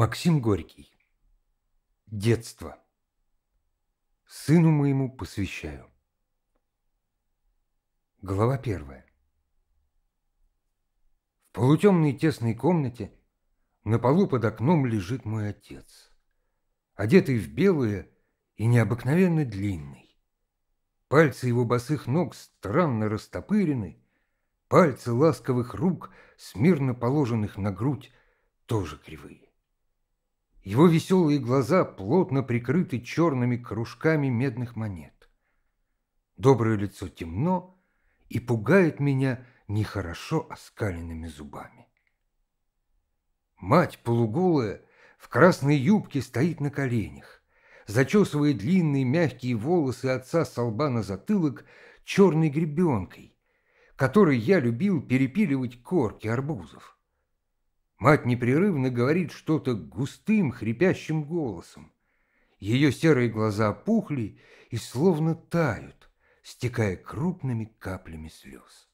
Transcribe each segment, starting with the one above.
Максим Горький. Детство. Сыну моему посвящаю. Глава первая. В полутемной тесной комнате на полу под окном лежит мой отец, одетый в белое и необыкновенно длинный. Пальцы его босых ног странно растопырены, пальцы ласковых рук, смирно положенных на грудь, тоже кривые. Его веселые глаза плотно прикрыты черными кружками медных монет. Доброе лицо темно и пугает меня нехорошо оскаленными зубами. Мать полуголая в красной юбке стоит на коленях, зачесывая длинные мягкие волосы отца с лба на затылок черной гребенкой, которой я любил перепиливать корки арбузов. Мать непрерывно говорит что-то густым, хрипящим голосом. Ее серые глаза опухли и словно тают, стекая крупными каплями слез.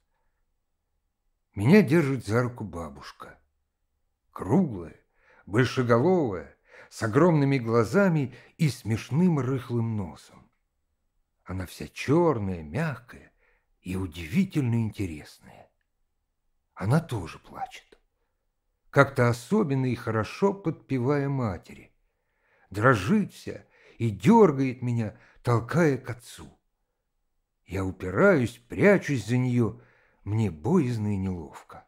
Меня держит за руку бабушка. Круглая, большеголовая, с огромными глазами и смешным рыхлым носом. Она вся черная, мягкая и удивительно интересная. Она тоже плачет как-то особенно и хорошо подпевая матери. Дрожит вся и дергает меня, толкая к отцу. Я упираюсь, прячусь за нее, мне боязно и неловко.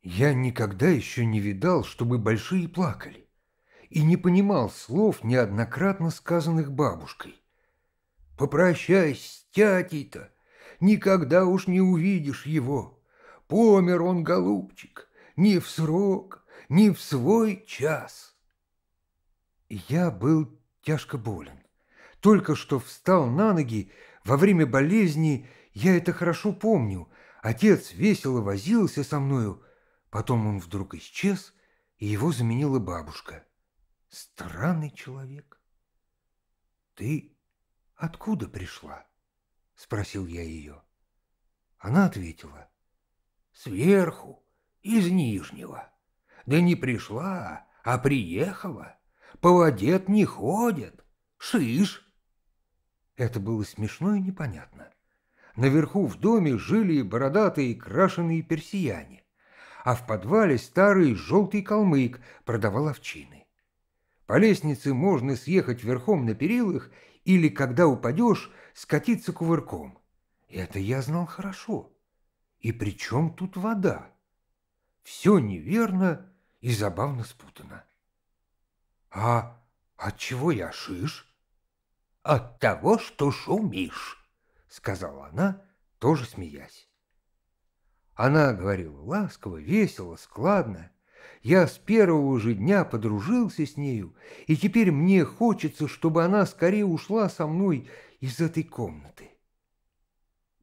Я никогда еще не видал, чтобы большие плакали, и не понимал слов, неоднократно сказанных бабушкой. «Попрощайся с тятей-то, никогда уж не увидишь его. Помер он, голубчик, ни в срок, ни в свой час. Я был тяжко болен. Только что встал на ноги, во время болезни я это хорошо помню. Отец весело возился со мною, потом он вдруг исчез, и его заменила бабушка. Странный человек. «Ты откуда пришла?» — спросил я ее. Она ответила. «Сверху» из Нижнего. Да не пришла, а приехала. По воде не ходят. Шиш!» Это было смешно и непонятно. Наверху в доме жили бородатые крашеные персияне, а в подвале старый желтый калмык продавал овчины. По лестнице можно съехать верхом на перилах или, когда упадешь, скатиться кувырком. Это я знал хорошо. И при чем тут вода? все неверно и забавно спутано. А от чего я шиш? От того, что шумишь, сказала она, тоже смеясь. Она говорила ласково, весело, складно. Я с первого же дня подружился с нею, и теперь мне хочется, чтобы она скорее ушла со мной из этой комнаты.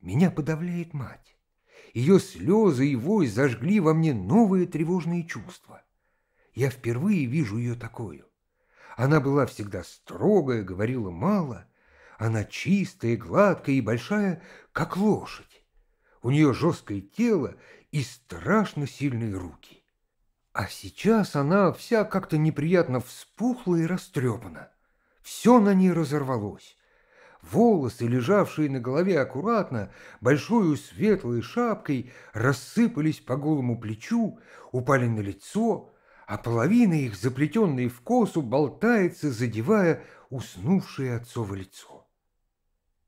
Меня подавляет мать ее слезы и вой зажгли во мне новые тревожные чувства. Я впервые вижу ее такую. Она была всегда строгая, говорила мало. Она чистая, гладкая и большая, как лошадь. У нее жесткое тело и страшно сильные руки. А сейчас она вся как-то неприятно вспухла и растрепана. Все на ней разорвалось. Волосы, лежавшие на голове аккуратно, большую светлой шапкой, рассыпались по голому плечу, упали на лицо, а половина их, заплетенные в косу, болтается, задевая уснувшее отцово лицо.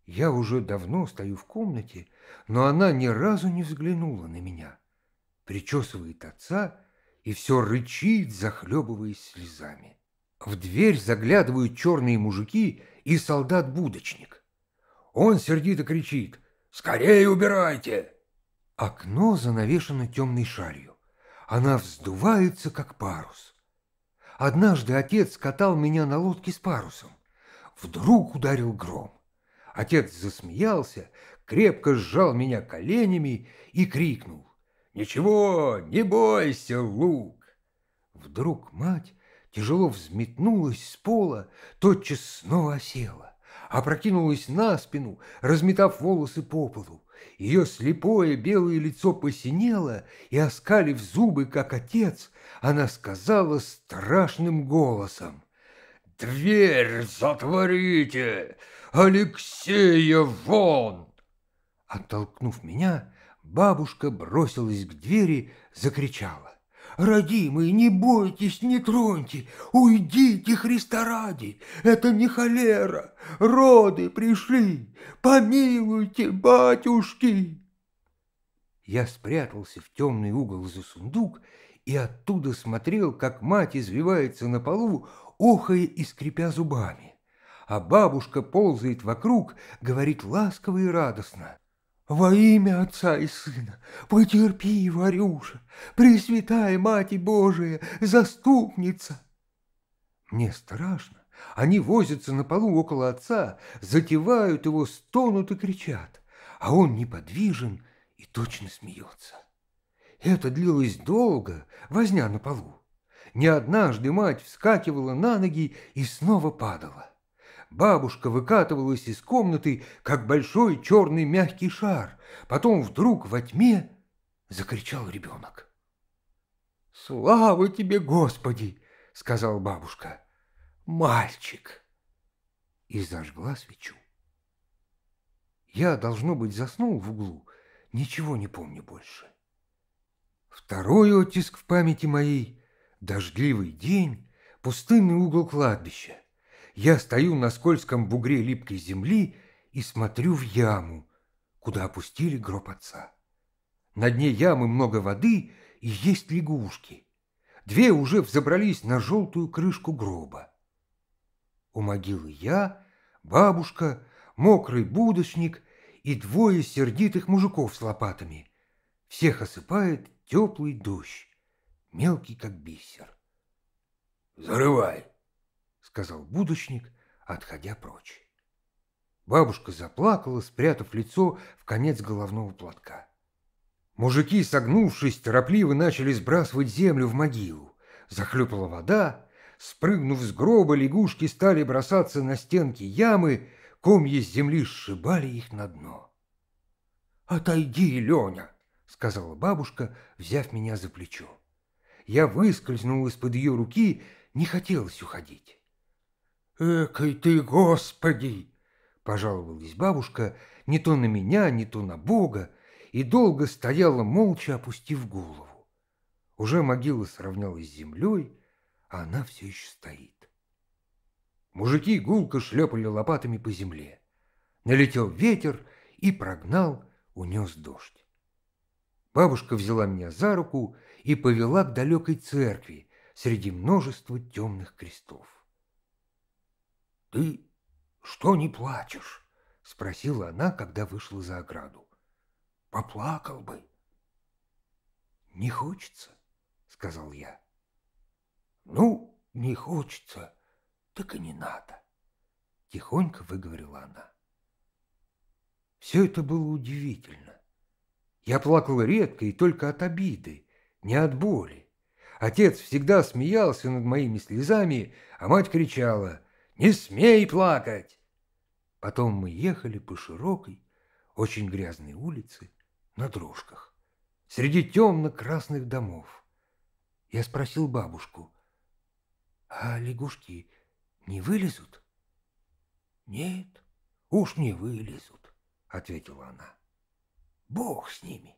Я уже давно стою в комнате, но она ни разу не взглянула на меня. Причесывает отца и все рычит, захлебываясь слезами. В дверь заглядывают черные мужики — и солдат-будочник. Он сердито кричит «Скорее убирайте!» Окно занавешено темной шалью. Она вздувается, как парус. Однажды отец катал меня на лодке с парусом. Вдруг ударил гром. Отец засмеялся, крепко сжал меня коленями и крикнул. «Ничего, не бойся, Лук!» Вдруг мать тяжело взметнулась с пола, тотчас снова осела, опрокинулась на спину, разметав волосы по полу. Ее слепое белое лицо посинело, и, оскалив зубы, как отец, она сказала страшным голосом. «Дверь затворите! Алексея вон!» Оттолкнув меня, бабушка бросилась к двери, закричала. «Родимые, не бойтесь, не троньте, уйдите Христа ради, это не холера, роды пришли, помилуйте, батюшки!» Я спрятался в темный угол за сундук и оттуда смотрел, как мать извивается на полу, охая и скрипя зубами. А бабушка ползает вокруг, говорит ласково и радостно. «Во имя Отца и Сына, потерпи, Варюша, Пресвятая Мать Божия, заступница!» Мне страшно. Они возятся на полу около отца, затевают его, стонут и кричат, а он неподвижен и точно смеется. Это длилось долго, возня на полу. Не однажды мать вскакивала на ноги и снова падала. Бабушка выкатывалась из комнаты, как большой черный мягкий шар. Потом вдруг во тьме закричал ребенок. «Слава тебе, Господи!» — сказал бабушка. «Мальчик!» И зажгла свечу. Я, должно быть, заснул в углу, ничего не помню больше. Второй оттиск в памяти моей — дождливый день, пустынный угол кладбища я стою на скользком бугре липкой земли и смотрю в яму, куда опустили гроб отца. На дне ямы много воды и есть лягушки. Две уже взобрались на желтую крышку гроба. У могилы я, бабушка, мокрый будочник и двое сердитых мужиков с лопатами. Всех осыпает теплый дождь, мелкий как бисер. «Зарывай!» сказал будущник, отходя прочь. Бабушка заплакала, спрятав лицо в конец головного платка. Мужики, согнувшись, торопливо начали сбрасывать землю в могилу. Захлюпала вода, спрыгнув с гроба, лягушки стали бросаться на стенки ямы, комья с земли сшибали их на дно. «Отойди, Леня!» — сказала бабушка, взяв меня за плечо. Я выскользнул из-под ее руки, не хотелось уходить. «Экой ты, Господи!» – пожаловалась бабушка не то на меня, не то на Бога, и долго стояла, молча опустив голову. Уже могила сравнялась с землей, а она все еще стоит. Мужики гулко шлепали лопатами по земле. Налетел ветер и прогнал, унес дождь. Бабушка взяла меня за руку и повела к далекой церкви среди множества темных крестов. «Ты что не плачешь?» — спросила она, когда вышла за ограду. «Поплакал бы». «Не хочется», — сказал я. «Ну, не хочется, так и не надо», — тихонько выговорила она. Все это было удивительно. Я плакал редко и только от обиды, не от боли. Отец всегда смеялся над моими слезами, а мать кричала не смей плакать!» Потом мы ехали по широкой, очень грязной улице на дрожках, среди темно-красных домов. Я спросил бабушку, «А лягушки не вылезут?» «Нет, уж не вылезут», — ответила она. «Бог с ними».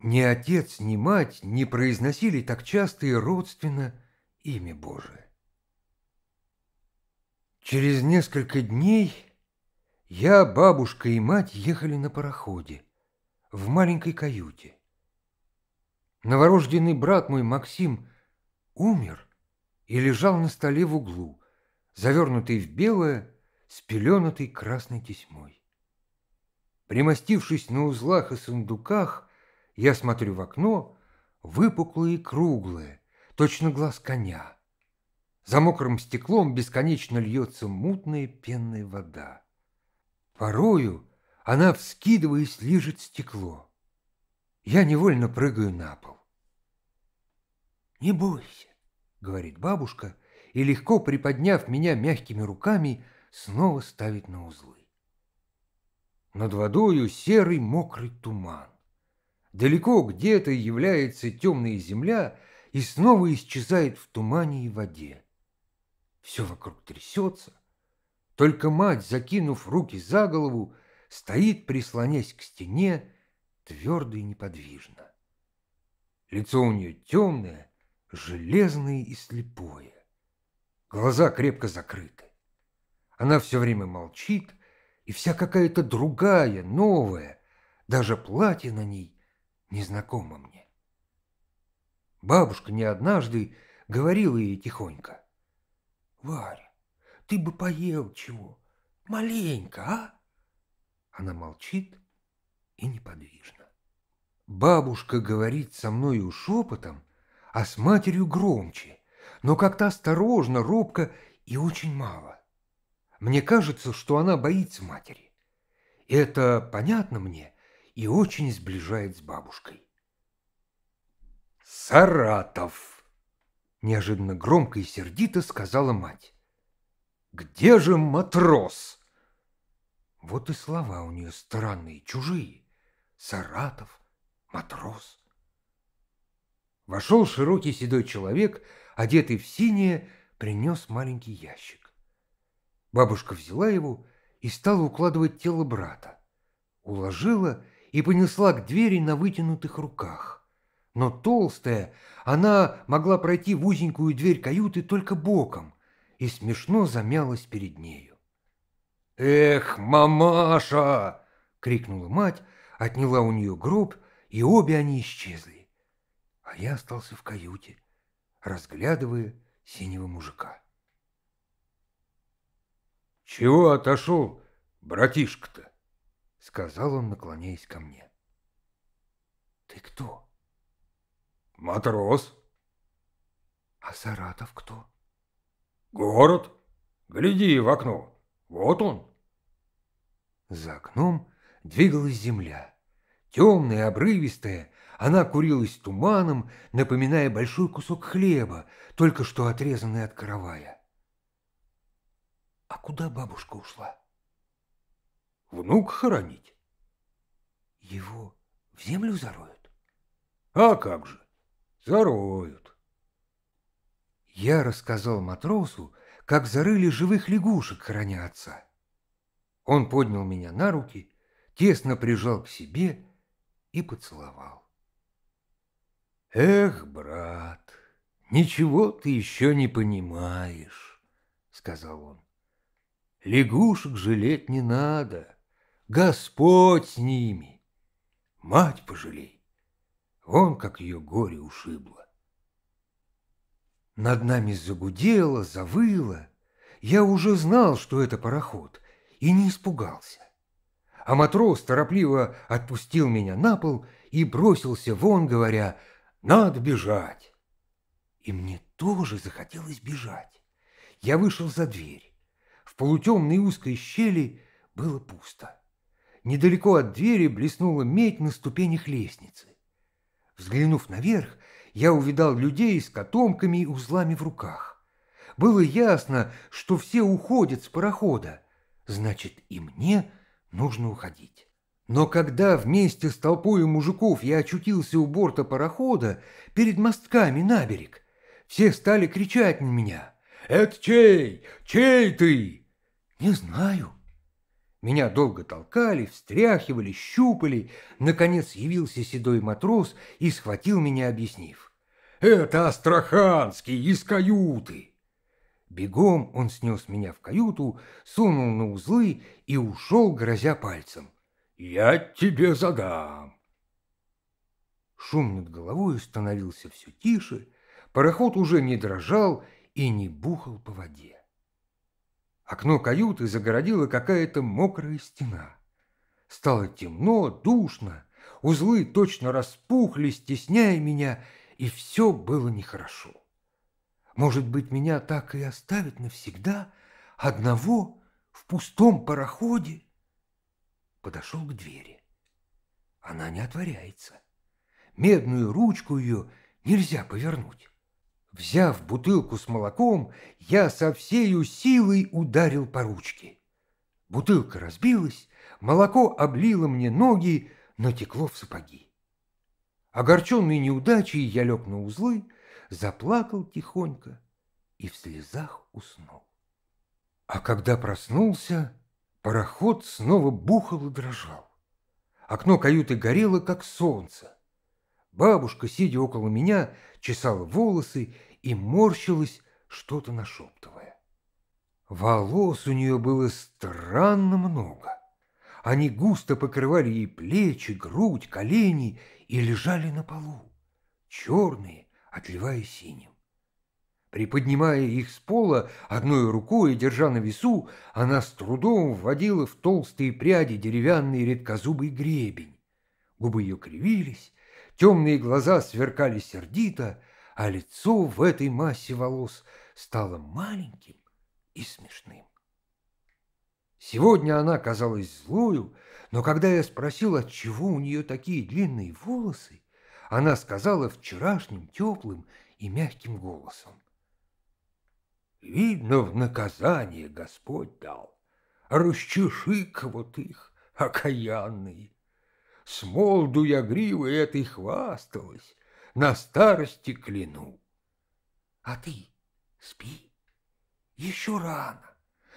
Ни отец, ни мать не произносили так часто и родственно имя Божие. Через несколько дней я, бабушка и мать ехали на пароходе в маленькой каюте. Новорожденный брат мой Максим умер и лежал на столе в углу, завернутый в белое, спеленутый красной тесьмой. Примостившись на узлах и сундуках, я смотрю в окно, выпуклое и круглое, точно глаз коня — за мокрым стеклом бесконечно льется мутная пенная вода. Порою она, вскидываясь, лижет стекло. Я невольно прыгаю на пол. «Не бойся», — говорит бабушка, и, легко приподняв меня мягкими руками, снова ставит на узлы. Над водою серый мокрый туман. Далеко где-то является темная земля и снова исчезает в тумане и воде все вокруг трясется. Только мать, закинув руки за голову, стоит, прислонясь к стене, твердо и неподвижно. Лицо у нее темное, железное и слепое. Глаза крепко закрыты. Она все время молчит, и вся какая-то другая, новая, даже платье на ней незнакомо мне. Бабушка не однажды говорила ей тихонько. Варя, ты бы поел чего? Маленько, а? Она молчит и неподвижна. Бабушка говорит со мною шепотом, а с матерью громче, но как-то осторожно, робко и очень мало. Мне кажется, что она боится матери. Это понятно мне и очень сближает с бабушкой. Саратов Неожиданно громко и сердито сказала мать. «Где же матрос?» Вот и слова у нее странные, чужие. Саратов, матрос. Вошел широкий седой человек, одетый в синее, принес маленький ящик. Бабушка взяла его и стала укладывать тело брата. Уложила и понесла к двери на вытянутых руках но толстая, она могла пройти в узенькую дверь каюты только боком и смешно замялась перед нею. «Эх, мамаша!» — крикнула мать, отняла у нее гроб, и обе они исчезли. А я остался в каюте, разглядывая синего мужика. «Чего отошел, братишка-то?» — сказал он, наклоняясь ко мне. «Ты кто?» Матрос. А Саратов кто? Город. Гляди в окно. Вот он. За окном двигалась земля. Темная, обрывистая, она курилась туманом, напоминая большой кусок хлеба, только что отрезанный от каравая. А куда бабушка ушла? Внук хоронить. Его в землю зароют? А как же? Зароют. Я рассказал матросу, как зарыли живых лягушек хранятся. Он поднял меня на руки, тесно прижал к себе и поцеловал. «Эх, брат, ничего ты еще не понимаешь», — сказал он. «Лягушек жалеть не надо, Господь с ними, мать пожалей». Вон как ее горе ушибло. Над нами загудело, завыло. Я уже знал, что это пароход, и не испугался. А матрос торопливо отпустил меня на пол и бросился вон, говоря, «Надо бежать!» И мне тоже захотелось бежать. Я вышел за дверь. В полутемной узкой щели было пусто. Недалеко от двери блеснула медь на ступенях лестницы. Взглянув наверх, я увидал людей с котомками и узлами в руках. Было ясно, что все уходят с парохода, значит и мне нужно уходить. Но когда вместе с толпой мужиков я очутился у борта парохода, перед мостками на берег, все стали кричать на меня. «Это чей? Чей ты?» «Не знаю», меня долго толкали, встряхивали, щупали. Наконец явился седой матрос и схватил меня, объяснив. «Это Астраханский из каюты!» Бегом он снес меня в каюту, сунул на узлы и ушел, грозя пальцем. «Я тебе задам!» Шум над головой становился все тише, пароход уже не дрожал и не бухал по воде. Окно каюты загородила какая-то мокрая стена. Стало темно, душно, узлы точно распухли, стесняя меня, и все было нехорошо. Может быть, меня так и оставят навсегда, одного в пустом пароходе? Подошел к двери. Она не отворяется. Медную ручку ее нельзя повернуть. Взяв бутылку с молоком, я со всею силой ударил по ручке. Бутылка разбилась, молоко облило мне ноги, натекло в сапоги. Огорченный неудачей, я лег на узлы, заплакал тихонько и в слезах уснул. А когда проснулся, пароход снова бухал и дрожал. Окно каюты горело, как солнце. Бабушка, сидя около меня, чесала волосы и морщилась, что-то нашептывая. Волос у нее было странно много. Они густо покрывали ей плечи, грудь, колени и лежали на полу, черные, отливая синим. Приподнимая их с пола, одной рукой держа на весу, она с трудом вводила в толстые пряди деревянный редкозубый гребень. Губы ее кривились, Темные глаза сверкали сердито, а лицо в этой массе волос стало маленьким и смешным. Сегодня она казалась злою, но когда я спросил, от чего у нее такие длинные волосы, она сказала вчерашним теплым и мягким голосом. «Видно, в наказание Господь дал. Расчеши-ка вот их, окаянные!» смолду я гривой этой хвасталась, на старости кляну. А ты спи, еще рано,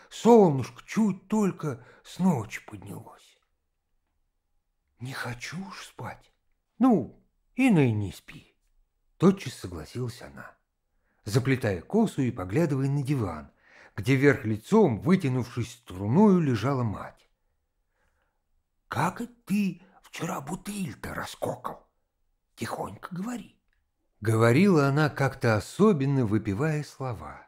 солнышко чуть только с ночи поднялось. Не хочу уж спать, ну, иной не спи. Тотчас согласилась она, заплетая косу и поглядывая на диван, где вверх лицом, вытянувшись струною, лежала мать. «Как и ты Вчера бутыль-то раскокал. Тихонько говори. Говорила она как-то особенно, выпивая слова.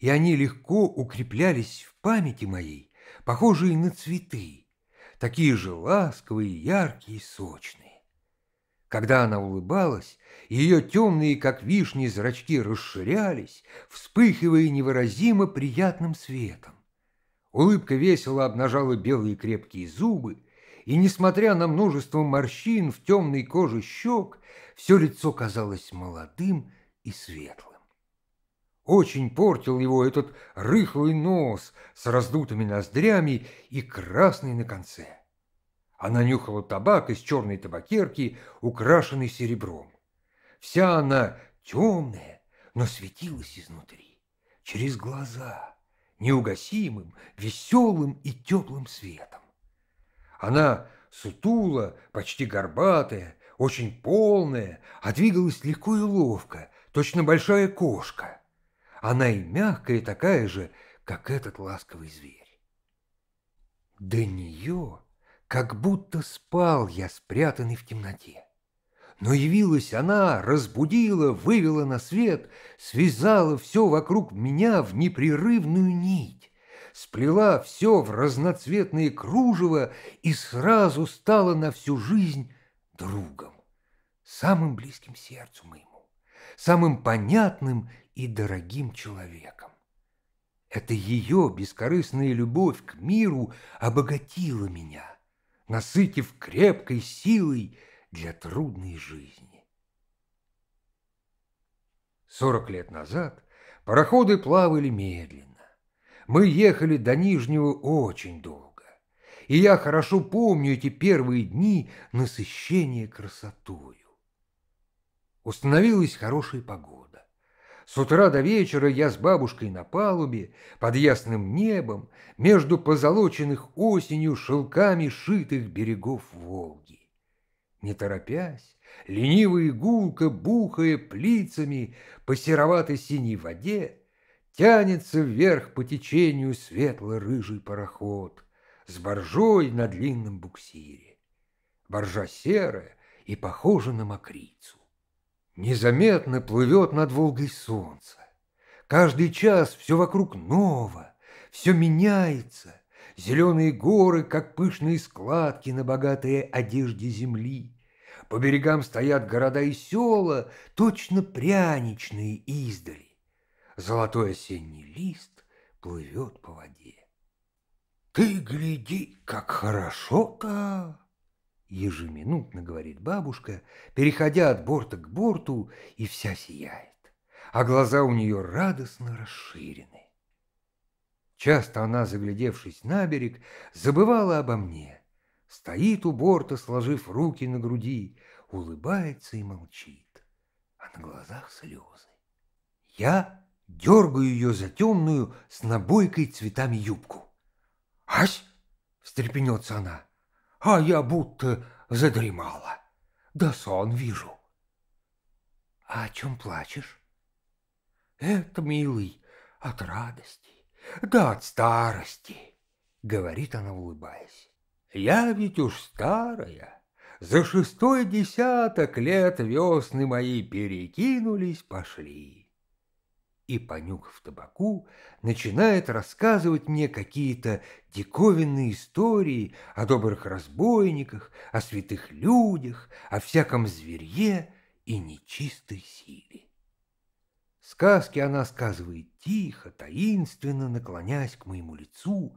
И они легко укреплялись в памяти моей, похожие на цветы, такие же ласковые, яркие и сочные. Когда она улыбалась, ее темные, как вишни, зрачки расширялись, вспыхивая невыразимо приятным светом. Улыбка весело обнажала белые крепкие зубы, и, несмотря на множество морщин в темной коже щек, все лицо казалось молодым и светлым. Очень портил его этот рыхлый нос с раздутыми ноздрями и красный на конце. Она нюхала табак из черной табакерки, украшенной серебром. Вся она темная, но светилась изнутри, через глаза, неугасимым, веселым и теплым светом. Она сутула, почти горбатая, очень полная, а двигалась легко и ловко, точно большая кошка. Она и мягкая, и такая же, как этот ласковый зверь. До нее как будто спал я, спрятанный в темноте. Но явилась она, разбудила, вывела на свет, связала все вокруг меня в непрерывную нить сплела все в разноцветные кружева и сразу стала на всю жизнь другом, самым близким сердцу моему, самым понятным и дорогим человеком. Это ее бескорыстная любовь к миру обогатила меня, насытив крепкой силой для трудной жизни. Сорок лет назад пароходы плавали медленно. Мы ехали до Нижнего очень долго, и я хорошо помню эти первые дни насыщения красотою. Установилась хорошая погода. С утра до вечера я с бабушкой на палубе, под ясным небом, между позолоченных осенью шелками шитых берегов Волги. Не торопясь, лениво и бухая плицами по серовато-синей воде, Тянется вверх по течению светло-рыжий пароход с боржой на длинном буксире. Боржа серая и похожа на мокрицу. Незаметно плывет над Волгой солнце. Каждый час все вокруг ново, все меняется. Зеленые горы, как пышные складки на богатой одежде земли. По берегам стоят города и села, точно пряничные издали золотой осенний лист плывет по воде. «Ты гляди, как хорошо-то!» Ежеминутно говорит бабушка, переходя от борта к борту, и вся сияет, а глаза у нее радостно расширены. Часто она, заглядевшись на берег, забывала обо мне. Стоит у борта, сложив руки на груди, улыбается и молчит, а на глазах слезы. Я дергаю ее за темную с набойкой цветами юбку. «Ась!» — встрепенется она. «А я будто задремала. Да сон вижу». «А о чем плачешь?» «Это, милый, от радости, да от старости», — говорит она, улыбаясь. «Я ведь уж старая». За шестой десяток лет весны мои перекинулись, пошли и, понюхав табаку, начинает рассказывать мне какие-то диковинные истории о добрых разбойниках, о святых людях, о всяком зверье и нечистой силе. Сказки она сказывает тихо, таинственно наклоняясь к моему лицу,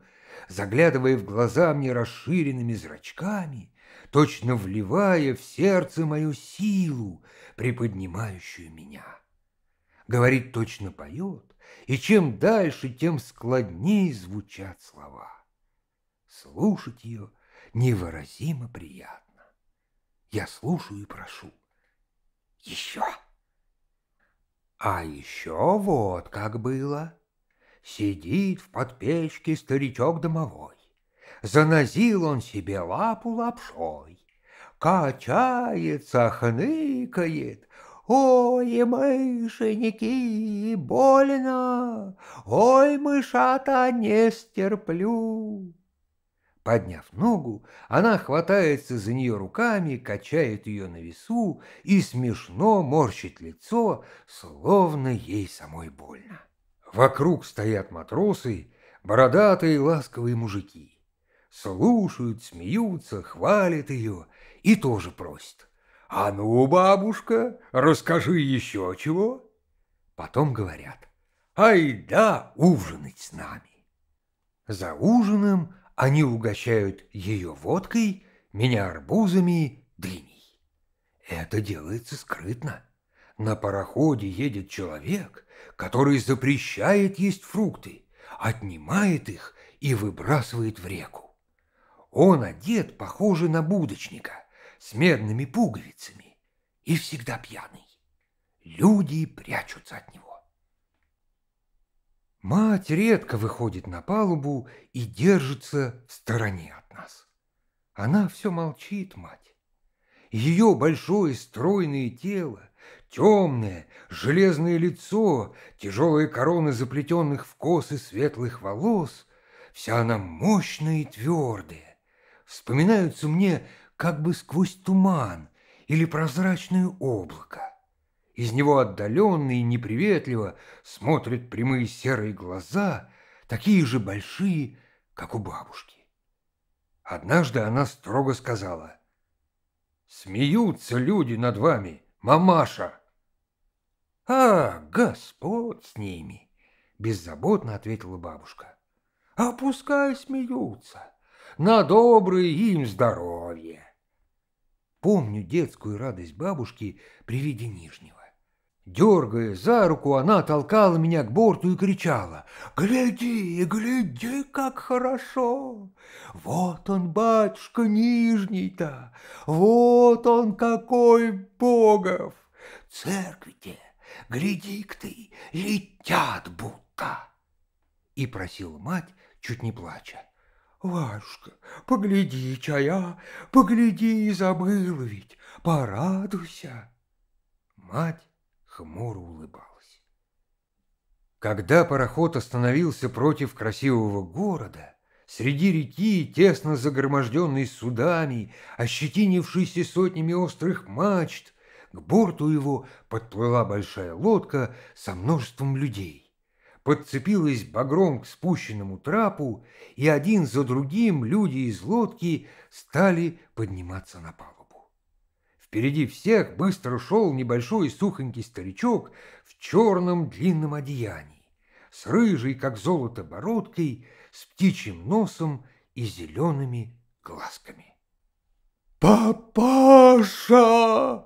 заглядывая в глаза мне расширенными зрачками, точно вливая в сердце мою силу, приподнимающую меня говорит точно поет, и чем дальше, тем складнее звучат слова. Слушать ее невыразимо приятно. Я слушаю и прошу. Еще. А еще вот как было. Сидит в подпечке старичок домовой. Занозил он себе лапу лапшой. Качается, хныкает, «Ой, мышеники, больно! Ой, мышата, не стерплю!» Подняв ногу, она хватается за нее руками, качает ее на весу и смешно морщит лицо, словно ей самой больно. Вокруг стоят матросы, бородатые ласковые мужики. Слушают, смеются, хвалят ее и тоже просят. «А ну, бабушка, расскажи еще чего!» Потом говорят, «Ай да, ужинать с нами!» За ужином они угощают ее водкой, меня арбузами, дыней. Это делается скрытно. На пароходе едет человек, который запрещает есть фрукты, отнимает их и выбрасывает в реку. Он одет, похоже на будочника – с медными пуговицами и всегда пьяный. Люди прячутся от него. Мать редко выходит на палубу и держится в стороне от нас. Она все молчит, мать. Ее большое стройное тело, темное, железное лицо, тяжелые короны заплетенных в косы светлых волос, вся она мощная и твердая. Вспоминаются мне как бы сквозь туман или прозрачное облако. Из него отдаленно и неприветливо смотрят прямые серые глаза, такие же большие, как у бабушки. Однажды она строго сказала, «Смеются люди над вами, мамаша!» «А, Господь с ними!» — беззаботно ответила бабушка. «А пускай смеются, на доброе им здоровье!» Помню детскую радость бабушки при виде Нижнего. Дергая за руку, она толкала меня к борту и кричала. «Гляди, гляди, как хорошо! Вот он, батюшка Нижний-то! Вот он какой богов! Церкви-те, гляди-к ты, летят будто!» И просила мать, чуть не плача. Вашка, погляди, чая, погляди, забыл ведь, порадуйся. Мать хмуро улыбалась. Когда пароход остановился против красивого города, среди реки, тесно загроможденной судами, ощетинившейся сотнями острых мачт, к борту его подплыла большая лодка со множеством людей подцепилась багром к спущенному трапу, и один за другим люди из лодки стали подниматься на палубу. Впереди всех быстро шел небольшой сухонький старичок в черном длинном одеянии, с рыжей, как золото, бородкой, с птичьим носом и зелеными глазками. «Папаша!»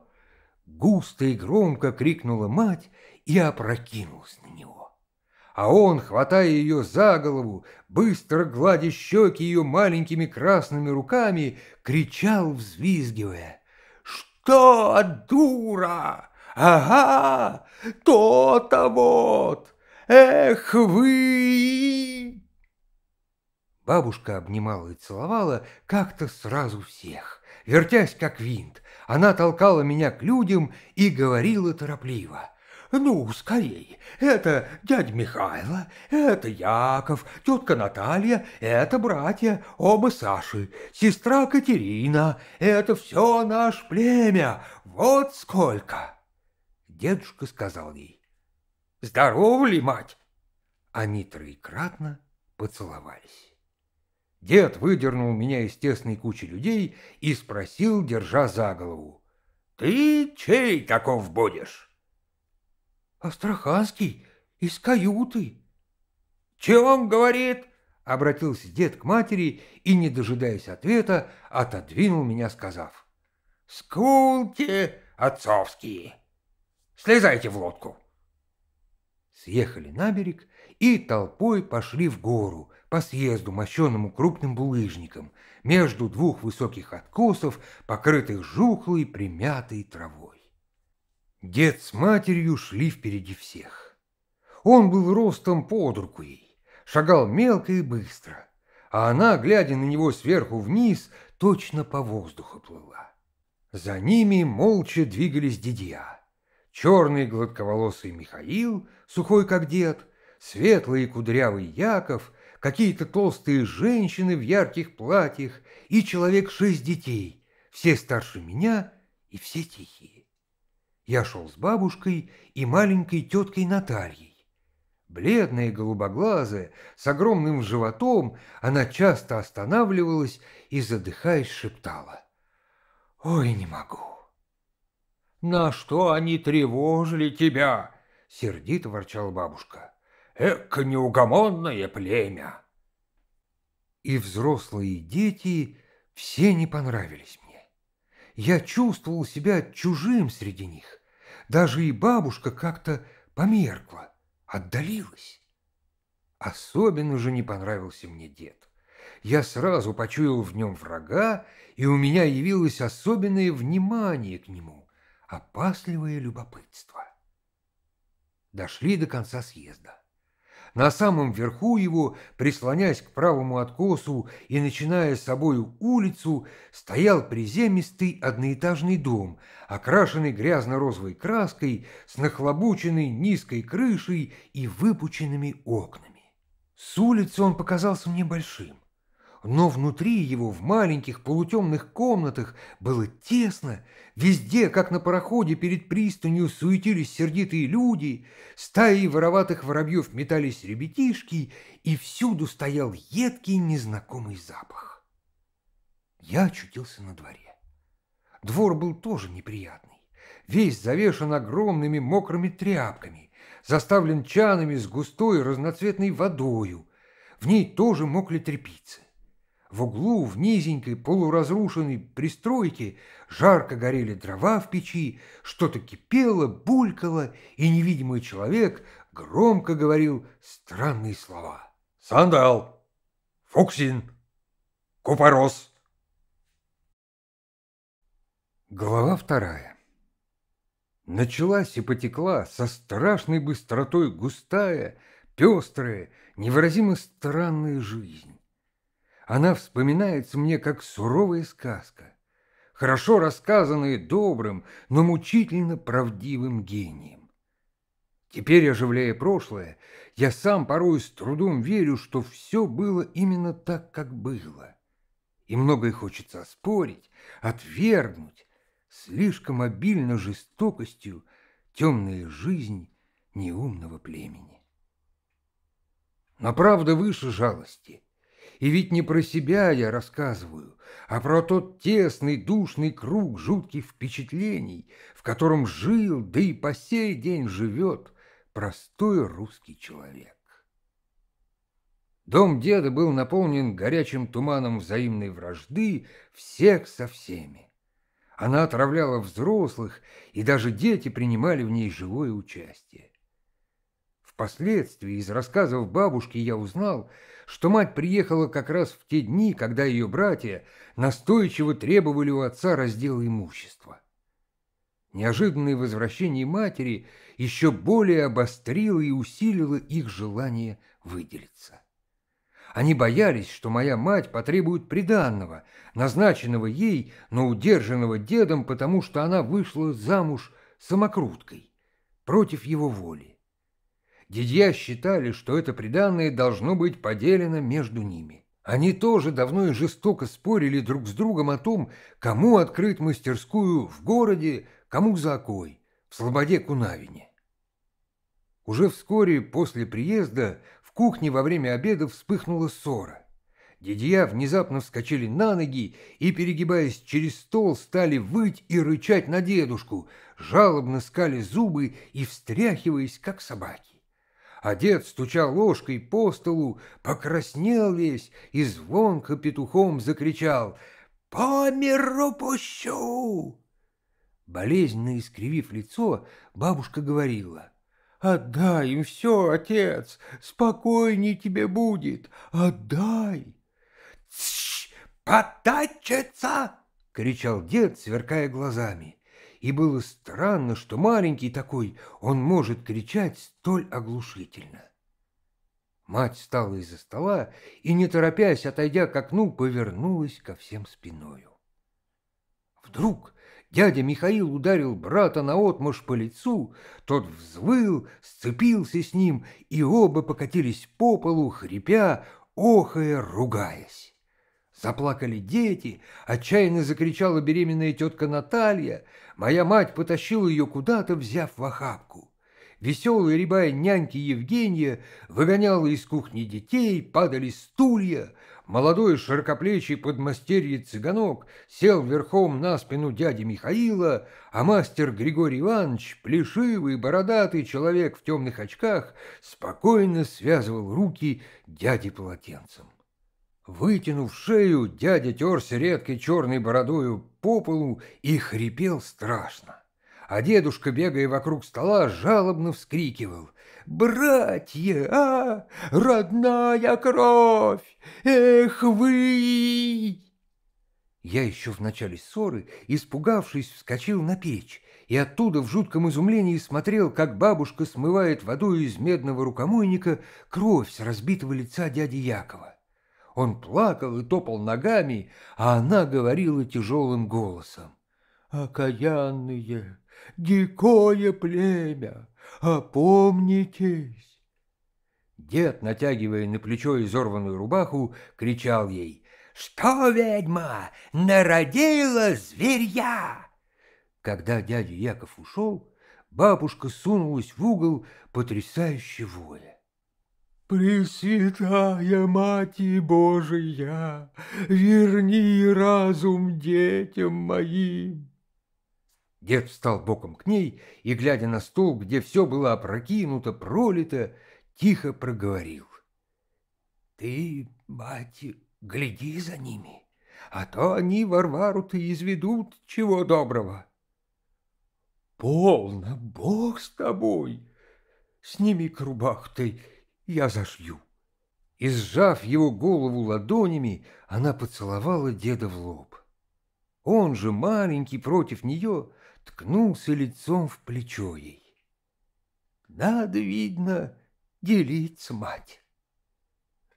Густо и громко крикнула мать и опрокинулась на него а он, хватая ее за голову, быстро гладя щеки ее маленькими красными руками, кричал, взвизгивая. «Что, дура? Ага, то-то вот! Эх вы!» Бабушка обнимала и целовала как-то сразу всех, вертясь как винт. Она толкала меня к людям и говорила торопливо. Ну, скорей. Это дядь Михайло, это Яков, тетка Наталья, это братья, оба Саши, сестра Катерина. Это все наше племя. Вот сколько. Дедушка сказал ей. Здорова ли, мать? Они троекратно поцеловались. Дед выдернул меня из тесной кучи людей и спросил, держа за голову. «Ты чей таков будешь?» «Астраханский, из каюты». «Чего он говорит?» — обратился дед к матери и, не дожидаясь ответа, отодвинул меня, сказав. «Скулки отцовские! Слезайте в лодку!» Съехали на берег и толпой пошли в гору, по съезду, мощенному крупным булыжником, между двух высоких откосов, покрытых жухлой примятой травой. Дед с матерью шли впереди всех. Он был ростом под руку ей, шагал мелко и быстро, а она, глядя на него сверху вниз, точно по воздуху плыла. За ними молча двигались дедья. Черный гладковолосый Михаил, сухой как дед, светлый и кудрявый Яков, какие-то толстые женщины в ярких платьях и человек шесть детей, все старше меня и все тихие. Я шел с бабушкой и маленькой теткой Натальей. Бледная и голубоглазая, с огромным животом, она часто останавливалась и, задыхаясь, шептала. «Ой, не могу!» «На что они тревожили тебя?» — сердито ворчала бабушка. «Эка неугомонное племя!» И взрослые дети все не понравились мне. Я чувствовал себя чужим среди них. Даже и бабушка как-то померкла, отдалилась. Особенно же не понравился мне дед. Я сразу почуял в нем врага, и у меня явилось особенное внимание к нему, опасливое любопытство. Дошли до конца съезда на самом верху его, прислонясь к правому откосу и начиная с собой улицу, стоял приземистый одноэтажный дом, окрашенный грязно-розовой краской, с нахлобученной низкой крышей и выпученными окнами. С улицы он показался мне большим но внутри его в маленьких полутемных комнатах было тесно, везде, как на пароходе перед пристанью, суетились сердитые люди, стаи вороватых воробьев метались ребятишки, и всюду стоял едкий незнакомый запах. Я очутился на дворе. Двор был тоже неприятный, весь завешен огромными мокрыми тряпками, заставлен чанами с густой разноцветной водою, в ней тоже мокли тряпицы. В углу, в низенькой полуразрушенной пристройке жарко горели дрова в печи, что-то кипело, булькало, и невидимый человек громко говорил странные слова. «Сандал! Фуксин! Купорос!» Глава вторая. Началась и потекла со страшной быстротой густая, пестрая, невыразимо странная жизнь. Она вспоминается мне как суровая сказка, хорошо рассказанная добрым, но мучительно правдивым гением. Теперь, оживляя прошлое, я сам порой с трудом верю, что все было именно так, как было. И многое хочется оспорить, отвергнуть. Слишком обильно жестокостью темная жизнь неумного племени. Но правда выше жалости — и ведь не про себя я рассказываю, а про тот тесный душный круг жутких впечатлений, в котором жил, да и по сей день живет простой русский человек. Дом деда был наполнен горячим туманом взаимной вражды всех со всеми. Она отравляла взрослых, и даже дети принимали в ней живое участие. Впоследствии из рассказов бабушки я узнал, что мать приехала как раз в те дни, когда ее братья настойчиво требовали у отца раздела имущества. Неожиданное возвращение матери еще более обострило и усилило их желание выделиться. Они боялись, что моя мать потребует приданного, назначенного ей, но удержанного дедом, потому что она вышла замуж самокруткой, против его воли. Дидья считали, что это приданное должно быть поделено между ними. Они тоже давно и жестоко спорили друг с другом о том, кому открыть мастерскую в городе, кому за окой, в слободе Кунавине. Уже вскоре после приезда в кухне во время обеда вспыхнула ссора. Дидья внезапно вскочили на ноги и, перегибаясь через стол, стали выть и рычать на дедушку, жалобно скали зубы и встряхиваясь, как собаки а дед стучал ложкой по столу, покраснел весь и звонко петухом закричал «По миру пущу!». Болезненно искривив лицо, бабушка говорила «Отдай им все, отец, спокойней тебе будет, отдай!» «Тш! Потачиться!» — кричал дед, сверкая глазами и было странно, что маленький такой, он может кричать столь оглушительно. Мать встала из-за стола и, не торопясь, отойдя к окну, повернулась ко всем спиною. Вдруг дядя Михаил ударил брата наотмашь по лицу, тот взвыл, сцепился с ним, и оба покатились по полу, хрипя, охая, ругаясь. Заплакали дети, отчаянно закричала беременная тетка Наталья. Моя мать потащила ее куда-то, взяв в охапку. Веселая рябая няньки Евгения выгоняла из кухни детей, падали стулья. Молодой широкоплечий подмастерье цыганок сел верхом на спину дяди Михаила, а мастер Григорий Иванович, плешивый, бородатый человек в темных очках, спокойно связывал руки дяди полотенцем. Вытянув шею, дядя терся редкой черной бородою по полу и хрипел страшно. А дедушка, бегая вокруг стола, жалобно вскрикивал. «Братья, а! Родная кровь! Эх вы!» Я еще в начале ссоры, испугавшись, вскочил на печь и оттуда в жутком изумлении смотрел, как бабушка смывает водой из медного рукомойника кровь с разбитого лица дяди Якова. Он плакал и топал ногами, а она говорила тяжелым голосом. «Окаянные, дикое племя, опомнитесь!» Дед, натягивая на плечо изорванную рубаху, кричал ей. «Что, ведьма, народила зверья!» Когда дядя Яков ушел, бабушка сунулась в угол, потрясающе воя. «Пресвятая Мати Божия, верни разум детям моим!» Дед встал боком к ней и, глядя на стол, где все было опрокинуто, пролито, тихо проговорил. «Ты, мать, гляди за ними, а то они Варвару-то изведут чего доброго». «Полно, Бог с тобой! Сними к рубах ты я зашью». И, сжав его голову ладонями, она поцеловала деда в лоб. Он же, маленький против нее, ткнулся лицом в плечо ей. «Надо, видно, делиться, мать».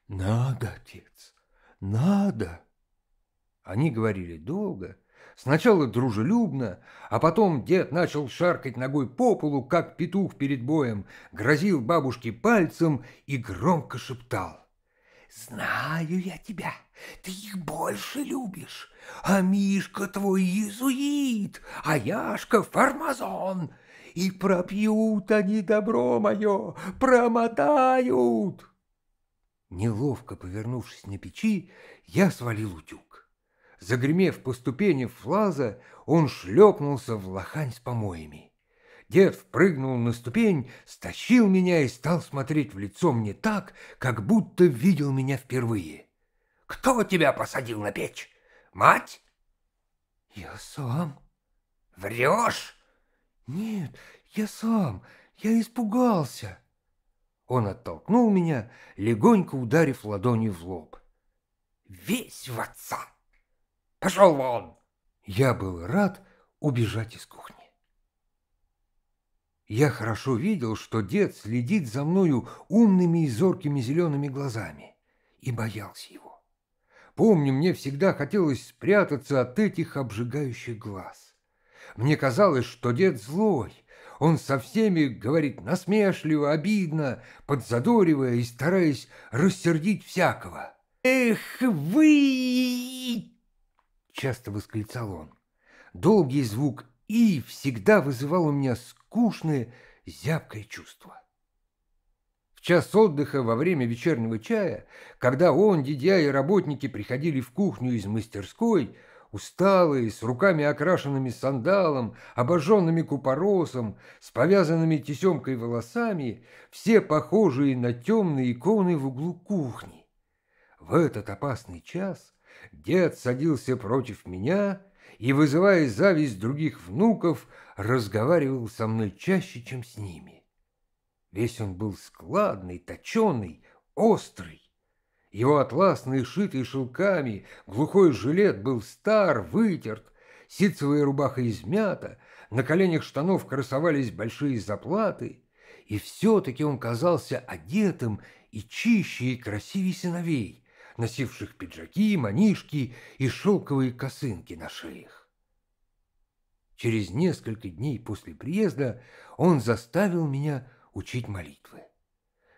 «Надо, отец, надо!» Они говорили долго, Сначала дружелюбно, а потом дед начал шаркать ногой по полу, как петух перед боем, грозил бабушке пальцем и громко шептал. «Знаю я тебя, ты их больше любишь, а Мишка твой иезуит, а Яшка фармазон, и пропьют они добро мое, промотают!» Неловко повернувшись на печи, я свалил утюг. Загремев по ступени флаза, он шлепнулся в лохань с помоями. Дед впрыгнул на ступень, стащил меня и стал смотреть в лицо мне так, как будто видел меня впервые. «Кто тебя посадил на печь? Мать?» «Я сам». «Врешь?» «Нет, я сам. Я испугался». Он оттолкнул меня, легонько ударив ладонью в лоб. «Весь в отца!» Пошел вон!» Я был рад убежать из кухни. Я хорошо видел, что дед следит за мною умными и зоркими зелеными глазами, и боялся его. Помню, мне всегда хотелось спрятаться от этих обжигающих глаз. Мне казалось, что дед злой, он со всеми говорит насмешливо, обидно, подзадоривая и стараясь рассердить всякого. «Эх, вы часто восклицал он. Долгий звук «и» всегда вызывал у меня скучное, зябкое чувство. В час отдыха во время вечернего чая, когда он, дедя и работники приходили в кухню из мастерской, усталые, с руками окрашенными сандалом, обожженными купоросом, с повязанными тесемкой волосами, все похожие на темные иконы в углу кухни. В этот опасный час дед садился против меня и, вызывая зависть других внуков, разговаривал со мной чаще, чем с ними. Весь он был складный, точеный, острый. Его атласный, шитый шелками, глухой жилет был стар, вытерт, ситцевая рубаха измята, на коленях штанов красовались большие заплаты, и все-таки он казался одетым и чище и красивее сыновей, носивших пиджаки, манишки и шелковые косынки на шеях. Через несколько дней после приезда он заставил меня учить молитвы.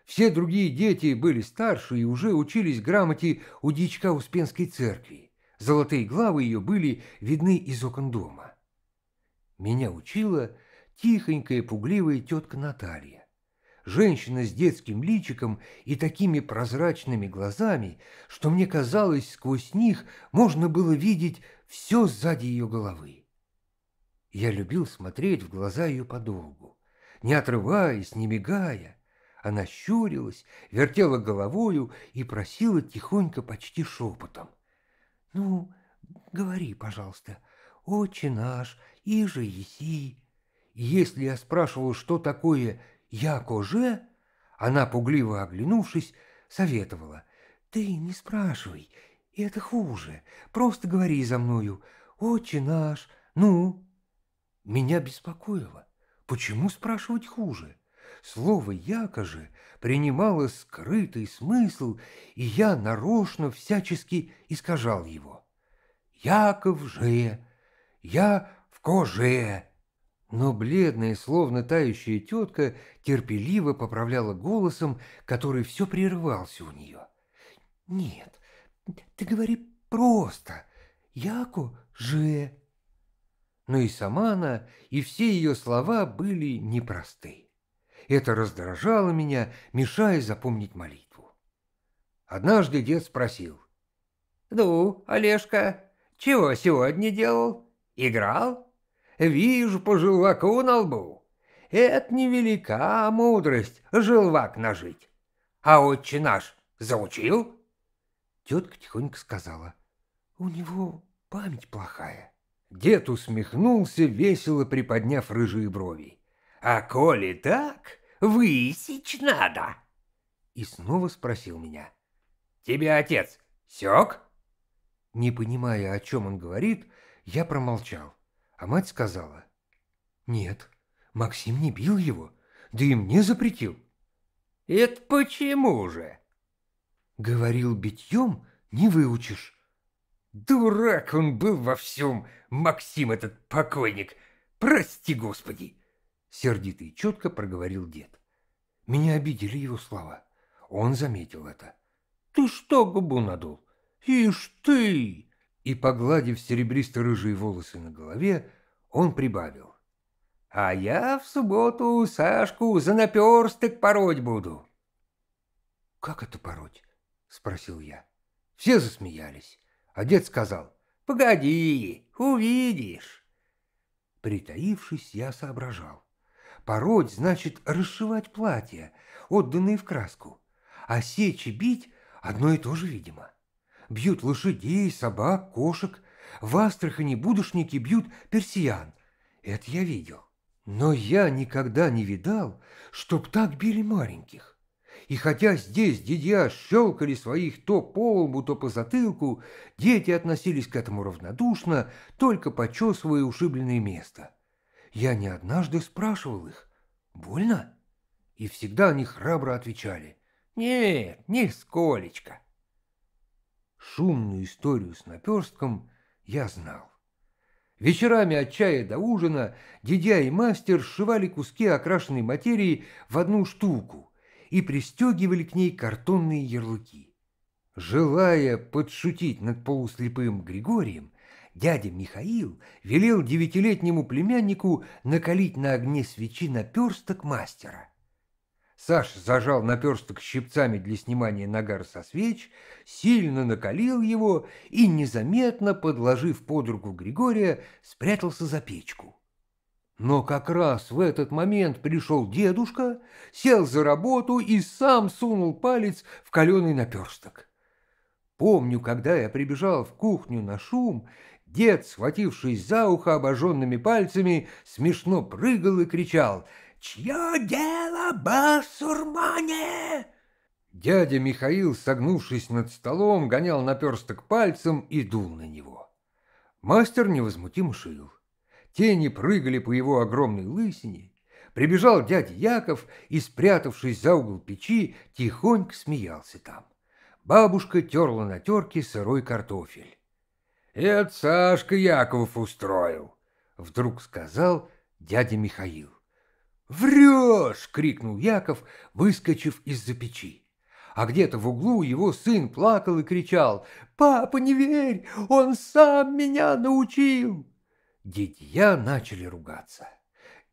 Все другие дети были старше и уже учились грамоте у дичка Успенской церкви. Золотые главы ее были видны из окон дома. Меня учила тихонькая пугливая тетка Наталья. Женщина с детским личиком и такими прозрачными глазами, что мне казалось, сквозь них можно было видеть все сзади ее головы. Я любил смотреть в глаза ее подолгу, не отрываясь, не мигая. Она щурилась, вертела головою и просила тихонько, почти шепотом. «Ну, говори, пожалуйста, отче наш, иже еси». если я спрашивал, что такое я коже, Она, пугливо оглянувшись, советовала. «Ты не спрашивай, и это хуже. Просто говори за мною. Отче наш, ну?» Меня беспокоило. Почему спрашивать хуже? Слово «якоже» принимало скрытый смысл, и я нарочно всячески искажал его. «Яков же! Я в коже!» Но бледная, словно тающая тетка, терпеливо поправляла голосом, который все прерывался у нее. «Нет, ты говори просто. Яко же...» Но и сама она, и все ее слова были непросты. Это раздражало меня, мешая запомнить молитву. Однажды дед спросил. «Ну, Олежка, чего сегодня делал? Играл?» вижу по желваку на лбу. Это невелика мудрость желвак нажить. А отче наш заучил?» Тетка тихонько сказала, «У него память плохая». Дед усмехнулся, весело приподняв рыжие брови. «А коли так, высечь надо!» И снова спросил меня. «Тебя отец сёк?» Не понимая, о чем он говорит, я промолчал а мать сказала, «Нет, Максим не бил его, да и мне запретил». «Это почему же?» Говорил, битьем не выучишь. Дурак он был во всем, Максим этот покойник. Прости, Господи!» Сердито и четко проговорил дед. Меня обидели его слова. Он заметил это. «Ты что губу надул? Ишь ты!» и, погладив серебристо-рыжие волосы на голове, он прибавил. «А я в субботу Сашку за наперсток пороть буду». «Как это пороть?» — спросил я. Все засмеялись, а дед сказал. «Погоди, увидишь». Притаившись, я соображал. Пороть значит расшивать платья, отданные в краску, а сечь и бить одно и то же, видимо бьют лошадей, собак, кошек. В Астрахани будушники бьют персиян. Это я видел. Но я никогда не видал, чтоб так били маленьких. И хотя здесь дядя щелкали своих то по лбу, то по затылку, дети относились к этому равнодушно, только почесывая ушибленное место. Я не однажды спрашивал их, больно? И всегда они храбро отвечали, «Нет, нисколечко». Шумную историю с наперстком я знал. Вечерами от чая до ужина дядя и мастер сшивали куски окрашенной материи в одну штуку и пристегивали к ней картонные ярлыки. Желая подшутить над полуслепым Григорием, дядя Михаил велел девятилетнему племяннику накалить на огне свечи наперсток мастера. Саш зажал наперсток щипцами для снимания нагара со свеч, сильно накалил его и, незаметно подложив под руку Григория, спрятался за печку. Но как раз в этот момент пришел дедушка, сел за работу и сам сунул палец в каленый наперсток. Помню, когда я прибежал в кухню на шум, дед, схватившись за ухо обожженными пальцами, смешно прыгал и кричал — Чье дело, басурмане?» Дядя Михаил, согнувшись над столом, гонял наперсток пальцем и дул на него. Мастер невозмутимо шил. Тени прыгали по его огромной лысине. Прибежал дядя Яков и, спрятавшись за угол печи, тихонько смеялся там. Бабушка терла на терке сырой картофель. «Это Сашка Яков устроил», — вдруг сказал дядя Михаил. «Врешь!» — крикнул Яков, выскочив из-за печи. А где-то в углу его сын плакал и кричал «Папа, не верь! Он сам меня научил!» Дедья начали ругаться.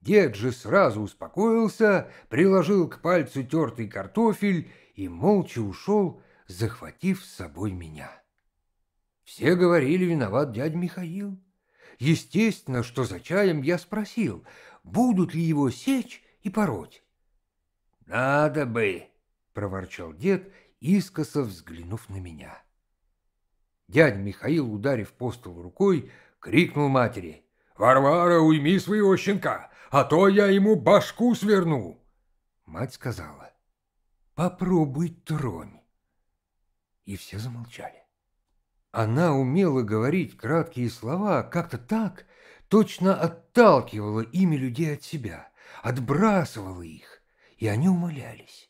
Дед же сразу успокоился, приложил к пальцу тертый картофель и молча ушел, захватив с собой меня. Все говорили, виноват дядь Михаил. Естественно, что за чаем я спросил, будут ли его сечь и пороть. «Надо бы!» — проворчал дед, искоса взглянув на меня. Дядь Михаил, ударив по столу рукой, крикнул матери. «Варвара, уйми своего щенка, а то я ему башку сверну!» Мать сказала. «Попробуй тронь!» И все замолчали. Она умела говорить краткие слова как-то так, точно отталкивало имя людей от себя, отбрасывало их, и они умолялись.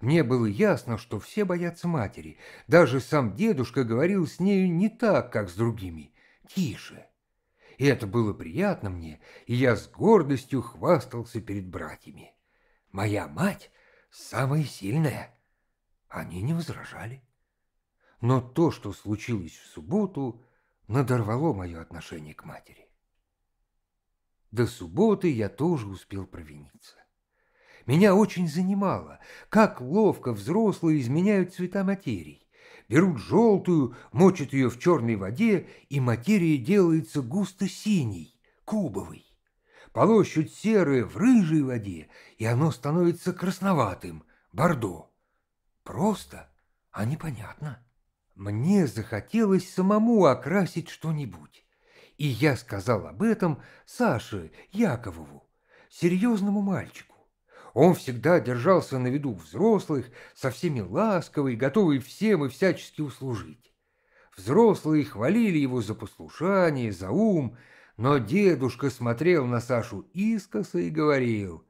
Мне было ясно, что все боятся матери, даже сам дедушка говорил с нею не так, как с другими, тише. И это было приятно мне, и я с гордостью хвастался перед братьями. Моя мать самая сильная. Они не возражали. Но то, что случилось в субботу, надорвало мое отношение к матери. До субботы я тоже успел провиниться. Меня очень занимало, как ловко взрослые изменяют цвета материй. Берут желтую, мочат ее в черной воде, и материя делается густо-синей, кубовой. Полощут серое в рыжей воде, и оно становится красноватым, бордо. Просто, а непонятно. Мне захотелось самому окрасить что-нибудь. И я сказал об этом Саше Яковову, серьезному мальчику. Он всегда держался на виду взрослых, со всеми ласковый, готовый всем и всячески услужить. Взрослые хвалили его за послушание, за ум, но дедушка смотрел на Сашу искоса и говорил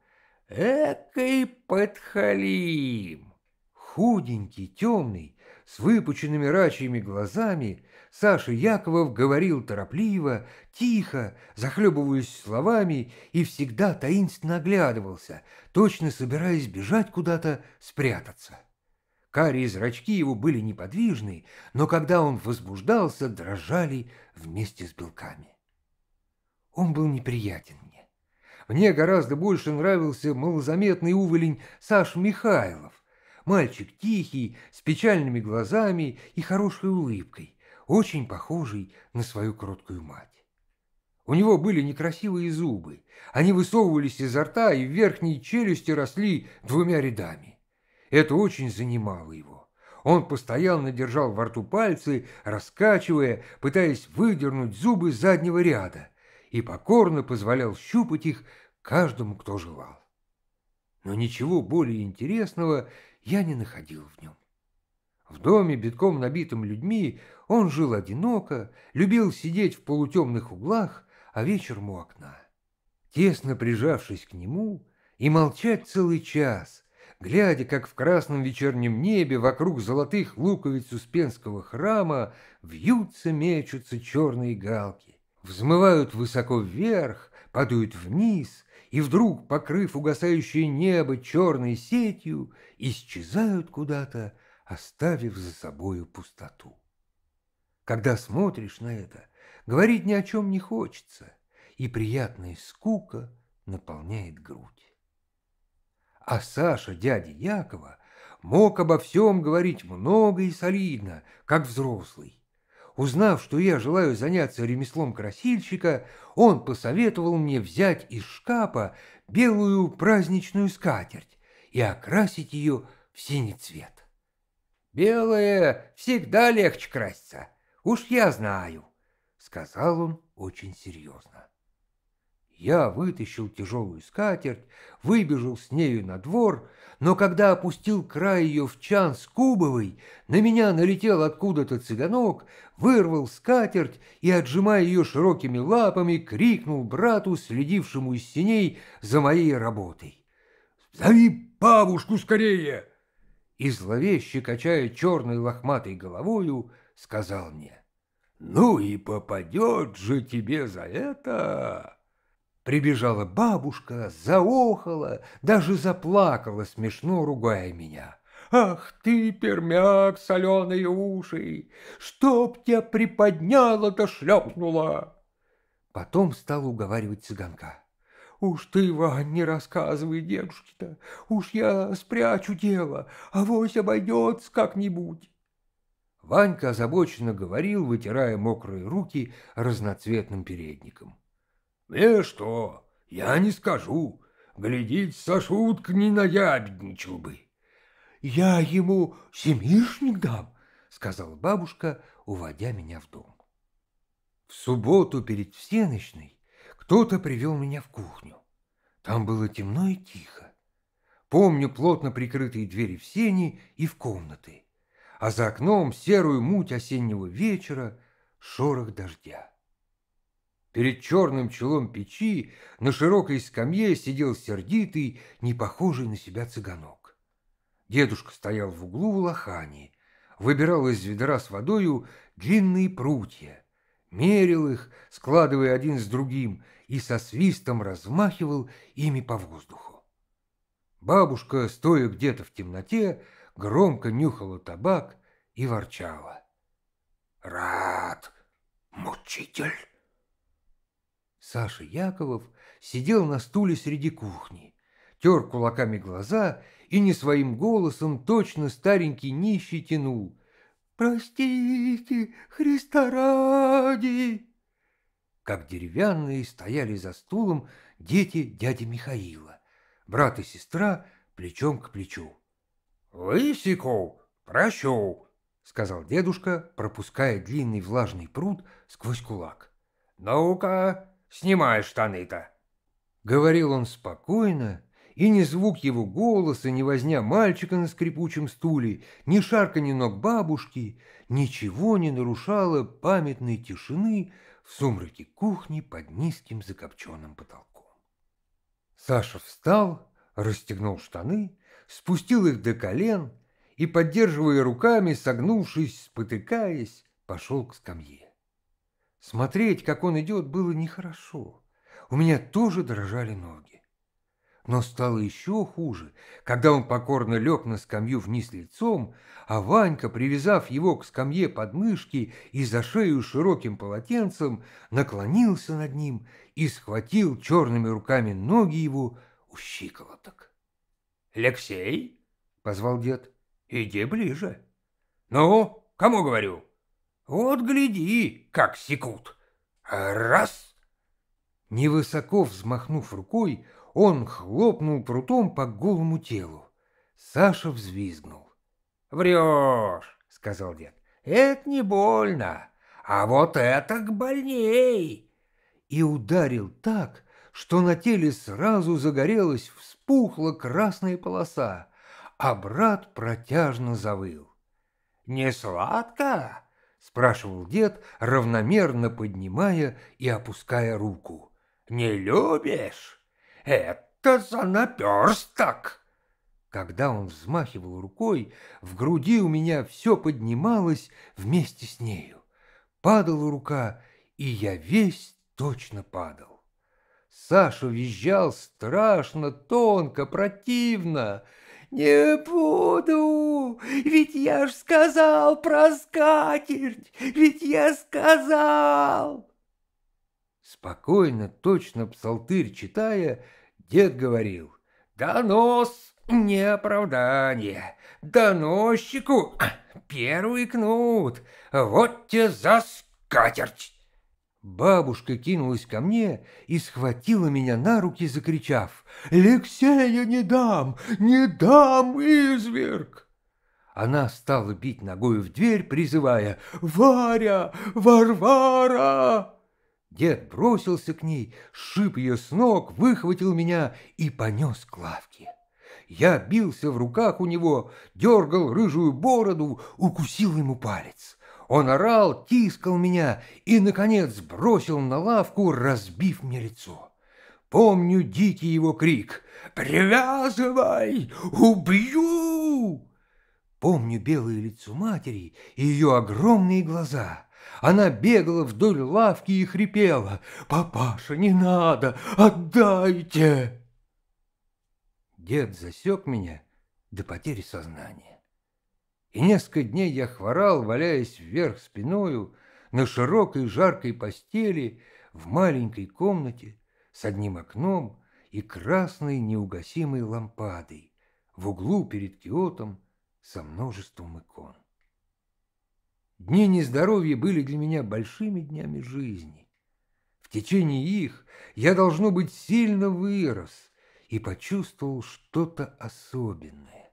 «Экой подхалим!» Худенький, темный, с выпученными рачьими глазами, Саша Яковов говорил торопливо, тихо, захлебываясь словами, и всегда таинственно оглядывался, точно собираясь бежать куда-то спрятаться. Карие зрачки его были неподвижны, но когда он возбуждался, дрожали вместе с белками. Он был неприятен мне. Мне гораздо больше нравился малозаметный уволень Саш Михайлов. Мальчик тихий, с печальными глазами и хорошей улыбкой очень похожий на свою кроткую мать. У него были некрасивые зубы, они высовывались изо рта и в верхней челюсти росли двумя рядами. Это очень занимало его. Он постоянно держал во рту пальцы, раскачивая, пытаясь выдернуть зубы заднего ряда, и покорно позволял щупать их каждому, кто желал. Но ничего более интересного я не находил в нем. В доме, битком набитым людьми, он жил одиноко, любил сидеть в полутемных углах, а вечером у окна. Тесно прижавшись к нему и молчать целый час, глядя, как в красном вечернем небе вокруг золотых луковиц Успенского храма вьются, мечутся черные галки, взмывают высоко вверх, падают вниз, и вдруг, покрыв угасающее небо черной сетью, исчезают куда-то, оставив за собою пустоту. Когда смотришь на это, говорить ни о чем не хочется, и приятная скука наполняет грудь. А Саша, дядя Якова, мог обо всем говорить много и солидно, как взрослый. Узнав, что я желаю заняться ремеслом красильщика, он посоветовал мне взять из шкафа белую праздничную скатерть и окрасить ее в синий цвет. Белое всегда легче краситься, уж я знаю», — сказал он очень серьезно. Я вытащил тяжелую скатерть, выбежал с нею на двор, но когда опустил край ее в чан с кубовой, на меня налетел откуда-то цыганок, вырвал скатерть и, отжимая ее широкими лапами, крикнул брату, следившему из синей за моей работой. «Зови бабушку скорее!» и зловеще, качая черной лохматой головою, сказал мне, «Ну и попадет же тебе за это!» Прибежала бабушка, заохала, даже заплакала, смешно ругая меня. «Ах ты, пермяк, соленые уши! Чтоб тебя приподняло-то шлепнуло!» Потом стал уговаривать цыганка. «Уж ты, Вань, не рассказывай дедушке-то, уж я спрячу дело, а авось обойдется как-нибудь». Ванька озабоченно говорил, вытирая мокрые руки разноцветным передником. «Э, что, я не скажу, глядеть со Сашутка не наябедничал бы». «Я ему семишник дам», — сказала бабушка, уводя меня в дом. В субботу перед всеночной кто-то привел меня в кухню. Там было темно и тихо. Помню плотно прикрытые двери в сени и в комнаты, а за окном серую муть осеннего вечера, шорох дождя. Перед черным челом печи на широкой скамье сидел сердитый, не похожий на себя цыганок. Дедушка стоял в углу в лохане, выбирал из ведра с водою длинные прутья, мерил их, складывая один с другим, и со свистом размахивал ими по воздуху. Бабушка, стоя где-то в темноте, громко нюхала табак и ворчала. «Рад, мучитель!» Саша Яковов сидел на стуле среди кухни, тер кулаками глаза и не своим голосом точно старенький нищий тянул. «Простите, Христа ради!» как деревянные стояли за стулом дети дяди Михаила, брат и сестра плечом к плечу. «Лысиков, прощу!» — сказал дедушка, пропуская длинный влажный пруд сквозь кулак. «Ну-ка, снимай штаны-то!» Говорил он спокойно, и ни звук его голоса, ни возня мальчика на скрипучем стуле, ни шарканье ног бабушки ничего не нарушало памятной тишины, в сумраке кухни под низким закопченным потолком. Саша встал, расстегнул штаны, спустил их до колен и, поддерживая руками, согнувшись, спотыкаясь, пошел к скамье. Смотреть, как он идет, было нехорошо. У меня тоже дрожали ноги. Но стало еще хуже, когда он покорно лег на скамью вниз лицом, а Ванька, привязав его к скамье подмышки и за шею широким полотенцем, наклонился над ним и схватил черными руками ноги его у щиколоток. «Алексей!» — позвал дед. «Иди ближе». «Ну, кому говорю?» «Вот гляди, как секут!» «Раз!» Невысоко взмахнув рукой, он хлопнул прутом по голому телу. Саша взвизгнул. «Врешь!» — сказал дед. «Это не больно, а вот это к больней!» И ударил так, что на теле сразу загорелась, вспухла красная полоса, а брат протяжно завыл. «Не сладко?» — спрашивал дед, равномерно поднимая и опуская руку. «Не любишь?» Это за наперсток!» Когда он взмахивал рукой, в груди у меня все поднималось вместе с нею. Падала рука, и я весь точно падал. Саша визжал страшно, тонко, противно. «Не буду, ведь я ж сказал про скатерть, ведь я сказал!» Спокойно, точно псалтырь читая, Дед говорил, донос не оправдание, доносчику первый кнут, вот тебе за скатерть. Бабушка кинулась ко мне и схватила меня на руки, закричав «Алексея не дам! Не дам, изверг!» Она стала бить ногою в дверь, призывая «Варя! Варвара!» Дед бросился к ней, сшиб ее с ног, выхватил меня и понес к лавке. Я бился в руках у него, дергал рыжую бороду, укусил ему палец. Он орал, тискал меня и, наконец, бросил на лавку, разбив мне лицо. Помню дикий его крик «Привязывай! Убью!» Помню белое лицо матери и ее огромные глаза. Она бегала вдоль лавки и хрипела. «Папаша, не надо! Отдайте!» Дед засек меня до потери сознания. И несколько дней я хворал, валяясь вверх спиною, на широкой жаркой постели, в маленькой комнате, с одним окном и красной неугасимой лампадой, в углу перед киотом со множеством икон. Дни нездоровья были для меня большими днями жизни. В течение их я, должно быть, сильно вырос и почувствовал что-то особенное.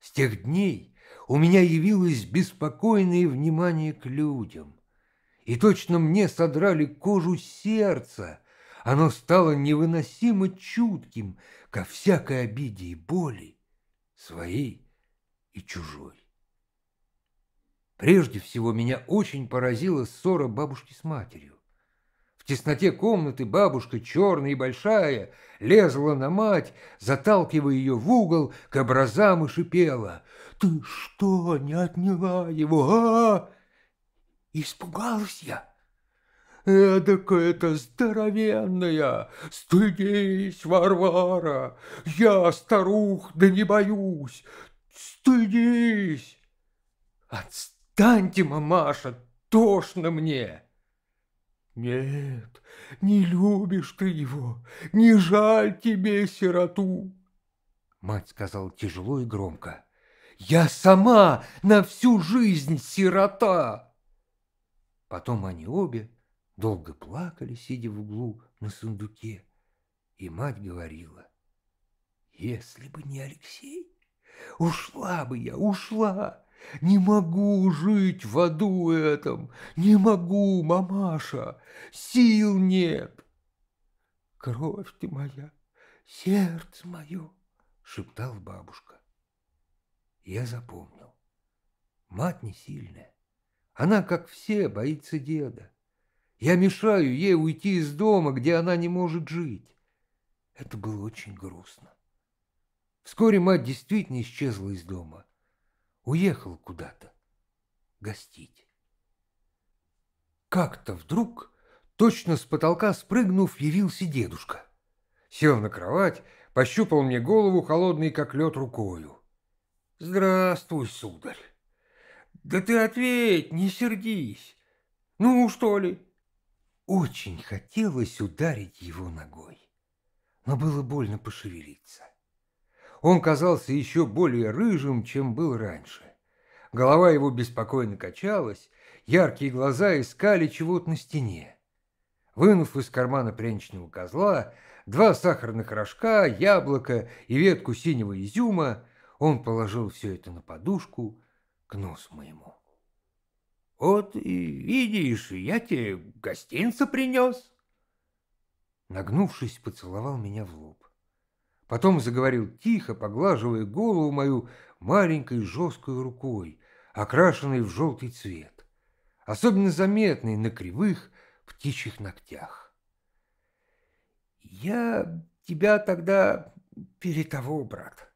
С тех дней у меня явилось беспокойное внимание к людям, и точно мне содрали кожу сердца, оно стало невыносимо чутким ко всякой обиде и боли, своей и чужой. Прежде всего меня очень поразила ссора бабушки с матерью. В тесноте комнаты бабушка, черная и большая, лезла на мать, заталкивая ее в угол к образам и шипела. «Ты что, не отняла его, а?» Испугалась я. «Эдакая-то здоровенная! Стыдись, Варвара! Я старух, да не боюсь! Стыдись!» От Отстаньте, мамаша, тошно мне!» «Нет, не любишь ты его, не жаль тебе сироту!» Мать сказала тяжело и громко. «Я сама на всю жизнь сирота!» Потом они обе долго плакали, сидя в углу на сундуке, и мать говорила, «Если бы не Алексей, ушла бы я, ушла!» Не могу жить в аду этом, не могу, мамаша, сил нет. Кровь ты моя, сердце мое, шептал бабушка. Я запомнил. Мать не сильная. Она, как все, боится деда. Я мешаю ей уйти из дома, где она не может жить. Это было очень грустно. Вскоре мать действительно исчезла из дома уехал куда-то гостить. Как-то вдруг, точно с потолка спрыгнув, явился дедушка. Сел на кровать, пощупал мне голову, холодной как лед, рукою. «Здравствуй, сударь! Да ты ответь, не сердись! Ну, что ли?» Очень хотелось ударить его ногой, но было больно пошевелиться. Он казался еще более рыжим, чем был раньше. Голова его беспокойно качалась, яркие глаза искали чего-то на стене. Вынув из кармана пряничного козла два сахарных рожка, яблоко и ветку синего изюма, он положил все это на подушку к нос моему. «Вот и видишь, я тебе гостинца принес». Нагнувшись, поцеловал меня в лоб. Потом заговорил тихо, поглаживая голову мою маленькой жесткой рукой, окрашенной в желтый цвет, особенно заметной на кривых птичьих ногтях. «Я тебя тогда перед того, брат,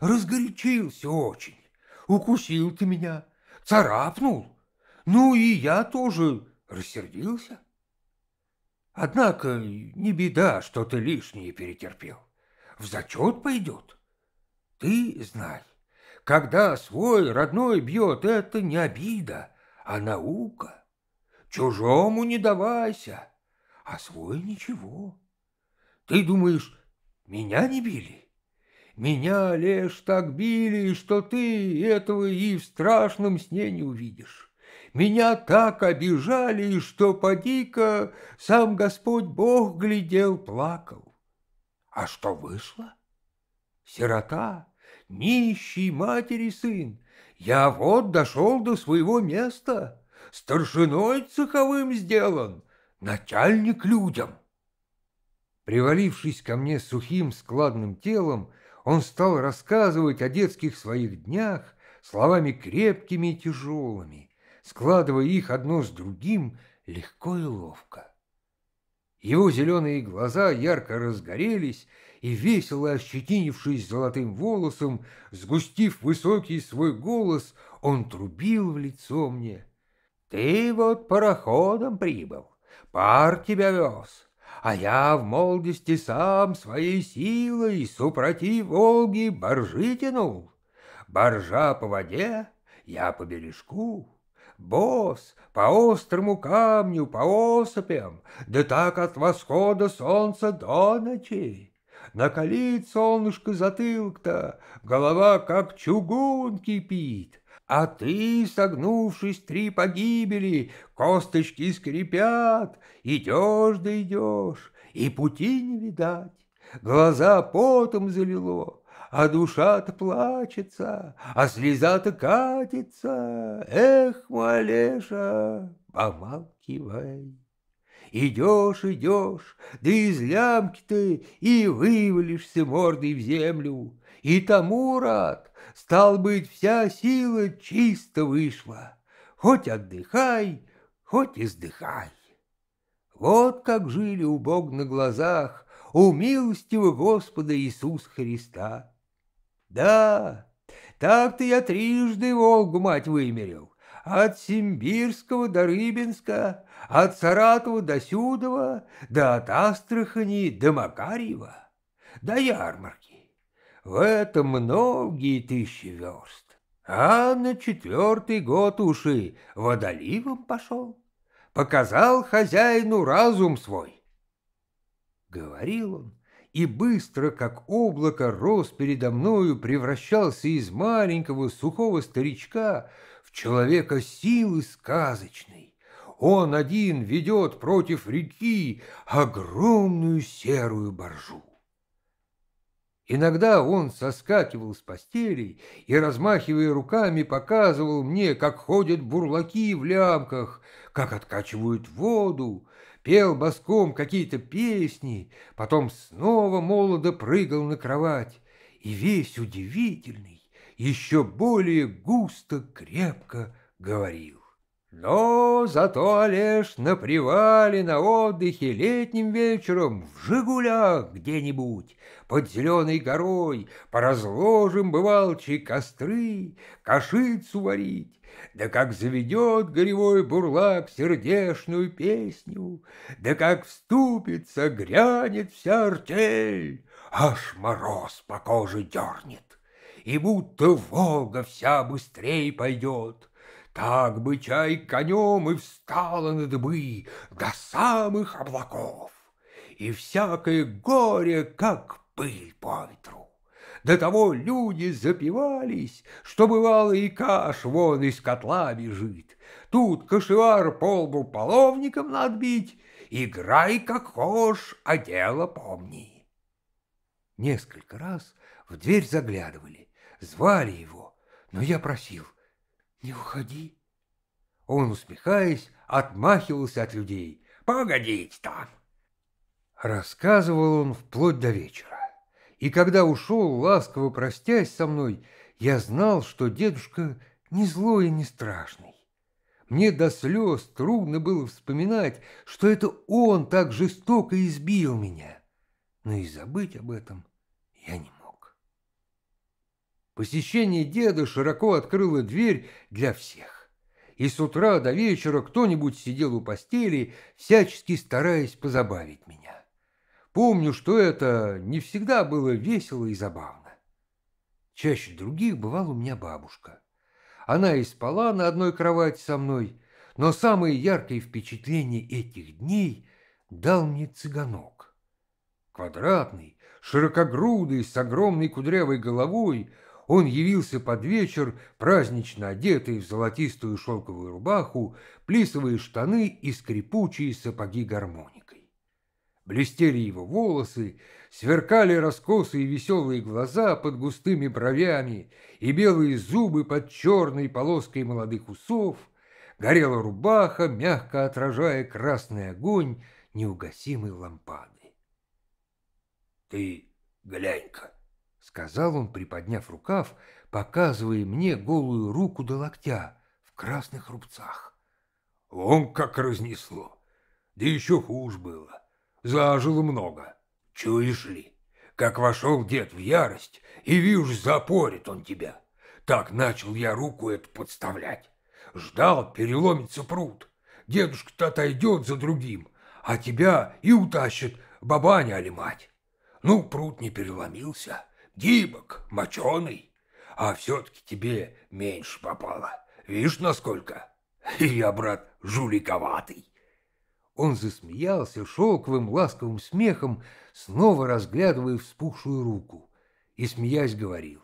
разгорячился очень, укусил ты меня, царапнул, ну и я тоже рассердился. Однако не беда, что ты лишнее перетерпел в зачет пойдет. Ты знай, когда свой родной бьет, это не обида, а наука. Чужому не давайся, а свой ничего. Ты думаешь, меня не били? Меня лишь так били, что ты этого и в страшном сне не увидишь. Меня так обижали, что поди-ка сам Господь Бог глядел, плакал. А что вышло? Сирота, нищий матери сын, я вот дошел до своего места, старшиной цеховым сделан, начальник людям. Привалившись ко мне сухим складным телом, он стал рассказывать о детских своих днях словами крепкими и тяжелыми, складывая их одно с другим легко и ловко. Его зеленые глаза ярко разгорелись, и, весело ощетинившись золотым волосом, сгустив высокий свой голос, он трубил в лицо мне. «Ты вот пароходом прибыл, пар тебя вез, а я в молодости сам своей силой супротив Волги боржи тянул. Боржа по воде, я по бережку» босс, по острому камню, по осыпям, да так от восхода солнца до ночи. Накалит солнышко затылок-то, голова как чугун кипит, а ты, согнувшись три погибели, косточки скрипят, идешь да идешь, и пути не видать, глаза потом залило, а душа-то плачется, а слеза-то катится. Эх, Малеша, помалкивай. Идешь, идешь, да из лямки ты и вывалишься мордой в землю. И тому рад, стал быть, вся сила чисто вышла. Хоть отдыхай, хоть издыхай. Вот как жили у Бога на глазах, у милостивого Господа Иисуса Христа. Да, так-то я трижды Волгу мать вымерил. От Симбирского до Рыбинска, от Саратова до Сюдова, да от Астрахани до Макарьева, до ярмарки. В этом многие тысячи верст. А на четвертый год уши и водоливом пошел. Показал хозяину разум свой. Говорил он, и быстро, как облако, рос передо мною, превращался из маленького сухого старичка в человека силы сказочной. Он один ведет против реки огромную серую боржу. Иногда он соскакивал с постелей и, размахивая руками, показывал мне, как ходят бурлаки в лямках, как откачивают воду, пел боском какие-то песни, потом снова молодо прыгал на кровать, и весь удивительный, еще более густо, крепко говорил. Но зато Олеж на привале, на отдыхе, летним вечером, в «Жигулях» где-нибудь, под зеленой горой, разложим бывалчи, костры, кашицу варить. Да как заведет горевой бурлак сердешную песню, да как вступится, грянет вся артель, аж мороз по коже дернет, и будто Волга вся быстрее пойдет. Так бы чай конем и встала на дыбы до самых облаков, и всякое горе, как пыль по ветру. До того люди запивались, что бывало и каш вон из котла бежит. Тут кошевар полбу половником надбить, играй как хошь, а дело помни. Несколько раз в дверь заглядывали, звали его, но я просил — «Не уходи!» Он, усмехаясь, отмахивался от людей. «Погодите там!» Рассказывал он вплоть до вечера. И когда ушел, ласково простясь со мной, я знал, что дедушка не злой и не страшный. Мне до слез трудно было вспоминать, что это он так жестоко избил меня. Но и забыть об этом я не мог. Посещение деда широко открыло дверь для всех. И с утра до вечера кто-нибудь сидел у постели, всячески стараясь позабавить меня. Помню, что это не всегда было весело и забавно. Чаще других бывала у меня бабушка. Она и спала на одной кровати со мной, но самое яркое впечатление этих дней дал мне цыганок. Квадратный, широкогрудый, с огромной кудрявой головой — он явился под вечер, празднично одетый в золотистую шелковую рубаху, плисовые штаны и скрипучие сапоги гармоникой. Блестели его волосы, сверкали раскосые веселые глаза под густыми бровями и белые зубы под черной полоской молодых усов, горела рубаха, мягко отражая красный огонь неугасимой лампады. «Ты глянь-ка!» сказал он, приподняв рукав, показывая мне голую руку до локтя в красных рубцах. Он как разнесло. Да еще хуже было. Зажило много. Чуешь ли? Как вошел дед в ярость, и вижу, запорит он тебя. Так начал я руку эту подставлять. Ждал, переломится пруд. Дедушка-то отойдет за другим, а тебя и утащит бабаня или мать. Ну, пруд не переломился гибок, моченый. А все-таки тебе меньше попало. Видишь, насколько? Я, брат, жуликоватый. Он засмеялся шелковым ласковым смехом, снова разглядывая вспухшую руку, и, смеясь, говорил.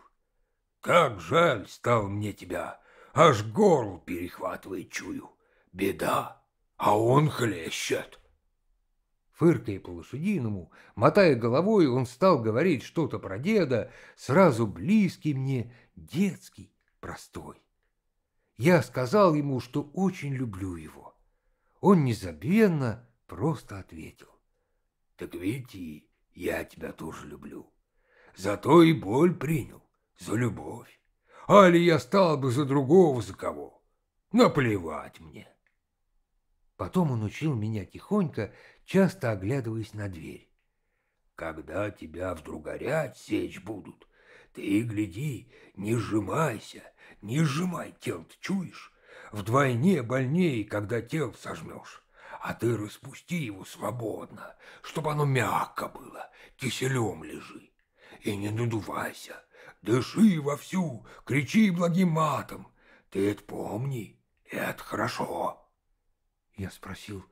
«Как жаль стал мне тебя, аж горло перехватывает, чую. Беда, а он хлещет». Фыркая по-лошадиному, мотая головой, он стал говорить что-то про деда, сразу близкий мне, детский, простой. Я сказал ему, что очень люблю его. Он незабвенно просто ответил. «Так ведь и я тебя тоже люблю. Зато и боль принял, за любовь. Али я стал бы за другого за кого. Наплевать мне». Потом он учил меня тихонько часто оглядываясь на дверь. «Когда тебя вдруг горять сечь будут, ты гляди, не сжимайся, не сжимай тел, ты чуешь? Вдвойне больнее, когда тел сожмешь, а ты распусти его свободно, чтобы оно мягко было, киселем лежи. И не надувайся, дыши вовсю, кричи благим матом. Ты это помни, это хорошо». Я спросил,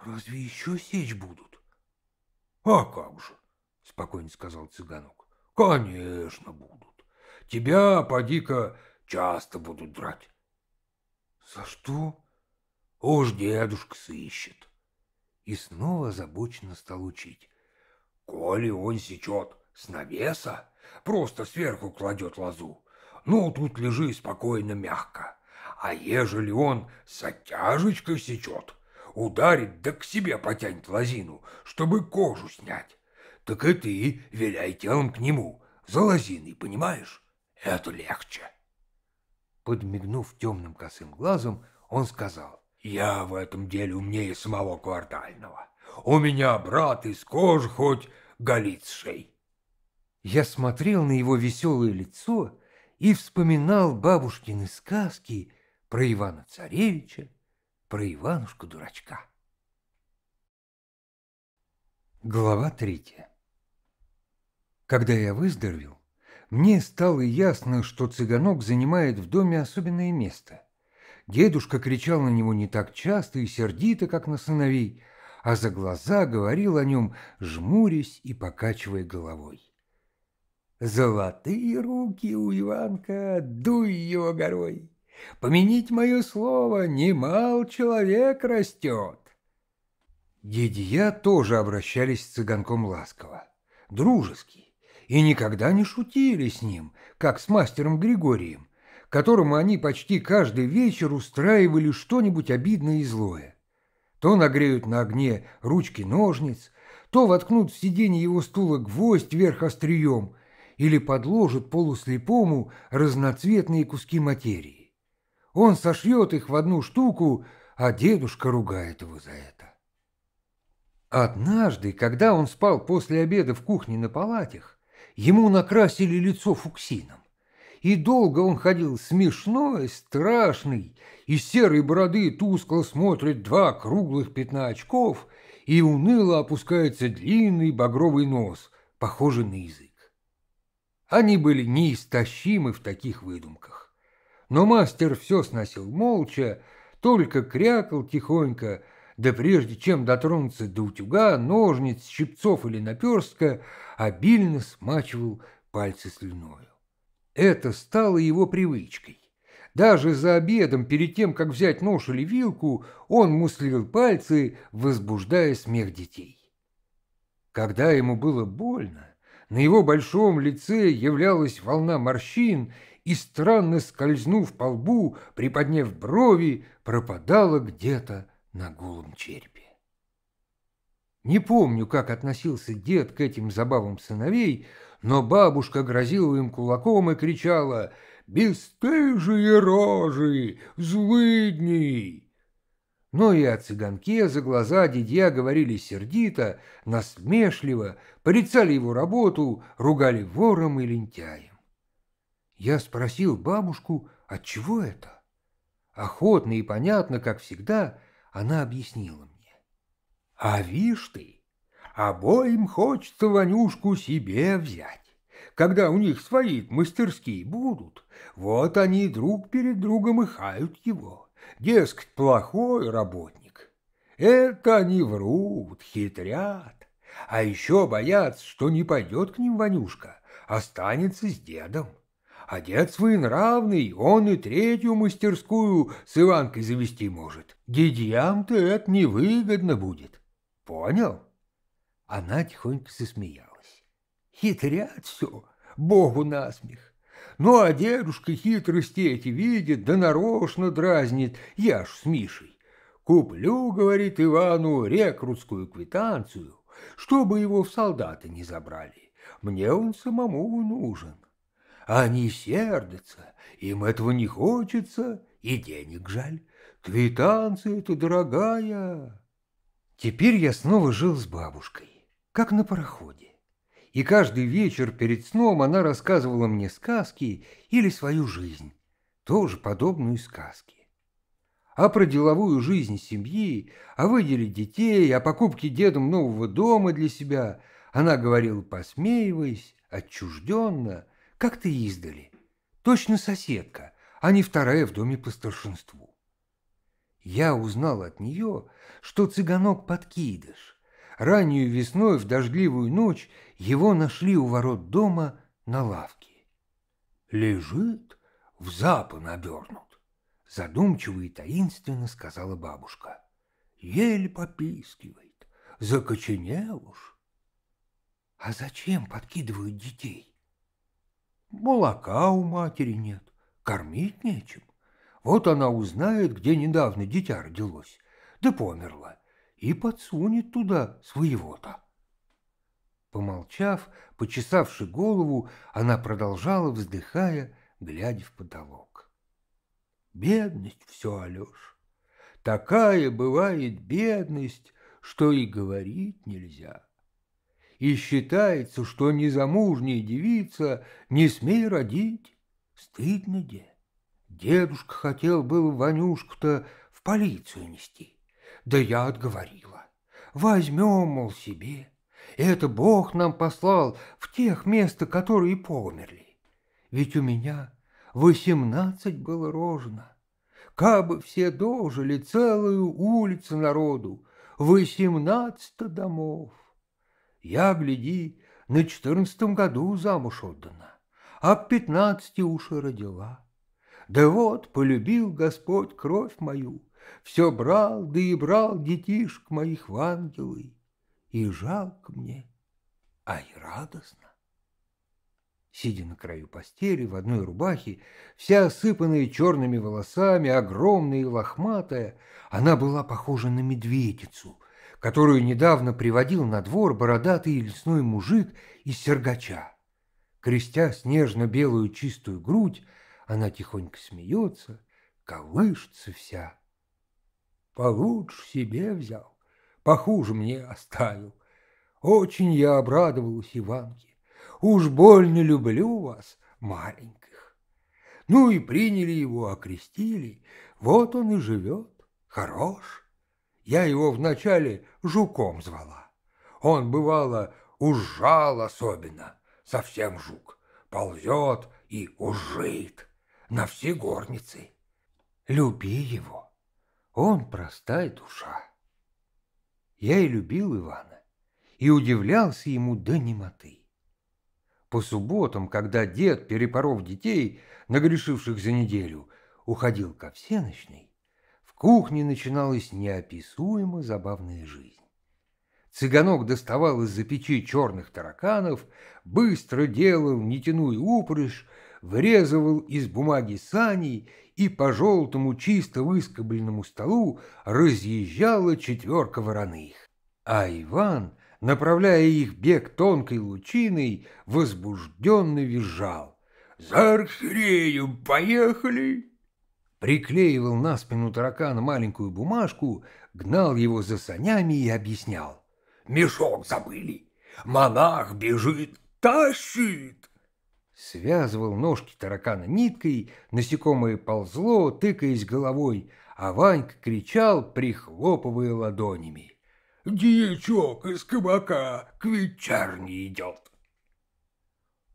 Разве еще сечь будут? А как же, спокойно сказал цыганок. Конечно будут. Тебя, поди-ка, часто будут драть. За что? Уж дедушка сыщет. И снова забоченно стал учить. Коли он сечет с навеса, просто сверху кладет лозу, ну, тут лежи спокойно, мягко. А ежели он с оттяжечкой сечет, Ударит, да к себе потянет лозину, чтобы кожу снять. Так и ты виляй телом к нему, за лозиной, понимаешь? Это легче. Подмигнув темным косым глазом, он сказал. Я в этом деле умнее самого квартального. У меня брат из кожи хоть галит с шеи. Я смотрел на его веселое лицо и вспоминал бабушкины сказки про Ивана-Царевича, про Иванушку-дурачка. Глава третья. Когда я выздоровел, мне стало ясно, что цыганок занимает в доме особенное место. Дедушка кричал на него не так часто и сердито, как на сыновей, а за глаза говорил о нем, жмурясь и покачивая головой. «Золотые руки у Иванка, дуй его горой!» Помянить мое слово, немал человек растет. Дедья тоже обращались с цыганком ласково, дружески, и никогда не шутили с ним, как с мастером Григорием, которому они почти каждый вечер устраивали что-нибудь обидное и злое. То нагреют на огне ручки ножниц, то воткнут в сиденье его стула гвоздь вверх острием или подложат полуслепому разноцветные куски материи. Он сошьет их в одну штуку, а дедушка ругает его за это. Однажды, когда он спал после обеда в кухне на палатях, ему накрасили лицо фуксином. И долго он ходил смешной, страшный, из серой бороды тускло смотрит два круглых пятна очков и уныло опускается длинный багровый нос, похожий на язык. Они были неистощимы в таких выдумках но мастер все сносил молча, только крякал тихонько, да прежде чем дотронуться до утюга, ножниц, щипцов или наперстка, обильно смачивал пальцы слюною. Это стало его привычкой. Даже за обедом, перед тем, как взять нож или вилку, он муслил пальцы, возбуждая смех детей. Когда ему было больно, на его большом лице являлась волна морщин, и, странно скользнув по лбу, приподняв брови, пропадала где-то на голом черепе. Не помню, как относился дед к этим забавам сыновей, но бабушка грозила им кулаком и кричала «Бестыжие рожи! Злые дни!» Но и о цыганке за глаза дедья говорили сердито, насмешливо, порицали его работу, ругали вором и лентяем. Я спросил бабушку, от чего это. Охотно и понятно, как всегда, она объяснила мне. А вишь ты, обоим хочется Ванюшку себе взять. Когда у них свои мастерские будут, вот они друг перед другом ихают его. Дескать, плохой работник. Это они врут, хитрят. А еще боятся, что не пойдет к ним Ванюшка, останется с дедом свой нравный, он и третью мастерскую с Иванкой завести может. Дедьям-то это невыгодно будет. Понял? Она тихонько засмеялась. Хитрят все, богу насмех. Ну, а дедушка хитрости эти видит, да нарочно дразнит, я ж с Мишей. Куплю, говорит Ивану, рекрутскую квитанцию, чтобы его в солдаты не забрали. Мне он самому нужен они сердятся, им этого не хочется, и денег жаль. Квитанция ты дорогая. Теперь я снова жил с бабушкой, как на пароходе. И каждый вечер перед сном она рассказывала мне сказки или свою жизнь, тоже подобную сказке а про деловую жизнь семьи, о выделе детей, о покупке дедом нового дома для себя, она говорила, посмеиваясь, отчужденно, как ты издали. Точно соседка, а не вторая в доме по старшинству. Я узнал от нее, что цыганок подкидыш. Раннюю весной в дождливую ночь его нашли у ворот дома на лавке. Лежит, в запон обернут, задумчиво и таинственно сказала бабушка. Еле попискивает, закоченел уж. А зачем подкидывают детей? Молока у матери нет, кормить нечем. Вот она узнает, где недавно дитя родилось, да померла, и подсунет туда своего-то. Помолчав, почесавши голову, она продолжала, вздыхая, глядя в потолок. Бедность все, Алёш. Такая бывает бедность, что и говорить нельзя и считается, что незамужняя девица не смей родить. Стыдно де. Дедушка хотел был Ванюшку-то в полицию нести. Да я отговорила. Возьмем, мол, себе. Это Бог нам послал в тех места, которые померли. Ведь у меня восемнадцать было рожено. Кабы все дожили целую улицу народу, восемнадцать домов. Я, гляди, на четырнадцатом году замуж отдана, а к пятнадцати уши родила. Да вот, полюбил Господь кровь мою, все брал, да и брал детишек моих в ангелы. И жалко мне, а и радостно. Сидя на краю постели, в одной рубахе, вся осыпанная черными волосами, огромная и лохматая, она была похожа на медведицу, которую недавно приводил на двор бородатый лесной мужик из сергача. Крестя снежно-белую чистую грудь, она тихонько смеется, колышется вся. Получше себе взял, похуже мне оставил. Очень я обрадовалась Иванке. Уж больно люблю вас, маленьких. Ну и приняли его, окрестили. Вот он и живет, хорош. Я его вначале жуком звала. Он, бывало, ужал особенно, совсем жук. Ползет и ужит на все горницы. Люби его, он простая душа. Я и любил Ивана, и удивлялся ему до немоты. По субботам, когда дед, перепоров детей, нагрешивших за неделю, уходил ко всеночной, кухне начиналась неописуемо забавная жизнь. Цыганок доставал из-за печи черных тараканов, быстро делал, не тянуя упрыжь, врезывал из бумаги сани и по желтому чисто выскобленному столу разъезжала четверка вороных. А Иван, направляя их бег тонкой лучиной, возбужденно визжал. «За архиереем поехали!» приклеивал на спину таракана маленькую бумажку, гнал его за санями и объяснял. «Мешок забыли! Монах бежит, тащит!» Связывал ножки таракана ниткой, насекомое ползло, тыкаясь головой, а Ванька кричал, прихлопывая ладонями. «Дьячок из кабака к вечерне идет!»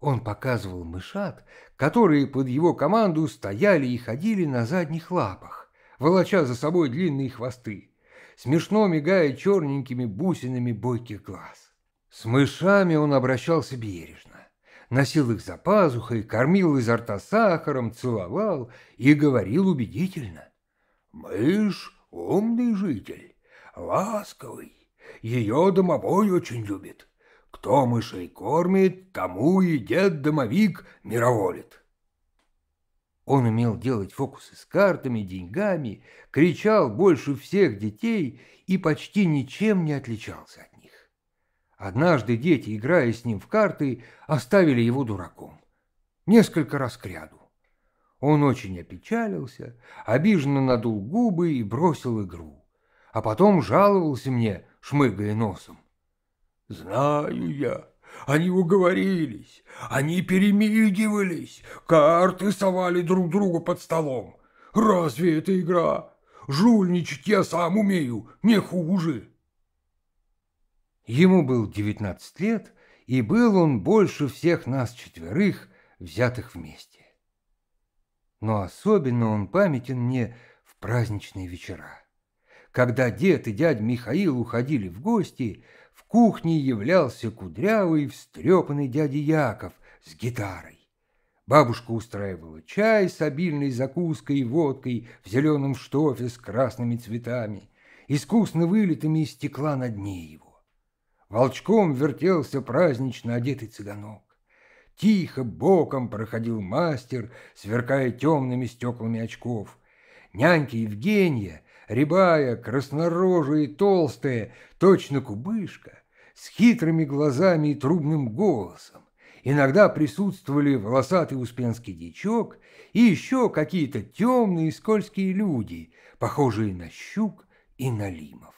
Он показывал мышат, которые под его команду стояли и ходили на задних лапах, волоча за собой длинные хвосты, смешно мигая черненькими бусинами бойких глаз. С мышами он обращался бережно, носил их за пазухой, кормил изо рта сахаром, целовал и говорил убедительно. «Мышь — умный житель, ласковый, ее домовой очень любит». Кто мышей кормит, тому и дед-домовик мироволит. Он умел делать фокусы с картами, деньгами, кричал больше всех детей и почти ничем не отличался от них. Однажды дети, играя с ним в карты, оставили его дураком. Несколько раз кряду. Он очень опечалился, обиженно надул губы и бросил игру. А потом жаловался мне, шмыгая носом. Знаю я. Они уговорились, они перемигивались, карты совали друг другу под столом. Разве это игра? Жульничать я сам умею, не хуже. Ему был девятнадцать лет, и был он больше всех нас четверых, взятых вместе. Но особенно он памятен мне в праздничные вечера. Когда дед и дядь Михаил уходили в гости, кухне являлся кудрявый, встрепанный дядя Яков с гитарой. Бабушка устраивала чай с обильной закуской и водкой в зеленом штофе с красными цветами, искусно вылитыми из стекла на дне его. Волчком вертелся празднично одетый цыганок. Тихо боком проходил мастер, сверкая темными стеклами очков. Нянька Евгения, рябая, краснорожая и толстая, точно кубышка, с хитрыми глазами и трубным голосом. Иногда присутствовали волосатый успенский дичок и еще какие-то темные скользкие люди, похожие на щук и на лимов.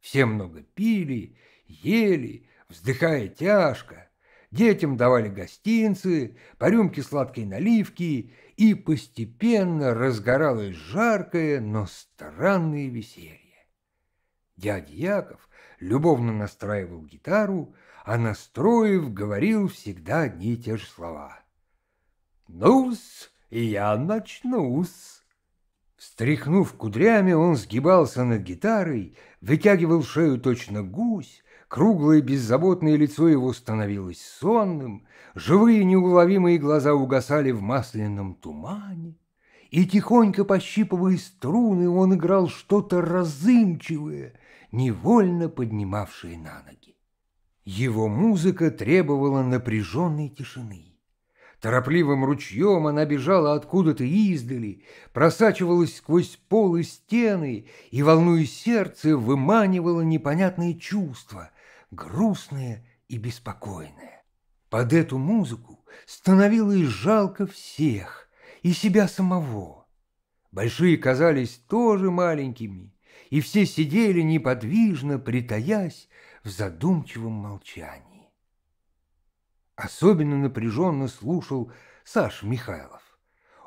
Все много пили, ели, вздыхая тяжко, детям давали гостинцы, по рюмке сладкой наливки, и постепенно разгоралось жаркое, но странное веселье. Дядя Яков любовно настраивал гитару, а настроив, говорил всегда одни и те же слова. «Ну-с, я начну-с». Встряхнув кудрями, он сгибался над гитарой, вытягивал шею точно гусь, круглое беззаботное лицо его становилось сонным, живые неуловимые глаза угасали в масляном тумане, и, тихонько пощипывая струны, он играл что-то разымчивое, невольно поднимавшие на ноги. Его музыка требовала напряженной тишины. Торопливым ручьем она бежала откуда-то издали, просачивалась сквозь пол и стены и, волнуя сердце, выманивала непонятные чувства, грустные и беспокойные. Под эту музыку становилось жалко всех и себя самого. Большие казались тоже маленькими, и все сидели неподвижно, притаясь в задумчивом молчании. Особенно напряженно слушал Саш Михайлов.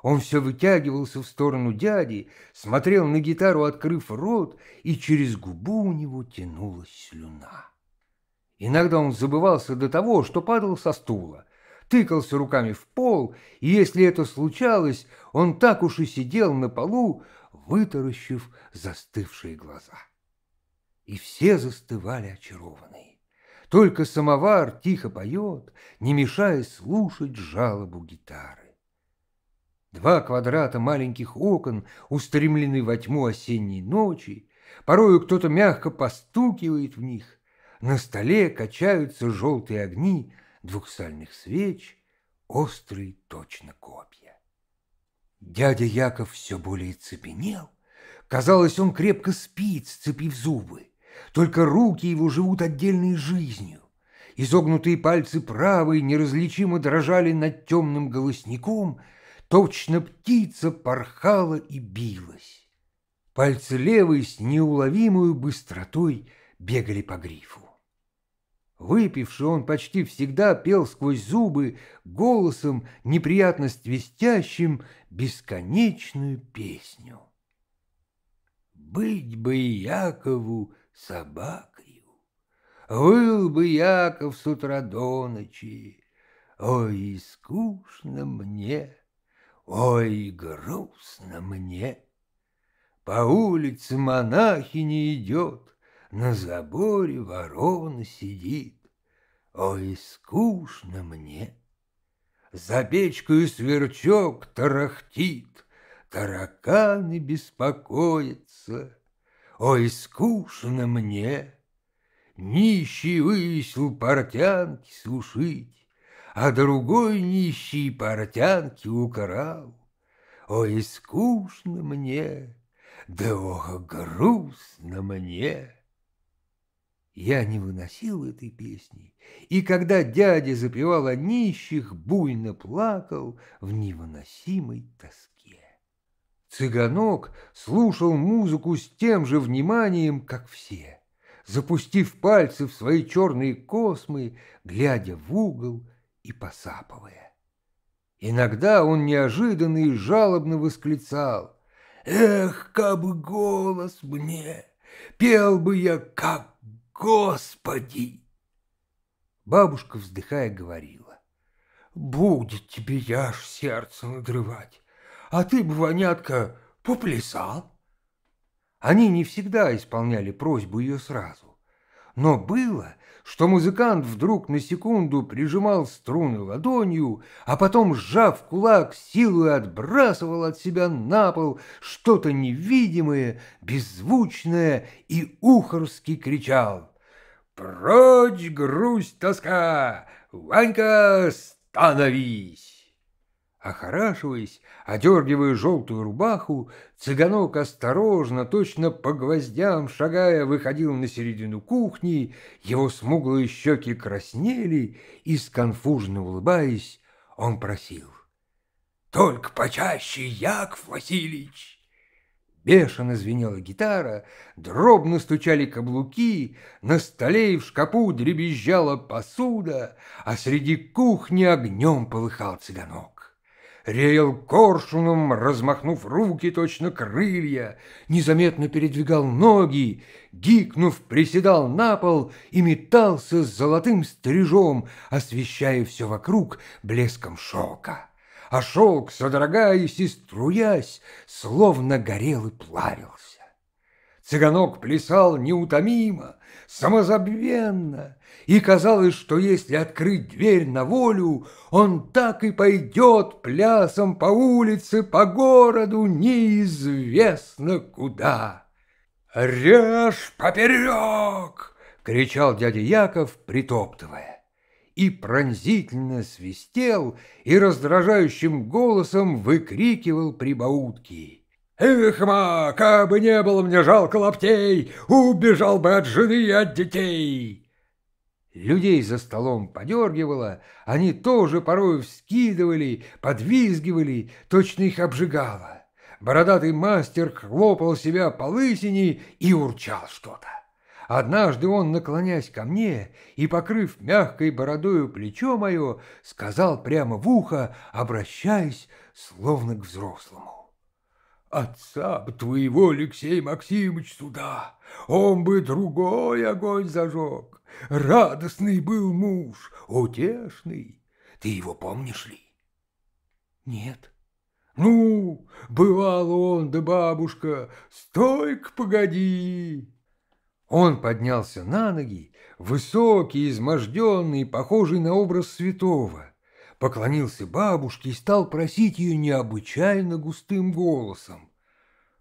Он все вытягивался в сторону дяди, смотрел на гитару, открыв рот, и через губу у него тянулась слюна. Иногда он забывался до того, что падал со стула, тыкался руками в пол, и если это случалось, он так уж и сидел на полу, вытаращив застывшие глаза. И все застывали очарованные. Только самовар тихо поет, не мешая слушать жалобу гитары. Два квадрата маленьких окон устремлены во тьму осенней ночи, порою кто-то мягко постукивает в них, на столе качаются желтые огни двухсальных свеч, острые точно копья. Дядя Яков все более цепенел. Казалось, он крепко спит, сцепив зубы. Только руки его живут отдельной жизнью. Изогнутые пальцы правой неразличимо дрожали над темным голосником, точно птица порхала и билась. Пальцы левой с неуловимой быстротой бегали по грифу. Выпивший он почти всегда пел сквозь зубы, голосом неприятно свистящим, бесконечную песню. Быть бы Якову собакою, выл бы Яков с утра до ночи, Ой, скучно мне, ой, грустно мне. По улице монахи не идет, на заборе ворона сидит. Ой, скучно мне! За печкою сверчок тарахтит, Тараканы беспокоятся. Ой, скучно мне! Нищий вывесил портянки сушить, А другой нищий портянки украл. Ой, скучно мне, да ох, грустно мне! Я не выносил этой песни, и когда дядя запевал о нищих, буйно плакал в невыносимой тоске. Цыганок слушал музыку с тем же вниманием, как все, запустив пальцы в свои черные космы, глядя в угол и посапывая. Иногда он неожиданно и жалобно восклицал «Эх, кабы голос мне! Пел бы я, как Господи! Бабушка, вздыхая, говорила. Будет тебе яж сердце надрывать, а ты бы, вонятка, поплясал. Они не всегда исполняли просьбу ее сразу, но было что музыкант вдруг на секунду прижимал струны ладонью, а потом, сжав кулак, силы отбрасывал от себя на пол что-то невидимое, беззвучное и ухорски кричал. «Прочь, грусть, тоска! Ванька, становись!» Охорашиваясь, одергивая желтую рубаху, цыганок осторожно, точно по гвоздям шагая, выходил на середину кухни, его смуглые щеки краснели, и, сконфужно улыбаясь, он просил. «Только почаще, Яков Васильевич!» Бешено звенела гитара, дробно стучали каблуки, на столе и в шкапу дребезжала посуда, а среди кухни огнем полыхал цыганок реял коршуном, размахнув руки точно крылья, незаметно передвигал ноги, гикнув, приседал на пол и метался с золотым стрижом, освещая все вокруг блеском шока. А шелк, содрогаясь и струясь, словно горел и плавился. Цыганок плясал неутомимо, самозабвенно, и казалось, что если открыть дверь на волю, он так и пойдет плясом по улице, по городу, неизвестно куда. «Режь поперек!» — кричал дядя Яков, притоптывая и пронзительно свистел и раздражающим голосом выкрикивал прибаутки. «Эх, ма, кабы не было мне жалко лаптей, убежал бы от жены и от детей!» Людей за столом подергивало, они тоже порой вскидывали, подвизгивали, точно их обжигало. Бородатый мастер хлопал себя по лысине и урчал что-то. Однажды он, наклонясь ко мне и, покрыв мягкой бородою плечо мое, сказал прямо в ухо, обращаясь словно к взрослому. Отца б твоего, Алексей Максимович, сюда, он бы другой огонь зажег. Радостный был муж, утешный. Ты его помнишь ли? Нет. Ну, бывал он, да бабушка, стой-ка, погоди. Он поднялся на ноги, высокий, изможденный, похожий на образ святого поклонился бабушке и стал просить ее необычайно густым голосом.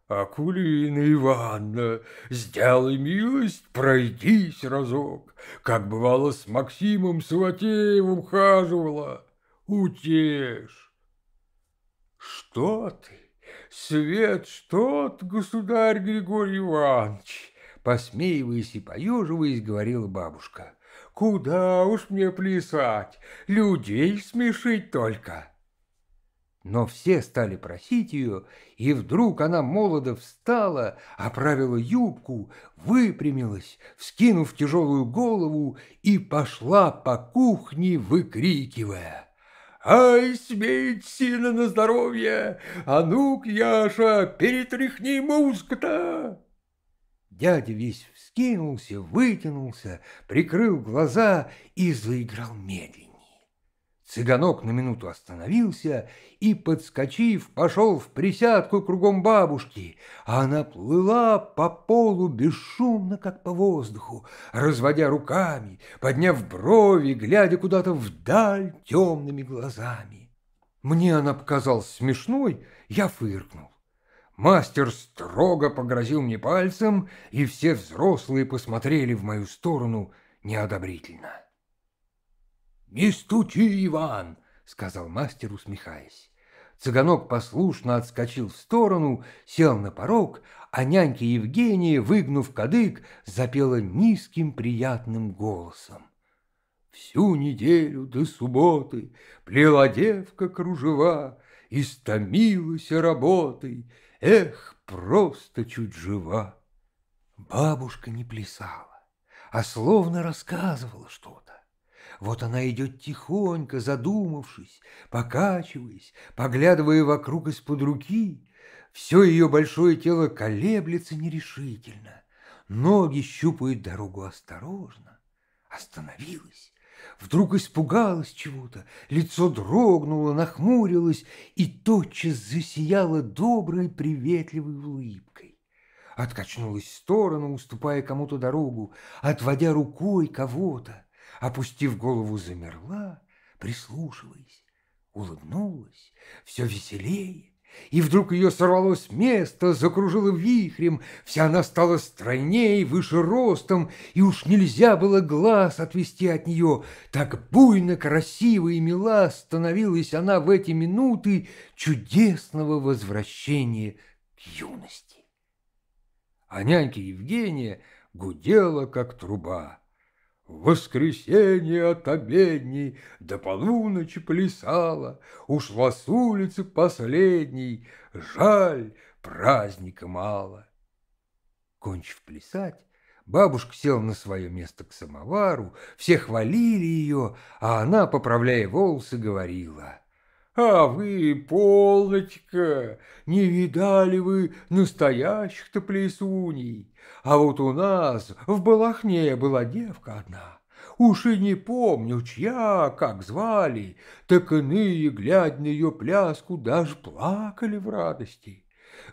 «Акулина Ивановна, сделай милость, пройдись разок, как бывало с Максимом Саватеевым хаживала, утешь». «Что ты, свет, что ты, государь Григорий Иванович?» Посмеиваясь и поеживаясь, говорила бабушка. Куда уж мне плясать, людей смешить только. Но все стали просить ее, и вдруг она молодо встала, оправила юбку, выпрямилась, вскинув тяжелую голову и пошла по кухне, выкрикивая — «Ай, смеет сильно на здоровье! А ну-ка, Яша, перетряхни мозг-то!» Дядя весь вскинулся, вытянулся, прикрыл глаза и заиграл медленнее. Цыганок на минуту остановился и, подскочив, пошел в присядку кругом бабушки, а она плыла по полу бесшумно, как по воздуху, разводя руками, подняв брови, глядя куда-то вдаль темными глазами. Мне она показалась смешной, я фыркнул. Мастер строго погрозил мне пальцем, и все взрослые посмотрели в мою сторону неодобрительно. «Не стучи, Иван!» — сказал мастер, усмехаясь. Цыганок послушно отскочил в сторону, сел на порог, а нянька Евгения, выгнув кадык, запела низким приятным голосом. Всю неделю до субботы плела девка кружева, Истомилась работой, Эх, просто чуть жива. Бабушка не плясала, а словно рассказывала что-то. Вот она идет тихонько, задумавшись, покачиваясь, поглядывая вокруг из-под руки. Все ее большое тело колеблется нерешительно, ноги щупают дорогу осторожно. Остановилась, вдруг испугалась чего-то, лицо дрогнуло, нахмурилось и тотчас засияло доброй приветливой улыбкой. Откачнулась в сторону, уступая кому-то дорогу, отводя рукой кого-то, опустив голову, замерла, прислушиваясь, улыбнулась, все веселее, и вдруг ее сорвалось место, закружило вихрем, вся она стала стройней, выше ростом, и уж нельзя было глаз отвести от нее, так буйно, красиво и мила становилась она в эти минуты чудесного возвращения к юности. А нянька Евгения гудела, как труба воскресенье от обедней до полуночи плясала, Ушла с улицы последней, жаль, праздника мало. Кончив плясать, бабушка села на свое место к самовару, все хвалили ее, а она, поправляя волосы, говорила — а вы, полночка, не видали вы настоящих-то плесуней. А вот у нас в Балахне была девка одна. Уж и не помню, чья, как звали, так иные, глядя на ее пляску, даже плакали в радости.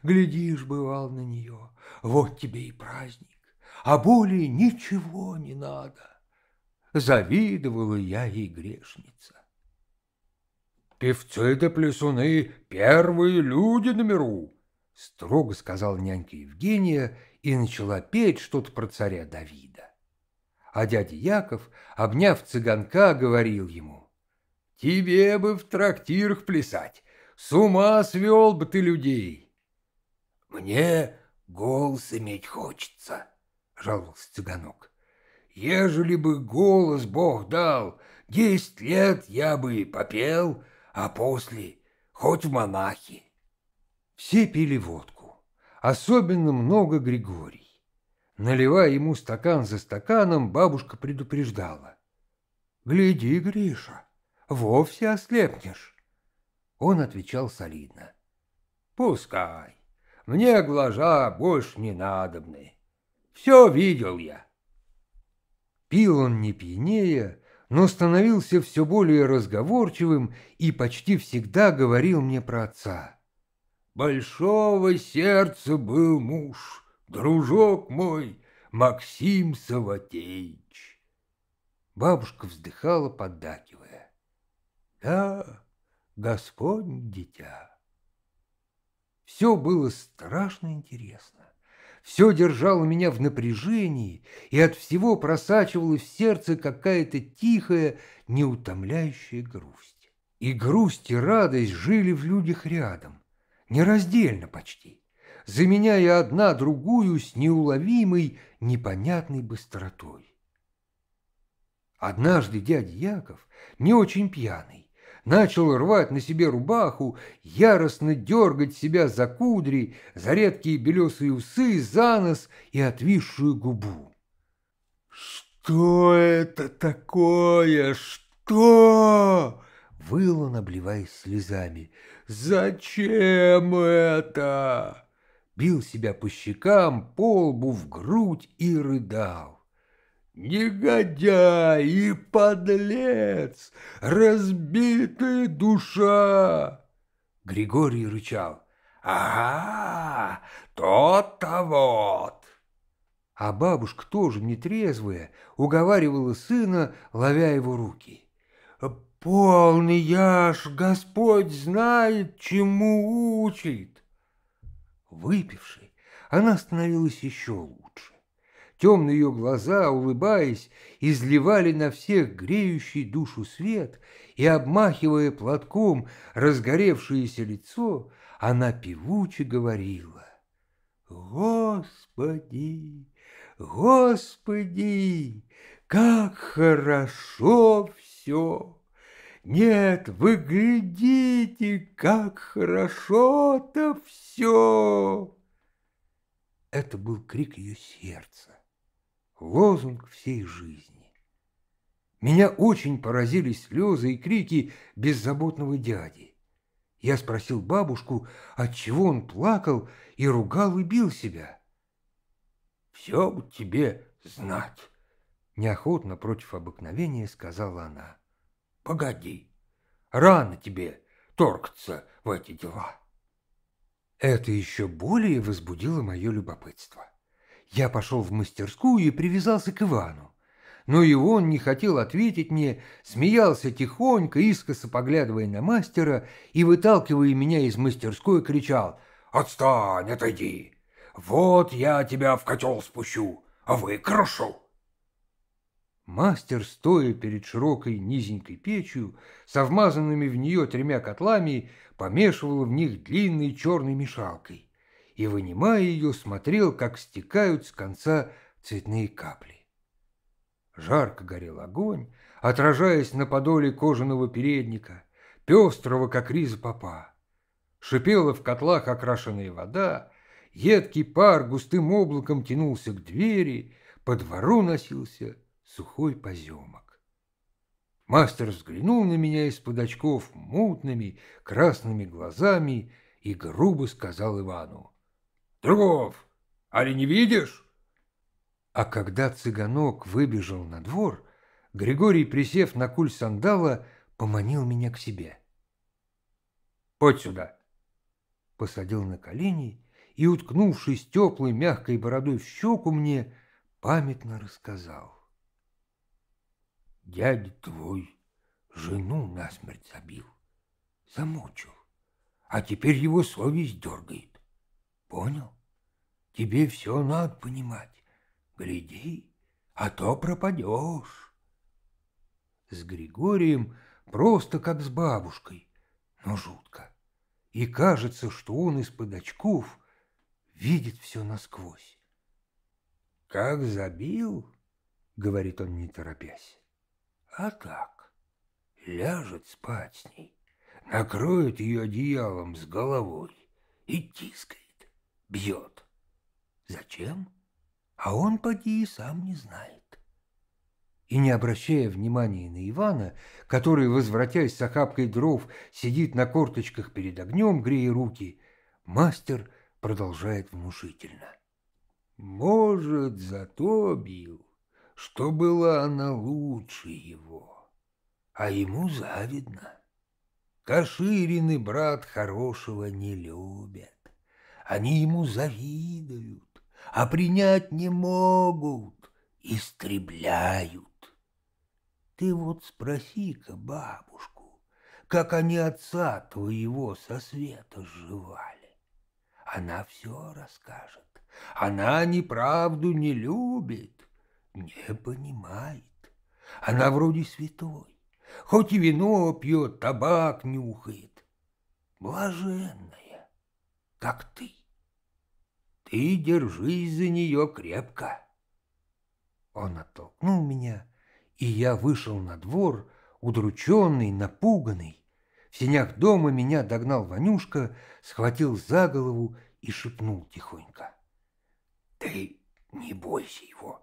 Глядишь, бывал на нее, вот тебе и праздник, а более ничего не надо. Завидовала я ей грешница певцы-то-плясуны первые люди на миру!» Строго сказала нянька Евгения и начала петь что-то про царя Давида. А дядя Яков, обняв цыганка, говорил ему, «Тебе бы в трактирах плясать, с ума свел бы ты людей!» «Мне голос иметь хочется», — жаловался цыганок. «Ежели бы голос Бог дал, десять лет я бы попел, а после хоть в монахи. Все пили водку, особенно много Григорий. Наливая ему стакан за стаканом, бабушка предупреждала. «Гляди, Гриша, вовсе ослепнешь». Он отвечал солидно. «Пускай, мне глаза больше не надобны. Все видел я». Пил он не пьянее, но становился все более разговорчивым и почти всегда говорил мне про отца. «Большого сердца был муж, дружок мой, Максим Саватеевич. Бабушка вздыхала, поддакивая. «Да, Господь дитя». Все было страшно интересно все держало меня в напряжении, и от всего просачивалась в сердце какая-то тихая, неутомляющая грусть. И грусть и радость жили в людях рядом, нераздельно почти, заменяя одна другую с неуловимой, непонятной быстротой. Однажды дядя Яков, не очень пьяный, начал рвать на себе рубаху, яростно дергать себя за кудри, за редкие белесые усы, за нос и отвисшую губу. «Что это такое? Что?» — выл он, обливаясь слезами. «Зачем это?» Бил себя по щекам, по лбу, в грудь и рыдал. Негодяй и подлец, разбитая душа! Григорий рычал. Ага, тот-то вот. А бабушка тоже нетрезвая уговаривала сына, ловя его руки. «Полный яж, Господь знает, чему учит!» Выпивший, она становилась еще лучше. Темные ее глаза, улыбаясь, изливали на всех греющий душу свет, и, обмахивая платком разгоревшееся лицо, она певуче говорила «Господи, Господи, как хорошо все!» Нет, вы глядите, как хорошо-то все!» Это был крик ее сердца лозунг всей жизни. Меня очень поразили слезы и крики беззаботного дяди. Я спросил бабушку, отчего он плакал и ругал и бил себя. «Все у тебе знать», — неохотно против обыкновения сказала она. «Погоди, рано тебе торкаться в эти дела». Это еще более возбудило мое любопытство. Я пошел в мастерскую и привязался к Ивану. Но и он не хотел ответить мне, смеялся тихонько, искоса поглядывая на мастера и, выталкивая меня из мастерской, кричал «Отстань, отойди! Вот я тебя в котел спущу, а вы крошу!» Мастер, стоя перед широкой низенькой печью, со вмазанными в нее тремя котлами, помешивал в них длинной черной мешалкой и, вынимая ее, смотрел, как стекают с конца цветные капли. Жарко горел огонь, отражаясь на подоле кожаного передника, пестрого, как риза попа. Шипела в котлах окрашенная вода, едкий пар густым облаком тянулся к двери, по двору носился сухой поземок. Мастер взглянул на меня из-под очков мутными красными глазами и грубо сказал Ивану. Другов, Али не видишь?» А когда цыганок выбежал на двор, Григорий, присев на куль сандала, поманил меня к себе. «Подь сюда!» Посадил на колени и, уткнувшись теплой мягкой бородой в щеку мне, памятно рассказал. «Дядя твой жену насмерть забил, замучил, а теперь его совесть дергает. Понял? Тебе все надо понимать. Гляди, а то пропадешь. С Григорием просто как с бабушкой, но жутко. И кажется, что он из-под очков видит все насквозь. «Как забил?» — говорит он, не торопясь. «А так, ляжет спать с ней, накроет ее одеялом с головой и тискает бьет. Зачем? А он поди и сам не знает. И не обращая внимания на Ивана, который, возвратясь с охапкой дров, сидит на корточках перед огнем, грея руки, мастер продолжает внушительно. «Может, зато бил, что была она лучше его, а ему завидно. Каширины брат хорошего не любят. Они ему завидуют, а принять не могут, истребляют. Ты вот спроси-ка бабушку, как они отца твоего со света сживали. Она все расскажет. Она неправду не любит, не понимает. Она вроде святой, хоть и вино пьет, табак нюхает. Блаженная как ты. Ты держись за нее крепко. Он оттолкнул меня, и я вышел на двор, удрученный, напуганный. В сенях дома меня догнал Ванюшка, схватил за голову и шепнул тихонько. «Ты не бойся его,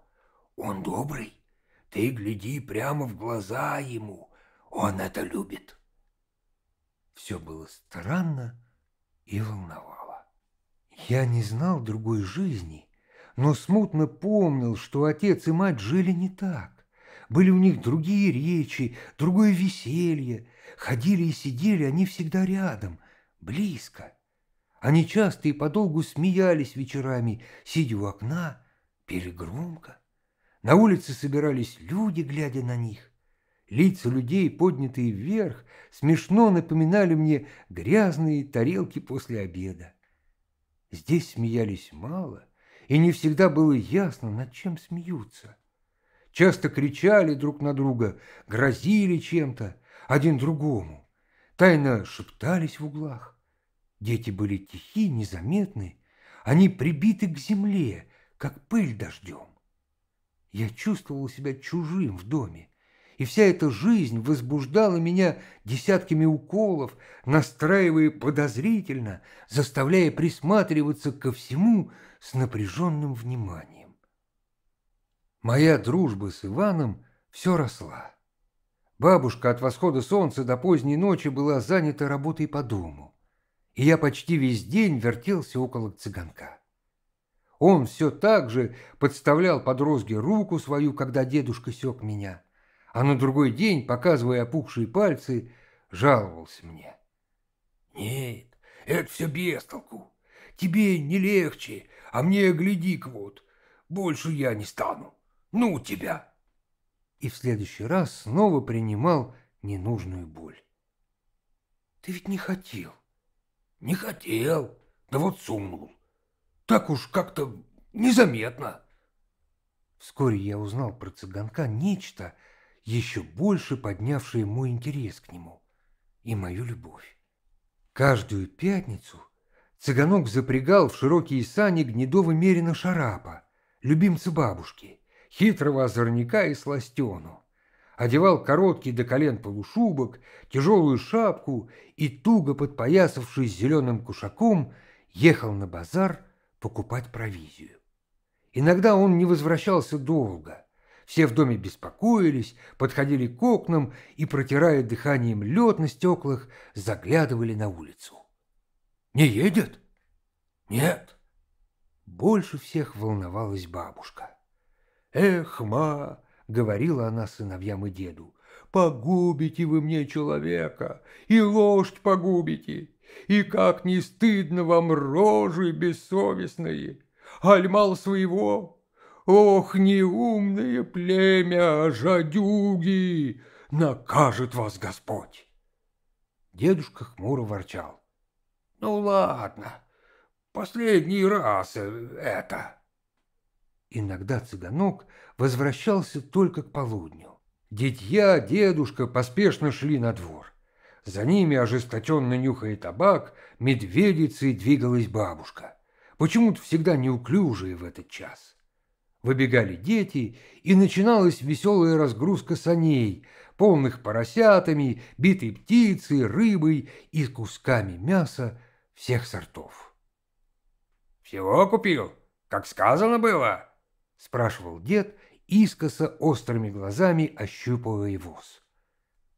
он добрый. Ты гляди прямо в глаза ему, он это любит». Все было странно и волновало. Я не знал другой жизни, но смутно помнил, что отец и мать жили не так. Были у них другие речи, другое веселье. Ходили и сидели они всегда рядом, близко. Они часто и подолгу смеялись вечерами, сидя у окна, пели громко. На улице собирались люди, глядя на них. Лица людей, поднятые вверх, смешно напоминали мне грязные тарелки после обеда. Здесь смеялись мало, и не всегда было ясно, над чем смеются. Часто кричали друг на друга, грозили чем-то, один другому, тайно шептались в углах. Дети были тихи, незаметны, они прибиты к земле, как пыль дождем. Я чувствовал себя чужим в доме, и вся эта жизнь возбуждала меня десятками уколов, настраивая подозрительно, заставляя присматриваться ко всему с напряженным вниманием. Моя дружба с Иваном все росла. Бабушка от восхода солнца до поздней ночи была занята работой по дому, и я почти весь день вертелся около цыганка. Он все так же подставлял под розги руку свою, когда дедушка сёк меня – а на другой день, показывая опухшие пальцы, жаловался мне. «Нет, это все без толку. Тебе не легче, а мне гляди-ка вот. Больше я не стану. Ну тебя!» И в следующий раз снова принимал ненужную боль. «Ты ведь не хотел?» «Не хотел, да вот сунул. Так уж как-то незаметно». Вскоре я узнал про цыганка нечто, еще больше поднявшие мой интерес к нему и мою любовь. Каждую пятницу цыганок запрягал в широкие сани гнедого мерина Шарапа, любимца бабушки, хитрого озорника и сластену, одевал короткий до колен полушубок, тяжелую шапку и, туго подпоясавшись зеленым кушаком, ехал на базар покупать провизию. Иногда он не возвращался долго, все в доме беспокоились, подходили к окнам и, протирая дыханием лед на стеклах, заглядывали на улицу. «Не едет?» «Нет». Больше всех волновалась бабушка. «Эх, ма!» — говорила она сыновьям и деду. «Погубите вы мне человека, и лошадь погубите, и как не стыдно вам рожи бессовестные! Аль мало своего, Ох, неумное племя, жадюги! Накажет вас Господь! Дедушка хмуро ворчал. Ну ладно, последний раз э, это. Иногда цыганок возвращался только к полудню. Дитья, дедушка поспешно шли на двор. За ними, ожесточенно нюхая табак, медведицей двигалась бабушка, почему-то всегда неуклюжая в этот час. Выбегали дети, и начиналась веселая разгрузка саней, полных поросятами, битой птицей, рыбой и кусками мяса всех сортов. «Всего купил, как сказано было?» – спрашивал дед, искоса острыми глазами ощупывая воз.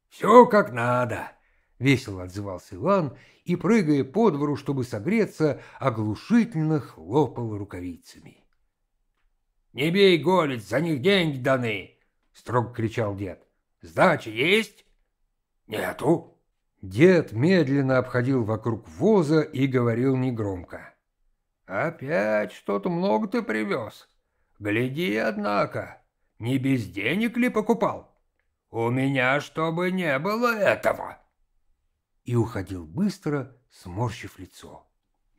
«Все как надо!» — весело отзывался Иван и, прыгая по двору, чтобы согреться, оглушительно хлопал рукавицами. «Не бей, голец, за них деньги даны!» — строго кричал дед. «Сдача есть?» «Нету!» Дед медленно обходил вокруг воза и говорил негромко. «Опять что-то много ты привез. Гляди, однако, не без денег ли покупал? У меня чтобы не было этого!» И уходил быстро, сморщив лицо.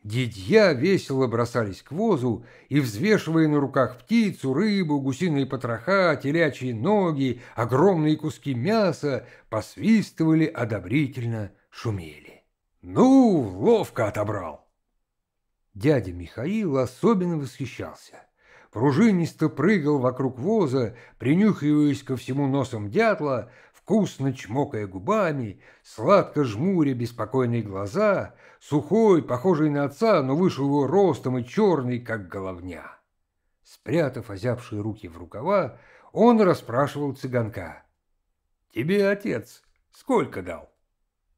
Дедья весело бросались к возу и, взвешивая на руках птицу, рыбу, гусиные потроха, телячьи ноги, огромные куски мяса, посвистывали, одобрительно шумели. «Ну, ловко отобрал!» Дядя Михаил особенно восхищался. Пружинисто прыгал вокруг воза, принюхиваясь ко всему носом дятла, вкусно чмокая губами, сладко жмуря беспокойные глаза, сухой, похожий на отца, но выше его ростом и черный, как головня. Спрятав озябшие руки в рукава, он расспрашивал цыганка. — Тебе отец сколько дал?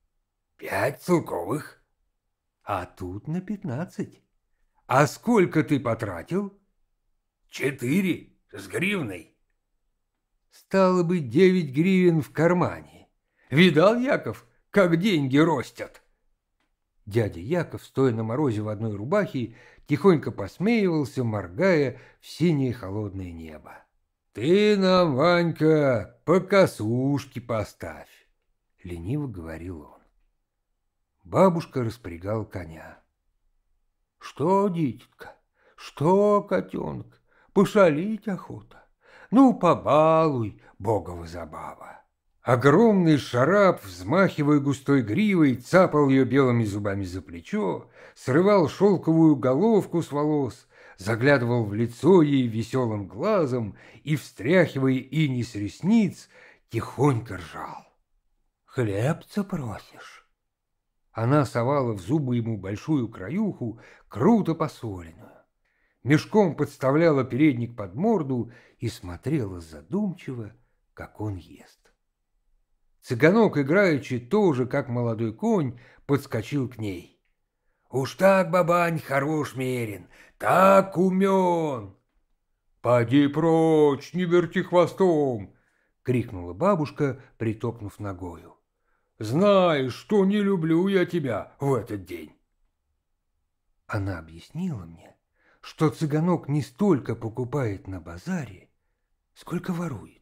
— Пять целковых. — А тут на пятнадцать. — А сколько ты потратил? — Четыре с гривной. — Стало бы девять гривен в кармане. Видал, Яков, как деньги ростят? — Дядя Яков, стоя на морозе в одной рубахе, тихонько посмеивался, моргая в синее холодное небо. «Ты нам, Ванька, по косушке поставь!» — лениво говорил он. Бабушка распрягал коня. «Что, дитятка, что, котенок, пошалить охота? Ну, побалуй, богова забава!» Огромный шарап, взмахивая густой гривой, цапал ее белыми зубами за плечо, срывал шелковую головку с волос, заглядывал в лицо ей веселым глазом и, встряхивая ини с ресниц, тихонько ржал. «Хлебца просишь?» Она совала в зубы ему большую краюху, круто посоленную, мешком подставляла передник под морду и смотрела задумчиво, как он ест. Цыганок, играючи тоже, как молодой конь, подскочил к ней. «Уж так, бабань, хорош мерен, так умен!» «Поди прочь, не верти хвостом!» — крикнула бабушка, притопнув ногою. «Знаешь, что не люблю я тебя в этот день!» Она объяснила мне, что цыганок не столько покупает на базаре, сколько ворует.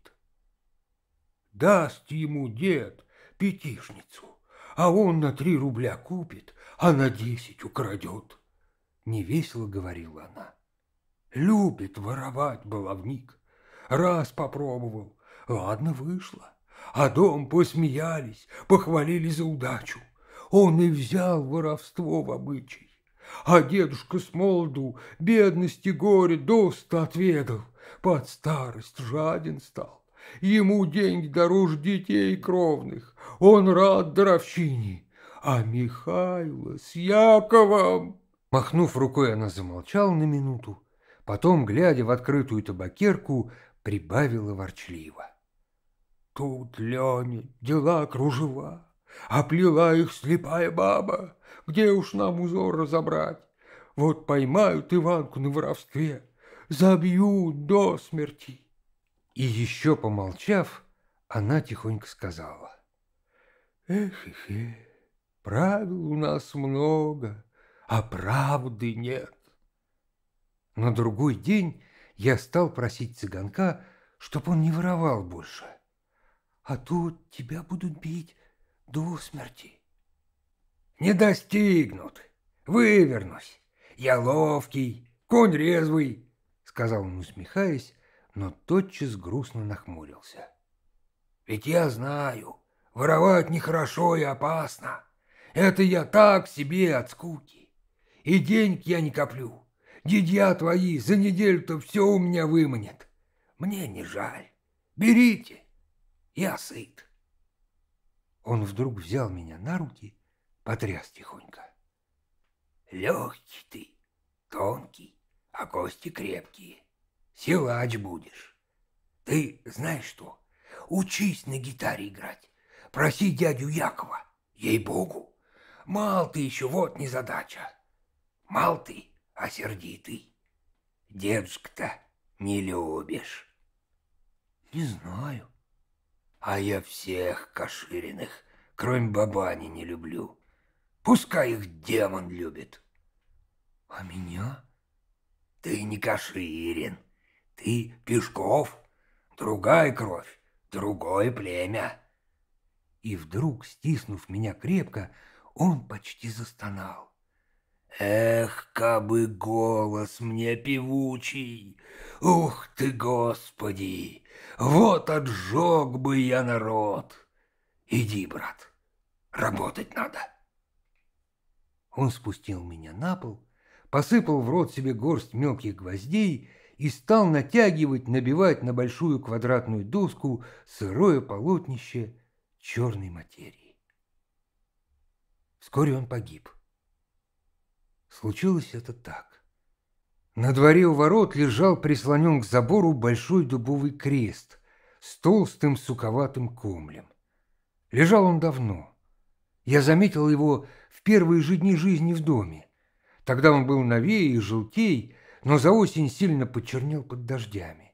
Даст ему дед пятишницу, а он на три рубля купит, а на десять украдет. Невесело говорила она. Любит воровать баловник. Раз попробовал, ладно вышло. А дом посмеялись, похвалили за удачу. Он и взял воровство в обычай. А дедушка с молоду бедности горе до отведал, под старость жаден стал. Ему деньги дороже детей кровных. Он рад дровщине. А Михайло с Яковом... Махнув рукой, она замолчала на минуту, потом, глядя в открытую табакерку, прибавила ворчливо. Тут, Леня, дела кружева, оплела их слепая баба, где уж нам узор разобрать? Вот поймают Иванку на воровстве, забьют до смерти. И еще помолчав, она тихонько сказала. «Эх, эх, эх, правил у нас много, а правды нет». На другой день я стал просить цыганка, чтоб он не воровал больше. А тут тебя будут бить до смерти. Не достигнут, вывернусь. Я ловкий, конь резвый, сказал он, усмехаясь, но тотчас грустно нахмурился. «Ведь я знаю, воровать нехорошо и опасно. Это я так себе от скуки. И денег я не коплю. Дедья твои за неделю-то все у меня выманят. Мне не жаль. Берите, я сыт». Он вдруг взял меня на руки, потряс тихонько. «Легкий ты, тонкий, а кости крепкие силач будешь. Ты знаешь что? Учись на гитаре играть. Проси дядю Якова, ей-богу. Мал ты еще, вот не задача. Мал ты, а сердитый. Дедушка-то не любишь. Не знаю. А я всех кошириных, кроме бабани, не люблю. Пускай их демон любит. А меня? Ты не коширин ты Пешков, другая кровь, другое племя. И вдруг, стиснув меня крепко, он почти застонал. Эх, кабы голос мне певучий, ух ты, Господи, вот отжег бы я народ. Иди, брат, работать надо. Он спустил меня на пол, посыпал в рот себе горсть мелких гвоздей и стал натягивать, набивать на большую квадратную доску сырое полотнище черной материи. Вскоре он погиб. Случилось это так. На дворе у ворот лежал прислонен к забору большой дубовый крест с толстым суковатым комлем. Лежал он давно. Я заметил его в первые же дни жизни в доме. Тогда он был новее и желтей, но за осень сильно почернел под дождями.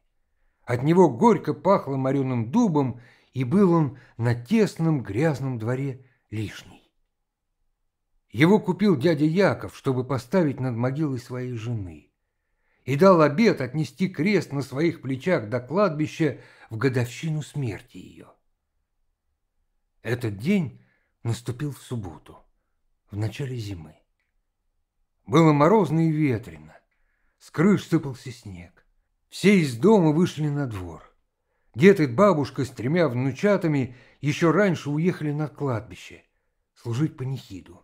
От него горько пахло мореным дубом, и был он на тесном грязном дворе лишний. Его купил дядя Яков, чтобы поставить над могилой своей жены, и дал обет отнести крест на своих плечах до кладбища в годовщину смерти ее. Этот день наступил в субботу, в начале зимы. Было морозно и ветрено. С крыш сыпался снег. Все из дома вышли на двор. Дед и бабушка с тремя внучатами еще раньше уехали на кладбище служить панихиду.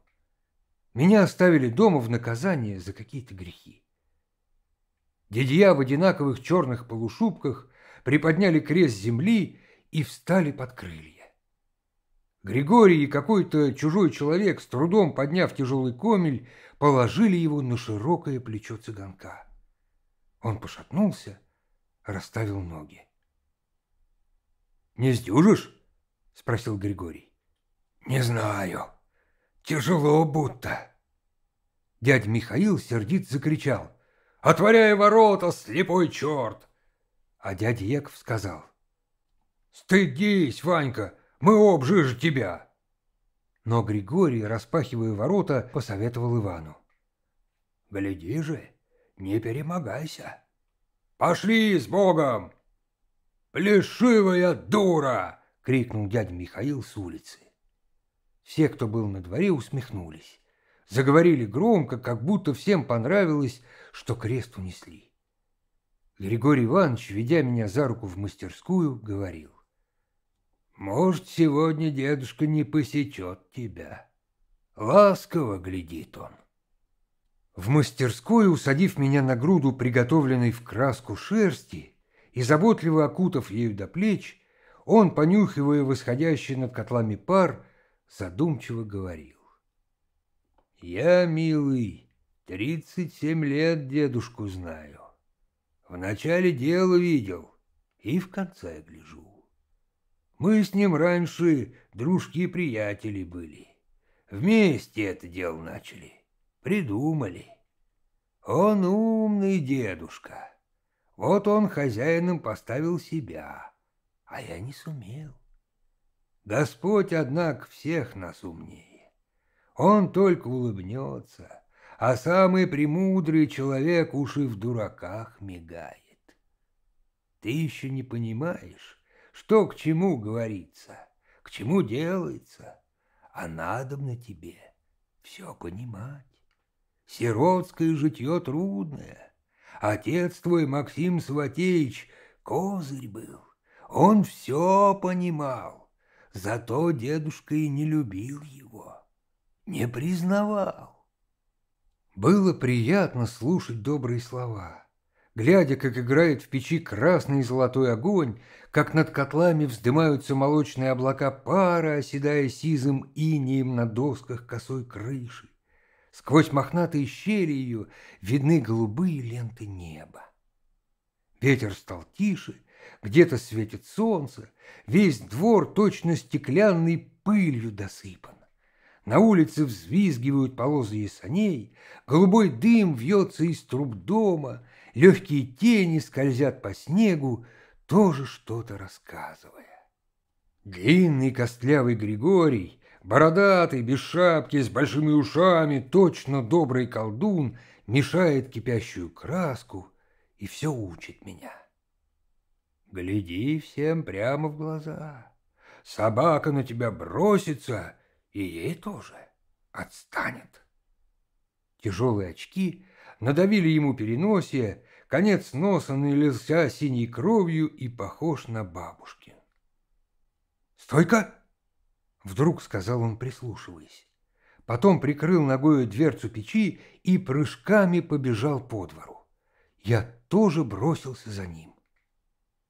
Меня оставили дома в наказание за какие-то грехи. Дедья в одинаковых черных полушубках приподняли крест земли и встали под крылья. Григорий и какой-то чужой человек, с трудом подняв тяжелый комель, положили его на широкое плечо цыганка. Он пошатнулся, расставил ноги. «Не сдюжишь?» — спросил Григорий. «Не знаю. Тяжело будто». Дядь Михаил сердит закричал. «Отворяй ворота, слепой черт!» А дядя Яков сказал. «Стыдись, Ванька, мы обжиж тебя!» Но Григорий, распахивая ворота, посоветовал Ивану. «Гляди же, не перемогайся. Пошли с Богом! Плешивая дура! крикнул дядя Михаил с улицы. Все, кто был на дворе, усмехнулись. Заговорили громко, как будто всем понравилось, что крест унесли. Григорий Иванович, ведя меня за руку в мастерскую, говорил. «Может, сегодня дедушка не посечет тебя. Ласково глядит он». В мастерской, усадив меня на груду, приготовленной в краску шерсти, и заботливо окутав ею до плеч, он, понюхивая восходящий над котлами пар, задумчиво говорил. «Я, милый, тридцать семь лет дедушку знаю. В начале дело видел и в конце гляжу. Мы с ним раньше дружки приятели были. Вместе это дело начали придумали. Он умный дедушка. Вот он хозяином поставил себя, а я не сумел. Господь, однако, всех нас умнее. Он только улыбнется, а самый премудрый человек уж и в дураках мигает. Ты еще не понимаешь, что к чему говорится, к чему делается, а надо на тебе все понимать. Сиротское житье трудное. Отец твой, Максим Сватеич, козырь был. Он все понимал, зато дедушка и не любил его, не признавал. Было приятно слушать добрые слова, глядя, как играет в печи красный и золотой огонь, как над котлами вздымаются молочные облака пара, оседая сизым инием на досках косой крыши Сквозь мохнатые щели ее видны голубые ленты неба. Ветер стал тише, где-то светит солнце, весь двор точно стеклянный, пылью досыпан. На улице взвизгивают полозы ясаней, голубой дым вьется из труб дома, легкие тени скользят по снегу, тоже что-то рассказывая. Длинный костлявый Григорий Бородатый, без шапки, с большими ушами, точно добрый колдун, мешает кипящую краску и все учит меня. Гляди всем прямо в глаза. Собака на тебя бросится, и ей тоже отстанет. Тяжелые очки надавили ему переносие, конец носа налился синей кровью и похож на бабушки. «Стойка!» Вдруг сказал он, прислушиваясь. Потом прикрыл ногою дверцу печи и прыжками побежал по двору. Я тоже бросился за ним.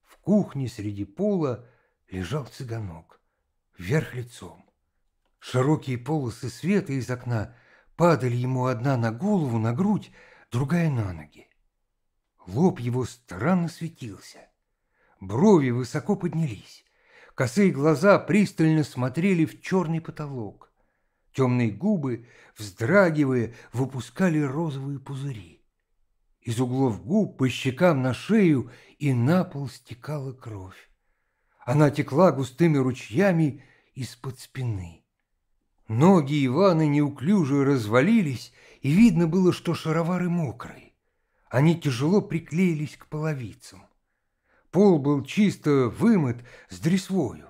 В кухне среди пола лежал цыганок, вверх лицом. Широкие полосы света из окна падали ему одна на голову, на грудь, другая на ноги. Лоб его странно светился, брови высоко поднялись. Косые глаза пристально смотрели в черный потолок. Темные губы, вздрагивая, выпускали розовые пузыри. Из углов губ по щекам на шею и на пол стекала кровь. Она текла густыми ручьями из-под спины. Ноги Ивана неуклюже развалились, и видно было, что шаровары мокрые. Они тяжело приклеились к половицам. Пол был чисто вымыт с дресвою.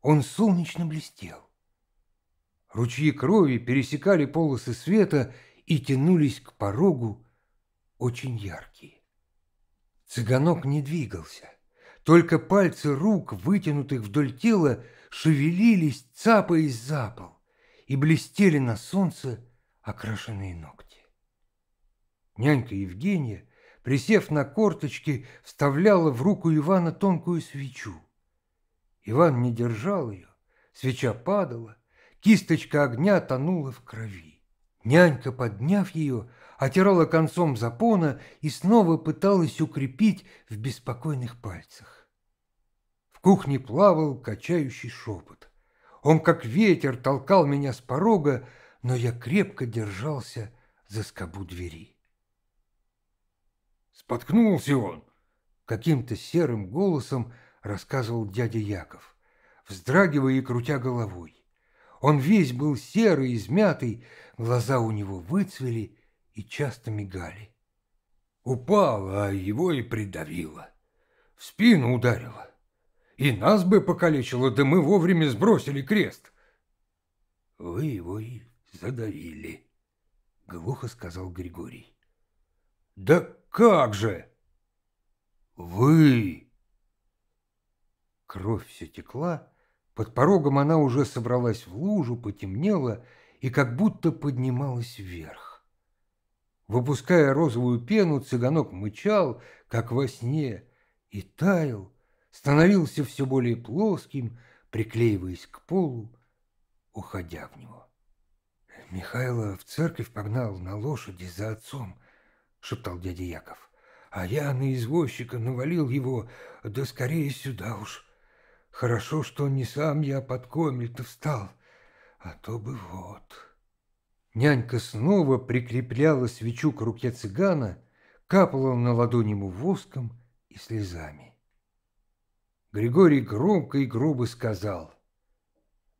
Он солнечно блестел. Ручьи крови пересекали полосы света и тянулись к порогу, очень яркие. Цыганок не двигался, только пальцы рук, вытянутых вдоль тела, шевелились, цапаясь за пол, и блестели на солнце окрашенные ногти. Нянька Евгения присев на корточки, вставляла в руку Ивана тонкую свечу. Иван не держал ее, свеча падала, кисточка огня тонула в крови. Нянька, подняв ее, отирала концом запона и снова пыталась укрепить в беспокойных пальцах. В кухне плавал качающий шепот. Он, как ветер, толкал меня с порога, но я крепко держался за скобу двери споткнулся он!» Каким-то серым голосом рассказывал дядя Яков, вздрагивая и крутя головой. Он весь был серый, измятый, глаза у него выцвели и часто мигали. Упал, а его и придавило. В спину ударило. И нас бы покалечило, да мы вовремя сбросили крест. Вы его и задавили, — глухо сказал Григорий. Да как же!» «Вы!» Кровь все текла, под порогом она уже собралась в лужу, потемнела и как будто поднималась вверх. Выпуская розовую пену, цыганок мычал, как во сне, и таял, становился все более плоским, приклеиваясь к полу, уходя в него. Михайло в церковь погнал на лошади за отцом, — шептал дядя Яков. «А я на извозчика навалил его, да скорее сюда уж. Хорошо, что не сам я под комель-то встал, а то бы вот...» Нянька снова прикрепляла свечу к руке цыгана, капала на ладонь ему воском и слезами. Григорий громко и грубо сказал,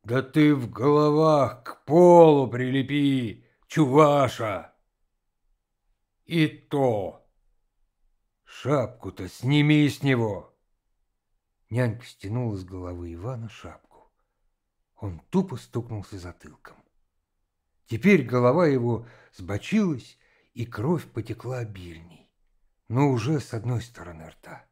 «Да ты в головах к полу прилепи, чуваша!» И то. Шапку-то сними с него. Нянька стянула с головы Ивана шапку. Он тупо стукнулся затылком. Теперь голова его сбочилась, и кровь потекла обильней, но уже с одной стороны рта.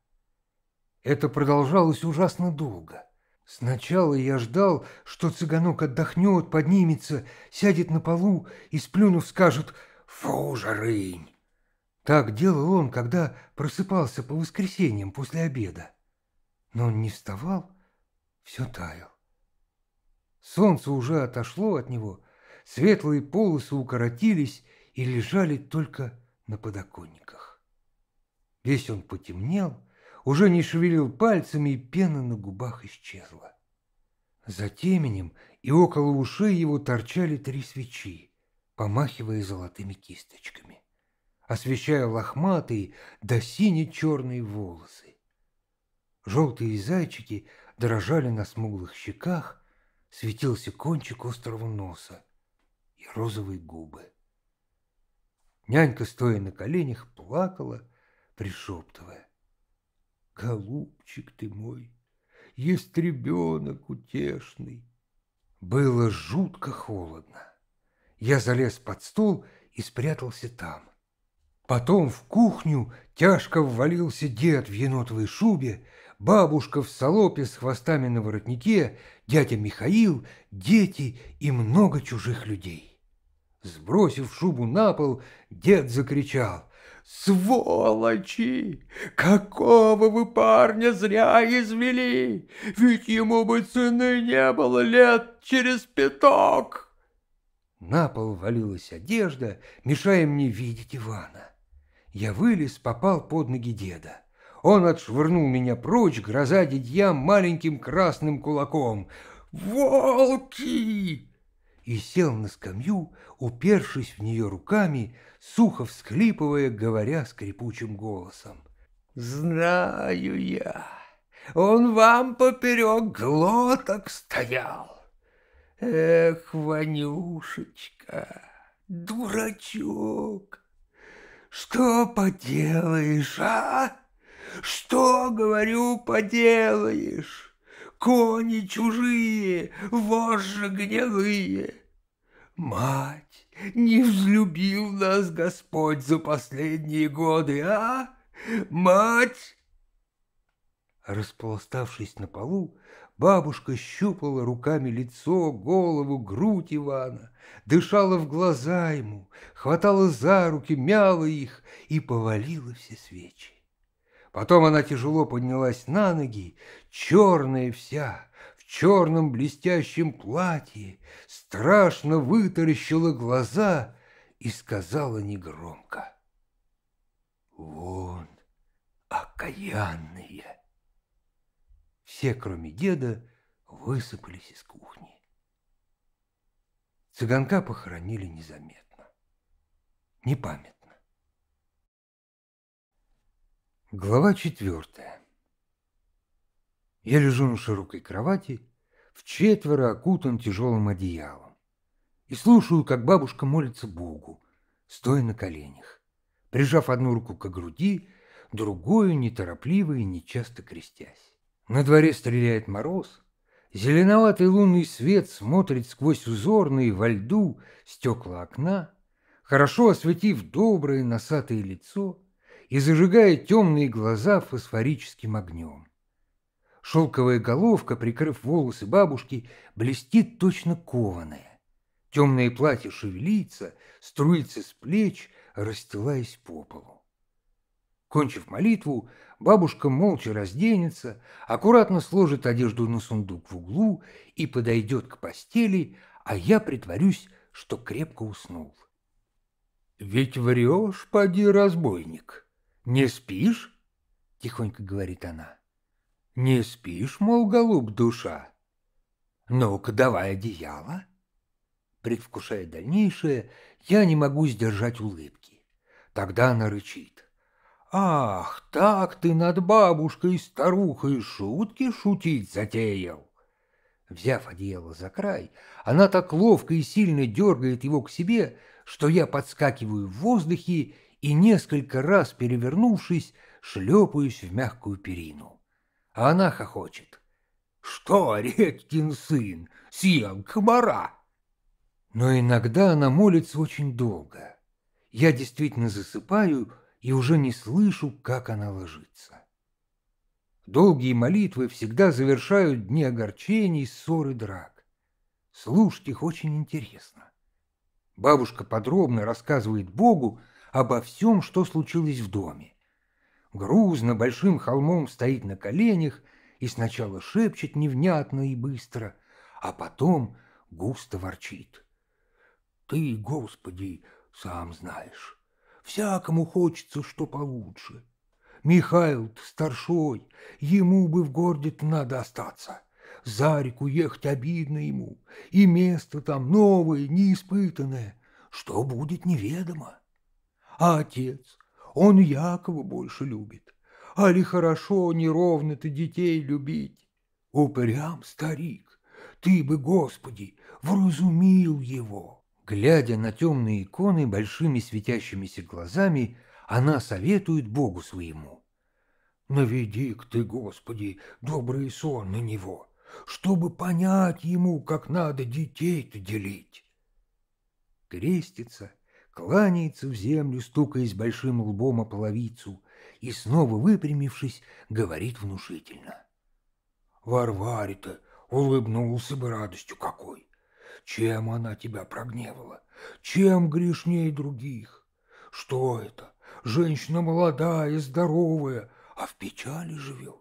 Это продолжалось ужасно долго. Сначала я ждал, что цыганок отдохнет, поднимется, сядет на полу и, сплюнув, скажет «Фу, жарынь!» Так делал он, когда просыпался по воскресеньям после обеда. Но он не вставал, все таял. Солнце уже отошло от него, светлые полосы укоротились и лежали только на подоконниках. Весь он потемнел, уже не шевелил пальцами, и пена на губах исчезла. За теменем и около ушей его торчали три свечи, помахивая золотыми кисточками освещая лохматые да сине-черные волосы. Желтые зайчики дрожали на смуглых щеках, светился кончик острого носа и розовые губы. Нянька, стоя на коленях, плакала, пришептывая. «Голубчик ты мой, есть ребенок утешный!» Было жутко холодно. Я залез под стол и спрятался там. Потом в кухню тяжко ввалился дед в енотовой шубе, бабушка в салопе с хвостами на воротнике, дядя Михаил, дети и много чужих людей. Сбросив шубу на пол, дед закричал. «Сволочи! Какого вы парня зря извели! Ведь ему бы цены не было лет через пяток!» На пол валилась одежда, мешая мне видеть Ивана. Я вылез, попал под ноги деда. Он отшвырнул меня прочь, гроза дядья маленьким красным кулаком. «Волки!» И сел на скамью, упершись в нее руками, сухо всклипывая, говоря скрипучим голосом. «Знаю я, он вам поперек глоток стоял. Эх, Ванюшечка, дурачок, что поделаешь, а? Что, говорю, поделаешь? Кони чужие, вожжи гнилые. Мать, не взлюбил нас Господь за последние годы, а? Мать! Распластавшись на полу, Бабушка щупала руками лицо, голову, грудь Ивана, дышала в глаза ему, хватала за руки, мяла их и повалила все свечи. Потом она тяжело поднялась на ноги, черная вся, в черном блестящем платье, страшно вытаращила глаза и сказала негромко. «Вон, окаянные!» Все, кроме деда, высыпались из кухни. Цыганка похоронили незаметно, непамятно. Глава четвертая. Я лежу на широкой кровати, в четверо окутан тяжелым одеялом, и слушаю, как бабушка молится Богу, стоя на коленях, прижав одну руку к груди, другую неторопливо и нечасто крестясь. На дворе стреляет мороз, зеленоватый лунный свет смотрит сквозь узорные во льду стекла окна, хорошо осветив доброе носатое лицо и зажигая темные глаза фосфорическим огнем. Шелковая головка, прикрыв волосы бабушки, блестит точно кованая. Темное платье шевелится, струится с плеч, расстилаясь по полу. Кончив молитву, бабушка молча разденется, аккуратно сложит одежду на сундук в углу и подойдет к постели, а я притворюсь, что крепко уснул. «Ведь врешь, поди, разбойник. Не спишь?» — тихонько говорит она. «Не спишь, мол, голуб душа? Ну-ка, давай одеяло». Предвкушая дальнейшее, я не могу сдержать улыбки. Тогда она рычит. «Ах, так ты над бабушкой и старухой шутки шутить затеял!» Взяв одеяло за край, она так ловко и сильно дергает его к себе, что я подскакиваю в воздухе и, несколько раз перевернувшись, шлепаюсь в мягкую перину. А она хохочет. «Что, редкин сын, съел комара!» Но иногда она молится очень долго. Я действительно засыпаю, и уже не слышу, как она ложится. Долгие молитвы всегда завершают дни огорчений, ссор и драк. Слушать их очень интересно. Бабушка подробно рассказывает Богу обо всем, что случилось в доме. Грузно большим холмом стоит на коленях и сначала шепчет невнятно и быстро, а потом густо ворчит. «Ты, Господи, сам знаешь» всякому хочется что получше. Михаил старшой, ему бы в городе надо остаться. За реку ехать обидно ему, и место там новое, неиспытанное, что будет неведомо. А отец, он Якова больше любит, али ли хорошо неровно-то детей любить? Упрям, старик, ты бы, Господи, вразумил его. Глядя на темные иконы большими светящимися глазами, она советует Богу своему. «Наведи-к ты, Господи, добрый сон на него, чтобы понять ему, как надо детей-то делить». Крестится, кланяется в землю, стукаясь большим лбом о половицу, и, снова выпрямившись, говорит внушительно. «Варваре-то улыбнулся бы радостью какой! Чем она тебя прогневала? Чем грешнее других? Что это? Женщина молодая, здоровая, а в печали живет.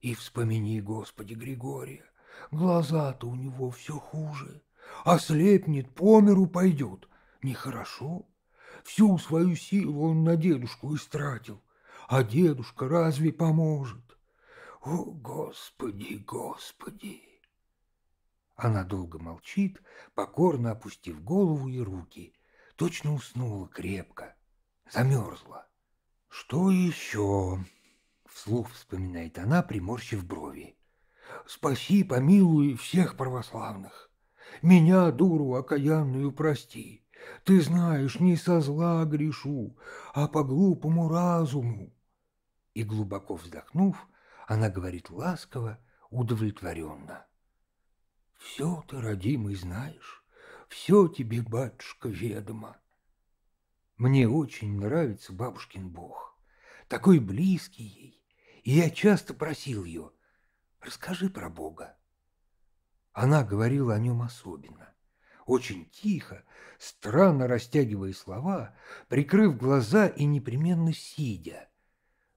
И вспомини, Господи, Григория, глаза-то у него все хуже. Ослепнет, по миру пойдет. Нехорошо. Всю свою силу он на дедушку истратил. А дедушка разве поможет? О, Господи, Господи! Она долго молчит, покорно опустив голову и руки. Точно уснула крепко, замерзла. «Что еще?» — вслух вспоминает она, приморщив брови. «Спаси, помилуй всех православных! Меня, дуру окаянную, прости! Ты знаешь, не со зла грешу, а по глупому разуму!» И глубоко вздохнув, она говорит ласково, удовлетворенно. Все ты, родимый, знаешь, все тебе, батюшка, ведомо. Мне очень нравится бабушкин бог, такой близкий ей, и я часто просил ее, расскажи про бога. Она говорила о нем особенно, очень тихо, странно растягивая слова, прикрыв глаза и непременно сидя.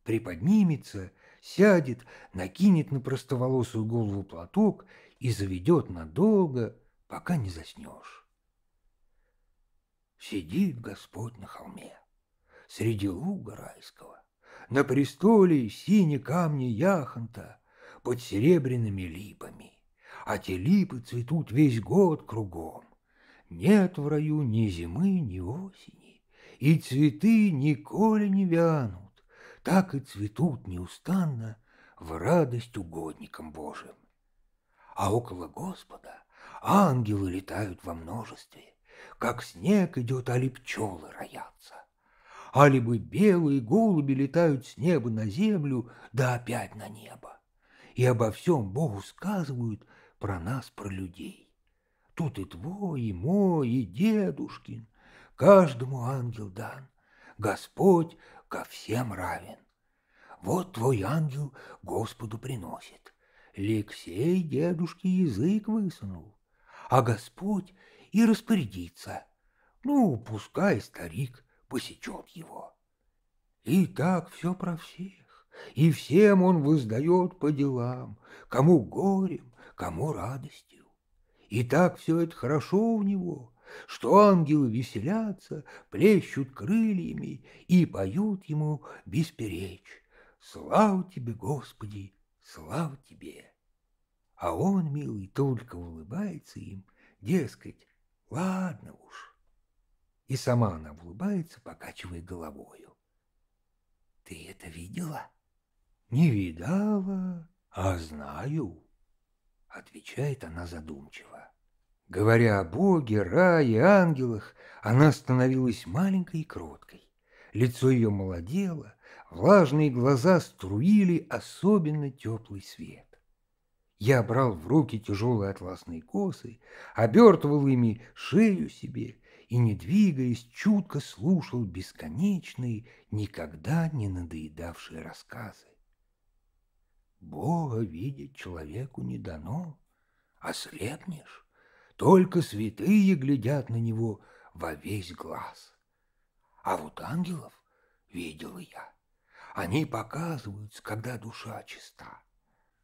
Приподнимется, сядет, накинет на простоволосую голову платок — и заведет надолго, пока не заснешь. Сидит Господь на холме, среди луга райского, на престоле синие камни яхонта под серебряными липами, а те липы цветут весь год кругом. Нет в раю ни зимы, ни осени, и цветы николи не вянут, так и цветут неустанно в радость угодникам Божьим а около Господа ангелы летают во множестве, как снег идет, али пчелы роятся. Али бы белые голуби летают с неба на землю, да опять на небо. И обо всем Богу сказывают про нас, про людей. Тут и твой, и мой, и дедушкин. Каждому ангел дан. Господь ко всем равен. Вот твой ангел Господу приносит. Алексей дедушке язык высунул, а Господь и распорядится. Ну, пускай старик посечет его. И так все про всех, и всем он воздает по делам, кому горем, кому радостью. И так все это хорошо у него, что ангелы веселятся, плещут крыльями и поют ему бесперечь. Слава тебе, Господи, Слав тебе. А он, милый, только улыбается им, дескать, ладно уж. И сама она улыбается, покачивая головою. Ты это видела? Не видала, а знаю, отвечает она задумчиво. Говоря о Боге, рае, ангелах, она становилась маленькой и кроткой. Лицо ее молодело, влажные глаза струили особенно теплый свет. Я брал в руки тяжелые атласные косы, обертывал ими шею себе и, не двигаясь, чутко слушал бесконечные, никогда не надоедавшие рассказы. Бога видеть человеку не дано, а слепнешь. Только святые глядят на него во весь глаз. А вот ангелов видел я. Они показываются, когда душа чиста.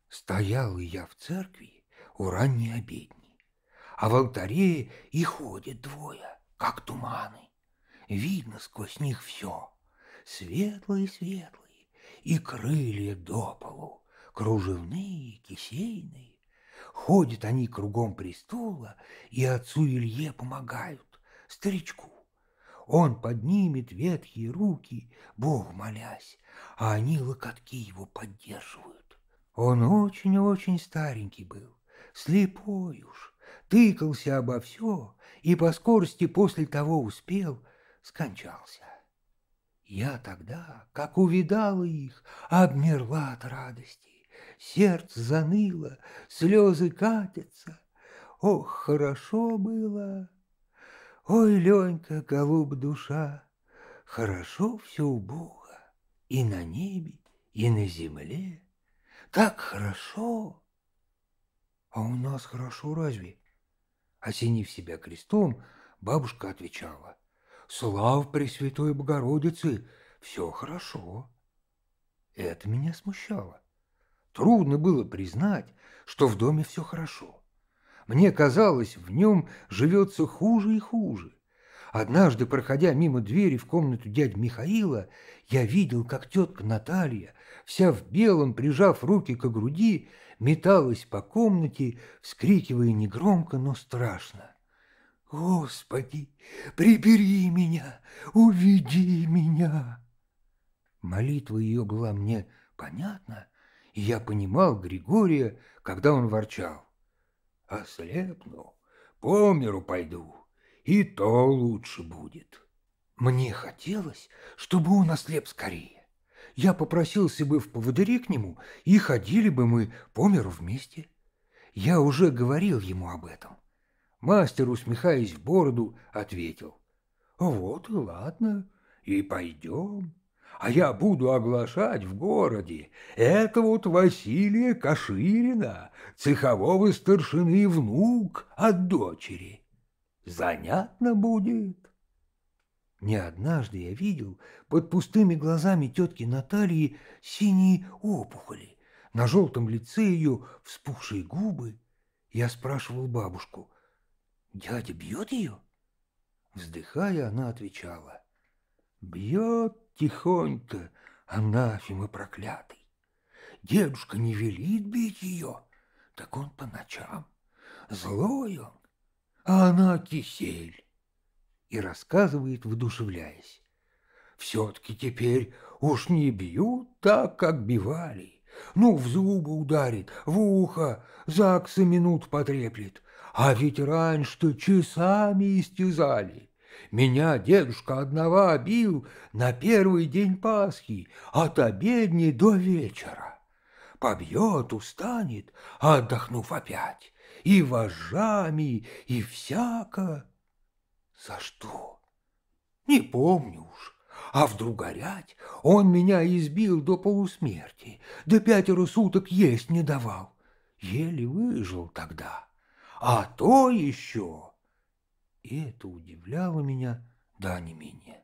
Стоял я в церкви у ранней обедни, а в алтаре и ходят двое, как туманы. Видно сквозь них все, светлые-светлые, и крылья до полу, кружевные, кисейные. Ходят они кругом престола и отцу Илье помогают, старичку. Он поднимет ветхие руки, Бог молясь, а они локотки его поддерживают. Он очень-очень старенький был, слепой уж, тыкался обо все и по скорости после того успел, скончался. Я тогда, как увидала их, обмерла от радости, сердце заныло, слезы катятся. Ох, хорошо было! Ой, Ленька, голуб душа, хорошо все у Бога, и на небе, и на земле, так хорошо. А у нас хорошо разве? Осенив себя крестом, бабушка отвечала, слав Пресвятой Богородице, все хорошо. Это меня смущало. Трудно было признать, что в доме все хорошо. Мне казалось, в нем живется хуже и хуже. Однажды, проходя мимо двери в комнату дяди Михаила, я видел, как тетка Наталья, вся в белом, прижав руки к груди, металась по комнате, вскрикивая негромко, но страшно. «Господи, прибери меня, уведи меня!» Молитва ее была мне понятна, и я понимал Григория, когда он ворчал ослепну, по миру пойду, и то лучше будет. Мне хотелось, чтобы он ослеп скорее. Я попросился бы в поводыри к нему, и ходили бы мы по миру вместе. Я уже говорил ему об этом. Мастер, усмехаясь в бороду, ответил. «Вот и ладно, и пойдем» а я буду оглашать в городе. Это вот Василия Каширина, цехового старшины внук от дочери. Занятно будет. Не однажды я видел под пустыми глазами тетки Натальи синие опухоли, на желтом лице ее вспухшие губы. Я спрашивал бабушку, «Дядя бьет ее?» Вздыхая, она отвечала, «Бьет тихонько, анафемы проклятый. Дедушка не велит бить ее, так он по ночам. Злой он, а она кисель. И рассказывает, вдушевляясь. Все-таки теперь уж не бьют так, как бивали. Ну, в зубы ударит, в ухо, ЗАГСы минут потреплет. А ведь раньше-то часами истязали. Меня дедушка одного обил на первый день Пасхи от обедни до вечера. Побьет, устанет, отдохнув опять, и вожами, и всяко. За что? Не помню уж. А вдруг горять, он меня избил до полусмерти, до пятеро суток есть не давал. Еле выжил тогда. А то еще и это удивляло меня, да не менее.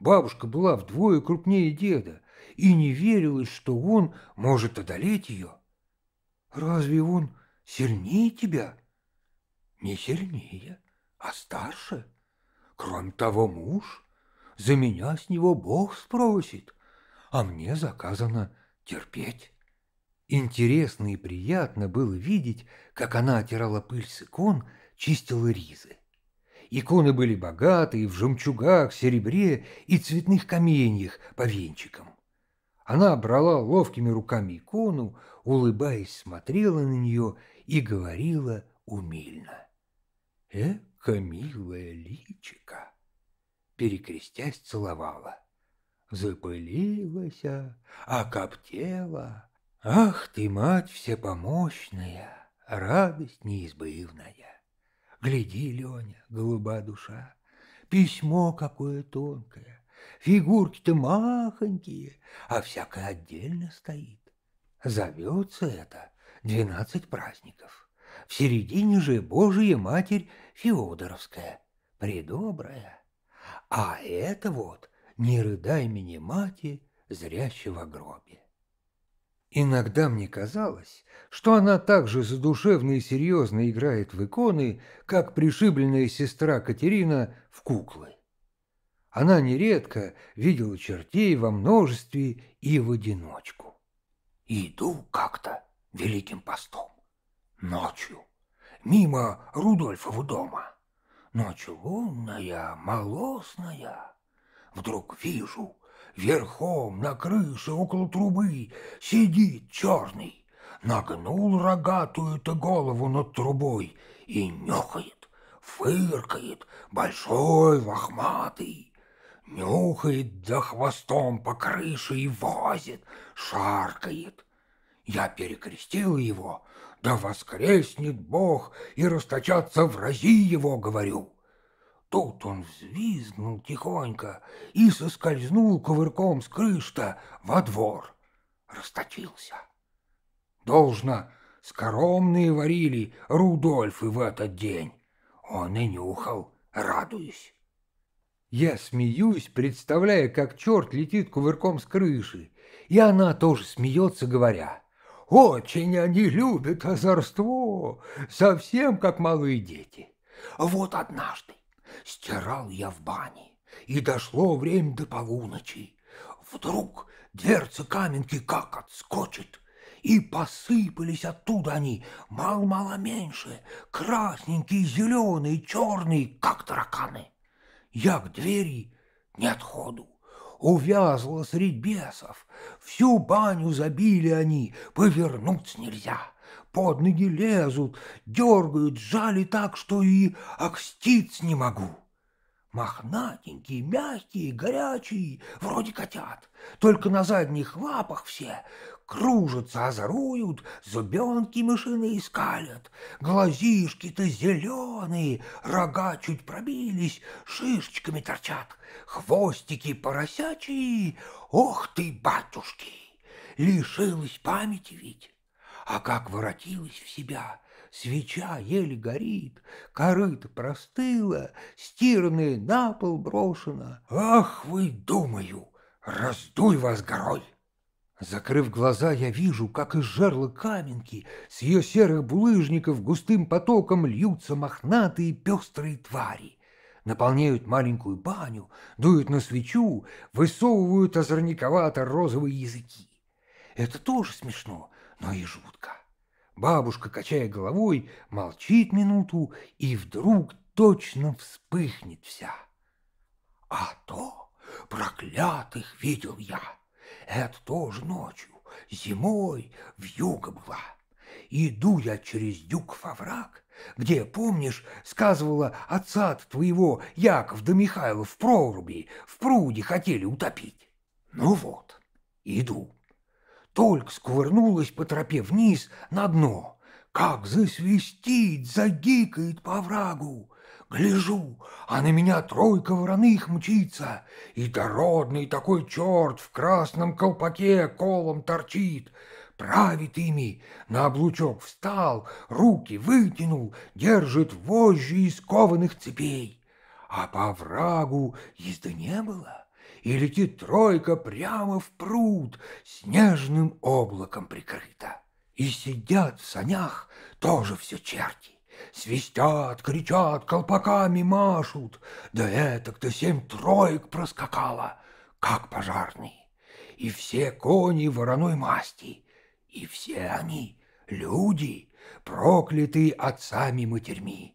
Бабушка была вдвое крупнее деда и не верилось, что он может одолеть ее. Разве он сильнее тебя? Не сильнее, а старше. Кроме того, муж. За меня с него Бог спросит, а мне заказано терпеть. Интересно и приятно было видеть, как она отирала пыль с икон, чистила ризы. Иконы были богатые, в жемчугах, серебре и цветных каменьях по венчикам. Она брала ловкими руками икону, улыбаясь, смотрела на нее и говорила умильно. «Эка, милая личика!» Перекрестясь, целовала. Запылилась, окоптела. «Ах ты, мать всепомощная, радость неизбывная!» Гляди, Леня, голуба душа, письмо какое тонкое, фигурки-то махонькие, а всякое отдельно стоит. Зовется это «Двенадцать праздников». В середине же Божия Матерь Феодоровская, предобрая. А это вот «Не рыдай мне, мати, зрящего гробе». Иногда мне казалось, что она так же задушевно и серьезно играет в иконы, как пришибленная сестра Катерина в куклы. Она нередко видела чертей во множестве и в одиночку. Иду как-то великим постом, ночью, мимо Рудольфову дома. Ночью, лунная, молосная. Вдруг вижу, верхом на крыше около трубы сидит черный, нагнул рогатую-то голову над трубой и нюхает, фыркает, большой лохматый. Нюхает да хвостом по крыше и возит, шаркает. Я перекрестил его, да воскреснет Бог и расточаться в врази его, говорю. Тут он взвизгнул тихонько и соскользнул кувырком с крышта во двор. Расточился. Должно, скоромные варили Рудольфы в этот день. Он и нюхал, радуюсь. Я смеюсь, представляя, как черт летит кувырком с крыши, и она тоже смеется, говоря, «Очень они любят озорство, совсем как малые дети. Вот однажды стирал я в бане, и дошло время до полуночи. Вдруг дверцы каменки как отскочит, и посыпались оттуда они, мал мало меньше, красненькие, зеленые, черные, как тараканы. Я к двери не отходу, увязла средь бесов. Всю баню забили они, повернуть нельзя под ноги лезут, дергают, жали так, что и окстиц не могу. Мохнатенькие, мягкие, горячие, вроде котят, только на задних лапах все, кружатся, озоруют, зубенки мышиные скалят, глазишки-то зеленые, рога чуть пробились, шишечками торчат, хвостики поросячие, ох ты, батюшки! Лишилась памяти ведь, а как воротилась в себя, свеча еле горит, корыто простыла, стирные на пол брошено. Ах вы, думаю, раздуй вас горой! Закрыв глаза, я вижу, как из жерла каменки с ее серых булыжников густым потоком льются мохнатые пестрые твари. Наполняют маленькую баню, дуют на свечу, высовывают озорниковато розовые языки. Это тоже смешно, но и жутко. Бабушка, качая головой, молчит минуту и вдруг точно вспыхнет вся. А то проклятых видел я. Это тоже ночью, зимой, в вьюга была. Иду я через дюк во враг, где, помнишь, сказывала отца твоего Яков да Михайлов в проруби, в пруде хотели утопить. Ну вот, иду. Только скувырнулась по тропе вниз на дно. Как засвистит, загикает по врагу. Гляжу, а на меня тройка вороных мчится, и дородный такой черт в красном колпаке колом торчит. Правит ими, на облучок встал, руки вытянул, держит вожжи из кованых цепей. А по врагу езды не было и летит тройка прямо в пруд, снежным облаком прикрыта. И сидят в санях тоже все черти. Свистят, кричат, колпаками машут. Да это как-то семь троек проскакало, как пожарный. И все кони вороной масти, и все они — люди, проклятые отцами-матерьми.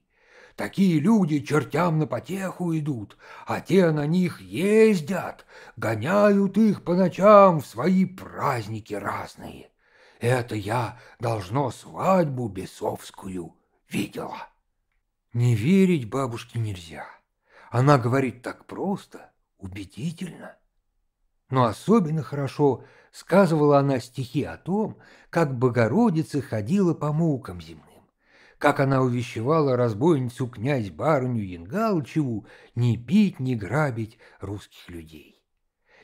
Такие люди чертям на потеху идут, а те на них ездят, гоняют их по ночам в свои праздники разные. Это я должно свадьбу бесовскую видела. Не верить бабушке нельзя. Она говорит так просто, убедительно. Но особенно хорошо сказывала она стихи о том, как Богородица ходила по мукам земным как она увещевала разбойницу князь Барню Янгалычеву не бить, не грабить русских людей.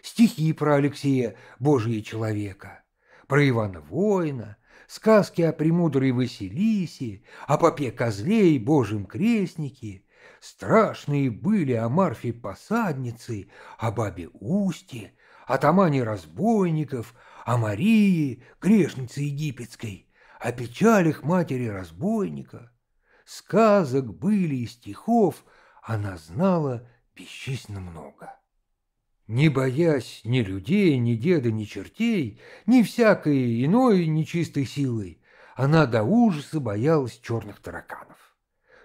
Стихи про Алексея Божия человека, про Ивана Воина, сказки о премудрой Василисе, о попе козлей Божьем крестнике, страшные были о Марфе посаднице, о бабе Усте, о тамане разбойников, о Марии, грешнице египетской, о печалях матери-разбойника. Сказок были и стихов она знала бесчисленно много. Не боясь ни людей, ни деда, ни чертей, ни всякой иной нечистой силой, она до ужаса боялась черных тараканов,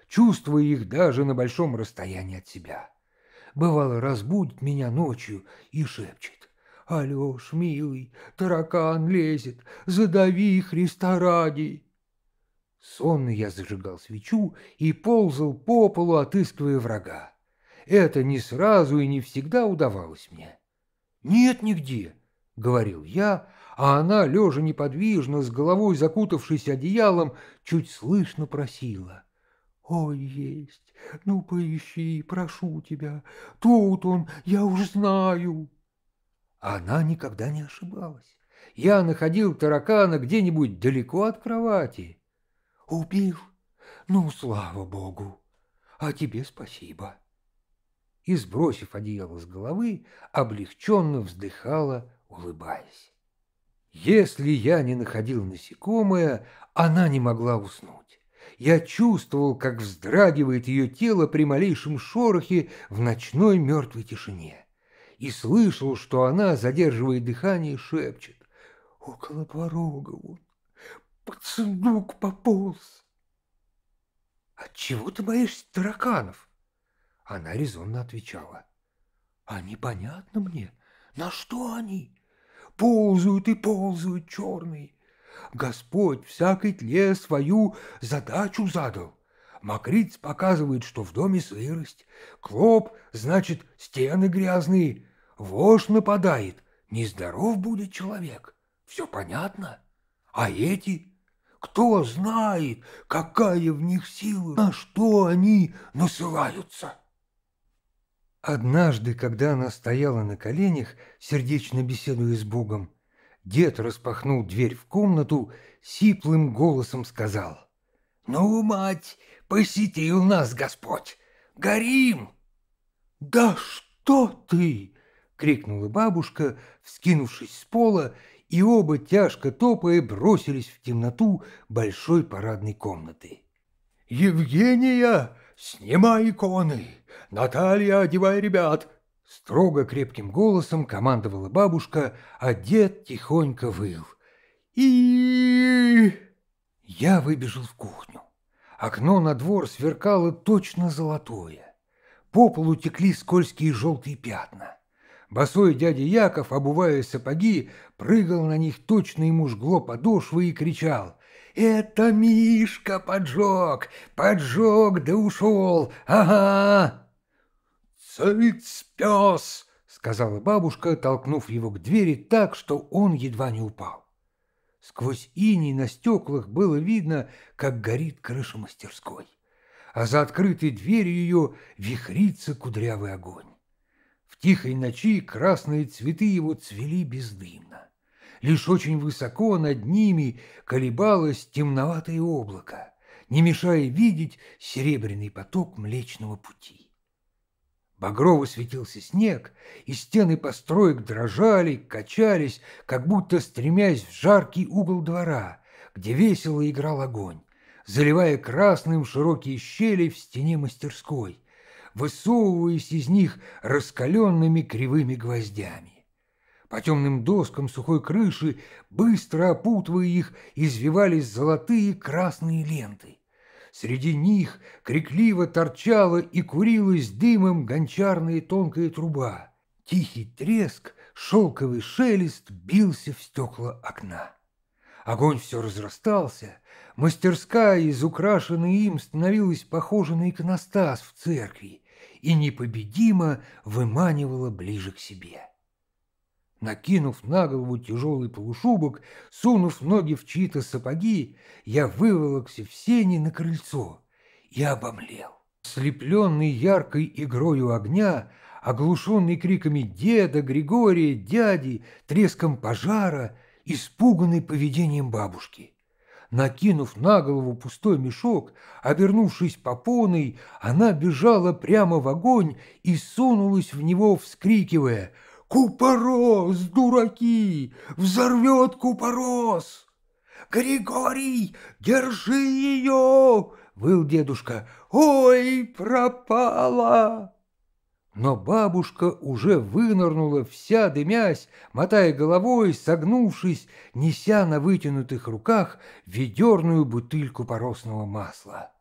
чувствуя их даже на большом расстоянии от себя. Бывало, разбудит меня ночью и шепчет. «Алёш, милый, таракан лезет, задави Христа ради!» Сонно я зажигал свечу и ползал по полу, отыскивая врага. Это не сразу и не всегда удавалось мне. «Нет нигде», — говорил я, а она, лежа неподвижно, с головой закутавшись одеялом, чуть слышно просила. «Ой, есть! Ну, поищи, прошу тебя! Тут он, я уж знаю!» Она никогда не ошибалась. Я находил таракана где-нибудь далеко от кровати. Убил? Ну, слава богу. А тебе спасибо. И, сбросив одеяло с головы, облегченно вздыхала, улыбаясь. Если я не находил насекомое, она не могла уснуть. Я чувствовал, как вздрагивает ее тело при малейшем шорохе в ночной мертвой тишине и слышал, что она, задерживая дыхание, шепчет. «Около порога он, под сундук пополз». «Отчего ты боишься тараканов?» Она резонно отвечала. «А непонятно мне, на что они? Ползают и ползают черный. Господь всякой тле свою задачу задал. Макриц показывает, что в доме сырость, клоп, значит, стены грязные, Вождь нападает, нездоров будет человек. Все понятно. А эти? Кто знает, какая в них сила, на что они насылаются? Однажды, когда она стояла на коленях, сердечно беседуя с Богом, дед распахнул дверь в комнату, сиплым голосом сказал. «Ну, мать, посетил нас Господь! Горим!» «Да что ты!» крикнула бабушка, вскинувшись с пола, и оба, тяжко топая, бросились в темноту большой парадной комнаты. «Евгения, снимай иконы! Наталья, одевай ребят!» Строго крепким голосом командовала бабушка, а дед тихонько выл. и Я выбежал в кухню. Окно на двор сверкало точно золотое. По полу текли скользкие желтые пятна. Босой дядя Яков, обувая сапоги, прыгал на них, точно ему жгло подошвы и кричал. «Это Мишка поджег! Поджег да ушел! Ага!» «Цыц, пес!» — сказала бабушка, толкнув его к двери так, что он едва не упал. Сквозь иней на стеклах было видно, как горит крыша мастерской, а за открытой дверью ее вихрится кудрявый огонь тихой ночи красные цветы его цвели бездымно. Лишь очень высоко над ними колебалось темноватое облако, не мешая видеть серебряный поток Млечного Пути. Багрово светился снег, и стены построек дрожали, качались, как будто стремясь в жаркий угол двора, где весело играл огонь, заливая красным широкие щели в стене мастерской, высовываясь из них раскаленными кривыми гвоздями. По темным доскам сухой крыши, быстро опутывая их, извивались золотые красные ленты. Среди них крикливо торчала и курилась дымом гончарная тонкая труба. Тихий треск, шелковый шелест бился в стекла окна. Огонь все разрастался, Мастерская, из изукрашенная им, становилась похожа на иконостас в церкви и непобедимо выманивала ближе к себе. Накинув на голову тяжелый полушубок, сунув ноги в чьи-то сапоги, я выволокся в сени на крыльцо и обомлел. Слепленный яркой игрою огня, оглушенный криками деда, Григория, дяди, треском пожара, испуганный поведением бабушки. Накинув на голову пустой мешок, обернувшись попоной, она бежала прямо в огонь и сунулась в него, вскрикивая «Купорос, дураки! Взорвет купорос!» «Григорий, держи ее!» — выл дедушка. «Ой, пропала!» Но бабушка уже вынырнула, вся дымясь, мотая головой, согнувшись, неся на вытянутых руках ведерную бутыльку поросного масла.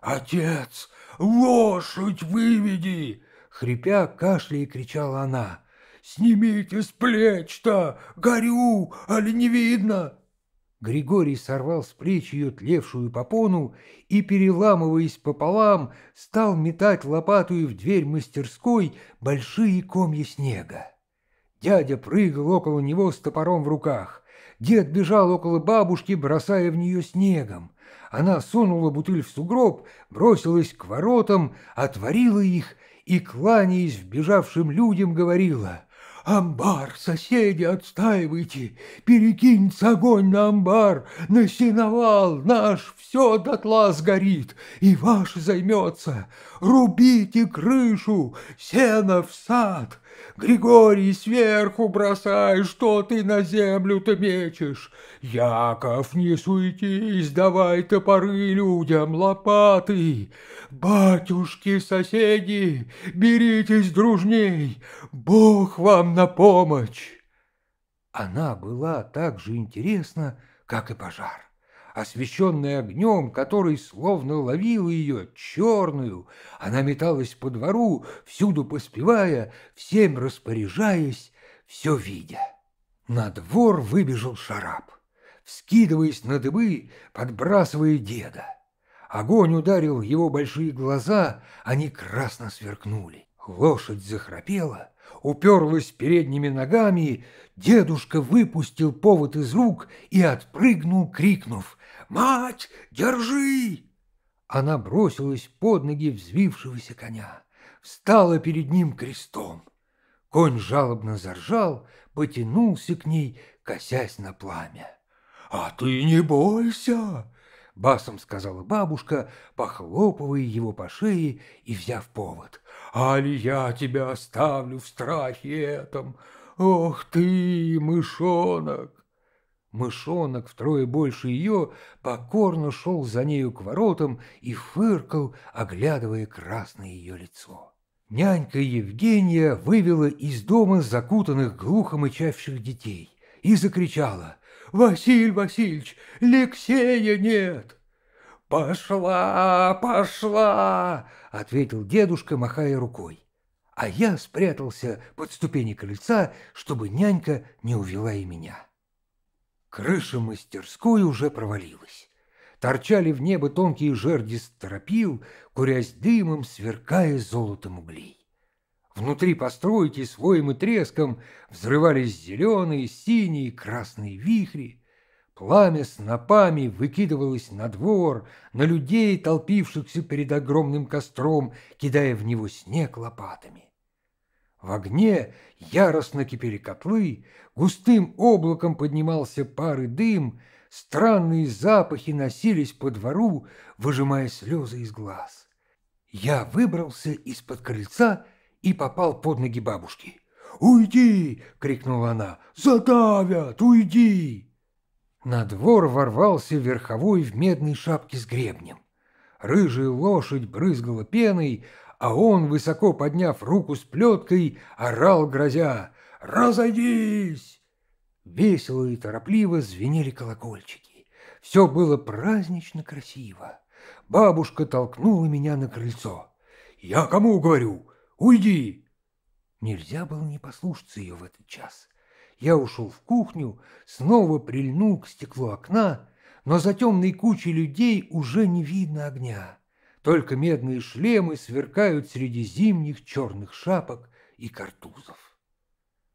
«Отец, лошадь выведи!» — хрипя, кашляя, кричала она. «Снимите с плеч-то! Горю, али не видно!» Григорий сорвал с плеч ее тлевшую попону и, переламываясь пополам, стал метать лопатую в дверь мастерской большие комья снега. Дядя прыгал около него с топором в руках. Дед бежал около бабушки, бросая в нее снегом. Она сунула бутыль в сугроб, бросилась к воротам, отворила их и, кланяясь вбежавшим людям, говорила — Амбар, соседи, отстаивайте, перекинется огонь на амбар, на сеновал наш все дотла сгорит, и ваш займется. Рубите крышу, сено в сад, Григорий, сверху бросай, что ты на землю-то мечешь? Яков, не суетись, давай топоры людям, лопаты. Батюшки, соседи, беритесь дружней, Бог вам на помощь. Она была так же интересна, как и пожар освещенная огнем, который словно ловил ее, черную. Она металась по двору, всюду поспевая, всем распоряжаясь, все видя. На двор выбежал шарап, вскидываясь на дыбы, подбрасывая деда. Огонь ударил в его большие глаза, они красно сверкнули. Лошадь захрапела, уперлась передними ногами, дедушка выпустил повод из рук и отпрыгнул, крикнув «Мать, держи!» Она бросилась под ноги взвившегося коня, встала перед ним крестом. Конь жалобно заржал, потянулся к ней, косясь на пламя. «А ты не бойся!» — басом сказала бабушка, похлопывая его по шее и взяв повод. «Али я тебя оставлю в страхе этом! Ох ты, мышонок!» Мышонок, втрое больше ее, покорно шел за нею к воротам и фыркал, оглядывая красное ее лицо. Нянька Евгения вывела из дома закутанных глухо мычавших детей и закричала «Василь Васильевич, Лексея нет!» «Пошла, пошла!» — ответил дедушка, махая рукой. А я спрятался под ступени крыльца, чтобы нянька не увела и меня. Крыша мастерской уже провалилась. Торчали в небо тонкие жерди стропил, курясь дымом, сверкая золотом углей. Внутри постройки своим и треском взрывались зеленые, синие, красные вихри. Пламя снопами выкидывалось на двор, на людей, толпившихся перед огромным костром, кидая в него снег лопатами. В огне яростно кипели котлы, густым облаком поднимался пар и дым, странные запахи носились по двору, выжимая слезы из глаз. Я выбрался из-под крыльца и попал под ноги бабушки. «Уйди!» — крикнула она. «Задавят! Уйди!» На двор ворвался верховой в медной шапке с гребнем. Рыжая лошадь брызгала пеной, а он, высоко подняв руку с плеткой, орал, грозя «Разойдись!» Весело и торопливо звенели колокольчики. Все было празднично красиво. Бабушка толкнула меня на крыльцо. «Я кому говорю? Уйди!» Нельзя было не послушаться ее в этот час. Я ушел в кухню, снова прильнул к стеклу окна, но за темной кучей людей уже не видно огня. Только медные шлемы сверкают среди зимних черных шапок и картузов.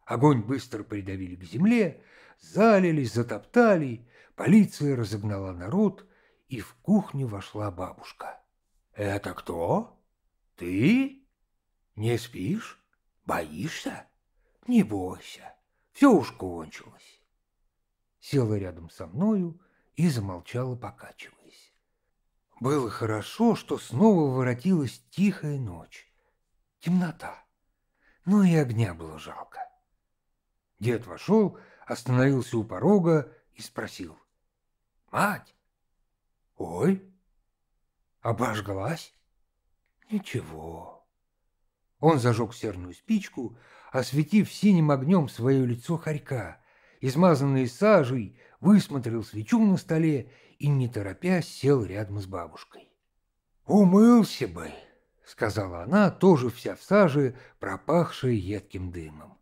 Огонь быстро придавили к земле, залили, затоптали, полиция разогнала народ, и в кухню вошла бабушка. «Это кто? Ты? Не спишь? Боишься? Не бойся, все уж кончилось». Села рядом со мною и замолчала, покачиваясь. Было хорошо, что снова воротилась тихая ночь, темнота, но и огня было жалко. Дед вошел, остановился у порога и спросил. «Мать!» «Ой!» «Обожглась?» «Ничего». Он зажег серную спичку, осветив синим огнем свое лицо хорька, измазанный сажей, высмотрел свечу на столе и, не торопясь, сел рядом с бабушкой. «Умылся бы!» — сказала она, тоже вся в саже, пропахшая едким дымом.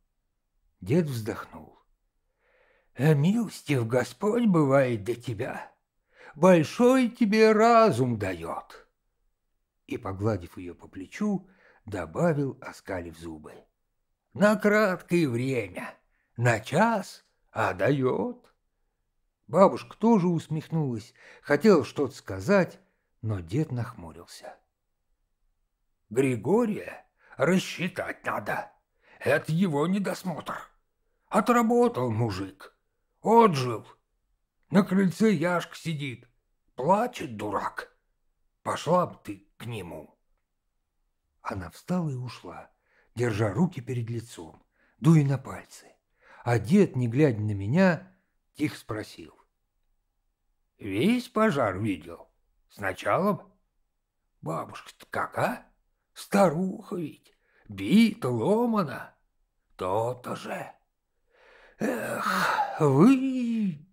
Дед вздохнул. А «Милостив Господь бывает для тебя, большой тебе разум дает!» И, погладив ее по плечу, добавил, оскалив зубы. «На краткое время, на час, а дает!» Бабушка тоже усмехнулась, хотела что-то сказать, но дед нахмурился. «Григория рассчитать надо, это его недосмотр!» Отработал мужик. Отжил. На крыльце Яшка сидит. Плачет дурак. Пошла б ты к нему. Она встала и ушла, держа руки перед лицом, дуя на пальцы. А дед, не глядя на меня, тихо спросил. «Весь пожар видел? сначала? бабушка «Бабушка-то как, а? Старуха ведь, бита, ломана. То-то же!» «Эх, вы...»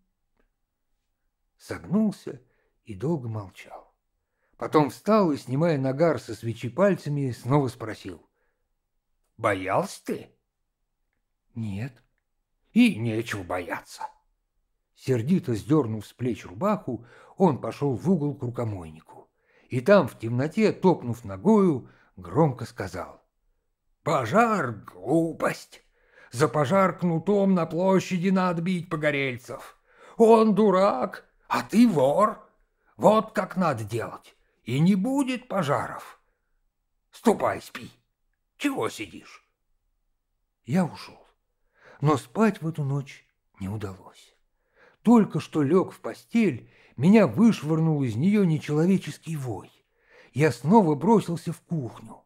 Согнулся и долго молчал. Потом встал и, снимая нагар со свечи пальцами, снова спросил. «Боялся ты?» «Нет». «И нечего бояться». Сердито сдернув с плеч рубаху, он пошел в угол к рукомойнику. И там, в темноте, топнув ногою, громко сказал. «Пожар — глупость! за пожар кнутом на площади надбить погорельцев. Он дурак, а ты вор. Вот как надо делать, и не будет пожаров. Ступай, спи. Чего сидишь? Я ушел, но спать в эту ночь не удалось. Только что лег в постель, меня вышвырнул из нее нечеловеческий вой. Я снова бросился в кухню.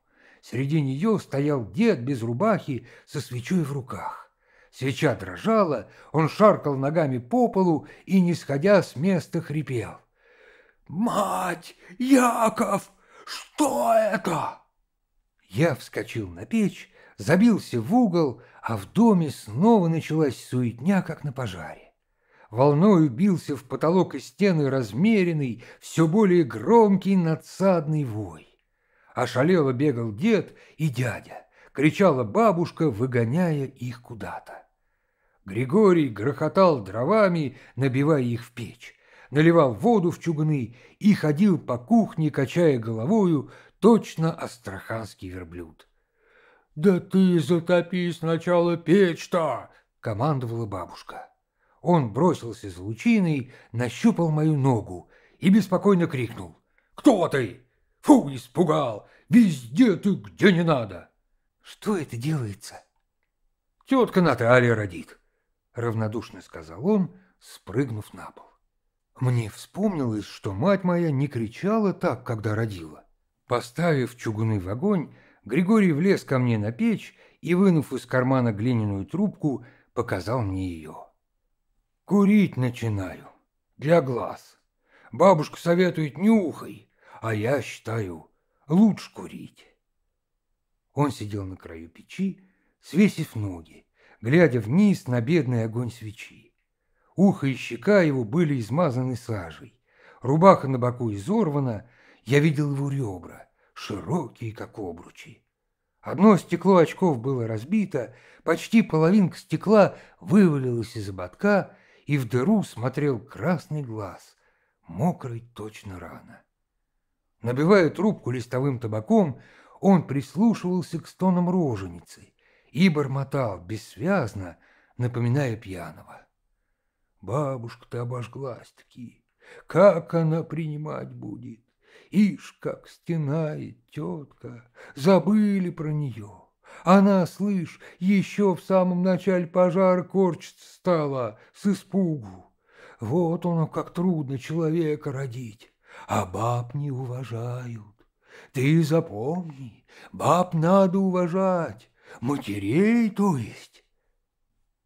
Среди нее стоял дед без рубахи со свечой в руках. Свеча дрожала, он шаркал ногами по полу и, не сходя с места, хрипел. «Мать! Яков! Что это?» Я вскочил на печь, забился в угол, а в доме снова началась суетня, как на пожаре. Волною бился в потолок и стены размеренный, все более громкий надсадный вой. Ошалело бегал дед и дядя, кричала бабушка, выгоняя их куда-то. Григорий грохотал дровами, набивая их в печь, наливал воду в чугуны и ходил по кухне, качая головою, точно астраханский верблюд. «Да ты затопи сначала печь-то!» — командовала бабушка. Он бросился за лучиной, нащупал мою ногу и беспокойно крикнул. «Кто ты?» Фу, испугал! Везде ты, где не надо!» «Что это делается?» «Тетка Наталья родит», — равнодушно сказал он, спрыгнув на пол. Мне вспомнилось, что мать моя не кричала так, когда родила. Поставив чугуны в огонь, Григорий влез ко мне на печь и, вынув из кармана глиняную трубку, показал мне ее. «Курить начинаю. Для глаз. Бабушка советует, нюхай а я считаю, лучше курить. Он сидел на краю печи, свесив ноги, глядя вниз на бедный огонь свечи. Ухо и щека его были измазаны сажей, рубаха на боку изорвана, я видел его ребра, широкие, как обручи. Одно стекло очков было разбито, почти половинка стекла вывалилась из ободка, и в дыру смотрел красный глаз, мокрый точно рано. Набивая трубку листовым табаком, он прислушивался к стонам роженицы и бормотал бессвязно, напоминая пьяного. «Бабушка-то обожглась-таки, как она принимать будет? Ишь, как стенает тетка, забыли про нее. Она, слышь, еще в самом начале пожара корчиться стала с испугу. Вот оно, как трудно человека родить» а баб не уважают. Ты запомни, баб надо уважать, матерей, то есть.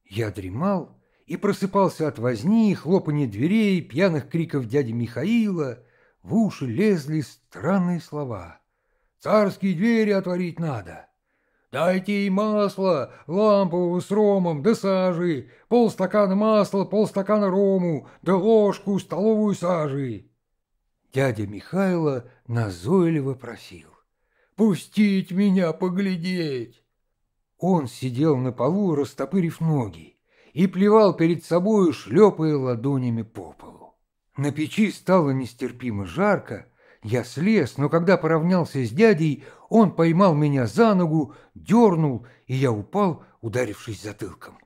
Я дремал и просыпался от возни, хлопания дверей, пьяных криков дяди Михаила. В уши лезли странные слова. «Царские двери отворить надо!» «Дайте ей масло, лампу с ромом, да сажи, полстакана масла, полстакана рому, да ложку столовую сажи!» Дядя Михайло назойливо просил. «Пустить меня поглядеть!» Он сидел на полу, растопырив ноги, и плевал перед собою, шлепая ладонями по полу. На печи стало нестерпимо жарко, я слез, но когда поравнялся с дядей, он поймал меня за ногу, дернул, и я упал, ударившись затылком.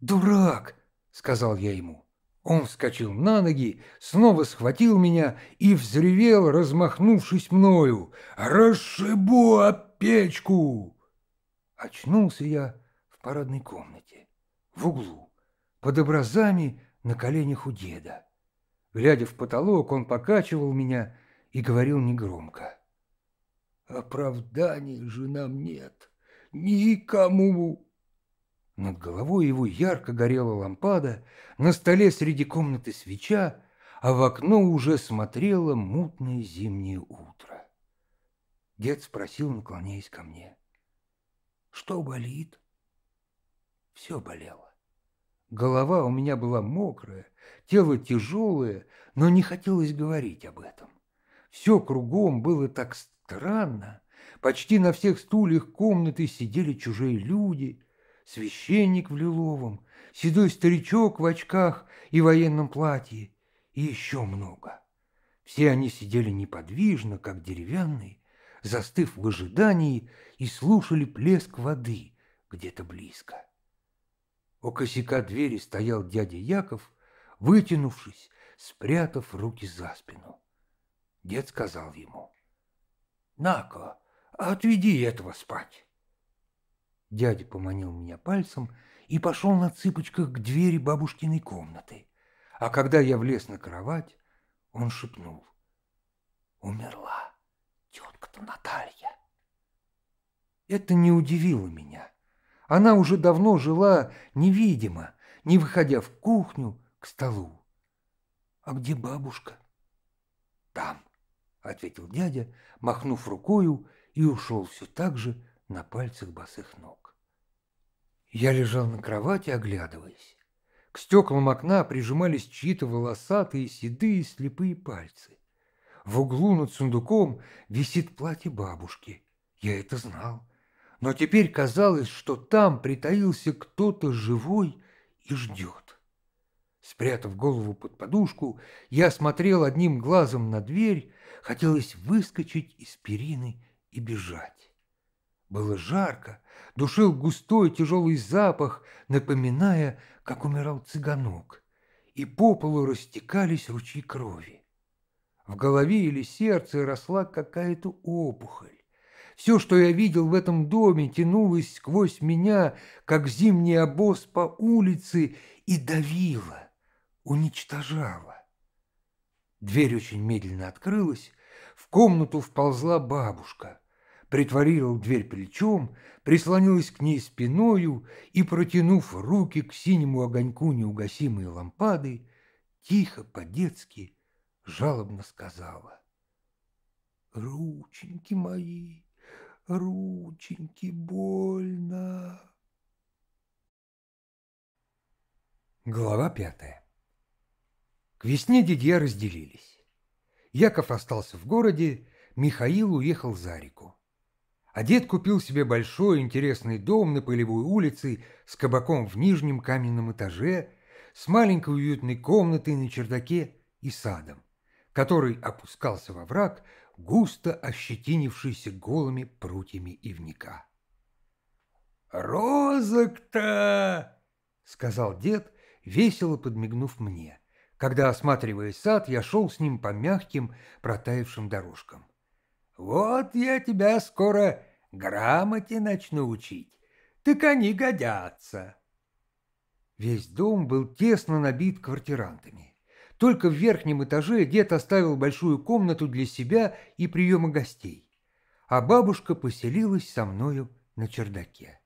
«Дурак!» — сказал я ему. Он вскочил на ноги, снова схватил меня и взревел, размахнувшись мною. «Расшибу об печку!» Очнулся я в парадной комнате, в углу, под образами на коленях у деда. Глядя в потолок, он покачивал меня и говорил негромко. «Оправданий же нам нет, никому!» Над головой его ярко горела лампада, на столе среди комнаты свеча, а в окно уже смотрело мутное зимнее утро. Дед спросил, наклоняясь ко мне, «Что болит?» Все болело. Голова у меня была мокрая, тело тяжелое, но не хотелось говорить об этом. Все кругом было так странно. Почти на всех стульях комнаты сидели чужие люди, священник в лиловом, седой старичок в очках и военном платье, и еще много. Все они сидели неподвижно, как деревянные, застыв в ожидании и слушали плеск воды где-то близко. У косяка двери стоял дядя Яков, вытянувшись, спрятав руки за спину. Дед сказал ему, "Нако, отведи этого спать». Дядя поманил меня пальцем и пошел на цыпочках к двери бабушкиной комнаты. А когда я влез на кровать, он шепнул. «Умерла тетка-то Наталья». Это не удивило меня. Она уже давно жила невидимо, не выходя в кухню к столу. «А где бабушка?» «Там», — ответил дядя, махнув рукою, и ушел все так же, на пальцах босых ног. Я лежал на кровати, оглядываясь. К стеклам окна прижимались чьи-то волосатые, седые, слепые пальцы. В углу над сундуком висит платье бабушки. Я это знал. Но теперь казалось, что там притаился кто-то живой и ждет. Спрятав голову под подушку, я смотрел одним глазом на дверь, хотелось выскочить из перины и бежать. Было жарко, душил густой тяжелый запах, напоминая, как умирал цыганок, и по полу растекались ручьи крови. В голове или сердце росла какая-то опухоль. Все, что я видел в этом доме, тянулось сквозь меня, как зимний обоз по улице, и давило, уничтожало. Дверь очень медленно открылась, в комнату вползла бабушка — притворила дверь плечом, прислонилась к ней спиною и, протянув руки к синему огоньку неугасимой лампады, тихо, по-детски, жалобно сказала. «Рученьки мои, рученьки, больно!» Глава пятая. К весне дядья разделились. Яков остался в городе, Михаил уехал за реку. А дед купил себе большой интересный дом на Полевой улице с кабаком в нижнем каменном этаже, с маленькой уютной комнатой на чердаке и садом, который опускался во враг, густо ощетинившийся голыми прутьями ивника. «Розок-то!» — сказал дед, весело подмигнув мне, когда, осматривая сад, я шел с ним по мягким, протаявшим дорожкам. Вот я тебя скоро грамоте начну учить, так они годятся. Весь дом был тесно набит квартирантами. Только в верхнем этаже дед оставил большую комнату для себя и приема гостей, а бабушка поселилась со мною на чердаке.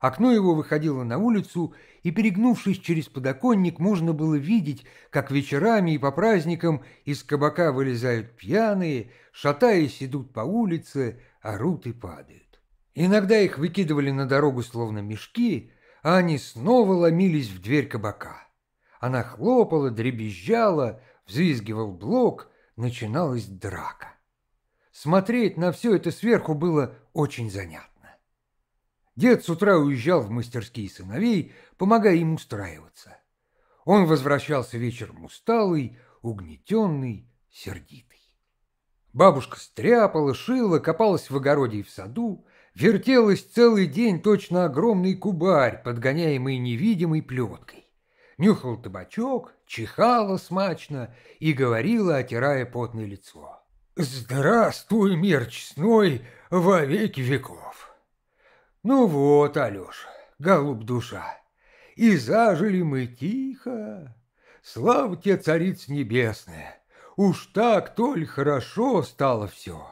Окно его выходило на улицу, и, перегнувшись через подоконник, можно было видеть, как вечерами и по праздникам из кабака вылезают пьяные, шатаясь идут по улице, орут и падают. Иногда их выкидывали на дорогу словно мешки, а они снова ломились в дверь кабака. Она хлопала, дребезжала, взвизгивал блок, начиналась драка. Смотреть на все это сверху было очень занятно. Дед с утра уезжал в мастерские сыновей, помогая им устраиваться. Он возвращался вечером усталый, угнетенный, сердитый. Бабушка стряпала, шила, копалась в огороде и в саду, вертелась целый день точно огромный кубарь, подгоняемый невидимой плеткой. Нюхала табачок, чихала смачно и говорила, отирая потное лицо. «Здравствуй, мир честной, во веки веков!» Ну вот, Алёш, голуб душа, и зажили мы тихо. Слава тебе, цариц небесная, уж так толь хорошо стало все.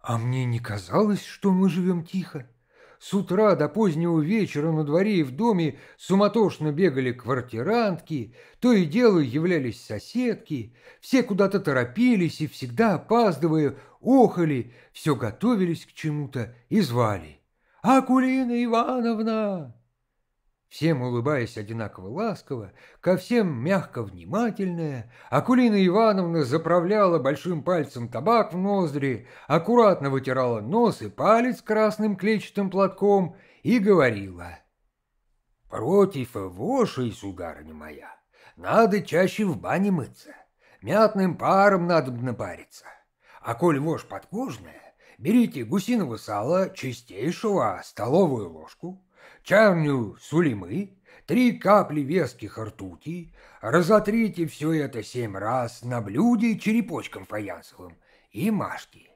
А мне не казалось, что мы живем тихо. С утра до позднего вечера на дворе и в доме суматошно бегали квартирантки, то и дело являлись соседки, все куда-то торопились и всегда опаздывая, охали, все готовились к чему-то и звали. «Акулина Ивановна!» Всем улыбаясь одинаково ласково, ко всем мягко внимательная, Акулина Ивановна заправляла большим пальцем табак в ноздри, аккуратно вытирала нос и палец красным клетчатым платком и говорила. «Против вошей, сударыня моя, надо чаще в бане мыться, мятным паром надо напариться, а коль вошь подкожная, берите гусиного сала чистейшего столовую ложку, чарню сулимы, три капли веских ртути, разотрите все это семь раз на блюде черепочком фаянсовым и мажьте.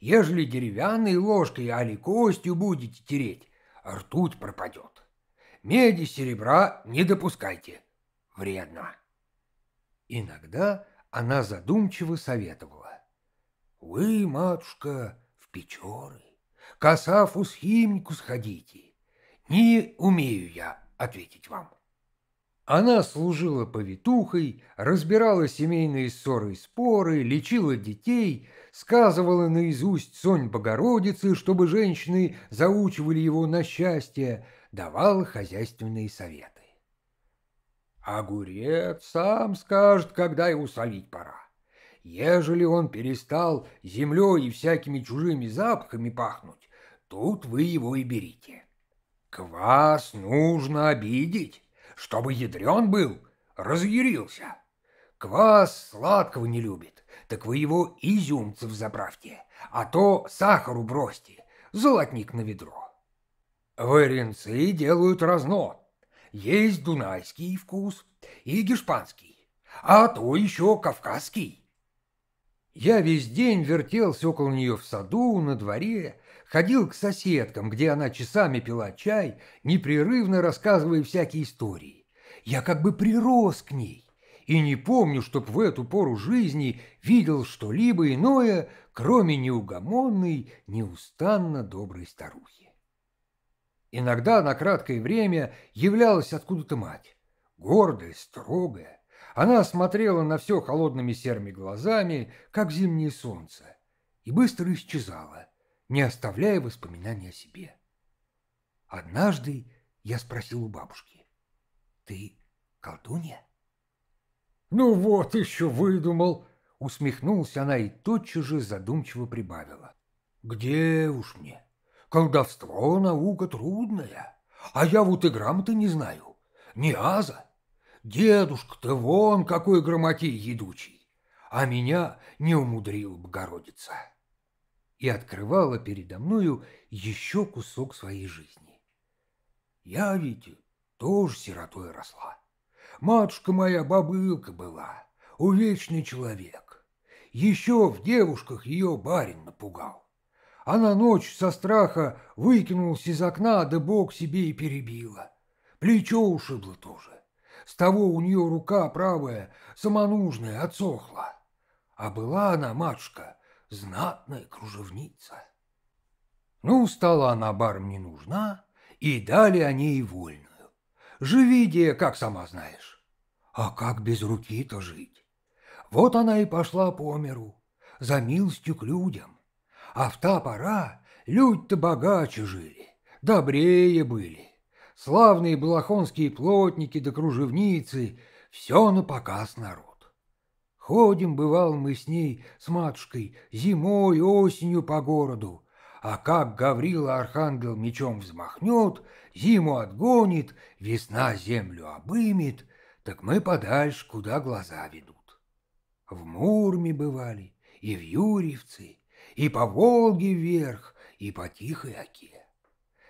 Ежели деревянной ложкой али костью будете тереть, ртуть пропадет. Меди серебра не допускайте. Вредно. Иногда она задумчиво советовала. «Вы, матушка, Печоры, касафу схимнику сходите. Не умею я ответить вам. Она служила повитухой, разбирала семейные ссоры и споры, лечила детей, сказывала наизусть сонь Богородицы, чтобы женщины заучивали его на счастье, давала хозяйственные советы. Огурец сам скажет, когда его солить пора. Ежели он перестал землей и всякими чужими запахами пахнуть, тут вы его и берите. Квас нужно обидеть, чтобы ядрен был, разъярился. Квас сладкого не любит, так вы его изюмцев заправьте, а то сахару бросьте, золотник на ведро. Варенцы делают разно. Есть дунайский вкус и гешпанский, а то еще кавказский. Я весь день вертелся около нее в саду, на дворе, ходил к соседкам, где она часами пила чай, непрерывно рассказывая всякие истории. Я как бы прирос к ней и не помню, чтоб в эту пору жизни видел что-либо иное, кроме неугомонной, неустанно доброй старухи. Иногда на краткое время являлась откуда-то мать, гордая, строгая, она смотрела на все холодными серыми глазами, как зимнее солнце, и быстро исчезала, не оставляя воспоминаний о себе. Однажды я спросил у бабушки, «Ты колдунья?» «Ну вот, еще выдумал!» Усмехнулась она и тотчас же задумчиво прибавила. «Где уж мне? Колдовство — наука трудная, а я вот и грамоты не знаю. Ни аза, Дедушка, ты вон какой громотей едучий, а меня не умудрил Богородица. И открывала передо мною еще кусок своей жизни. Я ведь тоже сиротой росла. Матушка моя бабылка была, увечный человек. Еще в девушках ее барин напугал. Она ночь со страха выкинулась из окна, да бог себе и перебила. Плечо ушибло тоже. С того у нее рука правая, самонужная, отсохла. А была она, матушка, знатная кружевница. Ну, стала она барам не нужна, и дали они и вольную. Живи, де, как сама знаешь. А как без руки-то жить? Вот она и пошла по миру, за милостью к людям. А в та пора люди-то богаче жили, добрее были славные балахонские плотники да кружевницы, все на показ народ. Ходим, бывал мы с ней, с матушкой, зимой, осенью по городу, а как Гаврила Архангел мечом взмахнет, зиму отгонит, весна землю обымет, так мы подальше, куда глаза ведут. В Мурме бывали, и в Юрьевце, и по Волге вверх, и по Тихой оке.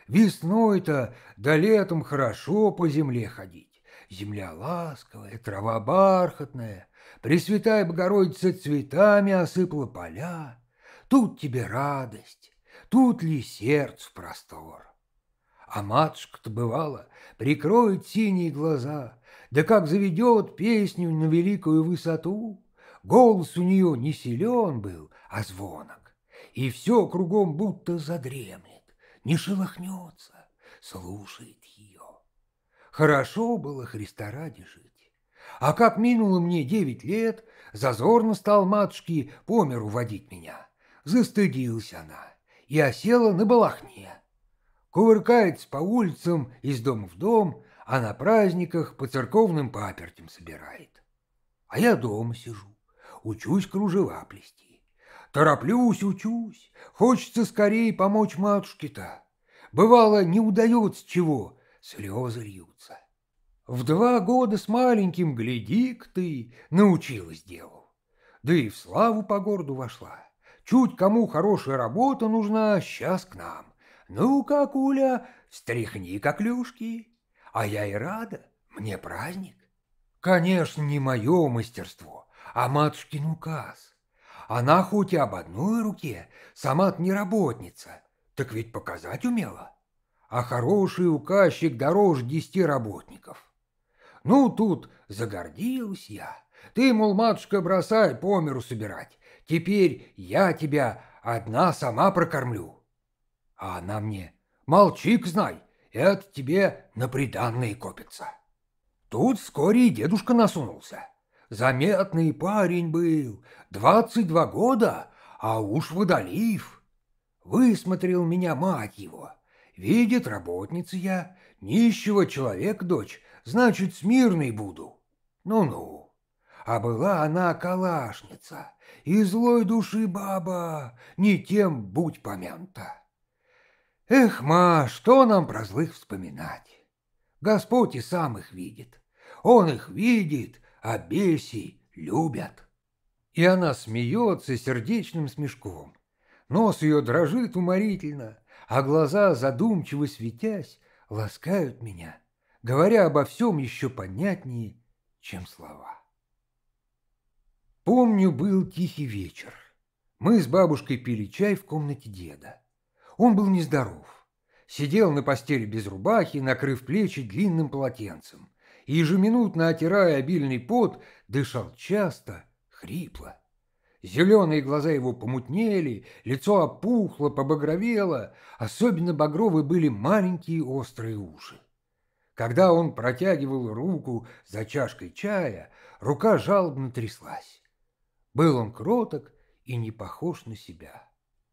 Весной-то да летом хорошо по земле ходить. Земля ласковая, трава бархатная, Пресвятая Богородица цветами осыпала поля. Тут тебе радость, тут ли сердце простор. А матушка-то бывала, прикроет синие глаза, Да как заведет песню на великую высоту. Голос у нее не силен был, а звонок, И все кругом будто задремлет не шелохнется, слушает ее. Хорошо было Христа ради жить. А как минуло мне девять лет, зазорно стал матушке помер уводить меня. Застыдилась она и осела на балахне. Кувыркается по улицам из дома в дом, а на праздниках по церковным папертям собирает. А я дома сижу, учусь кружева плести. Тороплюсь, учусь, хочется скорее помочь матушке-то. Бывало, не удается чего, слезы льются. В два года с маленьким, гляди-к ты, научилась делу. Да и в славу по городу вошла. Чуть кому хорошая работа нужна, сейчас к нам. Ну, как Уля, встряхни как клюшки. А я и рада, мне праздник. Конечно, не мое мастерство, а матушкин указ. Она хоть и об одной руке, сама не работница, так ведь показать умела. А хороший указчик дороже десяти работников. Ну, тут загордилась я. Ты, мол, матушка, бросай по миру собирать. Теперь я тебя одна сама прокормлю. А она мне, молчик знай, это тебе на приданные копится. Тут вскоре и дедушка насунулся. Заметный парень был, двадцать два года, а уж водолив. Высмотрел меня мать его. Видит, работница я, нищего человек дочь, значит, смирный буду. Ну-ну. А была она калашница, и злой души баба, не тем будь помянута. Эх, ма, что нам про злых вспоминать? Господь и сам их видит. Он их видит, а бесей любят. И она смеется сердечным смешком. Нос ее дрожит уморительно, а глаза, задумчиво светясь, ласкают меня, говоря обо всем еще понятнее, чем слова. Помню, был тихий вечер. Мы с бабушкой пили чай в комнате деда. Он был нездоров. Сидел на постели без рубахи, накрыв плечи длинным полотенцем и, ежеминутно отирая обильный пот, дышал часто, хрипло. Зеленые глаза его помутнели, лицо опухло, побагровело, особенно багровы были маленькие острые уши. Когда он протягивал руку за чашкой чая, рука жалобно тряслась. Был он кроток и не похож на себя.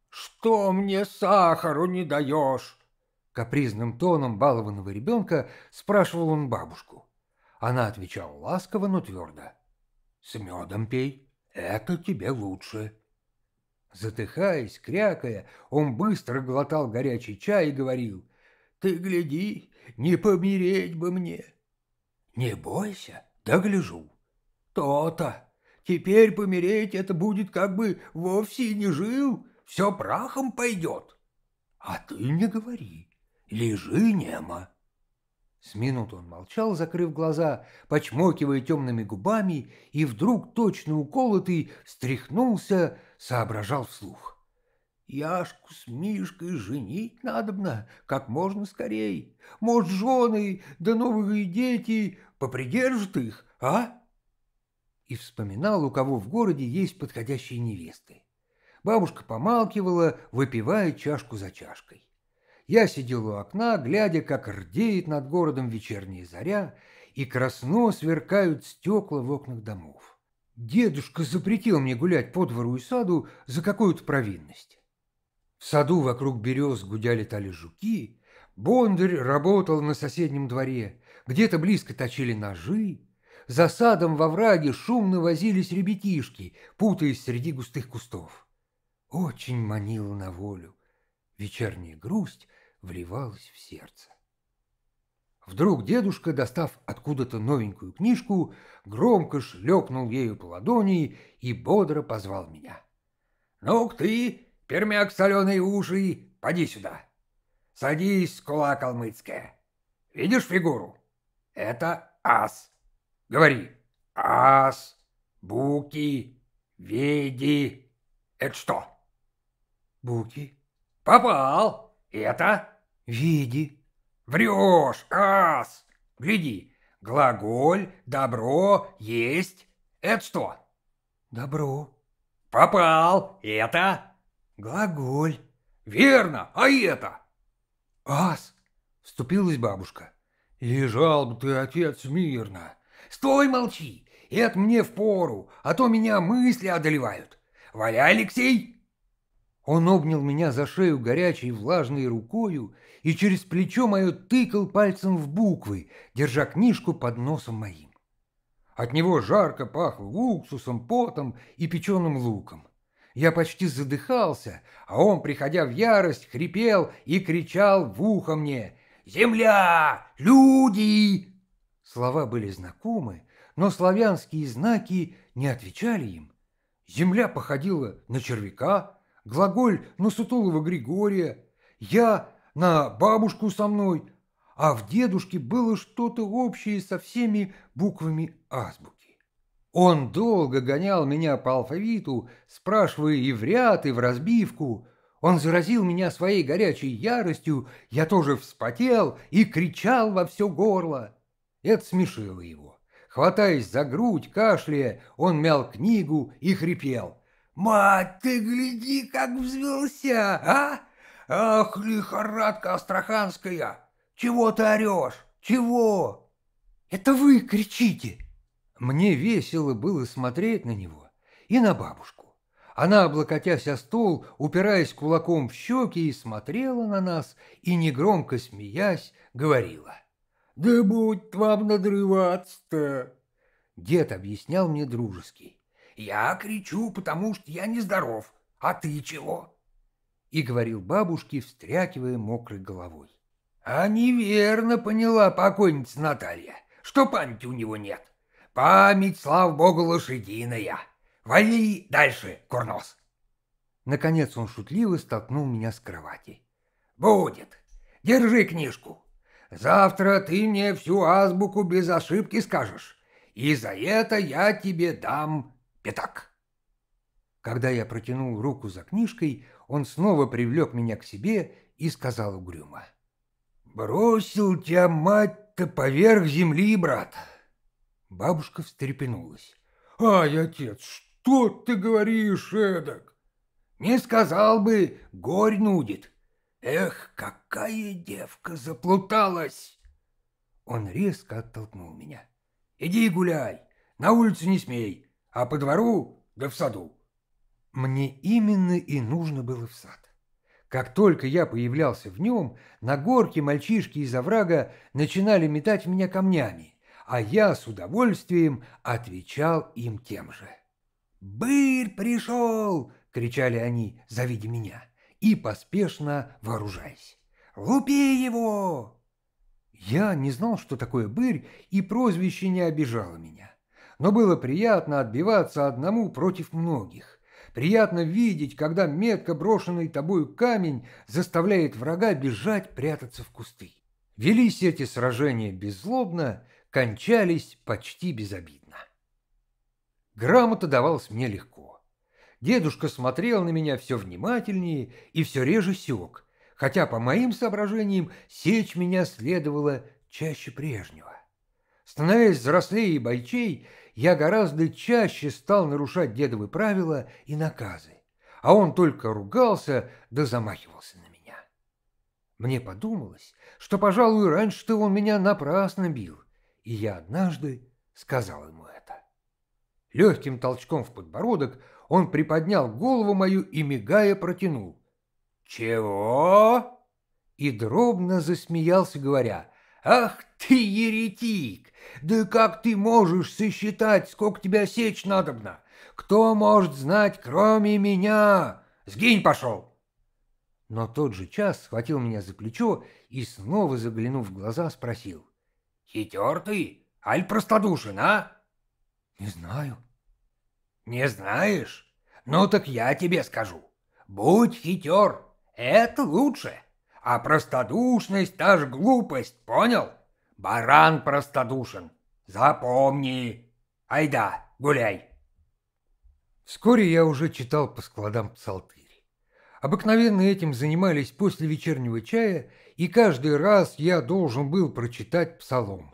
«Что мне сахару не даешь?» Капризным тоном балованного ребенка спрашивал он бабушку. Она отвечала ласково, но твердо. «С медом пей, это тебе лучше». Затыхаясь, крякая, он быстро глотал горячий чай и говорил, «Ты гляди, не помереть бы мне!» «Не бойся, догляжу". гляжу!» «То-то! Теперь помереть это будет как бы вовсе не жил, все прахом пойдет!» «А ты не говори, лежи немо!» С минуту он молчал, закрыв глаза, почмокивая темными губами, и вдруг точно уколотый встряхнулся, соображал вслух. Яшку с Мишкой женить надобно как можно скорей. Может, жены да новые дети попридержат их, а? И вспоминал, у кого в городе есть подходящие невесты. Бабушка помалкивала, выпивая чашку за чашкой. Я сидел у окна, глядя, как рдеет над городом вечерняя заря, и красно сверкают стекла в окнах домов. Дедушка запретил мне гулять по двору и саду за какую-то провинность. В саду вокруг берез гудяли тали жуки, Бондарь работал на соседнем дворе, где-то близко точили ножи, за садом во враге шумно возились ребятишки, путаясь среди густых кустов. Очень манила на волю вечерняя грусть вливалось в сердце. Вдруг дедушка, достав откуда-то новенькую книжку, громко шлепнул ею по ладони и бодро позвал меня. «Ну-ка ты, пермяк соленые уши, поди сюда. Садись, кула калмыцкая. Видишь фигуру? Это ас. Говори, ас, буки, веди. Это что?» «Буки». «Попал! Это «Види». «Врешь, ас! Гляди, глаголь «добро» есть. Это что?» «Добро». «Попал! Это?» «Глаголь». «Верно, а это?» «Ас!» — вступилась бабушка. «Лежал бы ты, отец, мирно!» «Стой, молчи! Это мне впору, а то меня мысли одолевают! Валяй, Алексей!» Он обнял меня за шею горячей влажной рукою и через плечо мое тыкал пальцем в буквы, держа книжку под носом моим. От него жарко пахло уксусом, потом и печеным луком. Я почти задыхался, а он, приходя в ярость, хрипел и кричал в ухо мне «Земля! Люди!» Слова были знакомы, но славянские знаки не отвечали им. Земля походила на червяка, глаголь на сутулого Григория, я на бабушку со мной, а в дедушке было что-то общее со всеми буквами азбуки. Он долго гонял меня по алфавиту, спрашивая и в ряд, и в разбивку. Он заразил меня своей горячей яростью, я тоже вспотел и кричал во все горло. Это смешило его. Хватаясь за грудь, кашляя, он мял книгу и хрипел. «Мать, ты гляди, как взвелся, а! Ах, лихорадка астраханская! Чего ты орешь? Чего?» «Это вы кричите!» Мне весело было смотреть на него и на бабушку. Она, облокотясь о стол, упираясь кулаком в щеки, и смотрела на нас, и, негромко смеясь, говорила. «Да будь вам надрываться-то!» Дед объяснял мне дружеский. Я кричу, потому что я нездоров. А ты чего?» И говорил бабушке, встряхивая мокрой головой. «А неверно поняла покойница Наталья, что памяти у него нет. Память, слава богу, лошадиная. Вали дальше, курнос!» Наконец он шутливо столкнул меня с кровати. «Будет. Держи книжку. Завтра ты мне всю азбуку без ошибки скажешь, и за это я тебе дам пятак. Когда я протянул руку за книжкой, он снова привлек меня к себе и сказал угрюмо. «Бросил тебя, мать-то, поверх земли, брат!» Бабушка встрепенулась. «Ай, отец, что ты говоришь, эдак?» «Не сказал бы, горь нудит. Эх, какая девка заплуталась!» Он резко оттолкнул меня. «Иди гуляй, на улицу не смей, а по двору да в саду. Мне именно и нужно было в сад. Как только я появлялся в нем, на горке мальчишки из оврага начинали метать меня камнями, а я с удовольствием отвечал им тем же. «Бырь пришел!» — кричали они, завидя меня, и поспешно вооружаясь. «Лупи его!» Я не знал, что такое бырь, и прозвище не обижало меня но было приятно отбиваться одному против многих. Приятно видеть, когда метко брошенный тобою камень заставляет врага бежать, прятаться в кусты. Велись эти сражения беззлобно, кончались почти безобидно. Грамота давалась мне легко. Дедушка смотрел на меня все внимательнее и все реже сек, хотя, по моим соображениям, сечь меня следовало чаще прежнего. Становясь взрослее и бойчей, я гораздо чаще стал нарушать дедовы правила и наказы, а он только ругался да замахивался на меня. Мне подумалось, что, пожалуй, раньше-то он меня напрасно бил, и я однажды сказал ему это. Легким толчком в подбородок он приподнял голову мою и, мигая, протянул. «Чего?» И дробно засмеялся, говоря – «Ах ты, еретик! Да как ты можешь сосчитать, сколько тебя сечь надобно? Кто может знать, кроме меня? Сгинь пошел!» Но тот же час схватил меня за плечо и, снова заглянув в глаза, спросил. «Хитер ты? Аль простодушен, а?» «Не знаю». «Не знаешь? Ну так я тебе скажу. Будь хитер, это лучше» а простодушность та же глупость, понял? Баран простодушен. Запомни. Айда, гуляй. Вскоре я уже читал по складам псалтырь. Обыкновенно этим занимались после вечернего чая, и каждый раз я должен был прочитать псалом.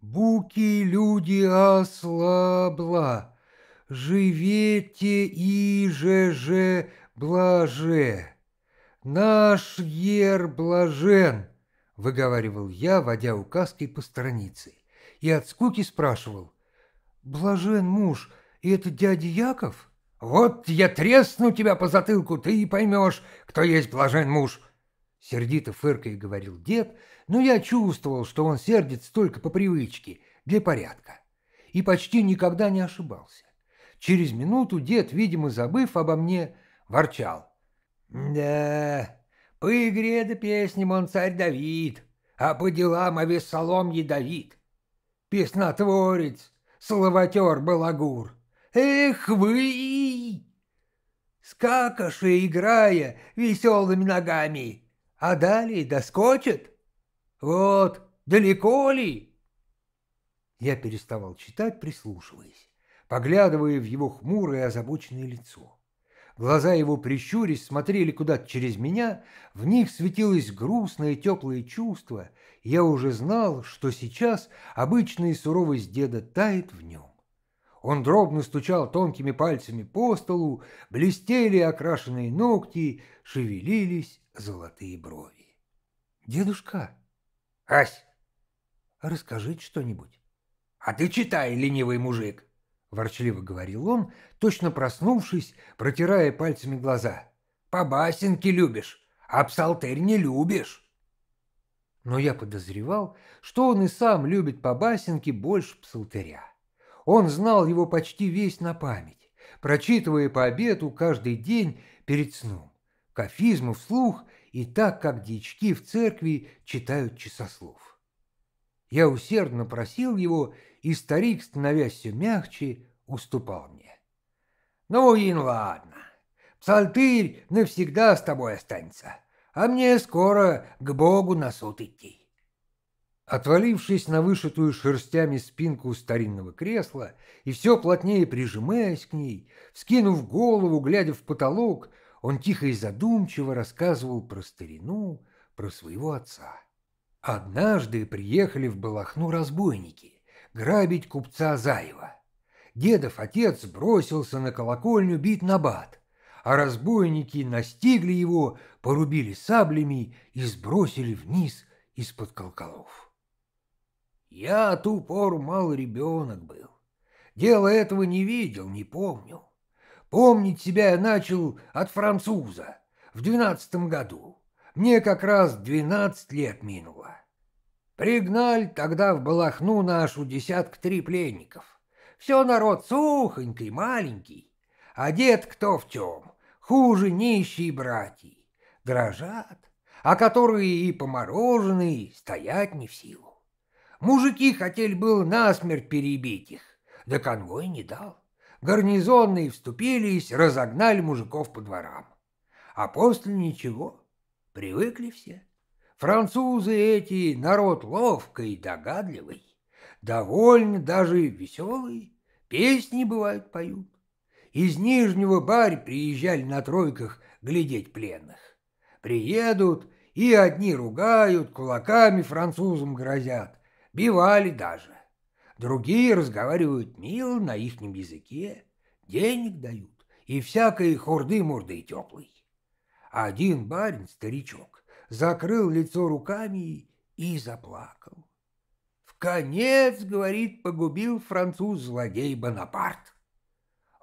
«Буки люди ослабла, живете и же же блаже». «Наш ер блажен!» — выговаривал я, водя указкой по странице, и от скуки спрашивал. «Блажен муж, и это дядя Яков?» «Вот я тресну тебя по затылку, ты и поймешь, кто есть блажен муж!» Сердито фыркой говорил дед, но я чувствовал, что он сердится только по привычке, для порядка, и почти никогда не ошибался. Через минуту дед, видимо, забыв обо мне, ворчал. «Да, по игре да песням он царь Давид, а по делам Авессалом ядовит. Песнотворец, словотер балагур, эх вы!» Скакаши играя веселыми ногами, а далее доскочит. Вот, далеко ли? Я переставал читать, прислушиваясь, поглядывая в его хмурое озабоченное лицо. Глаза его, прищурясь, смотрели куда-то через меня, в них светилось грустное теплое чувство, и я уже знал, что сейчас обычная суровость деда тает в нем. Он дробно стучал тонкими пальцами по столу, блестели окрашенные ногти, шевелились золотые брови. «Дедушка!» «Ась!» «Расскажите что-нибудь». «А ты читай, ленивый мужик!» — ворчливо говорил он, точно проснувшись, протирая пальцами глаза. «По басенке любишь, а псалтырь не любишь!» Но я подозревал, что он и сам любит по басенке больше псалтыря. Он знал его почти весь на память, прочитывая по обету каждый день перед сном, кафизму вслух и так, как дички в церкви читают часослов. Я усердно просил его и старик, становясь все мягче, уступал мне. «Ну, Ин, ладно. Псалтырь навсегда с тобой останется, а мне скоро к Богу на суд идти». Отвалившись на вышитую шерстями спинку старинного кресла и все плотнее прижимаясь к ней, вскинув голову, глядя в потолок, он тихо и задумчиво рассказывал про старину, про своего отца. Однажды приехали в Балахну разбойники грабить купца Заева. Дедов отец бросился на колокольню бить набат, а разбойники настигли его, порубили саблями и сбросили вниз из-под колоколов. Я ту пору мал ребенок был. Дело этого не видел, не помню. Помнить себя я начал от француза в двенадцатом году. Мне как раз двенадцать лет минуло. Пригнали тогда в Балахну нашу десяток три пленников. Все народ сухонький, маленький, одет а кто в тем, хуже нищие братьи. дрожат, а которые и помороженные стоят не в силу. Мужики хотели было насмерть перебить их, да конвой не дал. Гарнизонные вступились, разогнали мужиков по дворам. А после ничего, привыкли все. Французы эти народ ловкий догадливый, довольно даже веселый, песни бывают поют. Из Нижнего Барь приезжали на тройках глядеть пленных. Приедут, и одни ругают, кулаками французам грозят, бивали даже. Другие разговаривают мило на ихнем языке, денег дают и всякой хурды-мурды теплый. Один барин, старичок, закрыл лицо руками и заплакал. В конец, говорит, погубил француз злодей Бонапарт.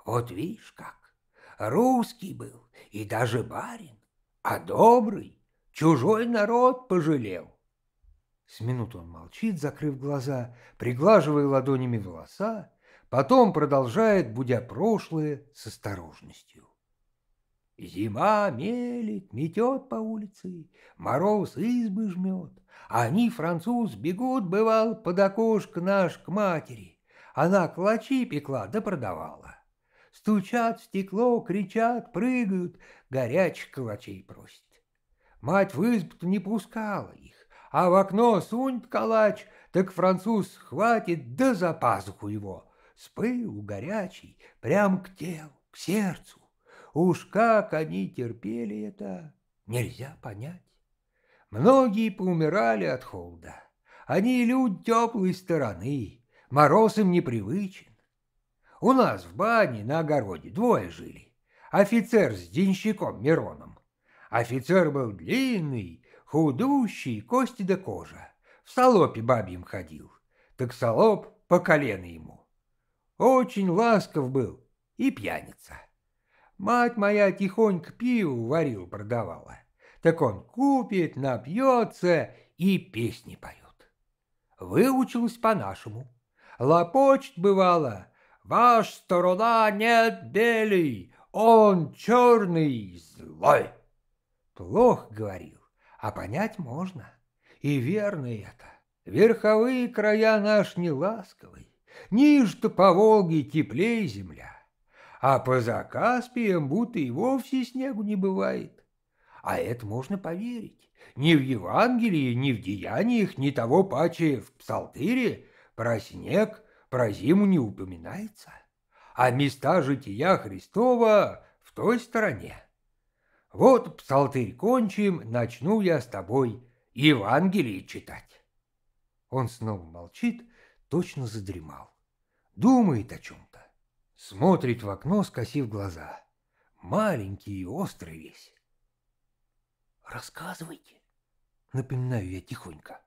Вот видишь как, русский был и даже барин, а добрый, чужой народ пожалел. С минуту он молчит, закрыв глаза, приглаживая ладонями волоса, потом продолжает, будя прошлое, с осторожностью. Зима мелет, метет по улице, мороз избы жмет, они, француз, бегут, бывал, под окошко наш к матери. Она клочи пекла да продавала. Стучат в стекло, кричат, прыгают, горячих калачей просят. Мать в избу не пускала их, а в окно сунь калач, так француз хватит да за пазуху его, с пылу горячий, прям к телу, к сердцу. Уж как они терпели это, нельзя понять. Многие поумирали от холода. Они люди теплой стороны, мороз им непривычен. У нас в бане на огороде двое жили. Офицер с денщиком Мироном. Офицер был длинный, худущий, кости да кожа. В салопе бабьем ходил, так салоп по колено ему. Очень ласков был и пьяница. Мать моя тихонько пиво варил продавала. Так он купит, напьется и песни поет. Выучилась по-нашему. Лопочет бывало. Ваш сторона нет белый, он черный, злой. Плох говорил, а понять можно. И верно это. Верховые края наш неласковый. Ниже-то по Волге теплее земля а по Закаспиям будто и вовсе снегу не бывает. А это можно поверить. Ни в Евангелии, ни в деяниях, ни того паче в Псалтыре про снег, про зиму не упоминается. А места жития Христова в той стороне. Вот псалтырь кончим, начну я с тобой Евангелие читать. Он снова молчит, точно задремал. Думает о чем Смотрит в окно, скосив глаза. Маленький и острый весь. «Рассказывайте», — напоминаю я тихонько.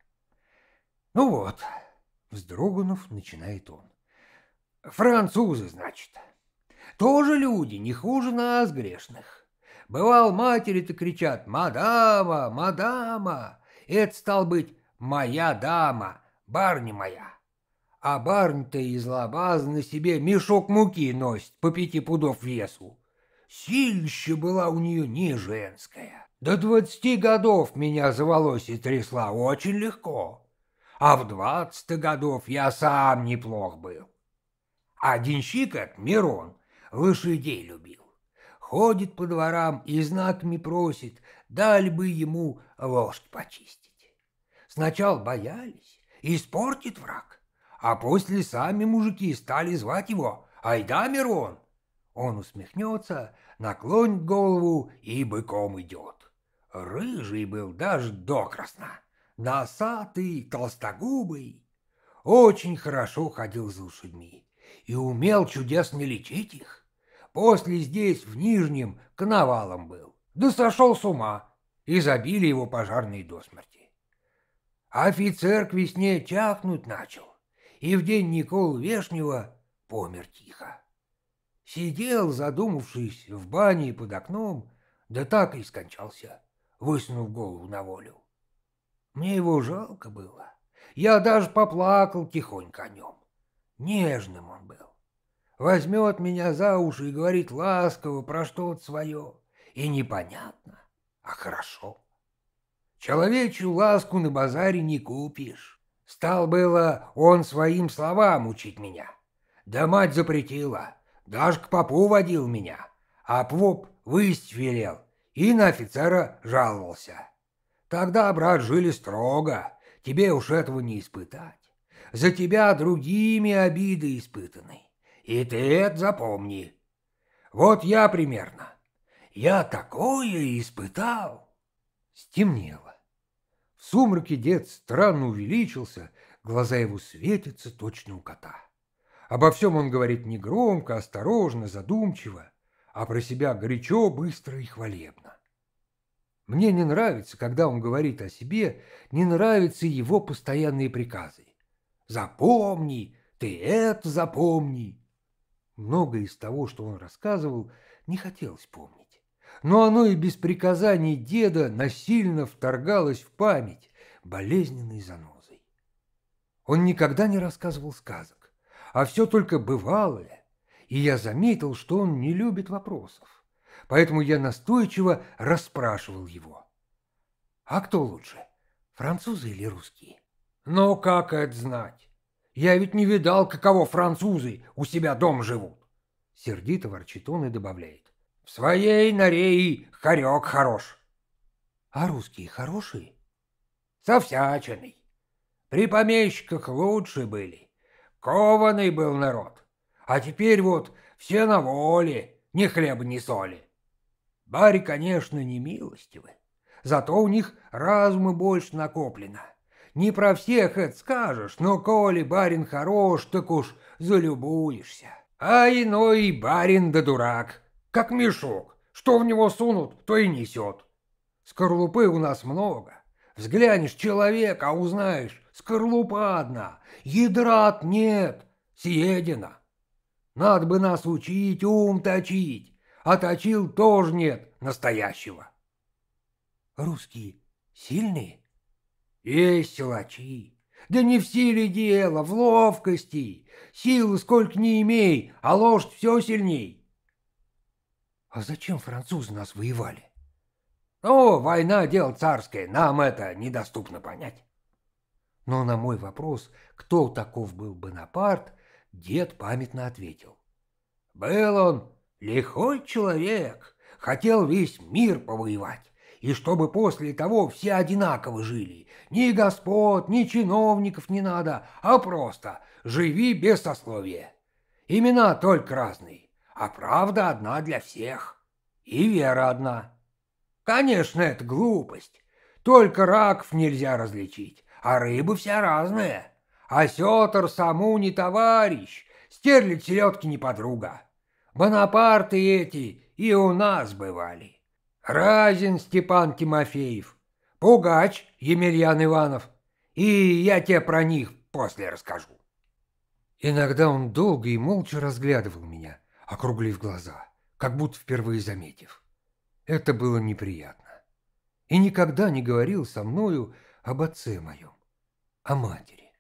«Ну вот», — вздрогнув, начинает он. «Французы, значит. Тоже люди, не хуже нас, грешных. Бывал, матери-то кричат «Мадама! Мадама!» Это, стал быть, «Моя дама, барни моя!» а барн-то из лабаз на себе мешок муки носит по пяти пудов весу. Силища была у нее не женская. До двадцати годов меня за волосы трясла очень легко, а в двадцати годов я сам неплох был. А денщик от Мирон лошадей любил. Ходит по дворам и знаками просит, дали бы ему ложь почистить. Сначала боялись, испортит враг, а после сами мужики стали звать его «Айда, Мирон!» Он усмехнется, наклонит голову и быком идет. Рыжий был даже докрасно, носатый, толстогубый. Очень хорошо ходил за лошадьми и умел чудесно лечить их. После здесь, в Нижнем, к коновалом был, да сошел с ума, и забили его пожарные до смерти. Офицер к весне чахнуть начал и в день Никола Вешнего помер тихо. Сидел, задумавшись, в бане под окном, да так и скончался, высунув голову на волю. Мне его жалко было. Я даже поплакал тихонько о нем. Нежным он был. Возьмет меня за уши и говорит ласково про что-то свое. И непонятно, а хорошо. Человечью ласку на базаре не купишь. Стал было он своим словам учить меня. Да мать запретила, даже к попу водил меня. А поп выесть велел и на офицера жаловался. Тогда, брат, жили строго, тебе уж этого не испытать. За тебя другими обиды испытаны, и ты это запомни. Вот я примерно. Я такое испытал. Стемнело. В сумраке дед странно увеличился, глаза его светятся точно у кота. Обо всем он говорит негромко, осторожно, задумчиво, а про себя горячо, быстро и хвалебно. Мне не нравится, когда он говорит о себе, не нравятся его постоянные приказы. «Запомни! Ты это запомни!» Многое из того, что он рассказывал, не хотелось помнить но оно и без приказаний деда насильно вторгалось в память болезненной занозой. Он никогда не рассказывал сказок, а все только бывалое, и я заметил, что он не любит вопросов, поэтому я настойчиво расспрашивал его. «А кто лучше, французы или русские?» «Но как это знать? Я ведь не видал, каково французы у себя дом живут!» Сердито ворчит он и добавляет. В своей норе и хорек хорош. А русские хорошие? Со всячиной. При помещиках лучше были. Кованый был народ. А теперь вот все на воле, ни хлеба, ни соли. Бари, конечно, не милостивы. Зато у них разума больше накоплено. Не про всех это скажешь, но коли барин хорош, так уж залюбуешься. А иной барин да дурак — как мешок. Что в него сунут, то и несет. Скорлупы у нас много. Взглянешь человек, а узнаешь, скорлупа одна, ядрат нет, съедено. Надо бы нас учить, ум точить, а точил тоже нет настоящего. Русские сильные? Есть силачи. Да не в силе дело, в ловкости. Силы сколько не имей, а ложь все сильней. А зачем французы нас воевали? О, война — дело царское, нам это недоступно понять. Но на мой вопрос, кто таков был Бонапарт, дед памятно ответил. Был он лихой человек, хотел весь мир повоевать, и чтобы после того все одинаково жили. Ни господ, ни чиновников не надо, а просто живи без сословия. Имена только разные а правда одна для всех. И вера одна. Конечно, это глупость. Только раков нельзя различить, а рыбы все разные. А Осетр саму не товарищ, стерлядь селедки не подруга. Бонапарты эти и у нас бывали. Разин Степан Тимофеев, Пугач Емельян Иванов. И я тебе про них после расскажу. Иногда он долго и молча разглядывал меня, округлив глаза, как будто впервые заметив. Это было неприятно. И никогда не говорил со мною об отце моем, о матери.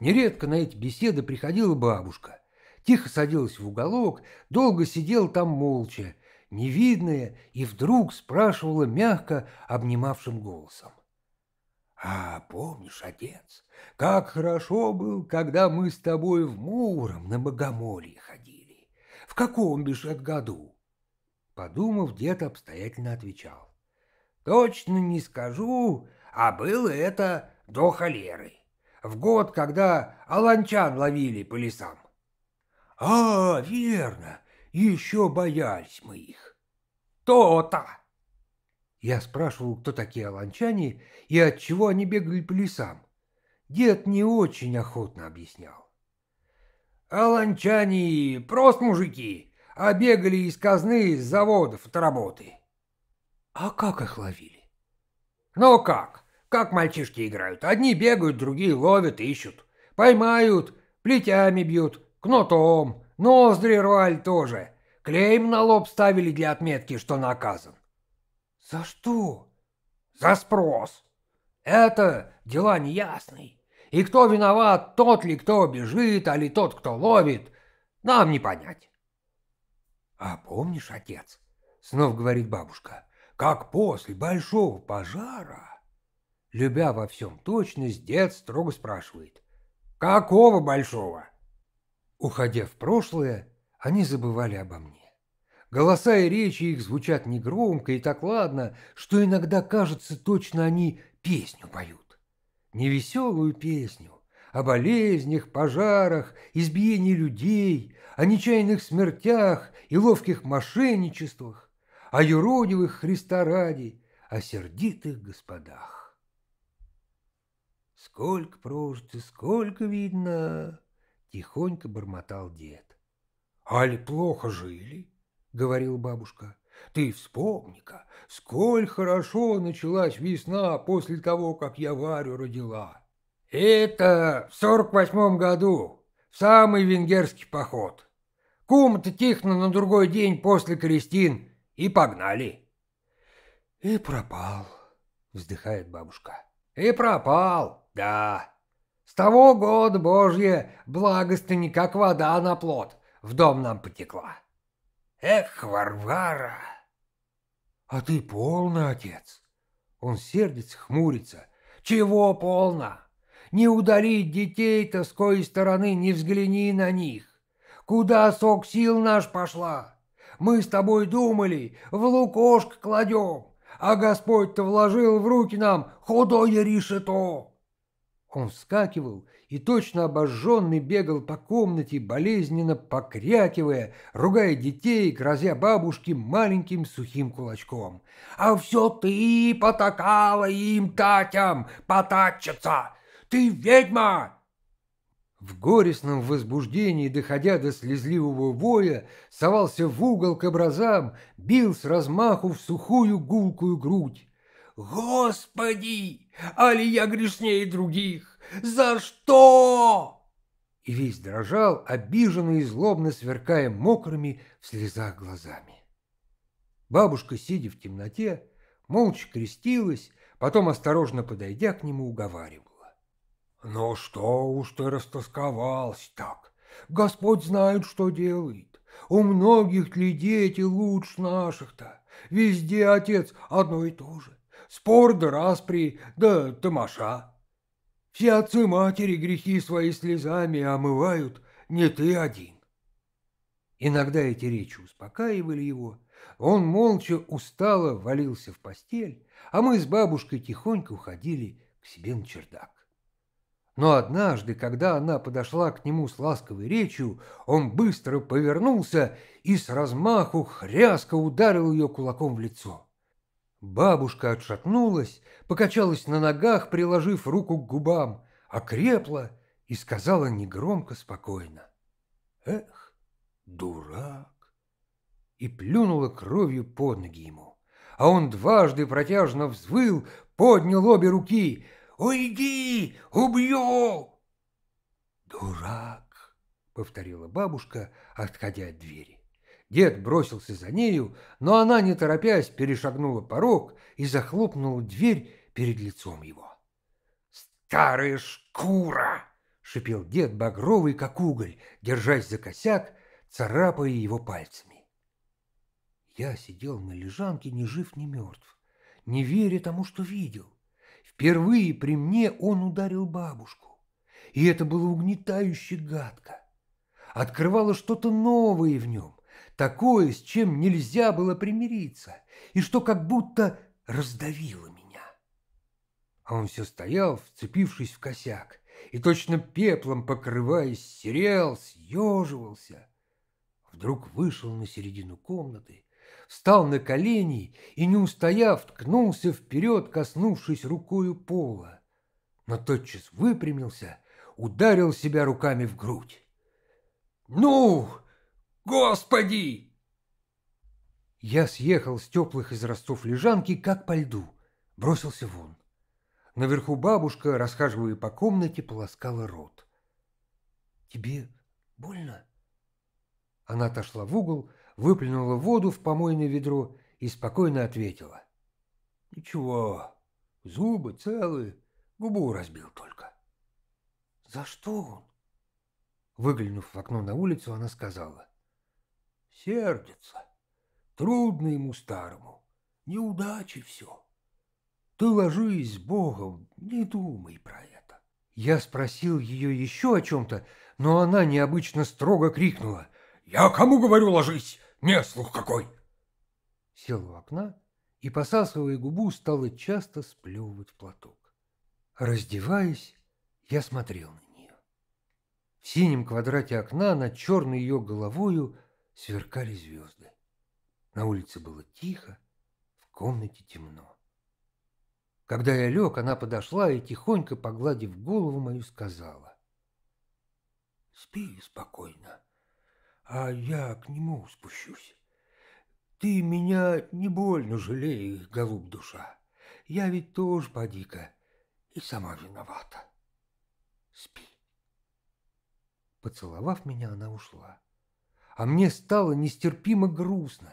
Нередко на эти беседы приходила бабушка, тихо садилась в уголок, долго сидел там молча, невидная, и вдруг спрашивала мягко, обнимавшим голосом. «А помнишь, отец, как хорошо был, когда мы с тобой в Муром на Богомольях в каком бишь году? Подумав, дед обстоятельно отвечал. Точно не скажу, а было это до холеры. В год, когда аланчан ловили по лесам. А, верно, еще боялись мы их. То-то! Я спрашивал, кто такие аланчане и от чего они бегали по лесам. Дед не очень охотно объяснял. Аланчане прост мужики, а бегали из казны с заводов от работы. А как их ловили? Ну как? Как мальчишки играют? Одни бегают, другие ловят, ищут. Поймают, плетями бьют, кнутом, ноздри рвали тоже. Клейм на лоб ставили для отметки, что наказан. За что? За спрос. Это дела неясные. И кто виноват, тот ли кто бежит, а ли тот, кто ловит, нам не понять. — А помнишь, отец, — снова говорит бабушка, — как после большого пожара? Любя во всем точность, дед строго спрашивает. — Какого большого? Уходя в прошлое, они забывали обо мне. Голоса и речи их звучат негромко и так ладно, что иногда кажется, точно они песню поют невеселую песню о болезнях, пожарах, избиении людей, о нечаянных смертях и ловких мошенничествах, о юродивых Христа ради, о сердитых господах. «Сколько прожито, сколько видно!» — тихонько бормотал дед. «Аль плохо жили?» — говорил бабушка. Ты вспомни-ка, сколь хорошо началась весна после того, как я Варю родила. Это в сорок восьмом году, в самый венгерский поход. Кум-то тихно на другой день после крестин и погнали. И пропал, вздыхает бабушка. И пропал, да. С того года, божье, благости не как вода на плод в дом нам потекла. Эх, Варвара! «А ты полно, отец!» Он сердится, хмурится. «Чего полно? Не ударить детей-то с коей стороны, не взгляни на них! Куда сок сил наш пошла? Мы с тобой думали, в лукошко кладем, а Господь-то вложил в руки нам худое решето!» Он вскакивал и точно обожженный бегал по комнате, болезненно покрякивая, ругая детей, грозя бабушке маленьким сухим кулачком. «А все ты потакала им, татям, потачиться! Ты ведьма!» В горестном возбуждении, доходя до слезливого воя, совался в угол к образам, бил с размаху в сухую гулкую грудь. «Господи! Али я грешнее других! За что?» И весь дрожал, обиженный и злобно сверкая мокрыми в слезах глазами. Бабушка, сидя в темноте, молча крестилась, потом, осторожно подойдя к нему, уговаривала. «Ну что уж ты растосковался так? Господь знает, что делает. У многих ли дети лучше наших-то? Везде, отец, одно и то же спор да распри, да тамаша. Все отцы-матери грехи свои слезами омывают, не ты один. Иногда эти речи успокаивали его, он молча устало валился в постель, а мы с бабушкой тихонько уходили к себе на чердак. Но однажды, когда она подошла к нему с ласковой речью, он быстро повернулся и с размаху хряско ударил ее кулаком в лицо. Бабушка отшатнулась, покачалась на ногах, приложив руку к губам, окрепла и сказала негромко, спокойно. «Эх, дурак!» И плюнула кровью под ноги ему. А он дважды протяжно взвыл, поднял обе руки. «Уйди! Убью!» «Дурак!» — повторила бабушка, отходя от двери. Дед бросился за нею, но она, не торопясь, перешагнула порог и захлопнула дверь перед лицом его. «Старая шкура!» — шипел дед, багровый, как уголь, держась за косяк, царапая его пальцами. Я сидел на лежанке ни жив, ни мертв, не веря тому, что видел. Впервые при мне он ударил бабушку, и это было угнетающе гадко. Открывало что-то новое в нем, такое, с чем нельзя было примириться, и что как будто раздавило меня. А он все стоял, вцепившись в косяк, и точно пеплом покрываясь, серел, съеживался. Вдруг вышел на середину комнаты, встал на колени и, не устояв, ткнулся вперед, коснувшись рукою пола. Но тотчас выпрямился, ударил себя руками в грудь. «Ну!» Господи!» Я съехал с теплых изразцов лежанки, как по льду, бросился вон. Наверху бабушка, расхаживая по комнате, полоскала рот. «Тебе больно?» Она отошла в угол, выплюнула воду в помойное ведро и спокойно ответила. «Ничего, зубы целые, губу разбил только». «За что он?» Выглянув в окно на улицу, она сказала. Сердится. Трудно ему старому. Неудачи все. Ты ложись с Богом, не думай про это. Я спросил ее еще о чем-то, но она необычно строго крикнула. «Я кому говорю ложись? Не слух какой!» Сел у окна и, посасывая губу, стала часто сплевывать платок. Раздеваясь, я смотрел на нее. В синем квадрате окна над черной ее головою сверкали звезды. На улице было тихо, в комнате темно. Когда я лег, она подошла и, тихонько погладив голову мою, сказала. «Спи спокойно, а я к нему спущусь. Ты меня не больно жалей, голубь душа. Я ведь тоже поди-ка и сама виновата. Спи». Поцеловав меня, она ушла а мне стало нестерпимо грустно.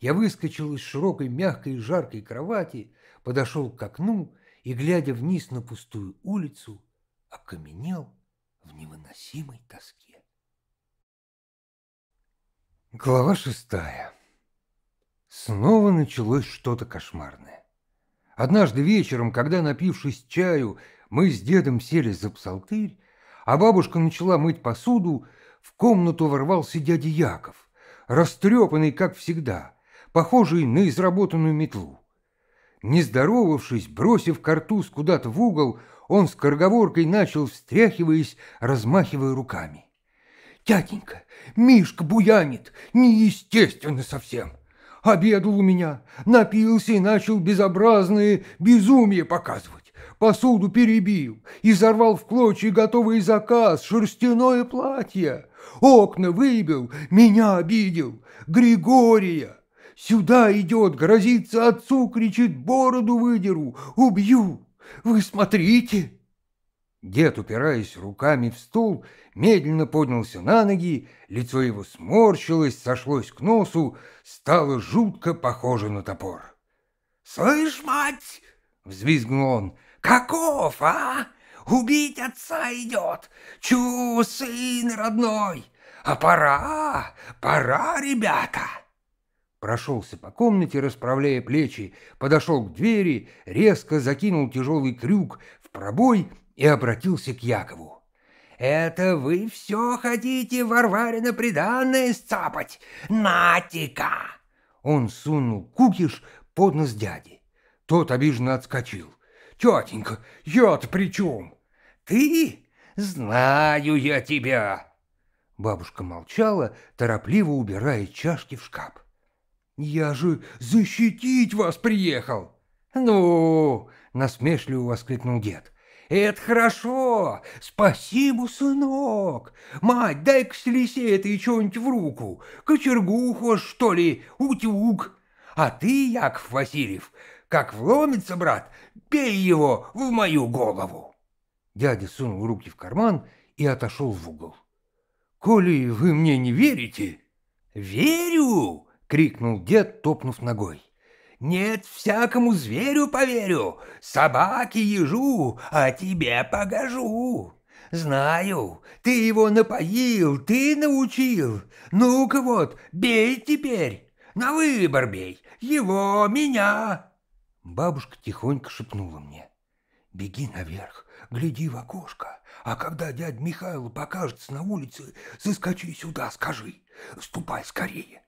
Я выскочил из широкой, мягкой и жаркой кровати, подошел к окну и, глядя вниз на пустую улицу, окаменел в невыносимой тоске. Глава шестая. Снова началось что-то кошмарное. Однажды вечером, когда, напившись чаю, мы с дедом сели за псалтырь, а бабушка начала мыть посуду, в комнату ворвался дядя Яков, растрепанный, как всегда, похожий на изработанную метлу. Не здоровавшись, бросив картуз куда-то в угол, он с корговоркой начал, встряхиваясь, размахивая руками. «Тятенька, Мишка буянит, неестественно совсем. Обедал у меня, напился и начал безобразные безумие показывать. Посуду перебил, изорвал в клочья готовый заказ, шерстяное платье окна выбил, меня обидел, Григория. Сюда идет, грозится отцу, кричит, бороду выдеру, убью, вы смотрите. Дед, упираясь руками в стул, медленно поднялся на ноги, лицо его сморщилось, сошлось к носу, стало жутко похоже на топор. «Слышь, мать!» — взвизгнул он. «Каков, а? Убить отца идет! Чу, сын родной! А пора, пора, ребята!» Прошелся по комнате, расправляя плечи, подошел к двери, резко закинул тяжелый крюк в пробой и обратился к Якову. «Это вы все хотите Варварина приданное сцапать? Натика!» Он сунул кукиш под нос дяди. Тот обиженно отскочил. «Тетенька, я-то при чем? Ты? Знаю я тебя!» Бабушка молчала, торопливо убирая чашки в шкаф. «Я же защитить вас приехал!» «Ну!» — насмешливо воскликнул дед. «Это хорошо! Спасибо, сынок! Мать, дай-ка с этой что-нибудь в руку! Кочергу хошь, что ли, утюг! А ты, Яков Васильев, как вломится, брат, бей его в мою голову!» Дядя сунул руки в карман и отошел в угол. «Коли вы мне не верите...» «Верю!» — крикнул дед, топнув ногой. «Нет, всякому зверю поверю, собаке ежу, а тебе погожу. Знаю, ты его напоил, ты научил. Ну-ка вот, бей теперь, на выбор бей, его, меня!» Бабушка тихонько шепнула мне. «Беги наверх, Гляди в окошко, а когда дядь Михаил покажется на улице, заскочи сюда, скажи, ступай скорее.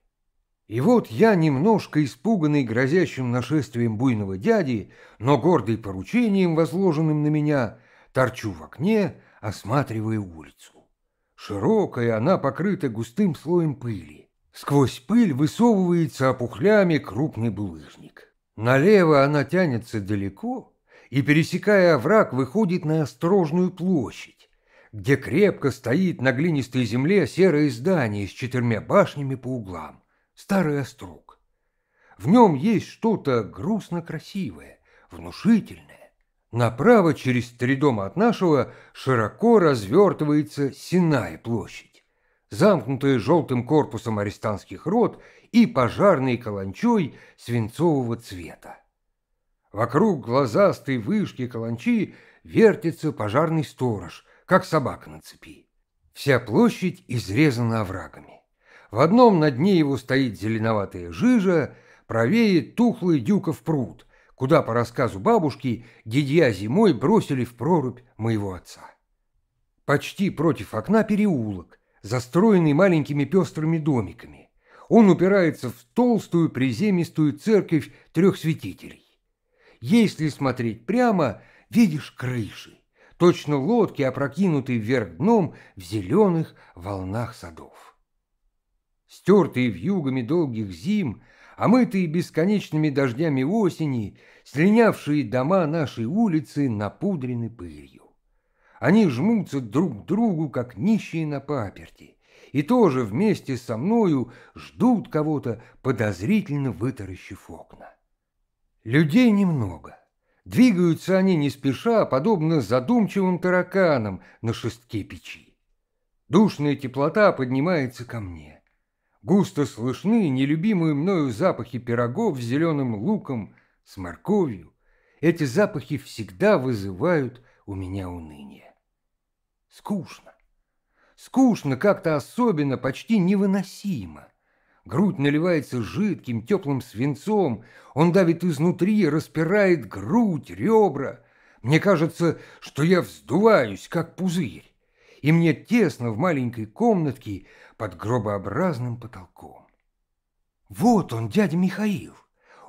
И вот я, немножко испуганный грозящим нашествием буйного дяди, но гордый поручением, возложенным на меня, торчу в окне, осматривая улицу. Широкая она покрыта густым слоем пыли. Сквозь пыль высовывается опухлями крупный булыжник. Налево она тянется далеко, и, пересекая овраг, выходит на острожную площадь, где крепко стоит на глинистой земле серое здание с четырьмя башнями по углам, старый острог. В нем есть что-то грустно красивое, внушительное. Направо, через три дома от нашего, широко развертывается Синай площадь, замкнутая желтым корпусом арестантских рот и пожарной каланчой свинцового цвета. Вокруг глазастой вышки каланчи вертится пожарный сторож, как собака на цепи. Вся площадь изрезана оврагами. В одном на дне его стоит зеленоватая жижа, правее тухлый дюков пруд, куда, по рассказу бабушки, дедья зимой бросили в прорубь моего отца. Почти против окна переулок, застроенный маленькими пестрыми домиками. Он упирается в толстую приземистую церковь трех святителей. Если смотреть прямо, видишь крыши, точно лодки, опрокинутые вверх дном в зеленых волнах садов. Стертые вьюгами долгих зим, омытые бесконечными дождями осени, слинявшие дома нашей улицы напудрены пылью. Они жмутся друг к другу, как нищие на паперти, и тоже вместе со мною ждут кого-то, подозрительно вытаращив окна. Людей немного. Двигаются они не спеша, подобно задумчивым тараканам на шестке печи. Душная теплота поднимается ко мне. Густо слышны нелюбимые мною запахи пирогов с зеленым луком, с морковью. Эти запахи всегда вызывают у меня уныние. Скучно. Скучно как-то особенно, почти невыносимо. Грудь наливается жидким, теплым свинцом. Он давит изнутри, распирает грудь, ребра. Мне кажется, что я вздуваюсь, как пузырь. И мне тесно в маленькой комнатке под гробообразным потолком. Вот он, дядя Михаил.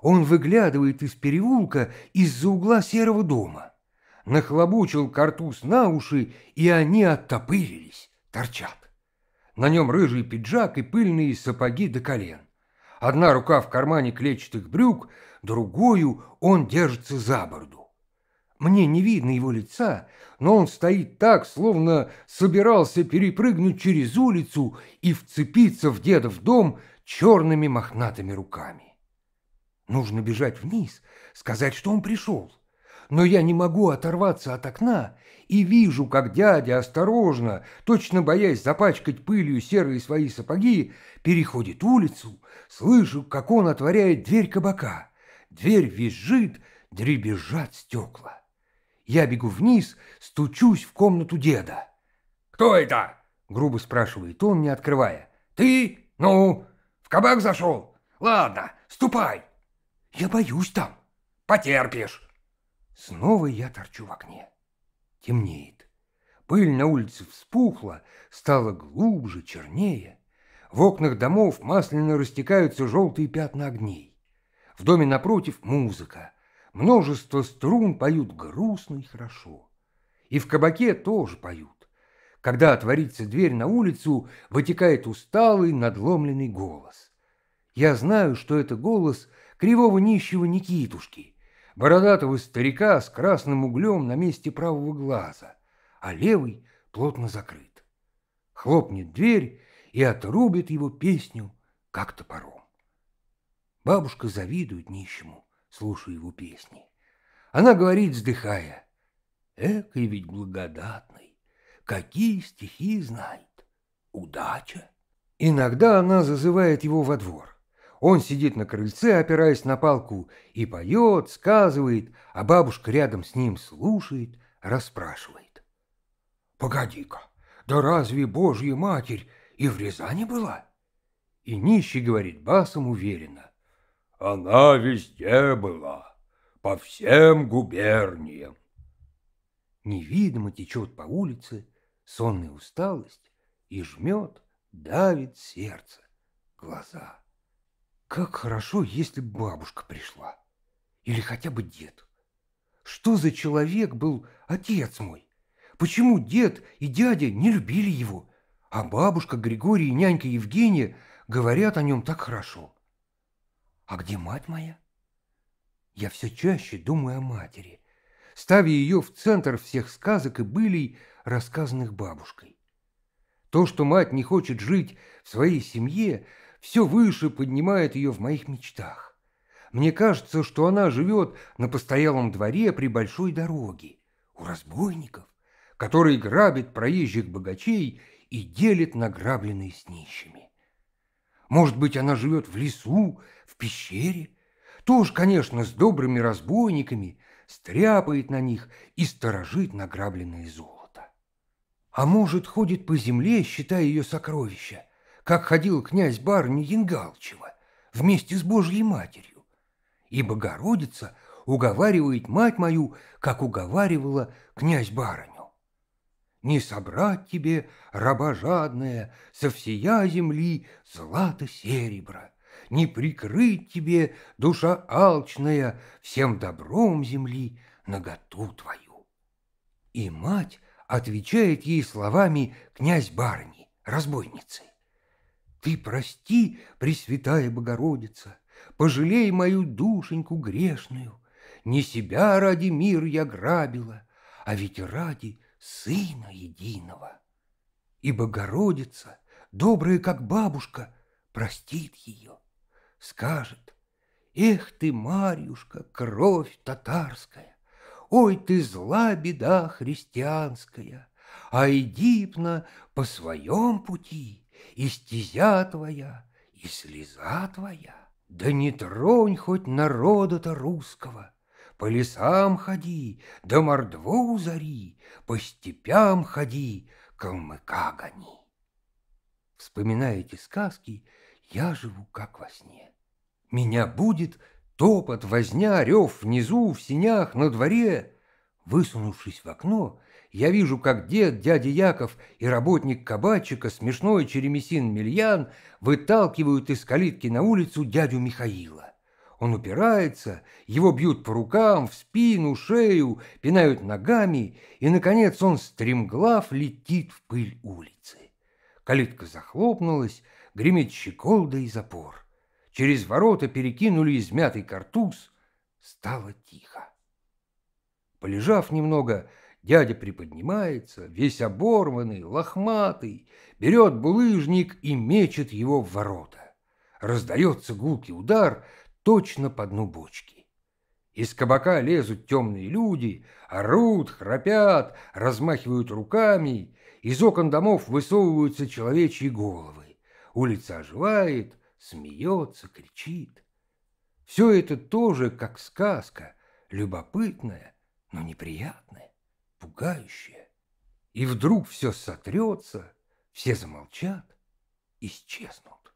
Он выглядывает из переулка из-за угла серого дома. Нахлобучил картуз на уши, и они оттопырились, торчат. На нем рыжий пиджак и пыльные сапоги до колен. Одна рука в кармане клетчатых брюк, другую он держится за борду. Мне не видно его лица, но он стоит так, словно собирался перепрыгнуть через улицу и вцепиться в деда в дом черными мохнатыми руками. Нужно бежать вниз, сказать, что он пришел. Но я не могу оторваться от окна и вижу, как дядя осторожно, точно боясь запачкать пылью серые свои сапоги, переходит улицу, слышу, как он отворяет дверь кабака. Дверь визжит, дребезжат стекла. Я бегу вниз, стучусь в комнату деда. «Кто это?» — грубо спрашивает он, не открывая. «Ты? Ну, в кабак зашел? Ладно, ступай!» «Я боюсь там!» «Потерпишь!» Снова я торчу в окне темнеет. Пыль на улице вспухла, стала глубже, чернее. В окнах домов масляно растекаются желтые пятна огней. В доме напротив музыка. Множество струн поют грустно и хорошо. И в кабаке тоже поют. Когда отворится дверь на улицу, вытекает усталый, надломленный голос. Я знаю, что это голос кривого нищего Никитушки — бородатого старика с красным углем на месте правого глаза, а левый плотно закрыт. Хлопнет дверь и отрубит его песню, как топором. Бабушка завидует нищему, слушая его песни. Она говорит, вздыхая, и ведь благодатный, какие стихи знает, удача!» Иногда она зазывает его во двор. Он сидит на крыльце, опираясь на палку, и поет, сказывает, а бабушка рядом с ним слушает, расспрашивает. «Погоди-ка, да разве Божья Матерь и в Рязани была?» И нищий говорит басом уверенно. «Она везде была, по всем губерниям». Невидимо течет по улице сонная усталость и жмет, давит сердце, глаза. Как хорошо, если бабушка пришла. Или хотя бы дед. Что за человек был отец мой? Почему дед и дядя не любили его, а бабушка Григорий и нянька Евгения говорят о нем так хорошо? А где мать моя? Я все чаще думаю о матери, ставя ее в центр всех сказок и былей, рассказанных бабушкой. То, что мать не хочет жить в своей семье, все выше поднимает ее в моих мечтах. Мне кажется, что она живет на постоялом дворе при большой дороге, у разбойников, которые грабят проезжих богачей и делят награбленные с нищими. Может быть, она живет в лесу, в пещере, тоже, конечно, с добрыми разбойниками, стряпает на них и сторожит награбленное золото. А может, ходит по земле, считая ее сокровища, как ходил князь барыни Янгалчева вместе с Божьей Матерью. И Богородица уговаривает мать мою, как уговаривала князь барыню. Не собрать тебе, раба жадная, со всея земли злато серебра, не прикрыть тебе, душа алчная, всем добром земли наготу твою. И мать отвечает ей словами князь барыни, разбойницы. Ты прости, Пресвятая Богородица, Пожалей мою душеньку грешную, Не себя ради мир я грабила, А ведь ради Сына Единого. И Богородица, добрая как бабушка, Простит ее, скажет, Эх ты, Марьюшка, кровь татарская, Ой ты зла беда христианская, А иди по своем пути, и стезя твоя, и слеза твоя. Да не тронь хоть народа-то русского, по лесам ходи, да мордву узори. по степям ходи, калмыка гони. Вспоминая эти сказки, я живу как во сне. Меня будет топот, возня, рев внизу, в синях, на дворе. Высунувшись в окно, я вижу, как дед, дядя Яков и работник кабачика, смешной черемесин Мильян, выталкивают из калитки на улицу дядю Михаила. Он упирается, его бьют по рукам, в спину, шею, пинают ногами, и, наконец, он стремглав летит в пыль улицы. Калитка захлопнулась, гремит щеколда и запор. Через ворота перекинули измятый картуз. Стало тихо. Полежав немного, Дядя приподнимается, весь оборванный, лохматый, берет булыжник и мечет его в ворота. Раздается гулкий удар точно по дну бочки. Из кабака лезут темные люди, орут, храпят, размахивают руками. Из окон домов высовываются человечьи головы. Улица оживает, смеется, кричит. Все это тоже как сказка, любопытная, но неприятная пугающее. И вдруг все сотрется, все замолчат, исчезнут.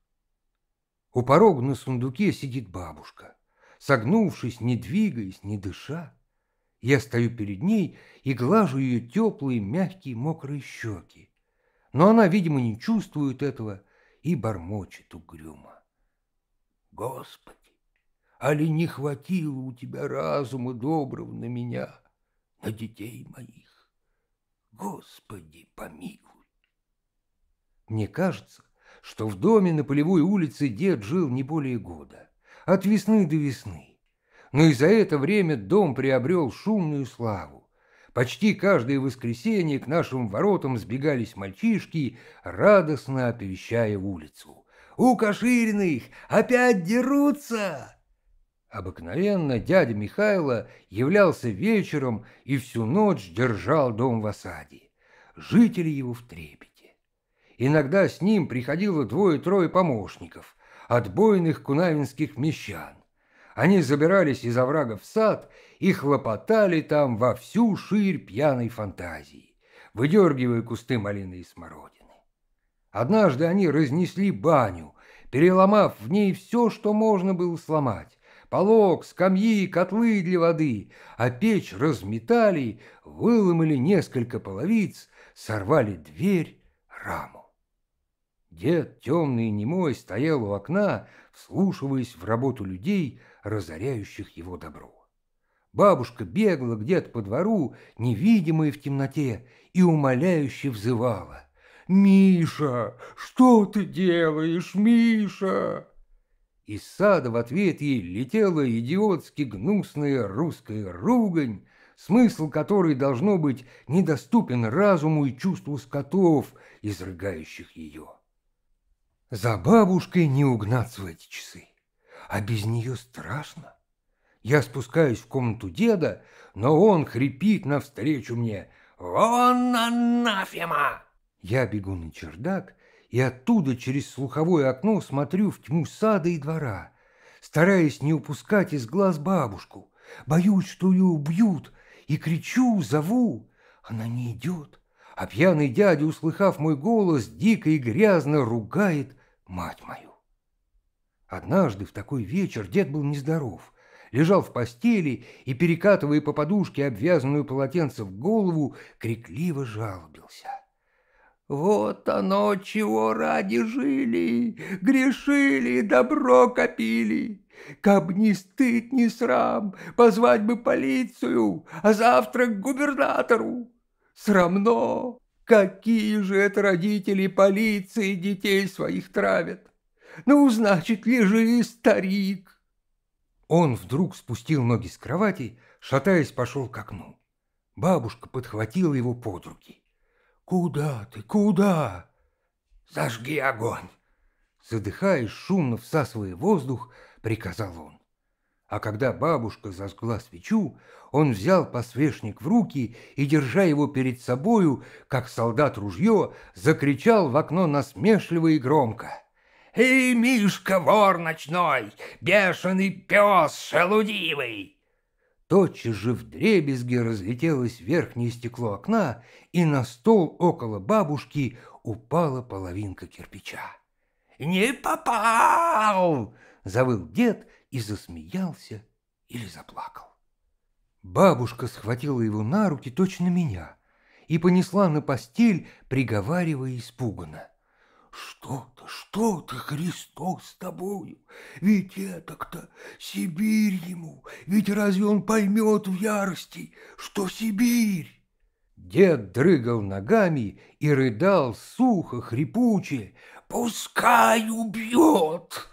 У порога на сундуке сидит бабушка, согнувшись, не двигаясь, не дыша. Я стою перед ней и глажу ее теплые, мягкие, мокрые щеки. Но она, видимо, не чувствует этого и бормочет угрюмо. Господи, али не хватило у тебя разума доброго на меня? на детей моих. Господи, помилуй. Мне кажется, что в доме на полевой улице дед жил не более года, от весны до весны. Но и за это время дом приобрел шумную славу. Почти каждое воскресенье к нашим воротам сбегались мальчишки, радостно оповещая улицу. «У Кашириных опять дерутся!» Обыкновенно дядя Михайло являлся вечером и всю ночь держал дом в осаде. Жители его в трепете. Иногда с ним приходило двое-трое помощников, отбойных кунавинских мещан. Они забирались из оврага в сад и хлопотали там во всю ширь пьяной фантазии, выдергивая кусты малины и смородины. Однажды они разнесли баню, переломав в ней все, что можно было сломать, полог, скамьи, котлы для воды, а печь разметали, выломали несколько половиц, сорвали дверь, раму. Дед, темный и немой, стоял у окна, вслушиваясь в работу людей, разоряющих его добро. Бабушка бегала где-то по двору, невидимая в темноте, и умоляюще взывала. «Миша, что ты делаешь, Миша? Из сада в ответ ей летела идиотски гнусная русская ругань, смысл которой должно быть недоступен разуму и чувству скотов, изрыгающих ее. За бабушкой не угнаться в эти часы, а без нее страшно. Я спускаюсь в комнату деда, но он хрипит навстречу мне «Вон анафема!» Я бегу на чердак и оттуда через слуховое окно смотрю в тьму сада и двора, стараясь не упускать из глаз бабушку. Боюсь, что ее убьют, и кричу, зову. Она не идет, а пьяный дядя, услыхав мой голос, дико и грязно ругает мать мою. Однажды в такой вечер дед был нездоров, лежал в постели и, перекатывая по подушке обвязанную полотенцем голову, крикливо жалобился. Вот оно, чего ради жили, грешили, добро копили. Каб ни стыд, ни срам, позвать бы полицию, а завтра к губернатору. Срамно, какие же это родители полиции детей своих травят. Ну, значит, лежи, старик. Он вдруг спустил ноги с кровати, шатаясь, пошел к окну. Бабушка подхватила его под руки. «Куда ты? Куда?» «Зажги огонь!» Задыхаясь, шумно всасывая воздух, приказал он. А когда бабушка зажгла свечу, он взял посвечник в руки и, держа его перед собою, как солдат ружье, закричал в окно насмешливо и громко. «Эй, Мишка, вор ночной, бешеный пес шелудивый!» Тотчас же вдребезги разлетелось верхнее стекло окна, и на стол около бабушки упала половинка кирпича. «Не попал!» — завыл дед и засмеялся или заплакал. Бабушка схватила его на руки точно меня и понесла на постель, приговаривая испуганно. Что ты, что ты, Христос, с тобою? Ведь это-то Сибирь ему, ведь разве он поймет в ярости, что Сибирь? Дед дрыгал ногами и рыдал сухо, хрипуче. «Пускай убьет!»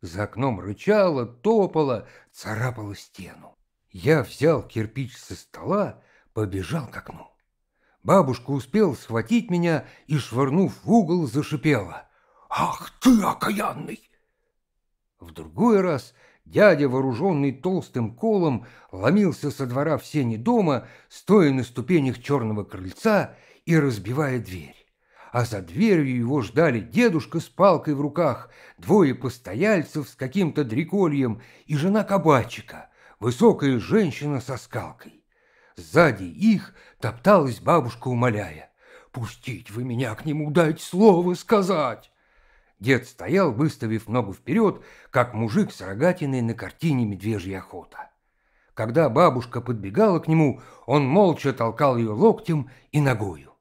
За окном рычало, топало, царапало стену. Я взял кирпич со стола, побежал к окну. Бабушка успел схватить меня и, швырнув в угол, зашипела. «Ах ты, окаянный!» В другой раз дядя, вооруженный толстым колом, ломился со двора в сене дома, стоя на ступенях черного крыльца и разбивая дверь. А за дверью его ждали дедушка с палкой в руках, двое постояльцев с каким-то дрекольем и жена кабачика, высокая женщина со скалкой. Сзади их топталась бабушка, умоляя. «Пустить вы меня к нему, дать слово сказать!» Дед стоял, выставив ногу вперед, как мужик с рогатиной на картине «Медвежья охота». Когда бабушка подбегала к нему, он молча толкал ее локтем и ногою.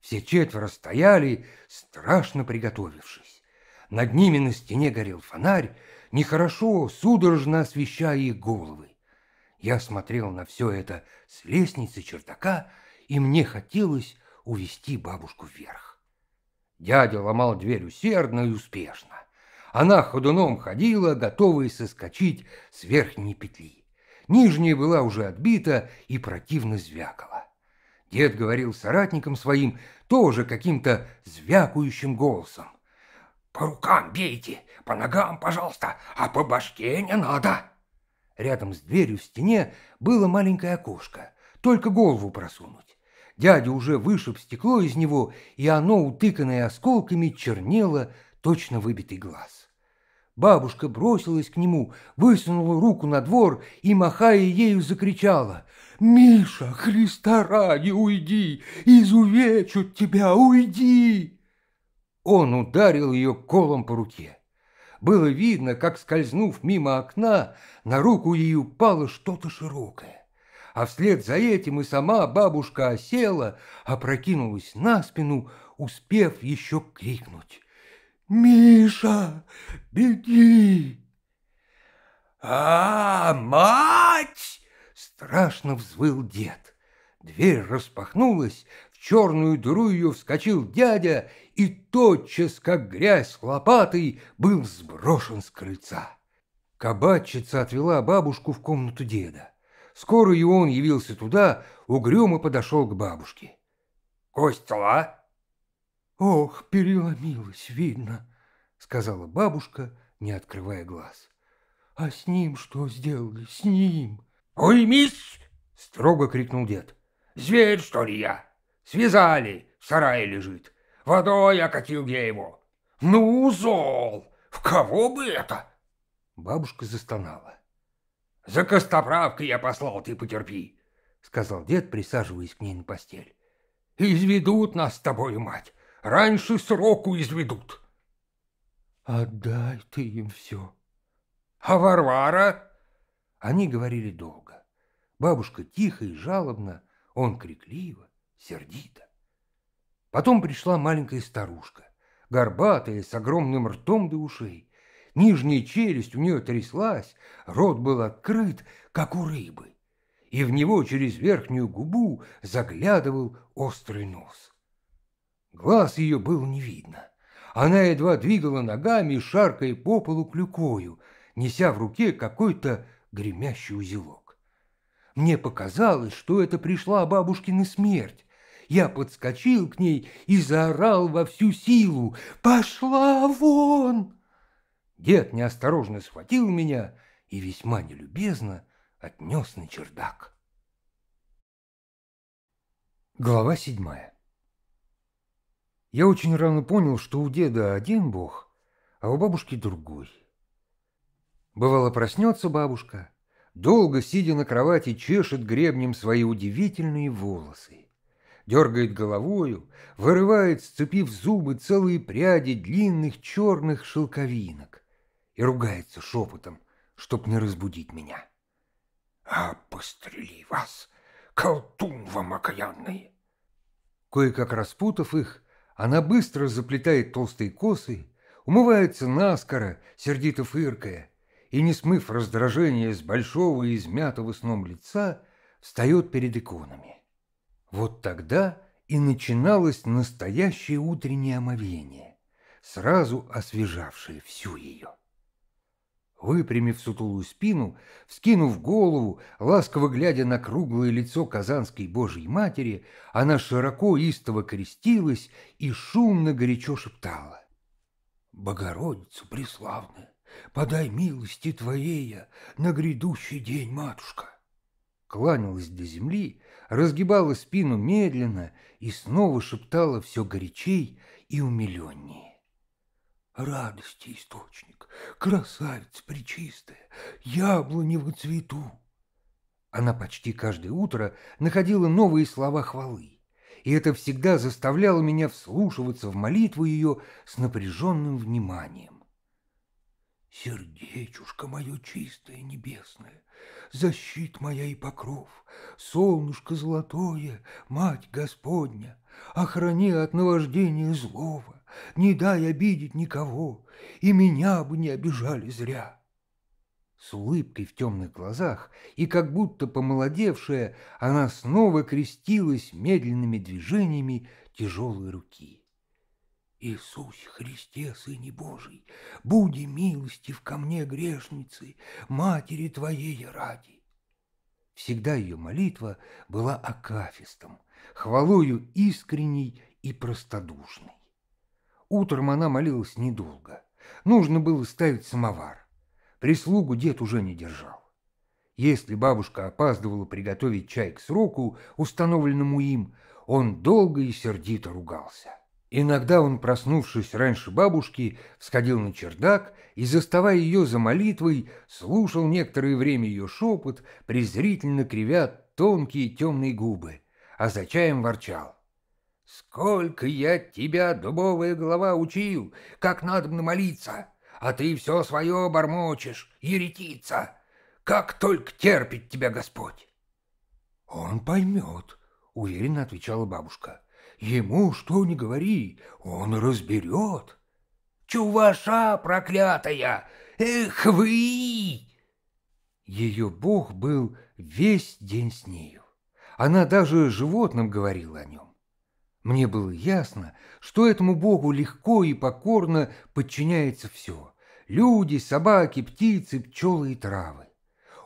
Все четверо стояли, страшно приготовившись. Над ними на стене горел фонарь, нехорошо, судорожно освещая их головы. Я смотрел на все это с лестницы чердака, и мне хотелось увести бабушку вверх. Дядя ломал дверь усердно и успешно. Она ходуном ходила, готовая соскочить с верхней петли. Нижняя была уже отбита и противно звякала. Дед говорил соратникам своим тоже каким-то звякающим голосом. «По рукам бейте, по ногам, пожалуйста, а по башке не надо!» Рядом с дверью в стене было маленькое окошко, только голову просунуть. Дядя уже вышиб стекло из него, и оно, утыканное осколками, чернело точно выбитый глаз. Бабушка бросилась к нему, высунула руку на двор и, махая ею, закричала. «Миша, Христа ради, уйди! Изувечат тебя, уйди!» Он ударил ее колом по руке. Было видно, как, скользнув мимо окна, на руку ей упало что-то широкое. А вслед за этим и сама бабушка осела, опрокинулась на спину, успев еще крикнуть. «Миша, беги!» «А, мать!» — страшно взвыл дед. Дверь распахнулась, черную дыру ее вскочил дядя и тотчас, как грязь лопатой, был сброшен с крыльца. Кабачица отвела бабушку в комнату деда. Скоро и он явился туда, угрюмо подошел к бабушке. — Кость цела? — Ох, переломилась, видно, — сказала бабушка, не открывая глаз. — А с ним что сделали? С ним? — Уймись! — строго крикнул дед. — Зверь, что ли, я? — Связали, в сарае лежит. Водой окатил я его. Ну, зол! В кого бы это? Бабушка застонала. За костоправкой я послал, ты потерпи, сказал дед, присаживаясь к ней на постель. Изведут нас с тобой, мать. Раньше сроку изведут. Отдай ты им все. А Варвара? Они говорили долго. Бабушка тихо и жалобно, он крикливо сердито. Потом пришла маленькая старушка, горбатая, с огромным ртом до ушей. Нижняя челюсть у нее тряслась, рот был открыт, как у рыбы, и в него через верхнюю губу заглядывал острый нос. Глаз ее было не видно. Она едва двигала ногами, шаркая по полу клюкою, неся в руке какой-то гремящий узелок. Мне показалось, что это пришла бабушкина смерть. Я подскочил к ней и заорал во всю силу «Пошла вон!». Дед неосторожно схватил меня и весьма нелюбезно отнес на чердак. Глава седьмая Я очень рано понял, что у деда один бог, а у бабушки другой. Бывало, проснется бабушка, долго, сидя на кровати, чешет гребнем свои удивительные волосы. Дергает головою, вырывает, сцепив зубы, целые пряди длинных черных шелковинок и ругается шепотом, чтоб не разбудить меня. «А пострели вас, колтун вам окаянный!» Кое-как распутав их, она быстро заплетает толстые косы, умывается наскоро, сердито фыркая, и, не смыв раздражение с большого и измятого сном лица, встает перед иконами. Вот тогда и начиналось настоящее утреннее омовение, сразу освежавшее всю ее. Выпрямив сутулую спину, вскинув голову, ласково глядя на круглое лицо Казанской Божьей Матери, она широко истово крестилась и шумно горячо шептала. «Богородицу преславную! подай милости Твоея на грядущий день, матушка!» Кланялась до земли, разгибала спину медленно и снова шептала все горячей и умиленнее. Радости источник, красавица причистая, яблони цвету. Она почти каждое утро находила новые слова хвалы, и это всегда заставляло меня вслушиваться в молитву ее с напряженным вниманием. Сердечушка мое чистое небесное, защит моя и покров, солнышко золотое, мать Господня, охрани от наваждения злого, не дай обидеть никого, и меня бы не обижали зря. С улыбкой в темных глазах и как будто помолодевшая, она снова крестилась медленными движениями тяжелой руки. Иисус Христе, Сыне Божий, буди милостив ко мне, грешнице, матери Твоей ради. Всегда ее молитва была акафистом, хвалою искренней и простодушной. Утром она молилась недолго. Нужно было ставить самовар. Прислугу дед уже не держал. Если бабушка опаздывала приготовить чай к сроку, установленному им, он долго и сердито ругался. Иногда он, проснувшись раньше бабушки, всходил на чердак и, заставая ее за молитвой, слушал некоторое время ее шепот, презрительно кривя тонкие темные губы, а за чаем ворчал. «Сколько я тебя, дубовая голова, учил, как надо молиться, а ты все свое бормочешь, еретица! Как только терпит тебя Господь!» «Он поймет», — уверенно отвечала бабушка. — Ему что ни говори, он разберет. Чуваша проклятая! Эх вы! Ее бог был весь день с нею. Она даже животным говорила о нем. Мне было ясно, что этому богу легко и покорно подчиняется все – люди, собаки, птицы, пчелы и травы.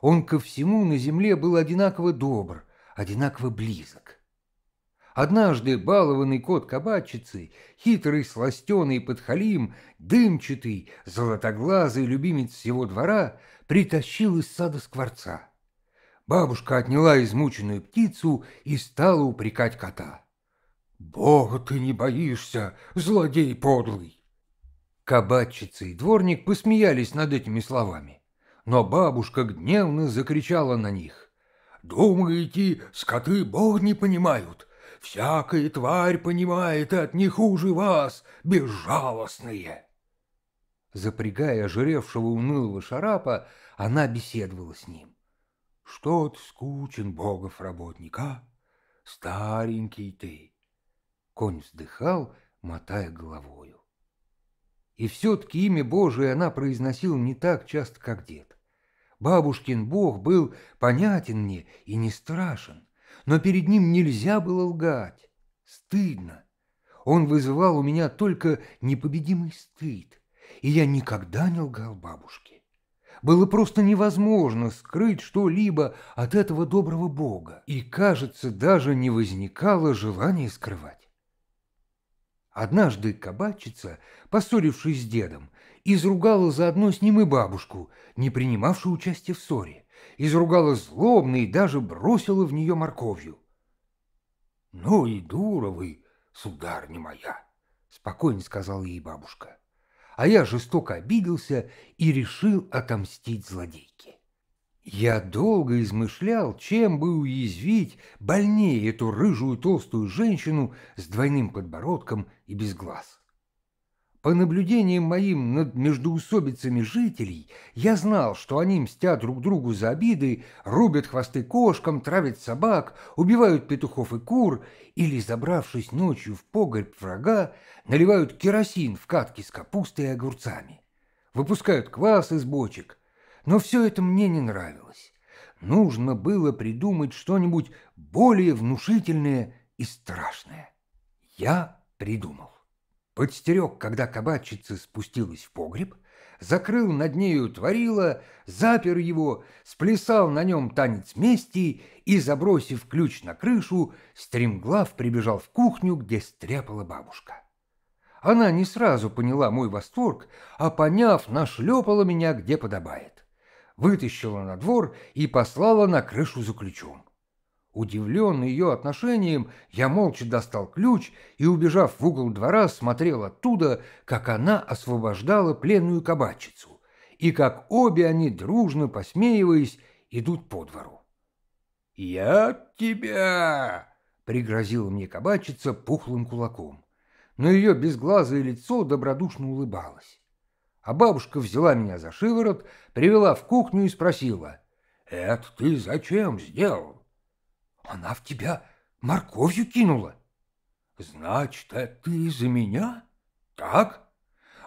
Он ко всему на земле был одинаково добр, одинаково близок. Однажды балованный кот кабачицы, хитрый сластеный подхалим, дымчатый, золотоглазый любимец всего двора, притащил из сада скворца. Бабушка отняла измученную птицу и стала упрекать кота. «Бога ты не боишься, злодей подлый!» Кабачица и дворник посмеялись над этими словами, но бабушка гневно закричала на них. «Думаете, скоты Бог не понимают? Всякая тварь понимает от не хуже вас, безжалостные!» Запрягая ожиревшего унылого шарапа, она беседовала с ним. «Что ты скучен, богов работника? Старенький ты!» Конь вздыхал, мотая головою. И все-таки имя Божие она произносила не так часто, как дед. Бабушкин Бог был понятен мне и не страшен но перед ним нельзя было лгать. Стыдно. Он вызывал у меня только непобедимый стыд, и я никогда не лгал бабушке. Было просто невозможно скрыть что-либо от этого доброго Бога, и, кажется, даже не возникало желания скрывать. Однажды кабачица, поссорившись с дедом, изругала заодно с ним и бабушку, не принимавшую участие в ссоре изругала злобно и даже бросила в нее морковью. «Ну и дура вы, сударня моя!» — спокойно сказала ей бабушка. А я жестоко обиделся и решил отомстить злодейке. Я долго измышлял, чем бы уязвить больнее эту рыжую толстую женщину с двойным подбородком и без глаз. По наблюдениям моим над междуусобицами жителей, я знал, что они мстят друг другу за обиды, рубят хвосты кошкам, травят собак, убивают петухов и кур или, забравшись ночью в погреб врага, наливают керосин в катки с капустой и огурцами, выпускают квас из бочек. Но все это мне не нравилось. Нужно было придумать что-нибудь более внушительное и страшное. Я придумал подстерег, когда кабачица спустилась в погреб, закрыл над нею творила, запер его, сплясал на нем танец мести и, забросив ключ на крышу, стремглав прибежал в кухню, где стряпала бабушка. Она не сразу поняла мой восторг, а, поняв, нашлепала меня, где подобает. Вытащила на двор и послала на крышу за ключом. Удивленный ее отношением, я молча достал ключ и, убежав в угол двора, смотрел оттуда, как она освобождала пленную кабачицу, и как обе они, дружно посмеиваясь, идут по двору. «Я тебя!» — пригрозила мне кабачица пухлым кулаком. Но ее безглазое лицо добродушно улыбалось. А бабушка взяла меня за шиворот, привела в кухню и спросила, «Это ты зачем сделал?» Она в тебя морковью кинула. Значит, а ты за меня? Так?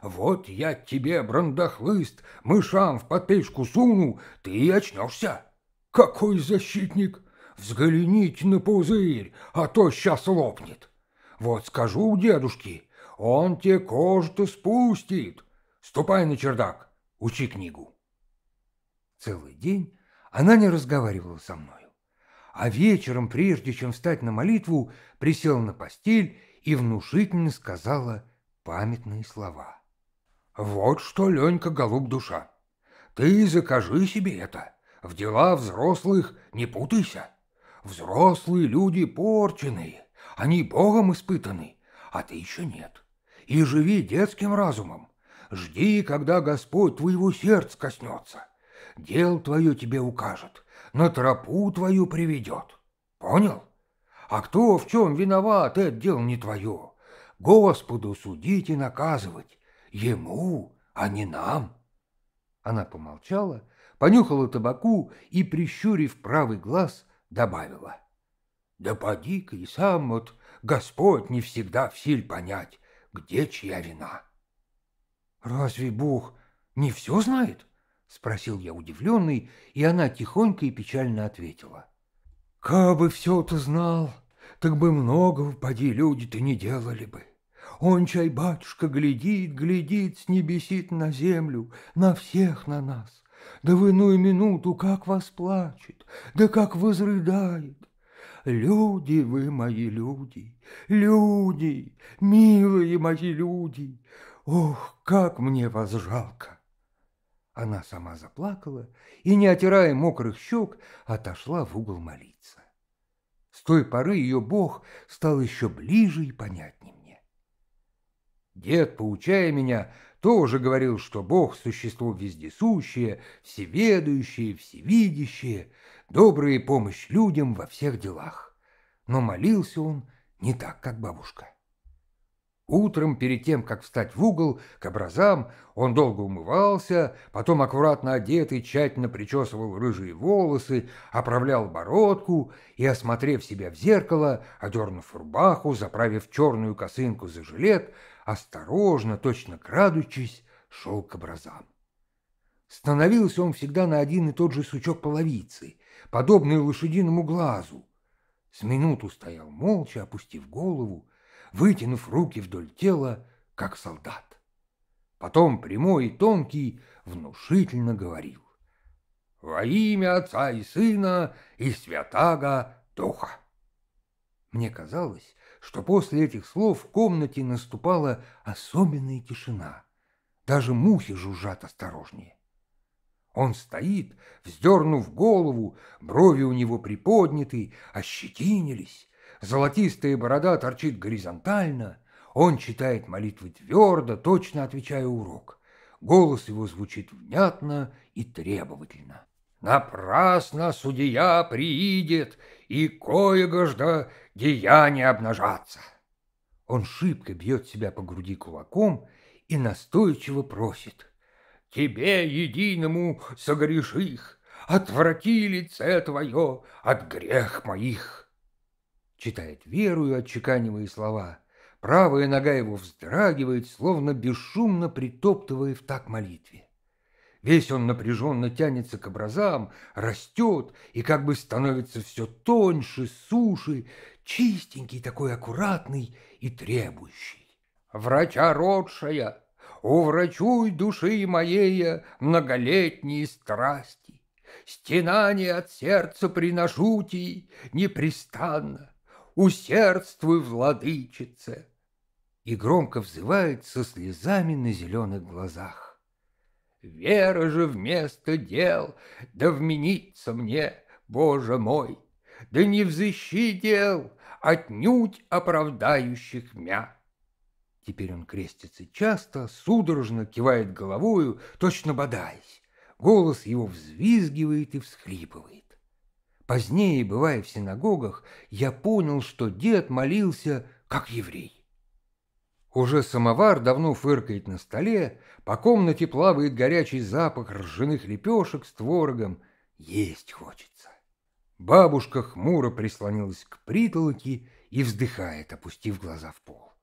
Вот я тебе, брандахлыст, мышам в подпечку суну, ты и очнешься. Какой защитник! Взгляните на пузырь, а то сейчас лопнет. Вот скажу у дедушки, он тебе кожу-то спустит. Ступай на чердак, учи книгу. Целый день она не разговаривала со мной а вечером, прежде чем встать на молитву, присел на постель и внушительно сказала памятные слова. «Вот что, Ленька, голуб душа, ты закажи себе это, в дела взрослых не путайся. Взрослые люди порченые, они Богом испытаны, а ты еще нет. И живи детским разумом, жди, когда Господь твоего сердца коснется, дел твое тебе укажет» на тропу твою приведет. Понял? А кто в чем виноват, это дело не твое. Господу судить и наказывать. Ему, а не нам. Она помолчала, понюхала табаку и, прищурив правый глаз, добавила. Да поди-ка и сам вот Господь не всегда в силь понять, где чья вина. Разве Бог не все знает? — спросил я удивленный, и она тихонько и печально ответила. бы все ты знал, так бы много, поди, люди-то не делали бы. Он, чай, батюшка, глядит, глядит, с небесит на землю, на всех на нас. Да в иную минуту как вас плачет, да как возрыдает. Люди вы мои люди, люди, милые мои люди, ох, как мне вас жалко!» Она сама заплакала и, не отирая мокрых щек, отошла в угол молиться. С той поры ее Бог стал еще ближе и понятнее мне. Дед, поучая меня, тоже говорил, что Бог – существо вездесущее, всеведущее, всевидящее, добрая помощь людям во всех делах. Но молился он не так, как бабушка. Утром, перед тем, как встать в угол, к образам, он долго умывался, потом аккуратно одетый, тщательно причесывал рыжие волосы, оправлял бородку и, осмотрев себя в зеркало, одернув рубаху, заправив черную косынку за жилет, осторожно, точно крадучись, шел к образам. Становился он всегда на один и тот же сучок половицы, подобный лошадиному глазу. С минуту стоял молча, опустив голову, вытянув руки вдоль тела, как солдат. Потом прямой и тонкий внушительно говорил. «Во имя Отца и Сына и Святаго Духа!» Мне казалось, что после этих слов в комнате наступала особенная тишина. Даже мухи жужжат осторожнее. Он стоит, вздернув голову, брови у него приподняты, ощетинились, золотистая борода торчит горизонтально, он читает молитвы твердо, точно отвечая урок. Голос его звучит внятно и требовательно. Напрасно судья приидет, и кое коегожда деяния обнажатся. Он шибко бьет себя по груди кулаком и настойчиво просит. Тебе, единому согреших, отврати лице твое от грех моих читает верую, отчеканивая слова. Правая нога его вздрагивает, словно бесшумно притоптывая в так молитве. Весь он напряженно тянется к образам, растет и как бы становится все тоньше, суше, чистенький такой аккуратный и требующий. «Врача родшая, уврачуй души моей многолетние страсти, стенание от сердца приношу ти непрестанно, усердствуй, владычице!» И громко взывает со слезами на зеленых глазах. «Вера же вместо дел, да вменится мне, Боже мой! Да не взыщи дел, отнюдь оправдающих мя!» Теперь он крестится часто, судорожно кивает головою, точно бодаясь. Голос его взвизгивает и всхлипывает. Позднее, бывая в синагогах, я понял, что дед молился как еврей. Уже самовар давно фыркает на столе, по комнате плавает горячий запах ржаных лепешек с творогом. Есть хочется. Бабушка хмуро прислонилась к притолоке и вздыхает, опустив глаза в пол.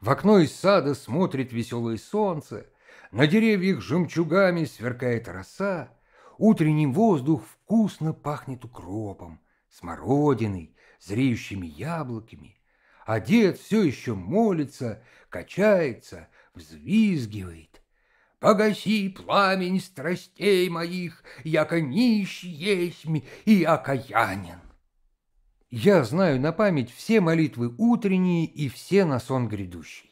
В окно из сада смотрит веселое солнце, на деревьях жемчугами сверкает роса, Утренний воздух вкусно пахнет укропом, смородиной, зреющими яблоками. А дед все еще молится, качается, взвизгивает. «Погаси пламень страстей моих, яко нищ есмь и окаянен». Я знаю на память все молитвы утренние и все на сон грядущий.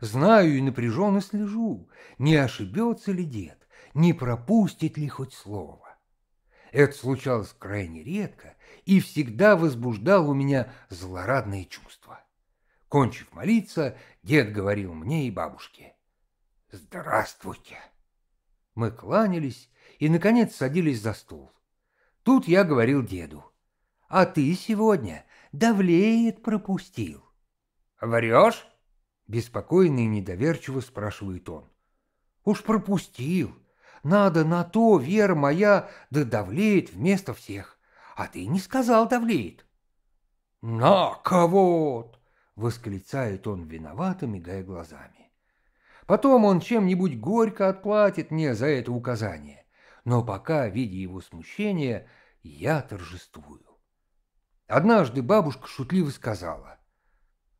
Знаю и напряженно слежу, не ошибется ли дед не пропустит ли хоть слово. Это случалось крайне редко и всегда возбуждало у меня злорадные чувства. Кончив молиться, дед говорил мне и бабушке «Здравствуйте». Мы кланялись и, наконец, садились за стол. Тут я говорил деду «А ты сегодня давлеет пропустил». «Врешь?» — беспокойный и недоверчиво спрашивает он. «Уж пропустил», надо на то, вера моя, да давлеет вместо всех. А ты не сказал давлеет. «На кого-то!» восклицает он виновато, мигая глазами. Потом он чем-нибудь горько отплатит мне за это указание. Но пока, видя его смущение, я торжествую. Однажды бабушка шутливо сказала.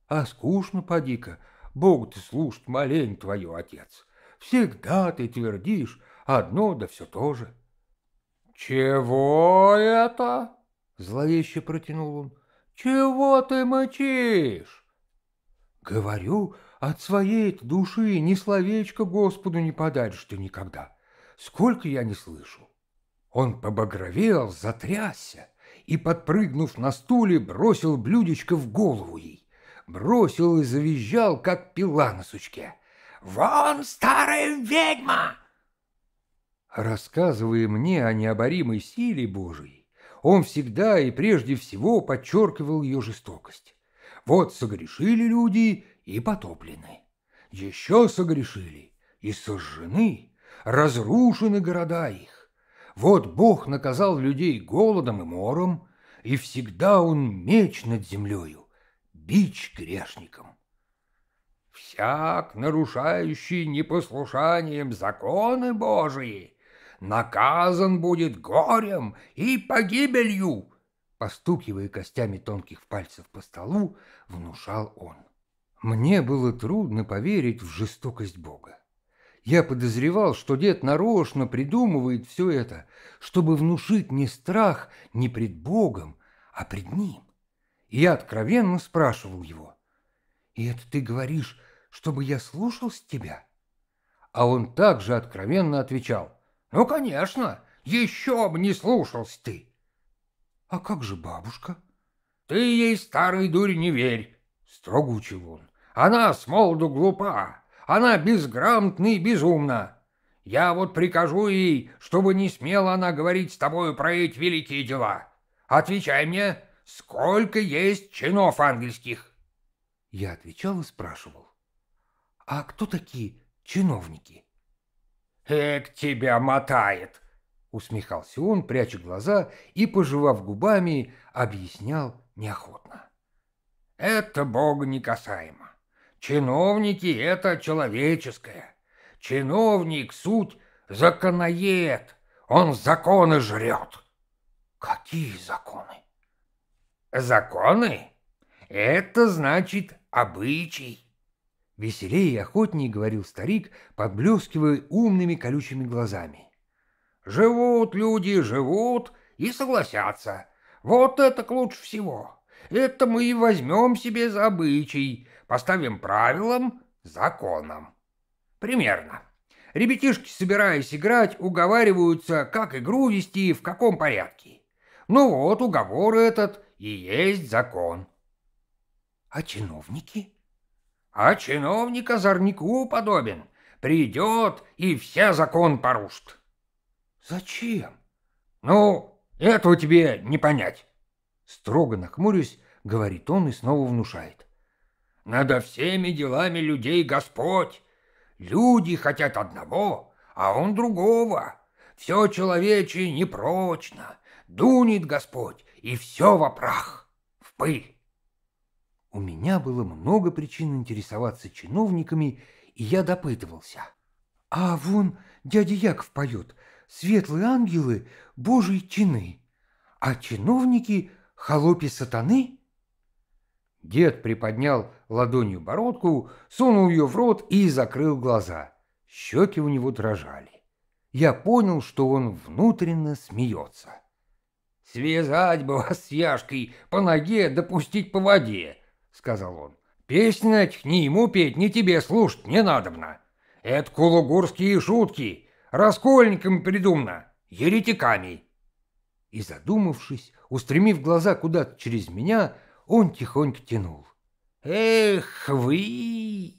«А скучно, поди-ка, Бог ты слушать молень твою, отец. Всегда ты твердишь, Одно да все то же. «Чего это?» — зловеще протянул он. «Чего ты мычишь?» «Говорю, от своей души ни словечко Господу не подаришь ты никогда. Сколько я не слышу!» Он побагровел, затрясся и, подпрыгнув на стуле, бросил блюдечко в голову ей. Бросил и завизжал, как пила на сучке. «Вон старая ведьма!» Рассказывая мне о необоримой силе Божией, он всегда и прежде всего подчеркивал ее жестокость. Вот согрешили люди и потоплены. Еще согрешили и сожжены, разрушены города их. Вот Бог наказал людей голодом и мором, и всегда он меч над землею, бич грешникам. Всяк, нарушающий непослушанием законы Божии, наказан будет горем и погибелью!» Постукивая костями тонких пальцев по столу, внушал он. Мне было трудно поверить в жестокость Бога. Я подозревал, что дед нарочно придумывает все это, чтобы внушить не страх не пред Богом, а пред Ним. И я откровенно спрашивал его, «И это ты говоришь, чтобы я слушался тебя?» А он также откровенно отвечал, ну, конечно, еще бы не слушался ты. А как же бабушка? Ты ей, старый дурь, не верь, строго учил он. Она с молоду глупа, она безграмотна и безумна. Я вот прикажу ей, чтобы не смела она говорить с тобою про эти великие дела. Отвечай мне, сколько есть чинов ангельских?» Я отвечал и спрашивал. «А кто такие чиновники?» «Эк, тебя мотает!» Усмехался он, пряча глаза и, пожевав губами, объяснял неохотно. «Это Бога не касаемо. Чиновники — это человеческое. Чиновник — суть законоед. Он законы жрет». «Какие законы?» «Законы? Это значит обычай. Веселее и охотнее говорил старик, подблескивая умными колючими глазами. «Живут люди, живут и согласятся. Вот это лучше всего. Это мы и возьмем себе за обычай, поставим правилам, законом. Примерно. Ребятишки, собираясь играть, уговариваются, как игру вести, и в каком порядке. Ну вот, уговор этот и есть закон. А чиновники? а чиновник озорнику подобен. Придет и все закон порушит. Зачем? Ну, этого тебе не понять. Строго нахмурюсь, говорит он и снова внушает. Надо всеми делами людей Господь. Люди хотят одного, а он другого. Все человече непрочно. Дунет Господь, и все во прах, в пыль. У меня было много причин интересоваться чиновниками, и я допытывался. «А вон дядя Яков поет, светлые ангелы — божьи чины, а чиновники — холопи сатаны?» Дед приподнял ладонью бородку, сунул ее в рот и закрыл глаза. Щеки у него дрожали. Я понял, что он внутренно смеется. «Связать бы вас с Яшкой по ноге, допустить да по воде, сказал он. «Песнь нать ни ему петь, ни тебе слушать не надобно. Это кулугурские шутки, раскольниками придумано, еретиками». И задумавшись, устремив глаза куда-то через меня, он тихонько тянул. «Эх вы!»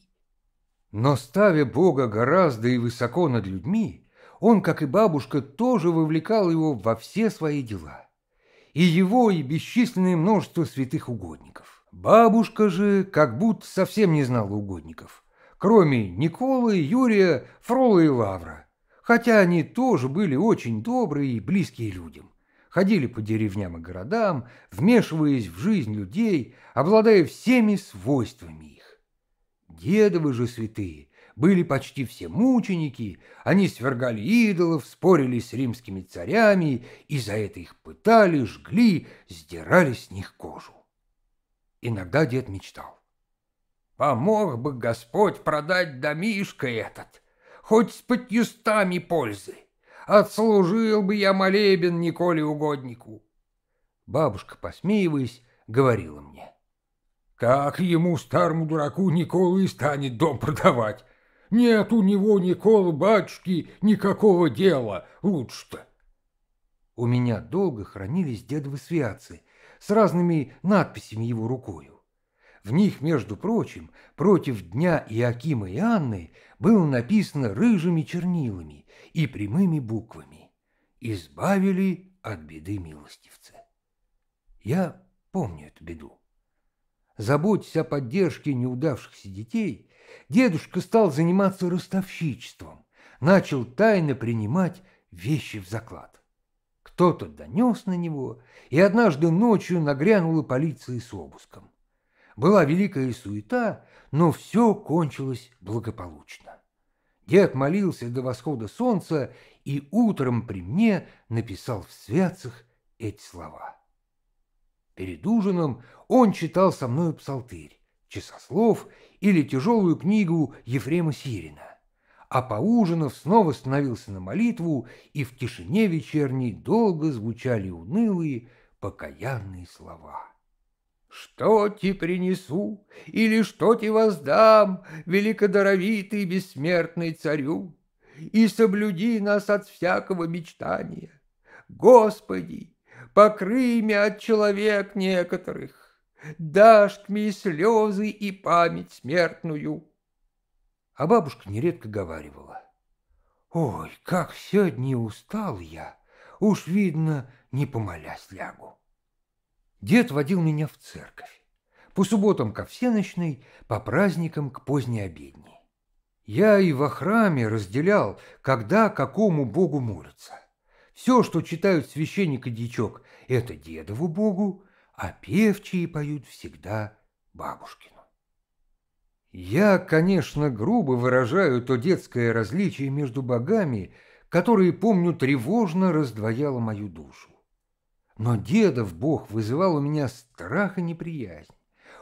Но ставя Бога гораздо и высоко над людьми, он, как и бабушка, тоже вовлекал его во все свои дела. И его, и бесчисленное множество святых угодников. Бабушка же как будто совсем не знала угодников, кроме Николы, Юрия, Фрола и Лавра, хотя они тоже были очень добрые и близкие людям, ходили по деревням и городам, вмешиваясь в жизнь людей, обладая всеми свойствами их. Дедовы же святые были почти все мученики, они свергали идолов, спорили с римскими царями и за это их пытали, жгли, сдирали с них кожу. Иногда дед мечтал. Помог бы Господь продать домишко этот, хоть с пятьюстами пользы. Отслужил бы я молебен Николе угоднику. Бабушка, посмеиваясь, говорила мне. Как ему, старому дураку, Николу и станет дом продавать? Нет у него, Никола, батюшки, никакого дела лучше-то. У меня долго хранились дедовы святцы, с разными надписями его рукою. В них, между прочим, против дня Иакима и Анны было написано рыжими чернилами и прямыми буквами «Избавили от беды милостивцы». Я помню эту беду. Заботясь о поддержке неудавшихся детей, дедушка стал заниматься ростовщичеством, начал тайно принимать вещи в заклад кто-то донес на него, и однажды ночью нагрянула полиция с обыском. Была великая суета, но все кончилось благополучно. Дед молился до восхода солнца и утром при мне написал в святцах эти слова. Перед ужином он читал со мной псалтырь, часослов или тяжелую книгу Ефрема Сирина а поужинав, снова становился на молитву, и в тишине вечерней долго звучали унылые, покаянные слова. «Что ти принесу, или что ти воздам, великодоровитый бессмертный царю, и соблюди нас от всякого мечтания, Господи, покрый меня от человек некоторых, дашь мне слезы и память смертную» а бабушка нередко говаривала. «Ой, как сегодня устал я! Уж, видно, не помолясь лягу!» Дед водил меня в церковь. По субботам ко всеночной, по праздникам к поздней обедне. Я и во храме разделял, когда какому богу молятся. Все, что читают священник и дичок, это дедову богу, а певчие поют всегда бабушки. Я, конечно, грубо выражаю то детское различие между богами, которые, помню, тревожно раздвояло мою душу. Но дедов бог вызывал у меня страх и неприязнь.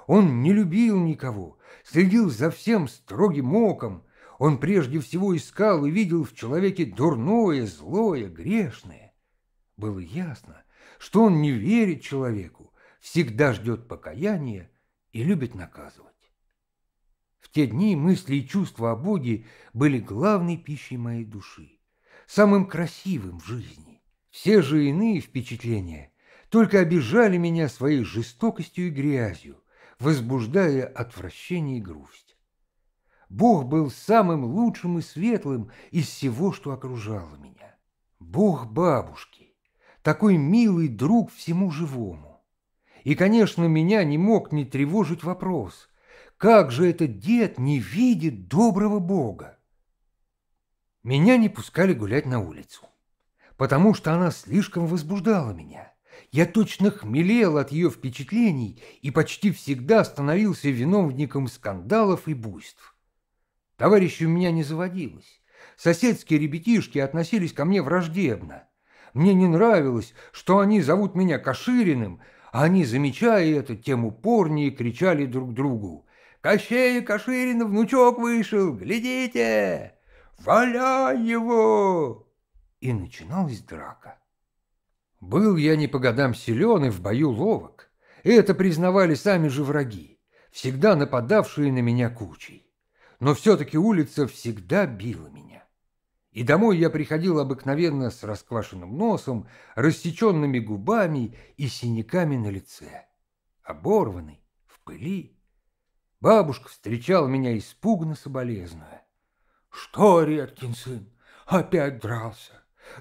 Он не любил никого, следил за всем строгим оком. Он прежде всего искал и видел в человеке дурное, злое, грешное. Было ясно, что он не верит человеку, всегда ждет покаяния и любит наказывать. В те дни мысли и чувства о Боге были главной пищей моей души, самым красивым в жизни. Все же иные впечатления только обижали меня своей жестокостью и грязью, возбуждая отвращение и грусть. Бог был самым лучшим и светлым из всего, что окружало меня. Бог бабушки, такой милый друг всему живому. И, конечно, меня не мог не тревожить вопрос, как же этот дед не видит доброго Бога? Меня не пускали гулять на улицу, потому что она слишком возбуждала меня. Я точно хмелел от ее впечатлений и почти всегда становился виновником скандалов и буйств. Товарищи у меня не заводилось. Соседские ребятишки относились ко мне враждебно. Мне не нравилось, что они зовут меня Кашириным, а они, замечая это, тем упорнее кричали друг другу Кощей Каширин внучок вышел, глядите! Валяй его!» И начиналась драка. Был я не по годам силен и в бою ловок. и Это признавали сами же враги, всегда нападавшие на меня кучей. Но все-таки улица всегда била меня. И домой я приходил обыкновенно с расквашенным носом, рассеченными губами и синяками на лице, оборванный, в пыли. Бабушка встречала меня испуганно соболезную. «Что, редкин сын, опять дрался?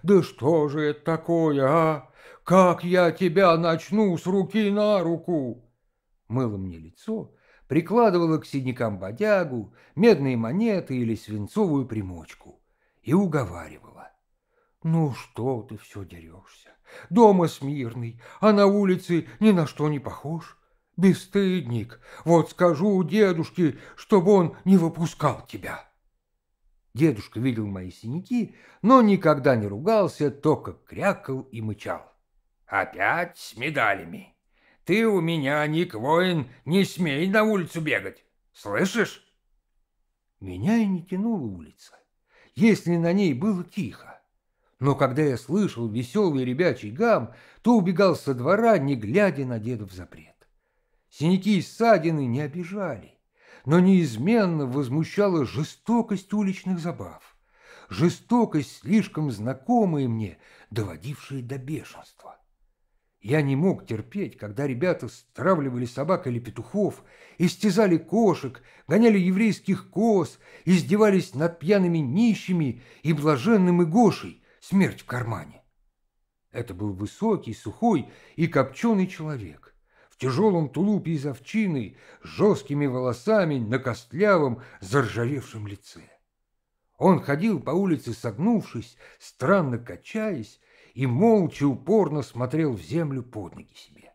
Да что же это такое, а? Как я тебя начну с руки на руку?» Мыло мне лицо, прикладывала к синякам бодягу, медные монеты или свинцовую примочку и уговаривала. «Ну что ты все дерешься? Дома смирный, а на улице ни на что не похож бесстыдник. Вот скажу дедушке, чтобы он не выпускал тебя». Дедушка видел мои синяки, но никогда не ругался, только крякал и мычал. «Опять с медалями. Ты у меня, Ник Воин, не смей на улицу бегать. Слышишь?» Меня и не тянула улица, если на ней было тихо. Но когда я слышал веселый ребячий гам, то убегал со двора, не глядя на дедов запрет. Синяки и ссадины не обижали, но неизменно возмущала жестокость уличных забав, жестокость, слишком знакомая мне, доводившая до бешенства. Я не мог терпеть, когда ребята стравливали собак или петухов, истязали кошек, гоняли еврейских коз, издевались над пьяными нищими и блаженным Игошей, смерть в кармане. Это был высокий, сухой и копченый человек тяжелом тулупе из овчины, с жесткими волосами на костлявом, заржавевшем лице. Он ходил по улице согнувшись, странно качаясь, и молча упорно смотрел в землю под ноги себе.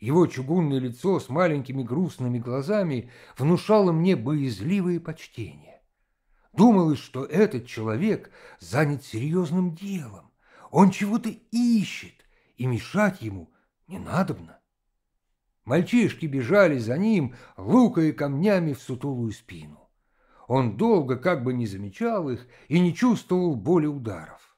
Его чугунное лицо с маленькими грустными глазами внушало мне боязливое почтение. Думалось, что этот человек занят серьезным делом, он чего-то ищет, и мешать ему не надобно. Мальчишки бежали за ним, лукая камнями в сутулую спину. Он долго как бы не замечал их и не чувствовал боли ударов.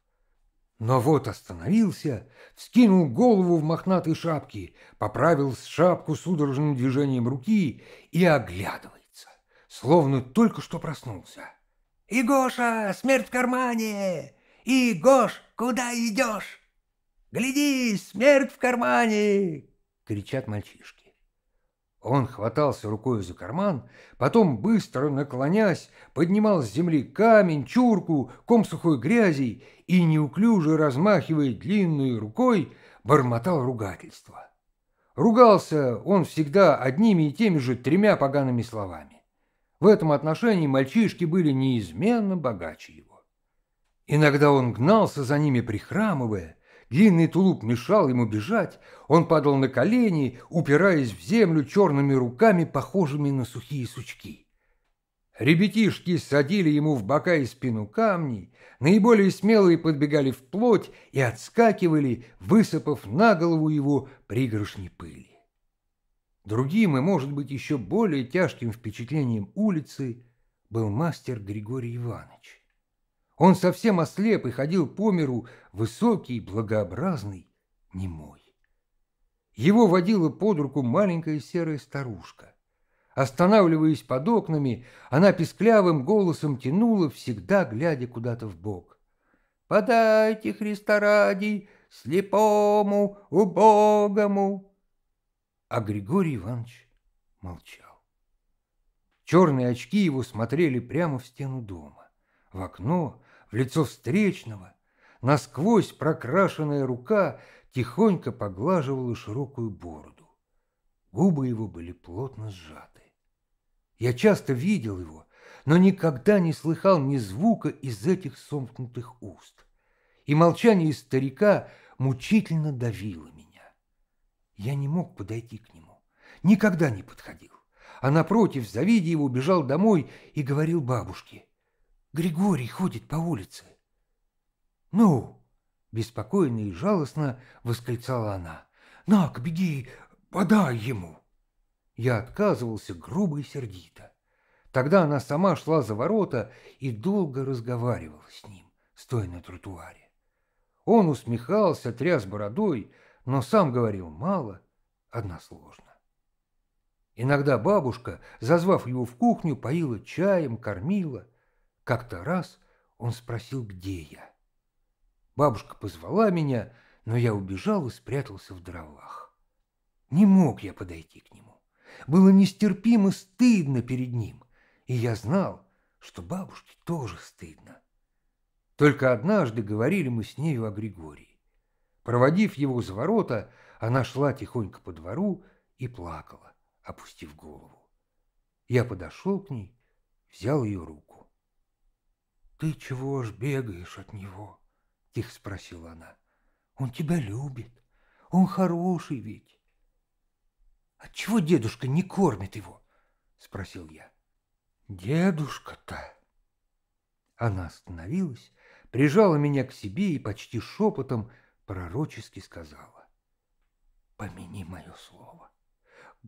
Но вот остановился, вскинул голову в мохнатой шапке, поправил шапку судорожным движением руки и оглядывается, словно только что проснулся. «Игоша, смерть в кармане! Игош, куда идешь? Гляди, смерть в кармане!» — кричат мальчишки. Он хватался рукой за карман, потом, быстро наклонясь, поднимал с земли камень, чурку, ком сухой грязи и, неуклюже размахивая длинной рукой, бормотал ругательство. Ругался он всегда одними и теми же тремя погаными словами. В этом отношении мальчишки были неизменно богаче его. Иногда он гнался за ними, прихрамывая, Длинный тулуп мешал ему бежать, он падал на колени, упираясь в землю черными руками, похожими на сухие сучки. Ребятишки садили ему в бока и спину камни, наиболее смелые подбегали вплоть и отскакивали, высыпав на голову его пригоршни пыли. Другим и, может быть, еще более тяжким впечатлением улицы был мастер Григорий Иванович. Он совсем ослеп и ходил по миру, высокий, благообразный, немой. Его водила под руку маленькая серая старушка. Останавливаясь под окнами, она песклявым голосом тянула, всегда глядя куда-то в бок. «Подайте, Христа ради, слепому, убогому!» А Григорий Иванович молчал. Черные очки его смотрели прямо в стену дома, в окно, в лицо встречного, насквозь прокрашенная рука тихонько поглаживала широкую бороду. Губы его были плотно сжаты. Я часто видел его, но никогда не слыхал ни звука из этих сомкнутых уст. И молчание старика мучительно давило меня. Я не мог подойти к нему, никогда не подходил. А напротив, завидя его, бежал домой и говорил бабушке — Григорий ходит по улице. «Ну!» — беспокойно и жалостно восклицала она. нак, беги, подай ему!» Я отказывался грубо и сердито. Тогда она сама шла за ворота и долго разговаривала с ним, стоя на тротуаре. Он усмехался, тряс бородой, но сам говорил мало, односложно. Иногда бабушка, зазвав его в кухню, поила чаем, кормила — как-то раз он спросил, где я. Бабушка позвала меня, но я убежал и спрятался в дровах. Не мог я подойти к нему. Было нестерпимо стыдно перед ним, и я знал, что бабушке тоже стыдно. Только однажды говорили мы с нею о Григории. Проводив его за ворота, она шла тихонько по двору и плакала, опустив голову. Я подошел к ней, взял ее руку. «Ты чего ж бегаешь от него?» – тихо спросила она. «Он тебя любит. Он хороший ведь». «Отчего дедушка не кормит его?» – спросил я. «Дедушка-то...» Она остановилась, прижала меня к себе и почти шепотом пророчески сказала. «Помяни мое слово.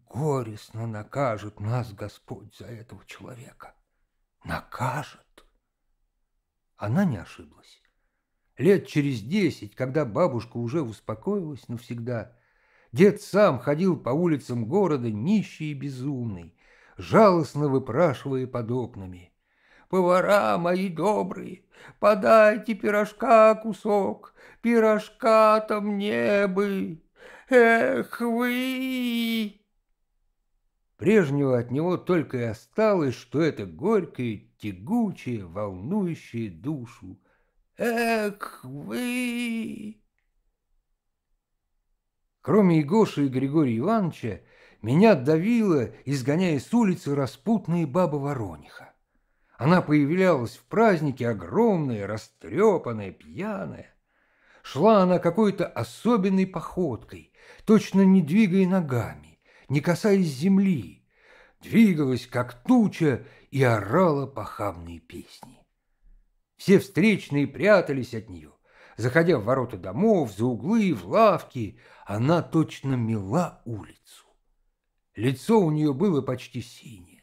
Горестно накажет нас Господь за этого человека. Накажет!» Она не ошиблась. Лет через десять, когда бабушка уже успокоилась навсегда, дед сам ходил по улицам города нищий и безумный, жалостно выпрашивая под окнами. «Повара мои добрые, подайте пирожка кусок, пирожка-то мне бы! Эх вы!» Прежнего от него только и осталось, что это горькое, тягучее, волнующее душу. «Эх вы!» Кроме Егоши и Григория Ивановича, меня давила, изгоняя с улицы, распутная баба Ворониха. Она появлялась в празднике огромная, растрепанная, пьяная. Шла она какой-то особенной походкой, точно не двигая ногами не касаясь земли, двигалась, как туча, и орала похабные песни. Все встречные прятались от нее. Заходя в ворота домов, за углы, в лавки, она точно мела улицу. Лицо у нее было почти синее,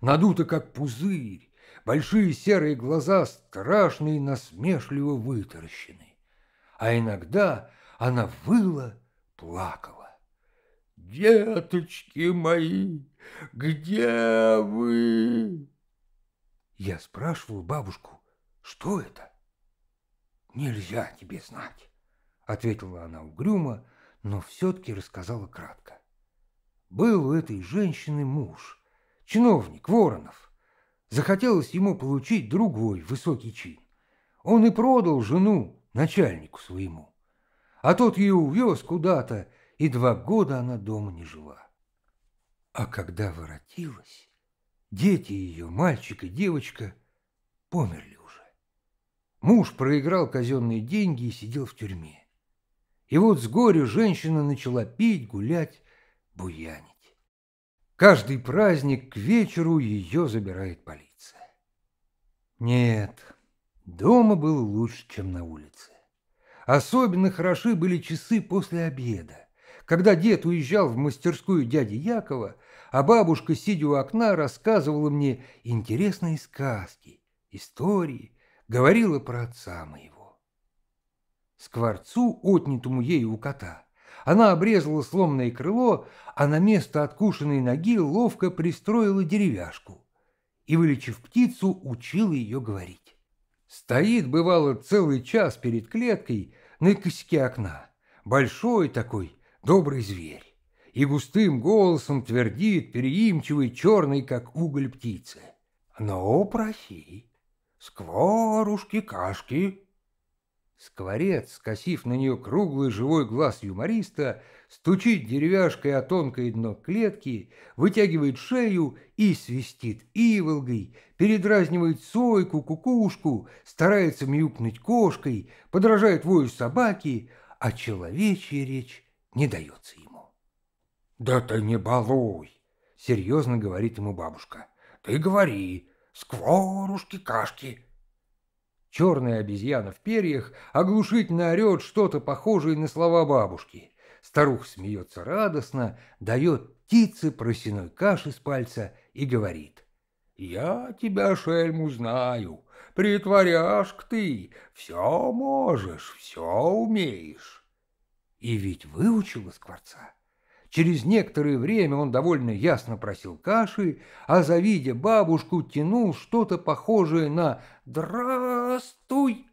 надуто, как пузырь, большие серые глаза страшные насмешливо вытаращены. А иногда она выла, плакала. «Деточки мои, где вы?» Я спрашивал бабушку, что это? «Нельзя тебе знать», — ответила она угрюмо, но все-таки рассказала кратко. Был у этой женщины муж, чиновник Воронов. Захотелось ему получить другой высокий чин. Он и продал жену начальнику своему. А тот ее увез куда-то, и два года она дома не жила. А когда воротилась, дети ее, мальчик и девочка, померли уже. Муж проиграл казенные деньги и сидел в тюрьме. И вот с горя женщина начала пить, гулять, буянить. Каждый праздник к вечеру ее забирает полиция. Нет, дома было лучше, чем на улице. Особенно хороши были часы после обеда когда дед уезжал в мастерскую дяди Якова, а бабушка, сидя у окна, рассказывала мне интересные сказки, истории, говорила про отца моего. Скворцу, отнятому ею у кота, она обрезала сломанное крыло, а на место откушенной ноги ловко пристроила деревяшку и, вылечив птицу, учила ее говорить. Стоит, бывало, целый час перед клеткой на косяке окна, большой такой, добрый зверь, и густым голосом твердит переимчивый черный, как уголь птицы. Но проси, скворушки кашки. Скворец, скосив на нее круглый живой глаз юмориста, стучит деревяшкой о тонкое дно клетки, вытягивает шею и свистит иволгой, передразнивает сойку, кукушку, старается мяукнуть кошкой, подражает вою собаки, а человечья речь не дается ему. «Да ты не балуй!» — серьезно говорит ему бабушка. «Ты говори, скворушки-кашки!» Черная обезьяна в перьях оглушительно орет что-то похожее на слова бабушки. Старуха смеется радостно, дает птице просиной каши с пальца и говорит. «Я тебя, шельму, знаю. Притворяшка ты. Все можешь, все умеешь. И ведь выучил из скворца. Через некоторое время он довольно ясно просил каши, а, завидя бабушку, тянул что-то похожее на «Здравствуй!».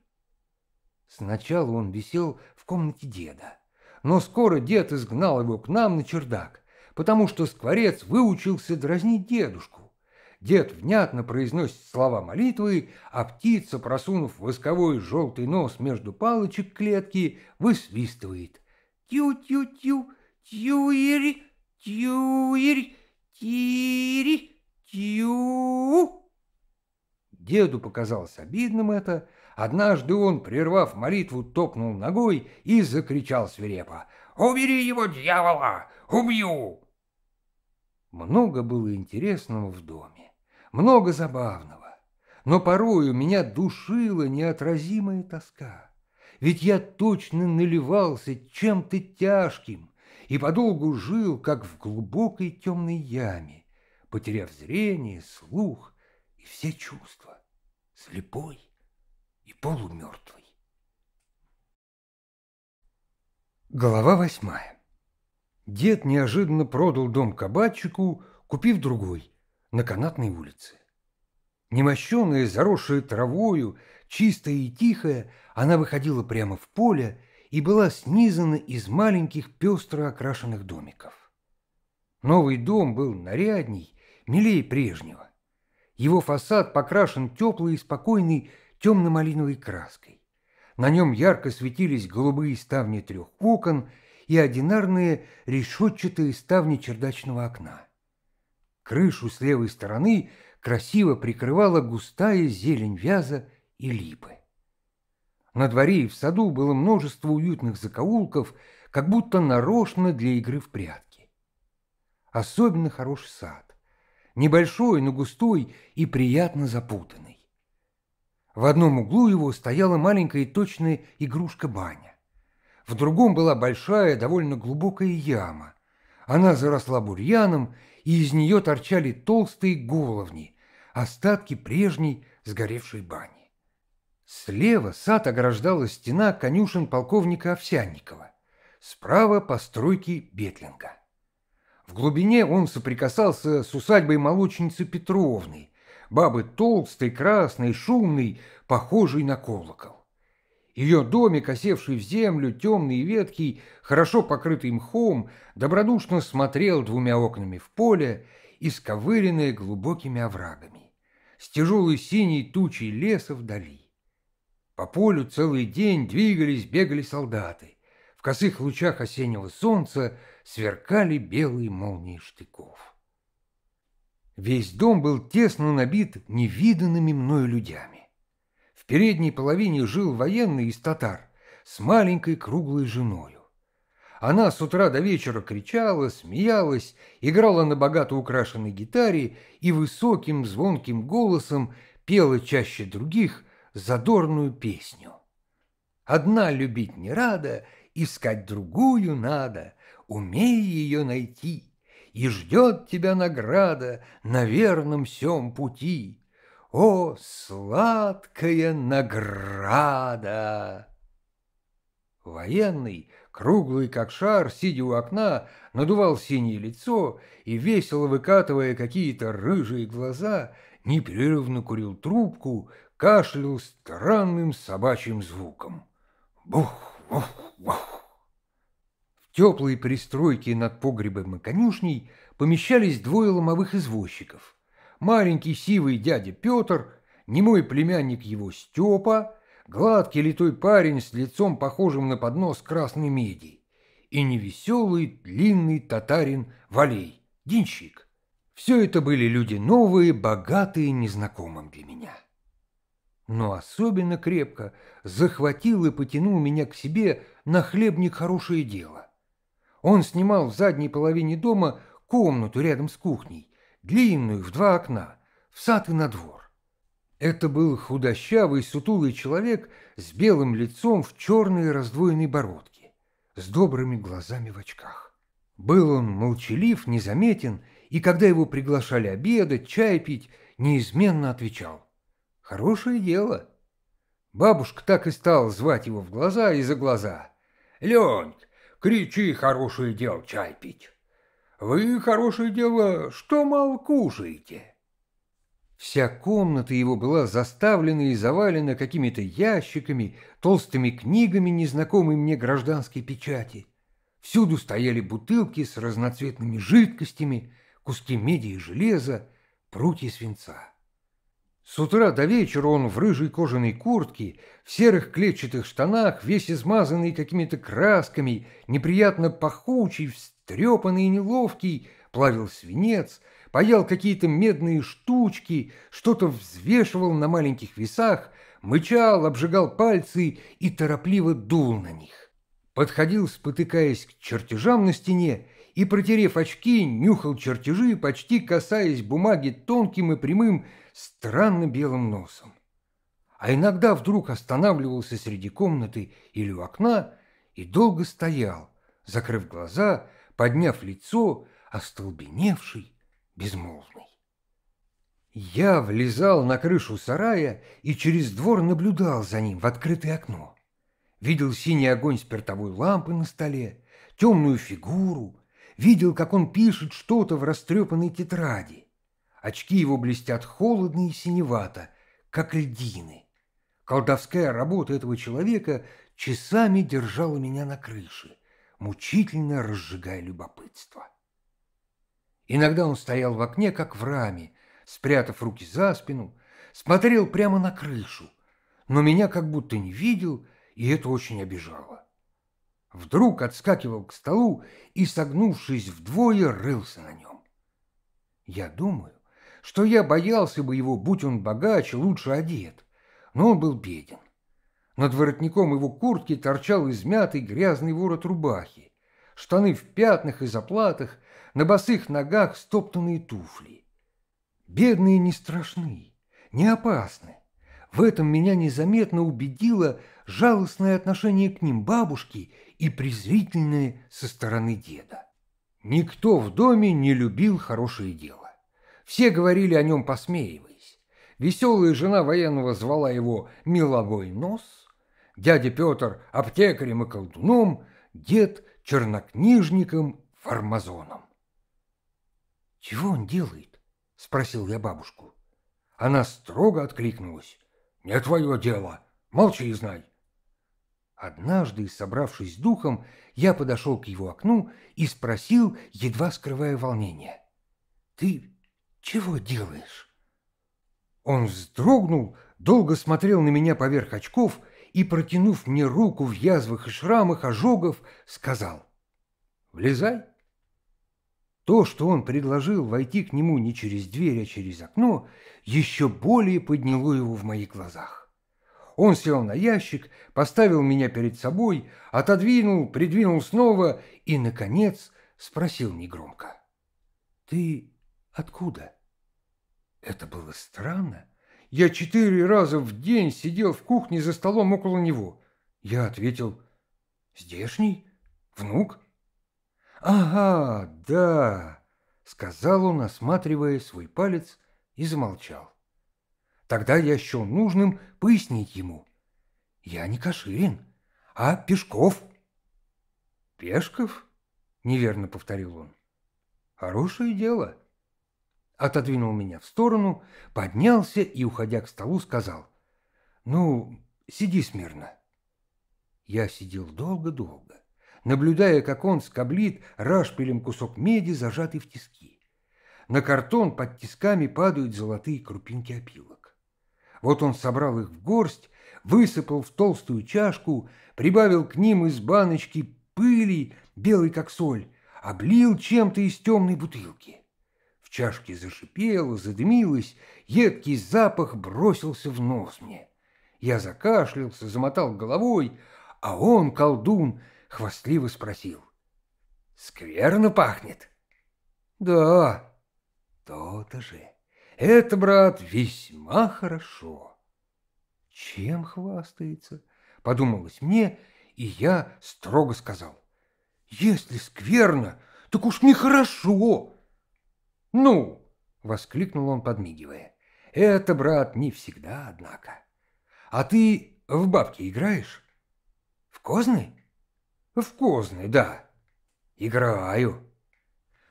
Сначала он висел в комнате деда, но скоро дед изгнал его к нам на чердак, потому что скворец выучился дразнить дедушку. Дед внятно произносит слова молитвы, а птица, просунув восковой желтый нос между палочек клетки, высвистывает тю-тю-тю, тюири, тюири, тири, тю. Деду показалось обидным это. Однажды он, прервав молитву, топнул ногой и закричал свирепо. «Убери его, дьявола! Убью!» Много было интересного в доме, много забавного, но порою меня душила неотразимая тоска ведь я точно наливался чем-то тяжким и подолгу жил, как в глубокой темной яме, потеряв зрение, слух и все чувства, слепой и полумертвый. Глава восьмая. Дед неожиданно продал дом кабачику, купив другой, на канатной улице. Немощенная, заросшая травою, Чистая и тихая, она выходила прямо в поле и была снизана из маленьких пестро окрашенных домиков. Новый дом был нарядней, милее прежнего. Его фасад покрашен теплой и спокойной темно-малиновой краской. На нем ярко светились голубые ставни трех окон и одинарные решетчатые ставни чердачного окна. Крышу с левой стороны красиво прикрывала густая зелень вяза и липы. На дворе и в саду было множество уютных закоулков, как будто нарочно для игры в прятки. Особенно хороший сад. Небольшой, но густой и приятно запутанный. В одном углу его стояла маленькая и точная игрушка-баня. В другом была большая, довольно глубокая яма. Она заросла бурьяном, и из нее торчали толстые головни, остатки прежней сгоревшей бани. Слева сад ограждала стена конюшен полковника Овсянникова, справа – постройки Бетлинга. В глубине он соприкасался с усадьбой молочницы Петровны, бабы толстой, красной, шумной, похожей на колокол. Ее домик, осевший в землю, темный и веткий, хорошо покрытый мхом, добродушно смотрел двумя окнами в поле, исковыренное глубокими оврагами, с тяжелой синей тучей леса вдали. По полю целый день двигались, бегали солдаты. В косых лучах осеннего солнца сверкали белые молнии штыков. Весь дом был тесно набит невиданными мною людьми. В передней половине жил военный из татар с маленькой круглой женою. Она с утра до вечера кричала, смеялась, играла на богато украшенной гитаре и высоким звонким голосом пела чаще других задорную песню. Одна любить не рада, искать другую надо, умей ее найти, и ждет тебя награда на верном всем пути. О, сладкая награда! Военный, круглый как шар, сидя у окна, надувал синее лицо и, весело выкатывая какие-то рыжие глаза, непрерывно курил трубку кашлял странным собачьим звуком. Бух, бух, бух. В теплой пристройке над погребом и конюшней помещались двое ломовых извозчиков. Маленький сивый дядя Петр, немой племянник его Степа, гладкий литой парень с лицом, похожим на поднос красной меди, и невеселый длинный татарин Валей, денщик. Все это были люди новые, богатые, незнакомым для меня но особенно крепко захватил и потянул меня к себе на хлебник «Хорошее дело». Он снимал в задней половине дома комнату рядом с кухней, длинную в два окна, в сад и на двор. Это был худощавый, сутулый человек с белым лицом в черной раздвоенной бородке, с добрыми глазами в очках. Был он молчалив, незаметен, и когда его приглашали обедать, чай пить, неизменно отвечал – Хорошее дело. Бабушка так и стала звать его в глаза и за глаза. «Леонид, кричи, хорошее дело чай пить. Вы, хорошее дело, что мало кушаете?» Вся комната его была заставлена и завалена какими-то ящиками, толстыми книгами незнакомой мне гражданской печати. Всюду стояли бутылки с разноцветными жидкостями, куски меди и железа, прутья свинца. С утра до вечера он в рыжей кожаной куртке, в серых клетчатых штанах, весь измазанный какими-то красками, неприятно пахучий, встрепанный и неловкий, плавил свинец, паял какие-то медные штучки, что-то взвешивал на маленьких весах, мычал, обжигал пальцы и торопливо дул на них. Подходил, спотыкаясь к чертежам на стене, и, протерев очки, нюхал чертежи, почти касаясь бумаги тонким и прямым странно белым носом. А иногда вдруг останавливался среди комнаты или у окна и долго стоял, закрыв глаза, подняв лицо, остолбеневший, безмолвный. Я влезал на крышу сарая и через двор наблюдал за ним в открытое окно. Видел синий огонь спиртовой лампы на столе, темную фигуру, видел, как он пишет что-то в растрепанной тетради. Очки его блестят холодно и синевато, как льдины. Колдовская работа этого человека часами держала меня на крыше, мучительно разжигая любопытство. Иногда он стоял в окне, как в раме, спрятав руки за спину, смотрел прямо на крышу, но меня как будто не видел, и это очень обижало. Вдруг отскакивал к столу и, согнувшись вдвое, рылся на нем. Я думаю, что я боялся бы его, будь он богаче, лучше одет, но он был беден. Над воротником его куртки торчал измятый грязный ворот рубахи, штаны в пятнах и заплатах, на босых ногах стоптанные туфли. Бедные не страшны, не опасны. В этом меня незаметно убедило жалостное отношение к ним бабушки и презрительное со стороны деда. Никто в доме не любил хорошее дело. Все говорили о нем, посмеиваясь. Веселая жена военного звала его «меловой нос», дядя Петр – аптекарем и колдуном, дед – чернокнижником, фармазоном. «Чего он делает?» – спросил я бабушку. Она строго откликнулась. «Не твое дело. Молчи и знай». Однажды, собравшись с духом, я подошел к его окну и спросил, едва скрывая волнение. «Ты чего делаешь?» Он вздрогнул, долго смотрел на меня поверх очков и, протянув мне руку в язвах и шрамах, ожогов, сказал «Влезай». То, что он предложил войти к нему не через дверь, а через окно, еще более подняло его в моих глазах. Он сел на ящик, поставил меня перед собой, отодвинул, придвинул снова и, наконец, спросил негромко. «Ты Откуда? Это было странно. Я четыре раза в день сидел в кухне за столом около него. Я ответил, «Здешний? Внук?» «Ага, да», — сказал он, осматривая свой палец, и замолчал. Тогда я счел нужным пояснить ему. «Я не Каширин, а Пешков». «Пешков?» — неверно повторил он. «Хорошее дело отодвинул меня в сторону, поднялся и, уходя к столу, сказал, «Ну, сиди смирно». Я сидел долго-долго, наблюдая, как он скоблит рашпилем кусок меди, зажатый в тиски. На картон под тисками падают золотые крупинки опилок. Вот он собрал их в горсть, высыпал в толстую чашку, прибавил к ним из баночки пыли, белой как соль, облил чем-то из темной бутылки чашке зашипело, задымилось, едкий запах бросился в нос мне. Я закашлялся, замотал головой, а он, колдун, хвастливо спросил. «Скверно пахнет?» «Да». «То-то же. Это, брат, весьма хорошо». «Чем хвастается?» — подумалось мне, и я строго сказал. «Если скверно, так уж нехорошо. «Ну!» — воскликнул он, подмигивая. «Это, брат, не всегда, однако. А ты в бабки играешь?» «В козны?» «В козны, да. Играю.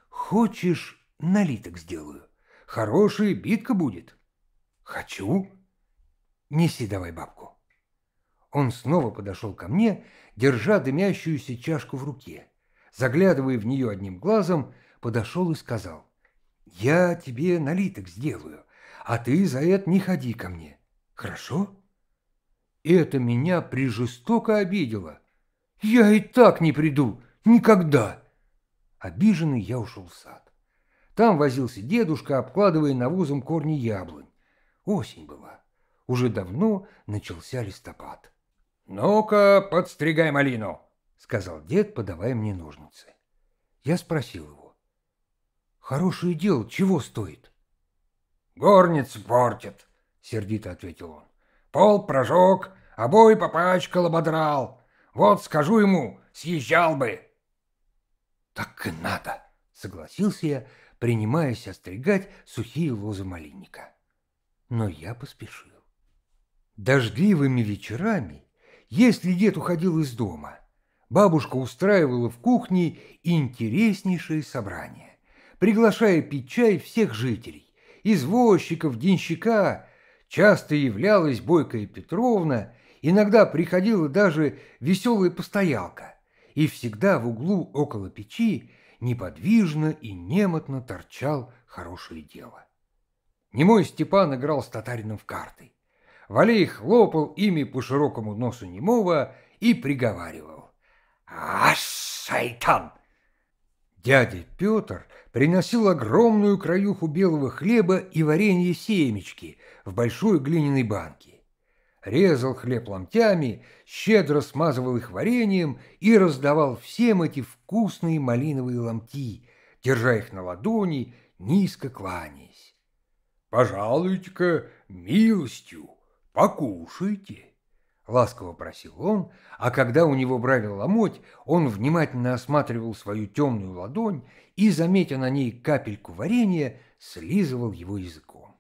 Хочешь, налиток сделаю. Хорошая битка будет». «Хочу». «Неси давай бабку». Он снова подошел ко мне, держа дымящуюся чашку в руке. Заглядывая в нее одним глазом, подошел и сказал. Я тебе налиток сделаю, а ты за это не ходи ко мне. Хорошо? Это меня прижестоко обидело. Я и так не приду. Никогда. Обиженный я ушел в сад. Там возился дедушка, обкладывая навозом корни яблонь. Осень была. Уже давно начался листопад. «Ну-ка, подстригай малину!» — сказал дед, подавая мне ножницы. Я спросил его. Хорошее дело чего стоит? Горницу портит, сердито ответил он. Пол прожег, обои а попачкал, ободрал. Вот скажу ему, съезжал бы. Так и надо, согласился я, принимаясь остригать сухие лозы малинника. Но я поспешил. Дождливыми вечерами, если дед уходил из дома, бабушка устраивала в кухне интереснейшие собрания приглашая пить чай всех жителей, извозчиков, денщика, часто являлась Бойкая Петровна, иногда приходила даже веселая постоялка, и всегда в углу около печи неподвижно и немотно торчал хорошее дело. Немой Степан играл с татарином в карты. Валей хлопал ими по широкому носу немого и приговаривал. «А, шайтан! Дядя Петр приносил огромную краюху белого хлеба и варенье семечки в большой глиняной банке. Резал хлеб ломтями, щедро смазывал их вареньем и раздавал всем эти вкусные малиновые ломти, держа их на ладони, низко кланяясь. «Пожалуйте-ка милостью, покушайте». Ласково просил он, а когда у него брали ломоть, он внимательно осматривал свою темную ладонь и, заметя на ней капельку варенья, слизывал его языком.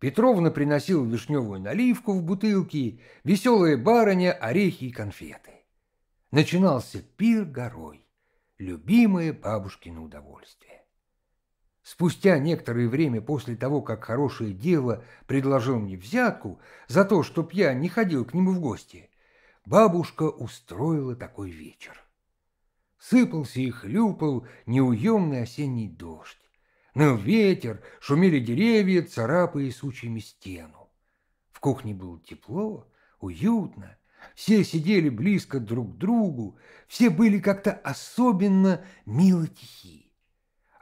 Петровна приносила вишневую наливку в бутылки, веселые барыня, орехи и конфеты. Начинался пир горой, любимое бабушкино удовольствие. Спустя некоторое время после того, как хорошее дело предложил мне взятку за то, чтоб я не ходил к нему в гости, бабушка устроила такой вечер. Сыпался и хлюпал неуемный осенний дождь. но ветер, шумели деревья, царапая сучьями стену. В кухне было тепло, уютно, все сидели близко друг к другу, все были как-то особенно мило тихи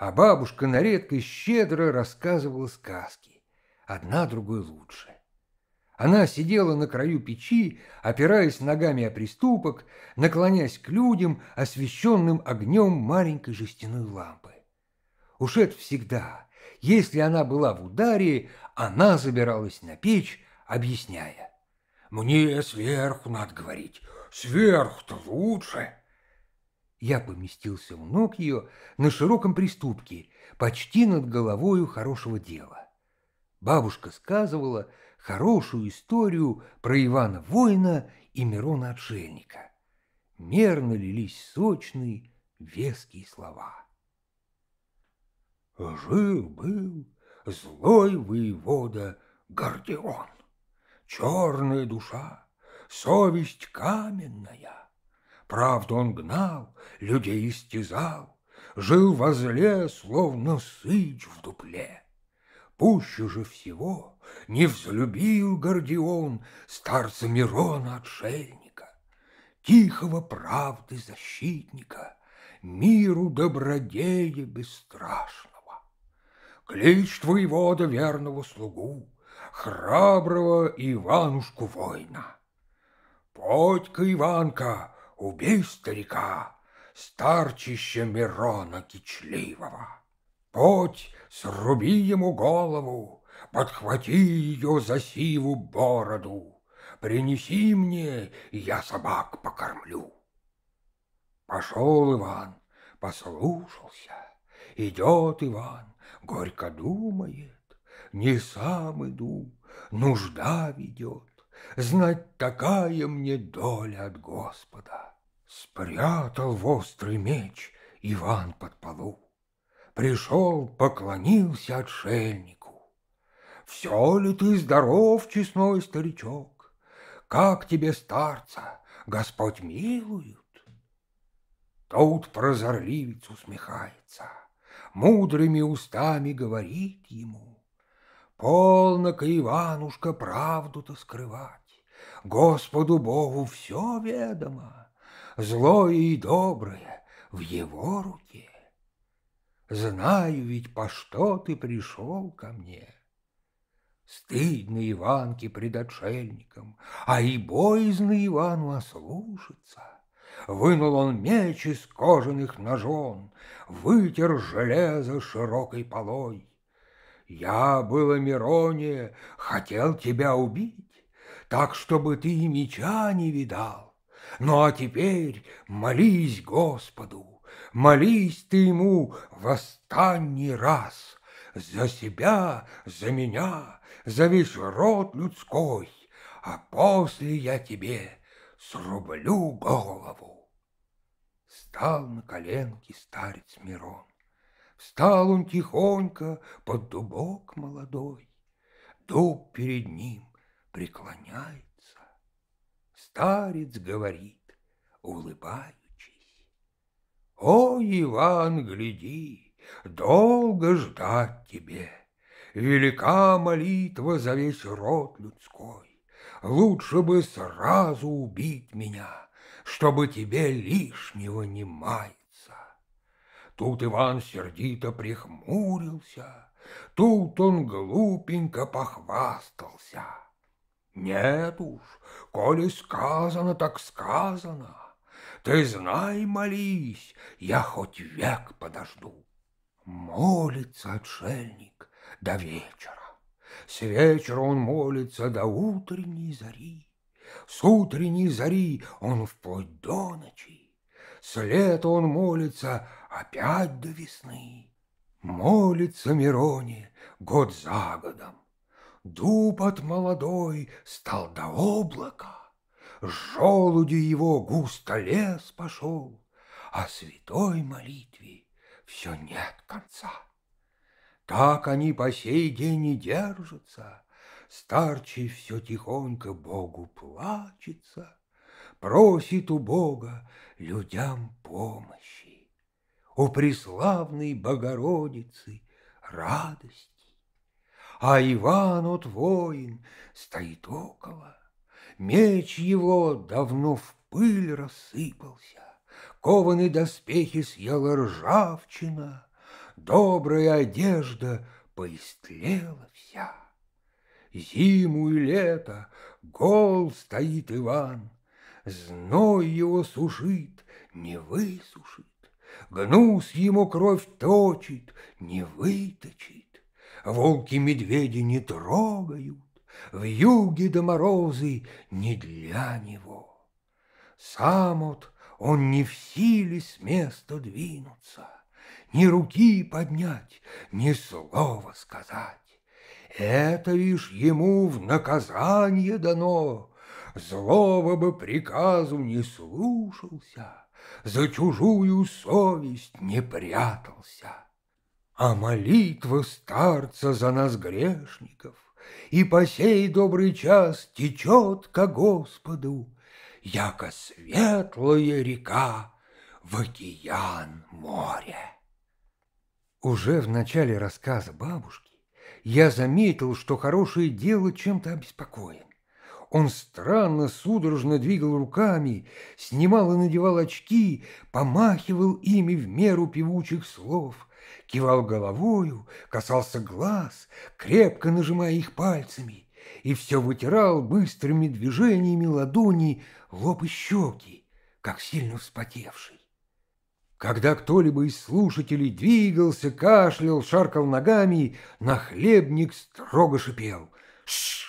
а бабушка на редкость щедро рассказывала сказки, одна другой лучше. Она сидела на краю печи, опираясь ногами о приступок, наклонясь к людям, освещенным огнем маленькой жестяной лампы. Уж это всегда, если она была в ударе, она забиралась на печь, объясняя. «Мне сверху надо говорить, сверху-то лучше!» Я поместился в ног ее на широком приступке, почти над головою хорошего дела. Бабушка сказывала хорошую историю про Ивана Воина и Мирона Отшельника. Мерно лились сочные, веские слова. Жил-был злой воевода Гордион, черная душа, совесть каменная — Правду он гнал, людей истязал, Жил во зле, словно сыч в дупле. Пуще же всего не взлюбил Гордион Старца Мирона отшельника, Тихого правды защитника, Миру добродея бесстрашного. Клич твоего до слугу, Храброго Иванушку воина. подь Иванка, убей старика, старчище Мирона Кичливого. Подь, сруби ему голову, подхвати ее за сиву бороду, принеси мне, я собак покормлю. Пошел Иван, послушался, идет Иван, горько думает, не сам иду, нужда ведет знать такая мне доля от Господа. Спрятал в острый меч Иван под полу. Пришел, поклонился отшельнику. Все ли ты здоров, честной старичок? Как тебе, старца, Господь милует? Тут прозорливец усмехается, мудрыми устами говорит ему — Полно-ка, Иванушка, правду-то скрывать. Господу Богу все ведомо, злое и доброе в его руке. Знаю ведь, по что ты пришел ко мне. Стыдно Иванке пред отшельником, а и боязно Ивану ослушаться. Вынул он меч из кожаных ножон, вытер железо широкой полой. Я, было Мироне, хотел тебя убить, так, чтобы ты меча не видал. Ну а теперь молись Господу, молись ты ему в останний раз, за себя, за меня, за весь род людской, а после я тебе срублю голову. Стал на коленки старец Мирон. Стал он тихонько под дубок молодой, Дуб перед ним преклоняется. Старец говорит, улыбаючись, «О, Иван, гляди, долго ждать тебе! Велика молитва за весь род людской! Лучше бы сразу убить меня, чтобы тебе лишнего не мать." Тут Иван сердито прихмурился, тут он глупенько похвастался. Нет уж, коли сказано, так сказано. Ты знай, молись, я хоть век подожду. Молится отшельник до вечера. С вечера он молится до утренней зари. С утренней зари он вплоть до ночи. С лета он молится опять до весны. Молится Мироне год за годом. Дуб от молодой стал до облака. С желуди его густо лес пошел, А святой молитве все нет конца. Так они по сей день и держатся, Старчий все тихонько Богу плачется, Просит у Бога людям помощи. У преславной Богородицы, радости. А Иван от воин стоит около, меч его давно в пыль рассыпался, кованые доспехи съела ржавчина, добрая одежда поистлела вся. Зиму и лето гол стоит Иван, зной его сушит, не высушит. Гнус ему кровь точит, не выточит. Волки медведи не трогают, В юге до морозы не для него. Сам вот он не в силе с места двинуться, Ни руки поднять, ни слова сказать. Это лишь ему в наказание дано, Злого бы приказу не слушался — за чужую совесть не прятался. А молитва старца за нас грешников и по сей добрый час течет ко Господу, яко светлая река в океан море. Уже в начале рассказа бабушки я заметил, что хорошее дело чем-то обеспокоено. Он странно, судорожно двигал руками, снимал и надевал очки, помахивал ими в меру певучих слов, кивал головою, касался глаз, крепко нажимая их пальцами, и все вытирал быстрыми движениями ладони лоб и щеки, как сильно вспотевший. Когда кто-либо из слушателей двигался, кашлял, шаркал ногами, нахлебник строго шипел «Шшш!»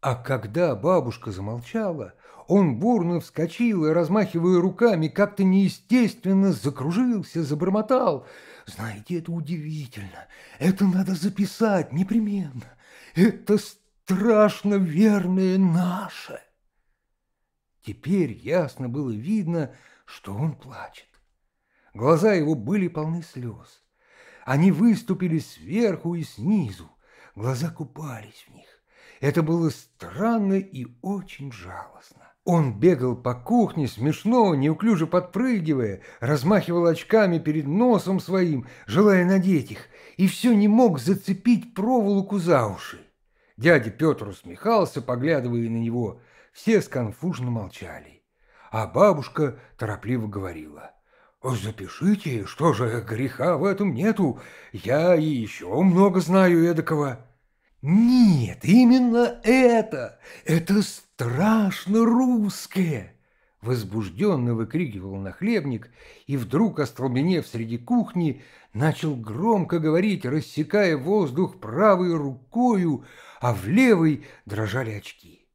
А когда бабушка замолчала, он бурно вскочил и, размахивая руками, как-то неестественно закружился, забормотал. «Знаете, это удивительно. Это надо записать непременно. Это страшно верное наше». Теперь ясно было видно, что он плачет. Глаза его были полны слез. Они выступили сверху и снизу. Глаза купались в них. Это было странно и очень жалостно. Он бегал по кухне, смешно, неуклюже подпрыгивая, размахивал очками перед носом своим, желая надеть их, и все не мог зацепить проволоку за уши. Дядя Петр усмехался, поглядывая на него. Все сконфужно молчали. А бабушка торопливо говорила. «Запишите, что же греха в этом нету, я и еще много знаю эдакого». Нет, именно это! Это страшно русское! Возбужденно выкрикивал нахлебник и вдруг, остолбенев среди кухни, начал громко говорить, рассекая воздух правой рукою, а в левой дрожали очки.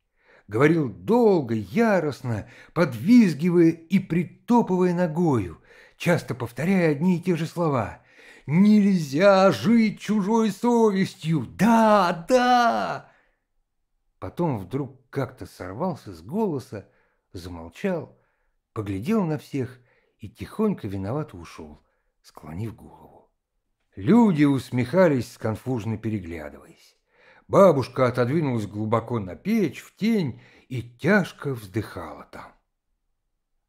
Говорил долго, яростно, подвизгивая и притопывая ногою, часто повторяя одни и те же слова – Нельзя жить чужой совестью! Да, да!» Потом вдруг как-то сорвался с голоса, замолчал, поглядел на всех и тихонько виновато ушел, склонив голову. Люди усмехались, сконфужно переглядываясь. Бабушка отодвинулась глубоко на печь, в тень, и тяжко вздыхала там.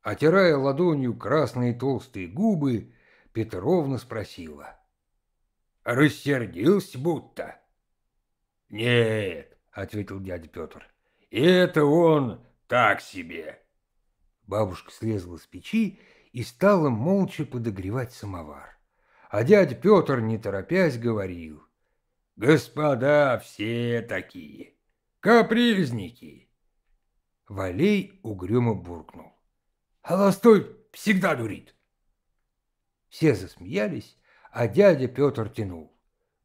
Отирая ладонью красные толстые губы, Петровна спросила. «Рассердился будто?» «Нет», — ответил дядя Петр, — «это он так себе». Бабушка слезла с печи и стала молча подогревать самовар. А дядя Петр, не торопясь, говорил, «Господа все такие, капризники!» Валей угрюмо буркнул. «Холостой всегда дурит!» Все засмеялись, а дядя Петр тянул.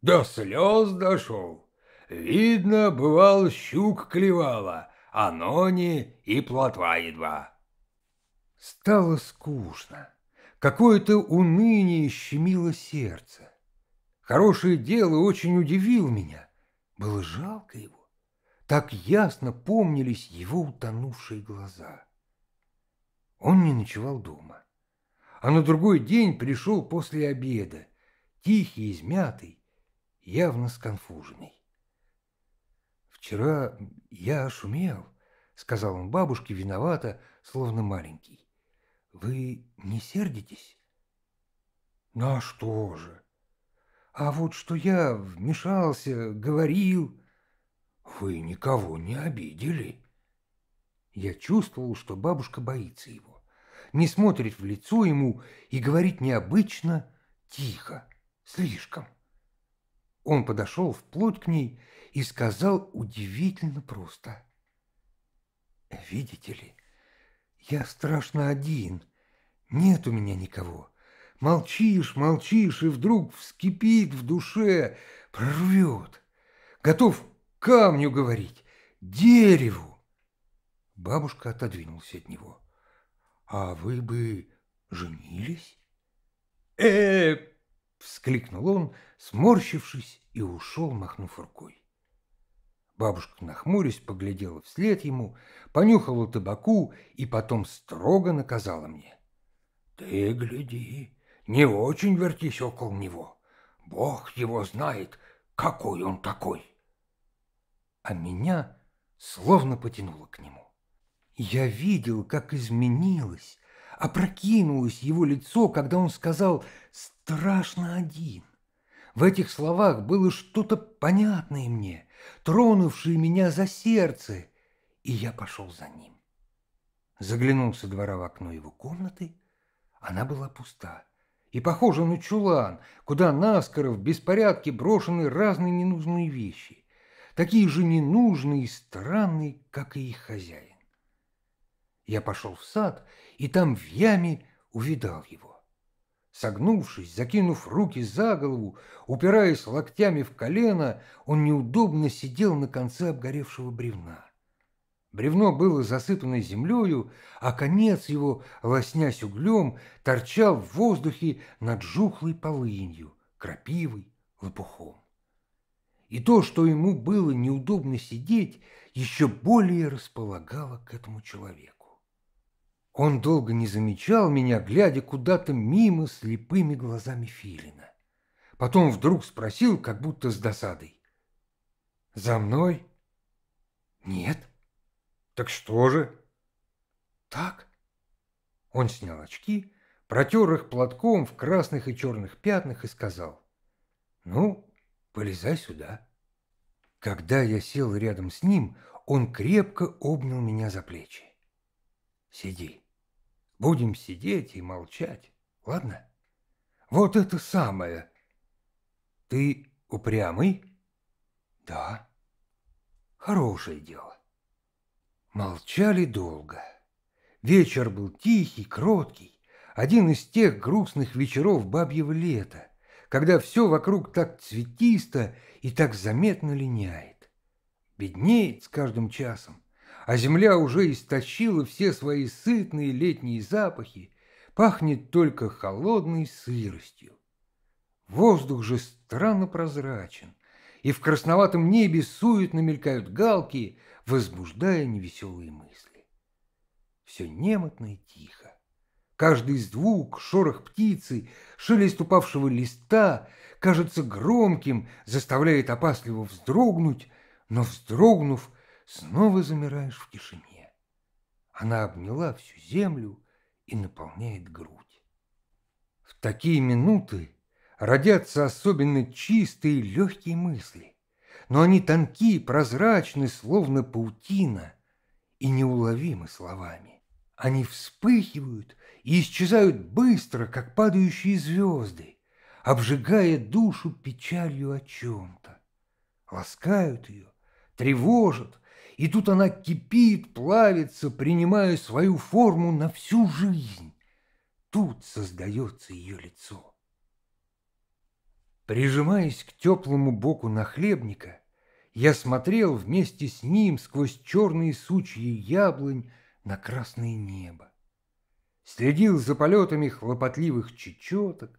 До слез дошел. Видно, бывал, щук клевала, а нони и плотва едва. Стало скучно. Какое-то уныние щемило сердце. Хорошее дело очень удивил меня. Было жалко его. Так ясно помнились его утонувшие глаза. Он не ночевал дома а на другой день пришел после обеда, тихий, измятый, явно сконфуженный. «Вчера я шумел», — сказал он бабушке, виновата, словно маленький. «Вы не сердитесь?» «На «Ну, что же?» «А вот что я вмешался, говорил...» «Вы никого не обидели?» Я чувствовал, что бабушка боится его не смотрит в лицо ему и говорит необычно, тихо, слишком. Он подошел вплоть к ней и сказал удивительно просто. «Видите ли, я страшно один, нет у меня никого. Молчишь, молчишь, и вдруг вскипит в душе, прорвет. Готов камню говорить, дереву». Бабушка отодвинулся от него а вы бы женились? э вскликнул он, сморщившись, и ушел, махнув рукой. Бабушка, нахмурясь, поглядела вслед ему, понюхала табаку и потом строго наказала мне. «Ты гляди, не очень вертись около него. Бог его знает, какой он такой!» А меня словно потянуло к нему. Я видел, как изменилось, опрокинулось его лицо, когда он сказал «страшно один». В этих словах было что-то понятное мне, тронувшее меня за сердце, и я пошел за ним. Заглянул со двора в окно его комнаты, она была пуста и похожа на чулан, куда наскоро в беспорядке брошены разные ненужные вещи, такие же ненужные и странные, как и их хозяин. Я пошел в сад, и там в яме увидал его. Согнувшись, закинув руки за голову, упираясь локтями в колено, он неудобно сидел на конце обгоревшего бревна. Бревно было засыпано землею, а конец его, лоснясь углем, торчал в воздухе над жухлой полынью, крапивой, лопухом. И то, что ему было неудобно сидеть, еще более располагало к этому человеку. Он долго не замечал меня, глядя куда-то мимо слепыми глазами Филина. Потом вдруг спросил, как будто с досадой. «За мной?» «Нет». «Так что же?» «Так». Он снял очки, протер их платком в красных и черных пятнах и сказал. «Ну, полезай сюда». Когда я сел рядом с ним, он крепко обнял меня за плечи. «Сиди». Будем сидеть и молчать, ладно? Вот это самое. Ты упрямый? Да. Хорошее дело. Молчали долго. Вечер был тихий, кроткий, один из тех грустных вечеров бабьего лета, когда все вокруг так цветисто и так заметно линяет. Беднеет с каждым часом а земля уже истощила все свои сытные летние запахи, пахнет только холодной сыростью. Воздух же странно прозрачен, и в красноватом небе суетно мелькают галки, возбуждая невеселые мысли. Все немотно и тихо. Каждый звук, шорох птицы, шелест упавшего листа кажется громким, заставляет опасливо вздрогнуть, но, вздрогнув, снова замираешь в тишине. Она обняла всю землю и наполняет грудь. В такие минуты родятся особенно чистые легкие мысли, но они тонкие, прозрачны, словно паутина, и неуловимы словами. Они вспыхивают и исчезают быстро, как падающие звезды, обжигая душу печалью о чем-то. Ласкают ее, тревожат, и тут она кипит, плавится, принимая свою форму на всю жизнь. Тут создается ее лицо. Прижимаясь к теплому боку нахлебника, я смотрел вместе с ним сквозь черные сучьи яблонь на красное небо. Следил за полетами хлопотливых чечеток,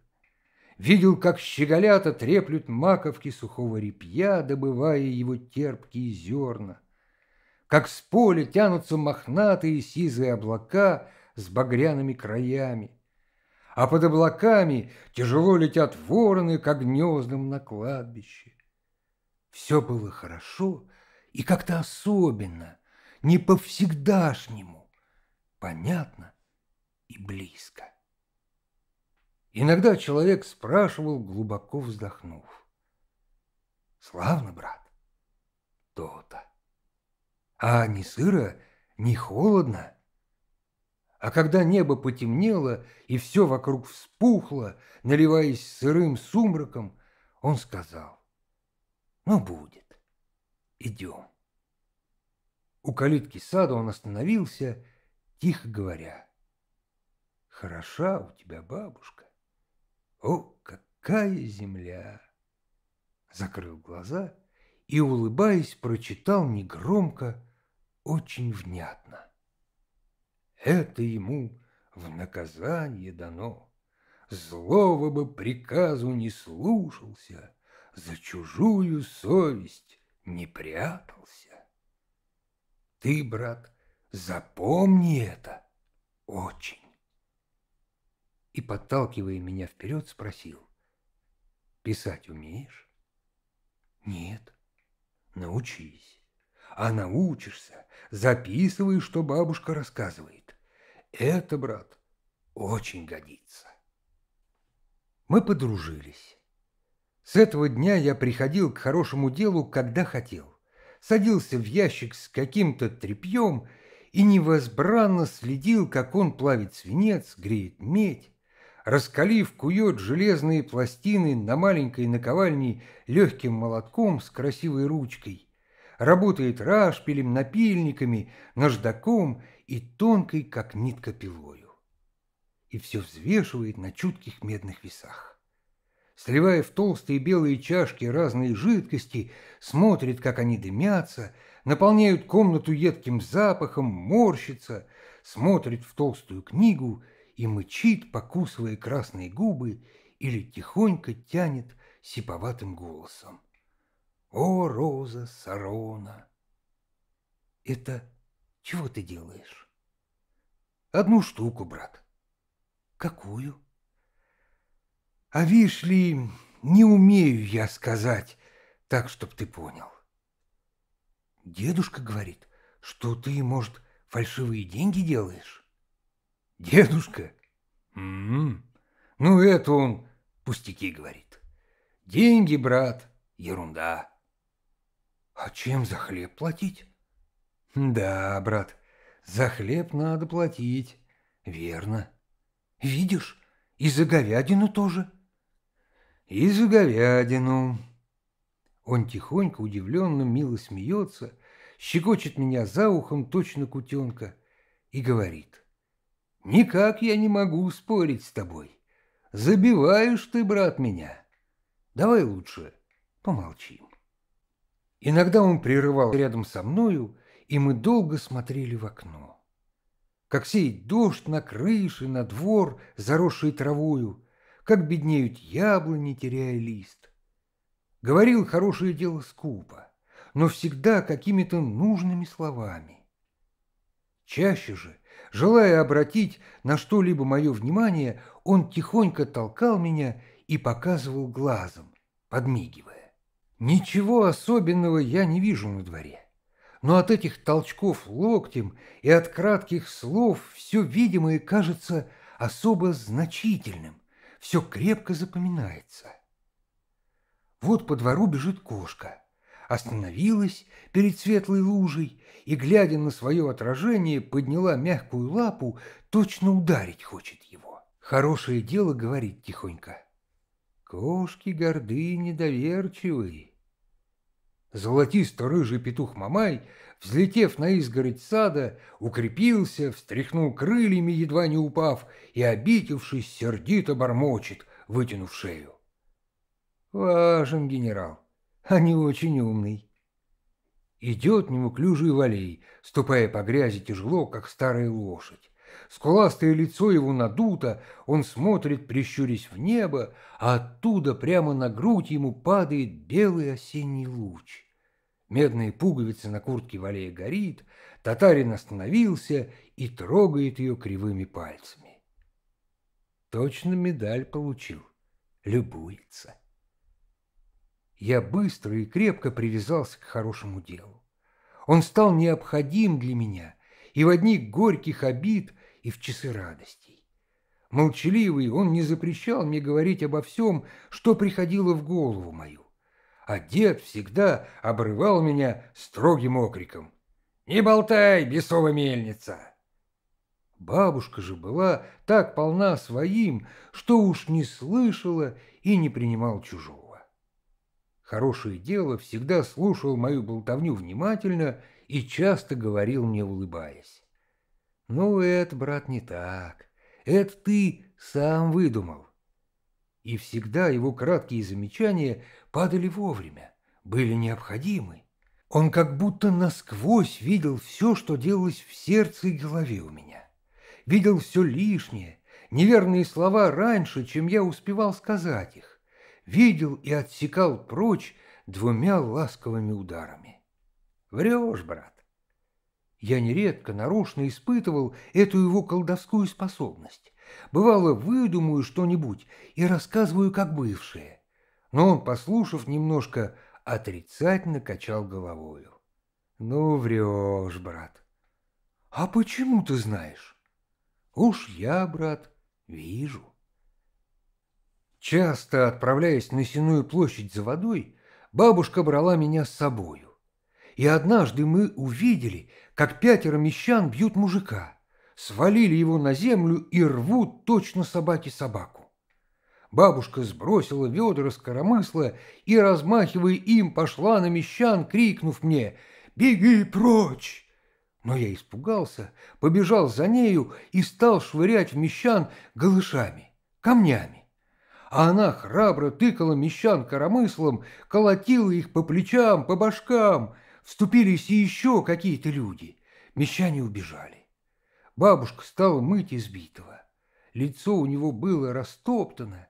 видел, как щеголята треплют маковки сухого репья, добывая его терпкие зерна — как с поля тянутся мохнатые сизые облака с багряными краями, а под облаками тяжело летят вороны к гнездам на кладбище. Все было хорошо и как-то особенно, не по-всегдашнему, понятно и близко. Иногда человек спрашивал, глубоко вздохнув. «Славно, брат?» «То-то!» а ни сыро, ни холодно. А когда небо потемнело и все вокруг вспухло, наливаясь сырым сумраком, он сказал, «Ну, будет, идем». У калитки сада он остановился, тихо говоря, «Хороша у тебя бабушка, о, какая земля!» Закрыл глаза и, улыбаясь, прочитал негромко очень внятно. Это ему в наказание дано. Злого бы приказу не слушался, За чужую совесть не прятался. Ты, брат, запомни это очень. И, подталкивая меня вперед, спросил, «Писать умеешь?» «Нет, научись» а научишься, записывай, что бабушка рассказывает. Это, брат, очень годится. Мы подружились. С этого дня я приходил к хорошему делу, когда хотел. Садился в ящик с каким-то тряпьем и невозбранно следил, как он плавит свинец, греет медь. Раскалив, кует железные пластины на маленькой наковальне легким молотком с красивой ручкой – работает рашпилем, напильниками, наждаком и тонкой, как нитка, пилою. И все взвешивает на чутких медных весах. Сливая в толстые белые чашки разные жидкости, смотрит, как они дымятся, наполняют комнату едким запахом, морщится, смотрит в толстую книгу и мычит, покусывая красные губы или тихонько тянет сиповатым голосом. О, Роза Сарона! Это чего ты делаешь? Одну штуку, брат. Какую? А видишь ли, не умею я сказать, так, чтоб ты понял. Дедушка говорит, что ты, может, фальшивые деньги делаешь? Дедушка? М м-м. -м -м. Ну, это он пустяки говорит. Деньги, брат, ерунда. А чем за хлеб платить? Да, брат, за хлеб надо платить. Верно. Видишь, и за говядину тоже. И за говядину. Он тихонько, удивленно, мило смеется, щекочет меня за ухом точно кутенка и говорит. Никак я не могу спорить с тобой. Забиваешь ты, брат, меня. Давай лучше помолчим. Иногда он прерывал рядом со мною, и мы долго смотрели в окно. Как сеет дождь на крыши, на двор, заросший травою, как беднеют яблони, теряя лист. Говорил хорошее дело скупо, но всегда какими-то нужными словами. Чаще же, желая обратить на что-либо мое внимание, он тихонько толкал меня и показывал глазом, подмигивая. Ничего особенного я не вижу на дворе. Но от этих толчков локтем и от кратких слов все видимое кажется особо значительным, все крепко запоминается. Вот по двору бежит кошка. Остановилась перед светлой лужей и, глядя на свое отражение, подняла мягкую лапу, точно ударить хочет его. Хорошее дело говорит тихонько. Кошки гордые, недоверчивые, Золотисто-рыжий петух Мамай, взлетев на изгородь сада, укрепился, встряхнул крыльями, едва не упав, и, обидевшись, сердито бормочет, вытянув шею. «Важен генерал, а не очень умный». Идет неуклюжий валей, ступая по грязи тяжело, как старая лошадь. Скуластое лицо его надуто, он смотрит, прищурясь в небо, а оттуда прямо на грудь ему падает белый осенний луч. Медные пуговицы на куртке Валея горит, татарин остановился и трогает ее кривыми пальцами. Точно медаль получил, любуется. Я быстро и крепко привязался к хорошему делу. Он стал необходим для меня, и в одних горьких обид – и в часы радостей. Молчаливый, он не запрещал мне говорить обо всем, что приходило в голову мою. А дед всегда обрывал меня строгим окриком. «Не болтай, бесова мельница!» Бабушка же была так полна своим, что уж не слышала и не принимал чужого. Хорошее дело всегда слушал мою болтовню внимательно и часто говорил мне, улыбаясь. «Ну, это, брат, не так. Это ты сам выдумал». И всегда его краткие замечания падали вовремя, были необходимы. Он как будто насквозь видел все, что делалось в сердце и голове у меня. Видел все лишнее, неверные слова раньше, чем я успевал сказать их. Видел и отсекал прочь двумя ласковыми ударами. «Врешь, брат, я нередко нарочно испытывал эту его колдовскую способность. Бывало, выдумаю что-нибудь и рассказываю как бывшее. Но он, послушав немножко, отрицательно качал головою. «Ну, врешь, брат». «А почему ты знаешь?» «Уж я, брат, вижу». Часто, отправляясь на Синую площадь за водой, бабушка брала меня с собою. И однажды мы увидели, как пятеро мещан бьют мужика, свалили его на землю и рвут точно собаки собаку. Бабушка сбросила ведра с коромысла и, размахивая им, пошла на мещан, крикнув мне «Беги прочь!» Но я испугался, побежал за нею и стал швырять в мещан голышами, камнями. А она храбро тыкала мещан коромыслом, колотила их по плечам, по башкам, вступились и еще какие-то люди. Мещане убежали. Бабушка стала мыть избитого. Лицо у него было растоптано.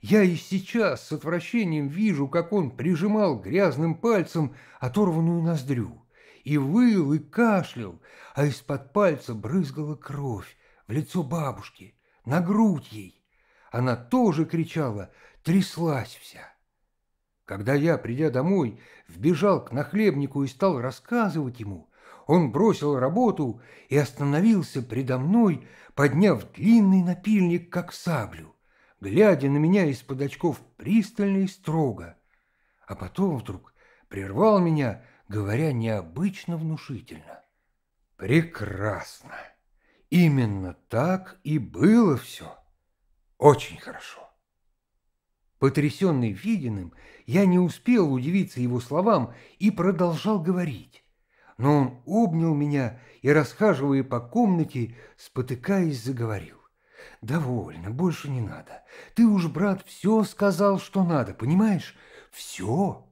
Я и сейчас с отвращением вижу, как он прижимал грязным пальцем оторванную ноздрю. И выл, и кашлял, а из-под пальца брызгала кровь в лицо бабушки, на грудь ей. Она тоже кричала, тряслась вся. Когда я, придя домой, вбежал к нахлебнику и стал рассказывать ему, он бросил работу и остановился предо мной, подняв длинный напильник, как саблю, глядя на меня из-под очков пристально и строго. А потом вдруг прервал меня, говоря необычно внушительно. «Прекрасно! Именно так и было все. Очень хорошо!» Потрясенный виденным, я не успел удивиться его словам и продолжал говорить. Но он обнял меня и, расхаживая по комнате, спотыкаясь, заговорил. «Довольно, больше не надо. Ты уж, брат, все сказал, что надо, понимаешь? Все!»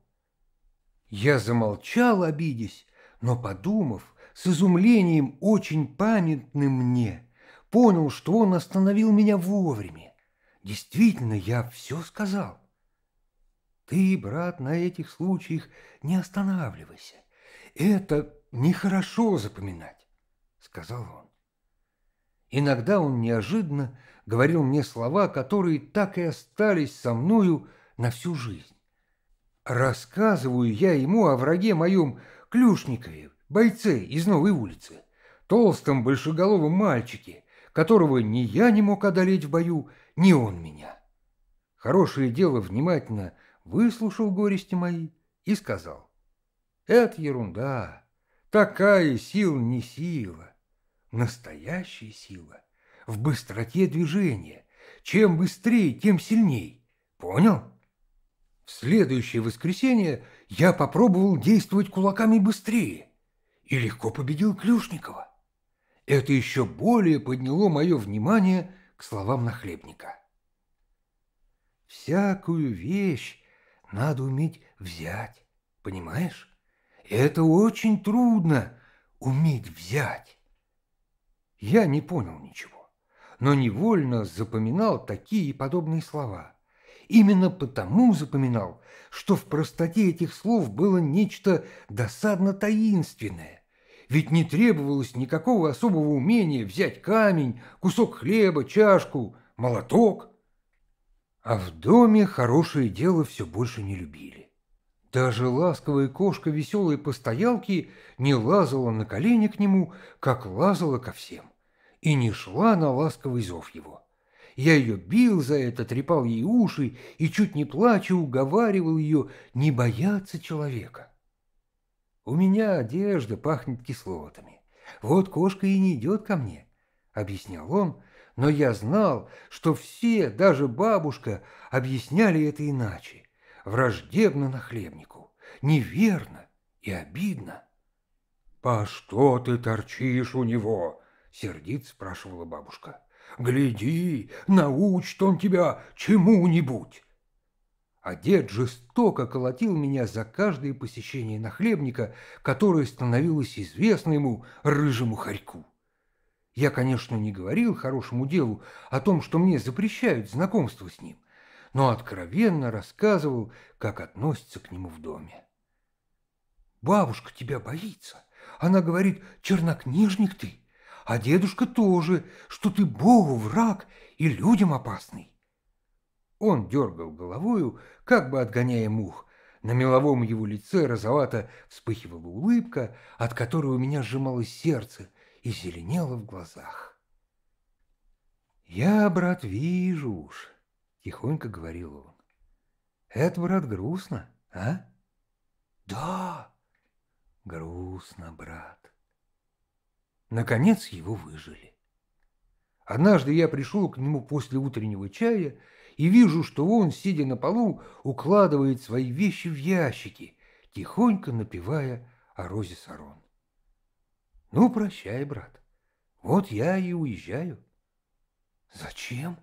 Я замолчал, обидясь, но, подумав, с изумлением, очень памятным мне, понял, что он остановил меня вовремя Действительно, я все сказал. Ты, брат, на этих случаях не останавливайся. Это нехорошо запоминать, сказал он. Иногда он неожиданно говорил мне слова, которые так и остались со мною на всю жизнь. Рассказываю я ему о враге моем Клюшникове, бойце из Новой улицы, толстом большеголовом мальчике, которого ни я не мог одолеть в бою, не он меня. Хорошее дело внимательно выслушал горести мои и сказал. Это ерунда. Такая сила не сила. Настоящая сила в быстроте движения. Чем быстрее, тем сильней. Понял? В следующее воскресенье я попробовал действовать кулаками быстрее и легко победил Клюшникова. Это еще более подняло мое внимание к словам нахлебника. «Всякую вещь надо уметь взять, понимаешь? И это очень трудно уметь взять». Я не понял ничего, но невольно запоминал такие подобные слова. Именно потому запоминал, что в простоте этих слов было нечто досадно таинственное ведь не требовалось никакого особого умения взять камень, кусок хлеба, чашку, молоток. А в доме хорошее дело все больше не любили. Даже ласковая кошка веселой постоялки не лазала на колени к нему, как лазала ко всем, и не шла на ласковый зов его. Я ее бил за это, трепал ей уши и чуть не плача уговаривал ее не бояться человека. У меня одежда пахнет кислотами. Вот кошка и не идет ко мне, — объяснял он, но я знал, что все, даже бабушка, объясняли это иначе, враждебно на хлебнику, неверно и обидно. — По что ты торчишь у него? — сердит спрашивала бабушка. — Гляди, научит он тебя чему-нибудь а дед жестоко колотил меня за каждое посещение нахлебника, которое становилось известно ему рыжему хорьку. Я, конечно, не говорил хорошему делу о том, что мне запрещают знакомство с ним, но откровенно рассказывал, как относится к нему в доме. «Бабушка тебя боится. Она говорит, чернокнижник ты, а дедушка тоже, что ты Богу враг и людям опасный. Он дергал головою, как бы отгоняя мух. На меловом его лице розовато вспыхивала улыбка, от которой у меня сжималось сердце и зеленело в глазах. «Я, брат, вижу уж», — тихонько говорил он. «Это, брат, грустно, а?» «Да, грустно, брат». Наконец его выжили. Однажды я пришел к нему после утреннего чая и вижу, что он, сидя на полу, укладывает свои вещи в ящики, тихонько напевая о Розе Сарон. «Ну, прощай, брат, вот я и уезжаю». «Зачем?»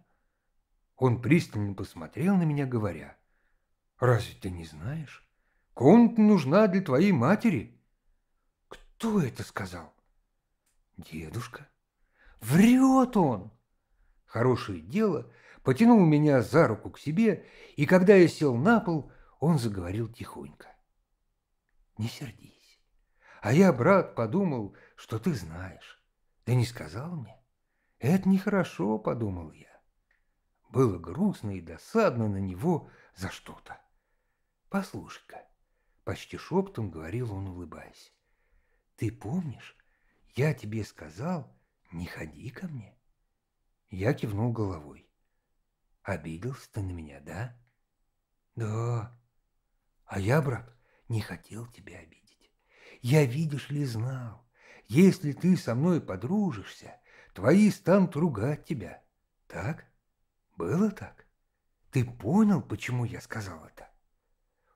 Он пристально посмотрел на меня, говоря, «Разве ты не знаешь? Конт нужна для твоей матери». «Кто это сказал?» «Дедушка». «Врет он!» Хорошее дело — потянул меня за руку к себе, и когда я сел на пол, он заговорил тихонько. «Не сердись. А я, брат, подумал, что ты знаешь. Да не сказал мне. Это нехорошо, — подумал я. Было грустно и досадно на него за что-то. Послушай-ка, — почти шептом говорил он, улыбаясь, — ты помнишь, я тебе сказал, не ходи ко мне? Я кивнул головой. Обиделся ты на меня, да? Да. А я, брат, не хотел тебя обидеть. Я, видишь ли, знал, если ты со мной подружишься, твои станут ругать тебя. Так? Было так? Ты понял, почему я сказал это?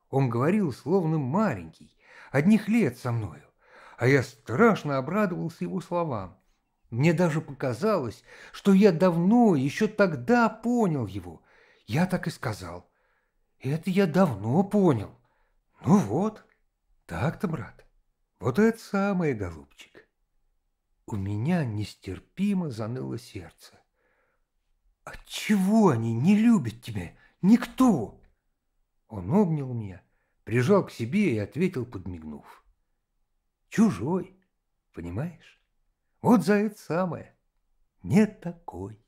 Он говорил, словно маленький, одних лет со мною, а я страшно обрадовался его словам. Мне даже показалось, что я давно, еще тогда понял его. Я так и сказал. Это я давно понял. Ну вот, так-то, брат. Вот это самое, голубчик. У меня нестерпимо заныло сердце. Отчего они не любят тебя? Никто! Он обнял меня, прижал к себе и ответил, подмигнув. Чужой, понимаешь? Вот за это самое. Не такой.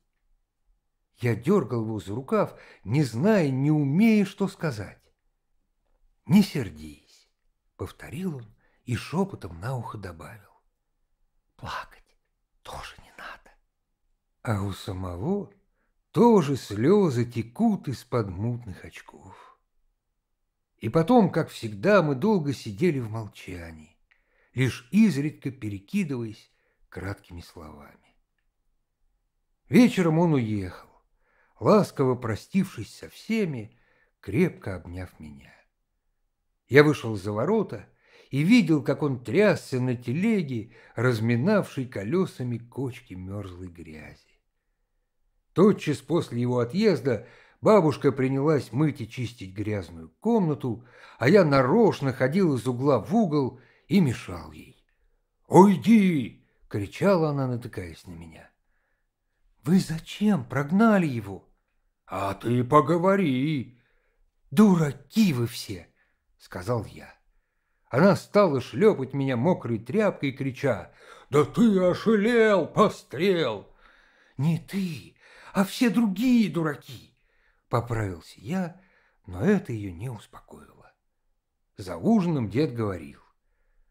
Я дергал его за рукав, не зная, не умея, что сказать. «Не сердись», — повторил он и шепотом на ухо добавил. «Плакать тоже не надо». А у самого тоже слезы текут из-под мутных очков. И потом, как всегда, мы долго сидели в молчании, лишь изредка перекидываясь краткими словами. Вечером он уехал, ласково простившись со всеми, крепко обняв меня. Я вышел за ворота и видел, как он трясся на телеге, разминавшей колесами кочки мерзлой грязи. Тотчас после его отъезда бабушка принялась мыть и чистить грязную комнату, а я нарочно ходил из угла в угол и мешал ей. «Уйди! кричала она, натыкаясь на меня. «Вы зачем прогнали его?» «А ты поговори!» «Дураки вы все!» — сказал я. Она стала шлепать меня мокрой тряпкой, крича «Да ты ошелел, пострел!» «Не ты, а все другие дураки!» — поправился я, но это ее не успокоило. За ужином дед говорил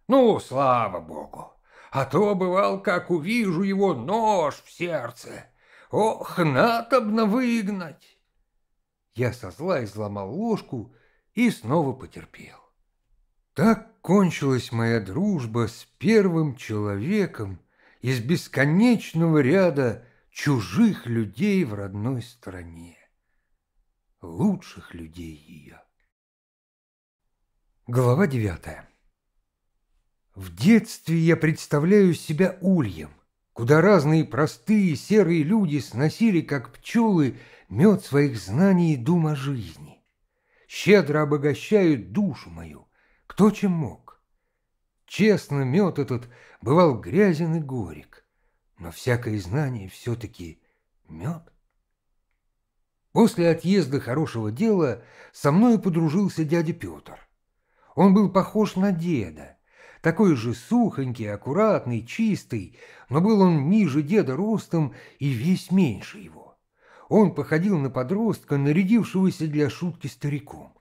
«Ну, слава богу!» а то, бывал, как увижу его нож в сердце. Ох, надобно выгнать!» Я со зла изломал ложку и снова потерпел. Так кончилась моя дружба с первым человеком из бесконечного ряда чужих людей в родной стране, лучших людей ее. Глава девятая. В детстве я представляю себя ульем, куда разные простые серые люди сносили, как пчелы, мед своих знаний и дум о жизни. Щедро обогащают душу мою, кто чем мог. Честно, мед этот бывал грязен и горек, но всякое знание все-таки мед. После отъезда хорошего дела со мною подружился дядя Петр. Он был похож на деда, такой же сухонький, аккуратный, чистый, но был он ниже деда ростом и весь меньше его. Он походил на подростка, нарядившегося для шутки стариком.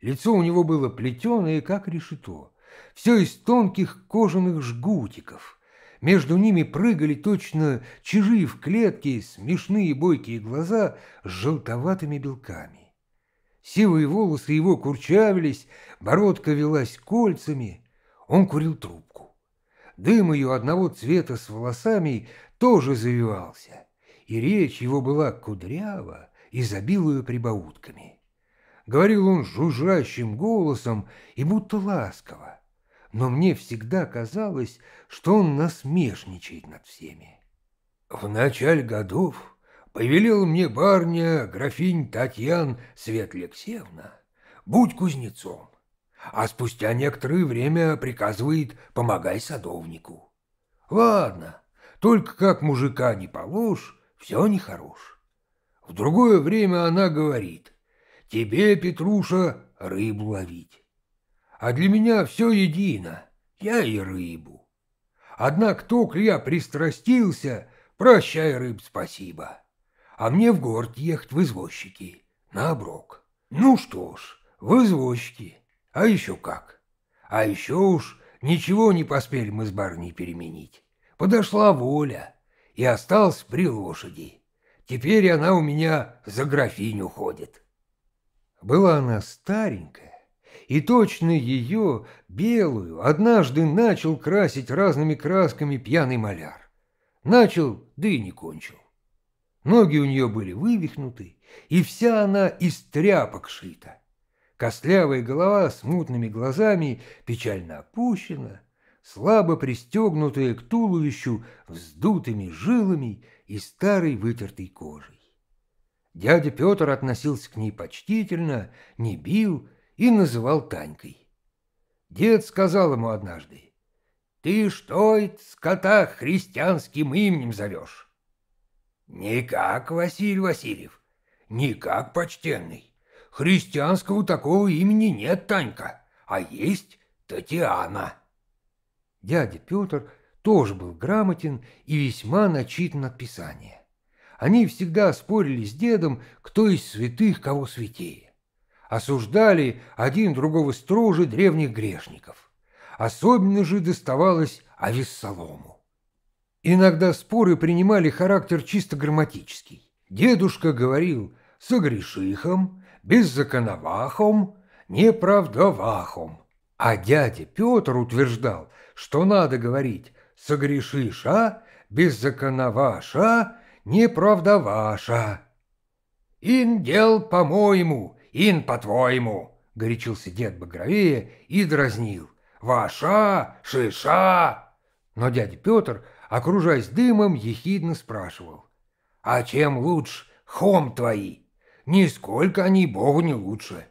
Лицо у него было плетеное, как решето, все из тонких кожаных жгутиков. Между ними прыгали точно чужие в клетке, смешные бойкие глаза с желтоватыми белками. Сивые волосы его курчавились, бородка велась кольцами. Он курил трубку. Дым ее одного цвета с волосами тоже завивался, и речь его была кудрява, и забилую прибаутками. Говорил он жужжащим голосом и будто ласково, но мне всегда казалось, что он насмешничает над всеми. В начале годов повелел мне барня графинь Татьян Светлексевна, будь кузнецом а спустя некоторое время приказывает «помогай садовнику». Ладно, только как мужика не положь, все нехорош. В другое время она говорит «тебе, Петруша, рыбу ловить». А для меня все едино, я и рыбу. Однако только я пристрастился, прощай, рыб, спасибо. А мне в город ехать в извозчики, на оброк. Ну что ж, в извозчики. А еще как. А еще уж ничего не поспели мы с барней переменить. Подошла воля и осталась при лошади. Теперь она у меня за графиню ходит. Была она старенькая, и точно ее, белую, однажды начал красить разными красками пьяный маляр. Начал, да и не кончил. Ноги у нее были вывихнуты, и вся она из тряпок шита. Костлявая голова с мутными глазами печально опущена, слабо пристегнутая к туловищу вздутыми жилами и старой вытертой кожей. Дядя Петр относился к ней почтительно, не бил и называл Танькой. Дед сказал ему однажды, «Ты что это скота христианским именем зовешь?» «Никак, Василий Васильев, никак, почтенный. Христианского такого имени нет, Танька, а есть Татьяна. Дядя Петр тоже был грамотен и весьма начитан от Писания. Они всегда спорили с дедом, кто из святых кого святее. Осуждали один другого строже древних грешников. Особенно же доставалось Авессалому. Иногда споры принимали характер чисто грамматический. Дедушка говорил «согрешихом», беззаконовахом, неправдовахом. А дядя Петр утверждал, что надо говорить «согрешиша», «беззаконоваша», «неправдоваша». «Ин дел по-моему, ин по-твоему», — горячился дед Багровея и дразнил. «Ваша, шиша». Но дядя Петр, окружаясь дымом, ехидно спрашивал. «А чем лучше хом твои?» нисколько они Богу не лучше.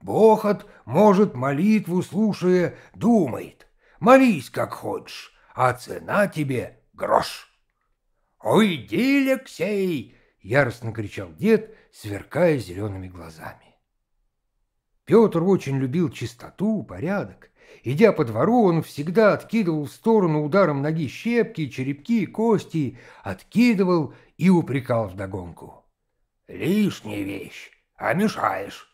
Бог от, может, молитву слушая, думает, молись как хочешь, а цена тебе — грош. «Уйди, Алексей!» — яростно кричал дед, сверкая зелеными глазами. Петр очень любил чистоту, порядок. Идя по двору, он всегда откидывал в сторону ударом ноги щепки, черепки, кости, откидывал и упрекал вдогонку. Лишняя вещь, а мешаешь.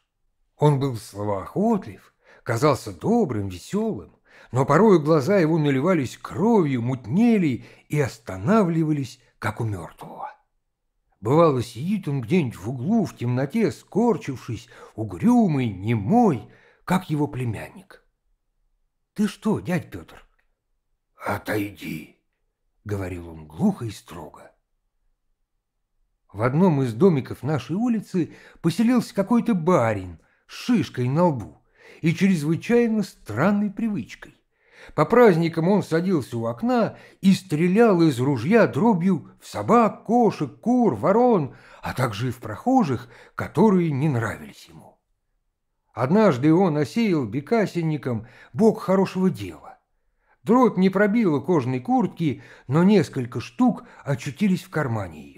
Он был словоохотлив, казался добрым, веселым, но порою глаза его наливались кровью, мутнели и останавливались, как у мертвого. Бывало, сидит он где-нибудь в углу, в темноте, скорчившись, угрюмый, немой, как его племянник. «Ты что, дядь Петр?» «Отойди», — говорил он глухо и строго. В одном из домиков нашей улицы поселился какой-то барин с шишкой на лбу и чрезвычайно странной привычкой. По праздникам он садился у окна и стрелял из ружья дробью в собак, кошек, кур, ворон, а также и в прохожих, которые не нравились ему. Однажды он осеял бекасенником бог хорошего дела. Дробь не пробила кожной куртки, но несколько штук очутились в кармане ее.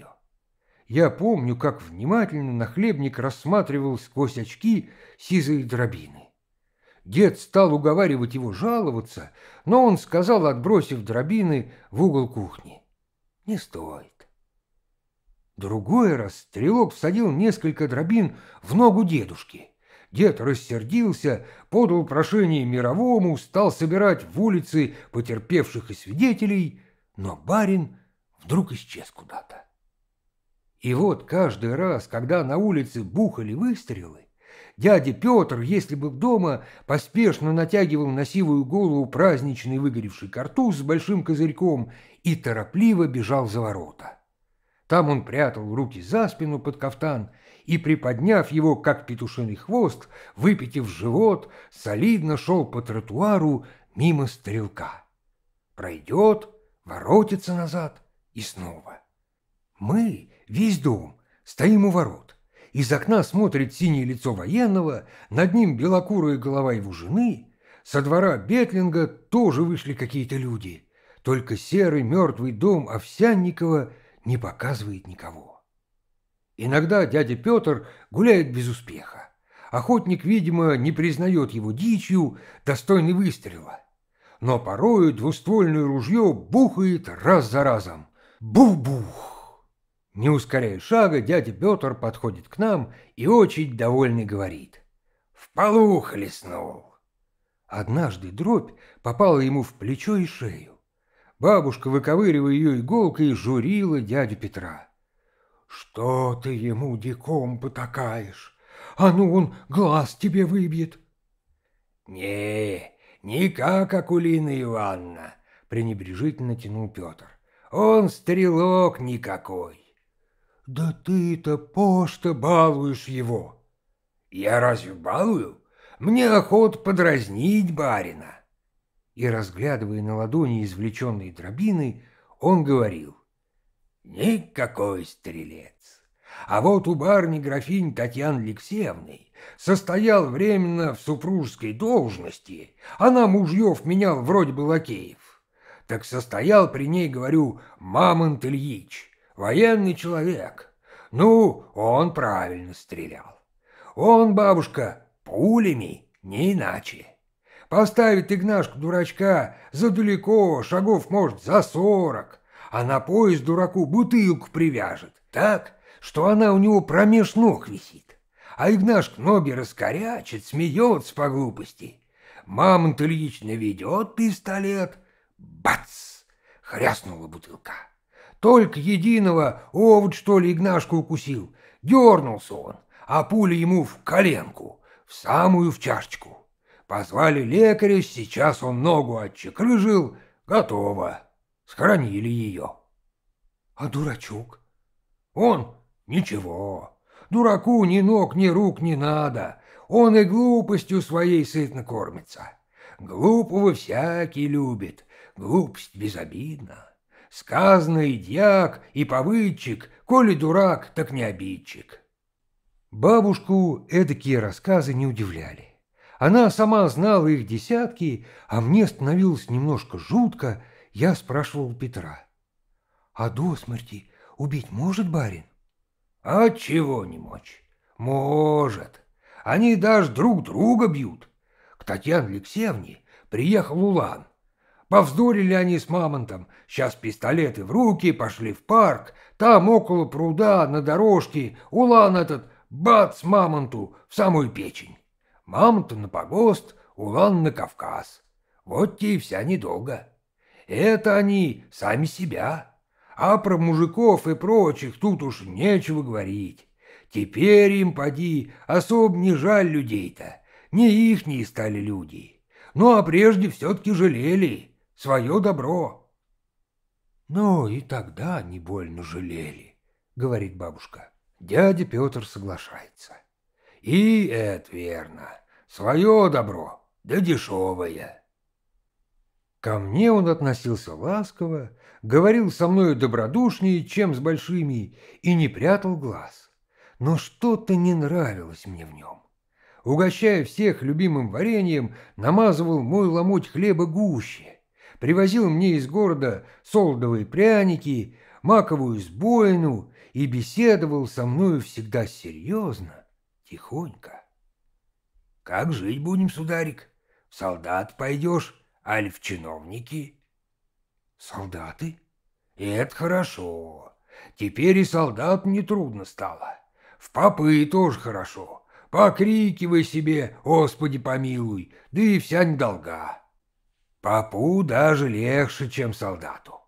Я помню, как внимательно нахлебник рассматривал сквозь очки сизые дробины. Дед стал уговаривать его жаловаться, но он сказал, отбросив дробины в угол кухни. «Не стоит». Другой раз стрелок всадил несколько дробин в ногу дедушки. Дед рассердился, подал прошение мировому, стал собирать в улице потерпевших и свидетелей, но барин вдруг исчез куда-то. И вот каждый раз, когда на улице бухали выстрелы, дядя Петр, если бы дома, поспешно натягивал на сивую голову праздничный выгоревший картуз с большим козырьком и торопливо бежал за ворота. Там он прятал руки за спину под кафтан и, приподняв его, как петушиный хвост, выпитив живот, солидно шел по тротуару мимо стрелка. Пройдет, воротится назад и снова. Мы, Весь дом. Стоим у ворот. Из окна смотрит синее лицо военного, над ним белокурая голова его жены. Со двора Бетлинга тоже вышли какие-то люди. Только серый мертвый дом Овсянникова не показывает никого. Иногда дядя Петр гуляет без успеха. Охотник, видимо, не признает его дичью, достойный выстрела. Но порою двуствольное ружье бухает раз за разом. Бух-бух! Не ускоряя шага, дядя Петр подходит к нам и очень довольный говорит. «В полу хлестнул!» Однажды дробь попала ему в плечо и шею. Бабушка, выковыривая ее иголкой, журила дядю Петра. «Что ты ему диком потакаешь? А ну он глаз тебе выбьет!» «Не, никак, Акулина Ивановна!» — пренебрежительно тянул Петр. «Он стрелок никакой!» Да ты-то пошто балуешь его. Я разве балую? Мне охота подразнить барина. И, разглядывая на ладони извлеченные дробины, он говорил. Никакой стрелец. А вот у барни графинь Татьяны Алексеевны состоял временно в супружеской должности, она мужьев менял вроде бы лакеев. Так состоял при ней, говорю, Мамонт Ильич военный человек. Ну, он правильно стрелял. Он, бабушка, пулями, не иначе. Поставит Игнашку дурачка задалеко, шагов, может, за сорок, а на пояс дураку бутылку привяжет, так, что она у него промеж ног висит. А Игнашка ноги раскорячит, смеется по глупости. Мамонт Ильич ведет пистолет. Бац! Хряснула бутылка. Только единого овод, что ли, Игнашку укусил. Дернулся он, а пуля ему в коленку, в самую в чашечку. Позвали лекаря, сейчас он ногу отчекрыжил. Готово. Схоронили ее. А дурачок? Он? Ничего. Дураку ни ног, ни рук не надо. Он и глупостью своей сытно кормится. Глупого всякий любит. Глупость безобидна сказано и дьяк, и повыдчик, коли дурак, так не обидчик. Бабушку эдакие рассказы не удивляли. Она сама знала их десятки, а мне становилось немножко жутко, я спрашивал Петра. «А до смерти убить может барин?» «А чего не мочь? Может. Они даже друг друга бьют. К Татьяне Алексеевне приехал Улан. Повздорили они с мамонтом. Сейчас пистолеты в руки, пошли в парк. Там, около пруда, на дорожке, улан этот, бац, мамонту, в самую печень. Мамонту на погост, улан на Кавказ. Вот те и вся недолго. Это они сами себя. А про мужиков и прочих тут уж нечего говорить. Теперь им, поди, особо не жаль людей-то. Не ихние стали люди. Ну а прежде все-таки жалели свое добро. Ну и тогда не больно жалели, говорит бабушка. Дядя Петр соглашается. И это верно, свое добро, да дешевое. Ко мне он относился ласково, говорил со мною добродушнее, чем с большими, и не прятал глаз. Но что-то не нравилось мне в нем угощая всех любимым вареньем, намазывал мой ломоть хлеба гуще, привозил мне из города солдовые пряники, маковую сбоину и беседовал со мною всегда серьезно, тихонько. «Как жить будем, сударик? В солдат пойдешь, аль в чиновники?» «Солдаты?» и «Это хорошо. Теперь и солдат не трудно стало. В попы тоже хорошо. Покрикивай себе, Господи помилуй, да и вся недолга. Попу даже легче, чем солдату.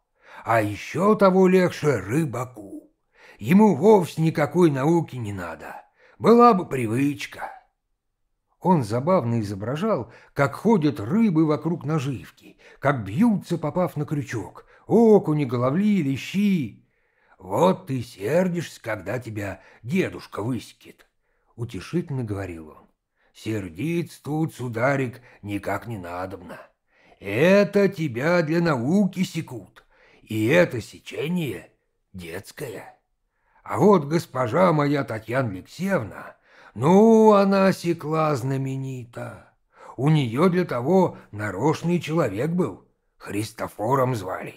А еще того легче рыбаку. Ему вовсе никакой науки не надо. Была бы привычка. Он забавно изображал, как ходят рыбы вокруг наживки, как бьются, попав на крючок, окуни, головли, лещи. «Вот ты сердишься, когда тебя дедушка высекет», — утешительно говорил он. «Сердиться тут, сударик, никак не надобно». Это тебя для науки секут, и это сечение детское. А вот госпожа моя Татьяна Алексеевна, ну, она секла знаменита. У нее для того нарочный человек был, Христофором звали.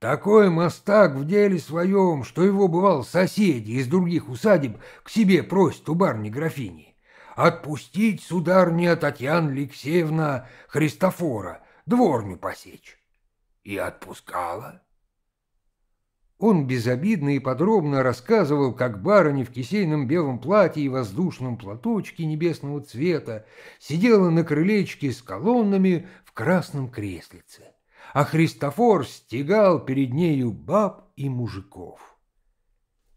Такой мостак в деле своем, что его, бывал, соседи из других усадеб к себе просят у барни-графини. Отпустить, сударня Татьяна Алексеевна, Христофора — дворню посечь. И отпускала. Он безобидно и подробно рассказывал, как барыня в кисейном белом платье и воздушном платочке небесного цвета сидела на крылечке с колоннами в красном креслице, а Христофор стегал перед нею баб и мужиков.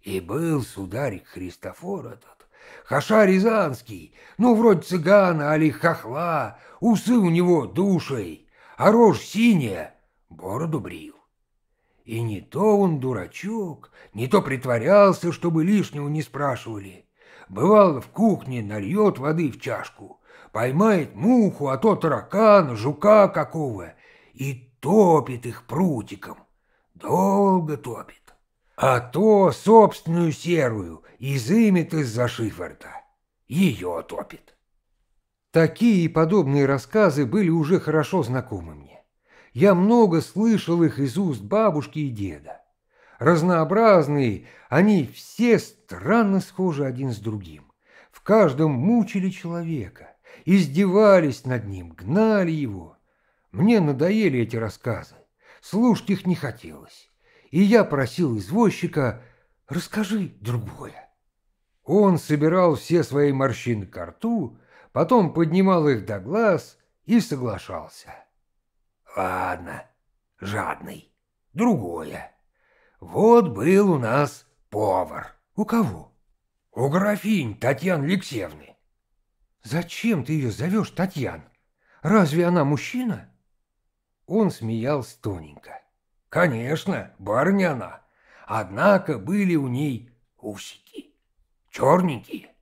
И был сударик Христофор этот, хаша рязанский, ну, вроде цыгана али хохла, усы у него душей а рожь синяя, бороду брил. И не то он дурачок, не то притворялся, чтобы лишнего не спрашивали. Бывало, в кухне нальет воды в чашку, поймает муху, а то таракана, жука какого, и топит их прутиком. Долго топит. А то собственную серую изымет из-за шиферта. Ее топит. Такие и подобные рассказы были уже хорошо знакомы мне. Я много слышал их из уст бабушки и деда. Разнообразные, они все странно схожи один с другим. В каждом мучили человека, издевались над ним, гнали его. Мне надоели эти рассказы, слушать их не хотелось. И я просил извозчика «Расскажи другое». Он собирал все свои морщины к рту потом поднимал их до глаз и соглашался. «Ладно, жадный, другое. Вот был у нас повар». «У кого?» «У графинь Татьяны Алексеевны». «Зачем ты ее зовешь, Татьян? Разве она мужчина?» Он смеялся тоненько. «Конечно, барыня она. Однако были у ней усики, черненькие,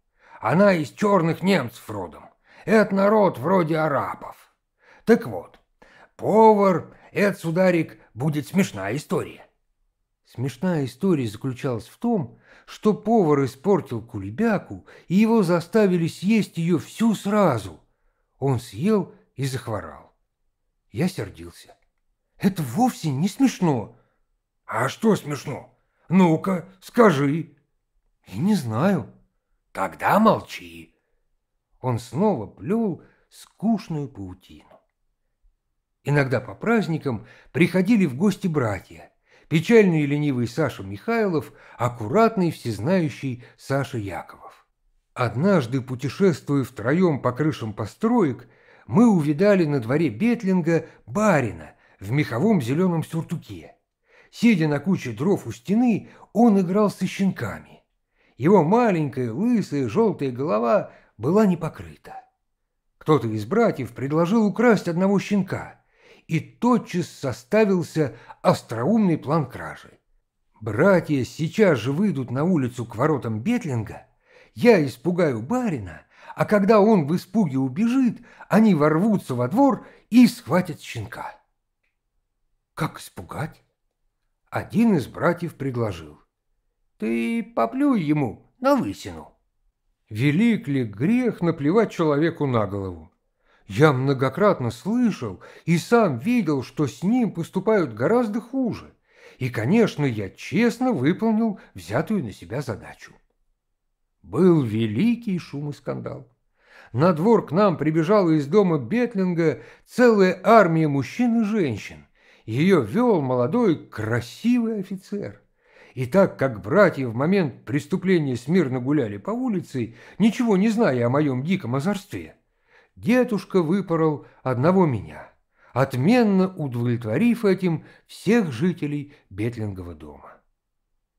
она из черных немцев родом. Это народ вроде арабов. Так вот, повар, этот сударик, будет смешная история. Смешная история заключалась в том, что повар испортил кулебяку, и его заставили съесть ее всю сразу. Он съел и захворал. Я сердился. Это вовсе не смешно. А что смешно? Ну-ка, скажи. Я не знаю. Тогда молчи. Он снова плел скучную паутину. Иногда по праздникам приходили в гости братья, печальный и ленивый Саша Михайлов, аккуратный всезнающий Саша Яковов. Однажды, путешествуя втроем по крышам построек, мы увидали на дворе Бетлинга барина в меховом зеленом сюртуке. Сидя на куче дров у стены, он играл со щенками. Его маленькая, лысая, желтая голова была не покрыта. Кто-то из братьев предложил украсть одного щенка, и тотчас составился остроумный план кражи. Братья сейчас же выйдут на улицу к воротам Бетлинга, я испугаю барина, а когда он в испуге убежит, они ворвутся во двор и схватят щенка. Как испугать? Один из братьев предложил. Ты поплюй ему на лысину. Велик ли грех наплевать человеку на голову? Я многократно слышал и сам видел, что с ним поступают гораздо хуже. И, конечно, я честно выполнил взятую на себя задачу. Был великий шум и скандал. На двор к нам прибежала из дома Бетлинга целая армия мужчин и женщин. Ее вел молодой красивый офицер. И так как братья в момент преступления смирно гуляли по улице, ничего не зная о моем диком озорстве, дедушка выпорол одного меня, отменно удовлетворив этим всех жителей Бетлингового дома.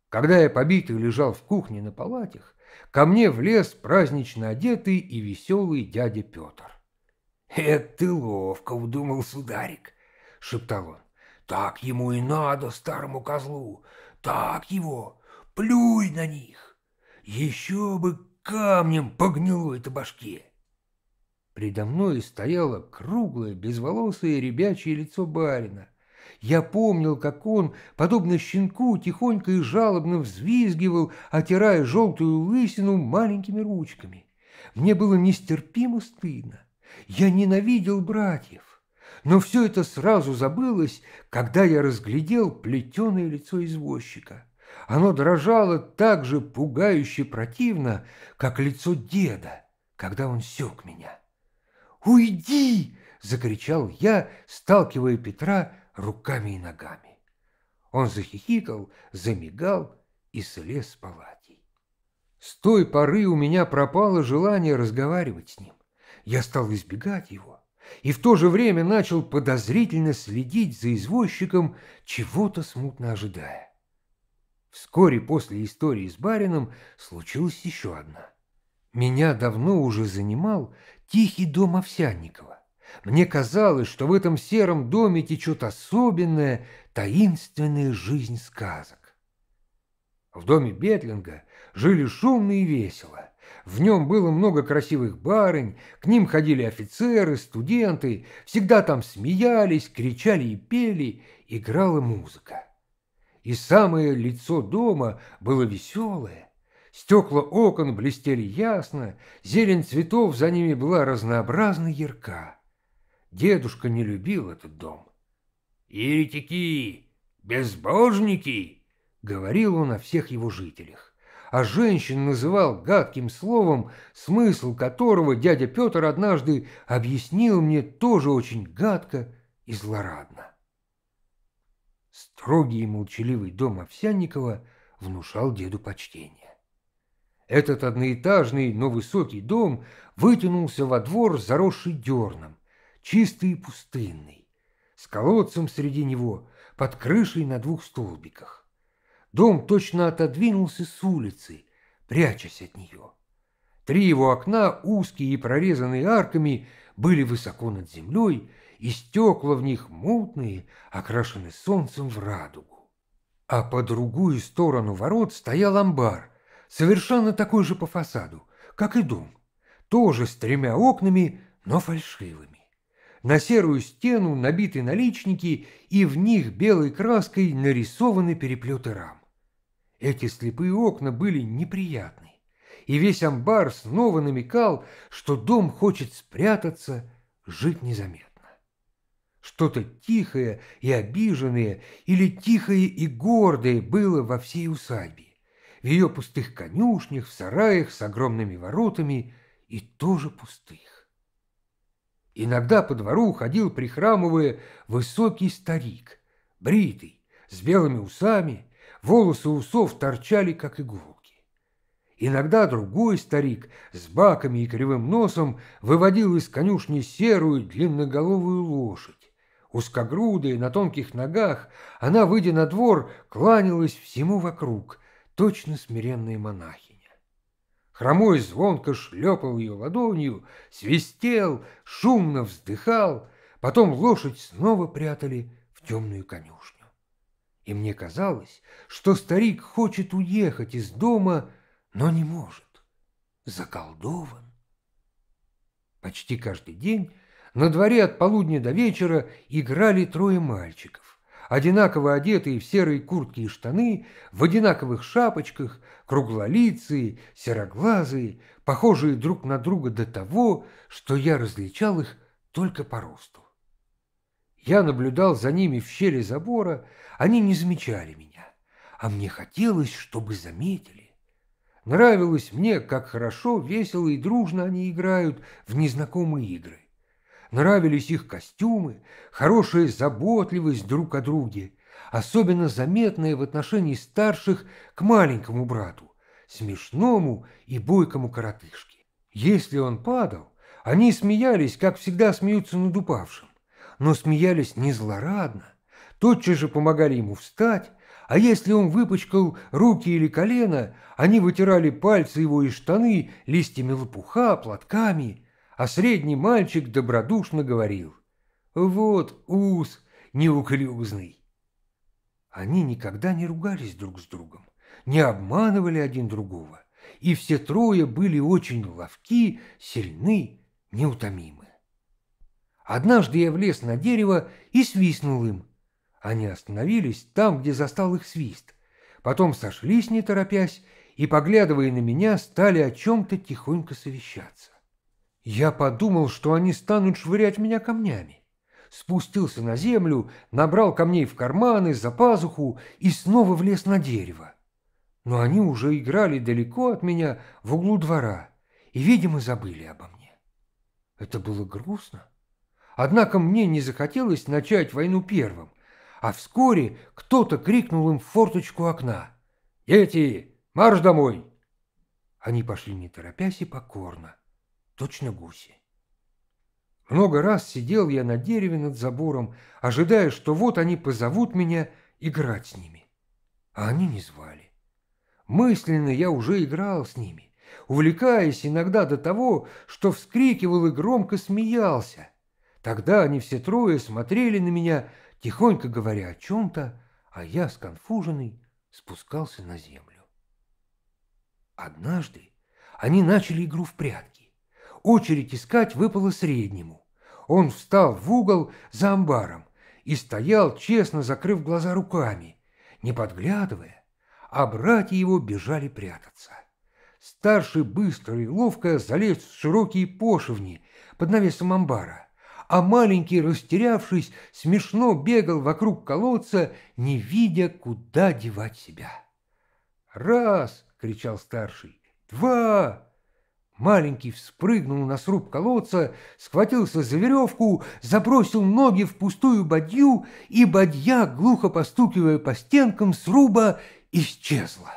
Когда я побитый лежал в кухне на палатях, ко мне влез празднично одетый и веселый дядя Петр. «Это ты ловко удумал, сударик», — шептал он. «Так ему и надо, старому козлу. Так его, плюй на них. Еще бы камнем по гнилой-то башке. Предо мной стояло круглое, безволосое ребячье лицо барина. Я помнил, как он, подобно щенку, тихонько и жалобно взвизгивал, отирая желтую лысину маленькими ручками. Мне было нестерпимо стыдно. Я ненавидел братьев но все это сразу забылось, когда я разглядел плетеное лицо извозчика. Оно дрожало так же пугающе противно, как лицо деда, когда он сёк меня. «Уйди!» — закричал я, сталкивая Петра руками и ногами. Он захихикал, замигал и слез с палатей. С той поры у меня пропало желание разговаривать с ним. Я стал избегать его и в то же время начал подозрительно следить за извозчиком, чего-то смутно ожидая. Вскоре после истории с барином случилась еще одна. Меня давно уже занимал тихий дом Овсянникова. Мне казалось, что в этом сером доме течет особенная, таинственная жизнь сказок. В доме Бетлинга жили шумно и весело – в нем было много красивых барынь, к ним ходили офицеры, студенты, всегда там смеялись, кричали и пели, играла музыка. И самое лицо дома было веселое. Стекла окон блестели ясно, зелень цветов за ними была разнообразно ярка. Дедушка не любил этот дом. «Еретики! Безбожники!» — говорил он о всех его жителях а женщин называл гадким словом, смысл которого дядя Петр однажды объяснил мне тоже очень гадко и злорадно. Строгий и молчаливый дом Овсянникова внушал деду почтение. Этот одноэтажный, но высокий дом вытянулся во двор, заросший дерном, чистый и пустынный, с колодцем среди него, под крышей на двух столбиках. Дом точно отодвинулся с улицы, прячась от нее. Три его окна, узкие и прорезанные арками, были высоко над землей, и стекла в них мутные, окрашены солнцем в радугу. А по другую сторону ворот стоял амбар, совершенно такой же по фасаду, как и дом, тоже с тремя окнами, но фальшивыми. На серую стену набиты наличники, и в них белой краской нарисованы переплеты рам. Эти слепые окна были неприятны, и весь амбар снова намекал, что дом хочет спрятаться, жить незаметно. Что-то тихое и обиженное, или тихое и гордое было во всей усадьбе, в ее пустых конюшнях, в сараях с огромными воротами и тоже пустых. Иногда по двору ходил, прихрамывая, высокий старик, бритый, с белыми усами, волосы усов торчали, как иголки. Иногда другой старик с баками и кривым носом выводил из конюшни серую длинноголовую лошадь. Узкогрудая, на тонких ногах, она, выйдя на двор, кланялась всему вокруг, точно смиренная монахиня. Хромой звонко шлепал ее ладонью, свистел, шумно вздыхал, потом лошадь снова прятали в темную конюшню и мне казалось, что старик хочет уехать из дома, но не может. Заколдован. Почти каждый день на дворе от полудня до вечера играли трое мальчиков, одинаково одетые в серые куртки и штаны, в одинаковых шапочках, круглолицые, сероглазые, похожие друг на друга до того, что я различал их только по росту. Я наблюдал за ними в щели забора, они не замечали меня, а мне хотелось, чтобы заметили. Нравилось мне, как хорошо, весело и дружно они играют в незнакомые игры. Нравились их костюмы, хорошая заботливость друг о друге, особенно заметная в отношении старших к маленькому брату, смешному и бойкому коротышке. Если он падал, они смеялись, как всегда смеются над упавшим но смеялись не злорадно, тотчас же помогали ему встать, а если он выпачкал руки или колено, они вытирали пальцы его и штаны листьями лопуха, платками, а средний мальчик добродушно говорил «Вот ус неуклюзный». Они никогда не ругались друг с другом, не обманывали один другого, и все трое были очень ловки, сильны, неутомимы. Однажды я влез на дерево и свистнул им. Они остановились там, где застал их свист. Потом сошлись, не торопясь, и, поглядывая на меня, стали о чем-то тихонько совещаться. Я подумал, что они станут швырять меня камнями. Спустился на землю, набрал камней в карманы, за пазуху и снова влез на дерево. Но они уже играли далеко от меня в углу двора и, видимо, забыли обо мне. Это было грустно. Однако мне не захотелось начать войну первым, а вскоре кто-то крикнул им в форточку окна. «Дети, марш домой!» Они пошли не торопясь и покорно, точно гуси. Много раз сидел я на дереве над забором, ожидая, что вот они позовут меня играть с ними. А они не звали. Мысленно я уже играл с ними, увлекаясь иногда до того, что вскрикивал и громко смеялся, Тогда они все трое смотрели на меня, тихонько говоря о чем-то, а я, сконфуженный, спускался на землю. Однажды они начали игру в прятки. Очередь искать выпала среднему. Он встал в угол за амбаром и стоял, честно закрыв глаза руками, не подглядывая, а братья его бежали прятаться. Старший быстро и ловко залез в широкие пошивни под навесом амбара, а маленький, растерявшись, смешно бегал вокруг колодца, не видя, куда девать себя. «Раз!» — кричал старший. «Два!» Маленький вспрыгнул на сруб колодца, схватился за веревку, забросил ноги в пустую бадью, и бадья, глухо постукивая по стенкам сруба, исчезла.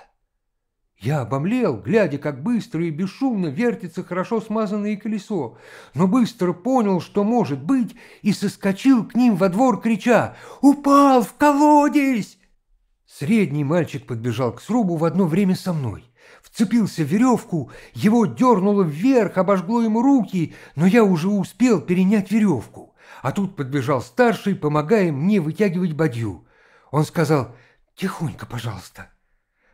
Я обомлел, глядя, как быстро и бесшумно вертится хорошо смазанное колесо, но быстро понял, что может быть, и соскочил к ним во двор, крича «Упал в колодец!». Средний мальчик подбежал к срубу в одно время со мной. Вцепился в веревку, его дернуло вверх, обожгло ему руки, но я уже успел перенять веревку. А тут подбежал старший, помогая мне вытягивать бадью. Он сказал «Тихонько, пожалуйста».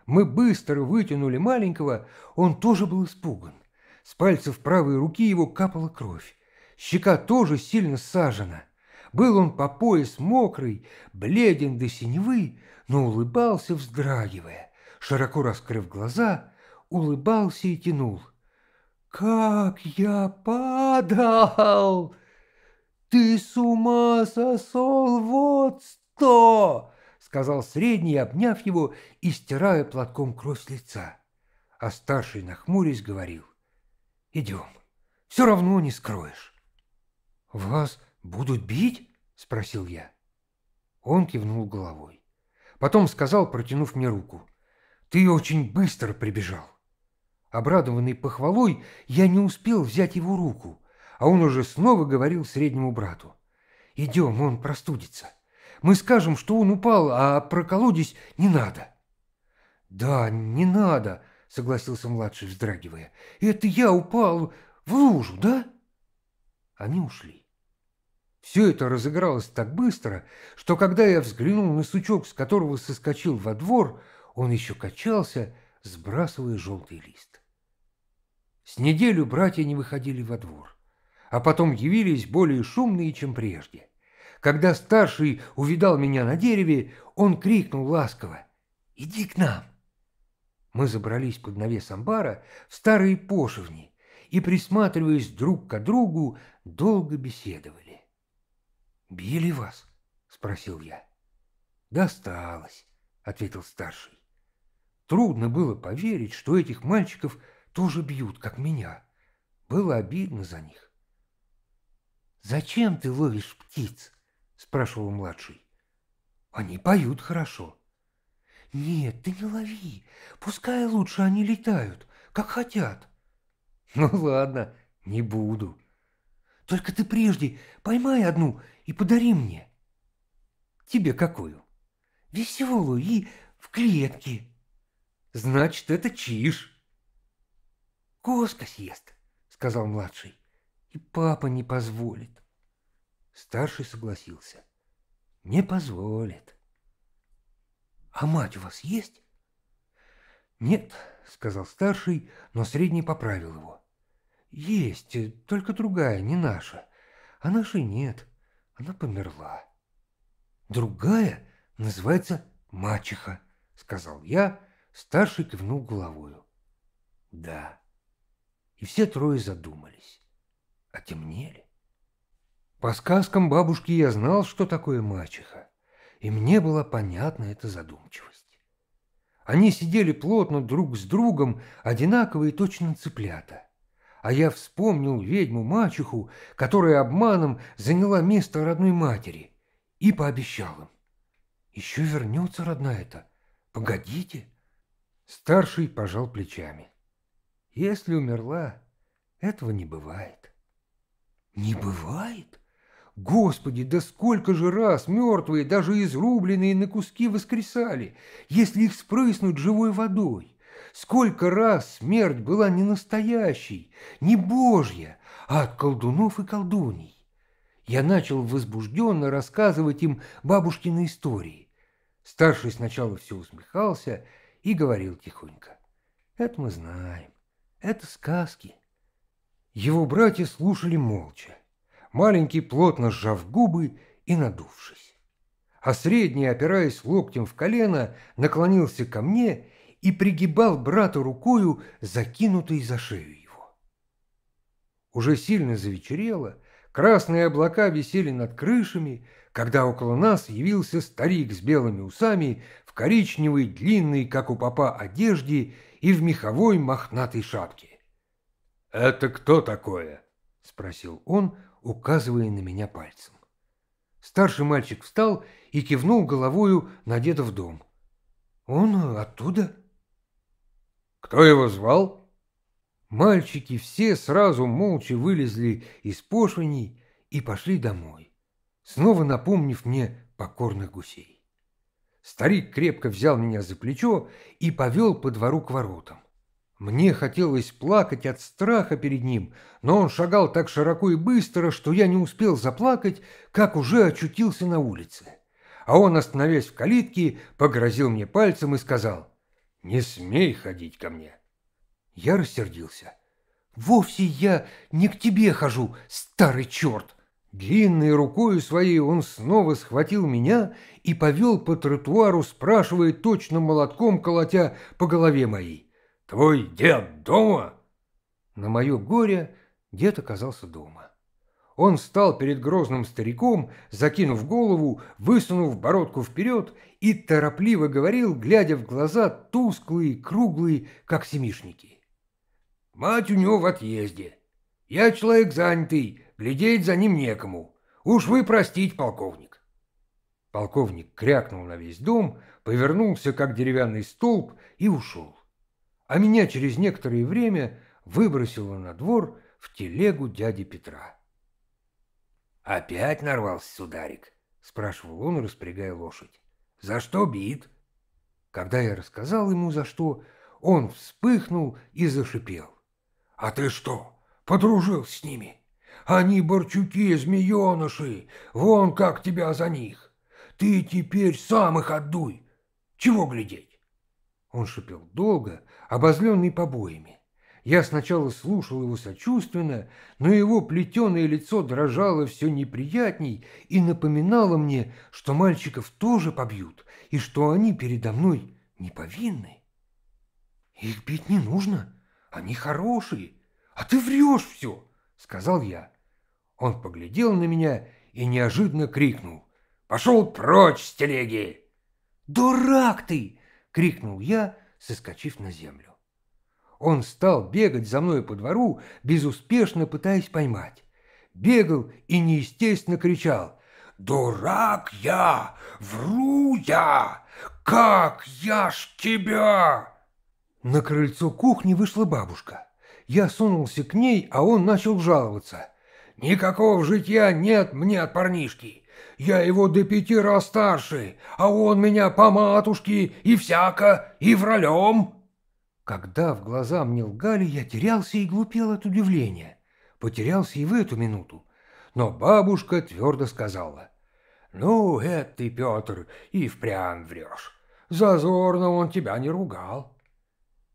Мы быстро вытянули маленького, он тоже был испуган. С пальцев правой руки его капала кровь. Щека тоже сильно сажена. Был он по пояс мокрый, бледен до синевы, но улыбался, вздрагивая. Широко раскрыв глаза, улыбался и тянул. «Как я падал! Ты с ума сосол вот сто! сказал средний, обняв его и стирая платком кровь с лица. А старший, нахмурясь, говорил, «Идем, все равно не скроешь». «Вас будут бить?» — спросил я. Он кивнул головой. Потом сказал, протянув мне руку, «Ты очень быстро прибежал». Обрадованный похвалой, я не успел взять его руку, а он уже снова говорил среднему брату, «Идем, он простудится» мы скажем, что он упал, а про колодец не надо». «Да, не надо», — согласился младший, вздрагивая. «Это я упал в лужу, да?» Они ушли. Все это разыгралось так быстро, что когда я взглянул на сучок, с которого соскочил во двор, он еще качался, сбрасывая желтый лист. С неделю братья не выходили во двор, а потом явились более шумные, чем прежде. Когда старший увидал меня на дереве, он крикнул ласково «Иди к нам!». Мы забрались под навес амбара в старые пошивни и, присматриваясь друг к другу, долго беседовали. «Били вас?» — спросил я. «Досталось», — ответил старший. Трудно было поверить, что этих мальчиков тоже бьют, как меня. Было обидно за них. «Зачем ты ловишь птиц?» спрашивал младший. Они поют хорошо. Нет, ты не лови. Пускай лучше они летают, как хотят. Ну ладно, не буду. Только ты прежде поймай одну и подари мне. Тебе какую? Веселую и в клетке. Значит, это чиш. Коска съест, сказал младший, и папа не позволит. Старший согласился. «Не позволит». «А мать у вас есть?» «Нет», — сказал старший, но средний поправил его. «Есть, только другая, не наша. А нашей нет. Она померла». «Другая называется мачеха», — сказал я, старший кивнул головою. «Да». И все трое задумались. Отемнели. По сказкам бабушки я знал, что такое мачеха, и мне была понятна эта задумчивость. Они сидели плотно друг с другом, одинаковые точно цыплята. А я вспомнил ведьму-мачеху, которая обманом заняла место родной матери, и пообещал им. «Еще вернется родная-то. Погодите». Старший пожал плечами. «Если умерла, этого не бывает». «Не бывает?» Господи, да сколько же раз мертвые, даже изрубленные на куски, воскресали, если их спрыснуть живой водой! Сколько раз смерть была не настоящей, не божья, а от колдунов и колдуний! Я начал возбужденно рассказывать им бабушкины истории. Старший сначала все усмехался и говорил тихонько. «Это мы знаем, это сказки». Его братья слушали молча маленький плотно сжав губы и надувшись. А средний, опираясь локтем в колено, наклонился ко мне и пригибал брата рукою, закинутой за шею его. Уже сильно завечерело, красные облака висели над крышами, когда около нас явился старик с белыми усами в коричневой длинной, как у папа, одежде и в меховой мохнатой шапке. «Это кто такое?» — спросил он, указывая на меня пальцем. Старший мальчик встал и кивнул головою на деда в дом. «Он оттуда?» «Кто его звал?» Мальчики все сразу молча вылезли из пошвеней и пошли домой, снова напомнив мне покорных гусей. Старик крепко взял меня за плечо и повел по двору к воротам. Мне хотелось плакать от страха перед ним, но он шагал так широко и быстро, что я не успел заплакать, как уже очутился на улице. А он, остановясь в калитке, погрозил мне пальцем и сказал, «Не смей ходить ко мне». Я рассердился. «Вовсе я не к тебе хожу, старый черт!» Длинной рукой своей он снова схватил меня и повел по тротуару, спрашивая точно молотком, колотя по голове моей. «Твой дед дома?» На мое горе дед оказался дома. Он встал перед грозным стариком, закинув голову, высунув бородку вперед и торопливо говорил, глядя в глаза тусклые, круглые, как семишники. «Мать у него в отъезде. Я человек занятый, глядеть за ним некому. Уж вы простить, полковник». Полковник крякнул на весь дом, повернулся, как деревянный столб, и ушел а меня через некоторое время выбросило на двор в телегу дяди Петра. «Опять нарвался, сударик?» – спрашивал он, распрягая лошадь. «За что бит?» Когда я рассказал ему, за что, он вспыхнул и зашипел. «А ты что, подружился с ними? Они борчуки-змееныши, вон как тебя за них! Ты теперь сам их отдуй! Чего глядеть?» Он шипел долго, обозленный побоями. Я сначала слушал его сочувственно, но его плетеное лицо дрожало все неприятней и напоминало мне, что мальчиков тоже побьют и что они передо мной не повинны. «Их бить не нужно, они хорошие, а ты врешь все!» — сказал я. Он поглядел на меня и неожиданно крикнул. «Пошел прочь с «Дурак ты!» крикнул я, соскочив на землю. Он стал бегать за мной по двору, безуспешно пытаясь поймать. Бегал и неестественно кричал «Дурак я! Вру я! Как я ж тебя!» На крыльцо кухни вышла бабушка. Я сунулся к ней, а он начал жаловаться. «Никакого житья нет мне от парнишки. Я его до пяти раз старше, а он меня по матушке и всяко, и в вралем. Когда в глаза мне лгали, я терялся и глупел от удивления. Потерялся и в эту минуту. Но бабушка твердо сказала. «Ну, это ты, Петр, и впрямь врешь. Зазорно он тебя не ругал».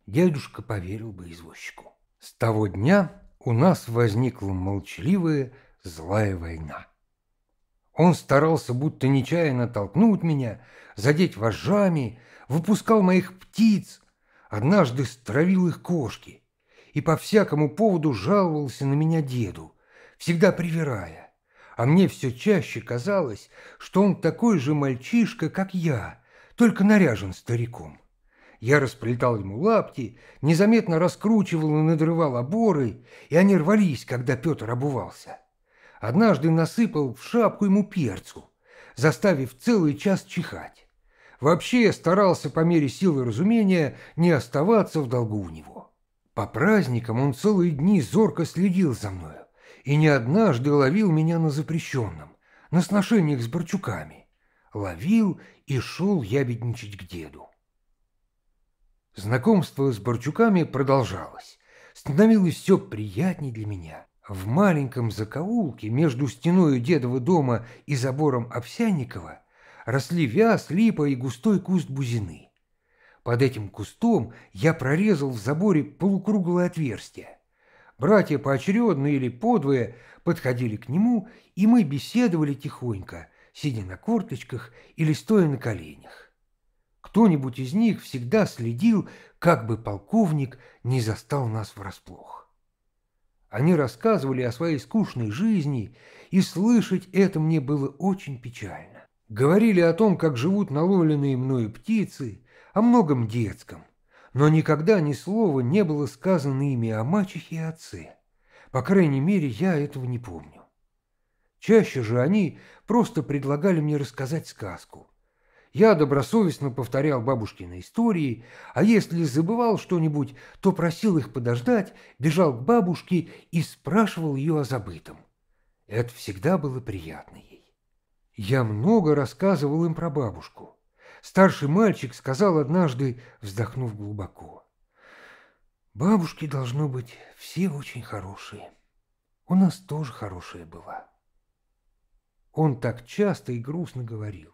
Дедушка поверил бы извозчику. С того дня у нас возникла молчаливая злая война. Он старался будто нечаянно толкнуть меня, задеть вожжами, выпускал моих птиц, однажды стравил их кошки и по всякому поводу жаловался на меня деду, всегда привирая. А мне все чаще казалось, что он такой же мальчишка, как я, только наряжен стариком. Я расплетал ему лапти, незаметно раскручивал и надрывал оборы, и они рвались, когда Петр обувался однажды насыпал в шапку ему перцу, заставив целый час чихать. Вообще старался по мере силы разумения не оставаться в долгу у него. По праздникам он целые дни зорко следил за мною и не однажды ловил меня на запрещенном, на сношениях с борчуками. Ловил и шел ябедничать к деду. Знакомство с борчуками продолжалось, становилось все приятней для меня. В маленьком закоулке между стеною дедового дома и забором Овсянникова росли вяз, липа и густой куст бузины. Под этим кустом я прорезал в заборе полукруглое отверстие. Братья поочередно или подвое подходили к нему, и мы беседовали тихонько, сидя на корточках или стоя на коленях. Кто-нибудь из них всегда следил, как бы полковник не застал нас врасплох. Они рассказывали о своей скучной жизни, и слышать это мне было очень печально. Говорили о том, как живут наловленные мною птицы, о многом детском, но никогда ни слова не было сказано ими о мачехе и отце. По крайней мере, я этого не помню. Чаще же они просто предлагали мне рассказать сказку. Я добросовестно повторял бабушкины истории, а если забывал что-нибудь, то просил их подождать, бежал к бабушке и спрашивал ее о забытом. Это всегда было приятно ей. Я много рассказывал им про бабушку. Старший мальчик сказал однажды, вздохнув глубоко. «Бабушки, должно быть, все очень хорошие. У нас тоже хорошая была». Он так часто и грустно говорил.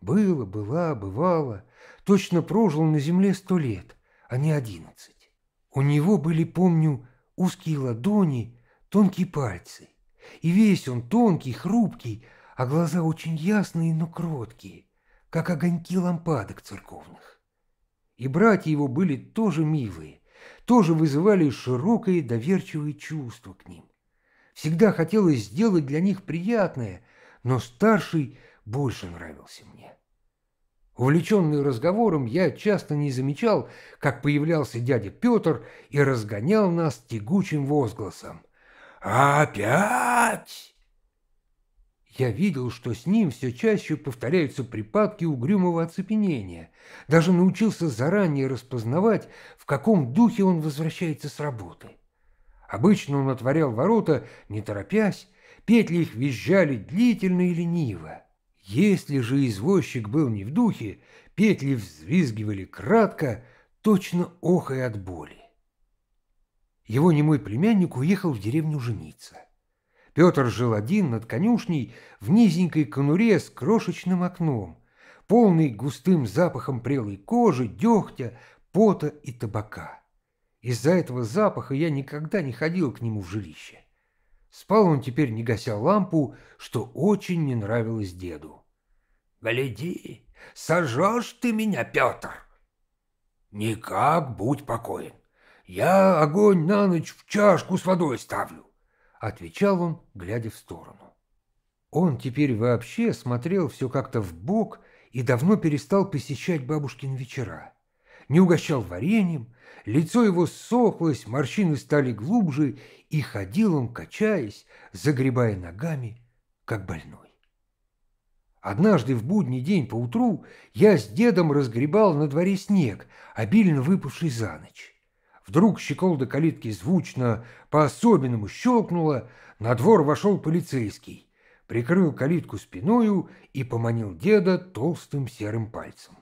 Было, была, бывало. Точно прожил на земле сто лет, а не одиннадцать. У него были, помню, узкие ладони, тонкие пальцы. И весь он тонкий, хрупкий, а глаза очень ясные, но кроткие, как огоньки лампадок церковных. И братья его были тоже милые, тоже вызывали широкое доверчивое чувство к ним. Всегда хотелось сделать для них приятное, но старший – больше нравился мне. Увлеченный разговором, я часто не замечал, как появлялся дядя Петр и разгонял нас тягучим возгласом. «Опять!» Я видел, что с ним все чаще повторяются припадки угрюмого оцепенения, даже научился заранее распознавать, в каком духе он возвращается с работы. Обычно он отворял ворота, не торопясь, петли их визжали длительно и лениво. Если же извозчик был не в духе, петли взвизгивали кратко, точно охая от боли. Его немой племянник уехал в деревню жениться. Петр жил один над конюшней в низенькой конуре с крошечным окном, полный густым запахом прелой кожи, дегтя, пота и табака. Из-за этого запаха я никогда не ходил к нему в жилище. Спал он теперь, не гася лампу, что очень не нравилось деду. «Гляди, сожжешь ты меня, Петр!» «Никак, будь покоен. Я огонь на ночь в чашку с водой ставлю», — отвечал он, глядя в сторону. Он теперь вообще смотрел все как-то в бок и давно перестал посещать бабушкин вечера. Не угощал вареньем, лицо его ссохлось, морщины стали глубже, и ходил он, качаясь, загребая ногами, как больной. Однажды в будний день поутру я с дедом разгребал на дворе снег, обильно выпавший за ночь. Вдруг щеколда калитки звучно, по-особенному щелкнула, на двор вошел полицейский, прикрыл калитку спиною и поманил деда толстым серым пальцем.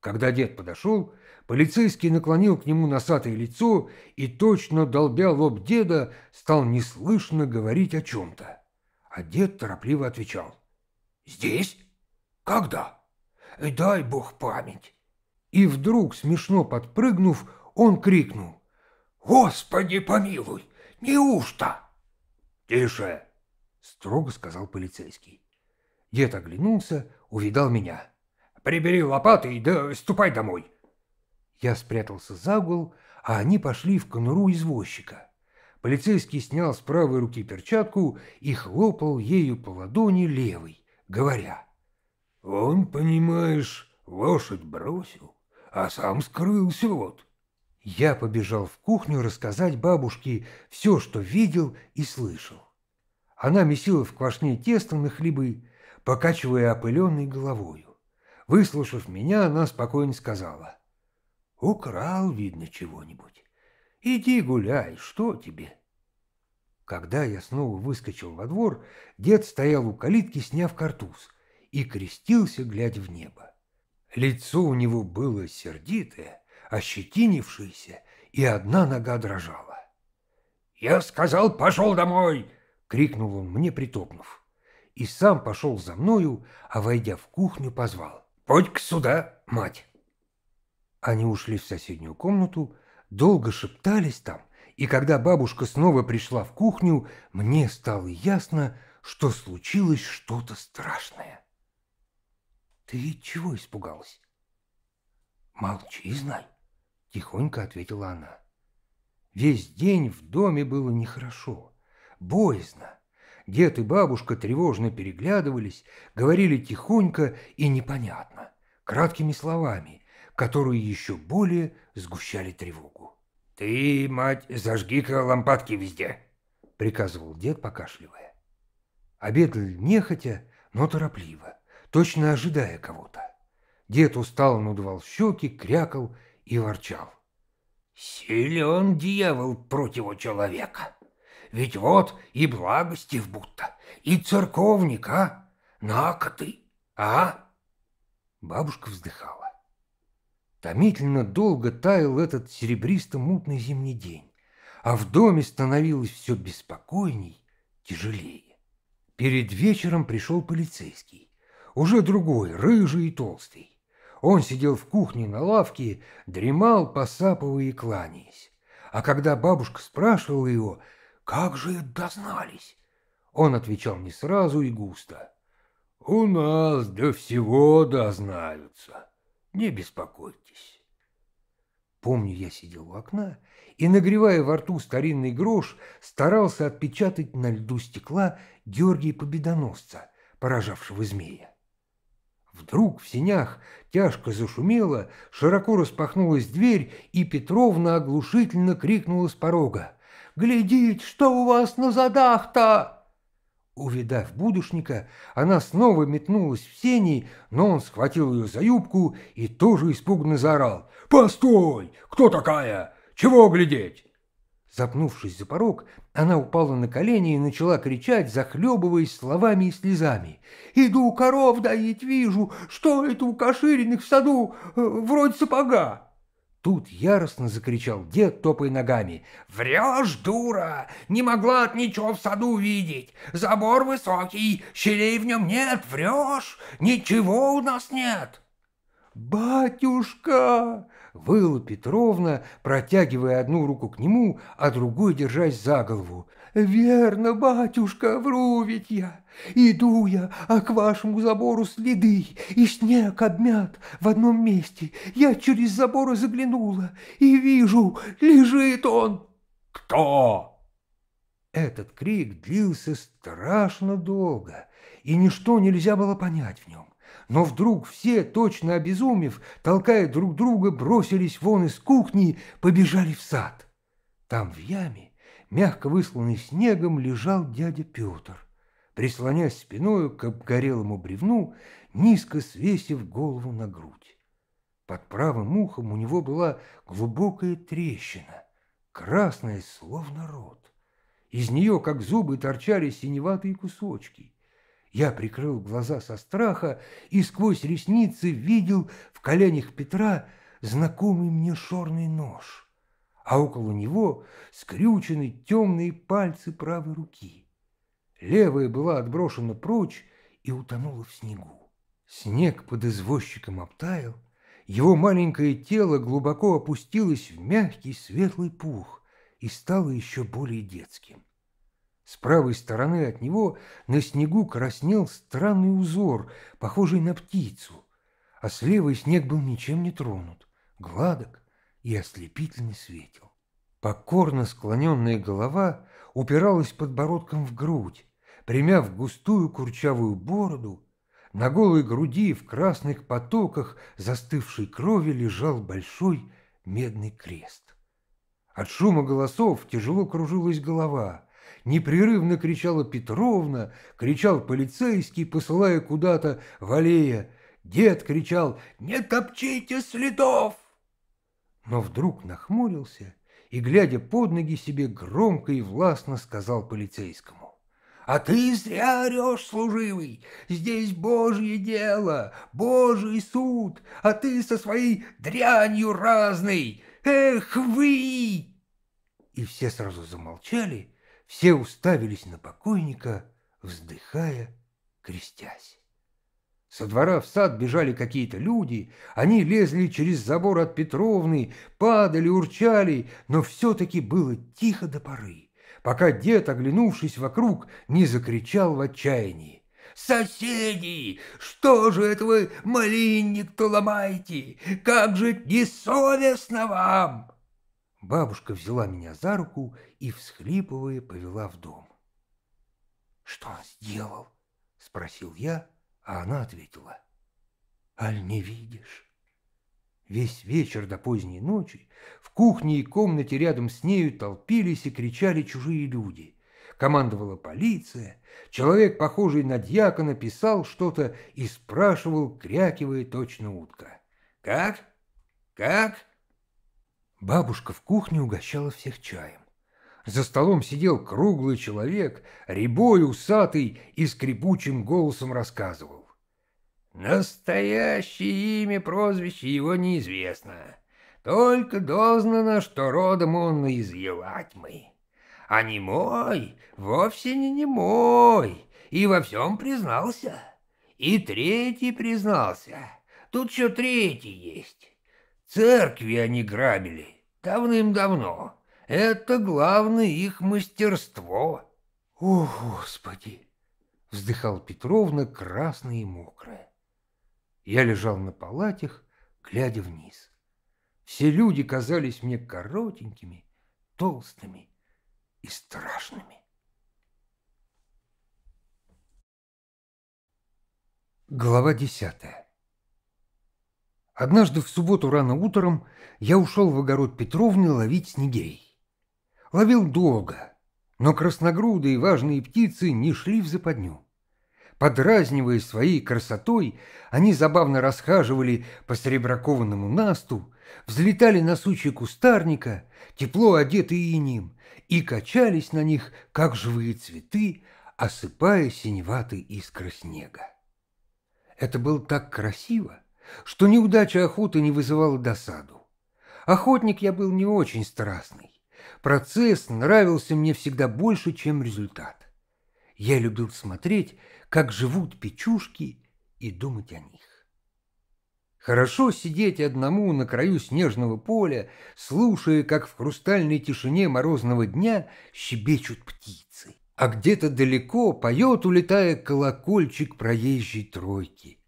Когда дед подошел, Полицейский наклонил к нему носатое лицо и, точно долбя лоб деда, стал неслышно говорить о чем-то. А дед торопливо отвечал. «Здесь? Когда? Э, дай бог память!» И вдруг, смешно подпрыгнув, он крикнул. «Господи помилуй! Неужто?» «Тише!» — строго сказал полицейский. Дед оглянулся, увидал меня. «Прибери лопаты и да ступай домой!» Я спрятался за угол, а они пошли в конуру извозчика. Полицейский снял с правой руки перчатку и хлопал ею по ладони левой, говоря. «Он, понимаешь, лошадь бросил, а сам скрылся вот». Я побежал в кухню рассказать бабушке все, что видел и слышал. Она месила в квашне тестом на хлебы, покачивая опыленной головою. Выслушав меня, она спокойно сказала. Украл, видно, чего-нибудь. Иди гуляй, что тебе? Когда я снова выскочил во двор, дед стоял у калитки, сняв картуз, и крестился, глядя в небо. Лицо у него было сердитое, ощетинившееся, и одна нога дрожала. «Я сказал, пошел домой!» — крикнул он мне, притопнув. И сам пошел за мною, а, войдя в кухню, позвал. «Подь-ка сюда, мать!» Они ушли в соседнюю комнату, долго шептались там, и когда бабушка снова пришла в кухню, мне стало ясно, что случилось что-то страшное. «Ты чего испугалась?» «Молчи, знай», — тихонько ответила она. Весь день в доме было нехорошо, боязно. Дед и бабушка тревожно переглядывались, говорили тихонько и непонятно, краткими словами, которые еще более сгущали тревогу. «Ты, мать, зажги-ка лампадки везде!» — приказывал дед, покашливая. Обедали нехотя, но торопливо, точно ожидая кого-то. Дед устал, надувал щеки, крякал и ворчал. «Силен дьявол против человека! Ведь вот и благости в будто, и церковник, а! на ты, а!» Бабушка вздыхала. Томительно долго таял этот серебристо-мутный зимний день, а в доме становилось все беспокойней, тяжелее. Перед вечером пришел полицейский, уже другой, рыжий и толстый. Он сидел в кухне на лавке, дремал, посапывая и кланяясь. А когда бабушка спрашивала его, как же дознались, он отвечал не сразу и густо. «У нас до всего дознаются, не беспокойтесь». Помню, я сидел у окна и, нагревая во рту старинный грош, старался отпечатать на льду стекла Георгия Победоносца, поражавшего змея. Вдруг в сенях тяжко зашумело, широко распахнулась дверь, и Петровна оглушительно крикнула с порога. "Глядеть, что у вас на задах-то!» Увидав будушника, она снова метнулась в сени, но он схватил ее за юбку и тоже испуганно заорал. «Постой! Кто такая? Чего глядеть?» Запнувшись за порог, она упала на колени и начала кричать, захлебываясь словами и слезами. «Иду коров доить, вижу, что это у кошириных в саду, э, вроде сапога!» Тут яростно закричал дед, топая ногами. «Врешь, дура! Не могла от ничего в саду видеть! Забор высокий, щелей в нем нет, врешь! Ничего у нас нет!» «Батюшка!» — выла Петровна, протягивая одну руку к нему, а другую держась за голову. «Верно, батюшка, вру ведь я! Иду я, а к вашему забору следы, и снег обмят в одном месте. Я через забор заглянула и вижу, лежит он. Кто? Этот крик длился страшно долго, и ничто нельзя было понять в нем. Но вдруг все, точно обезумев, толкая друг друга, бросились вон из кухни, побежали в сад. Там в яме, мягко высланный снегом, лежал дядя Петр прислонясь спиною к обгорелому бревну, низко свесив голову на грудь. Под правым ухом у него была глубокая трещина, красная, словно рот. Из нее, как зубы, торчали синеватые кусочки. Я прикрыл глаза со страха и сквозь ресницы видел в коленях Петра знакомый мне шорный нож, а около него скрючены темные пальцы правой руки. Левая была отброшена прочь и утонула в снегу. Снег под извозчиком обтаял, его маленькое тело глубоко опустилось в мягкий светлый пух и стало еще более детским. С правой стороны от него на снегу краснел странный узор, похожий на птицу, а с левой снег был ничем не тронут, гладок и ослепительно светил. Покорно склоненная голова упиралась подбородком в грудь, примяв густую курчавую бороду, на голой груди в красных потоках застывшей крови лежал большой медный крест. От шума голосов тяжело кружилась голова. Непрерывно кричала Петровна, кричал полицейский, посылая куда-то в аллея. Дед кричал «Не топчите следов!» Но вдруг нахмурился и, глядя под ноги себе, громко и властно сказал полицейскому. «А ты зря орешь, служивый! Здесь божье дело, божий суд, а ты со своей дрянью разной! Эх вы!» И все сразу замолчали, все уставились на покойника, вздыхая, крестясь. Со двора в сад бежали какие-то люди, они лезли через забор от Петровны, падали, урчали, но все-таки было тихо до поры, пока дед, оглянувшись вокруг, не закричал в отчаянии. «Соседи, что же это вы малинник-то ломаете? Как же несовестно вам!» Бабушка взяла меня за руку и, всхлипывая, повела в дом. «Что он сделал?» — спросил я, а она ответила, «Аль не видишь?» Весь вечер до поздней ночи в кухне и комнате рядом с нею толпились и кричали чужие люди. Командовала полиция, человек, похожий на дьякона, писал что-то и спрашивал, крякивая точно утка. «Как? Как?» Бабушка в кухне угощала всех чаем. За столом сидел круглый человек, рябой, усатый и скрипучим голосом рассказывал. Настоящее имя, прозвище его неизвестно. Только дознано, что родом он из Елатьмы. А не мой, вовсе не не мой, и во всем признался. И третий признался. Тут еще третий есть. Церкви они грабили давным-давно это главное их мастерство. О, Господи! Вздыхал Петровна, красная и мокрая. Я лежал на палатях, глядя вниз. Все люди казались мне коротенькими, толстыми и страшными. Глава десятая. Однажды в субботу рано утром я ушел в огород Петровны ловить снегирей. Ловил долго, но красногрудые важные птицы не шли в западню. Подразнивая своей красотой, они забавно расхаживали по серебракованному насту, взлетали на сучьи кустарника, тепло одетые инем, и качались на них, как живые цветы, осыпая синеватые искры снега. Это было так красиво, что неудача охоты не вызывала досаду. Охотник я был не очень страстный. Процесс нравился мне всегда больше, чем результат. Я любил смотреть, как живут печушки, и думать о них. Хорошо сидеть одному на краю снежного поля, слушая, как в хрустальной тишине морозного дня щебечут птицы, а где-то далеко поет, улетая, колокольчик проезжей тройки.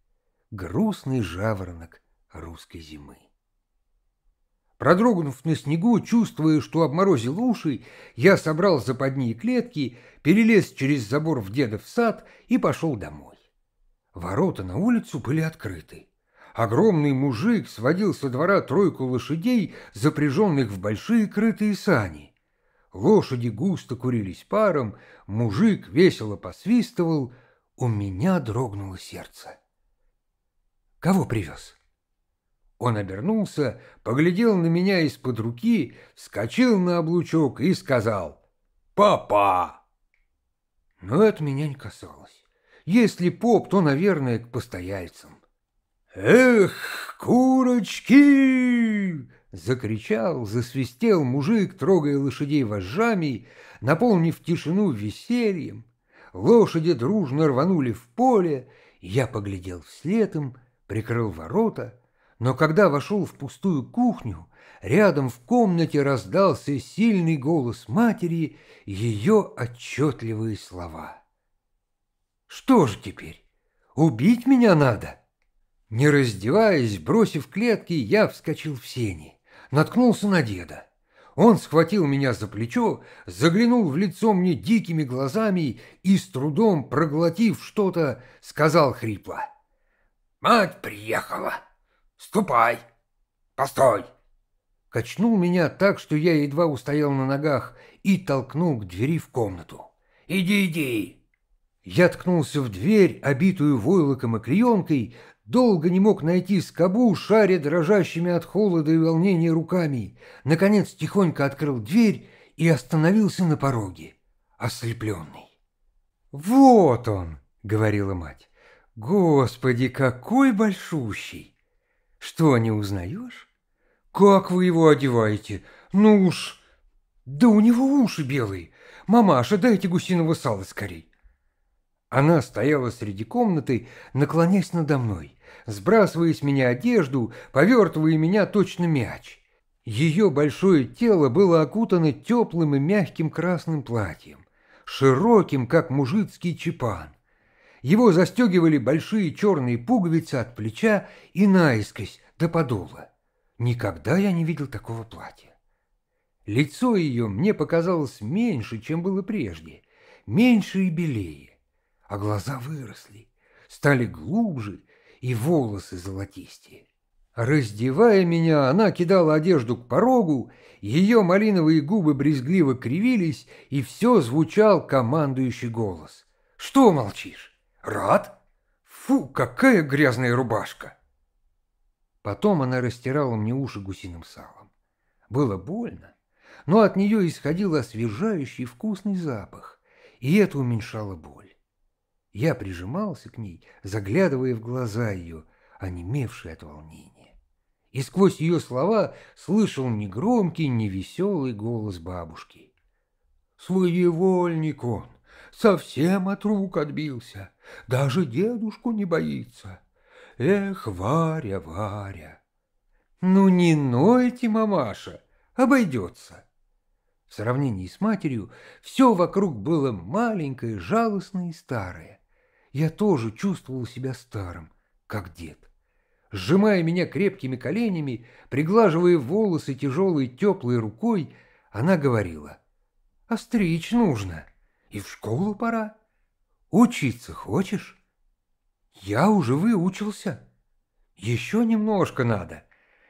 Грустный жаворонок русской зимы. Продрогнув на снегу, чувствуя, что обморозил уши, я собрал западни и клетки, перелез через забор в дедов сад и пошел домой. Ворота на улицу были открыты. Огромный мужик сводил со двора тройку лошадей, запряженных в большие крытые сани. Лошади густо курились паром, мужик весело посвистывал. У меня дрогнуло сердце. «Кого привез?» Он обернулся, поглядел на меня из-под руки, вскочил на облучок и сказал «Папа!». Но это меня не касалось. Если поп, то, наверное, к постояльцам. «Эх, курочки!» Закричал, засвистел мужик, трогая лошадей вожжами, наполнив тишину весельем. Лошади дружно рванули в поле, я поглядел вслед им, прикрыл ворота — но когда вошел в пустую кухню, рядом в комнате раздался сильный голос матери и ее отчетливые слова. «Что же теперь? Убить меня надо?» Не раздеваясь, бросив клетки, я вскочил в сени, наткнулся на деда. Он схватил меня за плечо, заглянул в лицо мне дикими глазами и, с трудом проглотив что-то, сказал хрипло. «Мать приехала!» «Ступай! Постой!» Качнул меня так, что я едва устоял на ногах и толкнул к двери в комнату. «Иди, иди!» Я ткнулся в дверь, обитую войлоком и клеенкой, долго не мог найти скобу, шаре дрожащими от холода и волнения руками. Наконец тихонько открыл дверь и остановился на пороге, ослепленный. «Вот он!» — говорила мать. «Господи, какой большущий! Что, не узнаешь? Как вы его одеваете? Ну уж... Да у него уши белые. Мамаша, дайте гусиного сала скорей. Она стояла среди комнаты, наклонясь надо мной, сбрасывая с меня одежду, повертывая меня точно мяч. Ее большое тело было окутано теплым и мягким красным платьем, широким, как мужицкий чепан, его застегивали большие черные пуговицы от плеча и наискось до подола. Никогда я не видел такого платья. Лицо ее мне показалось меньше, чем было прежде, меньше и белее, а глаза выросли, стали глубже и волосы золотистее. Раздевая меня, она кидала одежду к порогу, ее малиновые губы брезгливо кривились, и все звучал командующий голос. «Что молчишь? Рад? Фу, какая грязная рубашка!» Потом она растирала мне уши гусиным салом. Было больно, но от нее исходил освежающий вкусный запах, и это уменьшало боль. Я прижимался к ней, заглядывая в глаза ее, онемевшие от волнения. И сквозь ее слова слышал негромкий, невеселый голос бабушки. «Своевольник он! совсем от рук отбился, даже дедушку не боится. Эх, Варя, Варя! Ну не нойте, мамаша, обойдется. В сравнении с матерью все вокруг было маленькое, жалостное и старое. Я тоже чувствовал себя старым, как дед. Сжимая меня крепкими коленями, приглаживая волосы тяжелой теплой рукой, она говорила, «А стричь нужно» и в школу пора. Учиться хочешь? Я уже выучился. Еще немножко надо.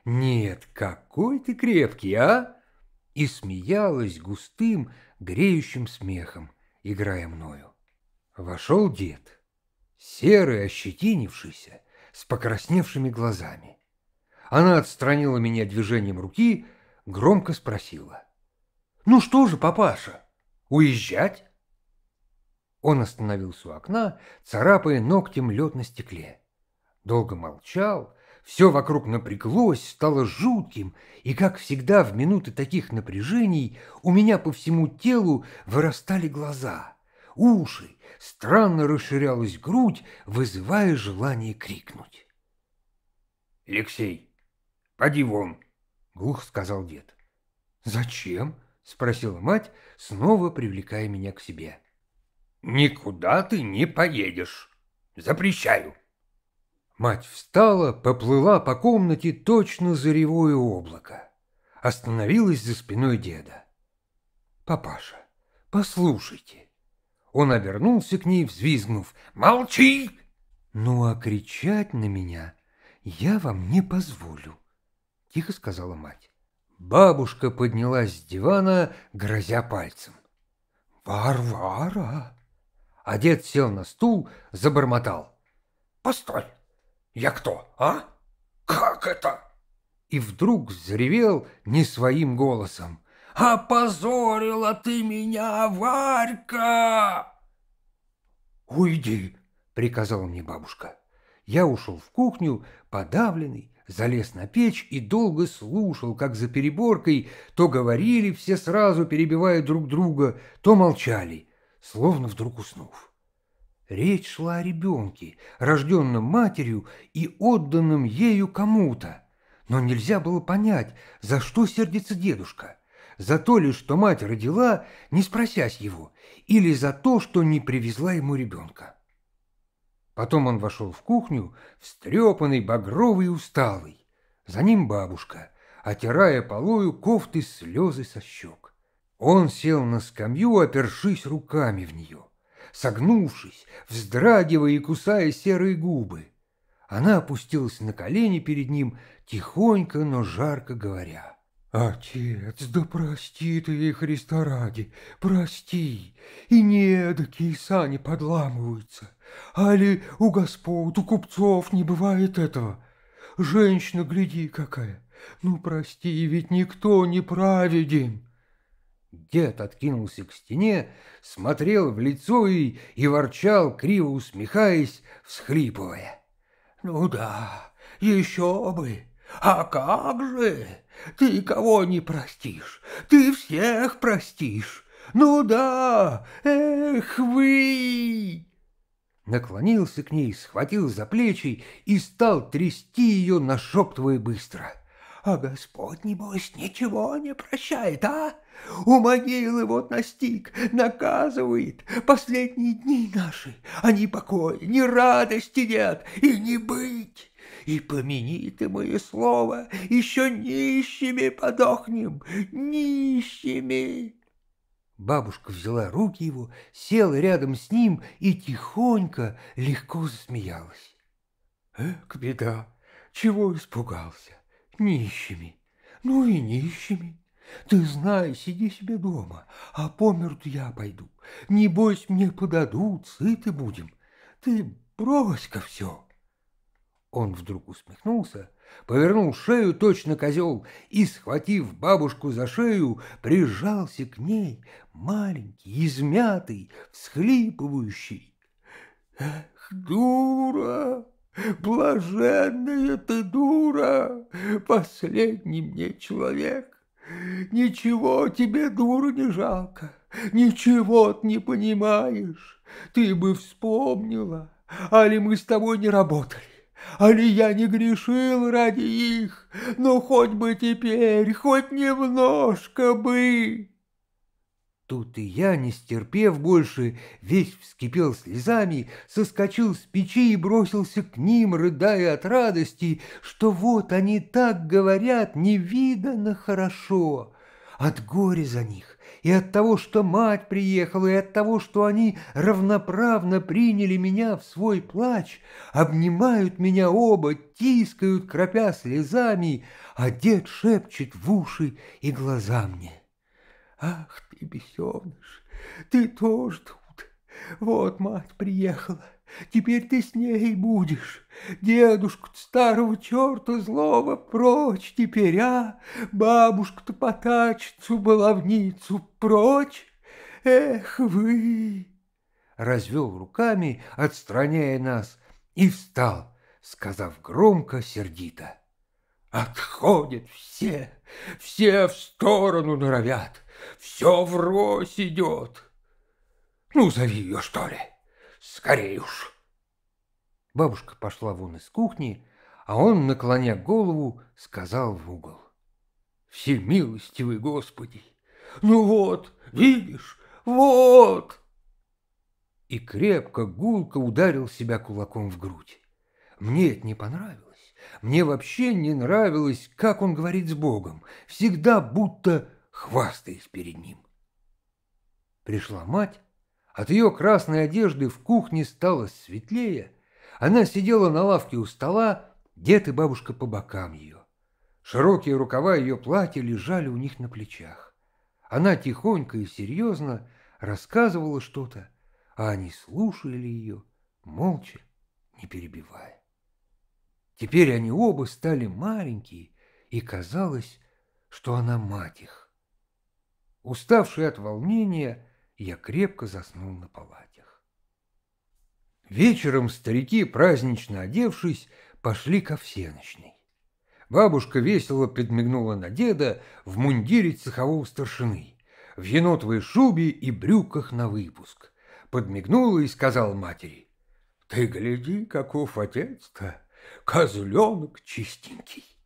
Нет, какой ты крепкий, а? И смеялась густым, греющим смехом, играя мною. Вошел дед, серый, ощетинившийся, с покрасневшими глазами. Она отстранила меня движением руки, громко спросила. «Ну что же, папаша, уезжать?» Он остановился у окна, царапая ногтем лед на стекле. Долго молчал, все вокруг напряглось, стало жутким, и, как всегда, в минуты таких напряжений у меня по всему телу вырастали глаза, уши, странно расширялась грудь, вызывая желание крикнуть. «Алексей, поди вон!» — глух сказал дед. «Зачем?» — спросила мать, снова привлекая меня к себе. «Никуда ты не поедешь. Запрещаю». Мать встала, поплыла по комнате точно заревое облако. Остановилась за спиной деда. «Папаша, послушайте». Он обернулся к ней, взвизгнув. «Молчи!» «Ну а кричать на меня я вам не позволю», — тихо сказала мать. Бабушка поднялась с дивана, грозя пальцем. «Варвара!» а дед сел на стул, забормотал. «Постой! Я кто, а? Как это?» И вдруг взревел не своим голосом. «Опозорила ты меня, Варька!» «Уйди!» — приказала мне бабушка. Я ушел в кухню, подавленный, залез на печь и долго слушал, как за переборкой то говорили все сразу, перебивая друг друга, то молчали словно вдруг уснув. Речь шла о ребенке, рожденном матерью и отданном ею кому-то. Но нельзя было понять, за что сердится дедушка. За то ли, что мать родила, не спросясь его, или за то, что не привезла ему ребенка. Потом он вошел в кухню, встрепанный, багровый и усталый. За ним бабушка, отирая полою кофты слезы со щек. Он сел на скамью, опершись руками в нее, согнувшись, вздрагивая и кусая серые губы. Она опустилась на колени перед ним, тихонько, но жарко говоря. «Отец, да прости ты ей Христа ради, прости, и не эдакие сани подламываются, али у господ, у купцов не бывает этого. Женщина, гляди какая, ну прости, ведь никто не праведен». Дед откинулся к стене, смотрел в лицо и, и ворчал, криво усмехаясь, всхлипывая. «Ну да, еще бы! А как же! Ты кого не простишь, ты всех простишь! Ну да, эх вы!» Наклонился к ней, схватил за плечи и стал трясти ее, нашептывая быстро. «А Господь, небось, ничего не прощает, а?» У могилы вот настиг, наказывает. Последние дни наши, они а покоя, ни радости нет и не быть. И помяни ты мое слово, еще нищими подохнем, нищими. Бабушка взяла руки его, села рядом с ним и тихонько, легко засмеялась. Эх, беда, чего испугался? Нищими, ну и нищими. Ты знай, сиди себе дома, а по я пойду. Небось, мне подадут, сыты будем. Ты брось-ка все. Он вдруг усмехнулся, повернул шею точно козел и, схватив бабушку за шею, прижался к ней, маленький, измятый, всхлипывающий. «Эх, дура! Блаженная ты дура! Последний мне человек! Ничего тебе, дуру, не жалко, ничего ты не понимаешь. Ты бы вспомнила, али мы с тобой не работали, али я не грешил ради их, но хоть бы теперь, хоть немножко бы. Тут и я, не стерпев больше, весь вскипел слезами, соскочил с печи и бросился к ним, рыдая от радости, что вот они так говорят невиданно хорошо. От горя за них, и от того, что мать приехала, и от того, что они равноправно приняли меня в свой плач, обнимают меня оба, тискают, кропя слезами, а дед шепчет в уши и глаза мне. Ах ты, бесеныш, ты тоже тут. Вот мать приехала, теперь ты с ней будешь. Дедушку старого черта злого прочь теперь, а? бабушка то потачицу, баловницу прочь. Эх вы! Развел руками, отстраняя нас, и встал, сказав громко, сердито. Отходят все, все в сторону норовят все врозь идет. Ну, зови ее, что ли, скорее уж. Бабушка пошла вон из кухни, а он, наклоня голову, сказал в угол. Всемилостивый Господи! Ну вот, видишь, вот! И крепко, гулко ударил себя кулаком в грудь. Мне это не понравилось. Мне вообще не нравилось, как он говорит с Богом. Всегда будто хвастаясь перед ним. Пришла мать, от ее красной одежды в кухне стало светлее, она сидела на лавке у стола, дед и бабушка по бокам ее. Широкие рукава ее платья лежали у них на плечах. Она тихонько и серьезно рассказывала что-то, а они слушали ее, молча, не перебивая. Теперь они оба стали маленькие, и казалось, что она мать их. Уставший от волнения, я крепко заснул на палатях. Вечером старики, празднично одевшись, пошли ко всеночной. Бабушка весело подмигнула на деда в мундире цехового старшины, в енотовой шубе и брюках на выпуск. Подмигнула и сказала матери, «Ты гляди, каков отец-то, козленок чистенький!»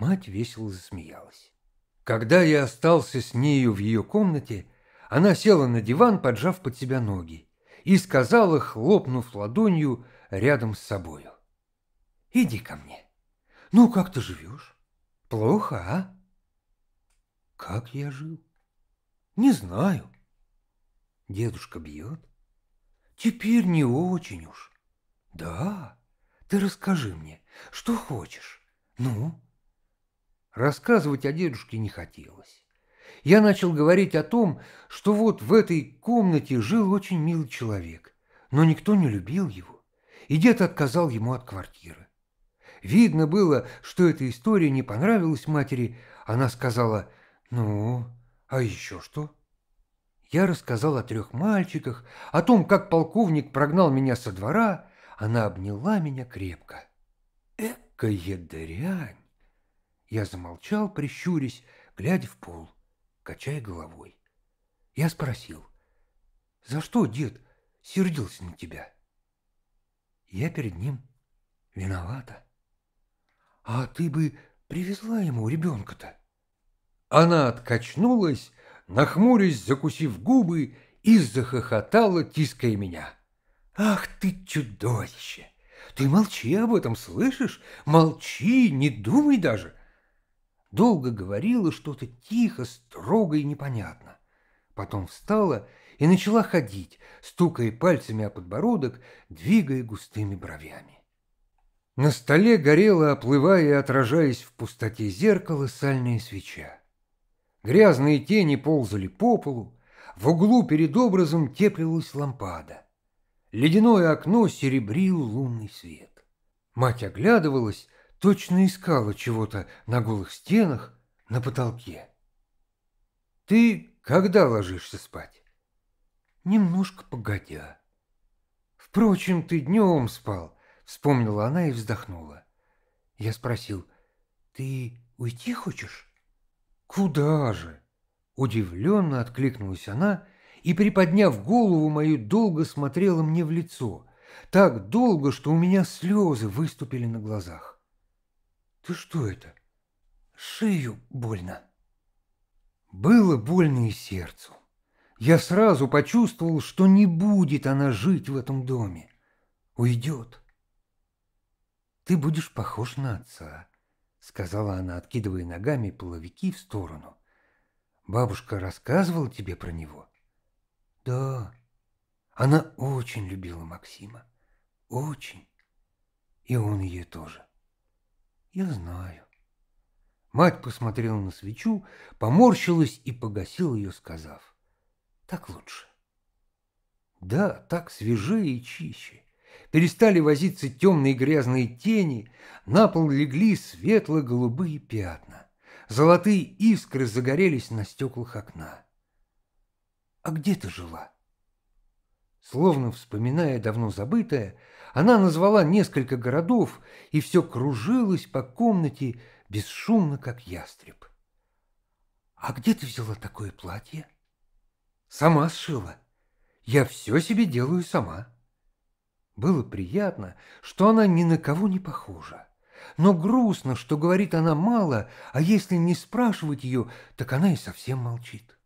Мать весело засмеялась. Когда я остался с нею в ее комнате, она села на диван, поджав под себя ноги, и сказала, хлопнув ладонью рядом с собою. «Иди ко мне. Ну, как ты живешь? Плохо, а?» «Как я жил? Не знаю. Дедушка бьет? Теперь не очень уж. Да, ты расскажи мне, что хочешь. Ну?» Рассказывать о дедушке не хотелось. Я начал говорить о том, что вот в этой комнате жил очень милый человек, но никто не любил его, и дед отказал ему от квартиры. Видно было, что эта история не понравилась матери. Она сказала, «Ну, а еще что?» Я рассказал о трех мальчиках, о том, как полковник прогнал меня со двора. Она обняла меня крепко. Экая дрянь! Я замолчал, прищурясь, глядя в пол, качая головой. Я спросил, «За что дед сердился на тебя?» Я перед ним виновата. «А ты бы привезла ему ребенка-то?» Она откачнулась, нахмурясь, закусив губы, и захохотала, тиская меня. «Ах ты чудовище! Ты молчи об этом, слышишь? Молчи, не думай даже! Долго говорила что-то тихо, строго и непонятно. Потом встала и начала ходить, стукая пальцами о подбородок, двигая густыми бровями. На столе горела, оплывая и отражаясь в пустоте зеркала, сальная свеча. Грязные тени ползали по полу, в углу перед образом теплилась лампада. Ледяное окно серебрил лунный свет. Мать оглядывалась, точно искала чего-то на голых стенах, на потолке. «Ты когда ложишься спать?» «Немножко погодя». «Впрочем, ты днем спал», — вспомнила она и вздохнула. Я спросил, «Ты уйти хочешь?» «Куда же?» Удивленно откликнулась она и, приподняв голову мою, долго смотрела мне в лицо, так долго, что у меня слезы выступили на глазах. Ты что это? Шею больно. Было больно и сердцу. Я сразу почувствовал, что не будет она жить в этом доме. Уйдет. Ты будешь похож на отца, сказала она, откидывая ногами половики в сторону. Бабушка рассказывала тебе про него? Да. Она очень любила Максима. Очень. И он ее тоже. Я знаю. Мать посмотрела на свечу, поморщилась и погасила ее, сказав. Так лучше. Да, так свежее и чище. Перестали возиться темные грязные тени, на пол легли светло-голубые пятна. Золотые искры загорелись на стеклах окна. «А где ты жила?» Словно вспоминая давно забытое, она назвала несколько городов, и все кружилось по комнате бесшумно, как ястреб. «А где ты взяла такое платье?» «Сама сшила. Я все себе делаю сама». Было приятно, что она ни на кого не похожа. Но грустно, что говорит она мало, а если не спрашивать ее, так она и совсем молчит.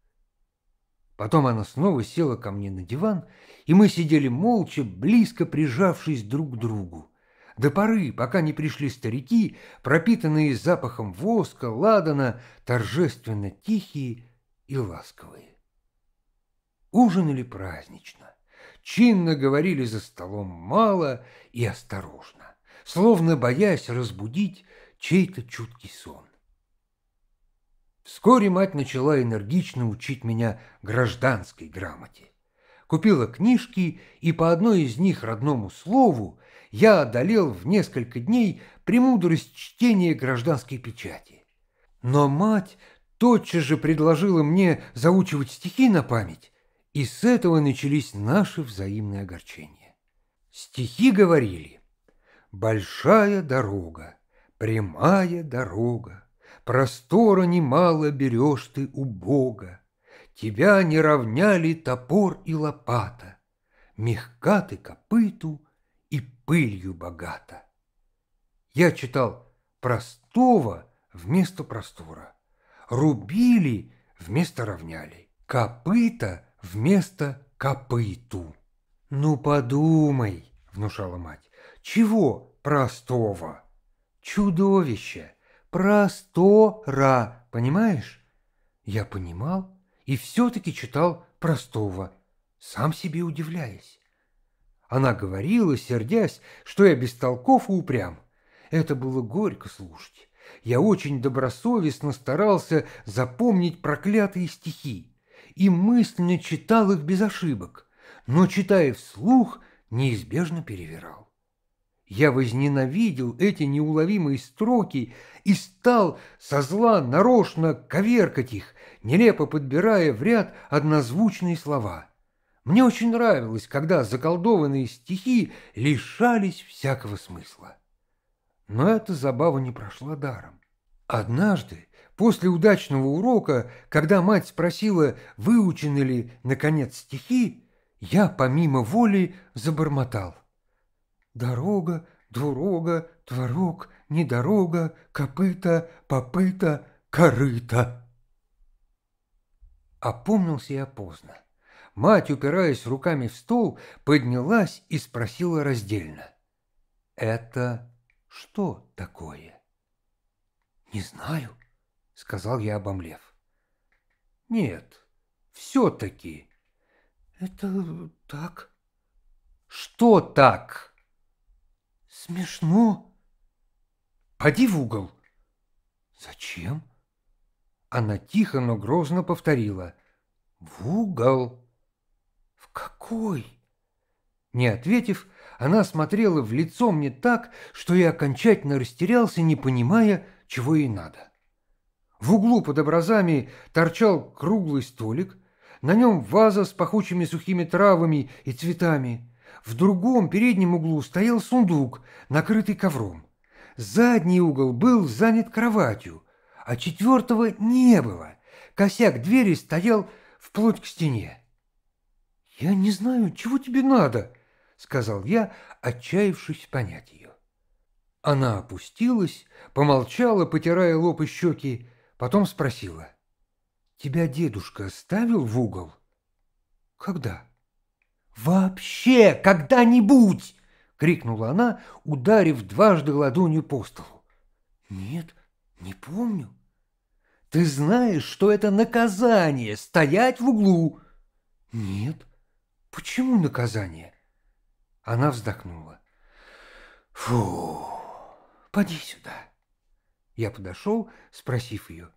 Потом она снова села ко мне на диван, и мы сидели молча, близко прижавшись друг к другу. До поры, пока не пришли старики, пропитанные запахом воска, ладана, торжественно тихие и ласковые. Ужинали празднично, чинно говорили за столом мало и осторожно, словно боясь разбудить чей-то чуткий сон. Вскоре мать начала энергично учить меня гражданской грамоте. Купила книжки, и по одной из них родному слову я одолел в несколько дней премудрость чтения гражданской печати. Но мать тотчас же предложила мне заучивать стихи на память, и с этого начались наши взаимные огорчения. Стихи говорили «Большая дорога, прямая дорога, Простора немало берешь ты у Бога, Тебя не равняли топор и лопата, Мягка ты копыту и пылью богата. Я читал простого вместо простора, Рубили вместо равняли, Копыта вместо копыту. «Ну подумай», — внушала мать, — «чего простого? Чудовище! простора, понимаешь? Я понимал и все-таки читал простого, сам себе удивляясь. Она говорила, сердясь, что я бестолков и упрям. Это было горько слушать. Я очень добросовестно старался запомнить проклятые стихи и мысленно читал их без ошибок, но, читая вслух, неизбежно перевирал. Я возненавидел эти неуловимые строки и стал со зла нарочно коверкать их, нелепо подбирая в ряд однозвучные слова. Мне очень нравилось, когда заколдованные стихи лишались всякого смысла. Но эта забава не прошла даром. Однажды, после удачного урока, когда мать спросила, выучены ли, наконец, стихи, я помимо воли забормотал. Дорога, двурога, творог, недорога, копыта, попыта, корыта. Опомнился я поздно. Мать, упираясь руками в стол, поднялась и спросила раздельно. «Это что такое?» «Не знаю», — сказал я, обомлев. «Нет, все-таки». «Это так?» «Что так?» Смешно. Поди в угол. Зачем? Она тихо, но грозно повторила. В угол. В какой? Не ответив, она смотрела в лицо мне так, что я окончательно растерялся, не понимая, чего ей надо. В углу под образами торчал круглый столик, на нем ваза с пахучими сухими травами и цветами – в другом переднем углу стоял сундук, накрытый ковром. Задний угол был занят кроватью, а четвертого не было. Косяк двери стоял вплоть к стене. «Я не знаю, чего тебе надо», — сказал я, отчаявшись понять ее. Она опустилась, помолчала, потирая лоб и щеки, потом спросила. «Тебя дедушка ставил в угол?» «Когда?» «Вообще когда-нибудь!» — крикнула она, ударив дважды ладонью по столу. «Нет, не помню». «Ты знаешь, что это наказание — стоять в углу?» «Нет. Почему наказание?» Она вздохнула. «Фу, поди сюда». Я подошел, спросив ее,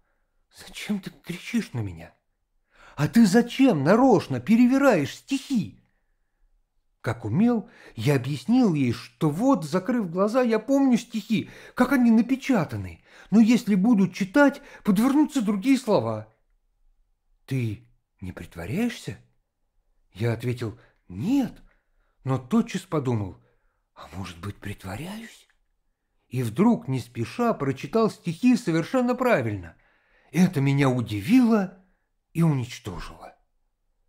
«Зачем ты кричишь на меня?» «А ты зачем нарочно перевираешь стихи?» Как умел, я объяснил ей, что вот, закрыв глаза, я помню стихи, как они напечатаны, но если буду читать, подвернутся другие слова. «Ты не притворяешься?» Я ответил «нет», но тотчас подумал «а может быть, притворяюсь?» И вдруг, не спеша, прочитал стихи совершенно правильно. Это меня удивило и уничтожило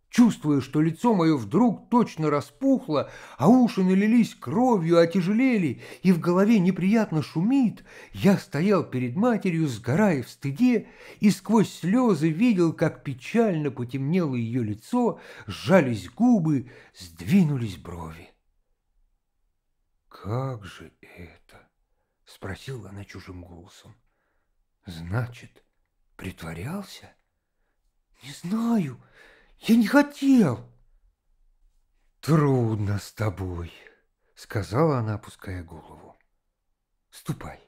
чувствуя, что лицо мое вдруг точно распухло, а уши налились кровью, отяжелели, и в голове неприятно шумит, я стоял перед матерью, сгорая в стыде, и сквозь слезы видел, как печально потемнело ее лицо, сжались губы, сдвинулись брови. «Как же это?» — спросила она чужим голосом. «Значит, притворялся?» «Не знаю», я не хотел. Трудно с тобой, сказала она, опуская голову. Ступай.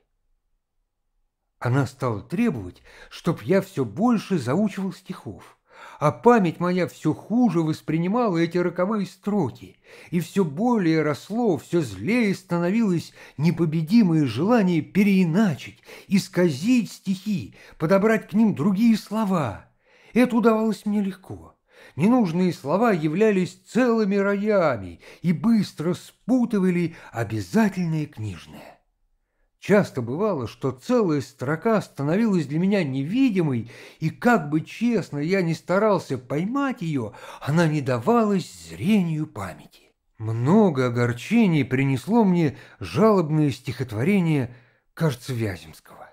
Она стала требовать, чтоб я все больше заучивал стихов, а память моя все хуже воспринимала эти роковые строки, и все более росло, все злее становилось непобедимое желание переиначить, исказить стихи, подобрать к ним другие слова. Это удавалось мне легко. Ненужные слова являлись целыми роями и быстро спутывали обязательные книжные. Часто бывало, что целая строка становилась для меня невидимой, и как бы честно я ни старался поймать ее, она не давалась зрению памяти. Много огорчений принесло мне жалобное стихотворение, кажется, Вяземского.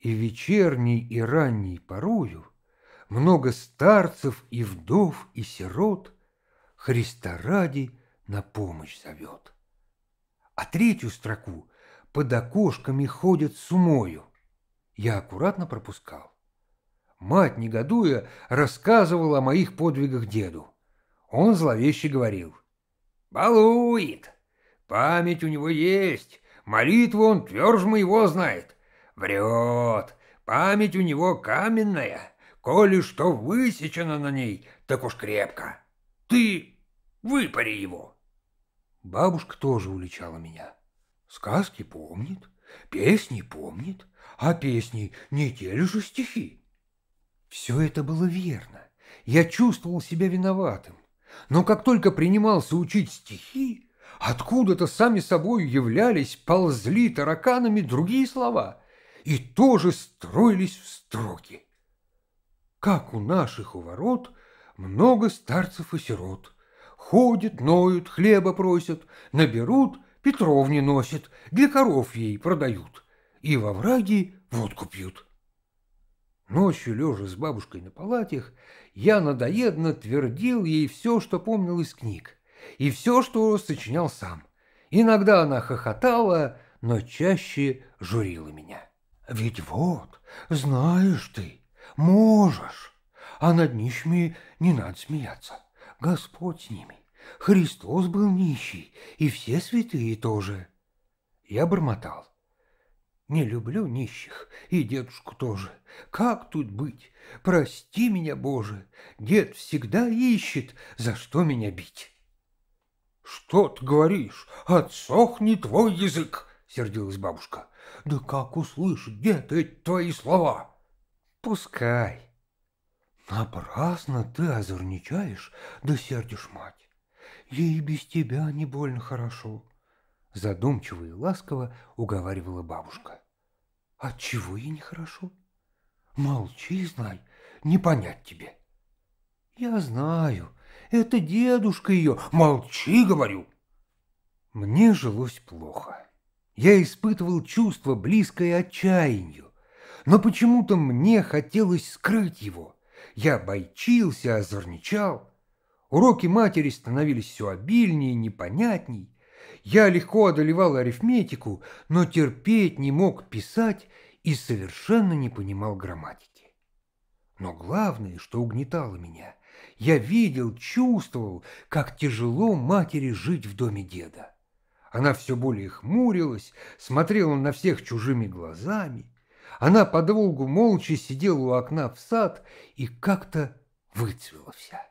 И вечерний, и ранний порою много старцев и вдов и сирот Христа ради на помощь зовет. А третью строку под окошками ходят с умою. Я аккуратно пропускал. Мать, негодуя, рассказывала о моих подвигах деду. Он зловеще говорил. «Балует! Память у него есть, молитву он тверже моего знает. Врет, память у него каменная, Коли что высечено на ней, так уж крепко. Ты выпари его. Бабушка тоже уличала меня. Сказки помнит, песни помнит, а песни не те ли же стихи. Все это было верно. Я чувствовал себя виноватым. Но как только принимался учить стихи, откуда-то сами собой являлись, ползли тараканами другие слова и тоже строились в строки как у наших у ворот много старцев и сирот. Ходят, ноют, хлеба просят, наберут, Петровне носят, для коров ей продают, и во враги водку пьют. Ночью, лежа с бабушкой на палатях, я надоедно твердил ей все, что помнил из книг, и все, что сочинял сам. Иногда она хохотала, но чаще журила меня. «Ведь вот, знаешь ты, Можешь, а над нищими не надо смеяться. Господь с ними. Христос был нищий, и все святые тоже. Я бормотал. Не люблю нищих, и дедушку тоже. Как тут быть? Прости меня, Боже. Дед всегда ищет, за что меня бить. Что ты говоришь? Отсохни твой язык, сердилась бабушка. Да как услышит дед эти твои слова? Пускай. Напрасно ты озорничаешь, да сердишь мать. Ей без тебя не больно хорошо. Задумчиво и ласково уговаривала бабушка. Отчего ей нехорошо? Молчи, знай, не понять тебе. Я знаю, это дедушка ее. Молчи, говорю. Мне жилось плохо. Я испытывал чувство, близкое отчаянию но почему-то мне хотелось скрыть его. Я бойчился, озорничал. Уроки матери становились все обильнее, непонятней. Я легко одолевал арифметику, но терпеть не мог писать и совершенно не понимал грамматики. Но главное, что угнетало меня, я видел, чувствовал, как тяжело матери жить в доме деда. Она все более хмурилась, смотрела на всех чужими глазами. Она подолгу молча сидела у окна в сад и как-то выцвела вся.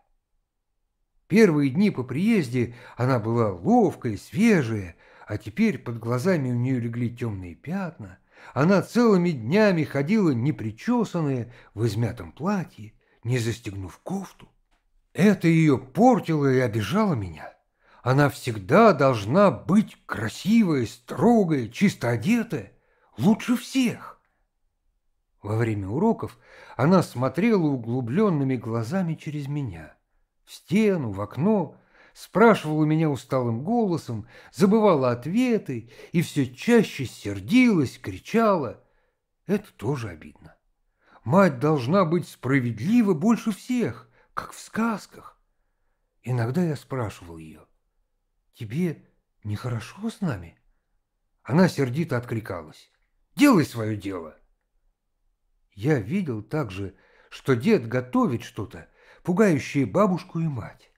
Первые дни по приезде она была ловкая, свежая, а теперь под глазами у нее легли темные пятна. Она целыми днями ходила непричесанная, в измятом платье, не застегнув кофту. Это ее портило и обижало меня. Она всегда должна быть красивая, строгая, чисто одетая, лучше всех. Во время уроков она смотрела углубленными глазами через меня, в стену, в окно, спрашивала меня усталым голосом, забывала ответы и все чаще сердилась, кричала. Это тоже обидно. Мать должна быть справедлива больше всех, как в сказках. Иногда я спрашивал ее, «Тебе нехорошо с нами?» Она сердито откликалась, «Делай свое дело!» Я видел также, что дед готовит что-то, пугающее бабушку и мать.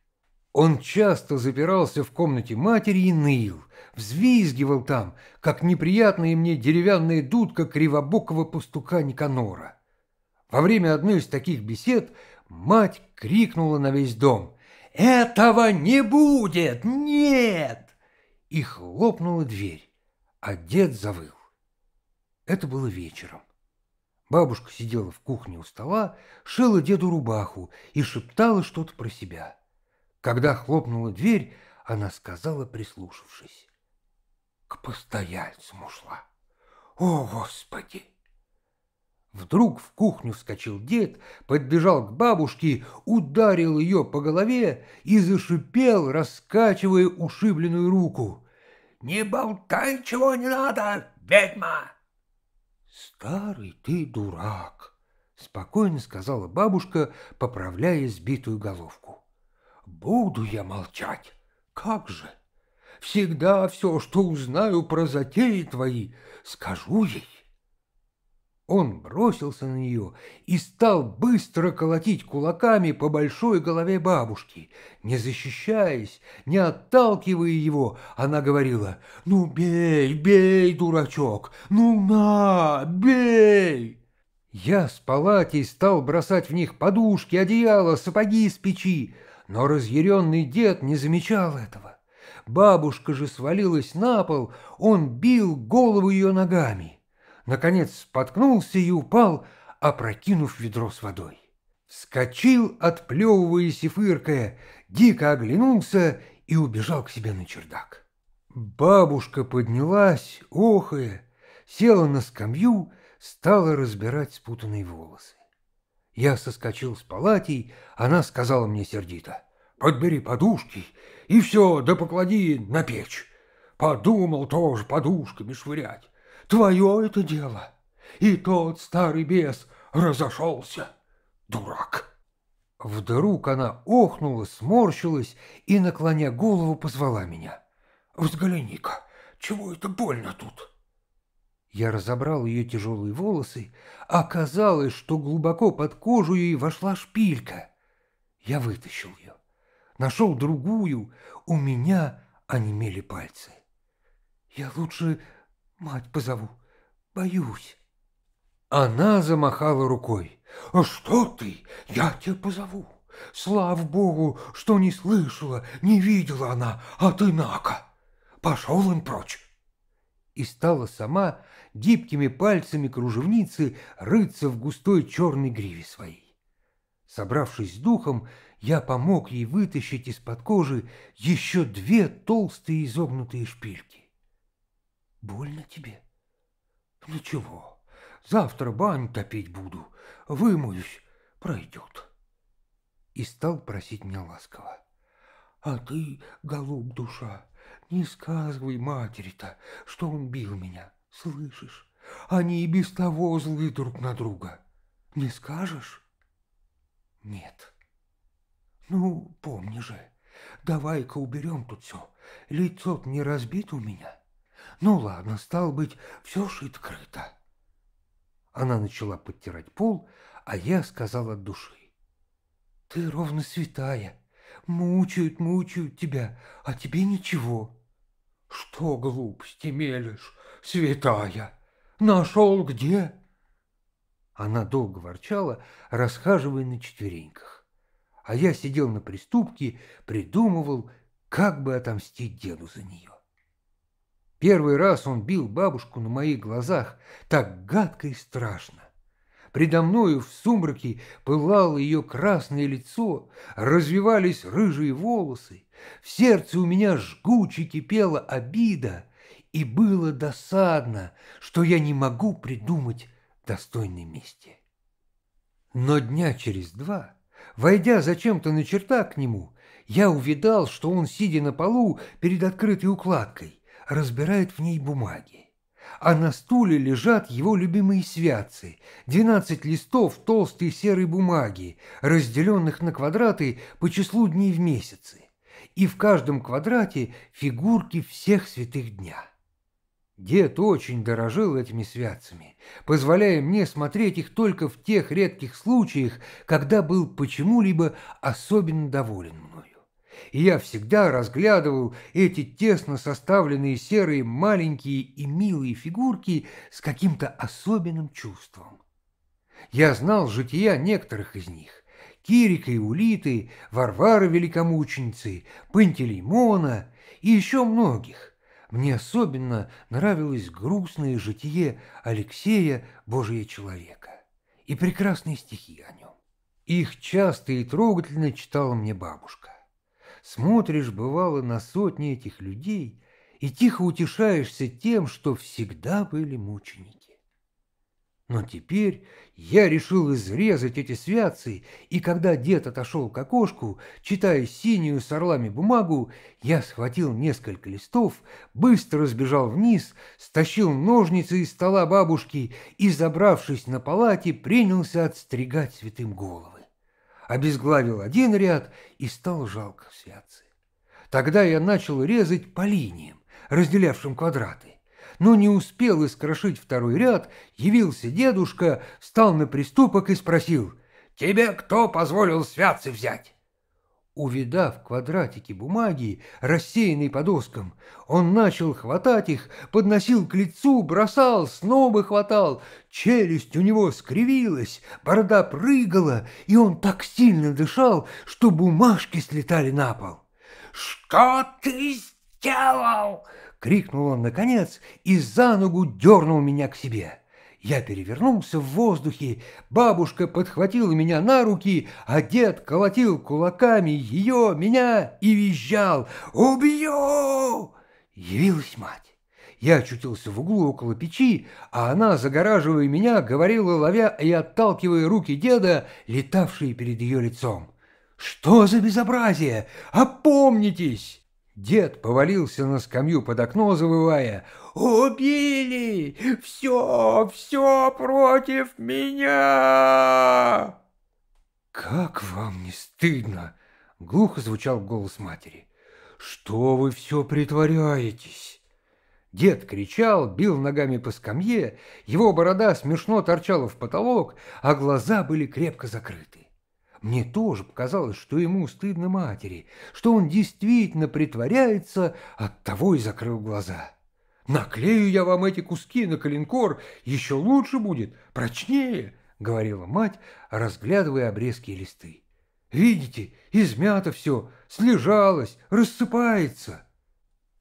Он часто запирался в комнате матери и ныл, взвизгивал там, как неприятная мне деревянная дудка кривобокого пастука Никанора. Во время одной из таких бесед мать крикнула на весь дом «Этого не будет! Нет!» и хлопнула дверь, а дед завыл. Это было вечером. Бабушка сидела в кухне у стола, шила деду рубаху и шептала что-то про себя. Когда хлопнула дверь, она сказала, прислушавшись. К постояльцам ушла. О, Господи! Вдруг в кухню вскочил дед, подбежал к бабушке, ударил ее по голове и зашипел, раскачивая ушибленную руку. «Не болтай, чего не надо, ведьма!» «Старый ты дурак!» — спокойно сказала бабушка, поправляя сбитую головку. «Буду я молчать! Как же! Всегда все, что узнаю про затеи твои, скажу ей!» Он бросился на нее и стал быстро колотить кулаками по большой голове бабушки. Не защищаясь, не отталкивая его, она говорила «Ну бей, бей, дурачок! Ну на, бей!» Я с палатей стал бросать в них подушки, одеяло, сапоги из печи, но разъяренный дед не замечал этого. Бабушка же свалилась на пол, он бил голову ее ногами наконец споткнулся и упал, опрокинув ведро с водой. Вскочил, отплевываясь и фыркая, дико оглянулся и убежал к себе на чердак. Бабушка поднялась, охая, села на скамью, стала разбирать спутанные волосы. Я соскочил с палатей, она сказала мне сердито. «Подбери подушки и все, да поклади на печь. Подумал тоже подушками швырять твое это дело. И тот старый бес разошелся, дурак. Вдруг она охнула, сморщилась и, наклоня голову, позвала меня. «Взгляни-ка, чего это больно тут?» Я разобрал ее тяжелые волосы. Оказалось, что глубоко под кожу ей вошла шпилька. Я вытащил ее. Нашел другую. У меня онемели пальцы. «Я лучше Мать позову. Боюсь. Она замахала рукой. «Что ты? Я тебя позову. Слава богу, что не слышала, не видела она, а ты нака. Пошел он прочь!» И стала сама гибкими пальцами кружевницы рыться в густой черной гриве своей. Собравшись с духом, я помог ей вытащить из-под кожи еще две толстые изогнутые шпильки. Больно тебе? Ничего, ну завтра бань топить буду, вымоюсь, пройдет. И стал просить меня ласково. А ты, голуб душа, не сказывай матери-то, что он бил меня, слышишь? Они и без того злы друг на друга. Не скажешь? Нет. Ну, помни же, давай-ка уберем тут все. Лицо-то не разбито у меня. Ну ладно, стало быть, все ж открыто. Она начала подтирать пол, а я сказал от души. Ты ровно святая. Мучают, мучают тебя, а тебе ничего. Что глупости мелешь, святая? Нашел где? Она долго ворчала, расхаживая на четвереньках. А я сидел на приступке, придумывал, как бы отомстить деду за нее. Первый раз он бил бабушку на моих глазах, так гадко и страшно. Предо мною в сумраке пылало ее красное лицо, развивались рыжие волосы, в сердце у меня жгуче кипела обида, и было досадно, что я не могу придумать достойной мести. Но дня через два, войдя зачем-то на черта к нему, я увидал, что он, сидя на полу перед открытой укладкой, разбирает в ней бумаги. А на стуле лежат его любимые святцы, двенадцать листов толстой серой бумаги, разделенных на квадраты по числу дней в месяцы, и в каждом квадрате фигурки всех святых дня. Дед очень дорожил этими святцами, позволяя мне смотреть их только в тех редких случаях, когда был почему-либо особенно доволен мной и я всегда разглядывал эти тесно составленные серые маленькие и милые фигурки с каким-то особенным чувством. Я знал жития некоторых из них. Кирика и Улиты, Варвары Великомученицы, Пантелеймона и еще многих. Мне особенно нравилось грустное житие Алексея Божия Человека и прекрасные стихи о нем. Их часто и трогательно читала мне бабушка. Смотришь, бывало, на сотни этих людей и тихо утешаешься тем, что всегда были мученики. Но теперь я решил изрезать эти святцы, и когда дед отошел к окошку, читая синюю с орлами бумагу, я схватил несколько листов, быстро сбежал вниз, стащил ножницы из стола бабушки и, забравшись на палате, принялся отстригать святым головы обезглавил один ряд и стал жалко святцы. Тогда я начал резать по линиям, разделявшим квадраты. Но не успел искрошить второй ряд, явился дедушка, встал на приступок и спросил, «Тебе кто позволил святцы взять?» Увидав квадратики бумаги, рассеянные по доскам, он начал хватать их, подносил к лицу, бросал, снова хватал. Челюсть у него скривилась, борода прыгала, и он так сильно дышал, что бумажки слетали на пол. «Что ты сделал?» — крикнул он наконец и за ногу дернул меня к себе. Я перевернулся в воздухе, бабушка подхватила меня на руки, а дед колотил кулаками ее, меня и визжал «Убью!» Явилась мать. Я очутился в углу около печи, а она, загораживая меня, говорила, ловя и отталкивая руки деда, летавшие перед ее лицом. «Что за безобразие? Опомнитесь!» Дед повалился на скамью под окно, завывая Убили! Все, все против меня!» «Как вам не стыдно?» — глухо звучал голос матери. «Что вы все притворяетесь?» Дед кричал, бил ногами по скамье, его борода смешно торчала в потолок, а глаза были крепко закрыты. Мне тоже показалось, что ему стыдно матери, что он действительно притворяется, оттого и закрыл глаза. Наклею я вам эти куски на коленкор, еще лучше будет, прочнее, — говорила мать, разглядывая обрезки и листы. Видите, измято все, слежалось, рассыпается.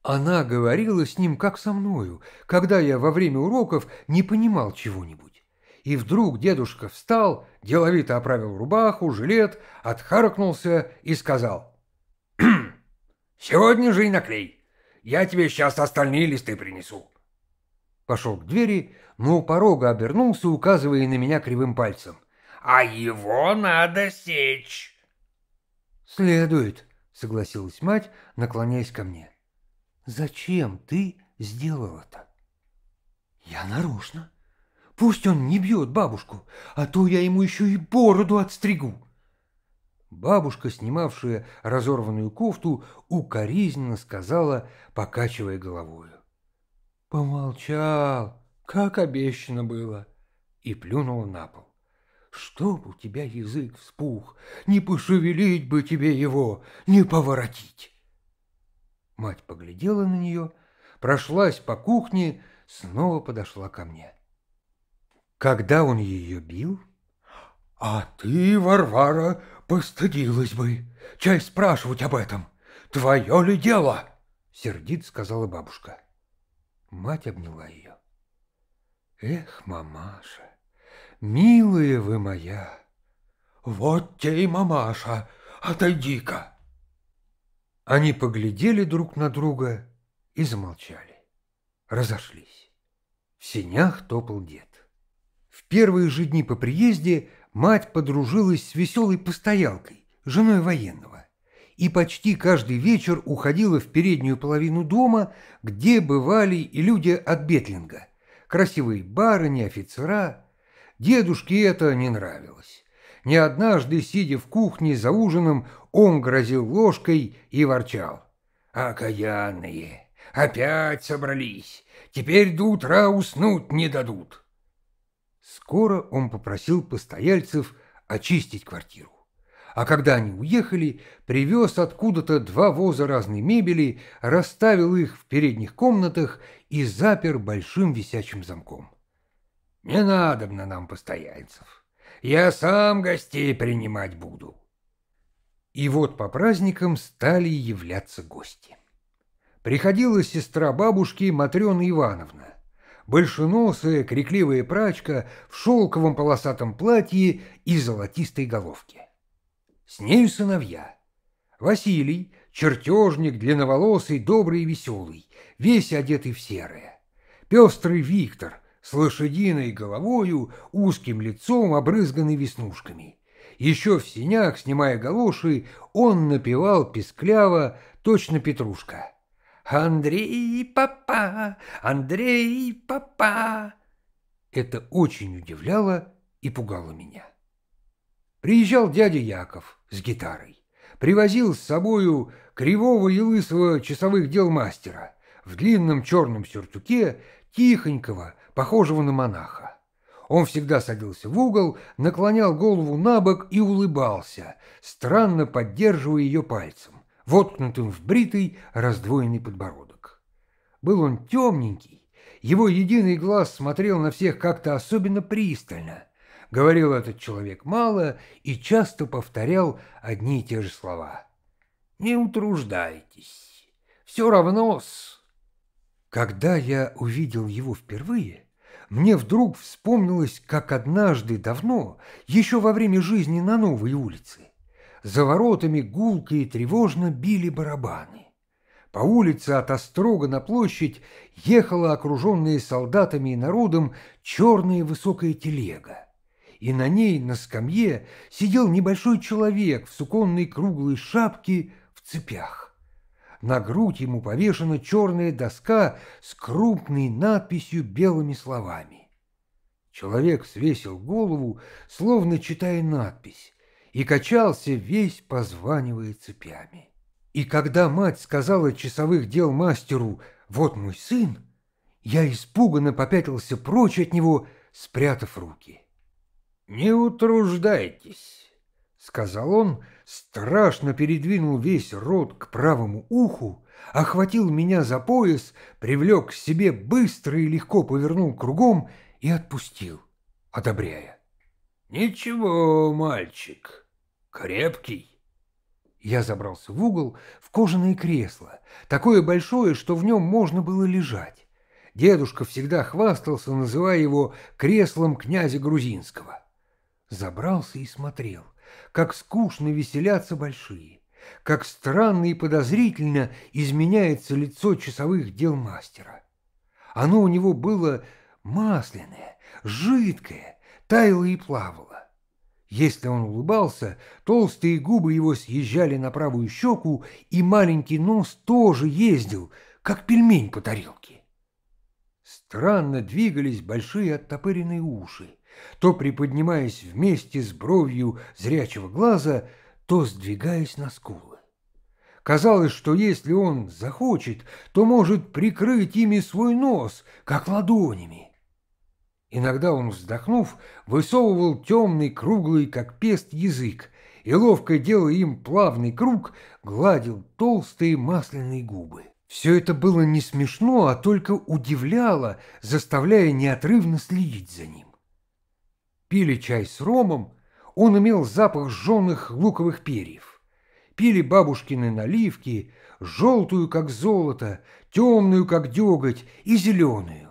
Она говорила с ним, как со мною, когда я во время уроков не понимал чего-нибудь. И вдруг дедушка встал, деловито оправил рубаху, жилет, отхаркнулся и сказал. «Сегодня же и наклей!» Я тебе сейчас остальные листы принесу. Пошел к двери, но у порога обернулся, указывая на меня кривым пальцем. А его надо сечь. Следует, согласилась мать, наклоняясь ко мне. Зачем ты сделал это? Я нарочно. Пусть он не бьет бабушку, а то я ему еще и бороду отстригу. Бабушка, снимавшая разорванную кофту, укоризненно сказала, покачивая головою. «Помолчал, как обещано было!» И плюнула на пол. «Чтоб у тебя язык вспух, не пошевелить бы тебе его, не поворотить!» Мать поглядела на нее, прошлась по кухне, снова подошла ко мне. «Когда он ее бил?» «А ты, Варвара, «Постыдилась бы. Чай спрашивать об этом. Твое ли дело?» — сердит сказала бабушка. Мать обняла ее. «Эх, мамаша, милая вы моя!» «Вот те и мамаша! Отойди-ка!» Они поглядели друг на друга и замолчали. Разошлись. В сенях топал дед. В первые же дни по приезде – мать подружилась с веселой постоялкой, женой военного, и почти каждый вечер уходила в переднюю половину дома, где бывали и люди от Бетлинга, красивые барыни, офицера. Дедушке это не нравилось. Не однажды, сидя в кухне за ужином, он грозил ложкой и ворчал. «Окаянные! Опять собрались! Теперь до утра уснуть не дадут!» Скоро он попросил постояльцев очистить квартиру. А когда они уехали, привез откуда-то два воза разной мебели, расставил их в передних комнатах и запер большим висячим замком. «Не надо на нам постояльцев. Я сам гостей принимать буду». И вот по праздникам стали являться гости. Приходила сестра бабушки Матрена Ивановна большеносая, крикливая прачка в шелковом полосатом платье и золотистой головке. С нею сыновья. Василий, чертежник, длинноволосый, добрый и веселый, весь одетый в серое. Пестрый Виктор с лошадиной головою, узким лицом, обрызганный веснушками. Еще в синях, снимая галоши, он напевал пескляво, точно петрушка. «Андрей, папа! Андрей, папа!» Это очень удивляло и пугало меня. Приезжал дядя Яков с гитарой, привозил с собою кривого и лысого часовых дел мастера в длинном черном сюртуке, тихонького, похожего на монаха. Он всегда садился в угол, наклонял голову на бок и улыбался, странно поддерживая ее пальцем воткнутым в бритый раздвоенный подбородок. Был он темненький, его единый глаз смотрел на всех как-то особенно пристально. Говорил этот человек мало и часто повторял одни и те же слова. «Не утруждайтесь, все равно-с». Когда я увидел его впервые, мне вдруг вспомнилось, как однажды давно, еще во время жизни на Новой улице, за воротами гулко и тревожно били барабаны. По улице от Острога на площадь ехала окруженная солдатами и народом черная высокая телега, и на ней на скамье сидел небольшой человек в суконной круглой шапке в цепях. На грудь ему повешена черная доска с крупной надписью белыми словами. Человек свесил голову, словно читая надпись, и качался весь, позванивая цепями. И когда мать сказала часовых дел мастеру «Вот мой сын», я испуганно попятился прочь от него, спрятав руки. «Не утруждайтесь», — сказал он, страшно передвинул весь рот к правому уху, охватил меня за пояс, привлек к себе быстро и легко повернул кругом и отпустил, одобряя. «Ничего, мальчик», «Крепкий!» Я забрался в угол в кожаное кресло, такое большое, что в нем можно было лежать. Дедушка всегда хвастался, называя его креслом князя Грузинского. Забрался и смотрел, как скучно веселятся большие, как странно и подозрительно изменяется лицо часовых дел мастера. Оно у него было масляное, жидкое, таяло и плавало. Если он улыбался, толстые губы его съезжали на правую щеку, и маленький нос тоже ездил, как пельмень по тарелке. Странно двигались большие оттопыренные уши, то приподнимаясь вместе с бровью зрячего глаза, то сдвигаясь на скулы. Казалось, что если он захочет, то может прикрыть ими свой нос, как ладонями. Иногда он, вздохнув, высовывал темный, круглый, как пест, язык и, ловко делая им плавный круг, гладил толстые масляные губы. Все это было не смешно, а только удивляло, заставляя неотрывно следить за ним. Пили чай с ромом, он имел запах жженых луковых перьев. Пили бабушкины наливки, желтую, как золото, темную, как деготь, и зеленую.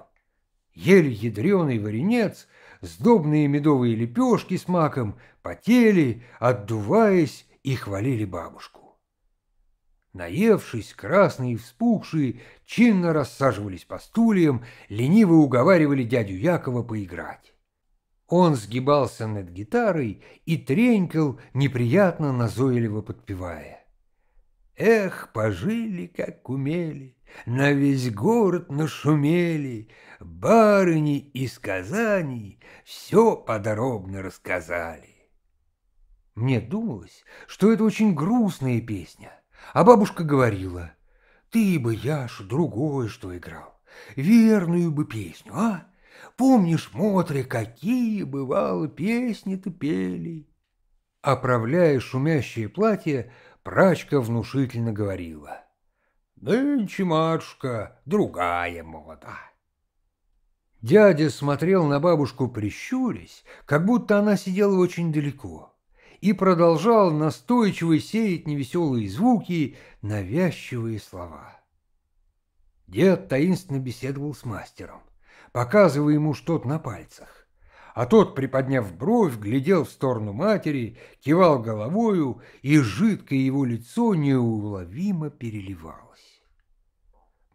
Ели ядреный варенец, сдобные медовые лепешки с маком потели, отдуваясь и хвалили бабушку. Наевшись, красные и вспухшие, чинно рассаживались по стульям, лениво уговаривали дядю Якова поиграть. Он сгибался над гитарой и тренькал, неприятно назойливо подпевая. Эх, пожили, как умели, на весь город нашумели, барыни из Казани все подробно рассказали. Мне думалось, что это очень грустная песня, а бабушка говорила, «Ты бы, Яша, другое что играл, верную бы песню, а? Помнишь, Мотре, какие, бывало, песни-то пели?» Оправляя шумящее платье, прачка внушительно говорила, «Нынче, матушка, другая мода». Дядя смотрел на бабушку прищурясь, как будто она сидела очень далеко, и продолжал настойчиво сеять невеселые звуки, навязчивые слова. Дед таинственно беседовал с мастером, показывая ему что-то на пальцах. А тот, приподняв бровь, глядел в сторону матери, кивал головою, и жидкое его лицо неуловимо переливалось.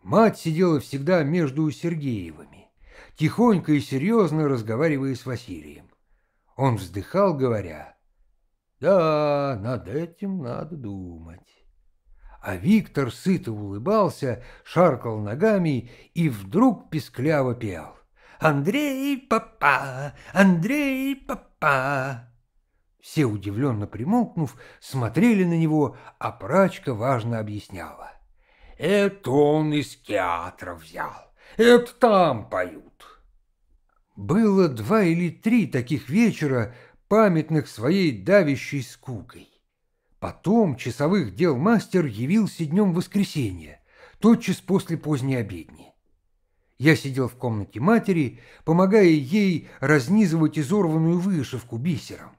Мать сидела всегда между Сергеевыми, тихонько и серьезно разговаривая с Василием. Он вздыхал, говоря, «Да, над этим надо думать». А Виктор сыто улыбался, шаркал ногами и вдруг пескляво пел. «Андрей, папа! Андрей, папа!» Все, удивленно примолкнув, смотрели на него, а прачка важно объясняла. «Это он из театра взял это там поют. Было два или три таких вечера, памятных своей давящей скукой. Потом часовых дел мастер явился днем воскресенья, тотчас после поздней обедни. Я сидел в комнате матери, помогая ей разнизывать изорванную вышивку бисером.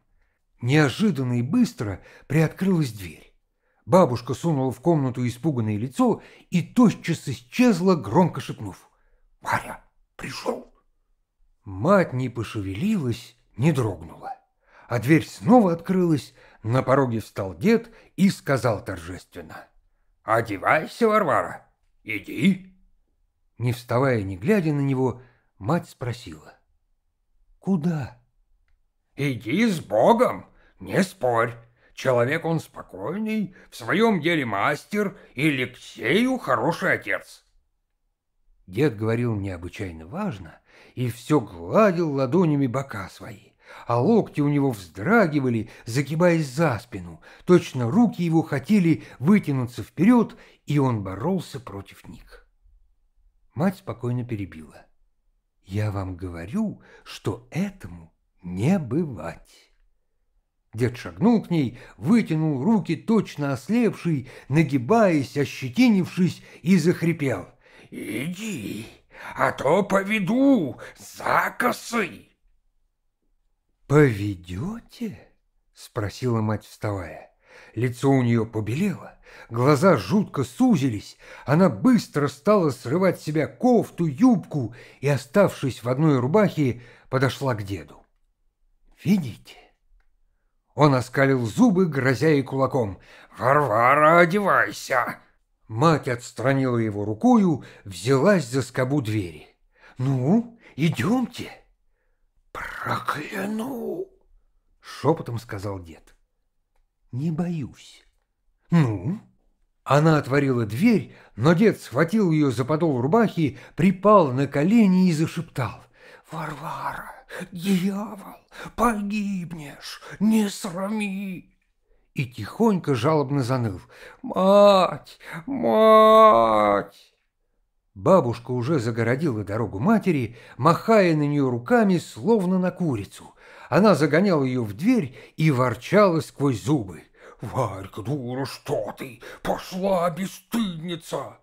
Неожиданно и быстро приоткрылась дверь. Бабушка сунула в комнату испуганное лицо и тотчас исчезла, громко шепнув. Варя пришел!» Мать не пошевелилась, не дрогнула. А дверь снова открылась, на пороге встал дед и сказал торжественно. «Одевайся, Варвара, иди!» Не вставая, не глядя на него, мать спросила. «Куда?» «Иди с Богом, не спорь. Человек он спокойный, в своем деле мастер и Алексею хороший отец. Дед говорил необычайно важно и все гладил ладонями бока свои, а локти у него вздрагивали, загибаясь за спину, точно руки его хотели вытянуться вперед, и он боролся против них. Мать спокойно перебила. «Я вам говорю, что этому не бывать». Дед шагнул к ней, вытянул руки, точно ослепший, нагибаясь, ощетинившись, и захрипел. Иди, а то поведу за косы. Поведете? Спросила мать, вставая. Лицо у нее побелело, глаза жутко сузились, она быстро стала срывать с себя кофту, юбку и, оставшись в одной рубахе, подошла к деду. «Видите?» Он оскалил зубы, грозя ей кулаком. «Варвара, одевайся! Мать отстранила его рукою, взялась за скобу двери. «Ну, идемте!» «Прокляну!» — шепотом сказал дед. «Не боюсь». «Ну?» Она отворила дверь, но дед схватил ее за подол рубахи, припал на колени и зашептал. «Варвара, дьявол, погибнешь, не срами!» и тихонько жалобно заныл. «Мать! Мать!» Бабушка уже загородила дорогу матери, махая на нее руками, словно на курицу. Она загоняла ее в дверь и ворчала сквозь зубы. «Варька, дура, что ты? Пошла, бесстыдница!»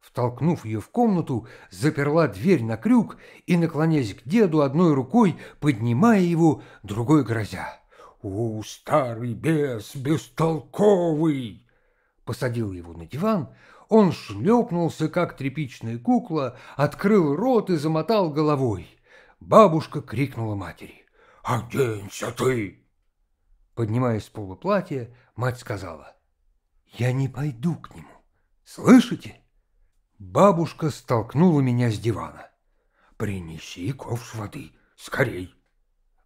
Втолкнув ее в комнату, заперла дверь на крюк и, наклонясь к деду, одной рукой поднимая его, другой грозя. «У, старый бес, бестолковый!» Посадил его на диван, он шлепнулся, как тряпичная кукла, открыл рот и замотал головой. Бабушка крикнула матери. «Оденься ты!» Поднимаясь с пола платье, мать сказала. «Я не пойду к нему. Слышите?» Бабушка столкнула меня с дивана. «Принеси ковш воды, скорей!»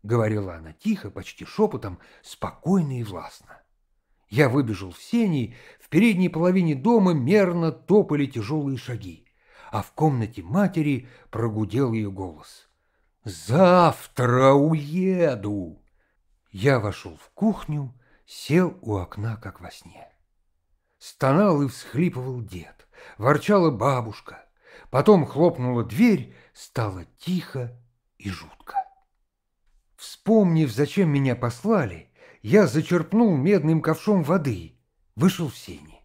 говорила она тихо, почти шепотом, спокойно и властно. Я выбежал в сени, в передней половине дома мерно топали тяжелые шаги, а в комнате матери прогудел ее голос. «Завтра уеду!» Я вошел в кухню, сел у окна, как во сне. Стонал и всхлипывал дед, ворчала бабушка. Потом хлопнула дверь, стало тихо и жутко. Вспомнив, зачем меня послали, я зачерпнул медным ковшом воды, вышел в сени.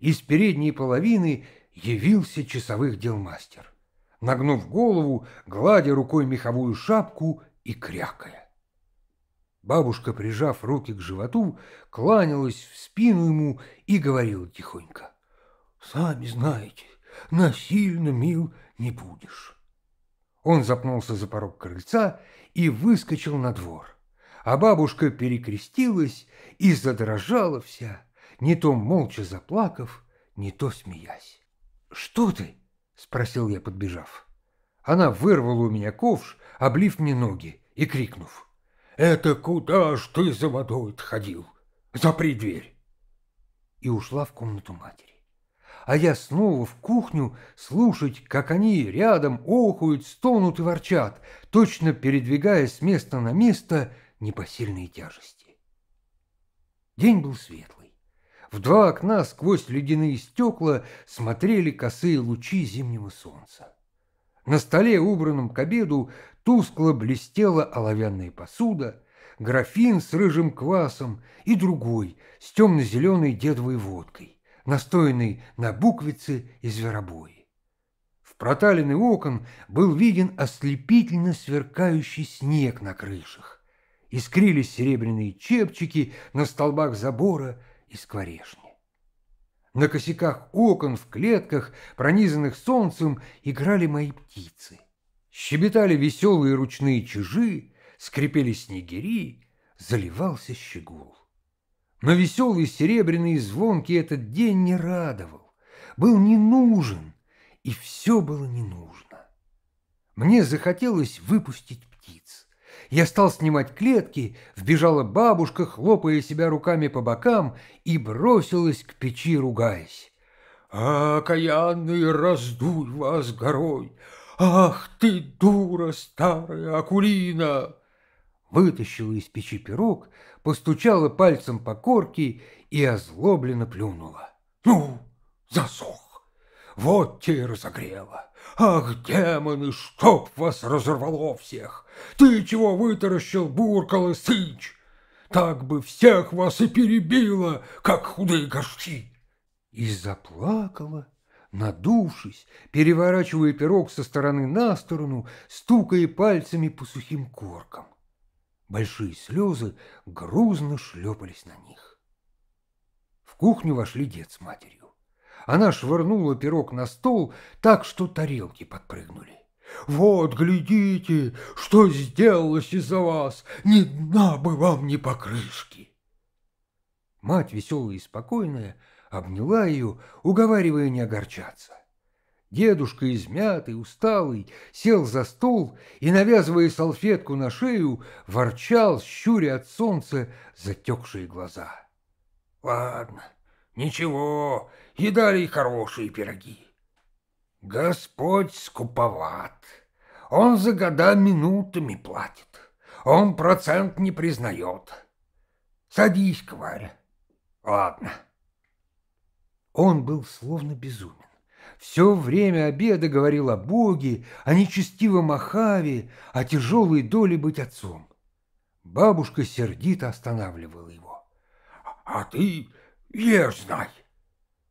Из передней половины явился часовых дел мастер, нагнув голову, гладя рукой меховую шапку и крякая. Бабушка, прижав руки к животу, кланялась в спину ему и говорила тихонько. «Сами знаете, насильно мил не будешь». Он запнулся за порог крыльца и выскочил на двор. А бабушка перекрестилась и задрожала вся, не то молча заплакав, не то смеясь. «Что ты?» — спросил я, подбежав. Она вырвала у меня ковш, облив мне ноги и крикнув. «Это куда ж ты за водой отходил? Запри дверь!» И ушла в комнату матери а я снова в кухню слушать, как они рядом охуют, стонут и ворчат, точно передвигая с места на место непосильные тяжести. День был светлый. В два окна сквозь ледяные стекла смотрели косые лучи зимнего солнца. На столе, убранном к обеду, тускло блестела оловянная посуда, графин с рыжим квасом и другой с темно-зеленой дедовой водкой настоянный на буквице и зверобой. В проталины окон был виден ослепительно сверкающий снег на крышах. Искрились серебряные чепчики на столбах забора и скворешни. На косяках окон в клетках, пронизанных солнцем, играли мои птицы. Щебетали веселые ручные чужи, скрипели снегири, заливался щегул. Но веселый, серебряный и звонкий этот день не радовал, был не нужен, и все было не нужно. Мне захотелось выпустить птиц. Я стал снимать клетки, вбежала бабушка, хлопая себя руками по бокам, и бросилась к печи, ругаясь. «Окаянный, раздуй вас горой! Ах ты, дура старая, акулина!» Вытащила из печи пирог, постучала пальцем по корке и озлобленно плюнула. «Ну, засох! Вот тебе и разогрело! Ах, демоны, чтоб вас разорвало всех! Ты чего вытаращил, буркал и сыч? Так бы всех вас и перебило, как худые горшки!» И заплакала, надувшись, переворачивая пирог со стороны на сторону, стукая пальцами по сухим коркам большие слезы грузно шлепались на них. В кухню вошли дед с матерью. Она швырнула пирог на стол так, что тарелки подпрыгнули. «Вот, глядите, что сделалось из-за вас! Ни дна бы вам, ни покрышки!» Мать, веселая и спокойная, обняла ее, уговаривая не огорчаться. Дедушка, измятый, усталый, сел за стол и, навязывая салфетку на шею, ворчал, щуря от солнца затекшие глаза. «Ладно, ничего, едали и хорошие пироги. Господь скуповат, он за года минутами платит, он процент не признает. Садись, Варя. Ладно». Он был словно безумен. Все время обеда говорил о Боге, о нечестивом Ахаве, о тяжелой доле быть отцом. Бабушка сердито останавливала его. «А ты ешь, знай!»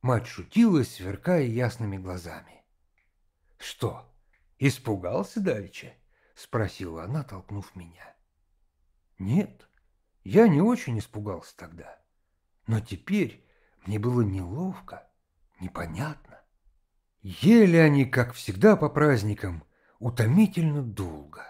Мать шутила, сверкая ясными глазами. «Что, испугался давеча?» — спросила она, толкнув меня. «Нет, я не очень испугался тогда, но теперь мне было неловко, непонятно. Ели они, как всегда по праздникам, утомительно долго,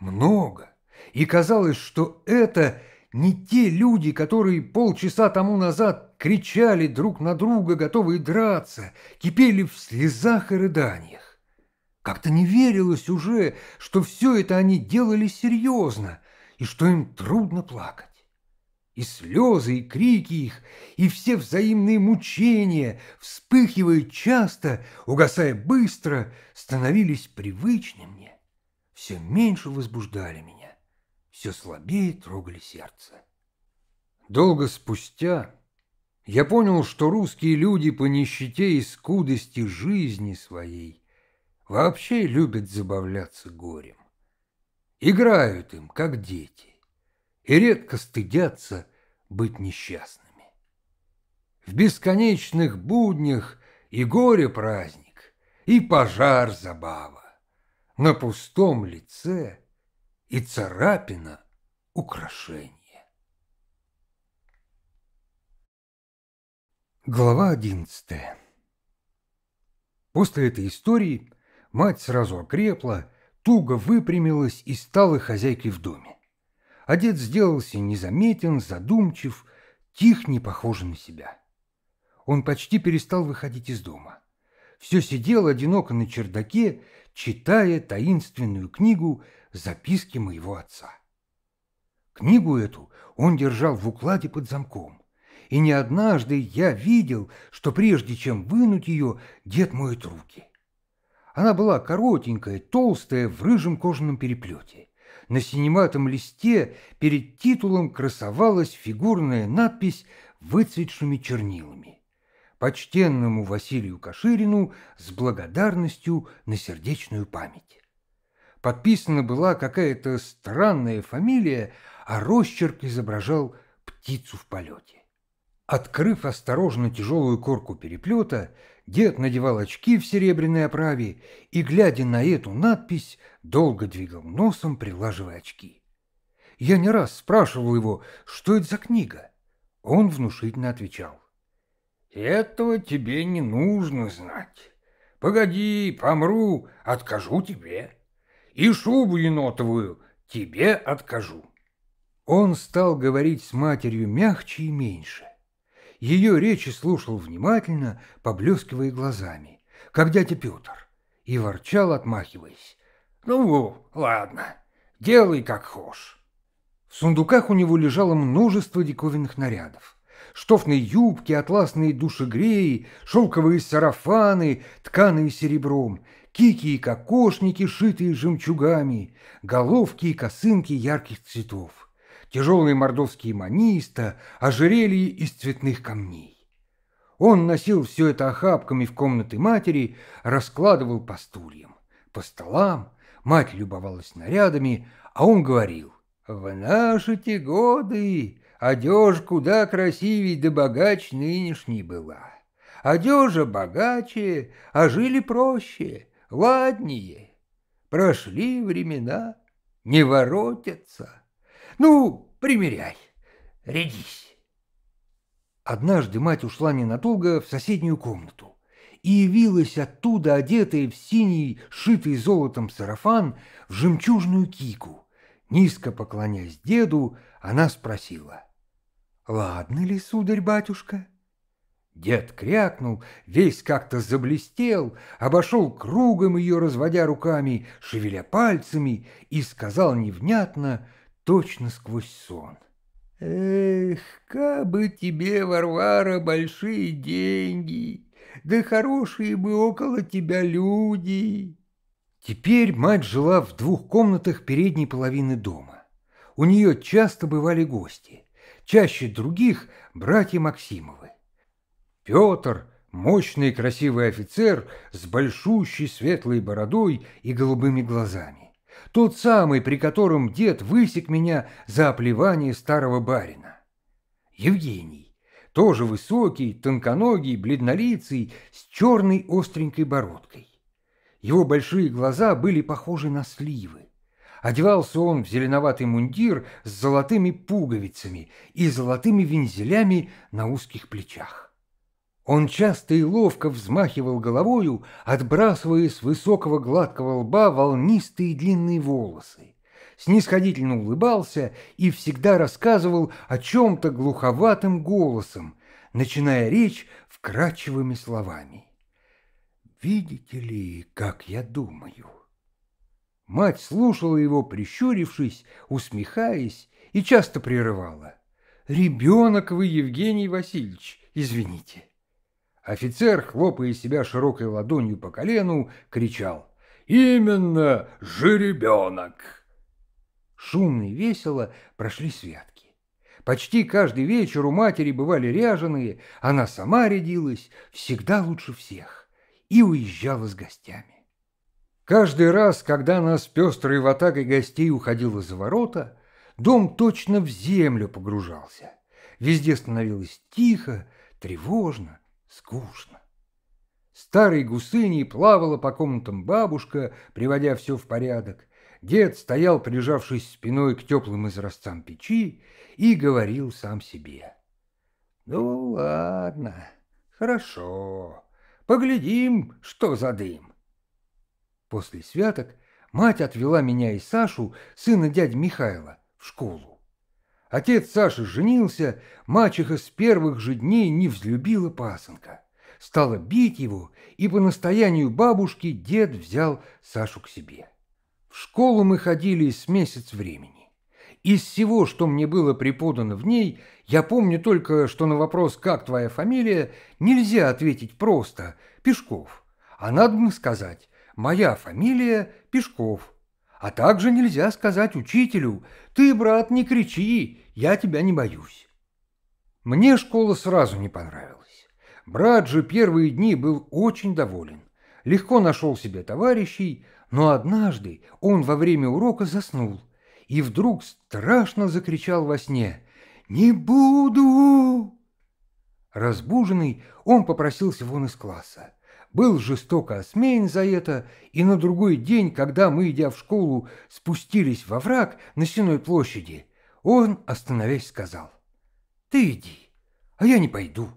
много, и казалось, что это не те люди, которые полчаса тому назад кричали друг на друга, готовые драться, кипели в слезах и рыданиях. Как-то не верилось уже, что все это они делали серьезно и что им трудно плакать и слезы, и крики их, и все взаимные мучения, вспыхивая часто, угасая быстро, становились привычны мне, все меньше возбуждали меня, все слабее трогали сердце. Долго спустя я понял, что русские люди по нищете и скудости жизни своей вообще любят забавляться горем. Играют им, как дети и редко стыдятся быть несчастными. В бесконечных буднях и горе-праздник, и пожар-забава, на пустом лице и царапина украшение. Глава одиннадцатая. После этой истории мать сразу окрепла, туго выпрямилась и стала хозяйкой в доме а дед сделался незаметен, задумчив, тих, не похожий на себя. Он почти перестал выходить из дома. Все сидел одиноко на чердаке, читая таинственную книгу «Записки моего отца». Книгу эту он держал в укладе под замком. И не однажды я видел, что прежде чем вынуть ее, дед моет руки. Она была коротенькая, толстая, в рыжем кожаном переплете на синематом листе перед титулом красовалась фигурная надпись выцветшими чернилами. Почтенному Василию Каширину с благодарностью на сердечную память. Подписана была какая-то странная фамилия, а росчерк изображал птицу в полете. Открыв осторожно тяжелую корку переплета, дед надевал очки в серебряной оправе и, глядя на эту надпись, долго двигал носом, прилаживая очки. Я не раз спрашивал его, что это за книга. Он внушительно отвечал. «Этого тебе не нужно знать. Погоди, помру, откажу тебе. И шубу енотовую тебе откажу». Он стал говорить с матерью мягче и меньше. Ее речи слушал внимательно, поблескивая глазами, как дядя Петр, и ворчал, отмахиваясь. Ну, ладно, делай как хочешь. В сундуках у него лежало множество диковинных нарядов. Штофные юбки, атласные душегреи, шелковые сарафаны, тканые серебром, кики и кокошники, шитые жемчугами, головки и косынки ярких цветов, тяжелые мордовские маниста, ожерелья из цветных камней. Он носил все это охапками в комнаты матери, раскладывал по стульям, по столам, Мать любовалась нарядами, а он говорил, «В наши-те годы одежь куда красивей да богач нынешней была. Одежа богаче, а жили проще, ладнее. Прошли времена, не воротятся. Ну, примеряй, рядись». Однажды мать ушла ненадолго в соседнюю комнату и явилась оттуда, одетая в синий, шитый золотом сарафан, в жемчужную кику. Низко поклонясь деду, она спросила. «Ладно ли, сударь-батюшка?» Дед крякнул, весь как-то заблестел, обошел кругом ее, разводя руками, шевеля пальцами, и сказал невнятно, точно сквозь сон. «Эх, как бы тебе, Варвара, большие деньги! да хорошие бы около тебя люди. Теперь мать жила в двух комнатах передней половины дома. У нее часто бывали гости, чаще других братья Максимовы. Петр, мощный и красивый офицер с большущей светлой бородой и голубыми глазами. Тот самый, при котором дед высек меня за оплевание старого барина. Евгений тоже высокий, тонконогий, бледнолицый, с черной остренькой бородкой. Его большие глаза были похожи на сливы. Одевался он в зеленоватый мундир с золотыми пуговицами и золотыми вензелями на узких плечах. Он часто и ловко взмахивал головою, отбрасывая с высокого гладкого лба волнистые длинные волосы снисходительно улыбался и всегда рассказывал о чем-то глуховатым голосом, начиная речь вкрадчивыми словами. «Видите ли, как я думаю?» Мать слушала его, прищурившись, усмехаясь, и часто прерывала. «Ребенок вы, Евгений Васильевич, извините». Офицер, хлопая себя широкой ладонью по колену, кричал. «Именно жеребенок!» шумно и весело прошли святки. Почти каждый вечер у матери бывали ряженые, она сама рядилась, всегда лучше всех, и уезжала с гостями. Каждый раз, когда она с пестрой ватагой гостей уходила за ворота, дом точно в землю погружался. Везде становилось тихо, тревожно, скучно. Старой гусыней плавала по комнатам бабушка, приводя все в порядок, Дед стоял, прижавшись спиной к теплым изразцам печи, и говорил сам себе. «Ну ладно, хорошо, поглядим, что за дым». После святок мать отвела меня и Сашу, сына дяди Михайла, в школу. Отец Саши женился, мачеха с первых же дней не взлюбила пасынка. Стала бить его, и по настоянию бабушки дед взял Сашу к себе. В школу мы ходили с месяц времени. Из всего, что мне было преподано в ней, я помню только, что на вопрос «Как твоя фамилия?» нельзя ответить просто «Пешков», а надо бы сказать «Моя фамилия Пешков». А также нельзя сказать учителю «Ты, брат, не кричи, я тебя не боюсь». Мне школа сразу не понравилась. Брат же первые дни был очень доволен. Легко нашел себе товарищей, но однажды он во время урока заснул и вдруг страшно закричал во сне «Не буду!». Разбуженный, он попросился вон из класса. Был жестоко осмеян за это, и на другой день, когда мы, идя в школу, спустились во враг на Сеной площади, он, остановясь, сказал «Ты иди, а я не пойду,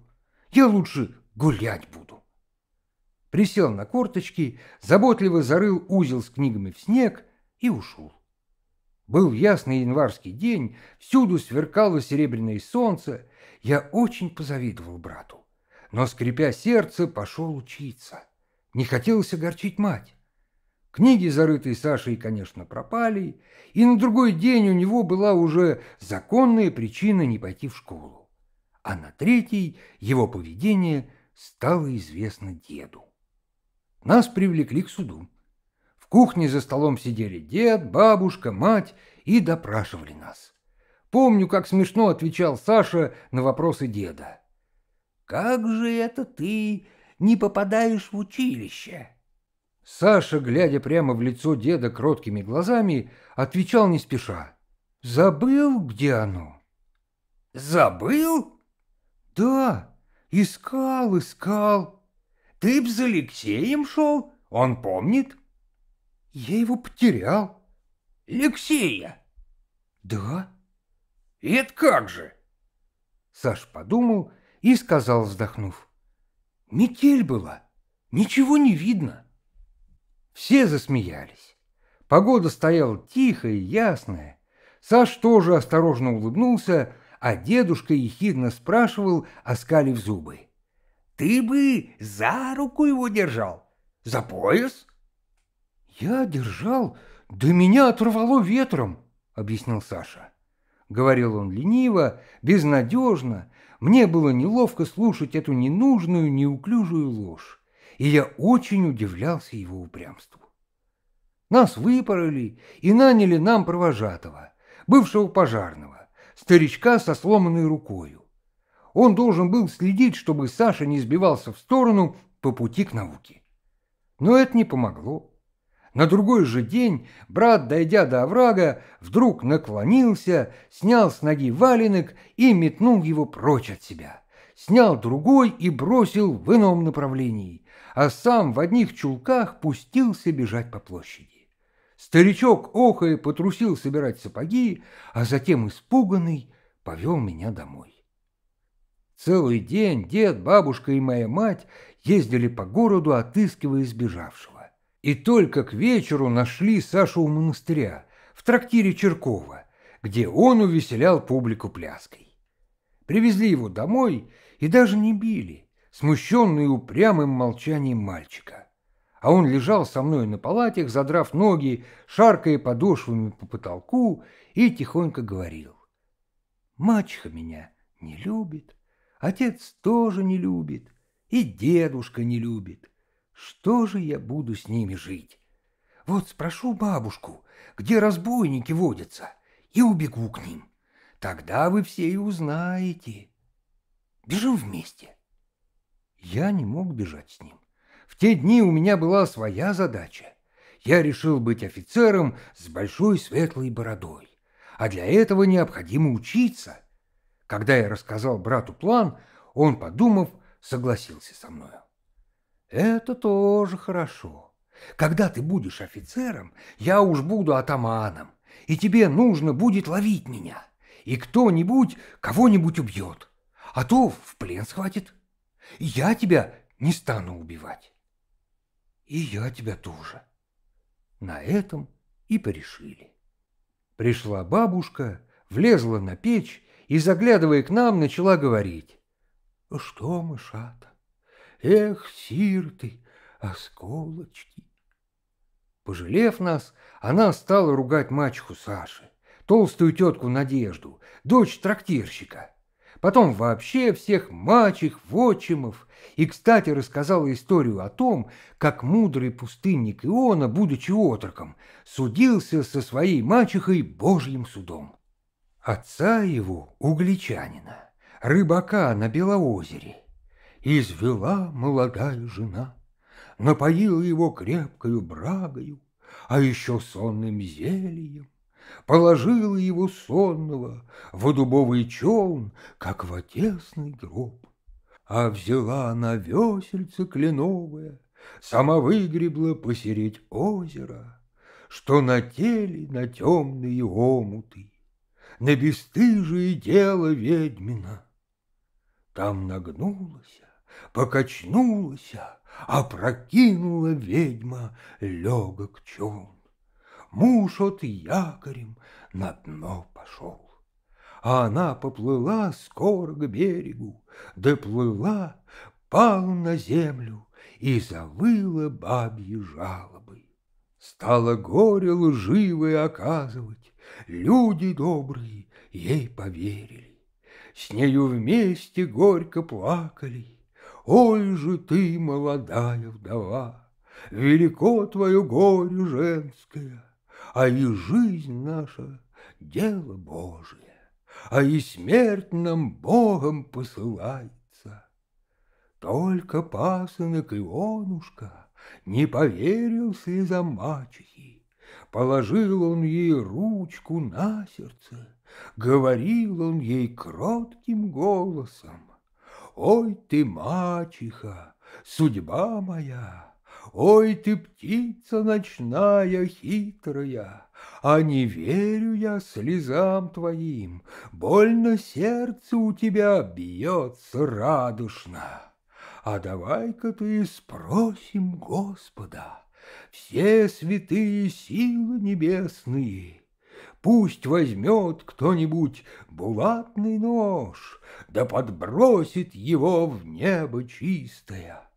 я лучше гулять буду» присел на корточки, заботливо зарыл узел с книгами в снег и ушел. Был ясный январский день, всюду сверкало серебряное солнце. Я очень позавидовал брату, но, скрипя сердце, пошел учиться. Не хотелось огорчить мать. Книги, зарытые Сашей, конечно, пропали, и на другой день у него была уже законная причина не пойти в школу. А на третий его поведение стало известно деду нас привлекли к суду. В кухне за столом сидели дед, бабушка, мать и допрашивали нас. Помню, как смешно отвечал Саша на вопросы деда. «Как же это ты не попадаешь в училище?» Саша, глядя прямо в лицо деда кроткими глазами, отвечал не спеша. «Забыл, где оно?» «Забыл?» «Да, искал, искал. Ты б за Алексеем шел, он помнит. Я его потерял. Алексея? Да. И это как же? Саш подумал и сказал, вздохнув. Метель была, ничего не видно. Все засмеялись. Погода стояла тихая и ясная. Саш тоже осторожно улыбнулся, а дедушка ехидно спрашивал, оскалив зубы. Ты бы за руку его держал, за пояс. Я держал, да меня оторвало ветром, объяснил Саша. Говорил он лениво, безнадежно. Мне было неловко слушать эту ненужную, неуклюжую ложь, и я очень удивлялся его упрямству. Нас выпороли и наняли нам провожатого, бывшего пожарного, старичка со сломанной рукою он должен был следить, чтобы Саша не сбивался в сторону по пути к науке. Но это не помогло. На другой же день брат, дойдя до оврага, вдруг наклонился, снял с ноги валенок и метнул его прочь от себя. Снял другой и бросил в ином направлении, а сам в одних чулках пустился бежать по площади. Старичок охая потрусил собирать сапоги, а затем испуганный повел меня домой. Целый день дед, бабушка и моя мать ездили по городу, отыскивая сбежавшего. И только к вечеру нашли Сашу у монастыря, в трактире Черкова, где он увеселял публику пляской. Привезли его домой и даже не били, смущенный упрямым молчанием мальчика. А он лежал со мной на палатях, задрав ноги, шаркая подошвами по потолку и тихонько говорил. «Мачеха меня не любит, Отец тоже не любит, и дедушка не любит. Что же я буду с ними жить? Вот спрошу бабушку, где разбойники водятся, и убегу к ним. Тогда вы все и узнаете. Бежим вместе. Я не мог бежать с ним. В те дни у меня была своя задача. Я решил быть офицером с большой светлой бородой. А для этого необходимо учиться — когда я рассказал брату план, он, подумав, согласился со мною. «Это тоже хорошо. Когда ты будешь офицером, я уж буду атаманом, и тебе нужно будет ловить меня, и кто-нибудь кого-нибудь убьет, а то в плен схватит. я тебя не стану убивать». «И я тебя тоже». На этом и порешили. Пришла бабушка, влезла на печь и, заглядывая к нам, начала говорить. «Что, мышата? Эх, сир ты, осколочки!» Пожалев нас, она стала ругать мачеху Саши, толстую тетку Надежду, дочь трактирщика. Потом вообще всех мачех, вотчимов, и, кстати, рассказала историю о том, как мудрый пустынник Иона, будучи отроком, судился со своей мачехой Божьим судом отца его, угличанина, рыбака на Белоозере, извела молодая жена, напоила его крепкою брагою, а еще сонным зельем, положила его сонного в дубовый челн, как в отесный гроб. А взяла она весельце кленовое, сама выгребла посереть озера, что на теле на темные омуты на бесстыжие дело ведьмина. Там нагнулась, покачнулась, опрокинула ведьма легок чон. Муж от якорем на дно пошел. А она поплыла скоро к берегу, доплыла, пал на землю и завыла бабьи жалобы. Стало горе лживое оказывать, люди добрые ей поверили. С нею вместе горько плакали, Ой же ты, молодая вдова, Велико твое горе женское, А и жизнь наша — дело Божие, А и смерть нам Богом посылается. Только пасынок Ионушка Не поверил слезам мачехи, Положил он ей ручку на сердце, Говорил он ей кротким голосом, «Ой ты, мачеха, судьба моя!» Ой ты, птица ночная, хитрая, А не верю я слезам твоим, Больно сердце у тебя бьется радушно. А давай-ка ты спросим Господа, все святые силы небесные. Пусть возьмет кто-нибудь булатный нож, да подбросит его в небо чистое.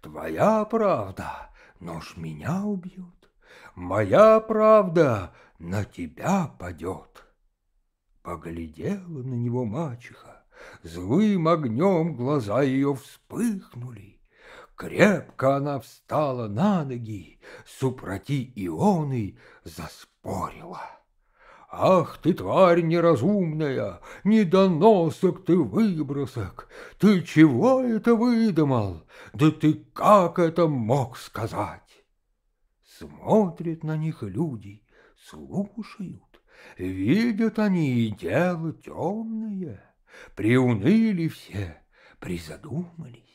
Твоя правда, нож меня убьет, моя правда на тебя падет. Поглядела на него мачеха, злым огнем глаза ее вспыхнули. Крепко она встала на ноги, супроти ионы заспорила. Ах ты, тварь неразумная, недоносок ты выбросок, ты чего это выдумал, да ты как это мог сказать? Смотрят на них люди, слушают, видят они дело темное, приуныли все, призадумались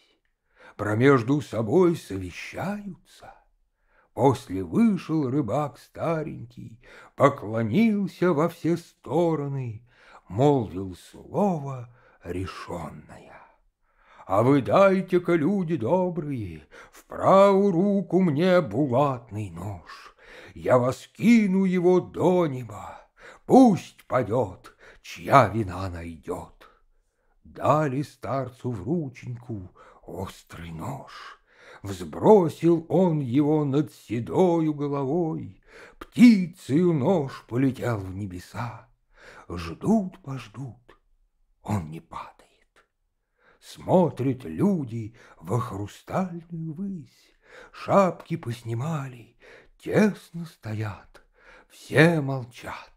промежду собой совещаются. После вышел рыбак старенький, поклонился во все стороны, молвил слово решенное. А вы дайте-ка, люди добрые, в правую руку мне булатный нож. Я вас кину его до неба, пусть падет, чья вина найдет. Дали старцу врученьку. рученьку, острый нож. Взбросил он его над седою головой, Птицею нож полетел в небеса. Ждут, пождут, он не падает. Смотрят люди во хрустальную высь, Шапки поснимали, тесно стоят, Все молчат,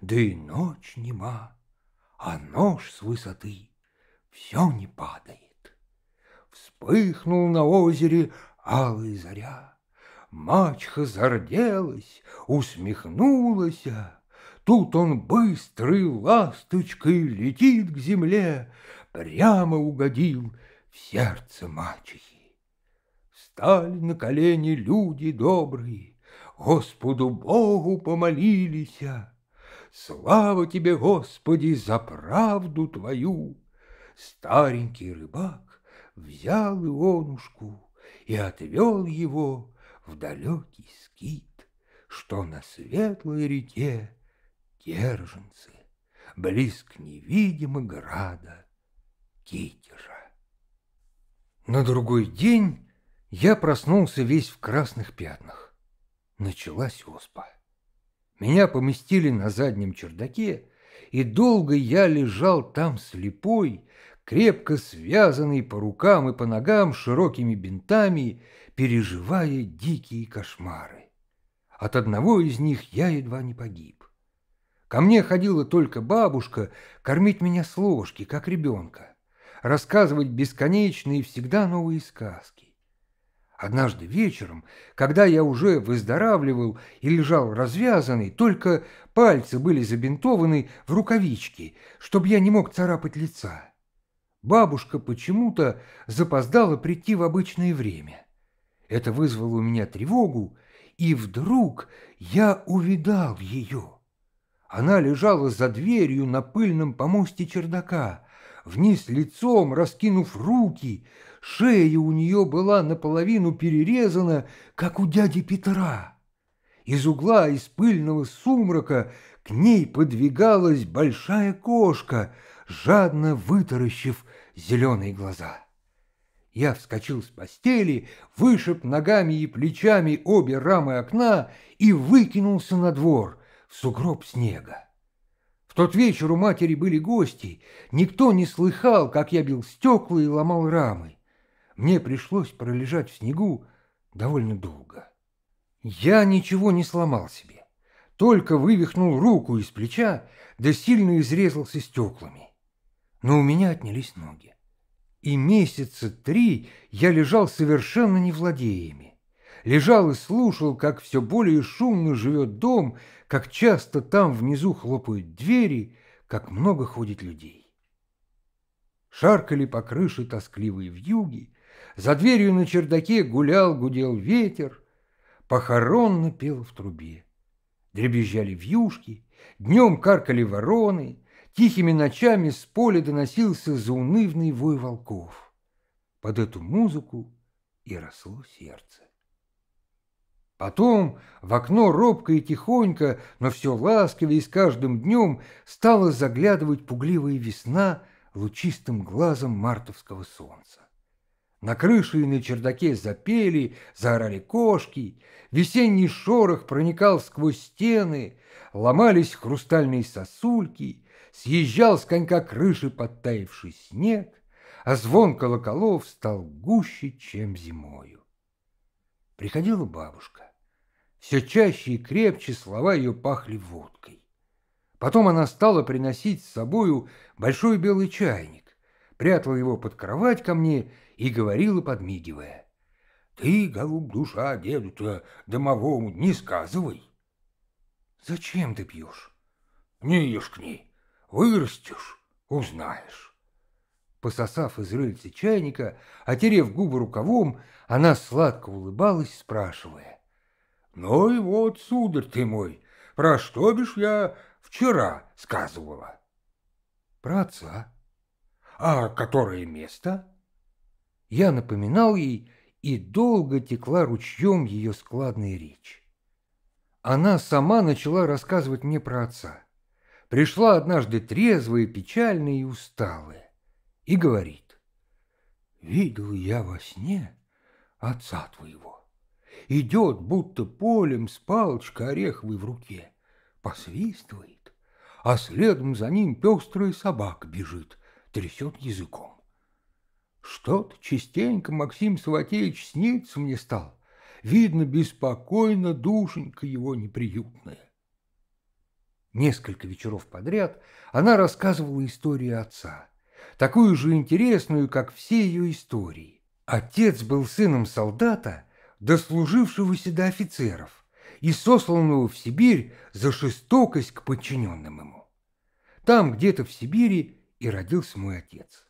да и ночь нема, А нож с высоты все не падает. Вспыхнул на озере алый заря. Мачха зарделась, усмехнулась. Тут он быстрый ласточкой летит к земле, Прямо угодил в сердце мачехи. Стали на колени люди добрые, Господу Богу помолились. Слава тебе, Господи, за правду твою! Старенький рыбак взял Ионушку и отвел его в далекий скит, что на светлой реке Держинцы, близ к невидимо града Китежа. На другой день я проснулся весь в красных пятнах. Началась оспа. Меня поместили на заднем чердаке, и долго я лежал там слепой, крепко связанный по рукам и по ногам широкими бинтами, переживая дикие кошмары. От одного из них я едва не погиб. Ко мне ходила только бабушка кормить меня с ложки, как ребенка, рассказывать бесконечные всегда новые сказки. Однажды вечером, когда я уже выздоравливал и лежал развязанный, только пальцы были забинтованы в рукавички, чтобы я не мог царапать лица. Бабушка почему-то запоздала прийти в обычное время. Это вызвало у меня тревогу, и вдруг я увидал ее. Она лежала за дверью на пыльном помосте чердака, вниз лицом, раскинув руки. Шея у нее была наполовину перерезана, как у дяди Петра. Из угла, из пыльного сумрака к ней подвигалась большая кошка — жадно вытаращив зеленые глаза. Я вскочил с постели, вышиб ногами и плечами обе рамы окна и выкинулся на двор в сугроб снега. В тот вечер у матери были гости, никто не слыхал, как я бил стекла и ломал рамы. Мне пришлось пролежать в снегу довольно долго. Я ничего не сломал себе, только вывихнул руку из плеча, да сильно изрезался стеклами но у меня отнялись ноги. И месяца три я лежал совершенно не владея ими. Лежал и слушал, как все более шумно живет дом, как часто там внизу хлопают двери, как много ходит людей. Шаркали по крыше тоскливые вьюги, за дверью на чердаке гулял, гудел ветер, похоронно пел в трубе. Дребезжали вьюшки, днем каркали вороны, тихими ночами с поля доносился заунывный вой волков. Под эту музыку и росло сердце. Потом в окно робко и тихонько, но все ласковее и с каждым днем стала заглядывать пугливая весна лучистым глазом мартовского солнца. На крыше и на чердаке запели, заорали кошки, весенний шорох проникал сквозь стены, ломались хрустальные сосульки, съезжал с конька крыши подтаявший снег, а звон колоколов стал гуще, чем зимою. Приходила бабушка. Все чаще и крепче слова ее пахли водкой. Потом она стала приносить с собою большой белый чайник, прятала его под кровать ко мне и говорила, подмигивая. «Ты, голуб душа, деду-то домовому не сказывай». «Зачем ты пьешь?» «Не ешь к ней. Вырастешь, узнаешь. Пососав из рыльца чайника, отерев губы рукавом, она сладко улыбалась, спрашивая. «Ну и вот, сударь ты мой, про что бишь я вчера сказывала?» «Про отца». «А которое место?» Я напоминал ей, и долго текла ручьем ее складная речь. Она сама начала рассказывать мне про отца пришла однажды трезвая, печальная и усталая, и говорит, «Видел я во сне отца твоего. Идет, будто полем с палочкой ореховой в руке, посвистывает, а следом за ним пестрая собак бежит, трясет языком. Что-то частенько Максим Саватеевич снится мне стал, видно, беспокойно душенька его неприютная. Несколько вечеров подряд она рассказывала историю отца, такую же интересную, как все ее истории. Отец был сыном солдата, дослужившегося до офицеров, и сосланного в Сибирь за жестокость к подчиненным ему. Там, где-то в Сибири, и родился мой отец.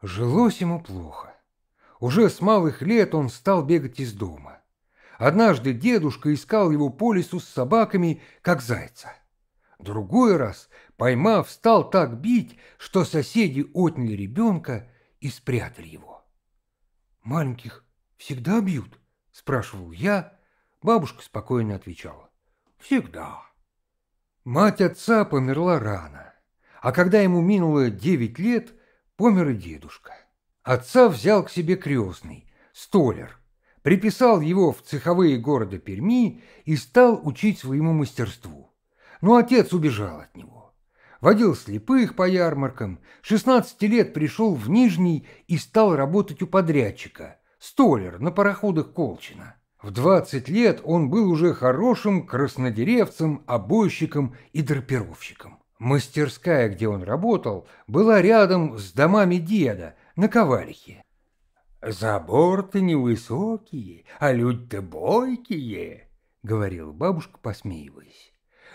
Жилось ему плохо. Уже с малых лет он стал бегать из дома. Однажды дедушка искал его по лесу с собаками, как зайца. Другой раз, поймав, стал так бить, что соседи отняли ребенка и спрятали его. «Маленьких всегда бьют?» – спрашивал я. Бабушка спокойно отвечала. «Всегда». Мать отца померла рано, а когда ему минуло девять лет, помер и дедушка. Отца взял к себе крестный, столер, приписал его в цеховые города Перми и стал учить своему мастерству – но отец убежал от него. Водил слепых по ярмаркам, 16 лет пришел в Нижний и стал работать у подрядчика, столер на пароходах Колчина. В 20 лет он был уже хорошим краснодеревцем, обойщиком и драпировщиком. Мастерская, где он работал, была рядом с домами деда на Ковалихе. «Забор-то невысокие, а люди-то бойкие», — говорила бабушка, посмеиваясь.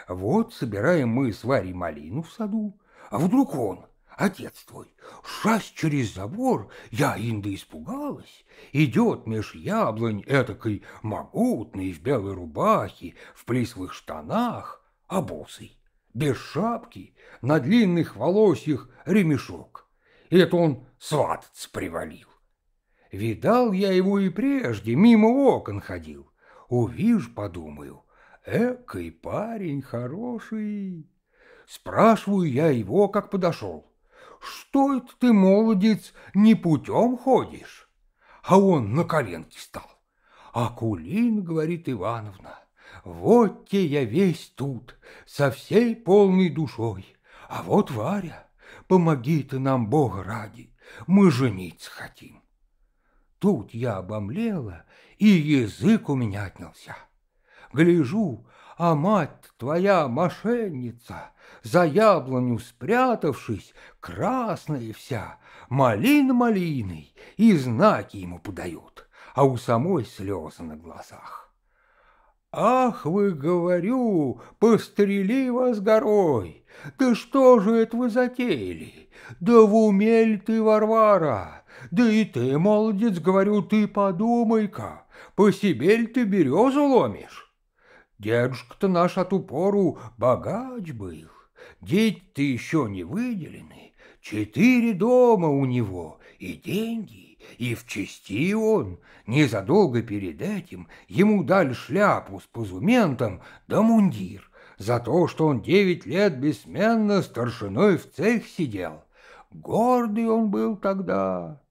Вот собираем мы с Варей малину в саду, а вдруг он, отец твой, шасть через забор, я инда испугалась, идет меж яблонь этакой могутный в белой рубахе, в плисовых штанах, а босый, без шапки, на длинных волосьях ремешок. И это он свататься привалил. Видал я его и прежде, мимо окон ходил. Увижу, подумаю, Экой парень хороший. Спрашиваю я его, как подошел. Что это ты, молодец, не путем ходишь? А он на коленке стал. Акулин, говорит Ивановна, вот те я весь тут, со всей полной душой. А вот Варя, помоги ты нам, Бога ради, мы жениться хотим. Тут я обомлела, и язык у меня отнялся гляжу, а мать твоя мошенница, за яблоню спрятавшись, красная вся, малин малиной, и знаки ему подают, а у самой слезы на глазах. «Ах, вы, говорю, пострели вас горой! Да что же это вы затеяли? Да в умель ты, Варвара! Да и ты, молодец, говорю, ты подумай-ка, по себе ли ты березу ломишь?» Дедушка-то наш от упору богач был. Дети-то еще не выделены. Четыре дома у него, и деньги, и в чести он. Незадолго перед этим ему дали шляпу с позументом да мундир за то, что он девять лет бессменно старшиной в цех сидел. Гордый он был тогда.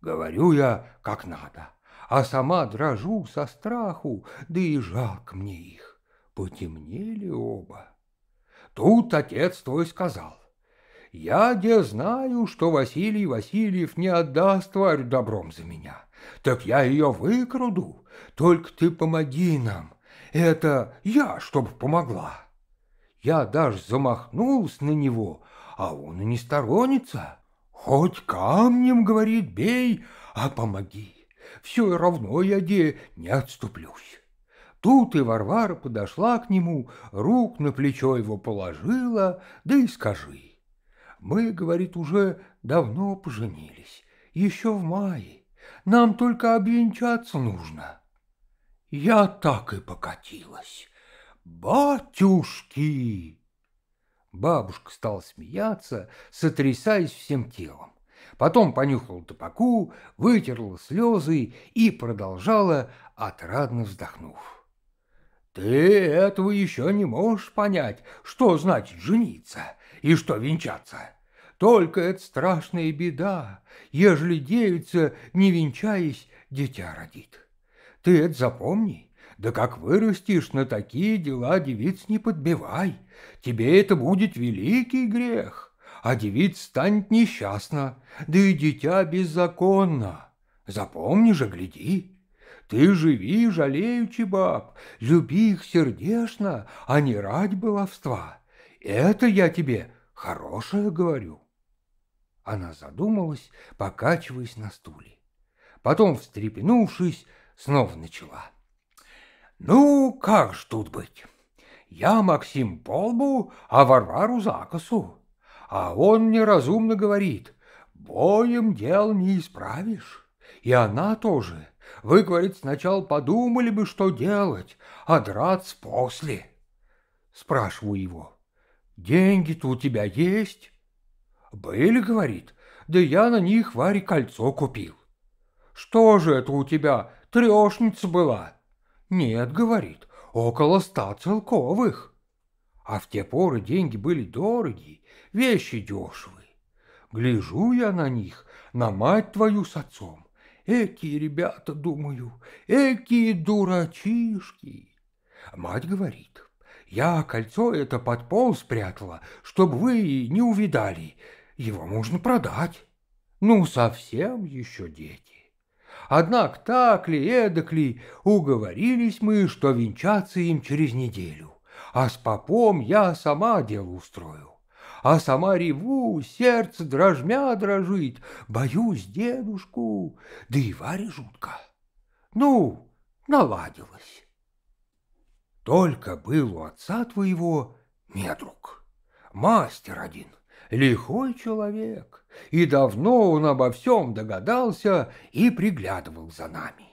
Говорю я, как надо а сама дрожу со страху, да и жалк мне их. Потемнели оба. Тут отец твой сказал, «Я где знаю, что Василий Васильев не отдаст тварь добром за меня, так я ее выкруду. только ты помоги нам, это я, чтоб помогла». Я даже замахнулся на него, а он и не сторонится. Хоть камнем, говорит, бей, а помоги все равно я де не отступлюсь. Тут и Варвара подошла к нему, рук на плечо его положила, да и скажи. Мы, говорит, уже давно поженились, еще в мае. Нам только обвенчаться нужно. Я так и покатилась. Батюшки! Бабушка стала смеяться, сотрясаясь всем телом потом понюхала табаку, вытерла слезы и продолжала, отрадно вздохнув. «Ты этого еще не можешь понять, что значит жениться и что венчаться. Только это страшная беда, ежели девица, не венчаясь, дитя родит. Ты это запомни». Да как вырастешь, на такие дела девиц не подбивай. Тебе это будет великий грех а девиц станет несчастна, да и дитя беззаконно. Запомни же, гляди. Ты живи, жалеючи баб, люби их сердечно, а не рать баловства. Это я тебе хорошее говорю. Она задумалась, покачиваясь на стуле. Потом, встрепенувшись, снова начала. «Ну, как ж тут быть? Я Максим Полбу, а Варвару Закосу. А он мне разумно говорит, боем дел не исправишь. И она тоже. Вы, говорит, сначала подумали бы, что делать, а драться после. Спрашиваю его, деньги-то у тебя есть? Были, говорит, да я на них Варе кольцо купил. Что же это у тебя, трешница была? Нет, говорит, около ста целковых. А в те поры деньги были дороги, вещи дешевые. Гляжу я на них, на мать твою с отцом. Экие ребята, думаю, экие дурачишки. Мать говорит, я кольцо это под пол спрятала, чтобы вы не увидали. Его можно продать. Ну, совсем еще дети. Однако так ли, эдак ли, уговорились мы, что венчаться им через неделю а с попом я сама дело устрою. А сама реву, сердце дрожмя дрожит, боюсь дедушку, да и Варе жутко. Ну, наладилось. Только был у отца твоего недруг, мастер один, лихой человек, и давно он обо всем догадался и приглядывал за нами.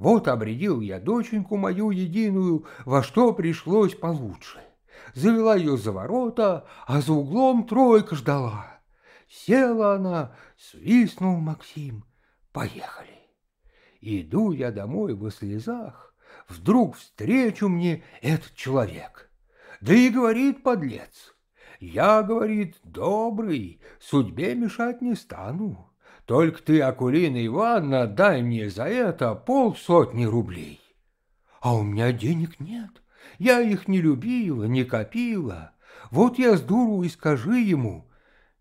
Вот обредил я доченьку мою единую, во что пришлось получше. Завела ее за ворота, а за углом тройка ждала. Села она, свистнул Максим. Поехали. Иду я домой во слезах. Вдруг встречу мне этот человек. Да и говорит подлец. Я, говорит, добрый, судьбе мешать не стану. Только ты, Акулина Ивановна, дай мне за это полсотни рублей. А у меня денег нет. Я их не любила, не копила. Вот я с дуру и скажи ему,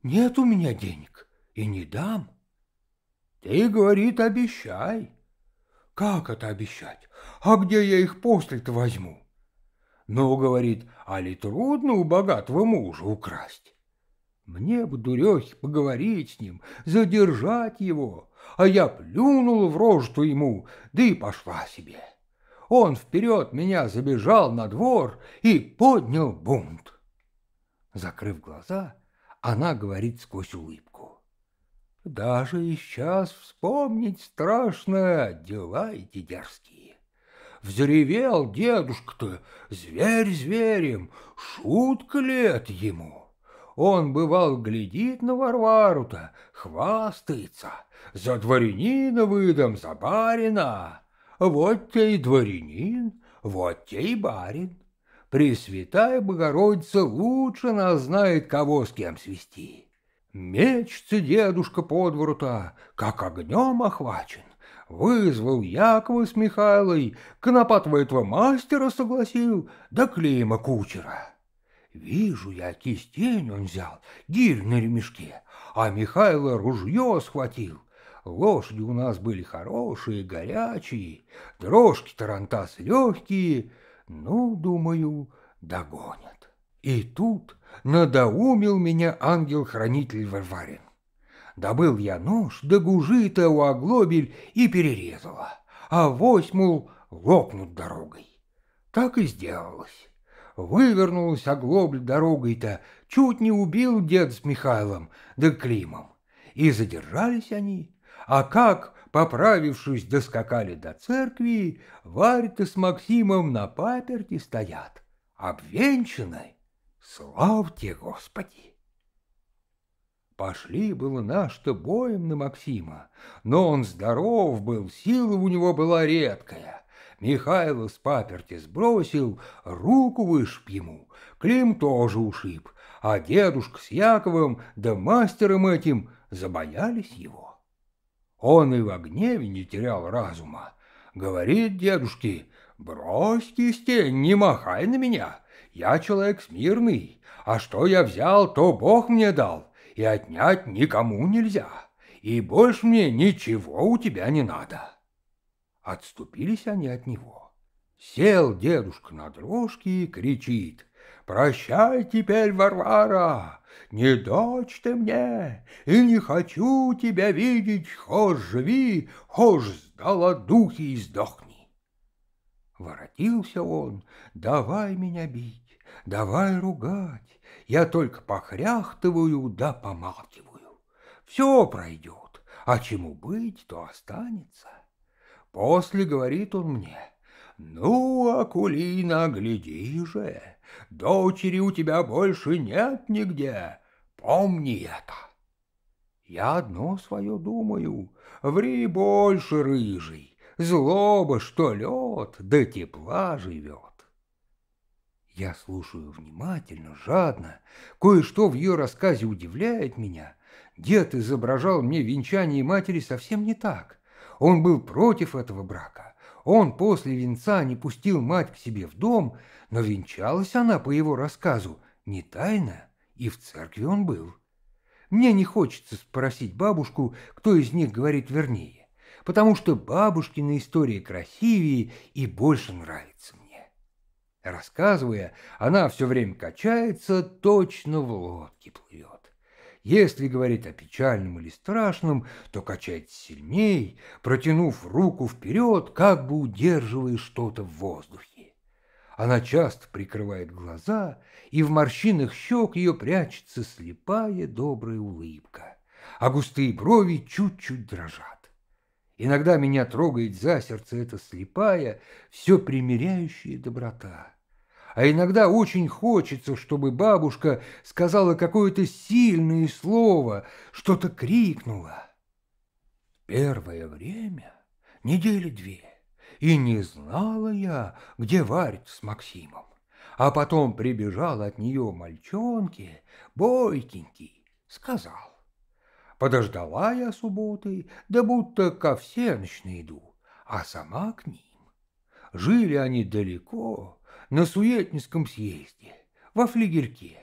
нет у меня денег и не дам. Ты, говорит, обещай. Как это обещать? А где я их после-то возьму? Ну, говорит, али трудно у богатого мужа украсть? Мне бы, дурехи, поговорить с ним, задержать его, а я плюнула в рожу ему, да и пошла себе. Он вперед меня забежал на двор и поднял бунт. Закрыв глаза, она говорит сквозь улыбку. Даже и сейчас вспомнить страшно дела эти дерзкие. Взревел дедушка-то, зверь зверем, шутка лет ему. Он, бывал, глядит на Варвару-то, хвастается. За дворянина выдам, за барина. Вот те и дворянин, вот те и барин. Пресвятая Богородица лучше нас знает, кого с кем свести. Мечцы дедушка по как огнем охвачен. Вызвал Якова с Михайлой, конопатого этого мастера согласил, да Клима кучера. Вижу я, кистень он взял, гирь на ремешке, а Михайло ружье схватил. Лошади у нас были хорошие, горячие, дрожки тарантас легкие. Ну, думаю, догонят. И тут надоумил меня ангел-хранитель Варварин. Добыл я нож, да гужи-то у оглобель и перерезала, а вось, мол, лопнут дорогой. Так и сделалось. Вывернулась оглобль дорогой-то, чуть не убил дед с Михайлом, да Климом. И задержались они, а как, поправившись, доскакали до церкви, Варь-то с Максимом на паперти стоят, обвенчаны. Славьте, Господи! Пошли было наш-то боем на Максима, но он здоров был, сила у него была редкая. Михайло с паперти сбросил, руку вышиб ему, Клим тоже ушиб, а дедушка с Яковом да мастером этим забоялись его. Он и в гневе не терял разума. Говорит дедушке, брось кистень, не махай на меня, я человек смирный, а что я взял, то Бог мне дал, и отнять никому нельзя, и больше мне ничего у тебя не надо. Отступились они от него. Сел дедушка на дрожке и кричит. «Прощай теперь, Варвара! Не дочь ты мне, и не хочу тебя видеть, хошь живи, хошь сдала духи и сдохни!» Воротился он, давай меня бить, давай ругать, я только похряхтываю да помалкиваю. Все пройдет, а чему быть, то останется. После говорит он мне, «Ну, Акулина, гляди же, дочери у тебя больше нет нигде, помни это». Я одно свое думаю, ври больше, рыжий, злоба, что лед, да тепла живет. Я слушаю внимательно, жадно. Кое-что в ее рассказе удивляет меня. Дед изображал мне венчание матери совсем не так. Он был против этого брака. Он после венца не пустил мать к себе в дом, но венчалась она, по его рассказу, не тайно, и в церкви он был. Мне не хочется спросить бабушку, кто из них говорит вернее, потому что бабушкина история красивее и больше нравится мне. Рассказывая, она все время качается, точно в лодке плывет. Если говорить о печальном или страшном, то качать сильней, протянув руку вперед, как бы удерживая что-то в воздухе. Она часто прикрывает глаза, и в морщинах щек ее прячется слепая добрая улыбка, а густые брови чуть-чуть дрожат. Иногда меня трогает за сердце эта слепая, все примиряющая доброта а иногда очень хочется, чтобы бабушка сказала какое-то сильное слово, что-то крикнула. Первое время, недели две, и не знала я, где варить с Максимом, а потом прибежал от нее мальчонки, бойкенький, сказал. Подождала я субботы, да будто ко всеночной иду, а сама к ним. Жили они далеко, на Суетническом съезде, во флигерке.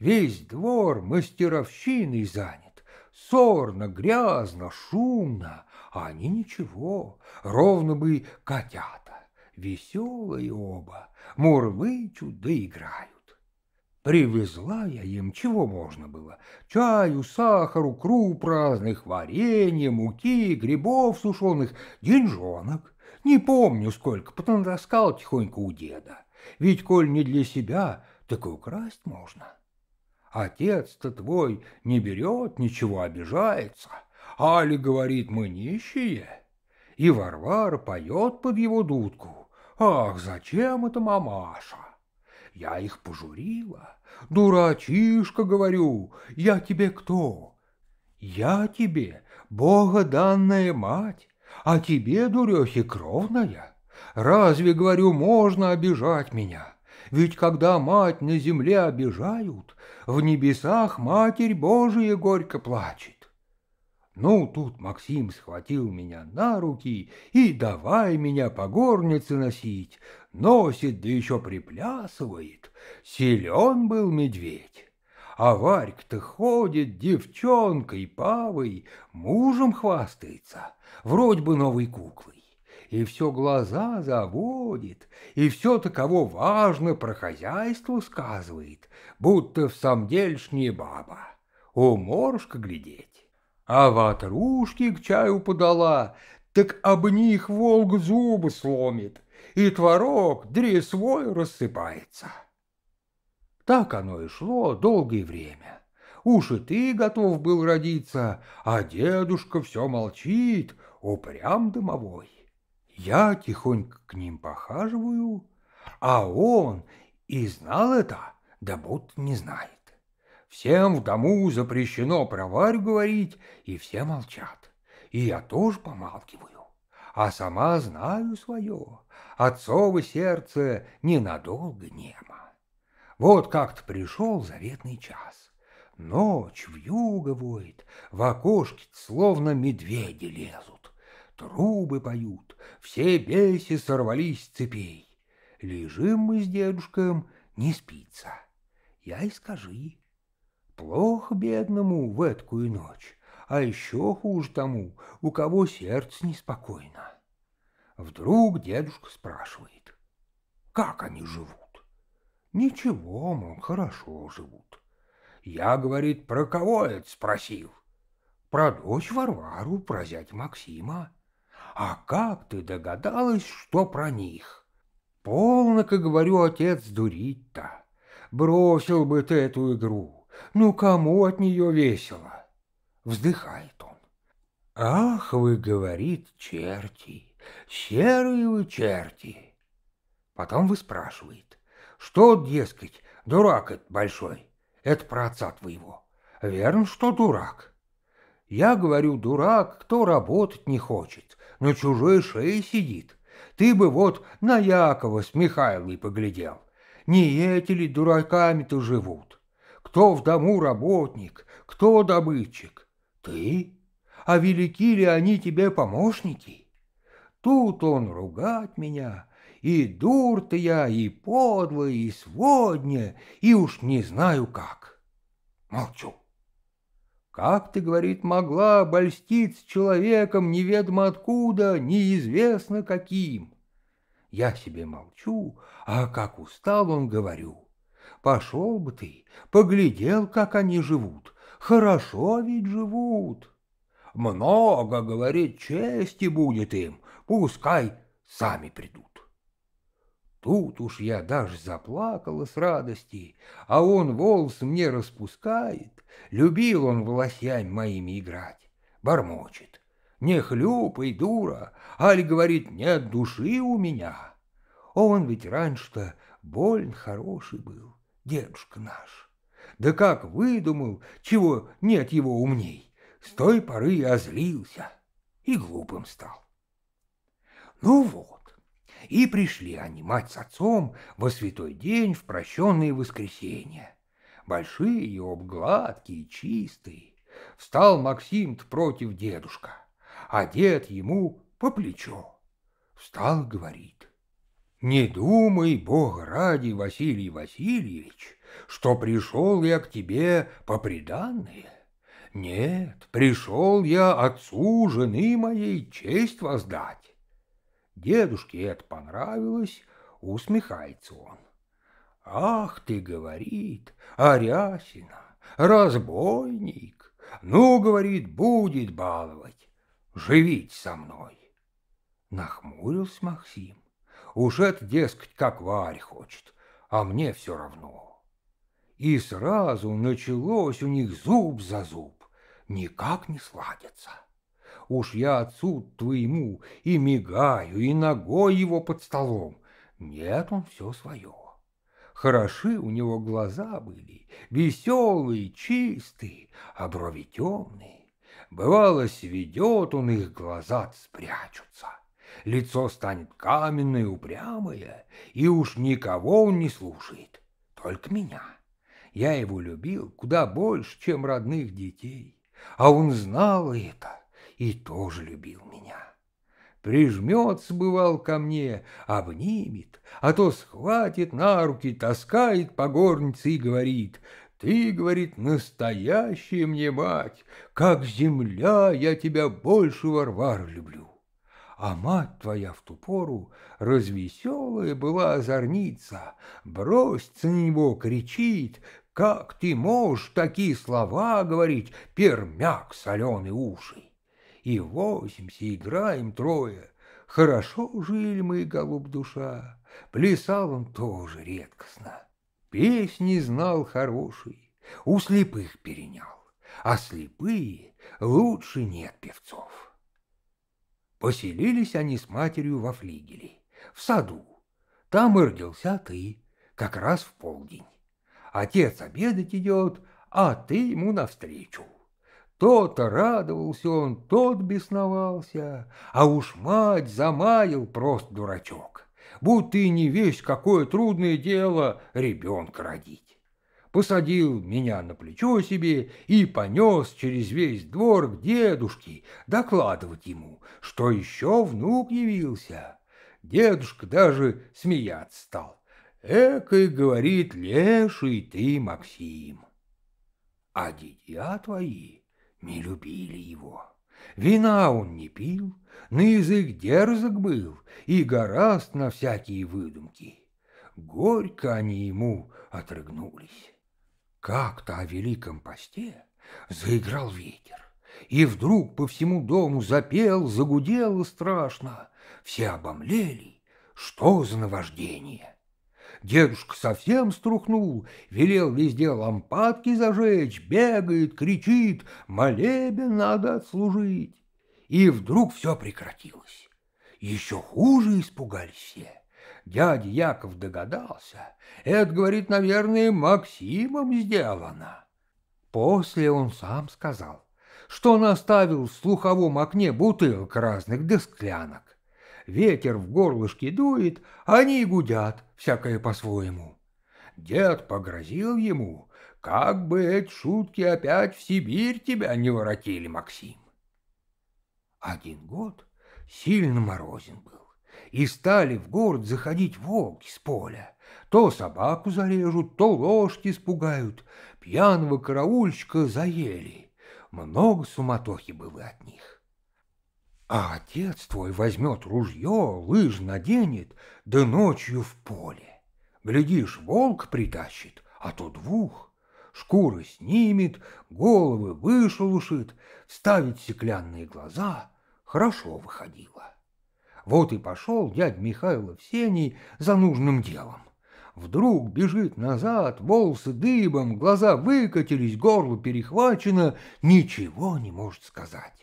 Весь двор мастеровщиной занят, сорно, грязно, шумно, а они ничего, ровно бы котята, веселые оба, мурлычут да играют. Привезла я им, чего можно было, чаю, сахару, круп разных, варенья, муки, грибов сушеных, деньжонок. Не помню сколько, потом таскал тихонько у деда. Ведь, коль не для себя, так и украсть можно. Отец-то твой не берет, ничего обижается. Али говорит, мы нищие. И Варвар поет под его дудку. Ах, зачем это мамаша? Я их пожурила. Дурачишка, говорю, я тебе кто? Я тебе, богоданная мать, а тебе, дурехи, кровная. Разве, говорю, можно обижать меня? Ведь когда мать на земле обижают, в небесах Матерь Божия горько плачет. Ну, тут Максим схватил меня на руки и давай меня по горнице носить. Носит, да еще приплясывает. Силен был медведь. А Варька-то ходит девчонкой, павой, мужем хвастается, вроде бы новой куклой и все глаза заводит, и все таково важно про хозяйство сказывает, будто в самом дельшняя баба. Уморушка глядеть. А ватрушки к чаю подала, так об них волк зубы сломит, и творог дресвой рассыпается. Так оно и шло долгое время. Уж и ты готов был родиться, а дедушка все молчит, упрям домовой. Я тихонько к ним похаживаю, а он и знал это, да будто не знает. Всем в дому запрещено про Варю говорить, и все молчат. И я тоже помалкиваю, а сама знаю свое. Отцово сердце ненадолго немо. Вот как-то пришел заветный час. Ночь вьюга воет, в окошке словно медведи лезут трубы поют, все беси сорвались с цепей. Лежим мы с дедушком, не спится. Я и скажи. Плохо бедному в эткую ночь, а еще хуже тому, у кого сердце неспокойно. Вдруг дедушка спрашивает, как они живут? Ничего, мол, хорошо живут. Я, говорит, про кого это спросил? Про дочь Варвару, про зять Максима. А как ты догадалась, что про них? Полно-ка, говорю, отец, дурить-то. Бросил бы ты эту игру. Ну, кому от нее весело? Вздыхает он. Ах, вы, говорит, черти, серые вы черти. Потом вы спрашивает, что, дескать, дурак этот большой, это про отца твоего. Верно, что дурак? Я говорю, дурак, кто работать не хочет, на чужой шее сидит. Ты бы вот на Якова с Михайлой поглядел. Не эти ли дураками-то живут? Кто в дому работник, кто добытчик? Ты? А велики ли они тебе помощники? Тут он ругать меня, и дур-то я, и подлый, и сводня, и уж не знаю как. Молчу. Как ты, говорит, могла обольстить с человеком неведомо откуда, неизвестно каким? Я себе молчу, а как устал он, говорю. Пошел бы ты, поглядел, как они живут. Хорошо ведь живут. Много, говорит, чести будет им, пускай сами придут. Тут уж я даже заплакала с радости, а он волос мне распускает. Любил он волосянь моими играть. Бормочет. Не хлюпай, дура, аль, говорит, нет души у меня. Он ведь раньше-то больно хороший был, дедушка наш. Да как выдумал, чего нет его умней, с той поры озлился и глупым стал. Ну вот, и пришли они, мать с отцом, во святой день в прощенные воскресенья. Большие, обгладкие, чистые. Встал Максим против дедушка, а дед ему по плечо. Встал и говорит. «Не думай, Бог ради, Василий Васильевич, что пришел я к тебе по приданное. Нет, пришел я отцу жены моей честь воздать. Дедушке это понравилось, усмехается он. «Ах ты, — говорит, — Арясина, разбойник! Ну, — говорит, — будет баловать, живить со мной!» Нахмурился Максим. «Уж это, дескать, как Варь хочет, а мне все равно!» И сразу началось у них зуб за зуб, никак не сладится. Уж я отцу твоему и мигаю, и ногой его под столом. Нет, он все свое. Хороши у него глаза были, веселые, чистые, а брови темные. Бывало, сведет он их, глаза спрячутся. Лицо станет каменное, упрямое, и уж никого он не слушает, только меня. Я его любил куда больше, чем родных детей, а он знал это и тоже любил меня. Прижмется, бывал, ко мне, обнимет, а то схватит на руки, таскает по горнице и говорит, «Ты, — говорит, — настоящая мне мать, как земля я тебя больше, варвар люблю». А мать твоя в ту пору развеселая была озорница, бросится на него, кричит, «Как ты можешь такие слова говорить, пермяк соленый уши?» и восемся играем трое. Хорошо жили мы, голуб душа, плясал он тоже редкостно. Песни знал хороший, у слепых перенял, а слепые лучше нет певцов. Поселились они с матерью во флигеле, в саду. Там и родился ты, как раз в полдень. Отец обедать идет, а ты ему навстречу. То-то радовался он, тот бесновался, а уж мать замаял просто дурачок, будто и не весь какое трудное дело ребенка родить. Посадил меня на плечо себе и понес через весь двор к дедушке докладывать ему, что еще внук явился. Дедушка даже смеяться стал. и говорит, леший ты, Максим. А дитя твои не любили его. Вина он не пил, на язык дерзок был и гораст на всякие выдумки. Горько они ему отрыгнулись. Как-то о великом посте заиграл ветер, и вдруг по всему дому запел, загудело страшно. Все обомлели, что за наваждение. Дедушка совсем струхнул, велел везде лампадки зажечь, бегает, кричит, молебе надо отслужить. И вдруг все прекратилось. Еще хуже испугались все. Дядя Яков догадался. Это, говорит, наверное, Максимом сделано. После он сам сказал, что он оставил в слуховом окне бутылок разных десклянок. Ветер в горлышке дует, они гудят, всякое по-своему. Дед погрозил ему, как бы эти шутки опять в Сибирь тебя не воротили, Максим. Один год сильно морозен был, и стали в город заходить волки с поля. То собаку зарежут, то лошадь испугают, пьяного караульщика заели. Много суматохи было от них а отец твой возьмет ружье, лыж наденет, да ночью в поле. Глядишь, волк притащит, а то двух. Шкуры снимет, головы вышелушит, ставит стеклянные глаза. Хорошо выходило. Вот и пошел дядь Михайлов Сеней за нужным делом. Вдруг бежит назад, волосы дыбом, глаза выкатились, горло перехвачено, ничего не может сказать.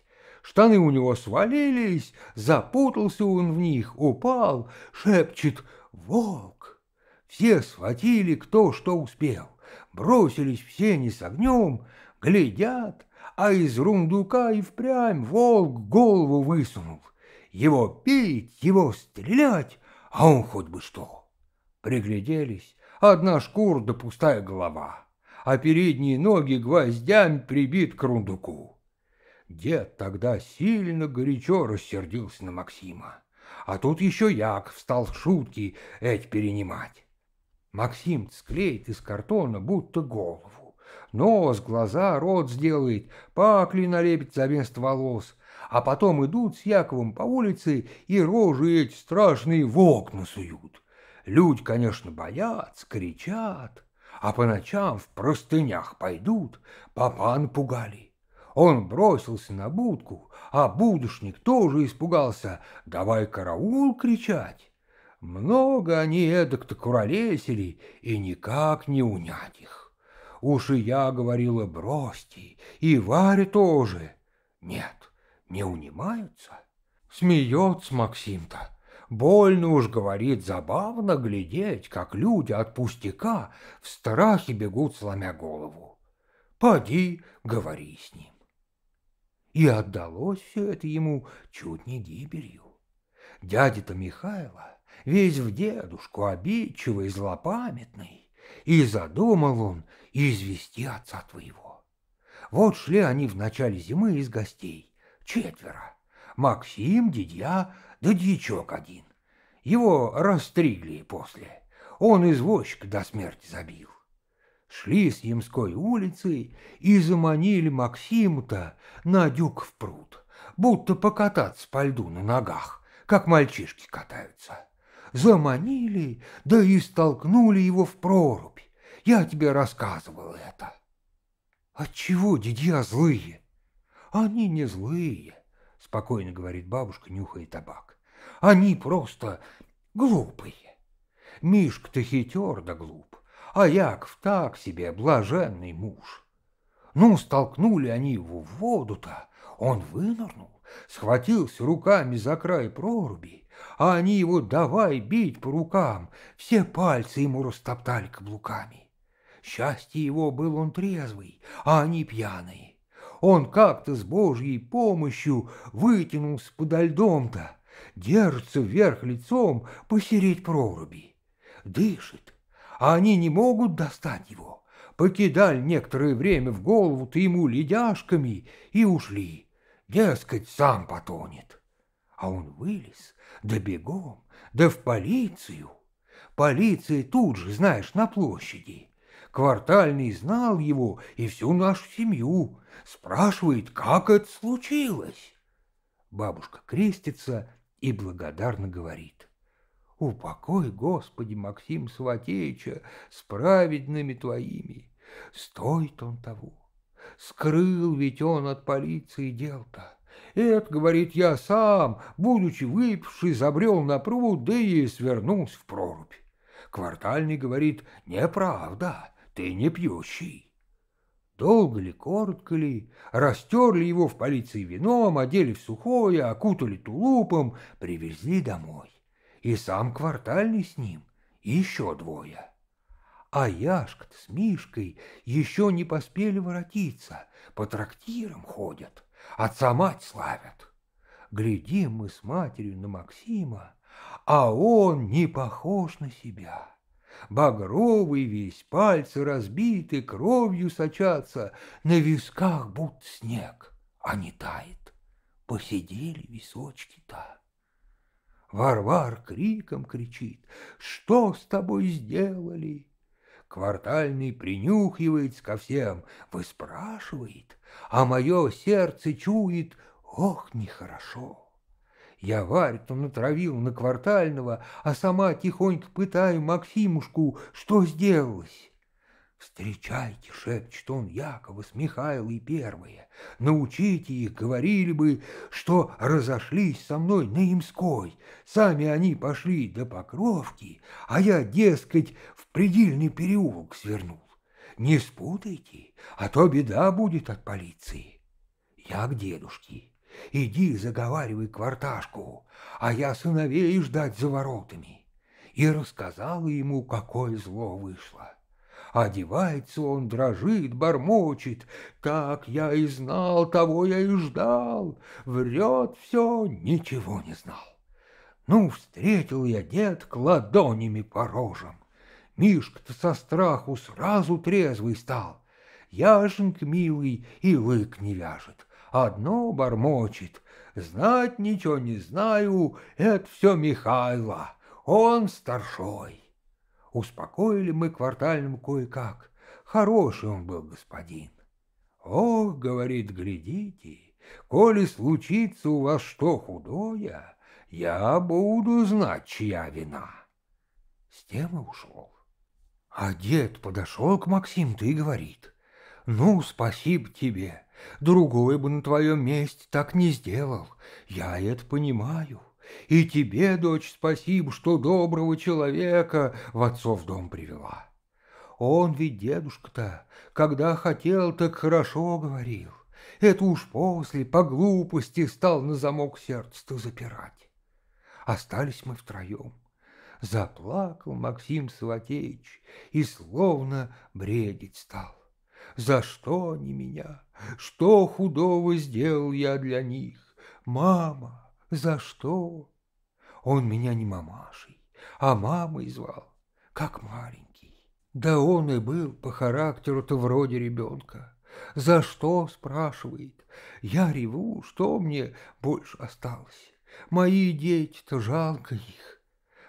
Штаны у него свалились, запутался он в них, упал, шепчет «Волк!». Все схватили кто что успел, бросились все не с огнем, глядят, а из рундука и впрямь волк голову высунул. Его пить, его стрелять, а он хоть бы что. Пригляделись, одна шкура да пустая голова, а передние ноги гвоздями прибит к рундуку. Дед тогда сильно горячо рассердился на Максима. А тут еще Як встал шутки эти перенимать. Максим склеит из картона будто голову. Нос, глаза, рот сделает, пакли налепит за место волос. А потом идут с Яковом по улице и рожи эти страшные в окна суют. Люди, конечно, боятся, кричат, а по ночам в простынях пойдут, папа напугали. Он бросился на будку, а будушник тоже испугался «давай караул!» кричать. Много они эдак-то куролесили, и никак не унять их. Уж и я говорила «бросьте», и Варя тоже. Нет, не унимаются. Смеется Максим-то. Больно уж, говорит, забавно глядеть, как люди от пустяка в страхе бегут, сломя голову. Поди, говори с ним. И отдалось все это ему чуть не гибелью. Дядя-то Михайло весь в дедушку обидчивый, злопамятный, и задумал он извести отца твоего. Вот шли они в начале зимы из гостей, четверо, Максим, Дидья, да дьячок один. Его расстригли после, он извозчик до смерти забил шли с Ямской улицей и заманили Максима-то на дюк в пруд, будто покататься по льду на ногах, как мальчишки катаются. Заманили, да и столкнули его в прорубь. Я тебе рассказывал это. Отчего дядья злые? Они не злые, спокойно говорит бабушка, нюхая табак. Они просто глупые. Мишка-то хитер да глуп а Яков так себе блаженный муж. Ну, столкнули они его в воду-то, он вынырнул, схватился руками за край проруби, а они его давай бить по рукам, все пальцы ему растоптали каблуками. Счастье его был он трезвый, а они пьяные. Он как-то с Божьей помощью вытянулся подо льдом-то, держится вверх лицом посереть проруби. Дышит, а они не могут достать его, покидали некоторое время в голову-то ему ледяшками и ушли. Дескать, сам потонет. А он вылез, да бегом, да в полицию. Полиция тут же, знаешь, на площади. Квартальный знал его и всю нашу семью. Спрашивает, как это случилось. Бабушка крестится и благодарно говорит. Упокой, Господи, Максим Сватеича с праведными твоими. Стоит он того. Скрыл ведь он от полиции дел-то. Это, говорит, я сам, будучи выпивший, забрел на пруд, да и свернулся в прорубь. Квартальный говорит, неправда, ты не пьющий. Долго ли, коротко ли, растерли его в полиции вином, одели в сухое, окутали тулупом, привезли домой и сам квартальный с ним, и еще двое. А яшка с Мишкой еще не поспели воротиться, по трактирам ходят, отца-мать славят. Глядим мы с матерью на Максима, а он не похож на себя. Багровый весь, пальцы разбиты, кровью сочатся, на висках будто снег, а не тает. Посидели височки-то. Варвар криком кричит «Что с тобой сделали?» Квартальный принюхивается ко всем, выспрашивает, а мое сердце чует «Ох, нехорошо!» Я Варь-то натравил на квартального, а сама тихонько пытаю Максимушку, что сделалось. «Встречайте!» — шепчет он Якова с Михайлой первые. «Научите их, говорили бы, что разошлись со мной на Имской. Сами они пошли до Покровки, а я, дескать, в предельный переулок свернул. Не спутайте, а то беда будет от полиции. Я к дедушке. Иди заговаривай кварташку, а я сыновей ждать за воротами». И рассказала ему, какое зло вышло. Одевается он, дрожит, бормочет. Так я и знал, того я и ждал. Врет все, ничего не знал. Ну, встретил я дед ладонями по рожам. Мишка-то со страху сразу трезвый стал. Яшенька милый и лык не вяжет, одно бормочет. Знать ничего не знаю, это все Михайло, он старшой. Успокоили мы квартальным кое-как. Хороший он был господин. Ох, говорит, глядите, коли случится у вас что худое, я буду знать, чья вина. С тем и ушел. А дед подошел к Максиму-то и говорит, «Ну, спасибо тебе, другой бы на твоем месте так не сделал, я это понимаю». И тебе, дочь, спасибо, что доброго человека в отцов дом привела. Он ведь дедушка-то, когда хотел, так хорошо говорил. Это уж после, по глупости, стал на замок сердце запирать. Остались мы втроем. Заплакал Максим Саватеевич и словно бредить стал. За что они меня? Что худого сделал я для них? Мама, за что? Он меня не мамашей, а мамой звал, как маленький. Да он и был по характеру-то вроде ребенка. За что, спрашивает, я реву, что мне больше осталось. Мои дети-то жалко их.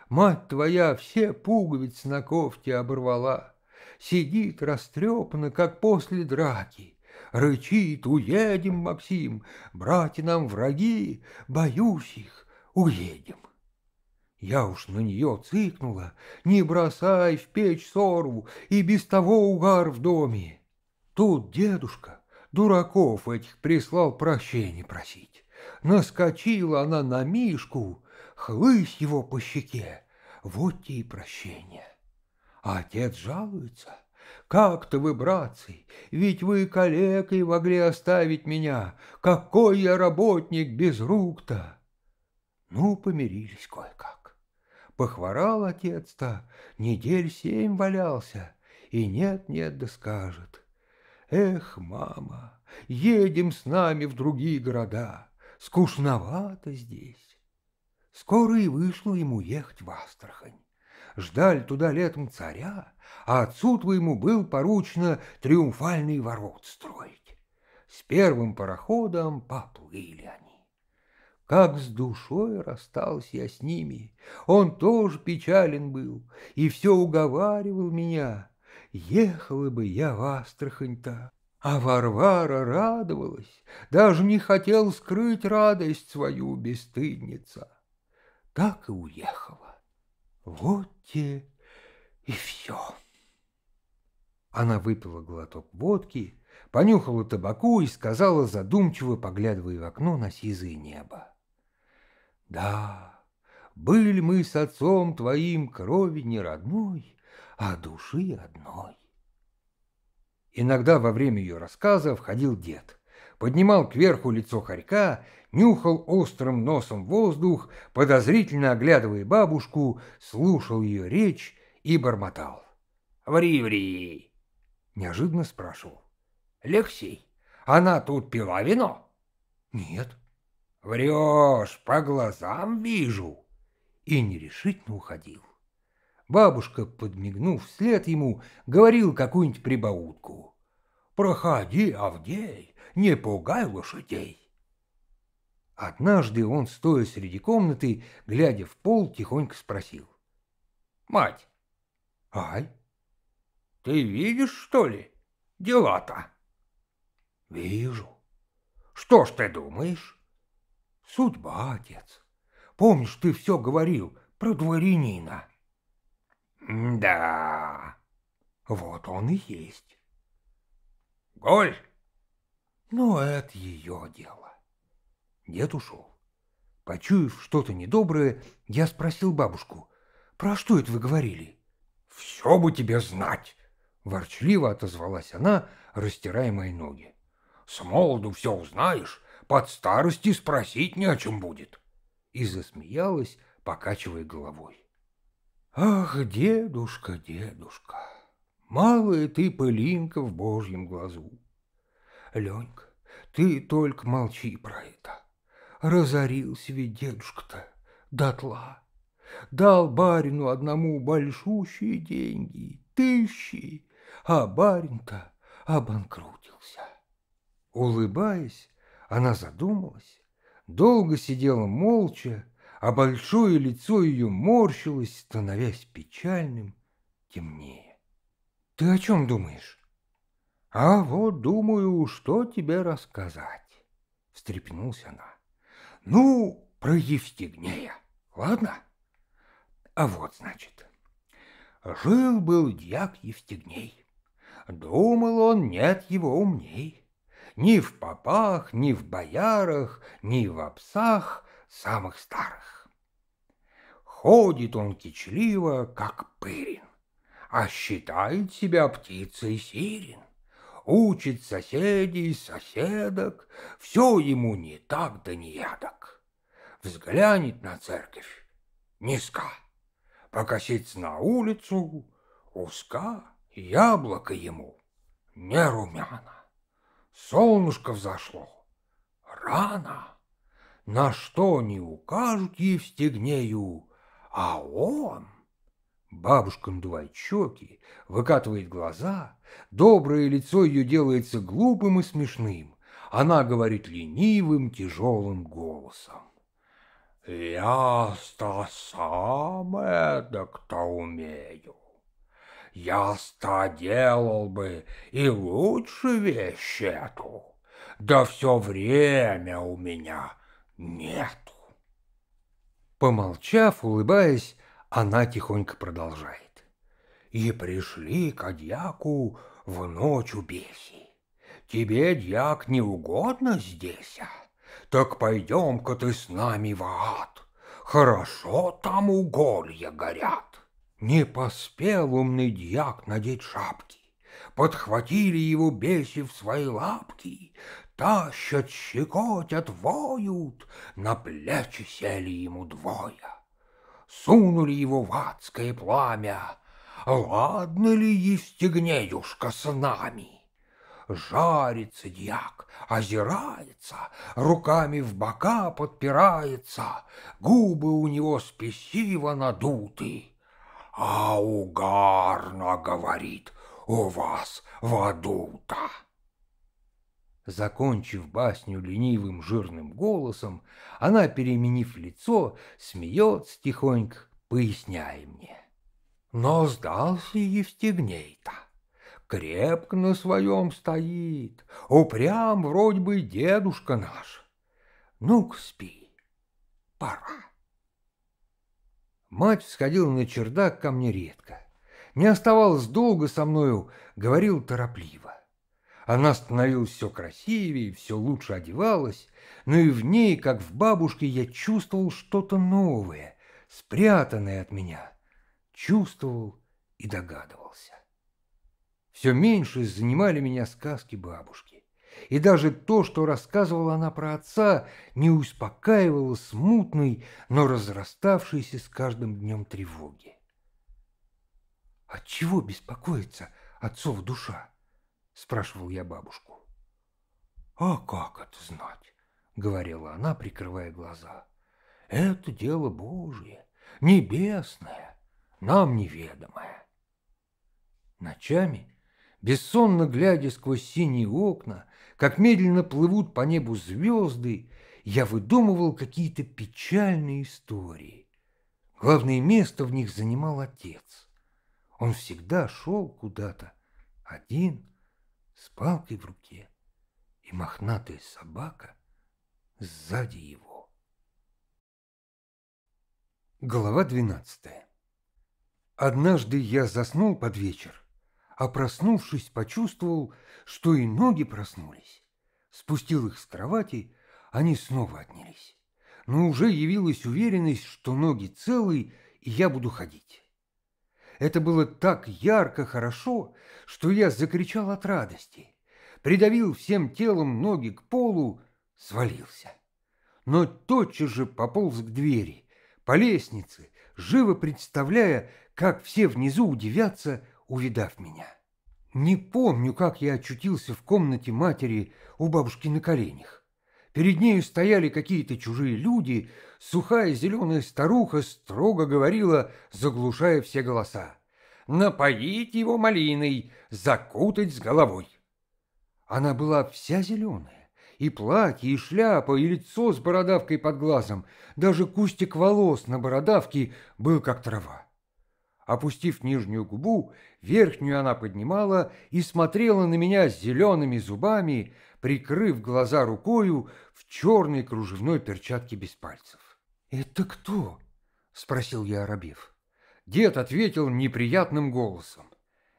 Мать твоя все пуговицы на кофте оборвала. Сидит растрепана, как после драки рычит, уедем, Максим, братья нам враги, боюсь их, уедем. Я уж на нее цыкнула, не бросай в печь сорву и без того угар в доме. Тут дедушка дураков этих прислал прощения просить. Наскочила она на Мишку, хлысь его по щеке, вот тебе и прощение. А отец жалуется — как-то вы, братцы, ведь вы калекой могли оставить меня. Какой я работник без рук-то!» Ну, помирились кое-как. Похворал отец-то, недель семь валялся, и нет-нет да скажет. «Эх, мама, едем с нами в другие города, скучновато здесь». Скоро и вышло ему ехать в Астрахань ждали туда летом царя, а отцу твоему был поручено триумфальный ворот строить. С первым пароходом поплыли они. Как с душой расстался я с ними, он тоже печален был и все уговаривал меня, ехала бы я в Астрахань-то. А Варвара радовалась, даже не хотел скрыть радость свою, бесстыдница. Так и уехала. Вот те и все. Она выпила глоток водки, понюхала табаку и сказала, задумчиво поглядывая в окно на сизое небо. «Да, были мы с отцом твоим крови не родной, а души одной». Иногда во время ее рассказа входил дед — поднимал кверху лицо хорька, нюхал острым носом воздух, подозрительно оглядывая бабушку, слушал ее речь и бормотал. «Ври, ври!» Неожиданно спрашивал. «Алексей, она тут пила вино?» «Нет». «Врешь, по глазам вижу!» И нерешительно уходил. Бабушка, подмигнув вслед ему, говорил какую-нибудь прибаутку. «Проходи, Авдей!» не пугай лошадей. Однажды он, стоя среди комнаты, глядя в пол, тихонько спросил. «Мать!» «Ай!» «Ты видишь, что ли, дела-то?» «Вижу. Что ж ты думаешь?» «Судьба, отец. Помнишь, ты все говорил про дворянина?» «Да...» «Вот он и есть». «Голь!» Но это ее дело. Дед ушел. Почуяв что-то недоброе, я спросил бабушку, «Про что это вы говорили?» «Все бы тебе знать!» – ворчливо отозвалась она, растирая мои ноги. «С молоду все узнаешь, под старости спросить не о чем будет!» И засмеялась, покачивая головой. «Ах, дедушка, дедушка, малая ты пылинка в божьем глазу! Ленька, ты только молчи про это. Разорился ведь дедушка-то дотла. Дал барину одному большущие деньги, тысячи, а барин-то обанкрутился. Улыбаясь, она задумалась, долго сидела молча, а большое лицо ее морщилось, становясь печальным, темнее. «Ты о чем думаешь?» А вот думаю, что тебе рассказать. Встрепнулась она. Ну, про Евстигнея, ладно? А вот, значит, жил-был дьяк Евстигней. Думал он, нет его умней. Ни в попах, ни в боярах, ни в обсах самых старых. Ходит он кичливо, как пырин, а считает себя птицей сирен учит соседей, соседок, все ему не так да не ядок. Взглянет на церковь низка, покосится на улицу, узка, яблоко ему не румяна. Солнышко взошло рано, на что не укажут Евстигнею, а он... Бабушка надувает щеки, выкатывает глаза, доброе лицо ее делается глупым и смешным. Она говорит ленивым, тяжелым голосом. «Я ста самое, да кто умею. Я ста делал бы и лучше вещь эту, да все время у меня нету». Помолчав, улыбаясь, она тихонько продолжает. «И пришли к дьяку в ночь убеси. Тебе, дьяк, не угодно здесь, а? Так пойдем-ка ты с нами в ад. Хорошо там уголья горят». Не поспел умный дьяк надеть шапки. Подхватили его беси в свои лапки, Тащат, щекотят, воют, На плечи сели ему двое сунули его в адское пламя. Ладно ли, Евстигнеюшка, с нами? Жарится дьяк, озирается, руками в бока подпирается, губы у него спесиво надуты. А угарно, говорит, у вас в аду-то. Закончив басню ленивым жирным голосом, она, переменив лицо, смеется тихонько, поясняя мне. Но сдался Евстигней-то. Крепко на своем стоит, упрям вроде бы дедушка наш. Ну-ка спи, пора. Мать всходила на чердак ко мне редко. Не оставалось долго со мною, говорил торопливо. Она становилась все красивее, все лучше одевалась, но и в ней, как в бабушке, я чувствовал что-то новое, спрятанное от меня. Чувствовал и догадывался. Все меньше занимали меня сказки бабушки. И даже то, что рассказывала она про отца, не успокаивало смутной, но разраставшейся с каждым днем тревоги. От чего беспокоится отцов душа? спрашивал я бабушку. «А как это знать?» — говорила она, прикрывая глаза. «Это дело Божье, небесное, нам неведомое». Ночами, бессонно глядя сквозь синие окна, как медленно плывут по небу звезды, я выдумывал какие-то печальные истории. Главное место в них занимал отец. Он всегда шел куда-то один, с палкой в руке, и мохнатая собака сзади его. Глава 12 Однажды я заснул под вечер, а проснувшись, почувствовал, что и ноги проснулись. Спустил их с кровати, они снова отнялись. Но уже явилась уверенность, что ноги целы, и я буду ходить. Это было так ярко хорошо, что я закричал от радости, придавил всем телом ноги к полу, свалился. Но тотчас же пополз к двери, по лестнице, живо представляя, как все внизу удивятся, увидав меня. Не помню, как я очутился в комнате матери у бабушки на коленях. Перед нею стояли какие-то чужие люди, сухая зеленая старуха строго говорила, заглушая все голоса. «Напоить его малиной, закутать с головой». Она была вся зеленая, и платье, и шляпа, и лицо с бородавкой под глазом, даже кустик волос на бородавке был как трава. Опустив нижнюю губу, верхнюю она поднимала и смотрела на меня зелеными зубами, прикрыв глаза рукою в черной кружевной перчатке без пальцев. «Это кто?» — спросил я, оробив. Дед ответил неприятным голосом.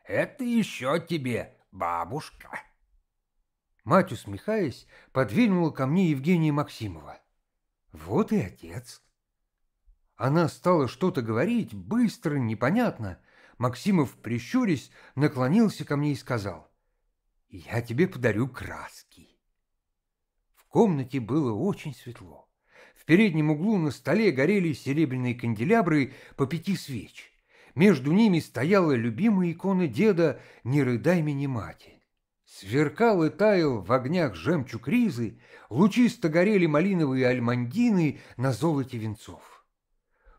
«Это еще тебе, бабушка!» Мать, усмехаясь, подвинула ко мне Евгения Максимова. «Вот и отец!» Она стала что-то говорить, быстро, непонятно. Максимов, прищурясь, наклонился ко мне и сказал я тебе подарю краски. В комнате было очень светло. В переднем углу на столе горели серебряные канделябры по пяти свеч. Между ними стояла любимая икона деда «Не рыдай меня, мати». Сверкал и таял в огнях жемчуг ризы, лучисто горели малиновые альмандины на золоте венцов.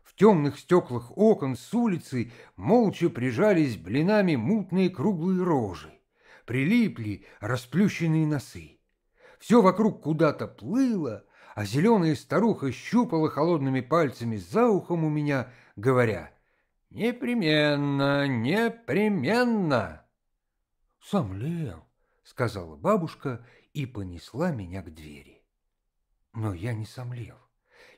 В темных стеклах окон с улицы молча прижались блинами мутные круглые рожи прилипли расплющенные носы. Все вокруг куда-то плыло, а зеленая старуха щупала холодными пальцами за ухом у меня, говоря «Непременно, непременно!» «Сам Лев», — сказала бабушка и понесла меня к двери. Но я не сомлев.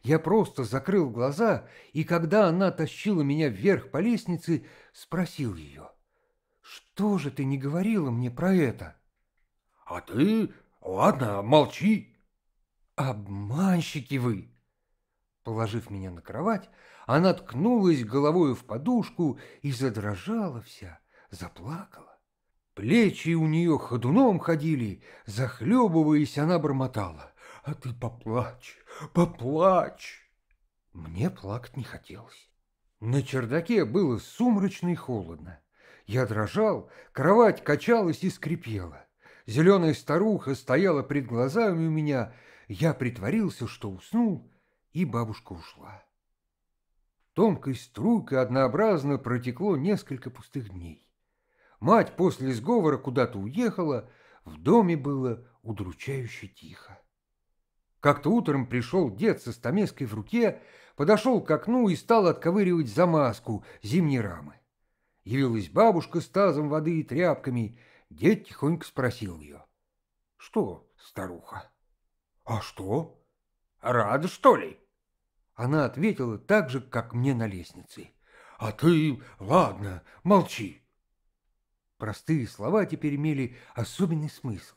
Я просто закрыл глаза, и когда она тащила меня вверх по лестнице, спросил ее — что же ты не говорила мне про это? А ты, ладно, молчи. Обманщики вы! Положив меня на кровать, она ткнулась головою в подушку и задрожала вся, заплакала. Плечи у нее ходуном ходили, захлебываясь, она бормотала. «А ты поплачь, поплачь!» Мне плакать не хотелось. На чердаке было сумрачно и холодно. Я дрожал, кровать качалась и скрипела. Зеленая старуха стояла пред глазами у меня, я притворился, что уснул, и бабушка ушла. Тонкой струйкой однообразно протекло несколько пустых дней. Мать после сговора куда-то уехала, в доме было удручающе тихо. Как-то утром пришел дед со стамеской в руке, подошел к окну и стал отковыривать замазку зимней рамы. Явилась бабушка с тазом воды и тряпками. Дед тихонько спросил ее. «Что, старуха?» «А что? Рада, что ли?» Она ответила так же, как мне на лестнице. «А ты, ладно, молчи». Простые слова теперь имели особенный смысл.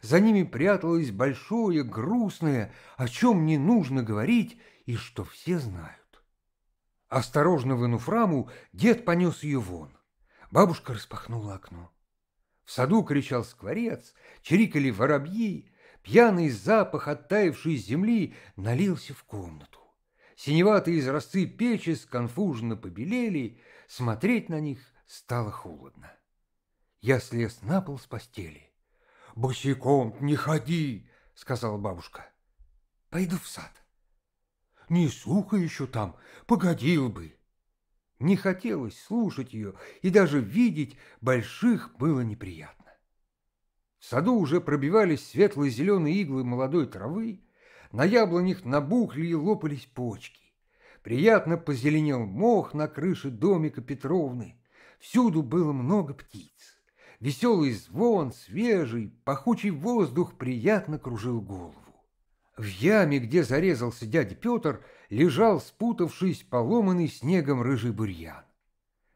За ними пряталось большое, грустное, о чем не нужно говорить и что все знают. Осторожно вынув раму, дед понес ее вон. Бабушка распахнула окно. В саду кричал скворец, чирикали воробьи, пьяный запах оттаившей земли налился в комнату. Синеватые изразцы печи сконфуженно побелели, смотреть на них стало холодно. Я слез на пол с постели. «Босиком не ходи!» — сказала бабушка. «Пойду в сад» не сухо еще там, погодил бы. Не хотелось слушать ее, и даже видеть больших было неприятно. В саду уже пробивались светло-зеленые иглы молодой травы, на яблонях набухли и лопались почки. Приятно позеленел мох на крыше домика Петровны. Всюду было много птиц. Веселый звон, свежий, пахучий воздух приятно кружил голову. В яме, где зарезался дядя Петр, лежал, спутавшись, поломанный снегом рыжий бурьян.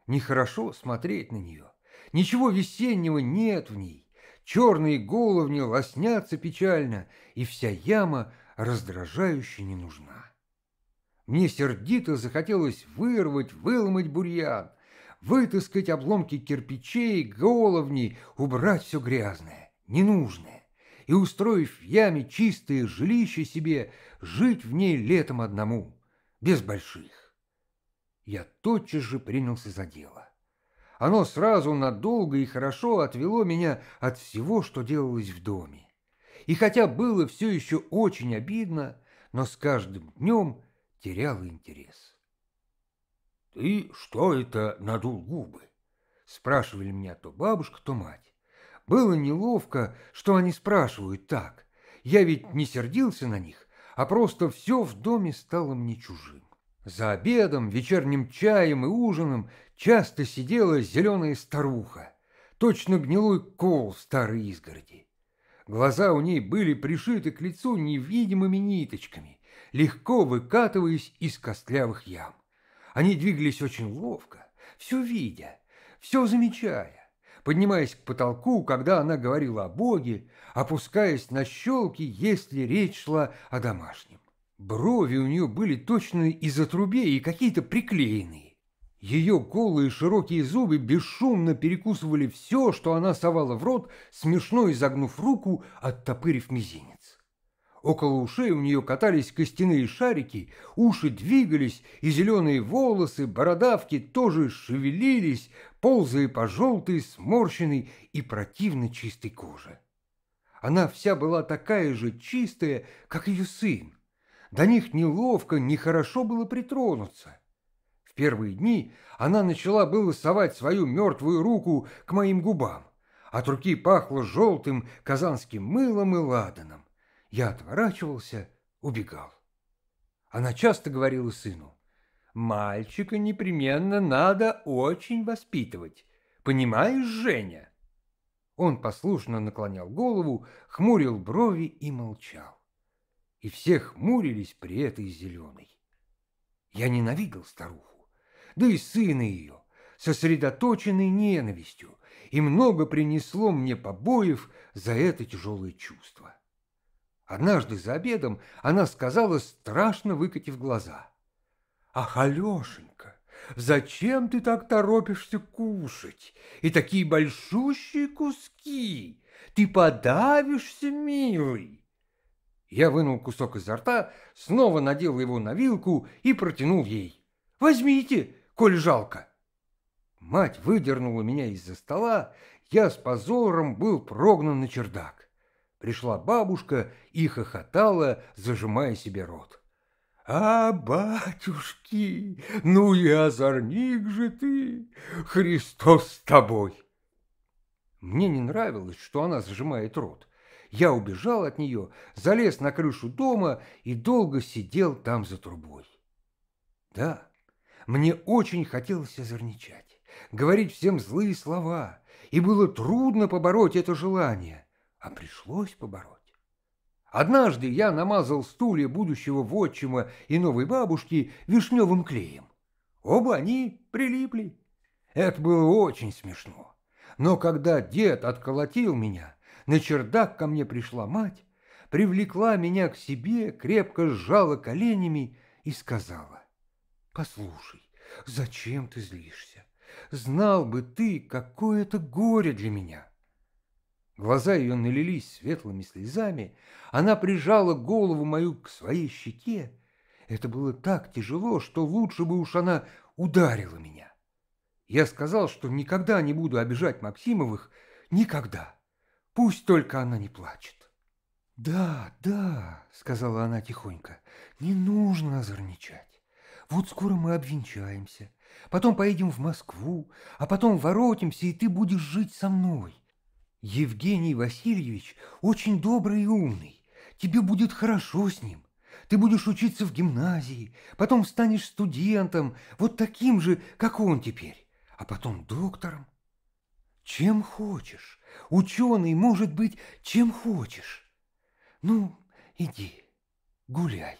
Нехорошо смотреть на нее. Ничего весеннего нет в ней. Черные головни лоснятся печально, и вся яма раздражающе не нужна. Мне сердито захотелось вырвать, выломать бурьян, вытаскать обломки кирпичей, головни, убрать все грязное, ненужное и, устроив в яме чистое жилище себе, жить в ней летом одному, без больших. Я тотчас же принялся за дело. Оно сразу надолго и хорошо отвело меня от всего, что делалось в доме. И хотя было все еще очень обидно, но с каждым днем терял интерес. «Ты что это надул губы?» — спрашивали меня то бабушка, то мать. Было неловко, что они спрашивают так. Я ведь не сердился на них, а просто все в доме стало мне чужим. За обедом, вечерним чаем и ужином часто сидела зеленая старуха, точно гнилой кол старой изгороди. Глаза у ней были пришиты к лицу невидимыми ниточками, легко выкатываясь из костлявых ям. Они двигались очень ловко, все видя, все замечая поднимаясь к потолку, когда она говорила о Боге, опускаясь на щелки, если речь шла о домашнем. Брови у нее были точно из отрубей и какие-то приклеенные. Ее голые широкие зубы бесшумно перекусывали все, что она совала в рот, смешно изогнув руку, оттопырив мизинец. Около ушей у нее катались костяные шарики, уши двигались, и зеленые волосы, бородавки тоже шевелились, ползая по желтой, сморщенной и противно чистой коже. Она вся была такая же чистая, как ее сын. До них неловко, нехорошо было притронуться. В первые дни она начала было совать свою мертвую руку к моим губам. От руки пахло желтым казанским мылом и ладаном. Я отворачивался, убегал. Она часто говорила сыну, «Мальчика непременно надо очень воспитывать. Понимаешь, Женя?» Он послушно наклонял голову, хмурил брови и молчал. И все хмурились при этой зеленой. Я ненавидел старуху, да и сына ее, сосредоточенный ненавистью, и много принесло мне побоев за это тяжелое чувство. Однажды за обедом она сказала, страшно выкатив глаза. «Ах, Алешенька, зачем ты так торопишься кушать? И такие большущие куски! Ты подавишься, милый!» Я вынул кусок изо рта, снова надел его на вилку и протянул ей. «Возьмите, коль жалко!» Мать выдернула меня из-за стола, я с позором был прогнан на чердак. Пришла бабушка и хохотала, зажимая себе рот. «А, батюшки, ну и озорник же ты! Христос с тобой!» Мне не нравилось, что она зажимает рот. Я убежал от нее, залез на крышу дома и долго сидел там за трубой. Да, мне очень хотелось озорничать, говорить всем злые слова, и было трудно побороть это желание а пришлось побороть. Однажды я намазал стулья будущего вотчима и новой бабушки вишневым клеем. Оба они прилипли. Это было очень смешно. Но когда дед отколотил меня, на чердак ко мне пришла мать, привлекла меня к себе, крепко сжала коленями и сказала, «Послушай, зачем ты злишься? Знал бы ты, какое это горе для меня!» Глаза ее налились светлыми слезами, она прижала голову мою к своей щеке. Это было так тяжело, что лучше бы уж она ударила меня. Я сказал, что никогда не буду обижать Максимовых, никогда. Пусть только она не плачет. «Да, да», — сказала она тихонько, — «не нужно озорничать. Вот скоро мы обвенчаемся, потом поедем в Москву, а потом воротимся, и ты будешь жить со мной. Евгений Васильевич очень добрый и умный. Тебе будет хорошо с ним. Ты будешь учиться в гимназии, потом станешь студентом, вот таким же, как он теперь, а потом доктором. Чем хочешь. Ученый может быть чем хочешь. Ну, иди, гуляй.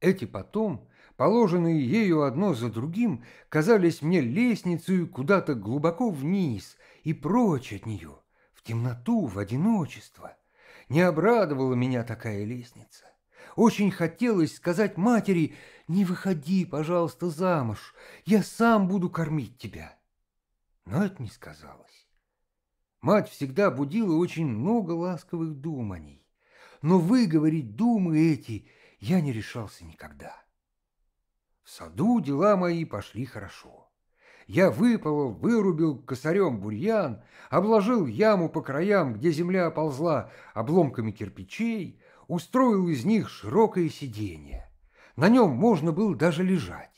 Эти потом, положенные ею одно за другим, казались мне лестницей куда-то глубоко вниз, и прочь от нее, в темноту, в одиночество. Не обрадовала меня такая лестница. Очень хотелось сказать матери, не выходи, пожалуйста, замуж, я сам буду кормить тебя. Но это не сказалось. Мать всегда будила очень много ласковых думаний, но выговорить думы эти я не решался никогда. В саду дела мои пошли хорошо. Я выпалол, вырубил косарем бурьян, обложил яму по краям, где земля оползла, обломками кирпичей, устроил из них широкое сиденье. На нем можно было даже лежать.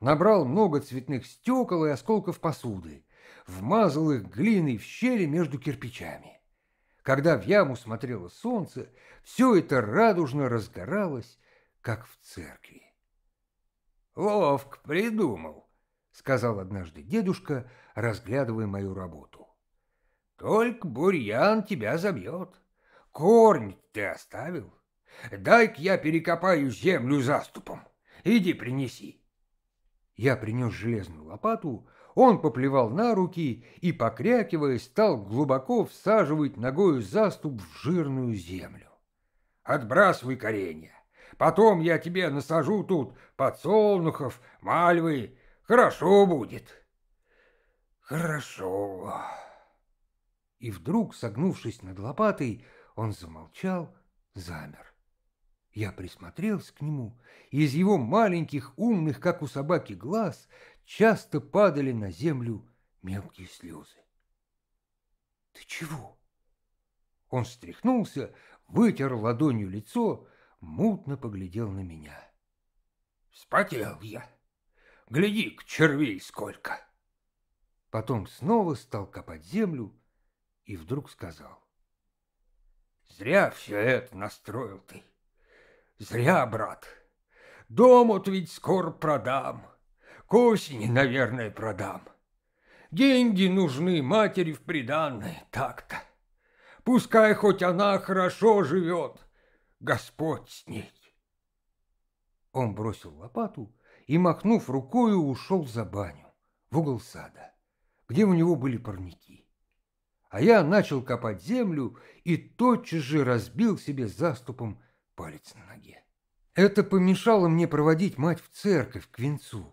Набрал много цветных стекол и осколков посуды, вмазал их глиной в щели между кирпичами. Когда в яму смотрело солнце, все это радужно разгоралось, как в церкви. «Ловко придумал», — сказал однажды дедушка, разглядывая мою работу. «Только бурьян тебя забьет. Корни ты оставил. Дай-ка я перекопаю землю заступом. Иди принеси». Я принес железную лопату, он поплевал на руки и, покрякивая, стал глубоко всаживать ногою заступ в жирную землю. «Отбрасывай коренья, потом я тебе насажу тут подсолнухов, мальвы, Хорошо будет. Хорошо. И вдруг, согнувшись над лопатой, он замолчал, замер. Я присмотрелся к нему, и из его маленьких, умных, как у собаки, глаз часто падали на землю мелкие слезы. «Ты чего?» Он встряхнулся, вытер ладонью лицо, мутно поглядел на меня. «Вспотел я!» гляди к червей сколько!» Потом снова стал копать землю и вдруг сказал. «Зря все это настроил ты. Зря, брат. Дом вот ведь скоро продам. К осени, наверное, продам. Деньги нужны матери в приданной, так-то. Пускай хоть она хорошо живет, Господь с ней. Он бросил лопату и, махнув рукою, ушел за баню, в угол сада, где у него были парники. А я начал копать землю и тотчас же разбил себе заступом палец на ноге. Это помешало мне проводить мать в церковь к венцу.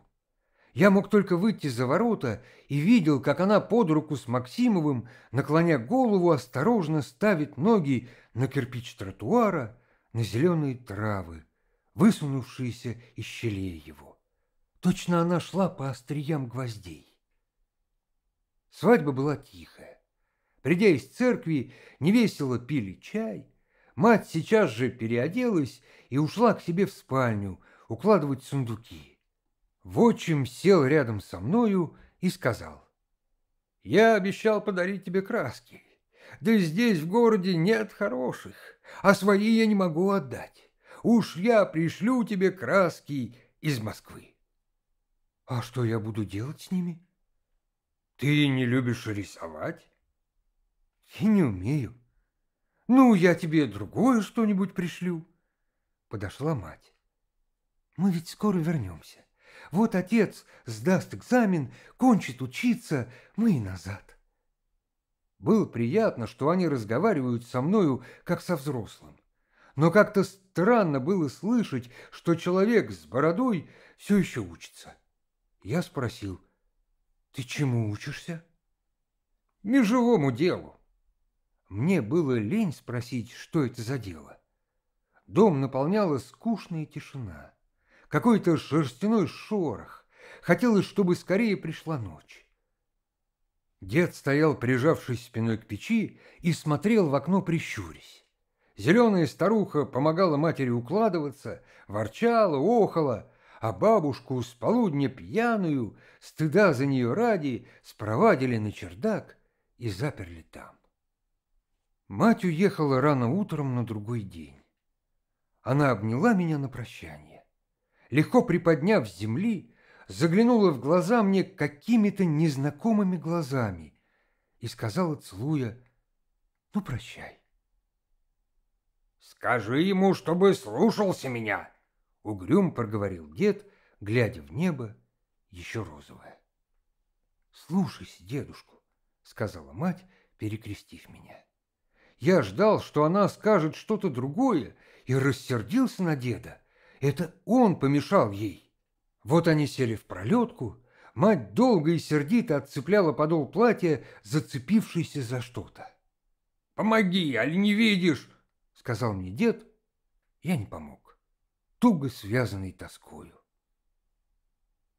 Я мог только выйти за ворота и видел, как она под руку с Максимовым, наклоня голову, осторожно ставит ноги на кирпич тротуара, на зеленые травы, высунувшиеся из щелей его. Точно она шла по остриям гвоздей. Свадьба была тихая. Придя из церкви, невесело пили чай. Мать сейчас же переоделась и ушла к себе в спальню укладывать сундуки. Вотчим сел рядом со мною и сказал. «Я обещал подарить тебе краски. Да здесь в городе нет хороших, а свои я не могу отдать. Уж я пришлю тебе краски из Москвы». А что я буду делать с ними? Ты не любишь рисовать? Я не умею. Ну, я тебе другое что-нибудь пришлю. Подошла мать. Мы ведь скоро вернемся. Вот отец сдаст экзамен, кончит учиться, мы и назад. Было приятно, что они разговаривают со мною, как со взрослым. Но как-то странно было слышать, что человек с бородой все еще учится я спросил, «Ты чему учишься?» «Межевому делу». Мне было лень спросить, что это за дело. Дом наполняла скучная тишина, какой-то шерстяной шорох. Хотелось, чтобы скорее пришла ночь. Дед стоял, прижавшись спиной к печи, и смотрел в окно, прищурясь. Зеленая старуха помогала матери укладываться, ворчала, охала, а бабушку с полудня пьяную, стыда за нее ради, спровадили на чердак и заперли там. Мать уехала рано утром на другой день. Она обняла меня на прощание. Легко приподняв с земли, заглянула в глаза мне какими-то незнакомыми глазами и сказала, целуя, «Ну, прощай». «Скажи ему, чтобы слушался меня», Угрюм проговорил дед, глядя в небо, еще розовое. «Слушайся, дедушку», — сказала мать, перекрестив меня. Я ждал, что она скажет что-то другое, и рассердился на деда. Это он помешал ей. Вот они сели в пролетку. Мать долго и сердито отцепляла подол платья, зацепившийся за что-то. «Помоги, аль не видишь!» — сказал мне дед. Я не помог туго связанный тоскою.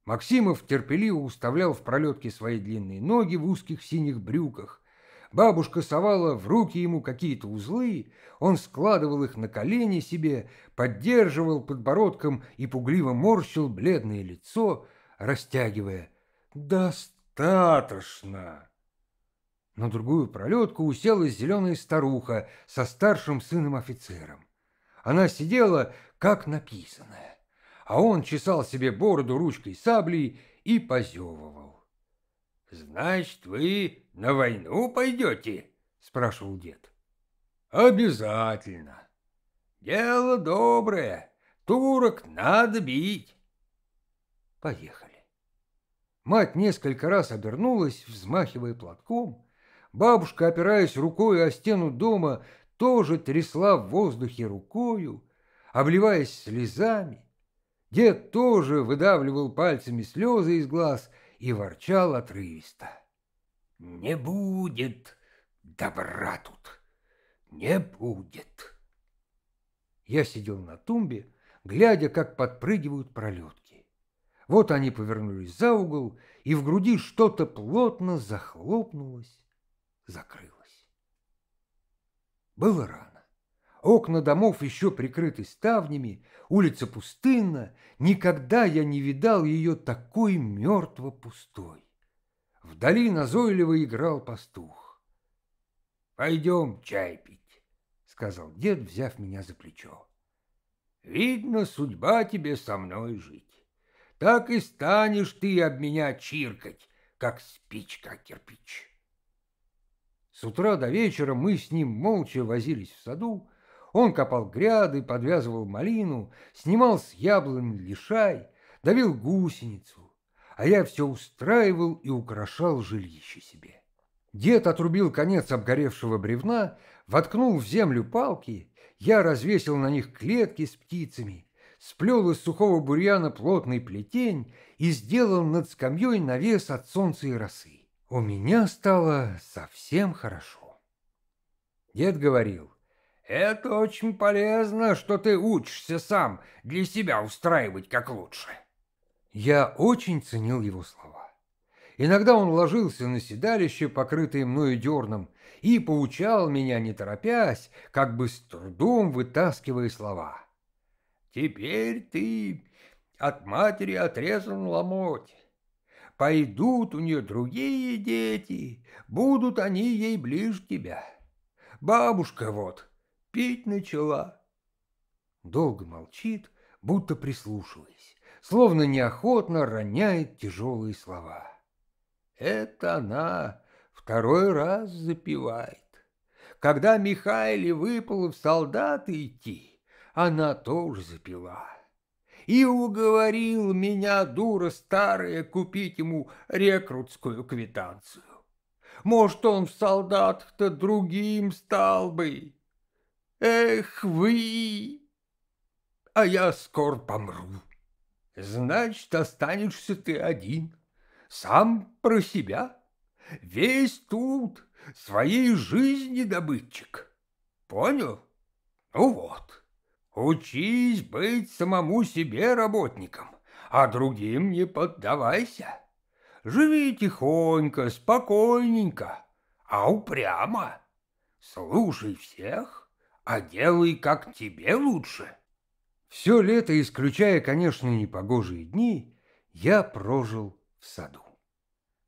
Максимов терпеливо уставлял в пролетке свои длинные ноги в узких синих брюках. Бабушка совала в руки ему какие-то узлы, он складывал их на колени себе, поддерживал подбородком и пугливо морщил бледное лицо, растягивая «Достаточно!». На другую пролетку уселась зеленая старуха со старшим сыном-офицером. Она сидела, как написанное, а он чесал себе бороду ручкой саблей и позевывал. «Значит, вы на войну пойдете?» – спрашивал дед. «Обязательно. Дело доброе, турок надо бить». Поехали. Мать несколько раз обернулась, взмахивая платком. Бабушка, опираясь рукой о стену дома, тоже трясла в воздухе рукою обливаясь слезами. Дед тоже выдавливал пальцами слезы из глаз и ворчал отрывисто. «Не будет добра тут, не будет!» Я сидел на тумбе, глядя, как подпрыгивают пролетки. Вот они повернулись за угол, и в груди что-то плотно захлопнулось, закрылось. Было рано. Окна домов еще прикрыты ставнями, улица пустынна, никогда я не видал ее такой мертво пустой. Вдали назойливо играл пастух. «Пойдем чай пить», — сказал дед, взяв меня за плечо. «Видно, судьба тебе со мной жить. Так и станешь ты об меня чиркать, как спичка кирпич». С утра до вечера мы с ним молча возились в саду, он копал гряды, подвязывал малину, снимал с яблонь лишай, давил гусеницу, а я все устраивал и украшал жилище себе. Дед отрубил конец обгоревшего бревна, воткнул в землю палки, я развесил на них клетки с птицами, сплел из сухого бурьяна плотный плетень и сделал над скамьей навес от солнца и росы. У меня стало совсем хорошо. Дед говорил, это очень полезно, что ты учишься сам для себя устраивать как лучше. Я очень ценил его слова. Иногда он ложился на седалище, покрытое мною дерном, и поучал меня, не торопясь, как бы с трудом вытаскивая слова. «Теперь ты от матери отрезан ломоть. Пойдут у нее другие дети, будут они ей ближе тебя. Бабушка вот Пить начала. Долго молчит, будто прислушиваясь, словно неохотно роняет тяжелые слова. Это она второй раз запивает, Когда Михаиле выпало в солдаты идти, она тоже запила. И уговорил меня, дура старая, купить ему рекрутскую квитанцию. Может, он в солдат то другим стал бы. Эх вы! А я скоро помру. Значит, останешься ты один, сам про себя, весь тут, своей жизни добытчик. Понял? Ну вот, учись быть самому себе работником, а другим не поддавайся. Живи тихонько, спокойненько, а упрямо. Слушай всех, а делай, как тебе лучше. Все лето, исключая, конечно, непогожие дни, я прожил в саду.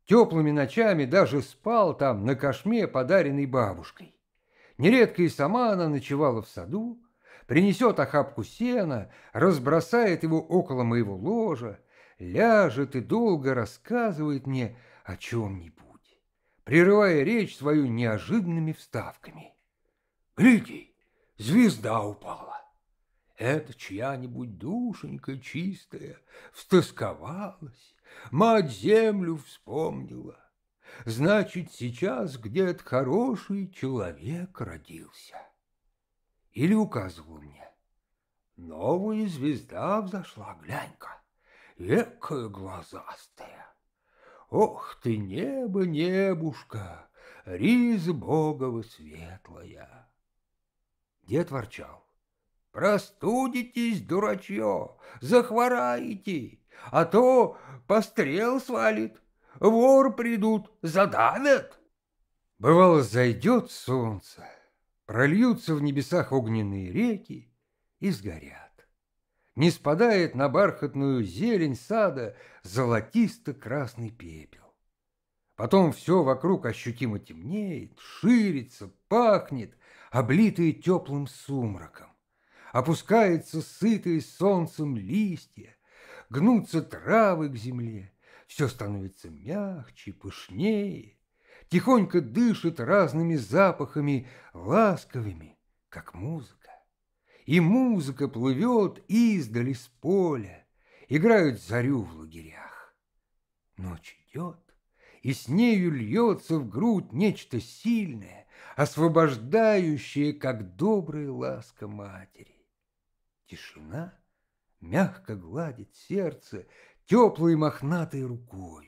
Теплыми ночами даже спал там на кошме, подаренной бабушкой. Нередко и сама она ночевала в саду, принесет охапку сена, разбросает его около моего ложа, ляжет и долго рассказывает мне о чем-нибудь, прерывая речь свою неожиданными вставками. «Гляди, звезда упала. Это чья-нибудь душенька чистая встосковалась, мать землю вспомнила. Значит, сейчас где-то хороший человек родился. Или указывал мне. Новая звезда взошла, глянь-ка, экая глазастая. Ох ты, небо, небушка, риз Богова светлая! Дед ворчал. «Простудитесь, дурачье, захвораете, а то пострел свалит, вор придут, задавят». Бывало, зайдет солнце, прольются в небесах огненные реки и сгорят. Не спадает на бархатную зелень сада золотисто-красный пепел. Потом все вокруг ощутимо темнеет, ширится, пахнет, облитые теплым сумраком. Опускаются сытые солнцем листья, гнутся травы к земле, все становится мягче, пышнее, тихонько дышит разными запахами, ласковыми, как музыка. И музыка плывет издали с поля, играют зарю в лагерях. Ночь идет, и с нею льется в грудь нечто сильное, освобождающие как добрая ласка матери. Тишина мягко гладит сердце теплой мохнатой рукою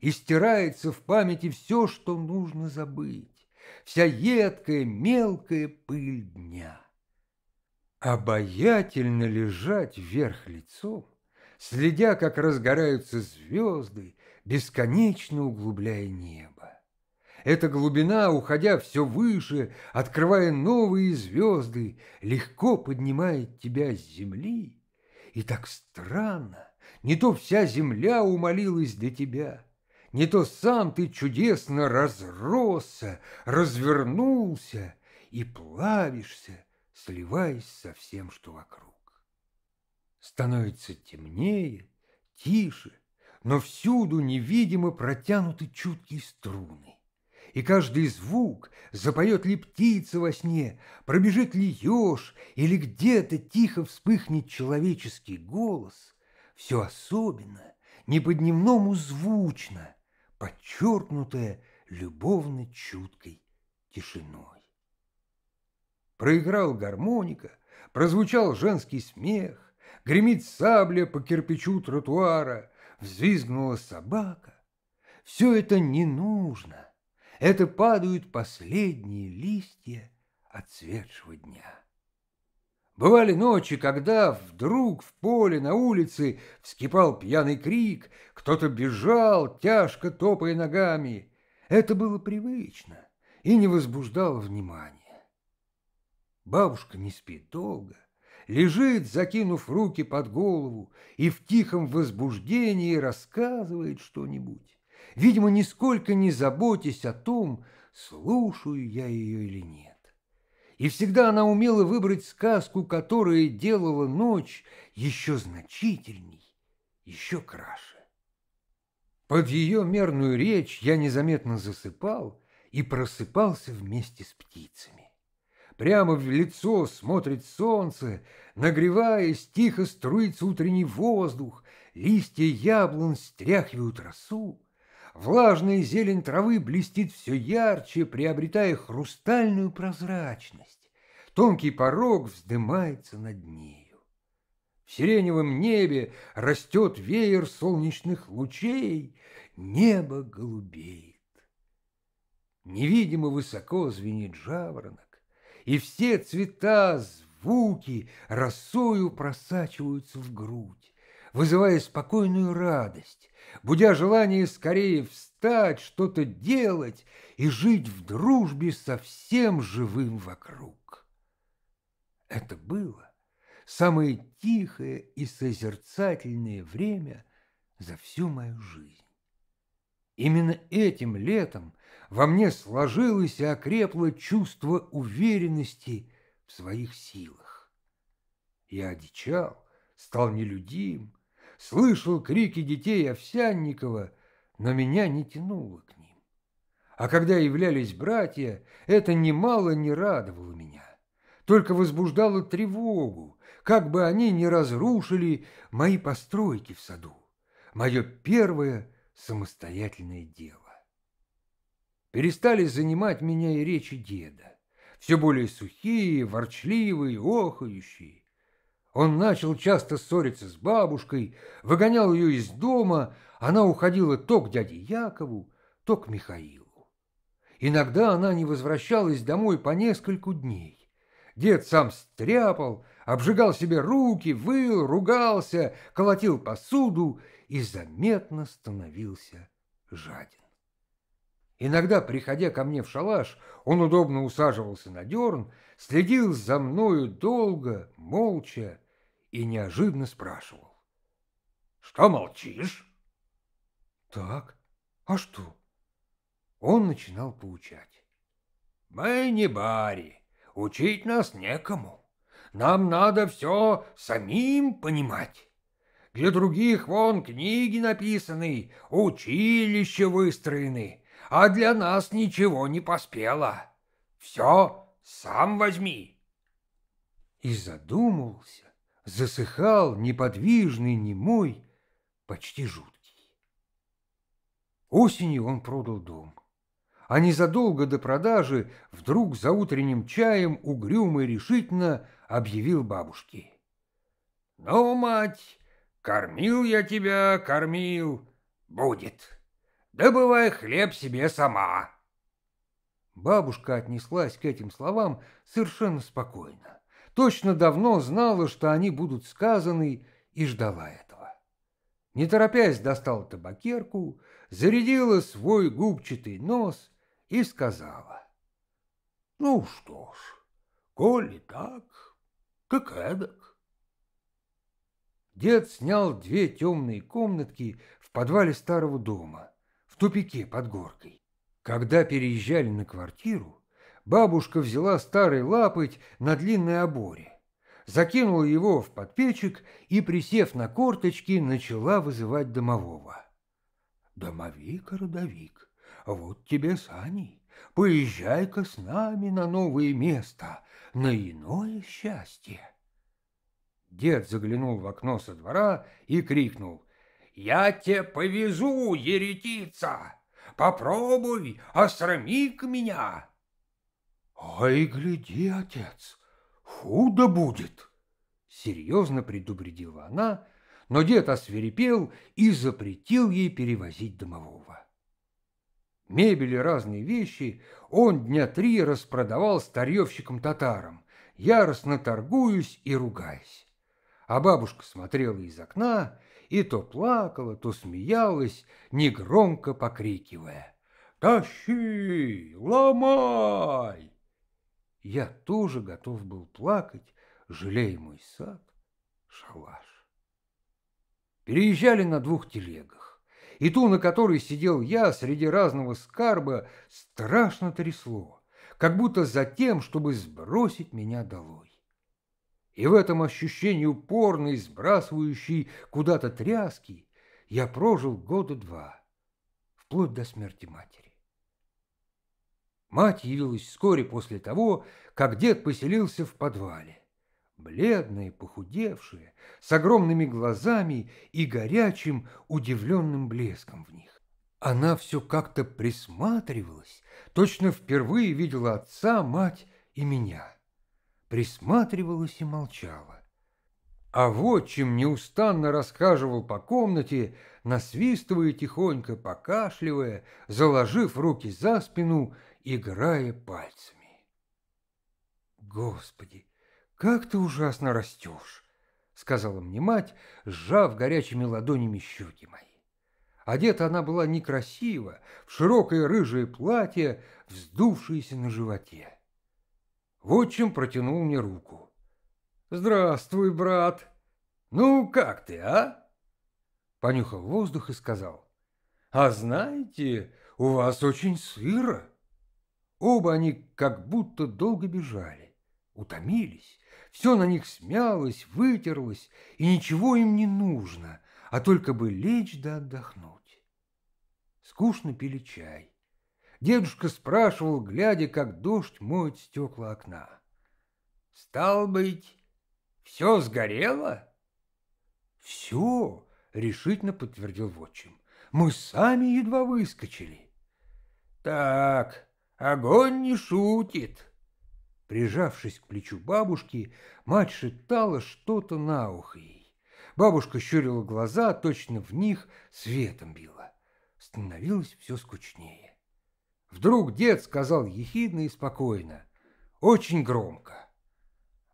и стирается в памяти все, что нужно забыть, вся едкая мелкая пыль дня. Обаятельно лежать вверх лицом, следя, как разгораются звезды, бесконечно углубляя небо. Эта глубина, уходя все выше, открывая новые звезды, легко поднимает тебя с земли. И так странно, не то вся земля умолилась для тебя, не то сам ты чудесно разросся, развернулся и плавишься, сливаясь со всем, что вокруг. Становится темнее, тише, но всюду невидимо протянуты чуткие струны и каждый звук, запоет ли птица во сне, пробежит ли еж, или где-то тихо вспыхнет человеческий голос, все особенно, не по-дневному звучно, подчеркнутое любовно-чуткой тишиной. Проиграл гармоника, прозвучал женский смех, гремит сабля по кирпичу тротуара, взвизгнула собака. Все это не нужно — это падают последние листья отцветшего дня. Бывали ночи, когда вдруг в поле на улице вскипал пьяный крик, кто-то бежал, тяжко топая ногами. Это было привычно и не возбуждало внимания. Бабушка не спит долго, лежит, закинув руки под голову, и в тихом возбуждении рассказывает что-нибудь видимо, нисколько не заботясь о том, слушаю я ее или нет. И всегда она умела выбрать сказку, которая делала ночь еще значительней, еще краше. Под ее мерную речь я незаметно засыпал и просыпался вместе с птицами. Прямо в лицо смотрит солнце, нагреваясь, тихо струится утренний воздух, листья яблон стряхивают росу, влажная зелень травы блестит все ярче, приобретая хрустальную прозрачность. Тонкий порог вздымается над нею. В сиреневом небе растет веер солнечных лучей, небо голубеет. Невидимо высоко звенит жаворонок, и все цвета, звуки росою просачиваются в грудь, вызывая спокойную радость, будя желание скорее встать, что-то делать и жить в дружбе со всем живым вокруг. Это было самое тихое и созерцательное время за всю мою жизнь. Именно этим летом во мне сложилось и окрепло чувство уверенности в своих силах. Я одичал, стал нелюдим, слышал крики детей Овсянникова, но меня не тянуло к ним. А когда являлись братья, это немало не радовало меня, только возбуждало тревогу, как бы они не разрушили мои постройки в саду, мое первое самостоятельное дело. Перестали занимать меня и речи деда, все более сухие, ворчливые, охающие. Он начал часто ссориться с бабушкой, выгонял ее из дома, она уходила то к дяде Якову, то к Михаилу. Иногда она не возвращалась домой по нескольку дней. Дед сам стряпал, обжигал себе руки, выл, ругался, колотил посуду и заметно становился жаден. Иногда, приходя ко мне в шалаш, он удобно усаживался на дерн, следил за мною долго, молча и неожиданно спрашивал. «Что молчишь?» «Так, а что?» Он начинал поучать. «Мы не бари, учить нас некому. Нам надо все самим понимать. Для других вон книги написаны, училища выстроены» а для нас ничего не поспело. Все сам возьми. И задумался, засыхал неподвижный, немой, почти жуткий. Осенью он продал дом. А незадолго до продажи вдруг за утренним чаем угрюмо и решительно объявил бабушке. «Ну, мать, кормил я тебя, кормил, будет!» добывай хлеб себе сама. Бабушка отнеслась к этим словам совершенно спокойно. Точно давно знала, что они будут сказаны, и ждала этого. Не торопясь достала табакерку, зарядила свой губчатый нос и сказала. «Ну что ж, коли так, как эдак». Дед снял две темные комнатки в подвале старого дома – тупике под горкой. Когда переезжали на квартиру, бабушка взяла старый лапоть на длинной оборе, закинула его в подпечек и, присев на корточки, начала вызывать домового. «Домовик, родовик, вот тебе сани, поезжай-ка с нами на новое место, на иное счастье». Дед заглянул в окно со двора и крикнул я тебе повезу, еретица! Попробуй, осрами-ка меня!» «Ай, гляди, отец, худо будет!» Серьезно предупредила она, но дед осверепел и запретил ей перевозить домового. Мебели разные вещи он дня три распродавал старьевщикам-татарам, яростно торгуюсь и ругаясь. А бабушка смотрела из окна и то плакала, то смеялась, негромко покрикивая. «Тащи! Ломай!» Я тоже готов был плакать, жалея мой сад, шалаш. Переезжали на двух телегах, и ту, на которой сидел я среди разного скарба, страшно трясло, как будто за тем, чтобы сбросить меня долой. И в этом ощущении упорной, сбрасывающей куда-то тряски, я прожил года два, вплоть до смерти матери. Мать явилась вскоре после того, как дед поселился в подвале. Бледная, похудевшая, с огромными глазами и горячим, удивленным блеском в них. Она все как-то присматривалась, точно впервые видела отца, мать и меня присматривалась и молчала. А вот чем неустанно расхаживал по комнате, насвистывая тихонько, покашливая, заложив руки за спину, играя пальцами. «Господи, как ты ужасно растешь!» — сказала мне мать, сжав горячими ладонями щеки мои. Одета она была некрасиво, в широкое рыжее платье, вздувшееся на животе. Вот чем протянул мне руку. «Здравствуй, брат! Ну, как ты, а?» Понюхал воздух и сказал. «А знаете, у вас очень сыро!» Оба они как будто долго бежали, утомились, все на них смялось, вытерлось, и ничего им не нужно, а только бы лечь да отдохнуть. Скучно пили чай. Дедушка спрашивал, глядя, как дождь моет стекла окна. «Стал быть, все сгорело?» «Все!» — решительно подтвердил вотчим. «Мы сами едва выскочили». «Так, огонь не шутит!» Прижавшись к плечу бабушки, мать шептала что-то на ухо ей. Бабушка щурила глаза, точно в них светом била. Становилось все скучнее. Вдруг дед сказал ехидно и спокойно, очень громко.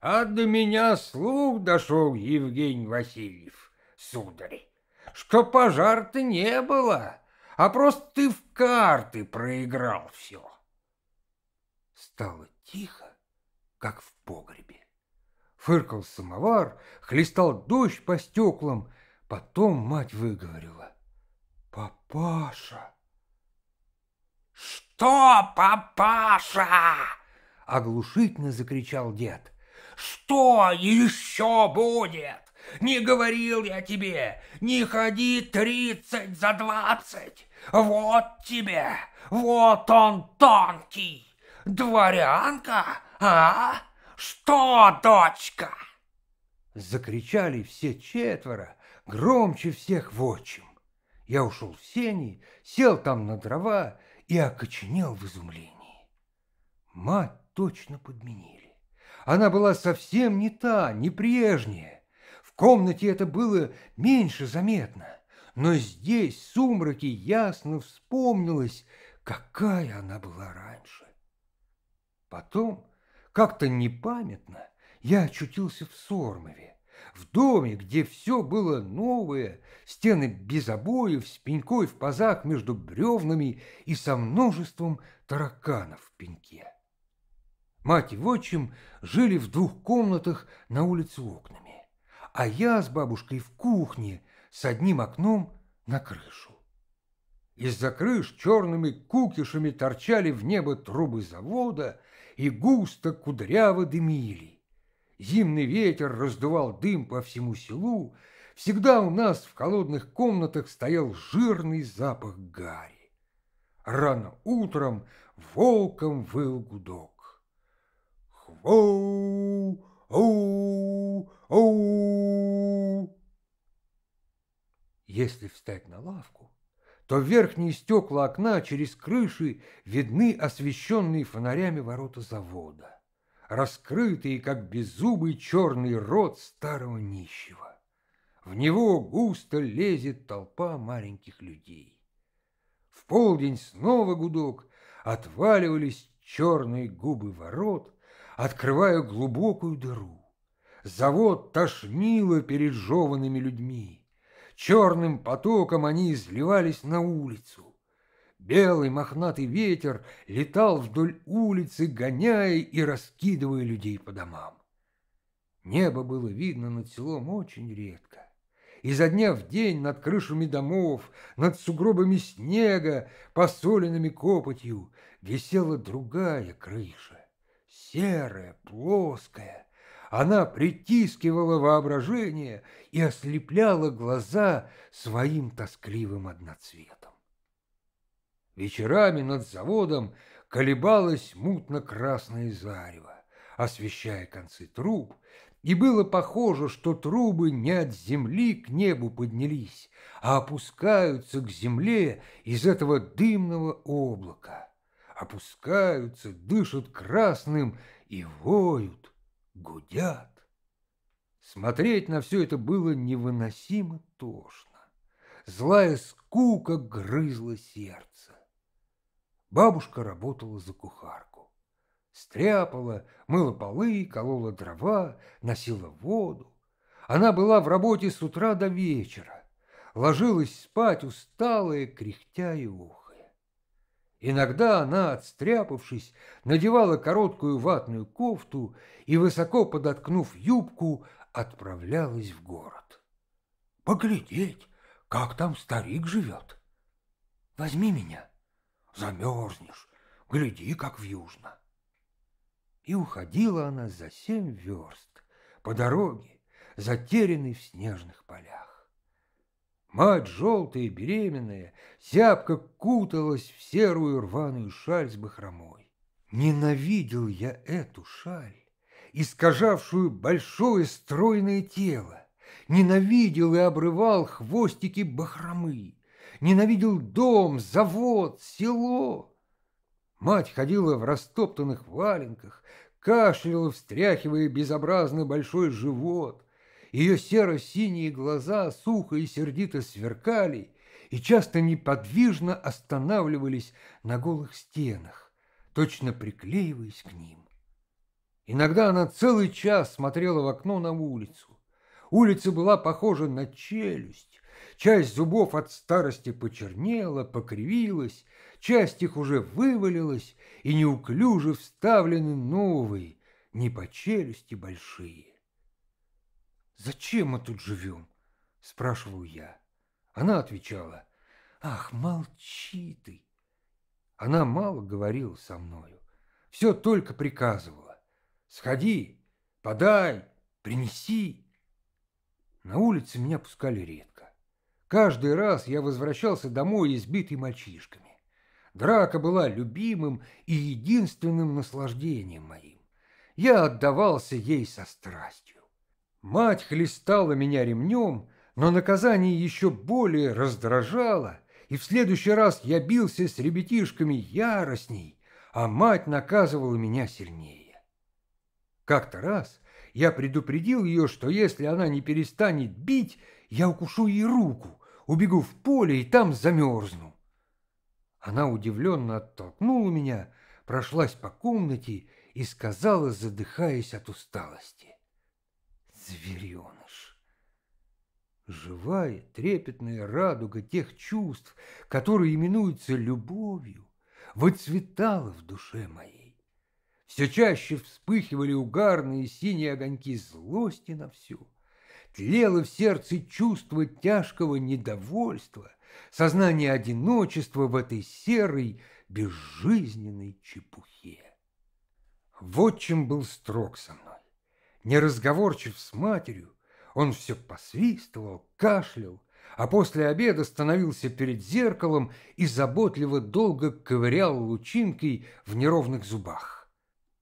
А до меня слух дошел Евгений Васильев, сударь, что пожар-то не было, а просто ты в карты проиграл все. Стало тихо, как в погребе. Фыркал самовар, хлестал дождь по стеклам, потом мать выговорила. «Папаша!» «Что?» «Что, папаша?» — оглушительно закричал дед. «Что еще будет? Не говорил я тебе, не ходи тридцать за двадцать. Вот тебе, вот он тонкий. Дворянка, а? Что, дочка?» Закричали все четверо, громче всех в отчим. Я ушел в сени, сел там на дрова и окоченел в изумлении. Мать точно подменили. Она была совсем не та, не прежняя. В комнате это было меньше заметно, но здесь в сумраке ясно вспомнилось, какая она была раньше. Потом, как-то непамятно, я очутился в Сормове, в доме, где все было новое, стены без обоев, с пенькой в пазах между бревнами и со множеством тараканов в пеньке. Мать и отчим жили в двух комнатах на улице окнами, а я с бабушкой в кухне с одним окном на крышу. Из-за крыш черными кукишами торчали в небо трубы завода и густо кудряво дымили. Зимний ветер раздувал дым по всему селу. Всегда у нас в холодных комнатах стоял жирный запах гари. Рано утром волком выл гудок. Хвоу, оу, оу. Если встать на лавку, то верхние стекла окна через крыши видны освещенные фонарями ворота завода раскрытый, как беззубый черный рот старого нищего. В него густо лезет толпа маленьких людей. В полдень снова гудок, отваливались черные губы ворот, открывая глубокую дыру. Завод тошнило перед людьми. Черным потоком они изливались на улицу. Белый мохнатый ветер летал вдоль улицы, гоняя и раскидывая людей по домам. Небо было видно над селом очень редко. Изо дня в день над крышами домов, над сугробами снега, посоленными копотью, висела другая крыша, серая, плоская. Она притискивала воображение и ослепляла глаза своим тоскливым одноцветом. Вечерами над заводом колебалось мутно-красное зарево, освещая концы труб, и было похоже, что трубы не от земли к небу поднялись, а опускаются к земле из этого дымного облака. Опускаются, дышат красным и воют, гудят. Смотреть на все это было невыносимо тошно. Злая скука грызла сердце. Бабушка работала за кухарку. Стряпала, мыла полы, колола дрова, носила воду. Она была в работе с утра до вечера. Ложилась спать усталая, кряхтя и ухая. Иногда она, отстряпавшись, надевала короткую ватную кофту и, высоко подоткнув юбку, отправлялась в город. «Поглядеть, как там старик живет!» «Возьми меня!» замерзнешь, гляди, как вьюжно. И уходила она за семь верст по дороге, затерянной в снежных полях. Мать желтая и беременная зябко куталась в серую рваную шаль с бахромой. Ненавидел я эту шаль, искажавшую большое стройное тело, ненавидел и обрывал хвостики бахромы, ненавидел дом, завод, село. Мать ходила в растоптанных валенках, кашляла, встряхивая безобразно большой живот. Ее серо-синие глаза сухо и сердито сверкали и часто неподвижно останавливались на голых стенах, точно приклеиваясь к ним. Иногда она целый час смотрела в окно на улицу. Улица была похожа на челюсть, Часть зубов от старости почернела, покривилась, часть их уже вывалилась, и неуклюже вставлены новые, не по челюсти большие. «Зачем мы тут живем?» – спрашивал я. Она отвечала, «Ах, молчи ты!» Она мало говорила со мною, все только приказывала. «Сходи, подай, принеси!» На улице меня пускали редко. Каждый раз я возвращался домой избитый мальчишками. Драка была любимым и единственным наслаждением моим. Я отдавался ей со страстью. Мать хлестала меня ремнем, но наказание еще более раздражало, и в следующий раз я бился с ребятишками яростней, а мать наказывала меня сильнее. Как-то раз я предупредил ее, что если она не перестанет бить, я укушу ей руку, убегу в поле и там замерзну. Она удивленно оттолкнула меня, прошлась по комнате и сказала, задыхаясь от усталости. Звереныш! Живая, трепетная радуга тех чувств, которые именуются любовью, выцветала в душе моей. Все чаще вспыхивали угарные синие огоньки злости на всю тлело в сердце чувство тяжкого недовольства, сознание одиночества в этой серой, безжизненной чепухе. Вот чем был строг со мной. Неразговорчив с матерью, он все посвистывал, кашлял, а после обеда становился перед зеркалом и заботливо долго ковырял лучинкой в неровных зубах.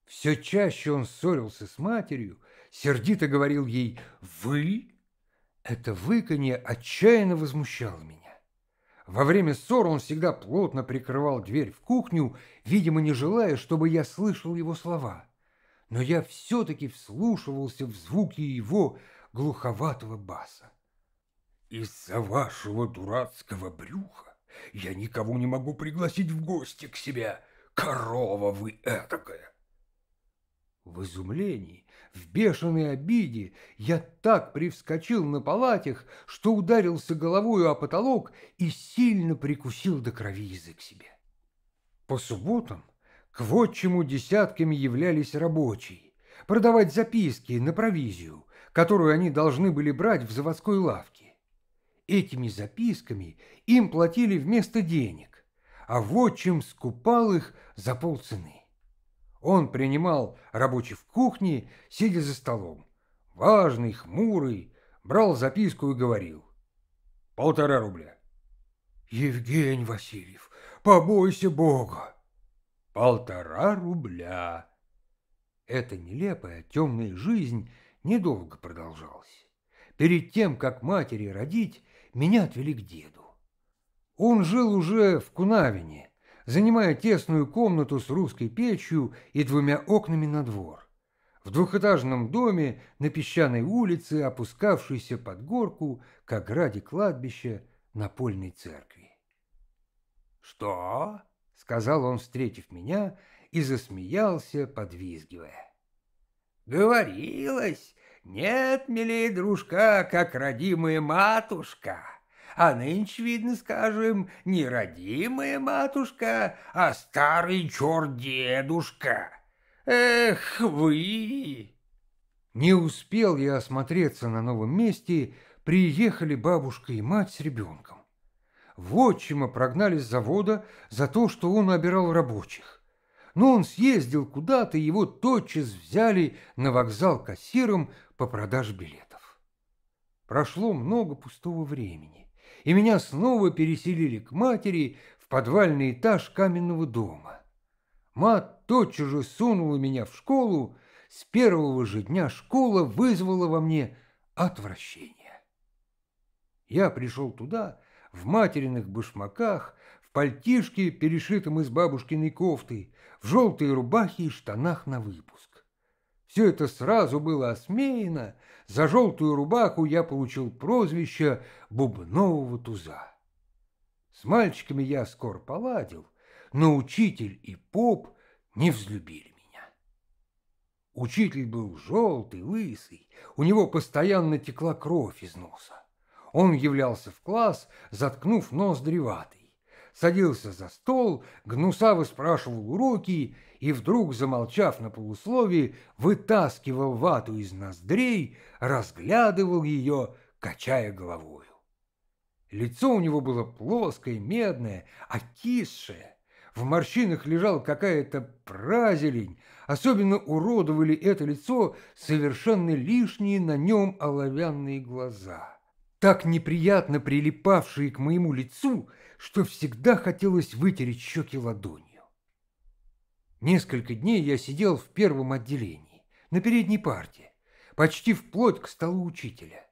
Все чаще он ссорился с матерью, сердито говорил ей «Вы?» Это выканье отчаянно возмущало меня. Во время ссор он всегда плотно прикрывал дверь в кухню, видимо, не желая, чтобы я слышал его слова. Но я все-таки вслушивался в звуки его глуховатого баса. «Из-за вашего дурацкого брюха я никого не могу пригласить в гости к себе, корова вы этакая!» В изумлении в бешеной обиде я так привскочил на палатях, что ударился головою о потолок и сильно прикусил до крови язык себе. По субботам к вотчему десятками являлись рабочие, продавать записки на провизию, которую они должны были брать в заводской лавке. Этими записками им платили вместо денег, а вотчим скупал их за полцены. Он принимал рабочих в кухне, сидя за столом. Важный, хмурый, брал записку и говорил. «Полтора рубля». «Евгений Васильев, побойся Бога!» «Полтора рубля!» Эта нелепая темная жизнь недолго продолжалась. Перед тем, как матери родить, меня отвели к деду. Он жил уже в Кунавине, занимая тесную комнату с русской печью и двумя окнами на двор. В двухэтажном доме на песчаной улице, опускавшейся под горку как ограде кладбища напольной церкви. «Что?» — сказал он, встретив меня, и засмеялся, подвизгивая. «Говорилось! Нет, милей дружка, как родимая матушка!» а нынче, видно, скажем, не родимая матушка, а старый черт-дедушка. Эх вы!» Не успел я осмотреться на новом месте, приехали бабушка и мать с ребенком. Вотчима прогнали с завода за то, что он обирал рабочих. Но он съездил куда-то, его тотчас взяли на вокзал кассиром по продаже билетов. Прошло много пустого времени и меня снова переселили к матери в подвальный этаж каменного дома. Мат тотчас же сунула меня в школу, с первого же дня школа вызвала во мне отвращение. Я пришел туда в материных башмаках, в пальтишке, перешитом из бабушкиной кофты, в желтой рубахе и штанах на выпуск. Все это сразу было осмеяно, за желтую рубаху я получил прозвище «бубнового туза». С мальчиками я скоро поладил, но учитель и поп не взлюбили меня. Учитель был желтый, лысый, у него постоянно текла кровь из носа. Он являлся в класс, заткнув нос древатый, садился за стол, гнусаво спрашивал уроки и вдруг, замолчав на полусловии, вытаскивал вату из ноздрей, разглядывал ее, качая головою. Лицо у него было плоское, медное, окисшее. В морщинах лежала какая-то празелень. Особенно уродовали это лицо совершенно лишние на нем оловянные глаза. Так неприятно прилипавшие к моему лицу, что всегда хотелось вытереть щеки ладонью. Несколько дней я сидел в первом отделении, на передней парте, почти вплоть к столу учителя.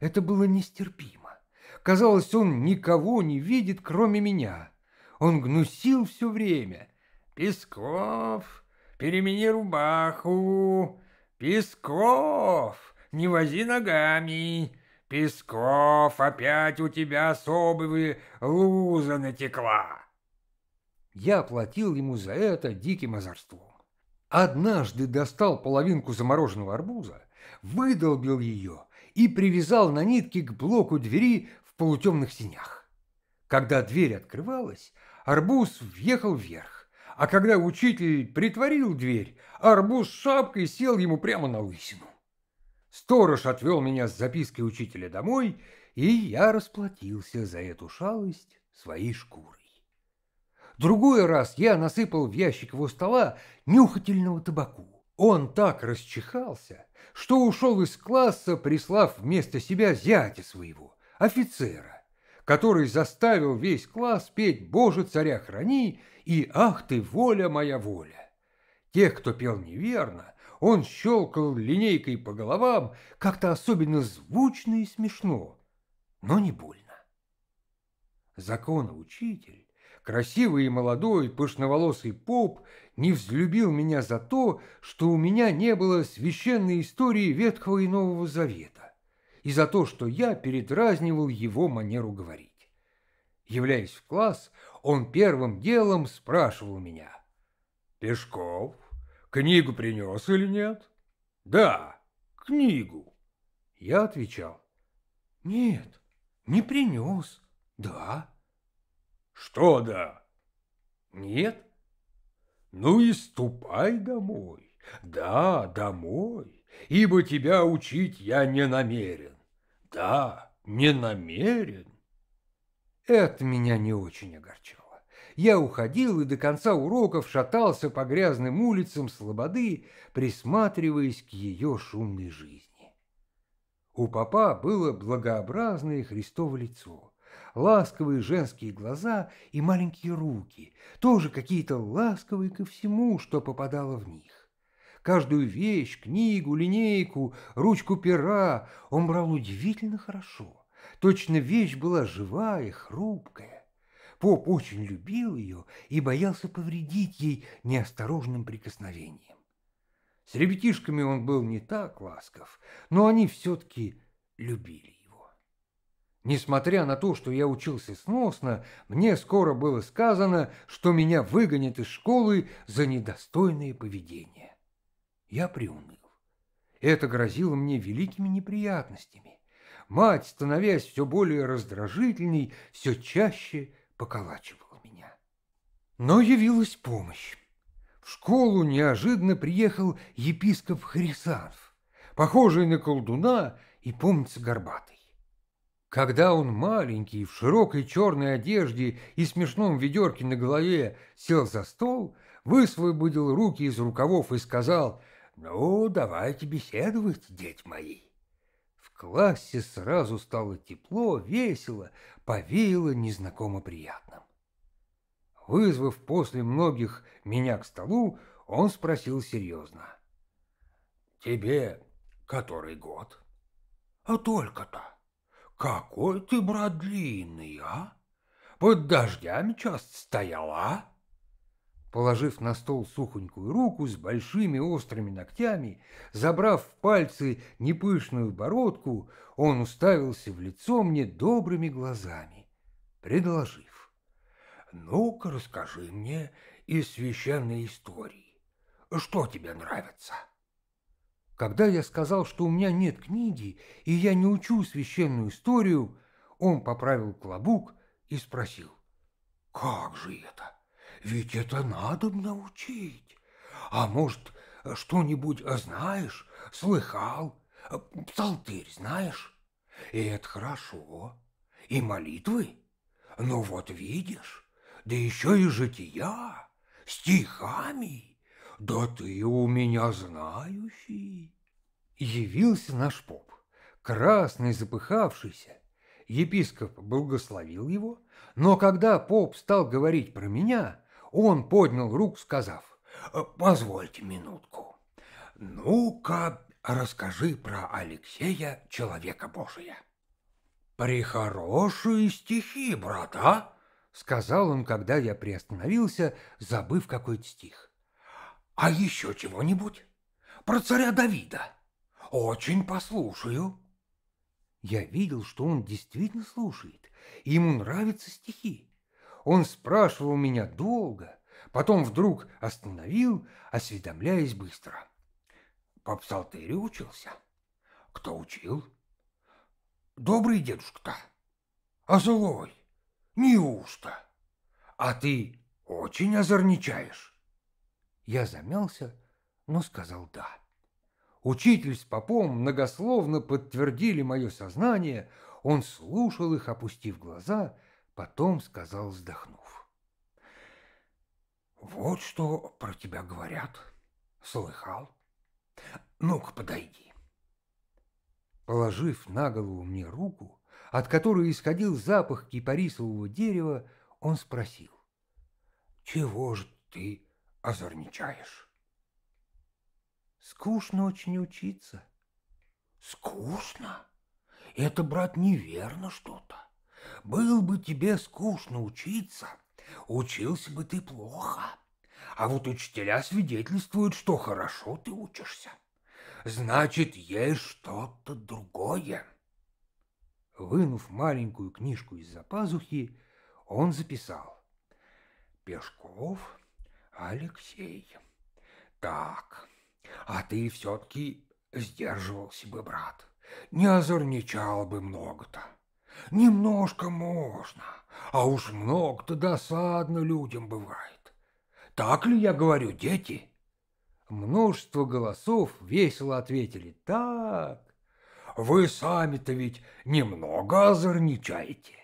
Это было нестерпимо. Казалось, он никого не видит, кроме меня. Он гнусил все время. «Песков, перемени рубаху! Песков, не вози ногами!» Песков, опять у тебя особые луза натекла. Я оплатил ему за это диким озорством. Однажды достал половинку замороженного арбуза, выдолбил ее и привязал на нитке к блоку двери в полутемных тенях. Когда дверь открывалась, арбуз въехал вверх, а когда учитель притворил дверь, арбуз с шапкой сел ему прямо на лысину. Сторож отвел меня с запиской учителя домой, и я расплатился за эту шалость своей шкурой. Другой раз я насыпал в ящик его стола нюхательного табаку. Он так расчихался, что ушел из класса, прислав вместо себя зятя своего, офицера, который заставил весь класс петь «Боже, царя храни» и «Ах ты, воля моя воля». Тех, кто пел неверно, он щелкал линейкой по головам, как-то особенно звучно и смешно, но не больно. Законоучитель Красивый и молодой, пышноволосый поп не взлюбил меня за то, что у меня не было священной истории Ветхого и Нового Завета, и за то, что я передразнивал его манеру говорить. Являясь в класс, он первым делом спрашивал меня. «Пешков, книгу принес или нет?» «Да, книгу». Я отвечал. «Нет, не принес, да». Что да? Нет? Ну и ступай домой. Да, домой, ибо тебя учить я не намерен. Да, не намерен. Это меня не очень огорчало. Я уходил и до конца уроков шатался по грязным улицам Слободы, присматриваясь к ее шумной жизни. У папа было благообразное Христово лицо ласковые женские глаза и маленькие руки, тоже какие-то ласковые ко всему, что попадало в них. Каждую вещь, книгу, линейку, ручку пера он брал удивительно хорошо. Точно вещь была живая, хрупкая. Поп очень любил ее и боялся повредить ей неосторожным прикосновением. С ребятишками он был не так ласков, но они все-таки любили. Несмотря на то, что я учился сносно, мне скоро было сказано, что меня выгонят из школы за недостойное поведение. Я приуныл. Это грозило мне великими неприятностями. Мать, становясь все более раздражительной, все чаще поколачивала меня. Но явилась помощь. В школу неожиданно приехал епископ Хрисанф, похожий на колдуна и, помнится, горбатый. Когда он маленький, в широкой черной одежде и смешном ведерке на голове сел за стол, высвободил руки из рукавов и сказал «Ну, давайте беседовать, дети мои». В классе сразу стало тепло, весело, повеяло незнакомо приятным. Вызвав после многих меня к столу, он спросил серьезно. «Тебе который год?» «А только-то!» Какой ты, брат, длинный, а? Под дождями часто стоял, а? Положив на стол сухонькую руку с большими острыми ногтями, забрав в пальцы непышную бородку, он уставился в лицо мне добрыми глазами, предложив. «Ну-ка, расскажи мне из священной истории, что тебе нравится?» Когда я сказал, что у меня нет книги, и я не учу священную историю, он поправил клобук и спросил. «Как же это? Ведь это надо научить. А может, что-нибудь знаешь, слыхал, псалтырь знаешь? И это хорошо. И молитвы? Ну вот видишь, да еще и жития, стихами». «Да ты у меня знающий!» Явился наш поп, красный, запыхавшийся. Епископ благословил его, но когда поп стал говорить про меня, он поднял руку, сказав, «Э, «Позвольте минутку. Ну-ка, расскажи про Алексея, человека Божия». «Прихорошие стихи, брат, а?» — сказал он, когда я приостановился, забыв какой-то стих. А еще чего-нибудь? Про царя Давида? Очень послушаю. Я видел, что он действительно слушает, и ему нравятся стихи. Он спрашивал меня долго, потом вдруг остановил, осведомляясь быстро. По псалтырю учился? Кто учил? Добрый дедушка-то. А злой? Неужто? А ты очень озорничаешь? Я замялся, но сказал «да». Учитель с попом многословно подтвердили мое сознание, он слушал их, опустив глаза, потом сказал, вздохнув. «Вот что про тебя говорят. Слыхал? Ну-ка, подойди». Положив на голову мне руку, от которой исходил запах кипарисового дерева, он спросил. «Чего же ты озорничаешь? Скучно очень учиться. Скучно? Это, брат, неверно что-то. Был бы тебе скучно учиться, учился бы ты плохо. А вот учителя свидетельствуют, что хорошо ты учишься. Значит, есть что-то другое. Вынув маленькую книжку из-за пазухи, он записал. Пешков Алексей, так, а ты все-таки сдерживался бы, брат, не озорничал бы много-то. Немножко можно, а уж много-то досадно людям бывает. Так ли я говорю, дети?» Множество голосов весело ответили «Так». «Вы сами-то ведь немного озорничаете!»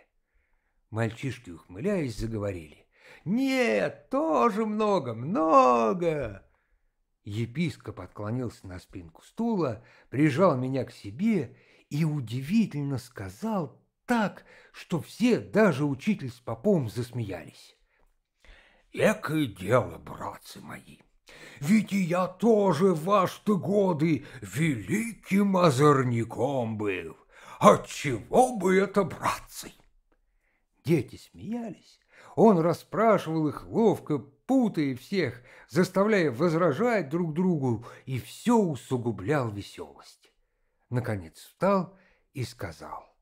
Мальчишки, ухмыляясь, заговорили. Нет, тоже много, много. Епископ отклонился на спинку стула, прижал меня к себе и удивительно сказал так, что все, даже учитель с попом, засмеялись. Экое дело, братцы мои, ведь и я тоже в ваши годы великим озорником был. Отчего бы это, братцы? Дети смеялись, он расспрашивал их ловко, путая всех, заставляя возражать друг другу, и все усугублял веселость. Наконец встал и сказал,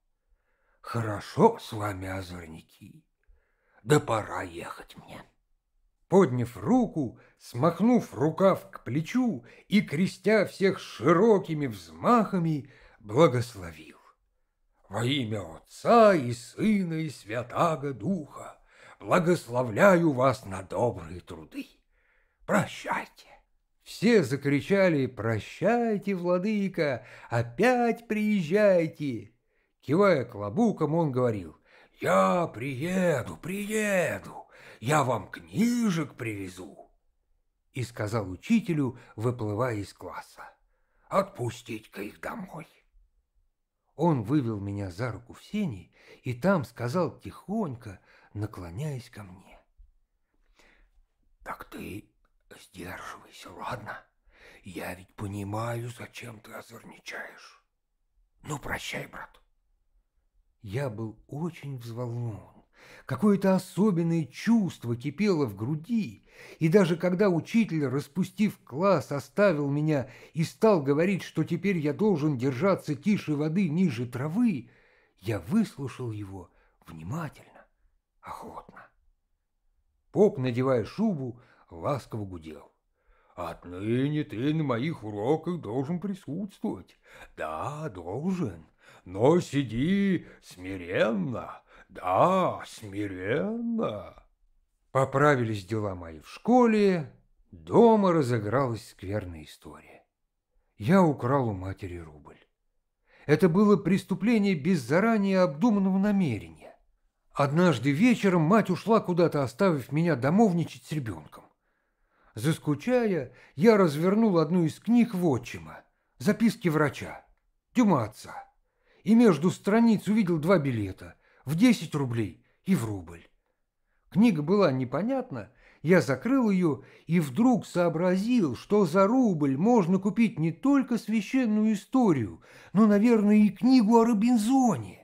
«Хорошо с вами, озорники, да пора ехать мне». Подняв руку, смахнув рукав к плечу и крестя всех широкими взмахами, благословил. Во имя Отца и Сына и Святаго Духа благословляю вас на добрые труды. Прощайте. Все закричали «Прощайте, владыка! Опять приезжайте!» Кивая клобуком, он говорил «Я приеду, приеду! Я вам книжек привезу!» И сказал учителю, выплывая из класса «Отпустить-ка их домой!» Он вывел меня за руку в сени и там сказал тихонько, наклоняясь ко мне. «Так ты сдерживайся, ладно? Я ведь понимаю, зачем ты озорничаешь. Ну, прощай, брат». Я был очень взволнован. Какое-то особенное чувство кипело в груди, и даже когда учитель, распустив класс, оставил меня и стал говорить, что теперь я должен держаться тише воды ниже травы, я выслушал его внимательно охотно. Поп, надевая шубу, ласково гудел. «Отныне ты на моих уроках должен присутствовать. Да, должен, но сиди смиренно, да, смиренно». Поправились дела мои в школе, дома разыгралась скверная история. Я украл у матери рубль. Это было преступление без заранее обдуманного намерения. Однажды вечером мать ушла куда-то, оставив меня домовничать с ребенком. Заскучая, я развернул одну из книг в Вотчима, записки врача, Дюма отца, и между страниц увидел два билета в 10 рублей и в рубль. Книга была непонятна, я закрыл ее и вдруг сообразил, что за рубль можно купить не только священную историю, но, наверное, и книгу о Робинзоне.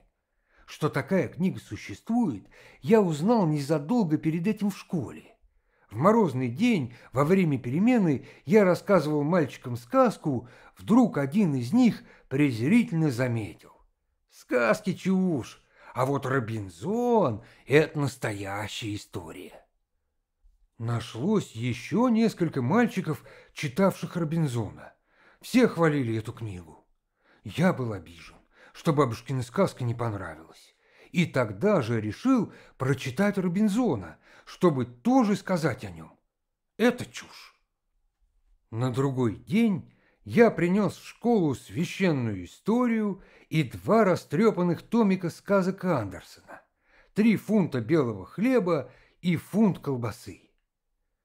Что такая книга существует, я узнал незадолго перед этим в школе. В морозный день, во время перемены, я рассказывал мальчикам сказку, вдруг один из них презрительно заметил. «Сказки чушь, а вот Робинзон – это настоящая история». Нашлось еще несколько мальчиков, читавших Робинзона. Все хвалили эту книгу. Я был обижен что бабушкина сказка не понравилась. И тогда же решил прочитать Робинзона, чтобы тоже сказать о нем. Это чушь. На другой день я принес в школу священную историю и два растрепанных томика сказок Андерсона, три фунта белого хлеба и фунт колбасы.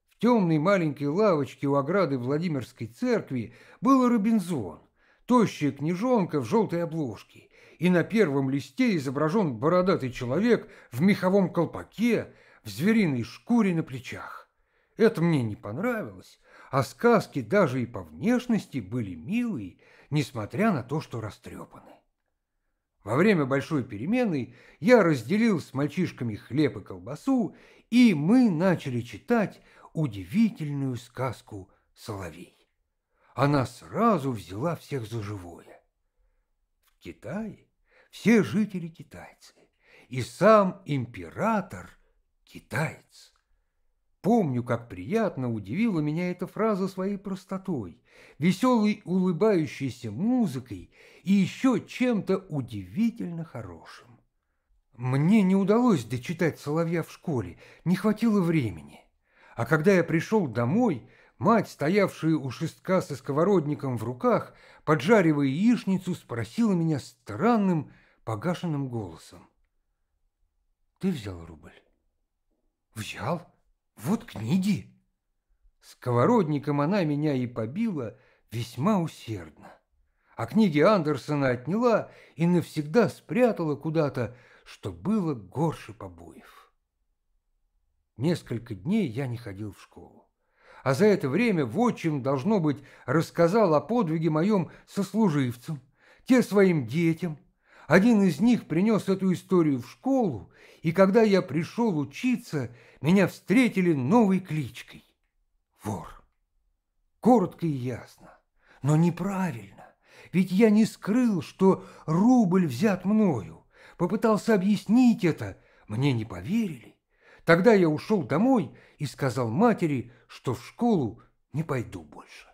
В темной маленькой лавочке у ограды Владимирской церкви был Робинзон, Тощая книжонка в желтой обложке, и на первом листе изображен бородатый человек в меховом колпаке, в звериной шкуре на плечах. Это мне не понравилось, а сказки даже и по внешности были милые, несмотря на то, что растрепаны. Во время большой перемены я разделил с мальчишками хлеб и колбасу, и мы начали читать удивительную сказку «Соловей» она сразу взяла всех за живое. В Китае все жители китайцы, и сам император китаец. Помню, как приятно удивила меня эта фраза своей простотой, веселой улыбающейся музыкой и еще чем-то удивительно хорошим. Мне не удалось дочитать «Соловья» в школе, не хватило времени. А когда я пришел домой, Мать, стоявшая у шестка со сковородником в руках, поджаривая яичницу, спросила меня странным, погашенным голосом. «Ты взял рубль?» «Взял? Вот книги!» Сковородником она меня и побила весьма усердно, а книги Андерсона отняла и навсегда спрятала куда-то, что было горше побоев. Несколько дней я не ходил в школу а за это время вотчин, должно быть, рассказал о подвиге моем сослуживцам, те своим детям. Один из них принес эту историю в школу, и когда я пришел учиться, меня встретили новой кличкой — вор. Коротко и ясно, но неправильно, ведь я не скрыл, что рубль взят мною, попытался объяснить это, мне не поверили. Тогда я ушел домой и сказал матери, что в школу не пойду больше.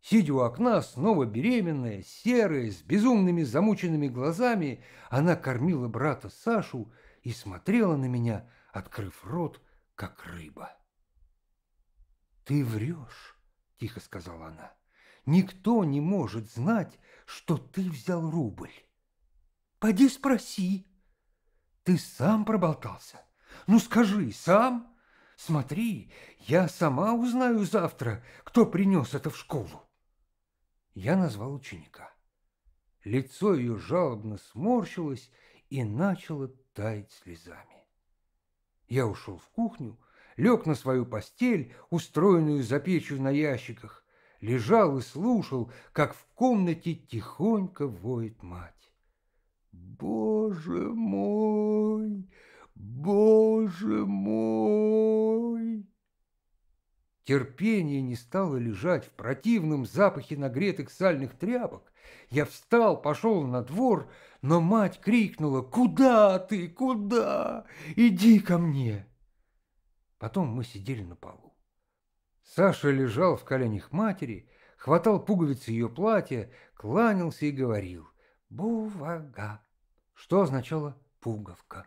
Сидя у окна, снова беременная, серая, с безумными замученными глазами, она кормила брата Сашу и смотрела на меня, открыв рот, как рыба. «Ты врешь», — тихо сказала она. «Никто не может знать, что ты взял рубль. Поди спроси». «Ты сам проболтался? Ну скажи, сам?» Смотри, я сама узнаю завтра, кто принес это в школу. Я назвал ученика. Лицо ее жалобно сморщилось и начало таять слезами. Я ушел в кухню, лег на свою постель, устроенную за печью на ящиках, лежал и слушал, как в комнате тихонько воет мать. «Боже мой!» «Боже мой!» Терпение не стало лежать в противном запахе нагретых сальных тряпок. Я встал, пошел на двор, но мать крикнула «Куда ты? Куда? Иди ко мне!» Потом мы сидели на полу. Саша лежал в коленях матери, хватал пуговицы ее платья, кланялся и говорил «Бувага», что означало «пуговка».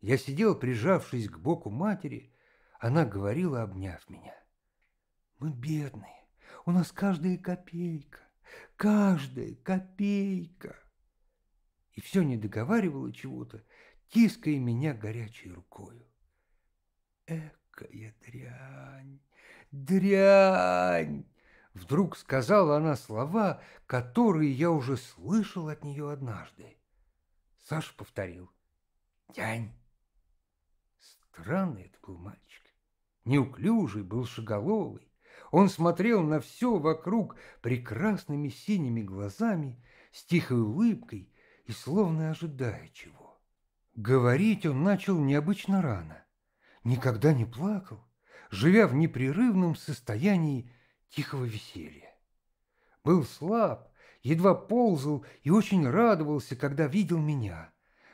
Я сидел, прижавшись к боку матери. Она говорила, обняв меня. «Мы бедные. У нас каждая копейка. Каждая копейка!» И все не договаривала чего-то, тиская меня горячей рукою. «Экая дрянь! Дрянь!» Вдруг сказала она слова, которые я уже слышал от нее однажды. Саша повторил. «Дрянь!» Странный это был мальчик. Неуклюжий, был шаголовый. Он смотрел на все вокруг прекрасными синими глазами, с тихой улыбкой и словно ожидая чего. Говорить он начал необычно рано. Никогда не плакал, живя в непрерывном состоянии тихого веселья. Был слаб, едва ползал и очень радовался, когда видел меня.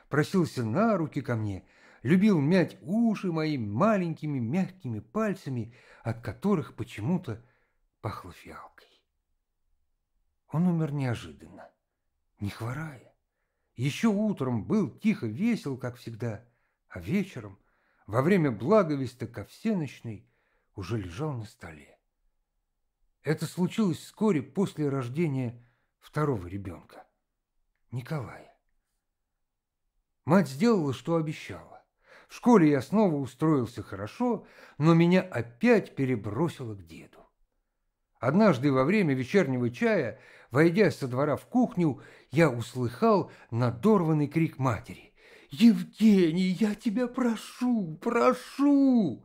Просился на руки ко мне любил мять уши моими маленькими мягкими пальцами, от которых почему-то пахло фиалкой. Он умер неожиданно, не хворая. Еще утром был тихо весел, как всегда, а вечером, во время благовеста ко всеночной, уже лежал на столе. Это случилось вскоре после рождения второго ребенка, Николая. Мать сделала, что обещала. В школе я снова устроился хорошо, но меня опять перебросило к деду. Однажды во время вечернего чая, войдя со двора в кухню, я услыхал надорванный крик матери. «Евгений, я тебя прошу, прошу!»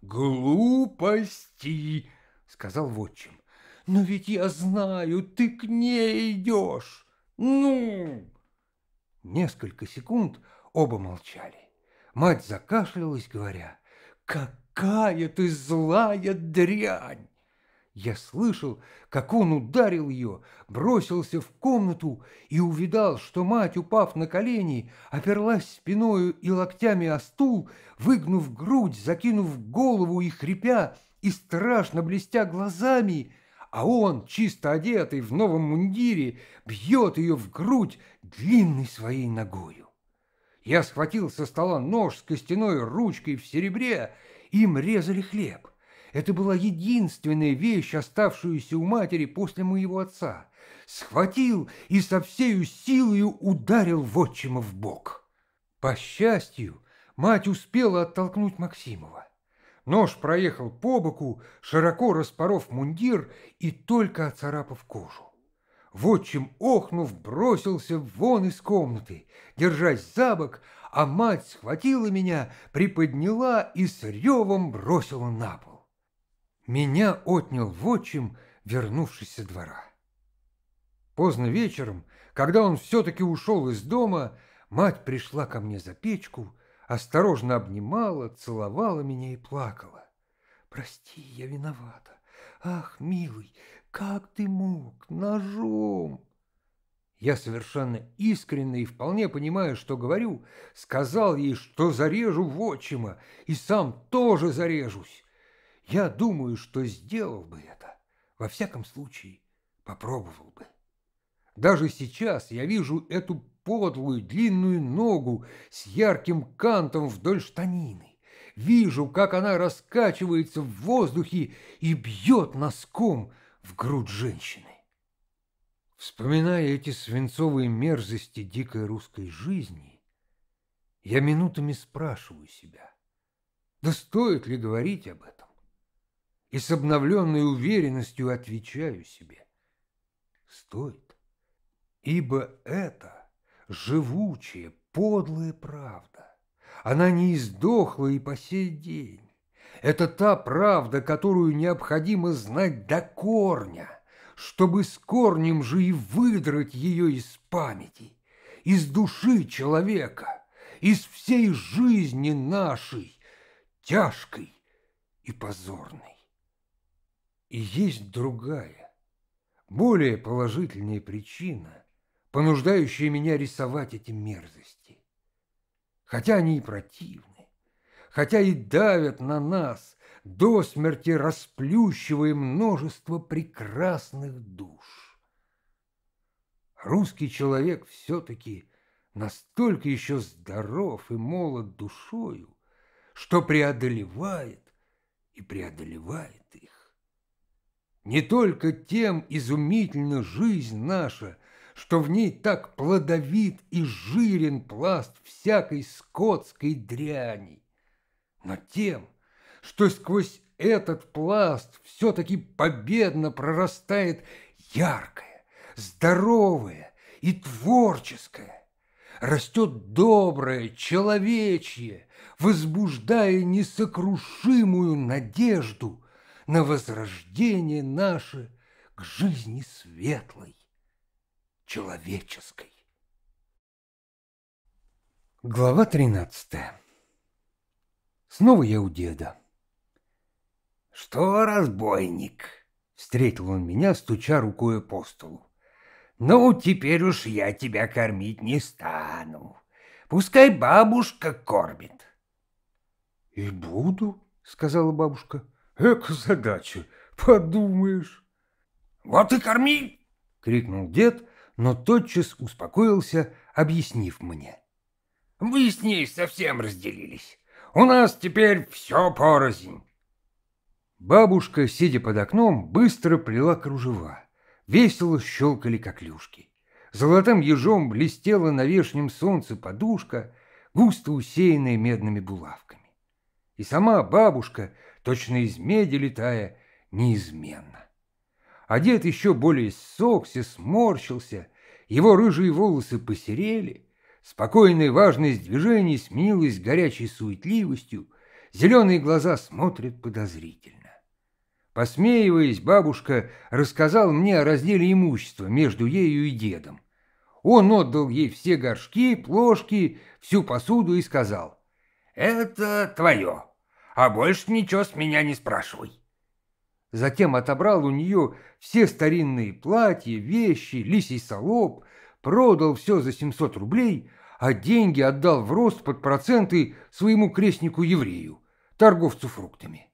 «Глупости!» — сказал вотчим. «Но ведь я знаю, ты к ней идешь! Ну!» Несколько секунд оба молчали. Мать закашлялась, говоря, «Какая ты злая дрянь!» Я слышал, как он ударил ее, бросился в комнату и увидал, что мать, упав на колени, оперлась спиною и локтями о стул, выгнув грудь, закинув голову и хрипя, и страшно блестя глазами, а он, чисто одетый в новом мундире, бьет ее в грудь длинной своей ногою. Я схватил со стола нож с костяной ручкой в серебре, им резали хлеб. Это была единственная вещь, оставшуюся у матери после моего отца. Схватил и со всею силою ударил вотчима в бок. По счастью, мать успела оттолкнуть Максимова. Нож проехал по боку, широко распоров мундир и только оцарапав кожу. Вотчим, охнув, бросился вон из комнаты, держась за бок, а мать схватила меня, приподняла и с ревом бросила на пол. Меня отнял вотчим, вернувшись со двора. Поздно вечером, когда он все-таки ушел из дома, мать пришла ко мне за печку, осторожно обнимала, целовала меня и плакала. «Прости, я виновата. Ах, милый, как ты мог? Ножом!» Я совершенно искренне и вполне понимаю, что говорю, сказал ей, что зарежу вотчима и сам тоже зарежусь. Я думаю, что сделал бы это. Во всяком случае, попробовал бы. Даже сейчас я вижу эту подлую длинную ногу с ярким кантом вдоль штанины. Вижу, как она раскачивается в воздухе и бьет носком – в грудь женщины. Вспоминая эти свинцовые мерзости дикой русской жизни, я минутами спрашиваю себя, да стоит ли говорить об этом? И с обновленной уверенностью отвечаю себе, стоит, ибо это живучая, подлая правда. Она не издохла и по сей день. Это та правда, которую необходимо знать до корня, чтобы с корнем же и выдрать ее из памяти, из души человека, из всей жизни нашей, тяжкой и позорной. И есть другая, более положительная причина, понуждающая меня рисовать эти мерзости, хотя они и противны хотя и давят на нас, до смерти расплющивая множество прекрасных душ. Русский человек все-таки настолько еще здоров и молод душою, что преодолевает и преодолевает их. Не только тем изумительна жизнь наша, что в ней так плодовит и жирен пласт всякой скотской дряни, но тем, что сквозь этот пласт все-таки победно прорастает яркое, здоровое и творческое. Растет доброе, человечье, возбуждая несокрушимую надежду на возрождение наше к жизни светлой, человеческой. Глава тринадцатая Снова я у деда. «Что, разбойник?» — встретил он меня, стуча рукой по столу. «Ну, теперь уж я тебя кормить не стану. Пускай бабушка кормит». «И буду», — сказала бабушка. «Эк, задача, подумаешь». «Вот и корми!» — крикнул дед, но тотчас успокоился, объяснив мне. «Вы с ней совсем разделились. У нас теперь все порознь. Бабушка, сидя под окном, быстро плела кружева. Весело щелкали коклюшки. Золотым ежом блестела на вешнем солнце подушка, густо усеянная медными булавками. И сама бабушка, точно из меди летая, неизменно. А дед еще более ссохся, сморщился, его рыжие волосы посерели, Спокойная важность движений сменилась горячей суетливостью, зеленые глаза смотрят подозрительно. Посмеиваясь, бабушка рассказал мне о разделе имущества между ею и дедом. Он отдал ей все горшки, плошки, всю посуду и сказал, «Это твое, а больше ничего с меня не спрашивай». Затем отобрал у нее все старинные платья, вещи, лисий солоб, продал все за 700 рублей, а деньги отдал в рост под проценты своему крестнику-еврею, торговцу фруктами.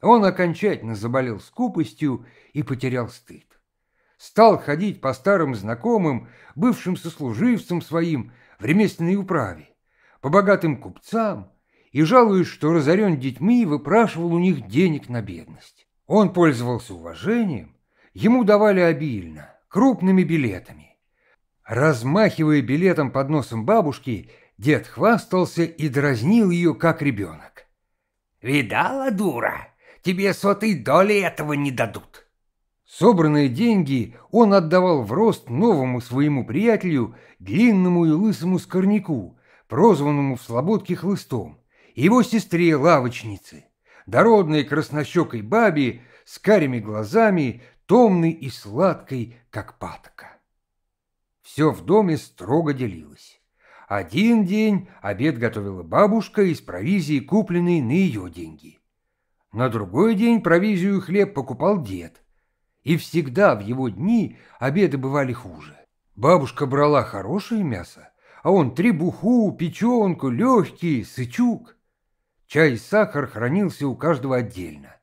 Он окончательно заболел скупостью и потерял стыд. Стал ходить по старым знакомым, бывшим сослуживцам своим, в ремесленной управе, по богатым купцам, и, жалуясь, что разорен детьми, выпрашивал у них денег на бедность. Он пользовался уважением, ему давали обильно, крупными билетами. Размахивая билетом под носом бабушки, дед хвастался и дразнил ее, как ребенок. «Видала, дура? Тебе сотой доли этого не дадут!» Собранные деньги он отдавал в рост новому своему приятелю, длинному и лысому скорняку, прозванному в слободке хлыстом, его сестре-лавочнице, дородной краснощекой бабе с карими глазами, томной и сладкой, как патока все в доме строго делилось. Один день обед готовила бабушка из провизии, купленной на ее деньги. На другой день провизию и хлеб покупал дед. И всегда в его дни обеды бывали хуже. Бабушка брала хорошее мясо, а он требуху, печенку, легкий, сычук. Чай и сахар хранился у каждого отдельно.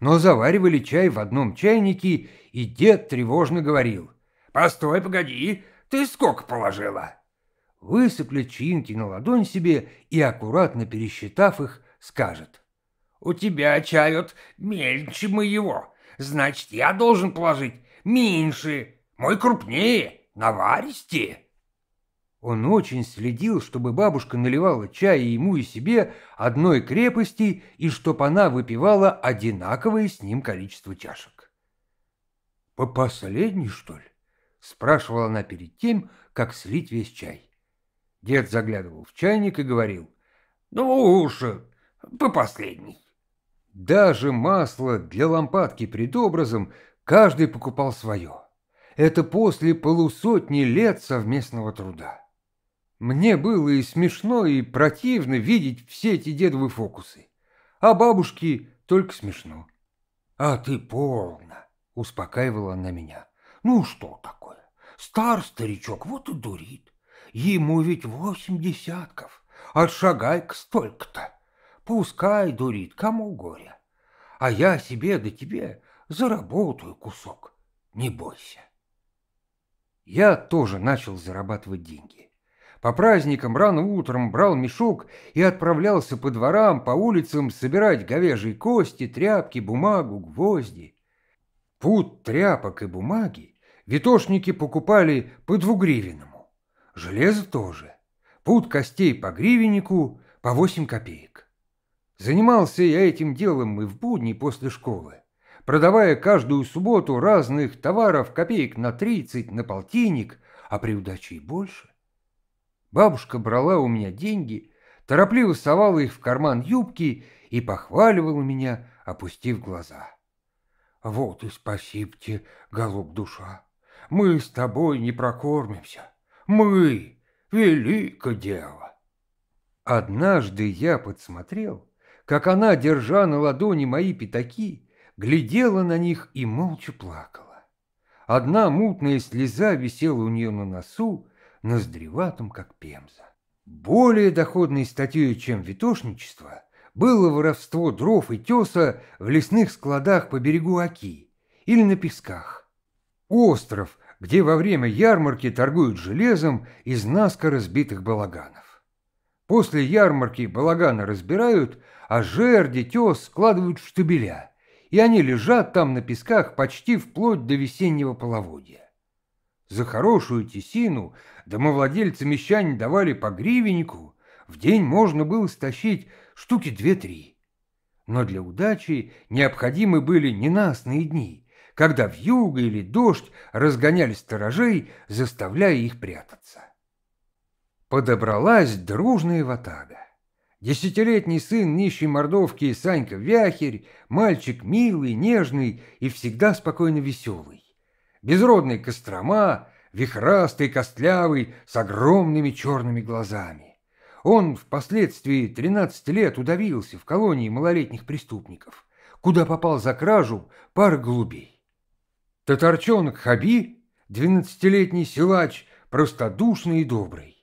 Но заваривали чай в одном чайнике, и дед тревожно говорил. «Постой, погоди, ты сколько положила?» Высыплет чинки на ладонь себе и, аккуратно пересчитав их, скажет. «У тебя чают мельче моего, значит, я должен положить меньше, мой крупнее, наваристее». Он очень следил, чтобы бабушка наливала чай ему и себе одной крепости, и чтоб она выпивала одинаковое с ним количество чашек. «По последней, что ли?» спрашивала она перед тем, как слить весь чай. Дед заглядывал в чайник и говорил, «Ну уж, э, по последней». Даже масло для лампадки пред образом каждый покупал свое. Это после полусотни лет совместного труда. Мне было и смешно, и противно видеть все эти дедовы фокусы. А бабушке только смешно. «А ты полно!» — успокаивала она меня. «Ну что так? Стар старичок, вот и дурит. Ему ведь восемь десятков, а шагай-ка столько-то. Пускай дурит, кому горе. А я себе да тебе заработаю кусок, не бойся. Я тоже начал зарабатывать деньги. По праздникам рано утром брал мешок и отправлялся по дворам, по улицам собирать говяжьи кости, тряпки, бумагу, гвозди. Путь тряпок и бумаги Витошники покупали по двугривенному. Железо тоже. Пуд костей по гривеннику, по восемь копеек. Занимался я этим делом и в будни после школы, продавая каждую субботу разных товаров копеек на тридцать, на полтинник, а при удаче и больше. Бабушка брала у меня деньги, торопливо совала их в карман юбки и похваливала меня, опустив глаза. «Вот и спасибо тебе, голуб душа!» мы с тобой не прокормимся. Мы — великое дело. Однажды я подсмотрел, как она, держа на ладони мои пятаки, глядела на них и молча плакала. Одна мутная слеза висела у нее на носу, ноздреватым, как пемза. Более доходной статьей, чем витошничество, было воровство дров и теса в лесных складах по берегу Оки или на песках. Остров, где во время ярмарки торгуют железом из наскоро разбитых балаганов. После ярмарки балаганы разбирают, а жерди, тес складывают в штабеля, и они лежат там на песках почти вплоть до весеннего половодья. За хорошую тесину домовладельцы мещане давали по гривеннику, в день можно было стащить штуки две-три. Но для удачи необходимы были ненастные дни – когда вьюга или дождь разгоняли сторожей, заставляя их прятаться. Подобралась дружная ватага. Десятилетний сын нищей мордовки Санька Вяхерь, мальчик милый, нежный и всегда спокойно веселый. Безродный Кострома, вихрастый, костлявый, с огромными черными глазами. Он впоследствии 13 лет удавился в колонии малолетних преступников, куда попал за кражу пар голубей. Татарчонок Хаби, двенадцатилетний силач, простодушный и добрый.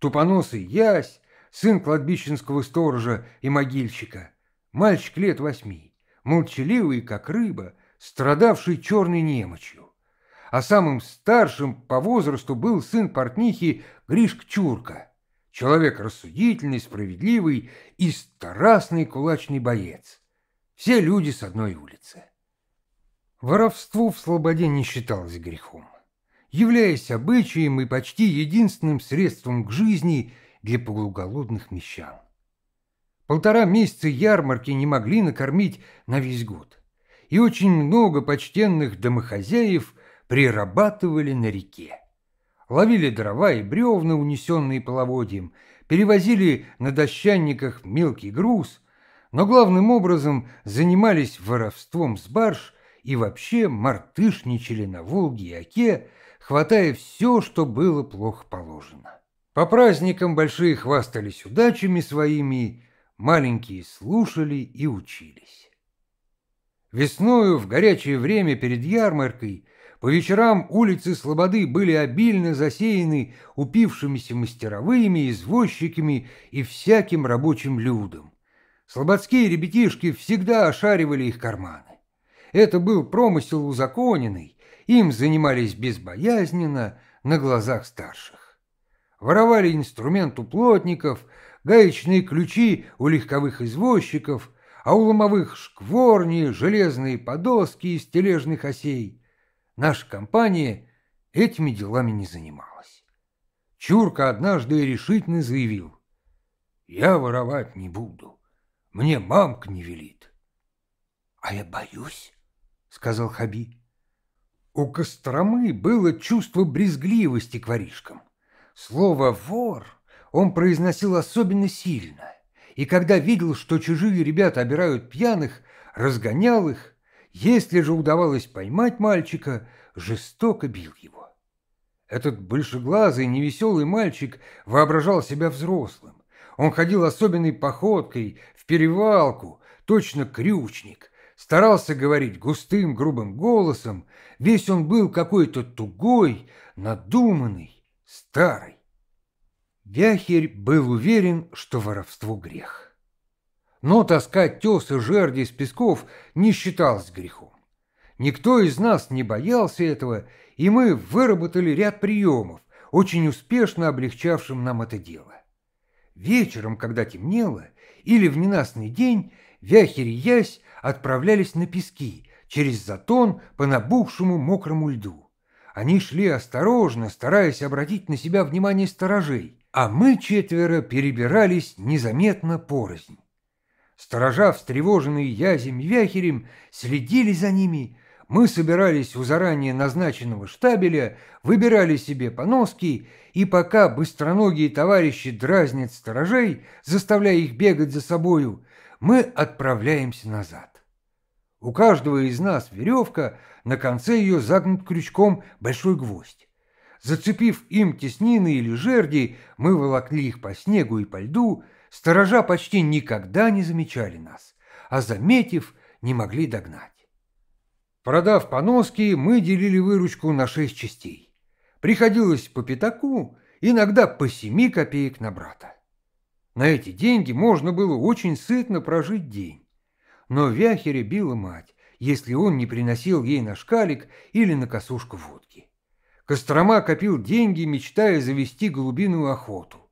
Тупоносый Ясь, сын кладбищенского сторожа и могильщика, мальчик лет восьми, молчаливый, как рыба, страдавший черной немочью. А самым старшим по возрасту был сын портнихи Гришка Чурка, человек рассудительный, справедливый и страстный кулачный боец. Все люди с одной улицы. Воровство в слободе не считалось грехом, являясь обычаем и почти единственным средством к жизни для полуголодных мещан. Полтора месяца ярмарки не могли накормить на весь год, и очень много почтенных домохозяев прирабатывали на реке. Ловили дрова и бревна, унесенные половодьем, перевозили на дощанниках мелкий груз, но главным образом занимались воровством с барж – и вообще мартышничали на Волге и Оке, хватая все, что было плохо положено. По праздникам большие хвастались удачами своими, маленькие слушали и учились. Весною, в горячее время перед ярмаркой, по вечерам улицы Слободы были обильно засеяны упившимися мастеровыми, извозчиками и всяким рабочим людом. Слободские ребятишки всегда ошаривали их карманы. Это был промысел узаконенный, им занимались безбоязненно на глазах старших. Воровали инструмент у плотников, гаечные ключи у легковых извозчиков, а у ломовых шкворни, железные подоски из тележных осей. Наша компания этими делами не занималась. Чурка однажды решительно заявил, «Я воровать не буду, мне мамка не велит». «А я боюсь», сказал Хаби. У Костромы было чувство брезгливости к воришкам. Слово «вор» он произносил особенно сильно, и когда видел, что чужие ребята обирают пьяных, разгонял их, если же удавалось поймать мальчика, жестоко бил его. Этот большеглазый невеселый мальчик воображал себя взрослым. Он ходил особенной походкой, в перевалку, точно крючник, старался говорить густым грубым голосом, весь он был какой-то тугой, надуманный, старый. Вяхерь был уверен, что воровство грех. Но таскать тес и жерди из песков не считалось грехом. Никто из нас не боялся этого, и мы выработали ряд приемов, очень успешно облегчавшим нам это дело. Вечером, когда темнело, или в ненастный день, Вяхерь и Ясь отправлялись на пески, через затон по набухшему мокрому льду. Они шли осторожно, стараясь обратить на себя внимание сторожей, а мы четверо перебирались незаметно порознь. Сторожа, встревоженные Язем и Вяхерем, следили за ними, мы собирались у заранее назначенного штабеля, выбирали себе поноски, и пока быстроногие товарищи дразнят сторожей, заставляя их бегать за собою, мы отправляемся назад. У каждого из нас веревка, на конце ее загнут крючком большой гвоздь. Зацепив им теснины или жерди, мы волокли их по снегу и по льду, сторожа почти никогда не замечали нас, а заметив, не могли догнать. Продав поноски, мы делили выручку на шесть частей. Приходилось по пятаку, иногда по семи копеек на брата. На эти деньги можно было очень сытно прожить день но Вяхере била мать, если он не приносил ей на шкалик или на косушку водки. Кострома копил деньги, мечтая завести голубиную охоту.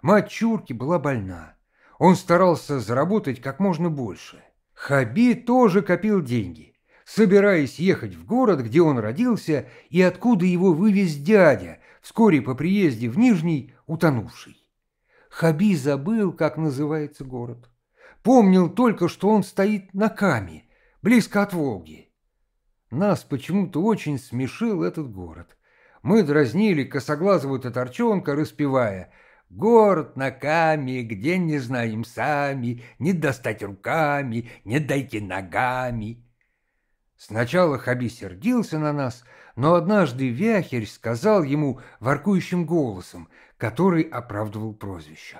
Мать Чурки была больна. Он старался заработать как можно больше. Хаби тоже копил деньги, собираясь ехать в город, где он родился и откуда его вывез дядя, вскоре по приезде в Нижний, утонувший. Хаби забыл, как называется город. Помнил только, что он стоит на Каме, близко от Волги. Нас почему-то очень смешил этот город. Мы дразнили косоглазого татарчонка, распевая «Город на Каме, где не знаем сами, не достать руками, не дайте ногами». Сначала Хаби сердился на нас, но однажды Вяхерь сказал ему воркующим голосом, который оправдывал прозвище.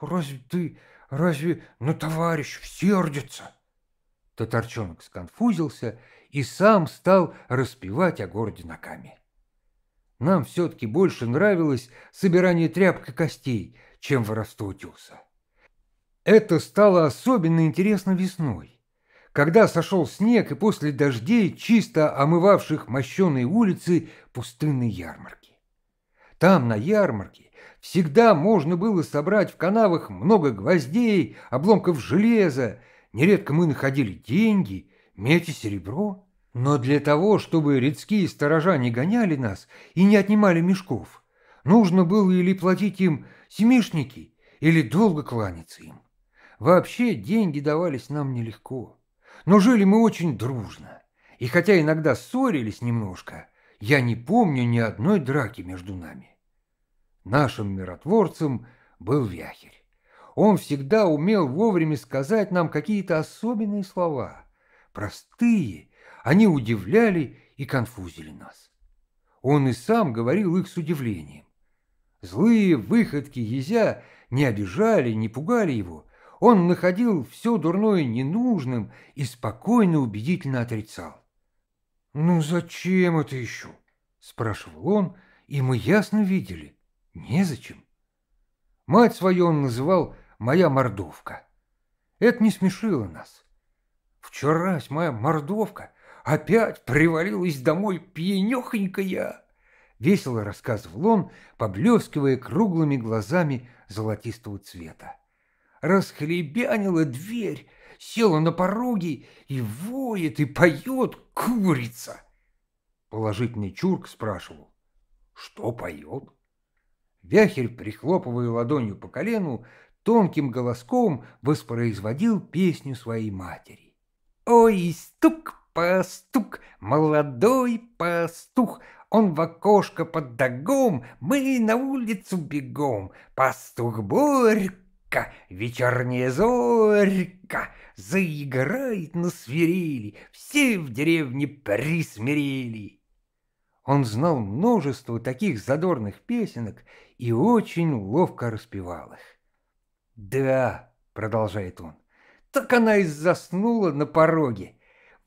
«Разве ты разве на товарищ, сердится?» Татарчонок сконфузился и сам стал распевать о городе ногами. Нам все-таки больше нравилось собирание тряпка костей, чем воровство утеса. Это стало особенно интересно весной, когда сошел снег и после дождей, чисто омывавших мощеные улицы пустынной ярмарки. Там, на ярмарке, Всегда можно было собрать в канавах много гвоздей, обломков железа. Нередко мы находили деньги, медь и серебро. Но для того, чтобы редские сторожа не гоняли нас и не отнимали мешков, нужно было или платить им семишники, или долго кланяться им. Вообще деньги давались нам нелегко. Но жили мы очень дружно. И хотя иногда ссорились немножко, я не помню ни одной драки между нами. Нашим миротворцем был Вяхерь. Он всегда умел вовремя сказать нам какие-то особенные слова. Простые, они удивляли и конфузили нас. Он и сам говорил их с удивлением. Злые выходки Езя не обижали, не пугали его. Он находил все дурное ненужным и спокойно убедительно отрицал. «Ну зачем это еще?» – спрашивал он, и мы ясно видели, Незачем. Мать свою он называл «моя мордовка». Это не смешило нас. Вчерась моя мордовка опять привалилась домой пьянехонькая, весело рассказывал он, поблескивая круглыми глазами золотистого цвета. Расхлебянила дверь, села на пороге и воет, и поет курица. Положительный чурк спрашивал, что поет? Вяхель, прихлопывая ладонью по колену, тонким голоском воспроизводил песню своей матери. «Ой, стук, пастук, молодой пастух, он в окошко под догом, мы на улицу бегом, пастух Борька, вечерняя зорька, заиграет на свирели, все в деревне присмирели». Он знал множество таких задорных песенок и очень ловко распевал их. «Да», — продолжает он, — «так она и заснула на пороге,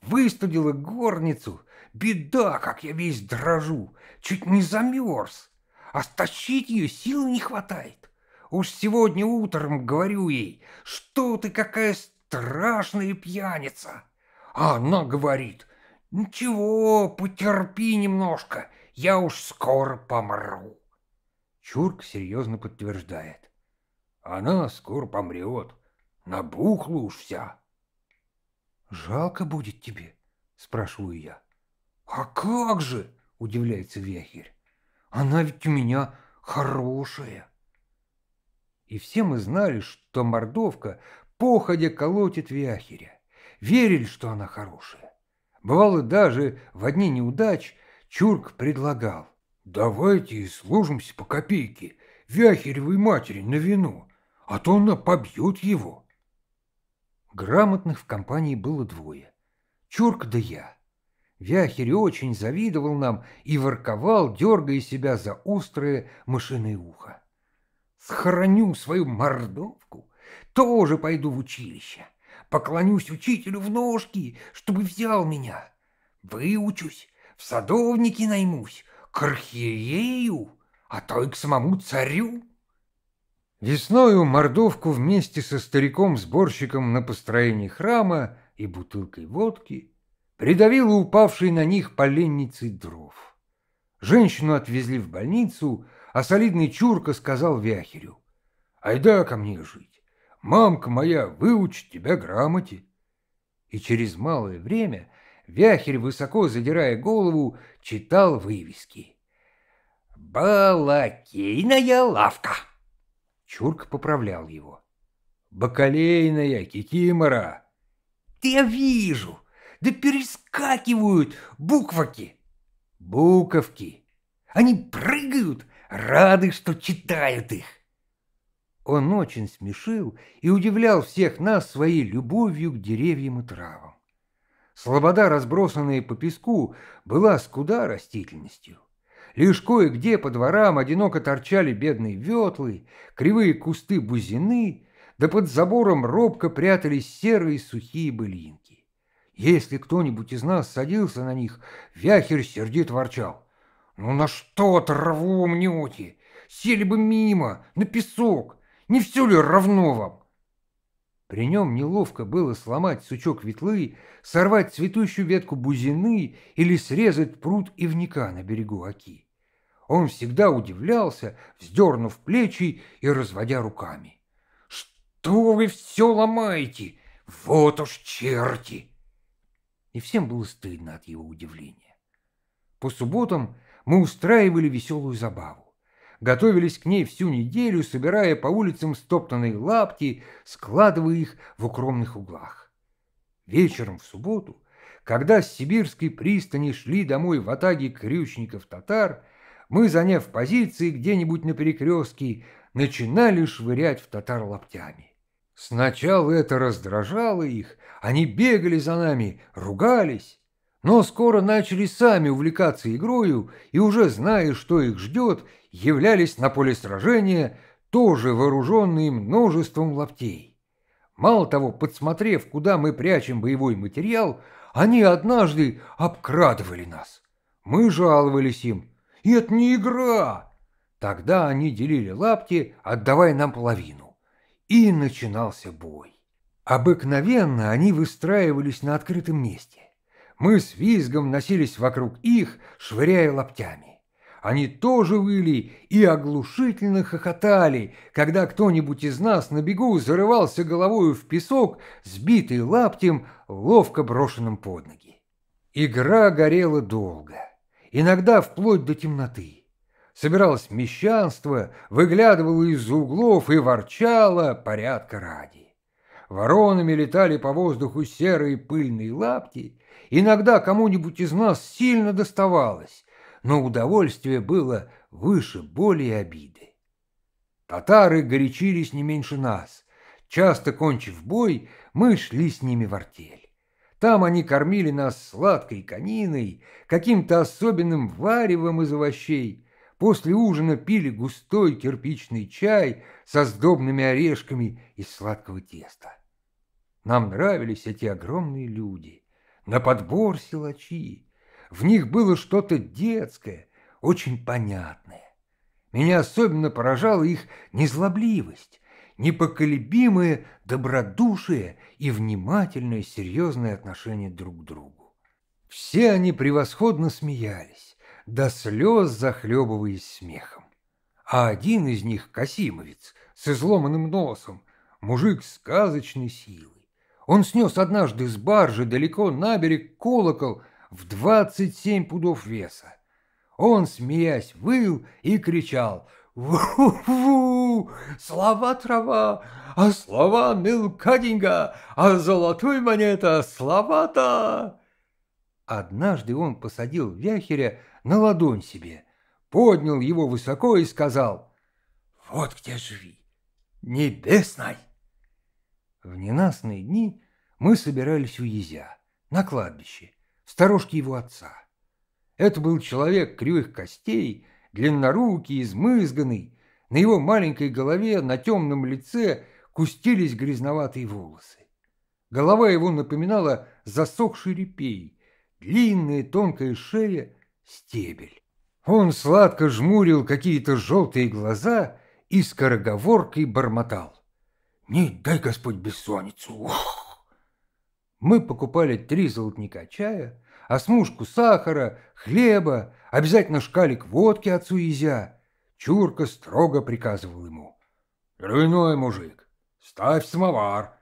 выстудила горницу. Беда, как я весь дрожу, чуть не замерз, а стащить ее сил не хватает. Уж сегодня утром говорю ей, что ты какая страшная пьяница». А она говорит, «Ничего, потерпи немножко, я уж скоро помру». Чурк серьезно подтверждает. «Она скоро помрет, набухла уж вся». «Жалко будет тебе?» – спрашиваю я. «А как же?» – удивляется Вяхирь. «Она ведь у меня хорошая». И все мы знали, что мордовка походя колотит Вяхиря, верили, что она хорошая. Бывало даже в одни неудач Чурк предлагал. «Давайте служимся по копейке Вяхеревой матери на вину, а то она побьет его». Грамотных в компании было двое. Чурк да я. Вяхерь очень завидовал нам и ворковал, дергая себя за острое мышиное ухо. «Схороню свою мордовку, тоже пойду в училище» поклонюсь учителю в ножки, чтобы взял меня. Выучусь, в садовники наймусь, к архиерею, а то и к самому царю. Весною мордовку вместе со стариком-сборщиком на построении храма и бутылкой водки придавило упавший на них поленницей дров. Женщину отвезли в больницу, а солидный Чурка сказал Вяхерю, «Айда ко мне жить». Мамка моя выучит тебя грамоте. И через малое время Вяхерь, высоко задирая голову, читал вывески. «Балакейная лавка!» Чурк поправлял его. «Бакалейная кикимора!» «Ты я вижу! Да перескакивают букваки!» «Буковки!» «Они прыгают, рады, что читают их!» Он очень смешил и удивлял всех нас своей любовью к деревьям и травам. Слобода, разбросанная по песку, была скуда растительностью. Лишь кое-где по дворам одиноко торчали бедные ветлы, кривые кусты бузины, да под забором робко прятались серые сухие былинки. Если кто-нибудь из нас садился на них, вяхер сердит ворчал. «Ну на что траву мнете? Сели бы мимо, на песок, не все ли равно вам? При нем неловко было сломать сучок ветлы, сорвать цветущую ветку бузины или срезать пруд ивника на берегу оки. Он всегда удивлялся, вздернув плечи и разводя руками. «Что вы все ломаете? Вот уж черти!» И всем было стыдно от его удивления. По субботам мы устраивали веселую забаву готовились к ней всю неделю, собирая по улицам стоптанные лапки, складывая их в укромных углах. Вечером в субботу, когда с сибирской пристани шли домой в атаге крючников-татар, мы, заняв позиции где-нибудь на перекрестке, начинали швырять в татар лаптями. Сначала это раздражало их, они бегали за нами, ругались, но скоро начали сами увлекаться игрою и уже зная, что их ждет, являлись на поле сражения тоже вооруженные множеством лаптей. Мало того, подсмотрев, куда мы прячем боевой материал, они однажды обкрадывали нас. Мы жаловались им. И это не игра! Тогда они делили лапти, отдавая нам половину. И начинался бой. Обыкновенно они выстраивались на открытом месте. Мы с визгом носились вокруг их, швыряя лаптями. Они тоже выли и оглушительно хохотали, когда кто-нибудь из нас на бегу зарывался головою в песок, сбитый лаптем, ловко брошенным под ноги. Игра горела долго, иногда вплоть до темноты. Собиралось мещанство, выглядывало из углов и ворчало порядка ради. Воронами летали по воздуху серые пыльные лапти, иногда кому-нибудь из нас сильно доставалось, но удовольствие было выше боли и обиды. Татары горячились не меньше нас. Часто кончив бой, мы шли с ними в артель. Там они кормили нас сладкой кониной, каким-то особенным варевом из овощей. После ужина пили густой кирпичный чай со сдобными орешками из сладкого теста. Нам нравились эти огромные люди, на подбор силачи, в них было что-то детское, очень понятное. Меня особенно поражала их незлобливость, непоколебимое добродушие и внимательное серьезное отношение друг к другу. Все они превосходно смеялись, до слез захлебываясь смехом. А один из них, Касимовец, с изломанным носом, мужик сказочной силы. Он снес однажды с баржи далеко на берег колокол – в двадцать семь пудов веса. Он, смеясь, выл и кричал «Ву-ву! Слова трава, а слова мелка а золотой монета слова-то!» Однажды он посадил вяхеря на ладонь себе, поднял его высоко и сказал «Вот где живи, небесной!» В ненастные дни мы собирались у Езя, на кладбище, старушки его отца. Это был человек кривых костей, длиннорукий, измызганный. На его маленькой голове, на темном лице кустились грязноватые волосы. Голова его напоминала засохший репей, длинная тонкая шея — стебель. Он сладко жмурил какие-то желтые глаза и скороговоркой бормотал. «Не дай Господь бессонницу! Ух!» Мы покупали три золотника чая, а смушку сахара, хлеба, обязательно шкалик водки отцу Суизя. Чурка строго приказывал ему. «Рыной мужик, ставь самовар!»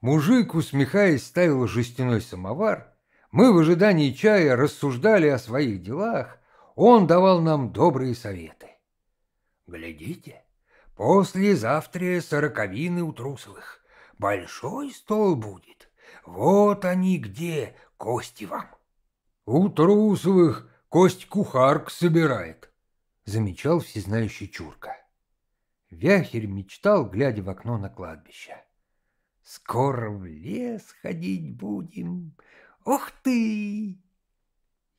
Мужик, усмехаясь, ставил жестяной самовар. Мы в ожидании чая рассуждали о своих делах. Он давал нам добрые советы. «Глядите, послезавтра сороковины у Трусовых. Большой стол будет. Вот они где, кости вам. У Трусовых кость кухарк собирает, замечал всезнающий Чурка. Вяхерь мечтал, глядя в окно на кладбище. «Скоро в лес ходить будем! ох ты!»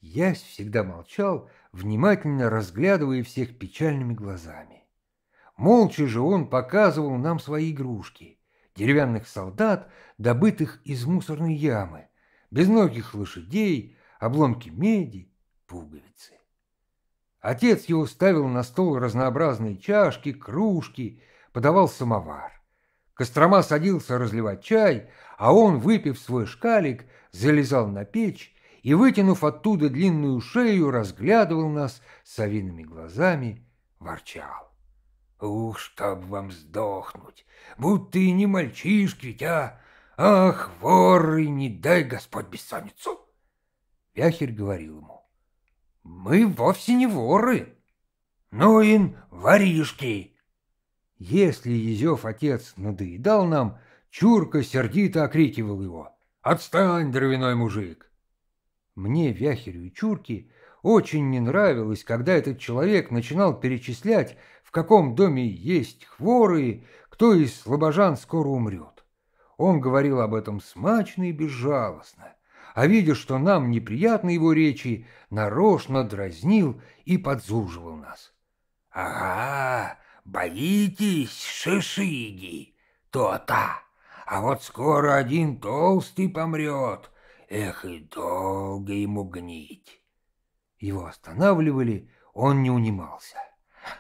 Ясь всегда молчал, внимательно разглядывая всех печальными глазами. Молча же он показывал нам свои игрушки деревянных солдат, добытых из мусорной ямы, безногих лошадей, обломки меди, пуговицы. Отец его ставил на стол разнообразные чашки, кружки, подавал самовар. Кострома садился разливать чай, а он, выпив свой шкалик, залезал на печь и, вытянув оттуда длинную шею, разглядывал нас совиными глазами, ворчал. Ух, чтоб вам сдохнуть, будто и не мальчишки ведь, а! Ах, воры, не дай Господь бессонницу! Вяхерь говорил ему. Мы вовсе не воры. но ин воришки. Если Езев отец надоедал нам, Чурка сердито окрикивал его. «Отстань, дровяной мужик!» Мне, Вяхерю и Чурке, очень не нравилось, когда этот человек начинал перечислять, в каком доме есть хворые, кто из слабожан скоро умрет. Он говорил об этом смачно и безжалостно, а видя, что нам неприятны его речи, нарочно дразнил и подзуживал нас. «Ага, боитесь, шишиги, то-то, а вот скоро один толстый помрет, эх, и долго ему гнить». Его останавливали, он не унимался.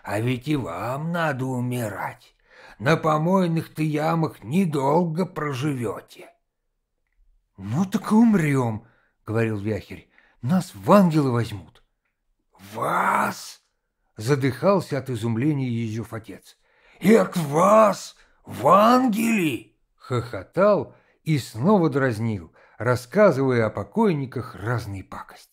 А ведь и вам надо умирать. На помойных-то ямах недолго проживете. — Ну так и умрем, — говорил Вяхерь. — Нас в ангелы возьмут. — Вас? — задыхался от изумления Езюф отец. — Эк вас! В ангели! — хохотал и снова дразнил, рассказывая о покойниках разные пакости.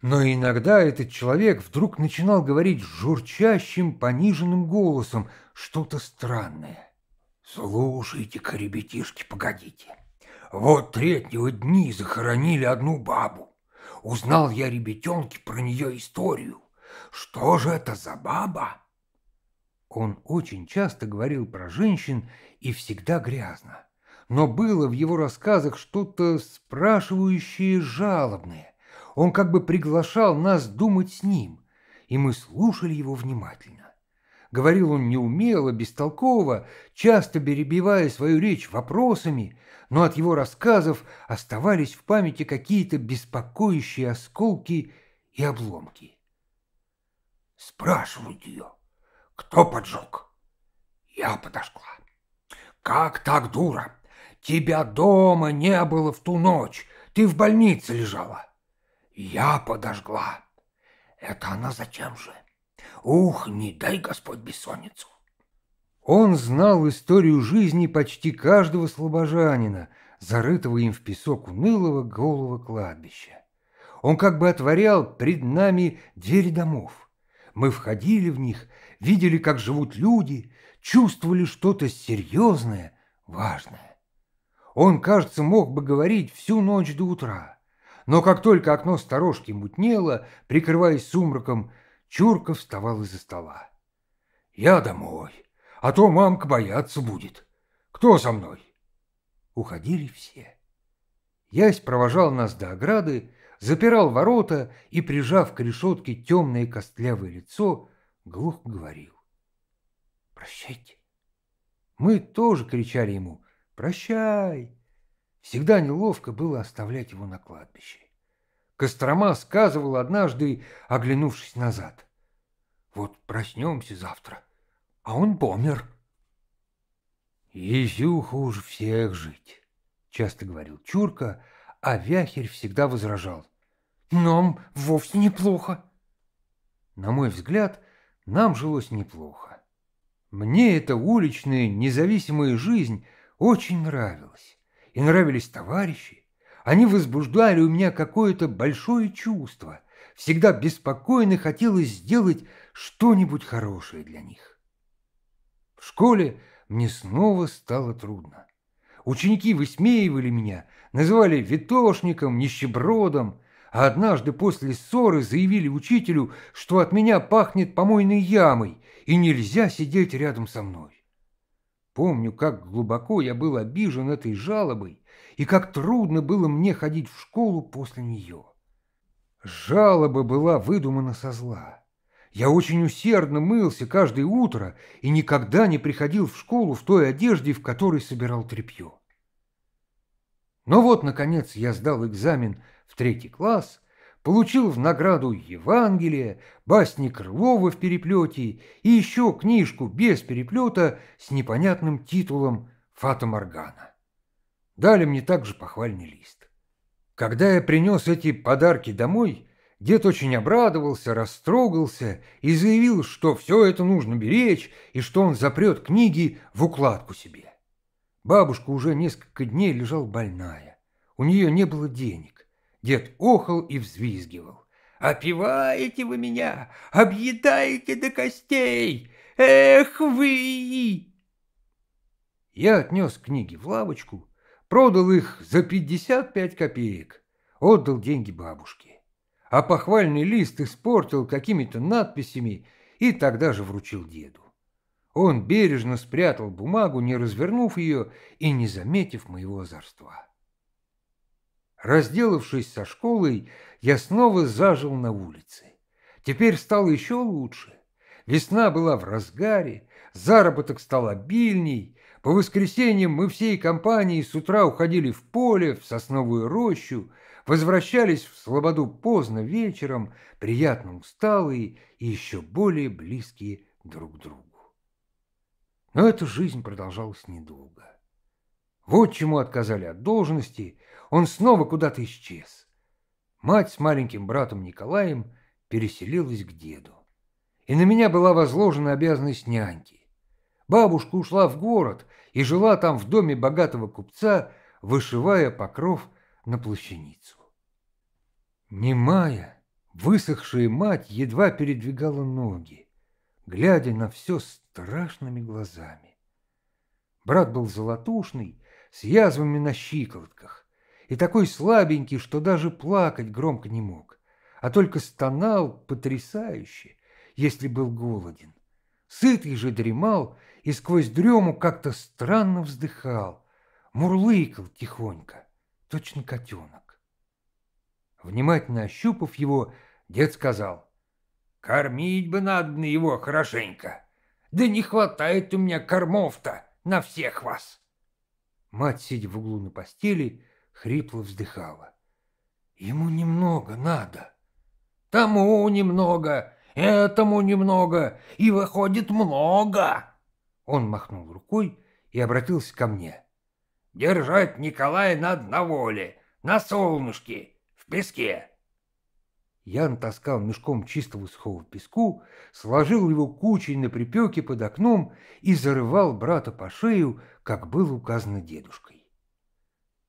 Но иногда этот человек вдруг начинал говорить журчащим, пониженным голосом что-то странное. «Слушайте-ка, ребятишки, погодите. Вот третьего дни захоронили одну бабу. Узнал я ребятенке про нее историю. Что же это за баба?» Он очень часто говорил про женщин и всегда грязно. Но было в его рассказах что-то спрашивающее жалобное. Он как бы приглашал нас думать с ним, и мы слушали его внимательно. Говорил он неумело, бестолково, часто перебивая свою речь вопросами, но от его рассказов оставались в памяти какие-то беспокоящие осколки и обломки. Спрашивают ее, кто поджег? Я подожгла. Как так, дура? Тебя дома не было в ту ночь, ты в больнице лежала. Я подожгла. Это она зачем же? Ух, не дай Господь бессонницу. Он знал историю жизни почти каждого слабожанина, зарытого им в песок унылого голого кладбища. Он как бы отворял пред нами двери домов. Мы входили в них, видели, как живут люди, чувствовали что-то серьезное, важное. Он, кажется, мог бы говорить всю ночь до утра но как только окно сторожки мутнело, прикрываясь сумраком, Чурка вставал из-за стола. «Я домой, а то мамка бояться будет. Кто со мной?» Уходили все. Ясь провожал нас до ограды, запирал ворота и, прижав к решетке темное костлявое лицо, глухо говорил. «Прощайте». Мы тоже кричали ему «Прощай!» Всегда неловко было оставлять его на кладбище. Кострома сказывал однажды, оглянувшись назад. «Вот проснемся завтра, а он помер». «Езю хуже всех жить», — часто говорил Чурка, а Вяхерь всегда возражал. «Нам вовсе неплохо». На мой взгляд, нам жилось неплохо. Мне эта уличная, независимая жизнь очень нравилась и нравились товарищи. Они возбуждали у меня какое-то большое чувство. Всегда беспокойно хотелось сделать что-нибудь хорошее для них. В школе мне снова стало трудно. Ученики высмеивали меня, называли витошником, нищебродом, а однажды после ссоры заявили учителю, что от меня пахнет помойной ямой и нельзя сидеть рядом со мной. Помню, как глубоко я был обижен этой жалобой и как трудно было мне ходить в школу после нее. Жалоба была выдумана со зла. Я очень усердно мылся каждое утро и никогда не приходил в школу в той одежде, в которой собирал тряпье. Но вот, наконец, я сдал экзамен в третий класс получил в награду Евангелие, басни Крылова в переплете и еще книжку без переплета с непонятным титулом «Фата Моргана». Дали мне также похвальный лист. Когда я принес эти подарки домой, дед очень обрадовался, растрогался и заявил, что все это нужно беречь и что он запрет книги в укладку себе. Бабушка уже несколько дней лежала больная, у нее не было денег Дед охал и взвизгивал. «Опиваете вы меня! Объедаете до костей! Эх вы!» Я отнес книги в лавочку, продал их за 55 копеек, отдал деньги бабушке. А похвальный лист испортил какими-то надписями и тогда же вручил деду. Он бережно спрятал бумагу, не развернув ее и не заметив моего озорства. Разделавшись со школой, я снова зажил на улице. Теперь стало еще лучше. Весна была в разгаре, заработок стал обильней. По воскресеньям мы всей компанией с утра уходили в поле, в сосновую рощу, возвращались в Слободу поздно вечером, приятно усталые и еще более близкие друг к другу. Но эта жизнь продолжалась недолго. Вот чему отказали от должности, он снова куда-то исчез. Мать с маленьким братом Николаем переселилась к деду. И на меня была возложена обязанность няньки. Бабушка ушла в город и жила там в доме богатого купца, вышивая покров на плащаницу. Немая, высохшая мать едва передвигала ноги, глядя на все страшными глазами. Брат был золотушный, с язвами на щиколотках, и такой слабенький, что даже плакать громко не мог, а только стонал потрясающе, если был голоден. Сытый же дремал и сквозь дрему как-то странно вздыхал, мурлыкал тихонько, точно котенок. Внимательно ощупав его, дед сказал, «Кормить бы надо его хорошенько, да не хватает у меня кормов-то на всех вас». Мать, сидя в углу на постели, хрипло вздыхала. «Ему немного надо. Тому немного, этому немного, и выходит много!» Он махнул рукой и обратился ко мне. «Держать Николая надо на воле, на солнышке, в песке!» Ян таскал мешком чистого сухого песку, сложил его кучей на припеке под окном и зарывал брата по шею, как было указано дедушкой.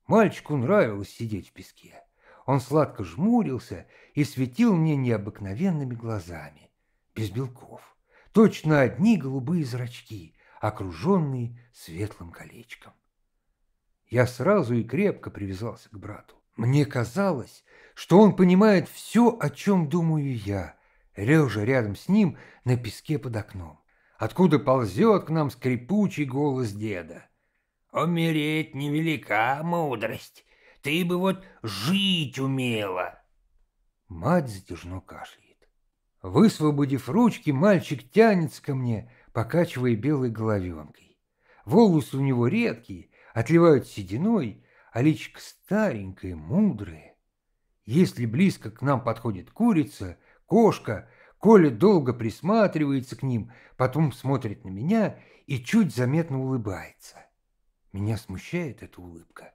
Мальчику нравилось сидеть в песке. Он сладко жмурился и светил мне необыкновенными глазами, без белков. Точно одни голубые зрачки, окруженные светлым колечком. Я сразу и крепко привязался к брату. Мне казалось, что он понимает все, о чем думаю я, лежа рядом с ним на песке под окном, откуда ползет к нам скрипучий голос деда. Умереть невелика мудрость. Ты бы вот жить умела. Мать затяжно кашляет. Высвободив ручки, мальчик тянется ко мне, покачивая белой головенкой. Волосы у него редкие, отливают сединой, а личико старенькое, мудрое. Если близко к нам подходит курица, кошка, Коля долго присматривается к ним, потом смотрит на меня и чуть заметно улыбается. Меня смущает эта улыбка.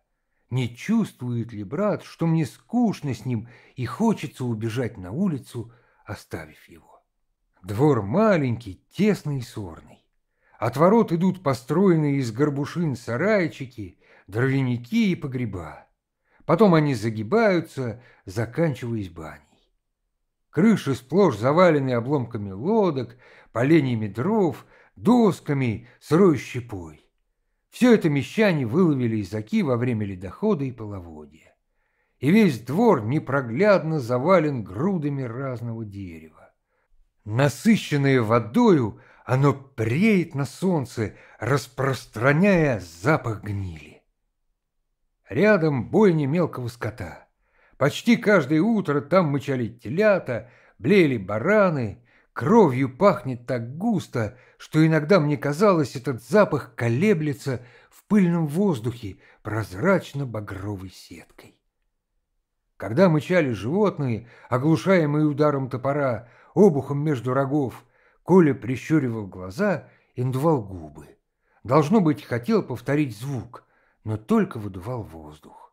Не чувствует ли брат, что мне скучно с ним и хочется убежать на улицу, оставив его? Двор маленький, тесный и сорный. От ворот идут построенные из горбушин сарайчики, дровяники и погреба. Потом они загибаются, заканчиваясь баней. Крыши сплошь завалены обломками лодок, поленьями дров, досками, сырой щепой. Все это мещане выловили из оки во время ледохода и половодья. И весь двор непроглядно завален грудами разного дерева. Насыщенное водою, оно преет на солнце, распространяя запах гнили. Рядом бойни мелкого скота. Почти каждое утро там мычали телята, блеяли бараны, Кровью пахнет так густо, что иногда мне казалось, этот запах колеблется в пыльном воздухе прозрачно-багровой сеткой. Когда мычали животные, оглушаемые ударом топора, обухом между рогов, Коля прищуривал глаза и надувал губы. Должно быть, хотел повторить звук, но только выдувал воздух.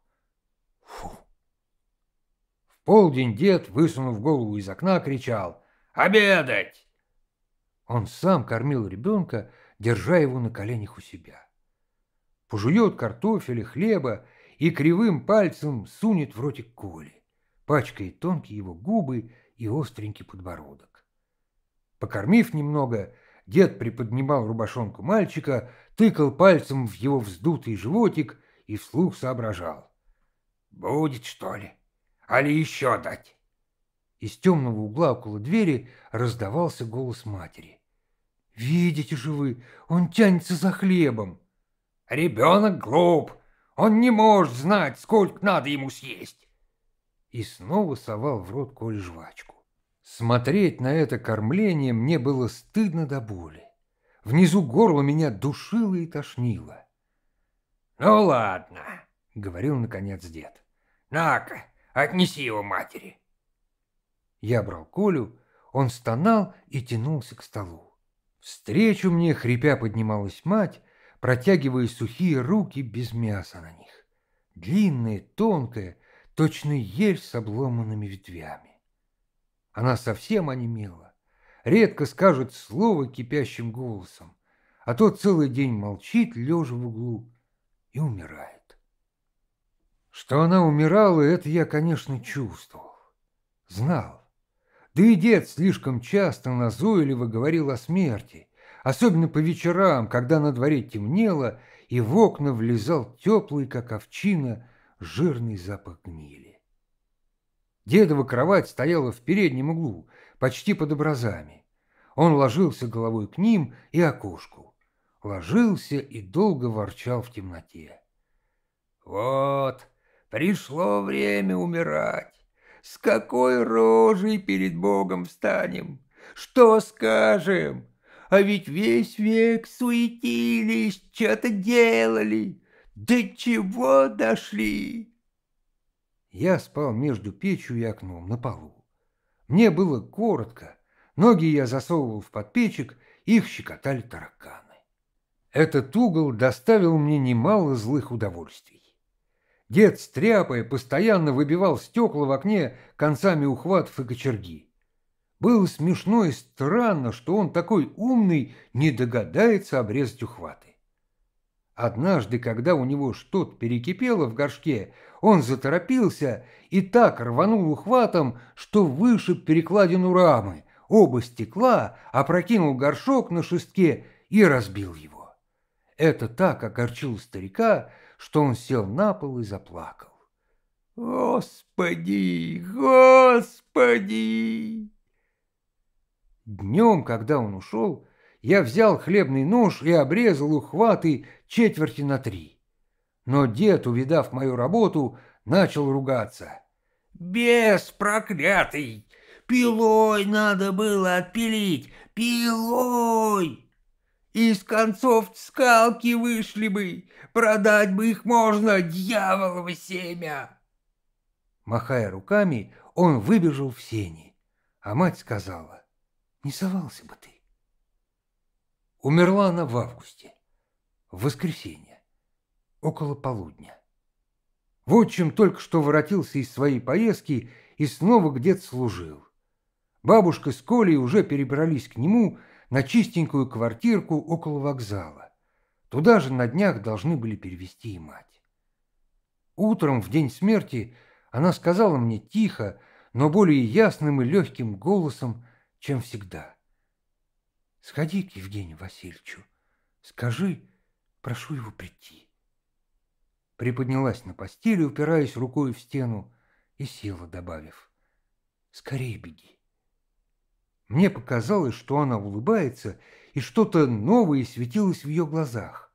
Фу! В полдень дед, высунув голову из окна, кричал Обедать!» Он сам кормил ребенка, держа его на коленях у себя. Пожует картофеля, хлеба и кривым пальцем сунет в ротик Коли, пачкает тонкие его губы и остренький подбородок. Покормив немного, дед приподнимал рубашонку мальчика, тыкал пальцем в его вздутый животик и вслух соображал. «Будет, что ли? Али еще дать?» Из темного угла около двери раздавался голос матери. «Видите же вы, он тянется за хлебом!» «Ребенок глуп! Он не может знать, сколько надо ему съесть!» И снова совал в рот Коль жвачку. Смотреть на это кормление мне было стыдно до боли. Внизу горло меня душило и тошнило. «Ну ладно», — говорил наконец дед. на отнеси его матери. Я брал Колю, он стонал и тянулся к столу. Встречу мне, хрипя, поднималась мать, протягивая сухие руки без мяса на них. длинные, тонкая, точно ель с обломанными ветвями. Она совсем онемела, редко скажет слово кипящим голосом, а то целый день молчит, лежа в углу, и умирает. Что она умирала, это я, конечно, чувствовал, знал. Да и дед слишком часто назойливо говорил о смерти, особенно по вечерам, когда на дворе темнело, и в окна влезал теплый, как овчина, жирный запах гнили. Дедова кровать стояла в переднем углу, почти под образами. Он ложился головой к ним и окошку. Ложился и долго ворчал в темноте. «Вот, пришло время умирать. С какой рожей перед Богом встанем? Что скажем? А ведь весь век суетились, что-то делали. До чего дошли? Я спал между печью и окном на полу. Мне было коротко. Ноги я засовывал в подпечек, их щекотали тараканы. Этот угол доставил мне немало злых удовольствий. Дед, стряпая, постоянно выбивал стекла в окне концами ухватов и кочерги. Было смешно и странно, что он такой умный не догадается обрезать ухваты. Однажды, когда у него что-то перекипело в горшке, он заторопился и так рванул ухватом, что вышиб перекладину рамы, оба стекла, опрокинул горшок на шестке и разбил его. Это так огорчило старика, что он сел на пол и заплакал. «Господи! Господи!» Днем, когда он ушел, я взял хлебный нож и обрезал ухваты четверти на три. Но дед, увидав мою работу, начал ругаться. «Бес проклятый! Пилой надо было отпилить! Пилой!» Из концов скалки вышли бы, продать бы их можно, дьяволово семя!» Махая руками, он выбежал в сени, а мать сказала, «Не совался бы ты». Умерла она в августе, в воскресенье, около полудня. Вот чем только что воротился из своей поездки и снова где-то служил. Бабушка с Колей уже перебрались к нему, на чистенькую квартирку около вокзала. Туда же на днях должны были перевести и мать. Утром, в день смерти, она сказала мне тихо, но более ясным и легким голосом, чем всегда. «Сходи к Евгению Васильевичу, скажи, прошу его прийти». Приподнялась на постели, упираясь рукой в стену, и села, добавив, «Скорее беги». Мне показалось, что она улыбается, и что-то новое светилось в ее глазах.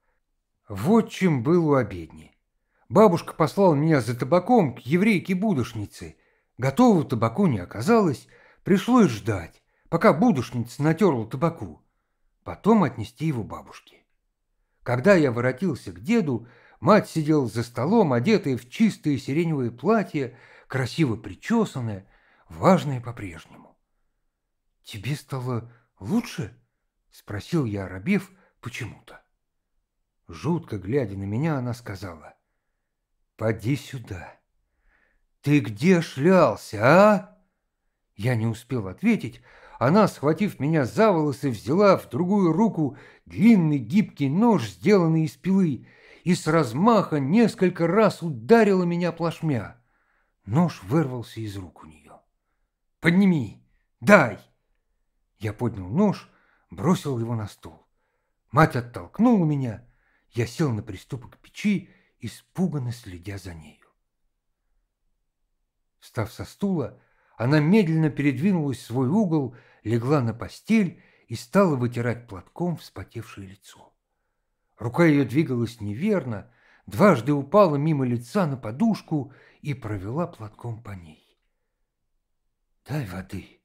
Вот чем был у обедни. Бабушка послала меня за табаком к еврейке-будошнице. Готового табаку не оказалось, пришлось ждать, пока будошница натерла табаку. Потом отнести его бабушке. Когда я воротился к деду, мать сидела за столом, одетая в чистое сиреневое платье, красиво причесанная, важная по-прежнему. «Тебе стало лучше?» — спросил я, оробев почему-то. Жутко глядя на меня, она сказала. «Поди сюда. Ты где шлялся, а?» Я не успел ответить. Она, схватив меня за волосы, взяла в другую руку длинный гибкий нож, сделанный из пилы, и с размаха несколько раз ударила меня плашмя. Нож вырвался из рук у нее. «Подними! Дай!» Я поднял нож, бросил его на стол. Мать оттолкнула меня, я сел на приступок печи, испуганно следя за нею. Встав со стула, она медленно передвинулась в свой угол, легла на постель и стала вытирать платком вспотевшее лицо. Рука ее двигалась неверно, дважды упала мимо лица на подушку и провела платком по ней. «Дай воды»,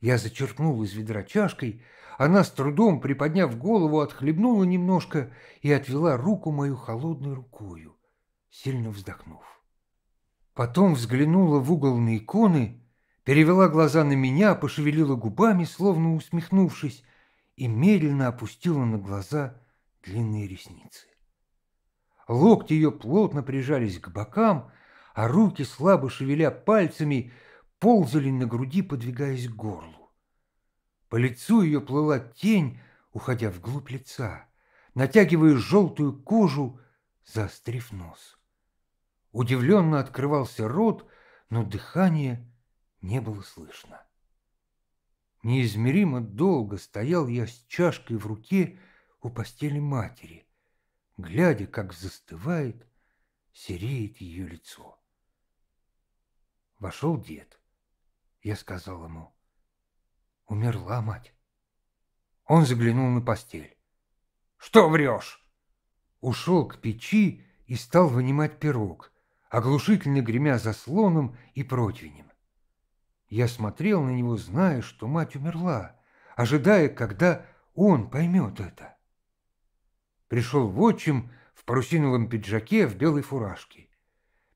я зачерпнул из ведра чашкой, она с трудом, приподняв голову, отхлебнула немножко и отвела руку мою холодной рукою, сильно вздохнув. Потом взглянула в угол на иконы, перевела глаза на меня, пошевелила губами, словно усмехнувшись, и медленно опустила на глаза длинные ресницы. Локти ее плотно прижались к бокам, а руки, слабо шевеля пальцами, ползали на груди, подвигаясь к горлу. По лицу ее плыла тень, уходя вглубь лица, натягивая желтую кожу, заострив нос. Удивленно открывался рот, но дыхание не было слышно. Неизмеримо долго стоял я с чашкой в руке у постели матери, глядя, как застывает, сереет ее лицо. Вошел дед я сказал ему. Умерла мать. Он заглянул на постель. «Что врешь?» Ушел к печи и стал вынимать пирог, оглушительно гремя заслоном и противнем. Я смотрел на него, зная, что мать умерла, ожидая, когда он поймет это. Пришел в отчим в парусиновом пиджаке в белой фуражке.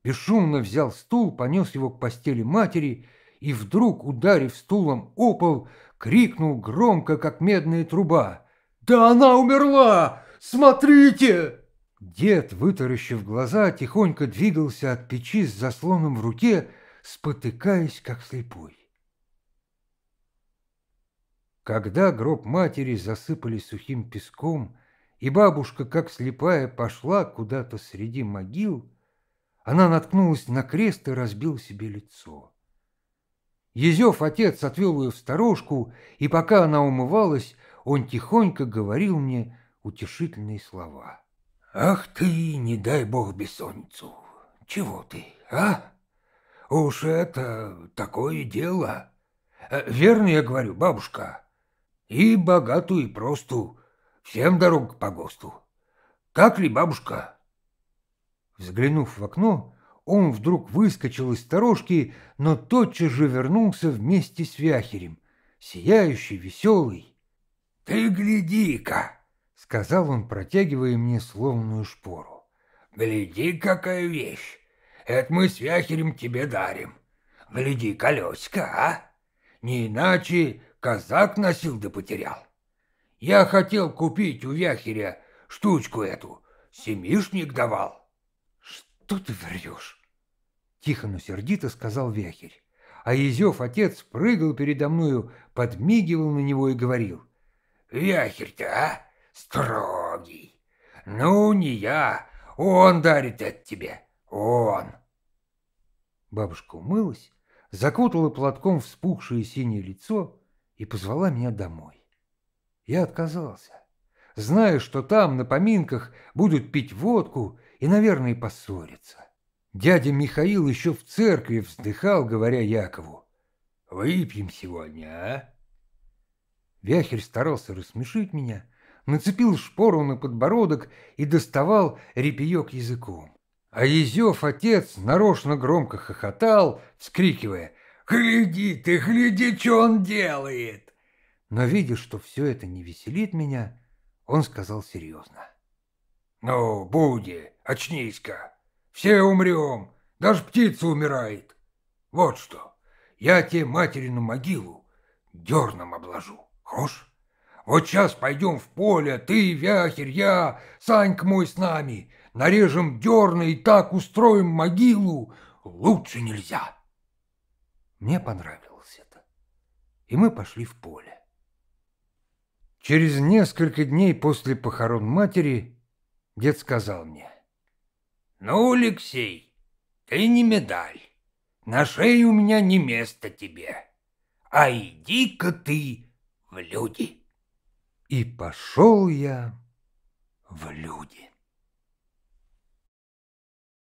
Бесшумно взял стул, понес его к постели матери и вдруг, ударив стулом о пол, крикнул громко, как медная труба. «Да она умерла! Смотрите!» Дед, вытаращив глаза, тихонько двигался от печи с заслоном в руке, спотыкаясь, как слепой. Когда гроб матери засыпали сухим песком, и бабушка, как слепая, пошла куда-то среди могил, она наткнулась на крест и разбил себе лицо. Езев отец отвел ее в сторожку, и пока она умывалась, он тихонько говорил мне утешительные слова. «Ах ты, не дай бог бессонницу! Чего ты, а? Уж это такое дело! Э, верно я говорю, бабушка? И богатую, и просту, всем дорог по ГОСТу. Так ли, бабушка?» Взглянув в окно, он вдруг выскочил из сторожки, но тотчас же вернулся вместе с Вяхерем, сияющий, веселый. «Ты гляди-ка!» — сказал он, протягивая мне словную шпору. «Гляди, какая вещь! Это мы с Вяхерем тебе дарим. Гляди, колесико, а! Не иначе казак носил да потерял. Я хотел купить у Вяхеря штучку эту, семишник давал» «Что ты врешь?» Тихо, но сердито сказал Вяхерь. А Езев отец прыгал передо мною, подмигивал на него и говорил. «Вяхерь-то, а? Строгий! Ну, не я, он дарит от тебе, он!» Бабушка умылась, закутала платком вспухшее синее лицо и позвала меня домой. Я отказался, зная, что там на поминках будут пить водку и, наверное, поссорится. Дядя Михаил еще в церкви вздыхал, говоря Якову, «Выпьем сегодня, а?» Вяхерь старался рассмешить меня, нацепил шпору на подбородок и доставал репеек языком. А Езев отец нарочно громко хохотал, вскрикивая, «Гляди ты, гляди, что он делает!» Но, видя, что все это не веселит меня, он сказал серьезно. «Ну, Буди, очнись-ка. Все умрем, даже птица умирает. Вот что, я тебе материну могилу дерном обложу, хорош? Вот сейчас пойдем в поле, ты, Вяхер, я, Санька мой с нами, нарежем дерна и так устроим могилу, лучше нельзя. Мне понравилось это, и мы пошли в поле. Через несколько дней после похорон матери дед сказал мне, «Ну, Алексей, ты не медаль. На шее у меня не место тебе. А иди-ка ты в люди». И пошел я в люди.